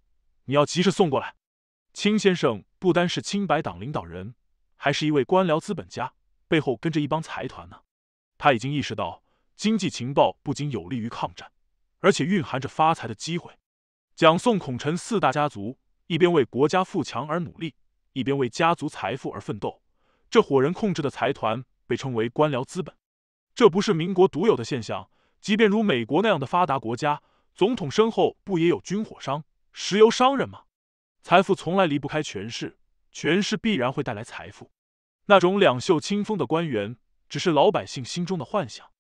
你要及时送过来。”青先生不单是清白党领导人，还是一位官僚资本家，背后跟着一帮财团呢。他已经意识到，经济情报不仅有利于抗战，而且蕴含着发财的机会。蒋宋孔陈四大家族一边为国家富强而努力，一边为家族财富而奋斗。这伙人控制的财团被称为官僚资本，这不是民国独有的现象。即便如美国那样的发达国家，总统身后不也有军火商、石油商人吗？财富从来离不开权势，权势必然会带来财富。那种两袖清风的官员，只是老百姓心中的幻想。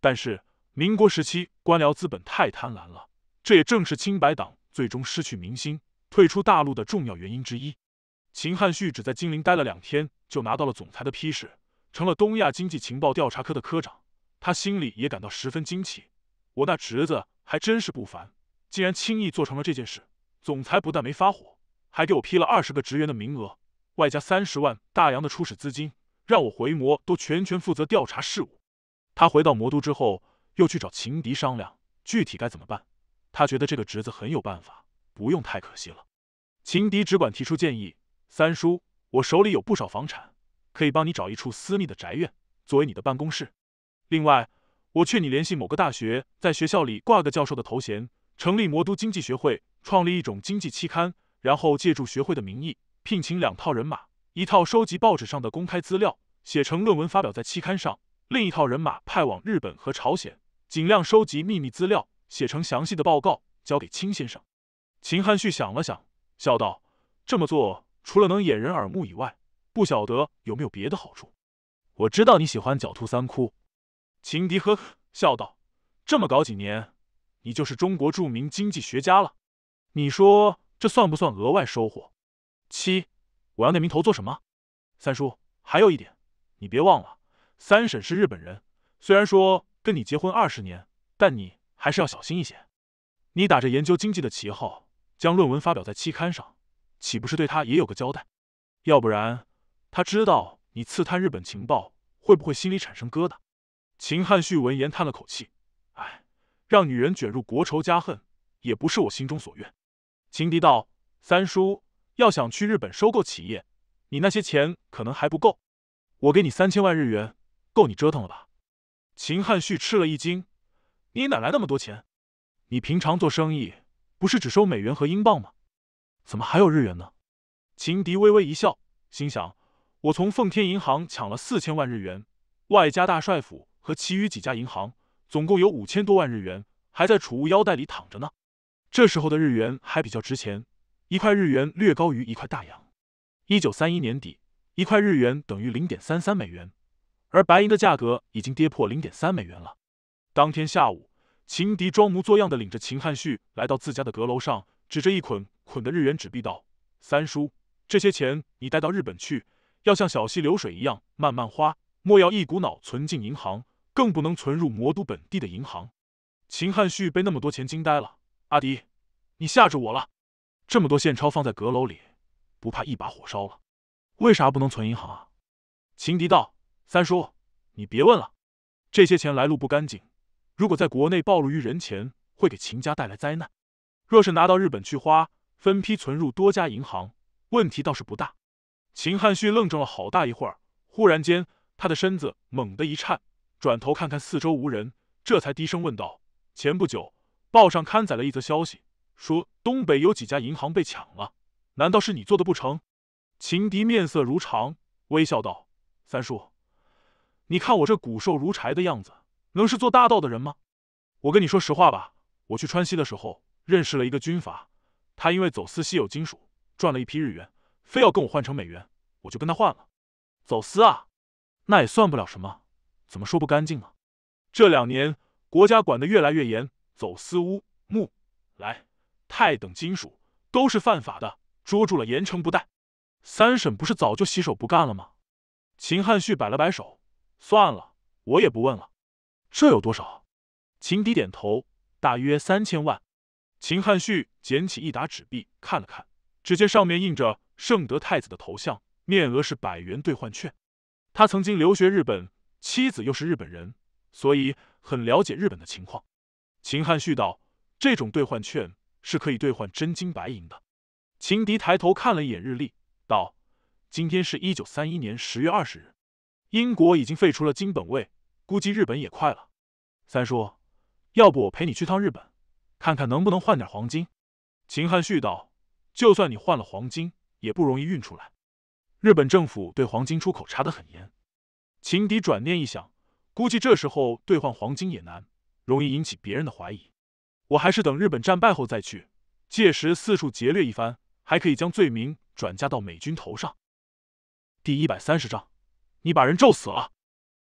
但是民国时期官僚资本太贪婪了，这也正是清白党最终失去民心、退出大陆的重要原因之一。秦汉旭只在金陵待了两天，就拿到了总裁的批示，成了东亚经济情报调查科的科长。他心里也感到十分惊奇：我那侄子还真是不凡，竟然轻易做成了这件事。总裁不但没发火。还给我批了二十个职员的名额，外加三十万大洋的初始资金，让我回魔都全权负责调查事务。他回到魔都之后，又去找情敌商量具体该怎么办。他觉得这个侄子很有办法，不用太可惜了。情敌只管提出建议：“三叔，我手里有不少房产，可以帮你找一处私密的宅院作为你的办公室。另外，我劝你联系某个大学，在学校里挂个教授的头衔，成立魔都经济学会，创立一种经济期刊。”然后借助学会的名义，聘请两套人马：一套收集报纸上的公开资料，写成论文发表在期刊上；另一套人马派往日本和朝鲜，尽量收集秘密资料，写成详细的报告，交给清先生。秦汉旭想了想，笑道：“这么做除了能掩人耳目以外，不晓得有没有别的好处。”我知道你喜欢狡兔三窟，秦迪呵呵笑道：“这么搞几年，你就是中国著名经济学家了。”你说。这算不算额外收获？七，我要那名头做什么？三叔，还有一点，你别忘了，三婶是日本人，虽然说跟你结婚二十年，但你还是要小心一些。你打着研究经济的旗号，将论文发表在期刊上，岂不是对她也有个交代？要不然，她知道你刺探日本情报，会不会心里产生疙瘩？秦汉旭闻言叹了口气，唉，让女人卷入国仇家恨，也不是我心中所愿。秦迪道：“三叔，要想去日本收购企业，你那些钱可能还不够。我给你三千万日元，够你折腾了吧？”秦汉旭吃了一惊：“你哪来那么多钱？你平常做生意不是只收美元和英镑吗？怎么还有日元呢？”秦迪微微一笑，心想：“我从奉天银行抢了四千万日元，外加大帅府和其余几家银行，总共有五千多万日元，还在储物腰带里躺着呢。”这时候的日元还比较值钱，一块日元略高于一块大洋。一九三一年底，一块日元等于零点三三美元，而白银的价格已经跌破零点三美元了。当天下午，秦敌装模作样的领着秦汉旭来到自家的阁楼上，指着一捆捆的日元纸币道：“三叔，这些钱你带到日本去，要像小溪流水一样慢慢花，莫要一股脑存进银行，更不能存入魔都本地的银行。”秦汉旭被那么多钱惊呆了。阿迪，你吓着我了！这么多现钞放在阁楼里，不怕一把火烧了？为啥不能存银行啊？秦迪道：“三叔，你别问了，这些钱来路不干净，如果在国内暴露于人前，会给秦家带来灾难。若是拿到日本去花，分批存入多家银行，问题倒是不大。”秦汉旭愣怔了好大一会儿，忽然间，他的身子猛地一颤，转头看看四周无人，这才低声问道：“前不久？”报上刊载了一则消息，说东北有几家银行被抢了，难道是你做的不成？秦敌面色如常，微笑道：“三叔，你看我这骨瘦如柴的样子，能是做大盗的人吗？我跟你说实话吧，我去川西的时候，认识了一个军阀，他因为走私稀有金属赚了一批日元，非要跟我换成美元，我就跟他换了。走私啊，那也算不了什么，怎么说不干净呢？这两年国家管得越来越严。”走私乌木来钛等金属都是犯法的，捉住了严惩不贷。三婶不是早就洗手不干了吗？秦汉旭摆了摆手，算了，我也不问了。这有多少？秦迪点头，大约三千万。秦汉旭捡起一沓纸币看了看，只见上面印着圣德太子的头像，面额是百元兑换券。他曾经留学日本，妻子又是日本人，所以很了解日本的情况。秦汉旭道：“这种兑换券是可以兑换真金白银的。”秦迪抬头看了一眼日历，道：“今天是一九三一年十月二十日，英国已经废除了金本位，估计日本也快了。”三叔，要不我陪你去趟日本，看看能不能换点黄金？”秦汉旭道：“就算你换了黄金，也不容易运出来。日本政府对黄金出口查得很严。”秦迪转念一想，估计这时候兑换黄金也难。容易引起别人的怀疑，我还是等日本战败后再去，届时四处劫掠一番，还可以将罪名转嫁到美军头上。第一百三十章，你把人咒死了。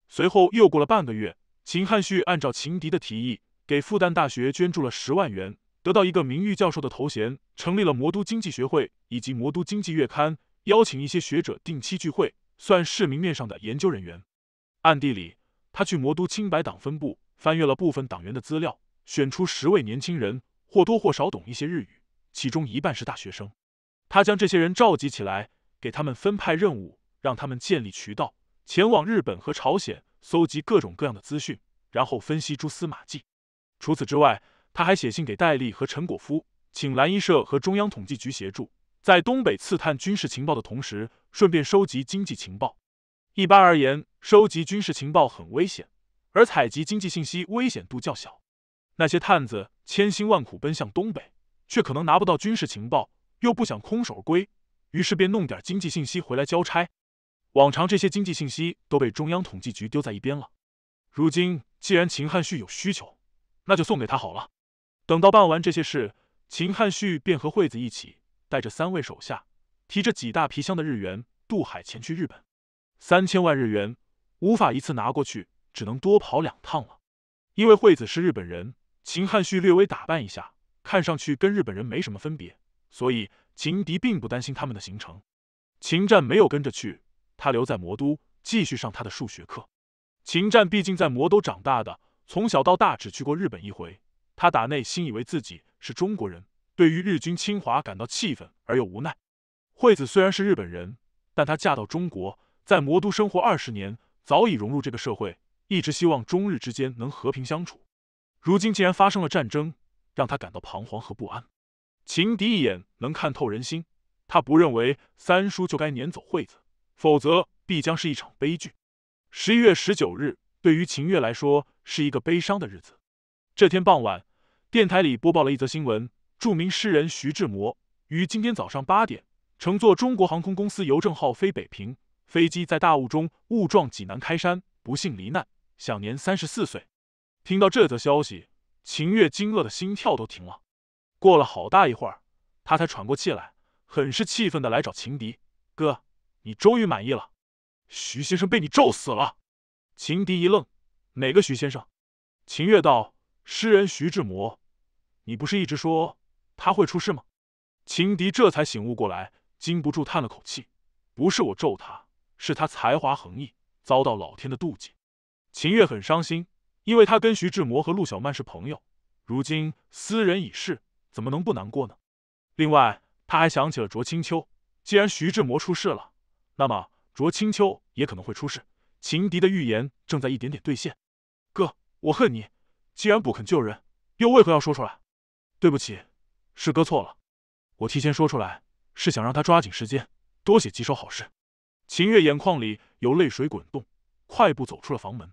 随后又过了半个月，秦汉旭按照秦迪的提议，给复旦大学捐助了十万元，得到一个名誉教授的头衔，成立了魔都经济学会以及魔都经济月刊，邀请一些学者定期聚会，算是明面上的研究人员。暗地里，他去魔都清白党分部。翻阅了部分党员的资料，选出十位年轻人，或多或少懂一些日语，其中一半是大学生。他将这些人召集起来，给他们分派任务，让他们建立渠道，前往日本和朝鲜搜集各种各样的资讯，然后分析蛛丝马迹。除此之外，他还写信给戴笠和陈果夫，请蓝衣社和中央统计局协助，在东北刺探军事情报的同时，顺便收集经济情报。一般而言，收集军事情报很危险。而采集经济信息危险度较小，那些探子千辛万苦奔向东北，却可能拿不到军事情报，又不想空手而归，于是便弄点经济信息回来交差。往常这些经济信息都被中央统计局丢在一边了。如今既然秦汉旭有需求，那就送给他好了。等到办完这些事，秦汉旭便和惠子一起，带着三位手下，提着几大皮箱的日元渡海前去日本。三千万日元无法一次拿过去。只能多跑两趟了，因为惠子是日本人，秦汉旭略微打扮一下，看上去跟日本人没什么分别，所以秦迪并不担心他们的行程。秦战没有跟着去，他留在魔都继续上他的数学课。秦战毕竟在魔都长大的，从小到大只去过日本一回，他打内心以为自己是中国人，对于日军侵华感到气愤而又无奈。惠子虽然是日本人，但她嫁到中国，在魔都生活二十年，早已融入这个社会。一直希望中日之间能和平相处，如今竟然发生了战争，让他感到彷徨和不安。秦敌一眼能看透人心，他不认为三叔就该撵走惠子，否则必将是一场悲剧。十一月十九日，对于秦月来说是一个悲伤的日子。这天傍晚，电台里播报了一则新闻：著名诗人徐志摩于今天早上八点乘坐中国航空公司邮政号飞北平飞机，在大雾中误撞济南开山，不幸罹难。享年三十四岁。听到这则消息，秦月惊愕的心跳都停了。过了好大一会儿，他才喘过气来，很是气愤的来找情敌：“哥，你终于满意了？徐先生被你咒死了。”秦迪一愣：“哪个徐先生？”秦月道：“诗人徐志摩。你不是一直说他会出事吗？”秦迪这才醒悟过来，禁不住叹了口气：“不是我咒他，是他才华横溢，遭到老天的妒忌。”秦月很伤心，因为他跟徐志摩和陆小曼是朋友，如今斯人已逝，怎么能不难过呢？另外，他还想起了卓清秋。既然徐志摩出事了，那么卓清秋也可能会出事。情敌的预言正在一点点兑现。哥，我恨你！既然不肯救人，又为何要说出来？对不起，是哥错了。我提前说出来，是想让他抓紧时间多写几首好诗。秦月眼眶里有泪水滚动，快步走出了房门。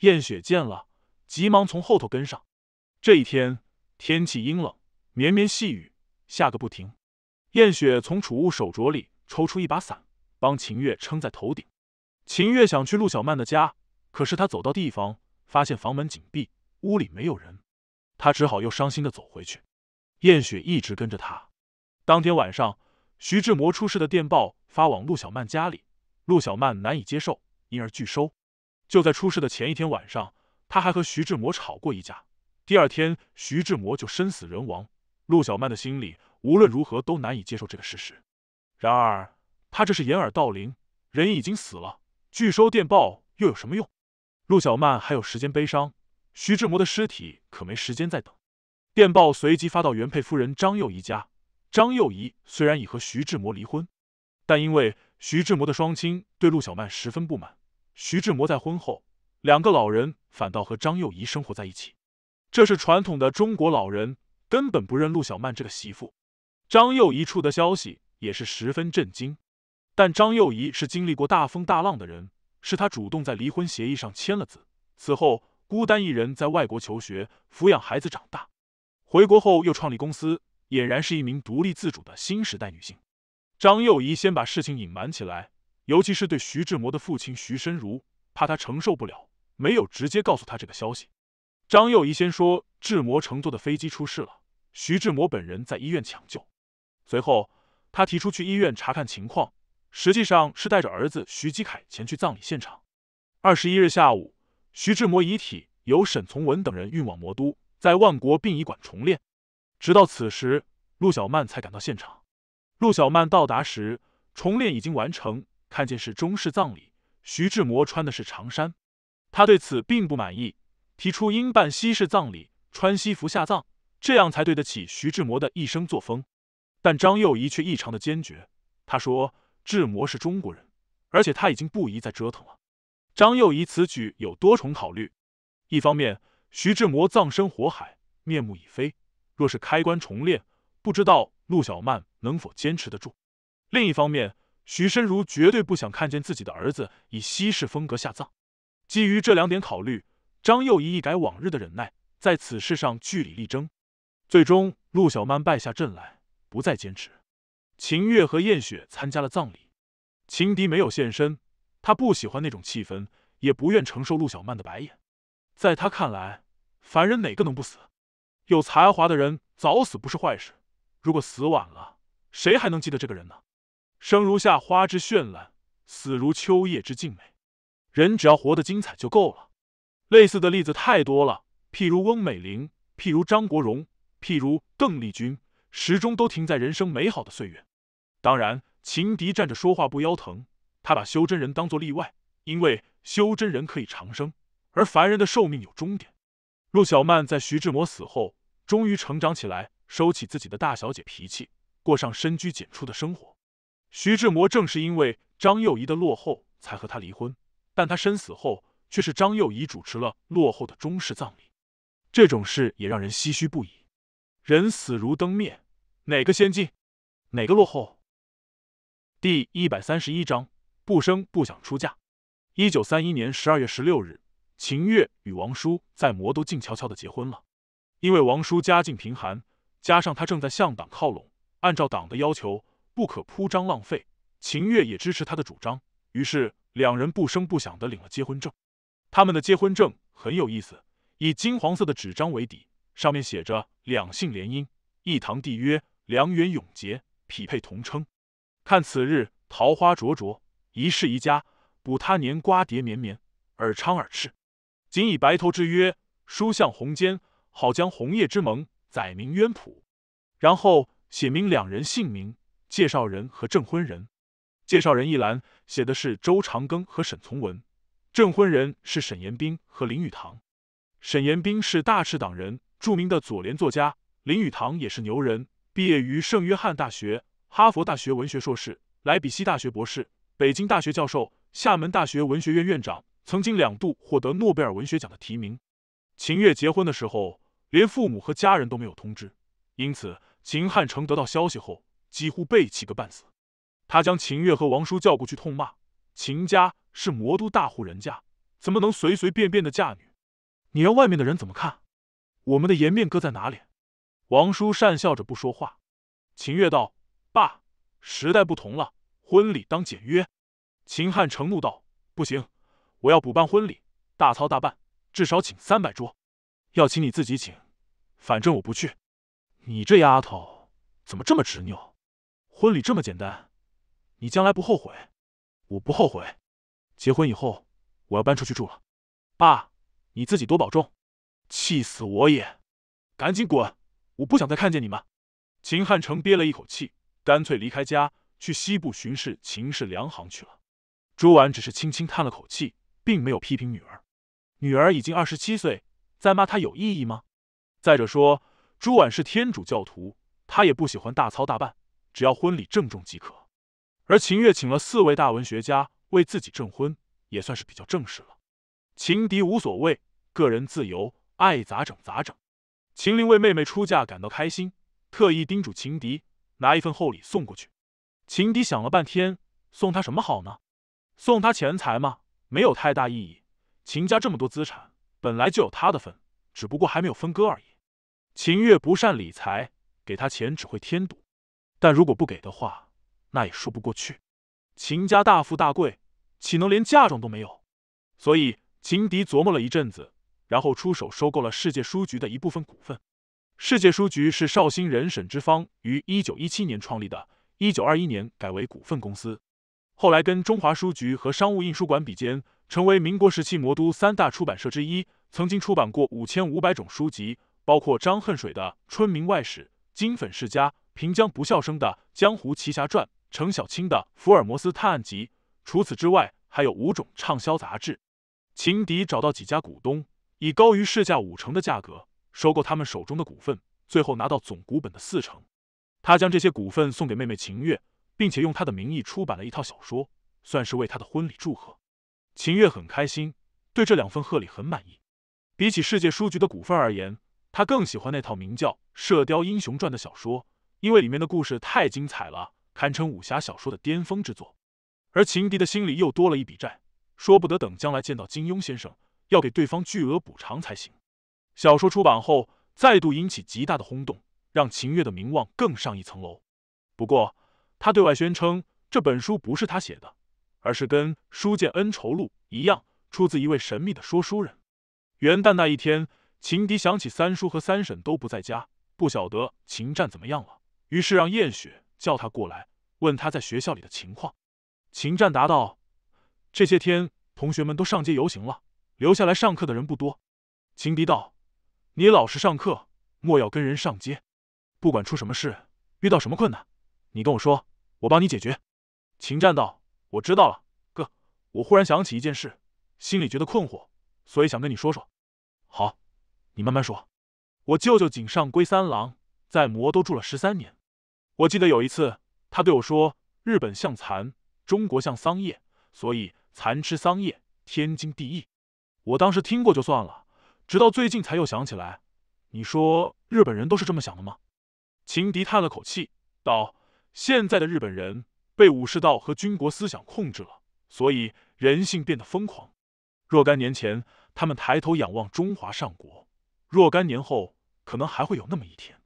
燕雪见了，急忙从后头跟上。这一天天气阴冷，绵绵细雨下个不停。燕雪从储物手镯里抽出一把伞，帮秦月撑在头顶。秦月想去陆小曼的家，可是他走到地方，发现房门紧闭，屋里没有人，他只好又伤心的走回去。燕雪一直跟着他。当天晚上，徐志摩出事的电报发往陆小曼家里，陆小曼难以接受，因而拒收。就在出事的前一天晚上，他还和徐志摩吵过一架。第二天，徐志摩就身死人亡。陆小曼的心里无论如何都难以接受这个事实。然而，他这是掩耳盗铃，人已经死了，拒收电报又有什么用？陆小曼还有时间悲伤，徐志摩的尸体可没时间再等。电报随即发到原配夫人张幼仪家。张幼仪虽然已和徐志摩离婚，但因为徐志摩的双亲对陆小曼十分不满。徐志摩在婚后，两个老人反倒和张幼仪生活在一起，这是传统的中国老人根本不认陆小曼这个媳妇。张幼仪处的消息也是十分震惊，但张幼仪是经历过大风大浪的人，是他主动在离婚协议上签了字，此后孤单一人在外国求学，抚养孩子长大，回国后又创立公司，俨然是一名独立自主的新时代女性。张幼仪先把事情隐瞒起来。尤其是对徐志摩的父亲徐申如，怕他承受不了，没有直接告诉他这个消息。张幼仪先说，志摩乘坐的飞机出事了，徐志摩本人在医院抢救。随后，他提出去医院查看情况，实际上是带着儿子徐继凯前去葬礼现场。二十一日下午，徐志摩遗体由沈从文等人运往魔都，在万国殡仪馆重殓。直到此时，陆小曼才赶到现场。陆小曼到达时，重殓已经完成。看见是中式葬礼，徐志摩穿的是长衫，他对此并不满意，提出应办西式葬礼，穿西服下葬，这样才对得起徐志摩的一生作风。但张幼仪却异常的坚决，他说：“志摩是中国人，而且他已经不宜再折腾了。”张幼仪此举有多重考虑：一方面，徐志摩葬身火海，面目已非，若是开棺重练，不知道陆小曼能否坚持得住；另一方面，徐申如绝对不想看见自己的儿子以西式风格下葬，基于这两点考虑，张幼仪一改往日的忍耐，在此事上据理力争，最终陆小曼败下阵来，不再坚持。秦月和燕雪参加了葬礼，秦迪没有现身，他不喜欢那种气氛，也不愿承受陆小曼的白眼。在他看来，凡人哪个能不死？有才华的人早死不是坏事，如果死晚了，谁还能记得这个人呢？生如夏花之绚烂，死如秋叶之静美。人只要活得精彩就够了。类似的例子太多了，譬如翁美玲，譬如张国荣，譬如邓丽君，始终都停在人生美好的岁月。当然，情敌站着说话不腰疼，他把修真人当做例外，因为修真人可以长生，而凡人的寿命有终点。陆小曼在徐志摩死后，终于成长起来，收起自己的大小姐脾气，过上深居简出的生活。徐志摩正是因为张幼仪的落后，才和她离婚。但他身死后，却是张幼仪主持了落后的中式葬礼，这种事也让人唏嘘不已。人死如灯灭，哪个先进，哪个落后？第一百三十一章：不生不想出嫁。一九三一年十二月十六日，秦月与王叔在魔都静悄悄的结婚了。因为王叔家境贫寒，加上他正在向党靠拢，按照党的要求。不可铺张浪费。秦月也支持他的主张，于是两人不声不响的领了结婚证。他们的结婚证很有意思，以金黄色的纸张为底，上面写着“两姓联姻，一堂缔约，良缘永结，匹配同称。看此日桃花灼灼，一世一家，补他年瓜瓞绵绵，尔昌尔炽。谨以白头之约，书向鸿笺，好将红叶之盟，载明渊谱。然后写明两人姓名。”介绍人和证婚人，介绍人一栏写的是周长庚和沈从文，证婚人是沈延斌和林语堂。沈延斌是大赤党人，著名的左联作家；林语堂也是牛人，毕业于圣约翰大学、哈佛大学文学硕士、莱比锡大学博士，北京大学教授、厦门大学文学院院长，曾经两度获得诺贝尔文学奖的提名。秦月结婚的时候，连父母和家人都没有通知，因此秦汉成得到消息后。几乎被气个半死，他将秦月和王叔叫过去痛骂：“秦家是魔都大户人家，怎么能随随便便的嫁女？你让外面的人怎么看？我们的颜面搁在哪里？”王叔讪笑着不说话。秦月道：“爸，时代不同了，婚礼当简约。”秦汉承怒道：“不行，我要补办婚礼，大操大办，至少请三百桌。要请你自己请，反正我不去。你这丫头怎么这么执拗？”婚礼这么简单，你将来不后悔？我不后悔。结婚以后，我要搬出去住了。爸，你自己多保重。气死我也！赶紧滚！我不想再看见你们。秦汉成憋了一口气，干脆离开家，去西部巡视秦氏粮行去了。朱婉只是轻轻叹了口气，并没有批评女儿。女儿已经二十七岁，再骂她有意义吗？再者说，朱婉是天主教徒，她也不喜欢大操大办。只要婚礼郑重即可，而秦月请了四位大文学家为自己证婚，也算是比较正式了。情敌无所谓，个人自由，爱咋整咋整。秦林为妹妹出嫁感到开心，特意叮嘱情敌拿一份厚礼送过去。情敌想了半天，送他什么好呢？送他钱财吗？没有太大意义。秦家这么多资产，本来就有他的份，只不过还没有分割而已。秦月不善理财，给他钱只会添堵。但如果不给的话，那也说不过去。秦家大富大贵，岂能连嫁妆都没有？所以秦迪琢磨了一阵子，然后出手收购了世界书局的一部分股份。世界书局是绍兴人沈之芳于一九一七年创立的，一九二一年改为股份公司。后来跟中华书局和商务印书馆比肩，成为民国时期魔都三大出版社之一。曾经出版过五千五百种书籍，包括张恨水的《春明外史》《金粉世家》。平江不笑生的《江湖奇侠传》，程小青的《福尔摩斯探案集》。除此之外，还有五种畅销杂志。秦迪找到几家股东，以高于市价五成的价格收购他们手中的股份，最后拿到总股本的四成。他将这些股份送给妹妹秦月，并且用她的名义出版了一套小说，算是为她的婚礼祝贺。秦月很开心，对这两份贺礼很满意。比起世界书局的股份而言，他更喜欢那套名叫《射雕英雄传》的小说。因为里面的故事太精彩了，堪称武侠小说的巅峰之作。而秦迪的心里又多了一笔债，说不得等将来见到金庸先生，要给对方巨额补偿才行。小说出版后，再度引起极大的轰动，让秦月的名望更上一层楼。不过，他对外宣称这本书不是他写的，而是跟《书剑恩仇录》一样，出自一位神秘的说书人。元旦那一天，秦迪想起三叔和三婶都不在家，不晓得秦战怎么样了。于是让燕雪叫他过来，问他在学校里的情况。秦战答道：“这些天同学们都上街游行了，留下来上课的人不多。”秦迪道：“你老实上课，莫要跟人上街。不管出什么事，遇到什么困难，你跟我说，我帮你解决。”秦战道：“我知道了，哥。我忽然想起一件事，心里觉得困惑，所以想跟你说说。”好，你慢慢说。我舅舅井上龟三郎在魔都住了十三年。我记得有一次，他对我说：“日本像蚕，中国像桑叶，所以蚕吃桑叶，天经地义。”我当时听过就算了，直到最近才又想起来。你说日本人都是这么想的吗？秦迪叹了口气道：“现在的日本人被武士道和军国思想控制了，所以人性变得疯狂。若干年前，他们抬头仰望中华上国；若干年后，可能还会有那么一天。”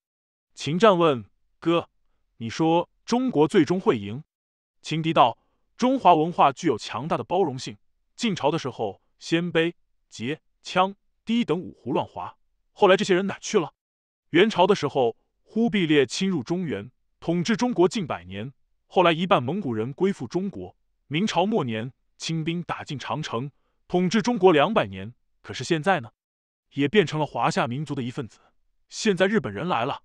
秦战问哥。你说中国最终会赢？秦敌道：中华文化具有强大的包容性。晋朝的时候，鲜卑、羯、羌、氐等五胡乱华，后来这些人哪去了？元朝的时候，忽必烈侵入中原，统治中国近百年，后来一半蒙古人归附中国。明朝末年，清兵打进长城，统治中国两百年。可是现在呢？也变成了华夏民族的一份子。现在日本人来了，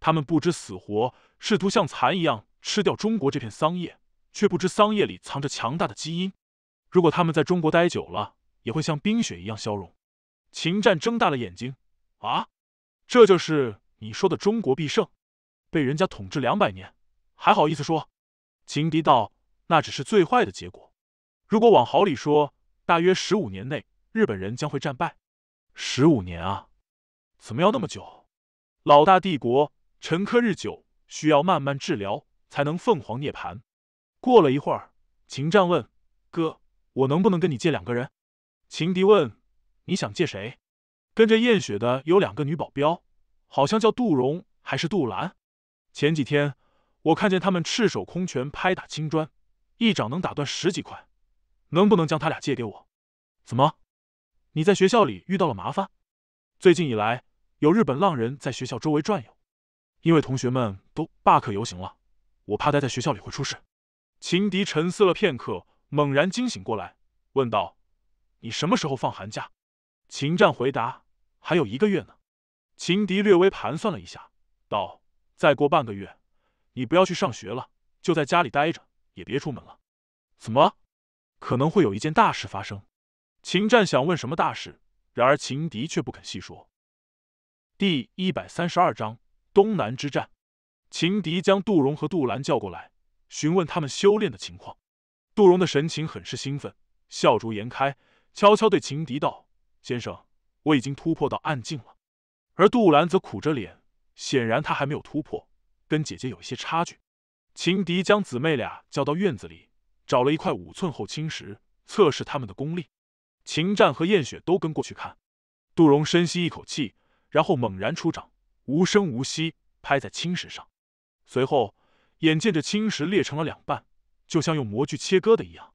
他们不知死活。试图像蚕一样吃掉中国这片桑叶，却不知桑叶里藏着强大的基因。如果他们在中国待久了，也会像冰雪一样消融。秦战睁大了眼睛：“啊，这就是你说的中国必胜？被人家统治两百年，还好意思说？”秦敌道：“那只是最坏的结果。如果往好里说，大约十五年内，日本人将会战败。十五年啊，怎么要那么久？老大帝国沉疴日久。”需要慢慢治疗才能凤凰涅槃。过了一会儿，秦战问：“哥，我能不能跟你借两个人？”秦迪问：“你想借谁？”跟着燕雪的有两个女保镖，好像叫杜荣还是杜兰。前几天我看见他们赤手空拳拍打青砖，一掌能打断十几块。能不能将他俩借给我？怎么？你在学校里遇到了麻烦？最近以来，有日本浪人在学校周围转悠。因为同学们都罢课游行了，我怕待在学校里会出事。秦迪沉思了片刻，猛然惊醒过来，问道：“你什么时候放寒假？”秦战回答：“还有一个月呢。”秦迪略微盘算了一下，道：“再过半个月，你不要去上学了，就在家里待着，也别出门了。怎么？可能会有一件大事发生？”秦战想问什么大事，然而秦迪却不肯细说。第一百三十二章。东南之战，秦迪将杜荣和杜兰叫过来，询问他们修炼的情况。杜荣的神情很是兴奋，笑逐颜开，悄悄对秦迪道：“先生，我已经突破到暗境了。”而杜兰则苦着脸，显然他还没有突破，跟姐姐有一些差距。秦迪将姊妹俩叫到院子里，找了一块五寸厚青石，测试他们的功力。秦战和燕雪都跟过去看。杜荣深吸一口气，然后猛然出掌。无声无息拍在青石上，随后眼见着青石裂成了两半，就像用模具切割的一样。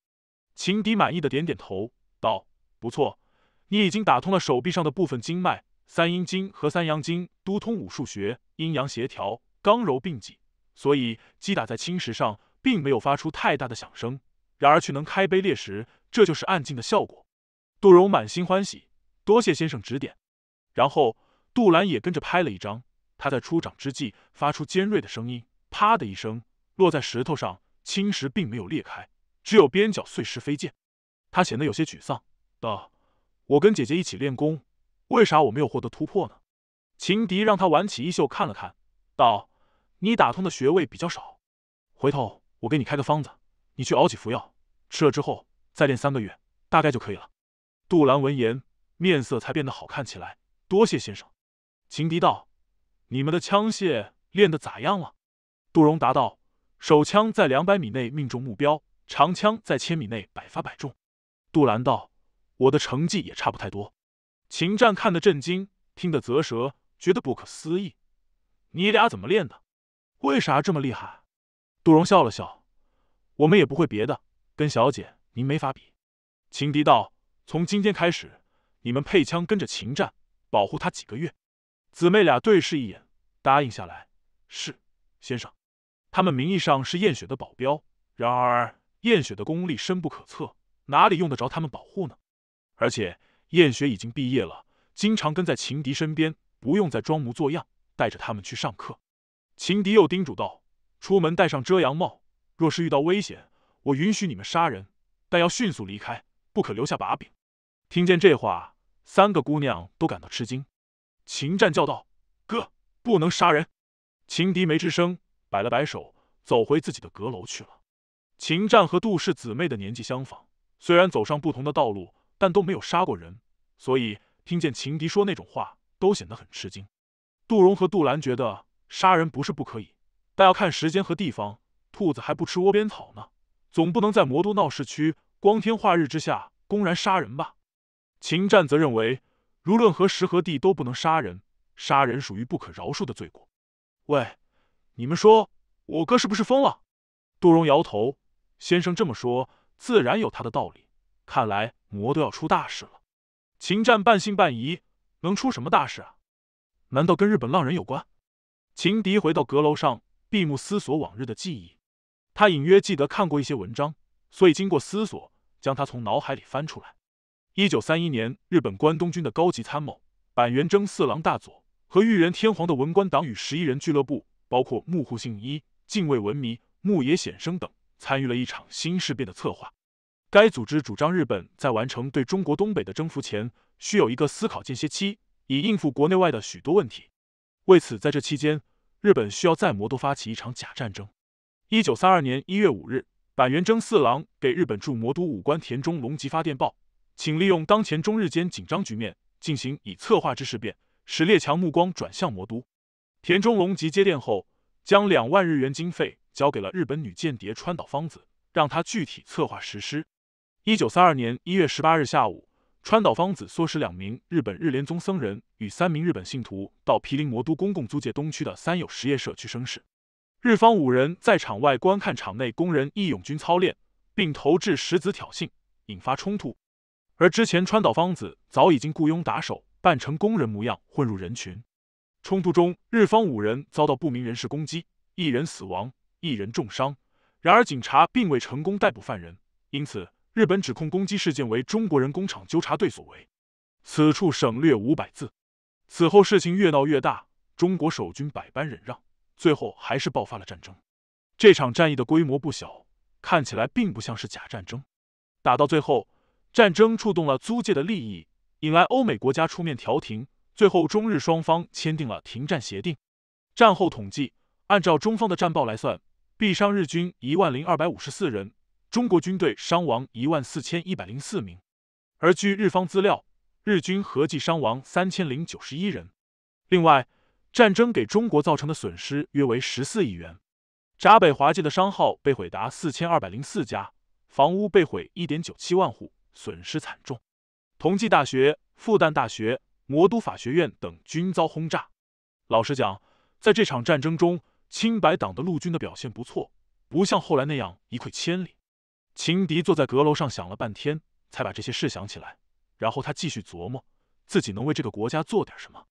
秦迪满意的点点头，道：“不错，你已经打通了手臂上的部分经脉，三阴经和三阳经都通武术学，阴阳协调，刚柔并济，所以击打在青石上并没有发出太大的响声，然而却能开碑裂石，这就是暗劲的效果。”杜荣满心欢喜，多谢先生指点，然后。杜兰也跟着拍了一张，他在出掌之际发出尖锐的声音，啪的一声落在石头上，青石并没有裂开，只有边角碎石飞溅。他显得有些沮丧，道：“我跟姐姐一起练功，为啥我没有获得突破呢？”秦迪让他挽起衣袖看了看，道：“你打通的穴位比较少，回头我给你开个方子，你去熬几服药，吃了之后再练三个月，大概就可以了。”杜兰闻言，面色才变得好看起来，多谢先生。秦迪道：“你们的枪械练得咋样了？”杜荣答道：“手枪在两百米内命中目标，长枪在千米内百发百中。”杜兰道：“我的成绩也差不太多。”秦战看得震惊，听得啧舌，觉得不可思议：“你俩怎么练的？为啥这么厉害？”杜荣笑了笑：“我们也不会别的，跟小姐您没法比。”秦迪道：“从今天开始，你们配枪跟着秦战，保护他几个月。”姊妹俩对视一眼，答应下来。是，先生，他们名义上是燕雪的保镖，然而燕雪的功力深不可测，哪里用得着他们保护呢？而且燕雪已经毕业了，经常跟在情敌身边，不用再装模作样，带着他们去上课。情敌又叮嘱道：“出门戴上遮阳帽，若是遇到危险，我允许你们杀人，但要迅速离开，不可留下把柄。”听见这话，三个姑娘都感到吃惊。秦战叫道：“哥，不能杀人。”秦迪没吱声，摆了摆手，走回自己的阁楼去了。秦战和杜氏姊妹的年纪相仿，虽然走上不同的道路，但都没有杀过人，所以听见秦迪说那种话，都显得很吃惊。杜荣和杜兰觉得杀人不是不可以，但要看时间和地方。兔子还不吃窝边草呢，总不能在魔都闹市区光天化日之下公然杀人吧？秦战则认为。无论何时何地都不能杀人，杀人属于不可饶恕的罪过。喂，你们说，我哥是不是疯了？杜荣摇头。先生这么说，自然有他的道理。看来魔都要出大事了。秦战半信半疑。能出什么大事啊？难道跟日本浪人有关？秦迪回到阁楼上，闭目思索往日的记忆。他隐约记得看过一些文章，所以经过思索，将他从脑海里翻出来。一九三一年，日本关东军的高级参谋板垣征四郎大佐和裕仁天皇的文官党羽十一人俱乐部，包括木户幸一、近卫文弥、牧野显生等，参与了一场新事变的策划。该组织主张日本在完成对中国东北的征服前，需有一个思考间歇期，以应付国内外的许多问题。为此，在这期间，日本需要在魔都发起一场假战争。一九三二年一月五日，板垣征四郎给日本驻魔都武官田中隆吉发电报。请利用当前中日间紧张局面，进行以策划之事变，使列强目光转向魔都。田中隆吉接电后，将两万日元经费交给了日本女间谍川岛芳子，让她具体策划实施。一九三二年一月十八日下午，川岛芳子唆使两名日本日莲宗僧人与三名日本信徒到毗邻魔都公共租界东区的三友实业社去生事。日方五人在场外观看场内工人义勇军操练，并投掷石子挑衅，引发冲突。而之前，川岛芳子早已经雇佣打手，扮成工人模样混入人群。冲突中，日方五人遭到不明人士攻击，一人死亡，一人重伤。然而，警察并未成功逮捕犯人，因此日本指控攻击事件为中国人工厂纠察队所为。此处省略五百字。此后，事情越闹越大，中国守军百般忍让，最后还是爆发了战争。这场战役的规模不小，看起来并不像是假战争。打到最后。战争触动了租界的利益，引来欧美国家出面调停，最后中日双方签订了停战协定。战后统计，按照中方的战报来算，毙伤日军一万零二百五十四人，中国军队伤亡一万四千一百零四名；而据日方资料，日军合计伤亡三千零九十一人。另外，战争给中国造成的损失约为十四亿元，闸北华界的商号被毁达四千二百零四家，房屋被毁一点九七万户。损失惨重，同济大学、复旦大学、魔都法学院等均遭轰炸。老实讲，在这场战争中，清白党的陆军的表现不错，不像后来那样一溃千里。情敌坐在阁楼上想了半天，才把这些事想起来。然后他继续琢磨自己能为这个国家做点什么。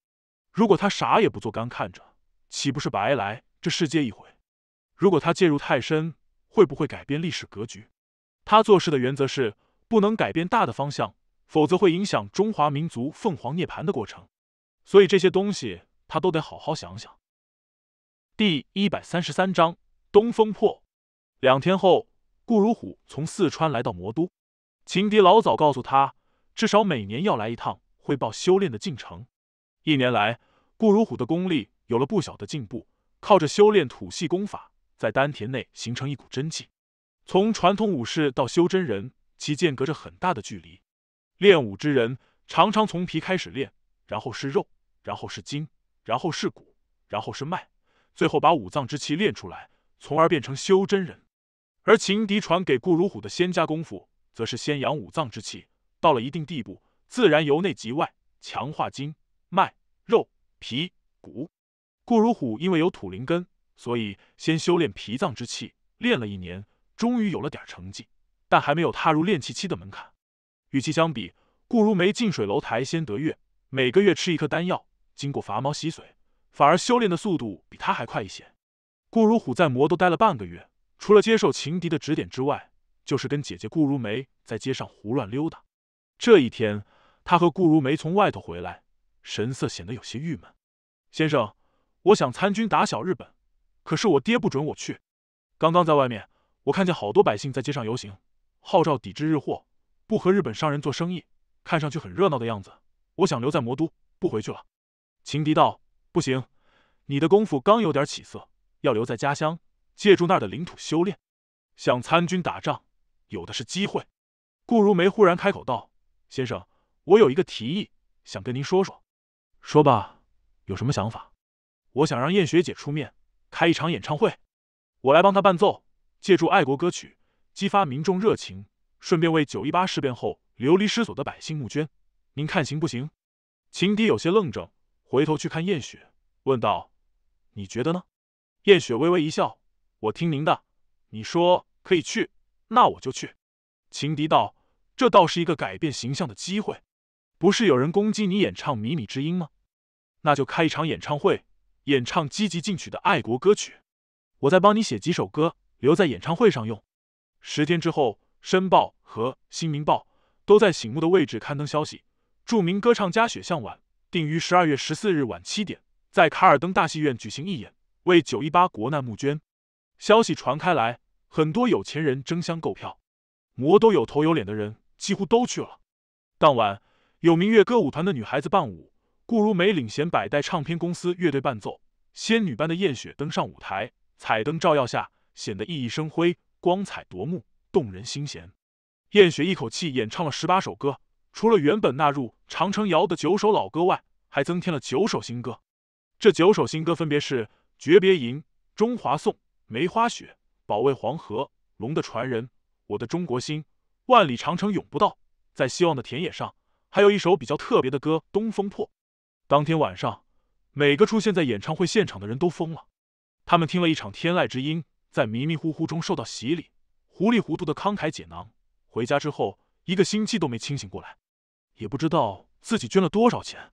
如果他啥也不做，干看着，岂不是白来这世界一回？如果他介入太深，会不会改变历史格局？他做事的原则是。不能改变大的方向，否则会影响中华民族凤凰涅槃的过程。所以这些东西他都得好好想想。第一百三十三章《东风破》。两天后，顾如虎从四川来到魔都，情敌老早告诉他，至少每年要来一趟汇报修炼的进程。一年来，顾如虎的功力有了不小的进步，靠着修炼土系功法，在丹田内形成一股真气。从传统武士到修真人。其间隔着很大的距离，练武之人常常从皮开始练，然后是肉，然后是筋，然后是骨，然后是脉，最后把五脏之气练出来，从而变成修真人。而秦敌传给顾如虎的仙家功夫，则是先养五脏之气，到了一定地步，自然由内及外强化筋、脉、肉、皮、骨。顾如虎因为有土灵根，所以先修炼脾脏之气，练了一年，终于有了点成绩。但还没有踏入练气期的门槛。与其相比，顾如梅近水楼台先得月，每个月吃一颗丹药，经过伐毛洗髓，反而修炼的速度比他还快一些。顾如虎在魔都待了半个月，除了接受情敌的指点之外，就是跟姐姐顾如梅在街上胡乱溜达。这一天，他和顾如梅从外头回来，神色显得有些郁闷。先生，我想参军打小日本，可是我爹不准我去。刚刚在外面，我看见好多百姓在街上游行。号召抵制日货，不和日本商人做生意，看上去很热闹的样子。我想留在魔都不回去了。情敌道：“不行，你的功夫刚有点起色，要留在家乡，借助那儿的领土修炼。想参军打仗，有的是机会。”顾如梅忽然开口道：“先生，我有一个提议，想跟您说说。说吧，有什么想法？我想让燕学姐出面开一场演唱会，我来帮她伴奏，借助爱国歌曲。”激发民众热情，顺便为九一八事变后流离失所的百姓募捐，您看行不行？秦迪有些愣怔，回头去看燕雪，问道：“你觉得呢？”燕雪微微一笑：“我听您的，你说可以去，那我就去。”秦迪道：“这倒是一个改变形象的机会。不是有人攻击你演唱《靡靡之音》吗？那就开一场演唱会，演唱积极进取的爱国歌曲。我再帮你写几首歌，留在演唱会上用。”十天之后，《申报》和《新民报》都在醒目的位置刊登消息：著名歌唱家雪向晚定于十二月十四日晚七点，在卡尔登大戏院举行义演，为九一八国难募捐。消息传开来，很多有钱人争相购票，魔都有头有脸的人几乎都去了。当晚，有明月歌舞团的女孩子伴舞，顾如梅领衔百代唱片公司乐队伴奏，仙女般的艳雪登上舞台，彩灯照耀下显得熠熠生辉。光彩夺目，动人心弦。燕雪一口气演唱了十八首歌，除了原本纳入《长城谣》的九首老歌外，还增添了九首新歌。这九首新歌分别是《诀别吟》《中华颂》《梅花雪》《保卫黄河》《龙的传人》《我的中国心》《万里长城永不倒》《在希望的田野上》，还有一首比较特别的歌《东风破》。当天晚上，每个出现在演唱会现场的人都疯了，他们听了一场天籁之音。在迷迷糊糊中受到洗礼，糊里糊涂的慷慨解囊，回家之后一个星期都没清醒过来，也不知道自己捐了多少钱。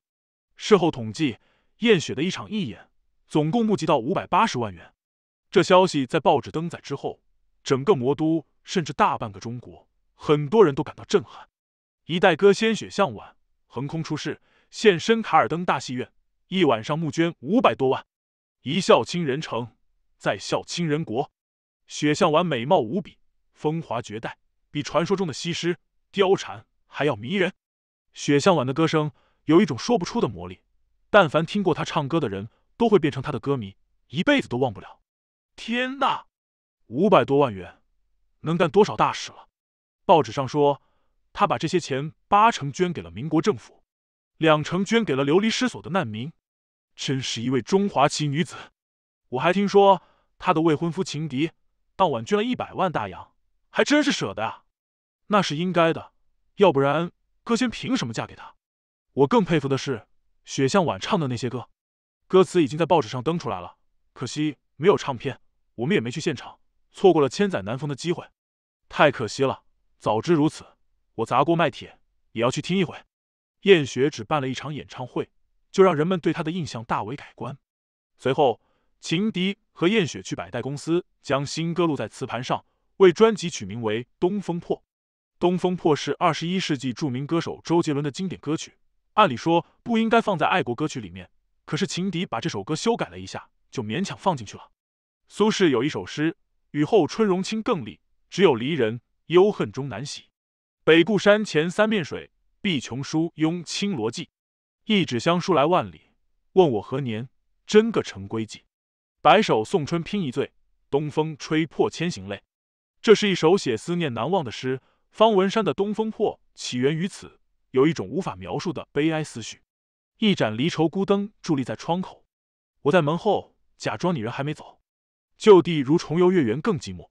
事后统计，验雪的一场义演总共募集到五百八十万元。这消息在报纸登载之后，整个魔都甚至大半个中国，很多人都感到震撼。一代歌仙雪向晚横空出世，现身卡尔登大戏院，一晚上募捐五百多万，一笑倾人城。在笑倾人国，雪向晚美貌无比，风华绝代，比传说中的西施、貂蝉还要迷人。雪向晚的歌声有一种说不出的魔力，但凡听过她唱歌的人，都会变成她的歌迷，一辈子都忘不了。天呐，五百多万元，能干多少大事了？报纸上说，她把这些钱八成捐给了民国政府，两成捐给了流离失所的难民，真是一位中华奇女子。我还听说。他的未婚夫情敌，当晚捐了一百万大洋，还真是舍得啊！那是应该的，要不然歌仙凭什么嫁给他？我更佩服的是雪向晚唱的那些歌，歌词已经在报纸上登出来了，可惜没有唱片，我们也没去现场，错过了千载难逢的机会，太可惜了！早知如此，我砸锅卖铁也要去听一回。燕雪只办了一场演唱会，就让人们对她的印象大为改观，随后。情敌和燕雪去百代公司，将新歌录在磁盘上，为专辑取名为《东风破》。《东风破》是二十一世纪著名歌手周杰伦的经典歌曲，按理说不应该放在爱国歌曲里面。可是情敌把这首歌修改了一下，就勉强放进去了。苏轼有一首诗：“雨后春荣清更丽，只有离人忧恨终难洗。北固山前三面水，碧琼书拥青罗髻。一纸香书来万里，问我何年真个成归计。”白首送春拼一醉，东风吹破千行泪。这是一首写思念难忘的诗。方文山的《东风破》起源于此，有一种无法描述的悲哀思绪。一盏离愁孤灯伫立在窗口，我在门后假装你人还没走，就地如重游月圆更寂寞。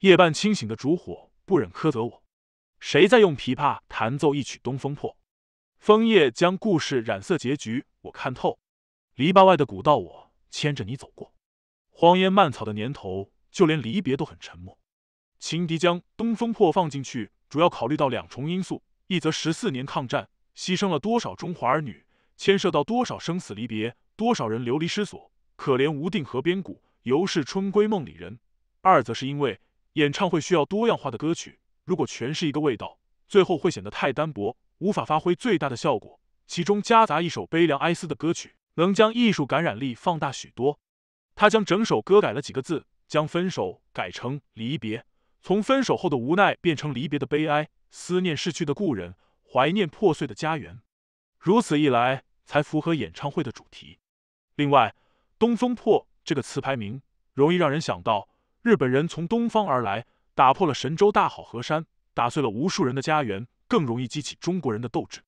夜半清醒的烛火不忍苛责我，谁在用琵琶弹奏一曲《东风破》？枫叶将故事染色，结局我看透。篱笆外的古道，我牵着你走过。荒烟蔓草的年头，就连离别都很沉默。秦迪将《东风破》放进去，主要考虑到两重因素：一则十四年抗战，牺牲了多少中华儿女，牵涉到多少生死离别，多少人流离失所，可怜无定河边骨，犹是春归梦里人；二则是因为演唱会需要多样化的歌曲，如果全是一个味道，最后会显得太单薄，无法发挥最大的效果。其中夹杂一首悲凉哀思的歌曲，能将艺术感染力放大许多。他将整首歌改了几个字，将分手改成离别，从分手后的无奈变成离别的悲哀，思念逝去的故人，怀念破碎的家园，如此一来才符合演唱会的主题。另外，“东风破”这个词牌名容易让人想到日本人从东方而来，打破了神州大好河山，打碎了无数人的家园，更容易激起中国人的斗志。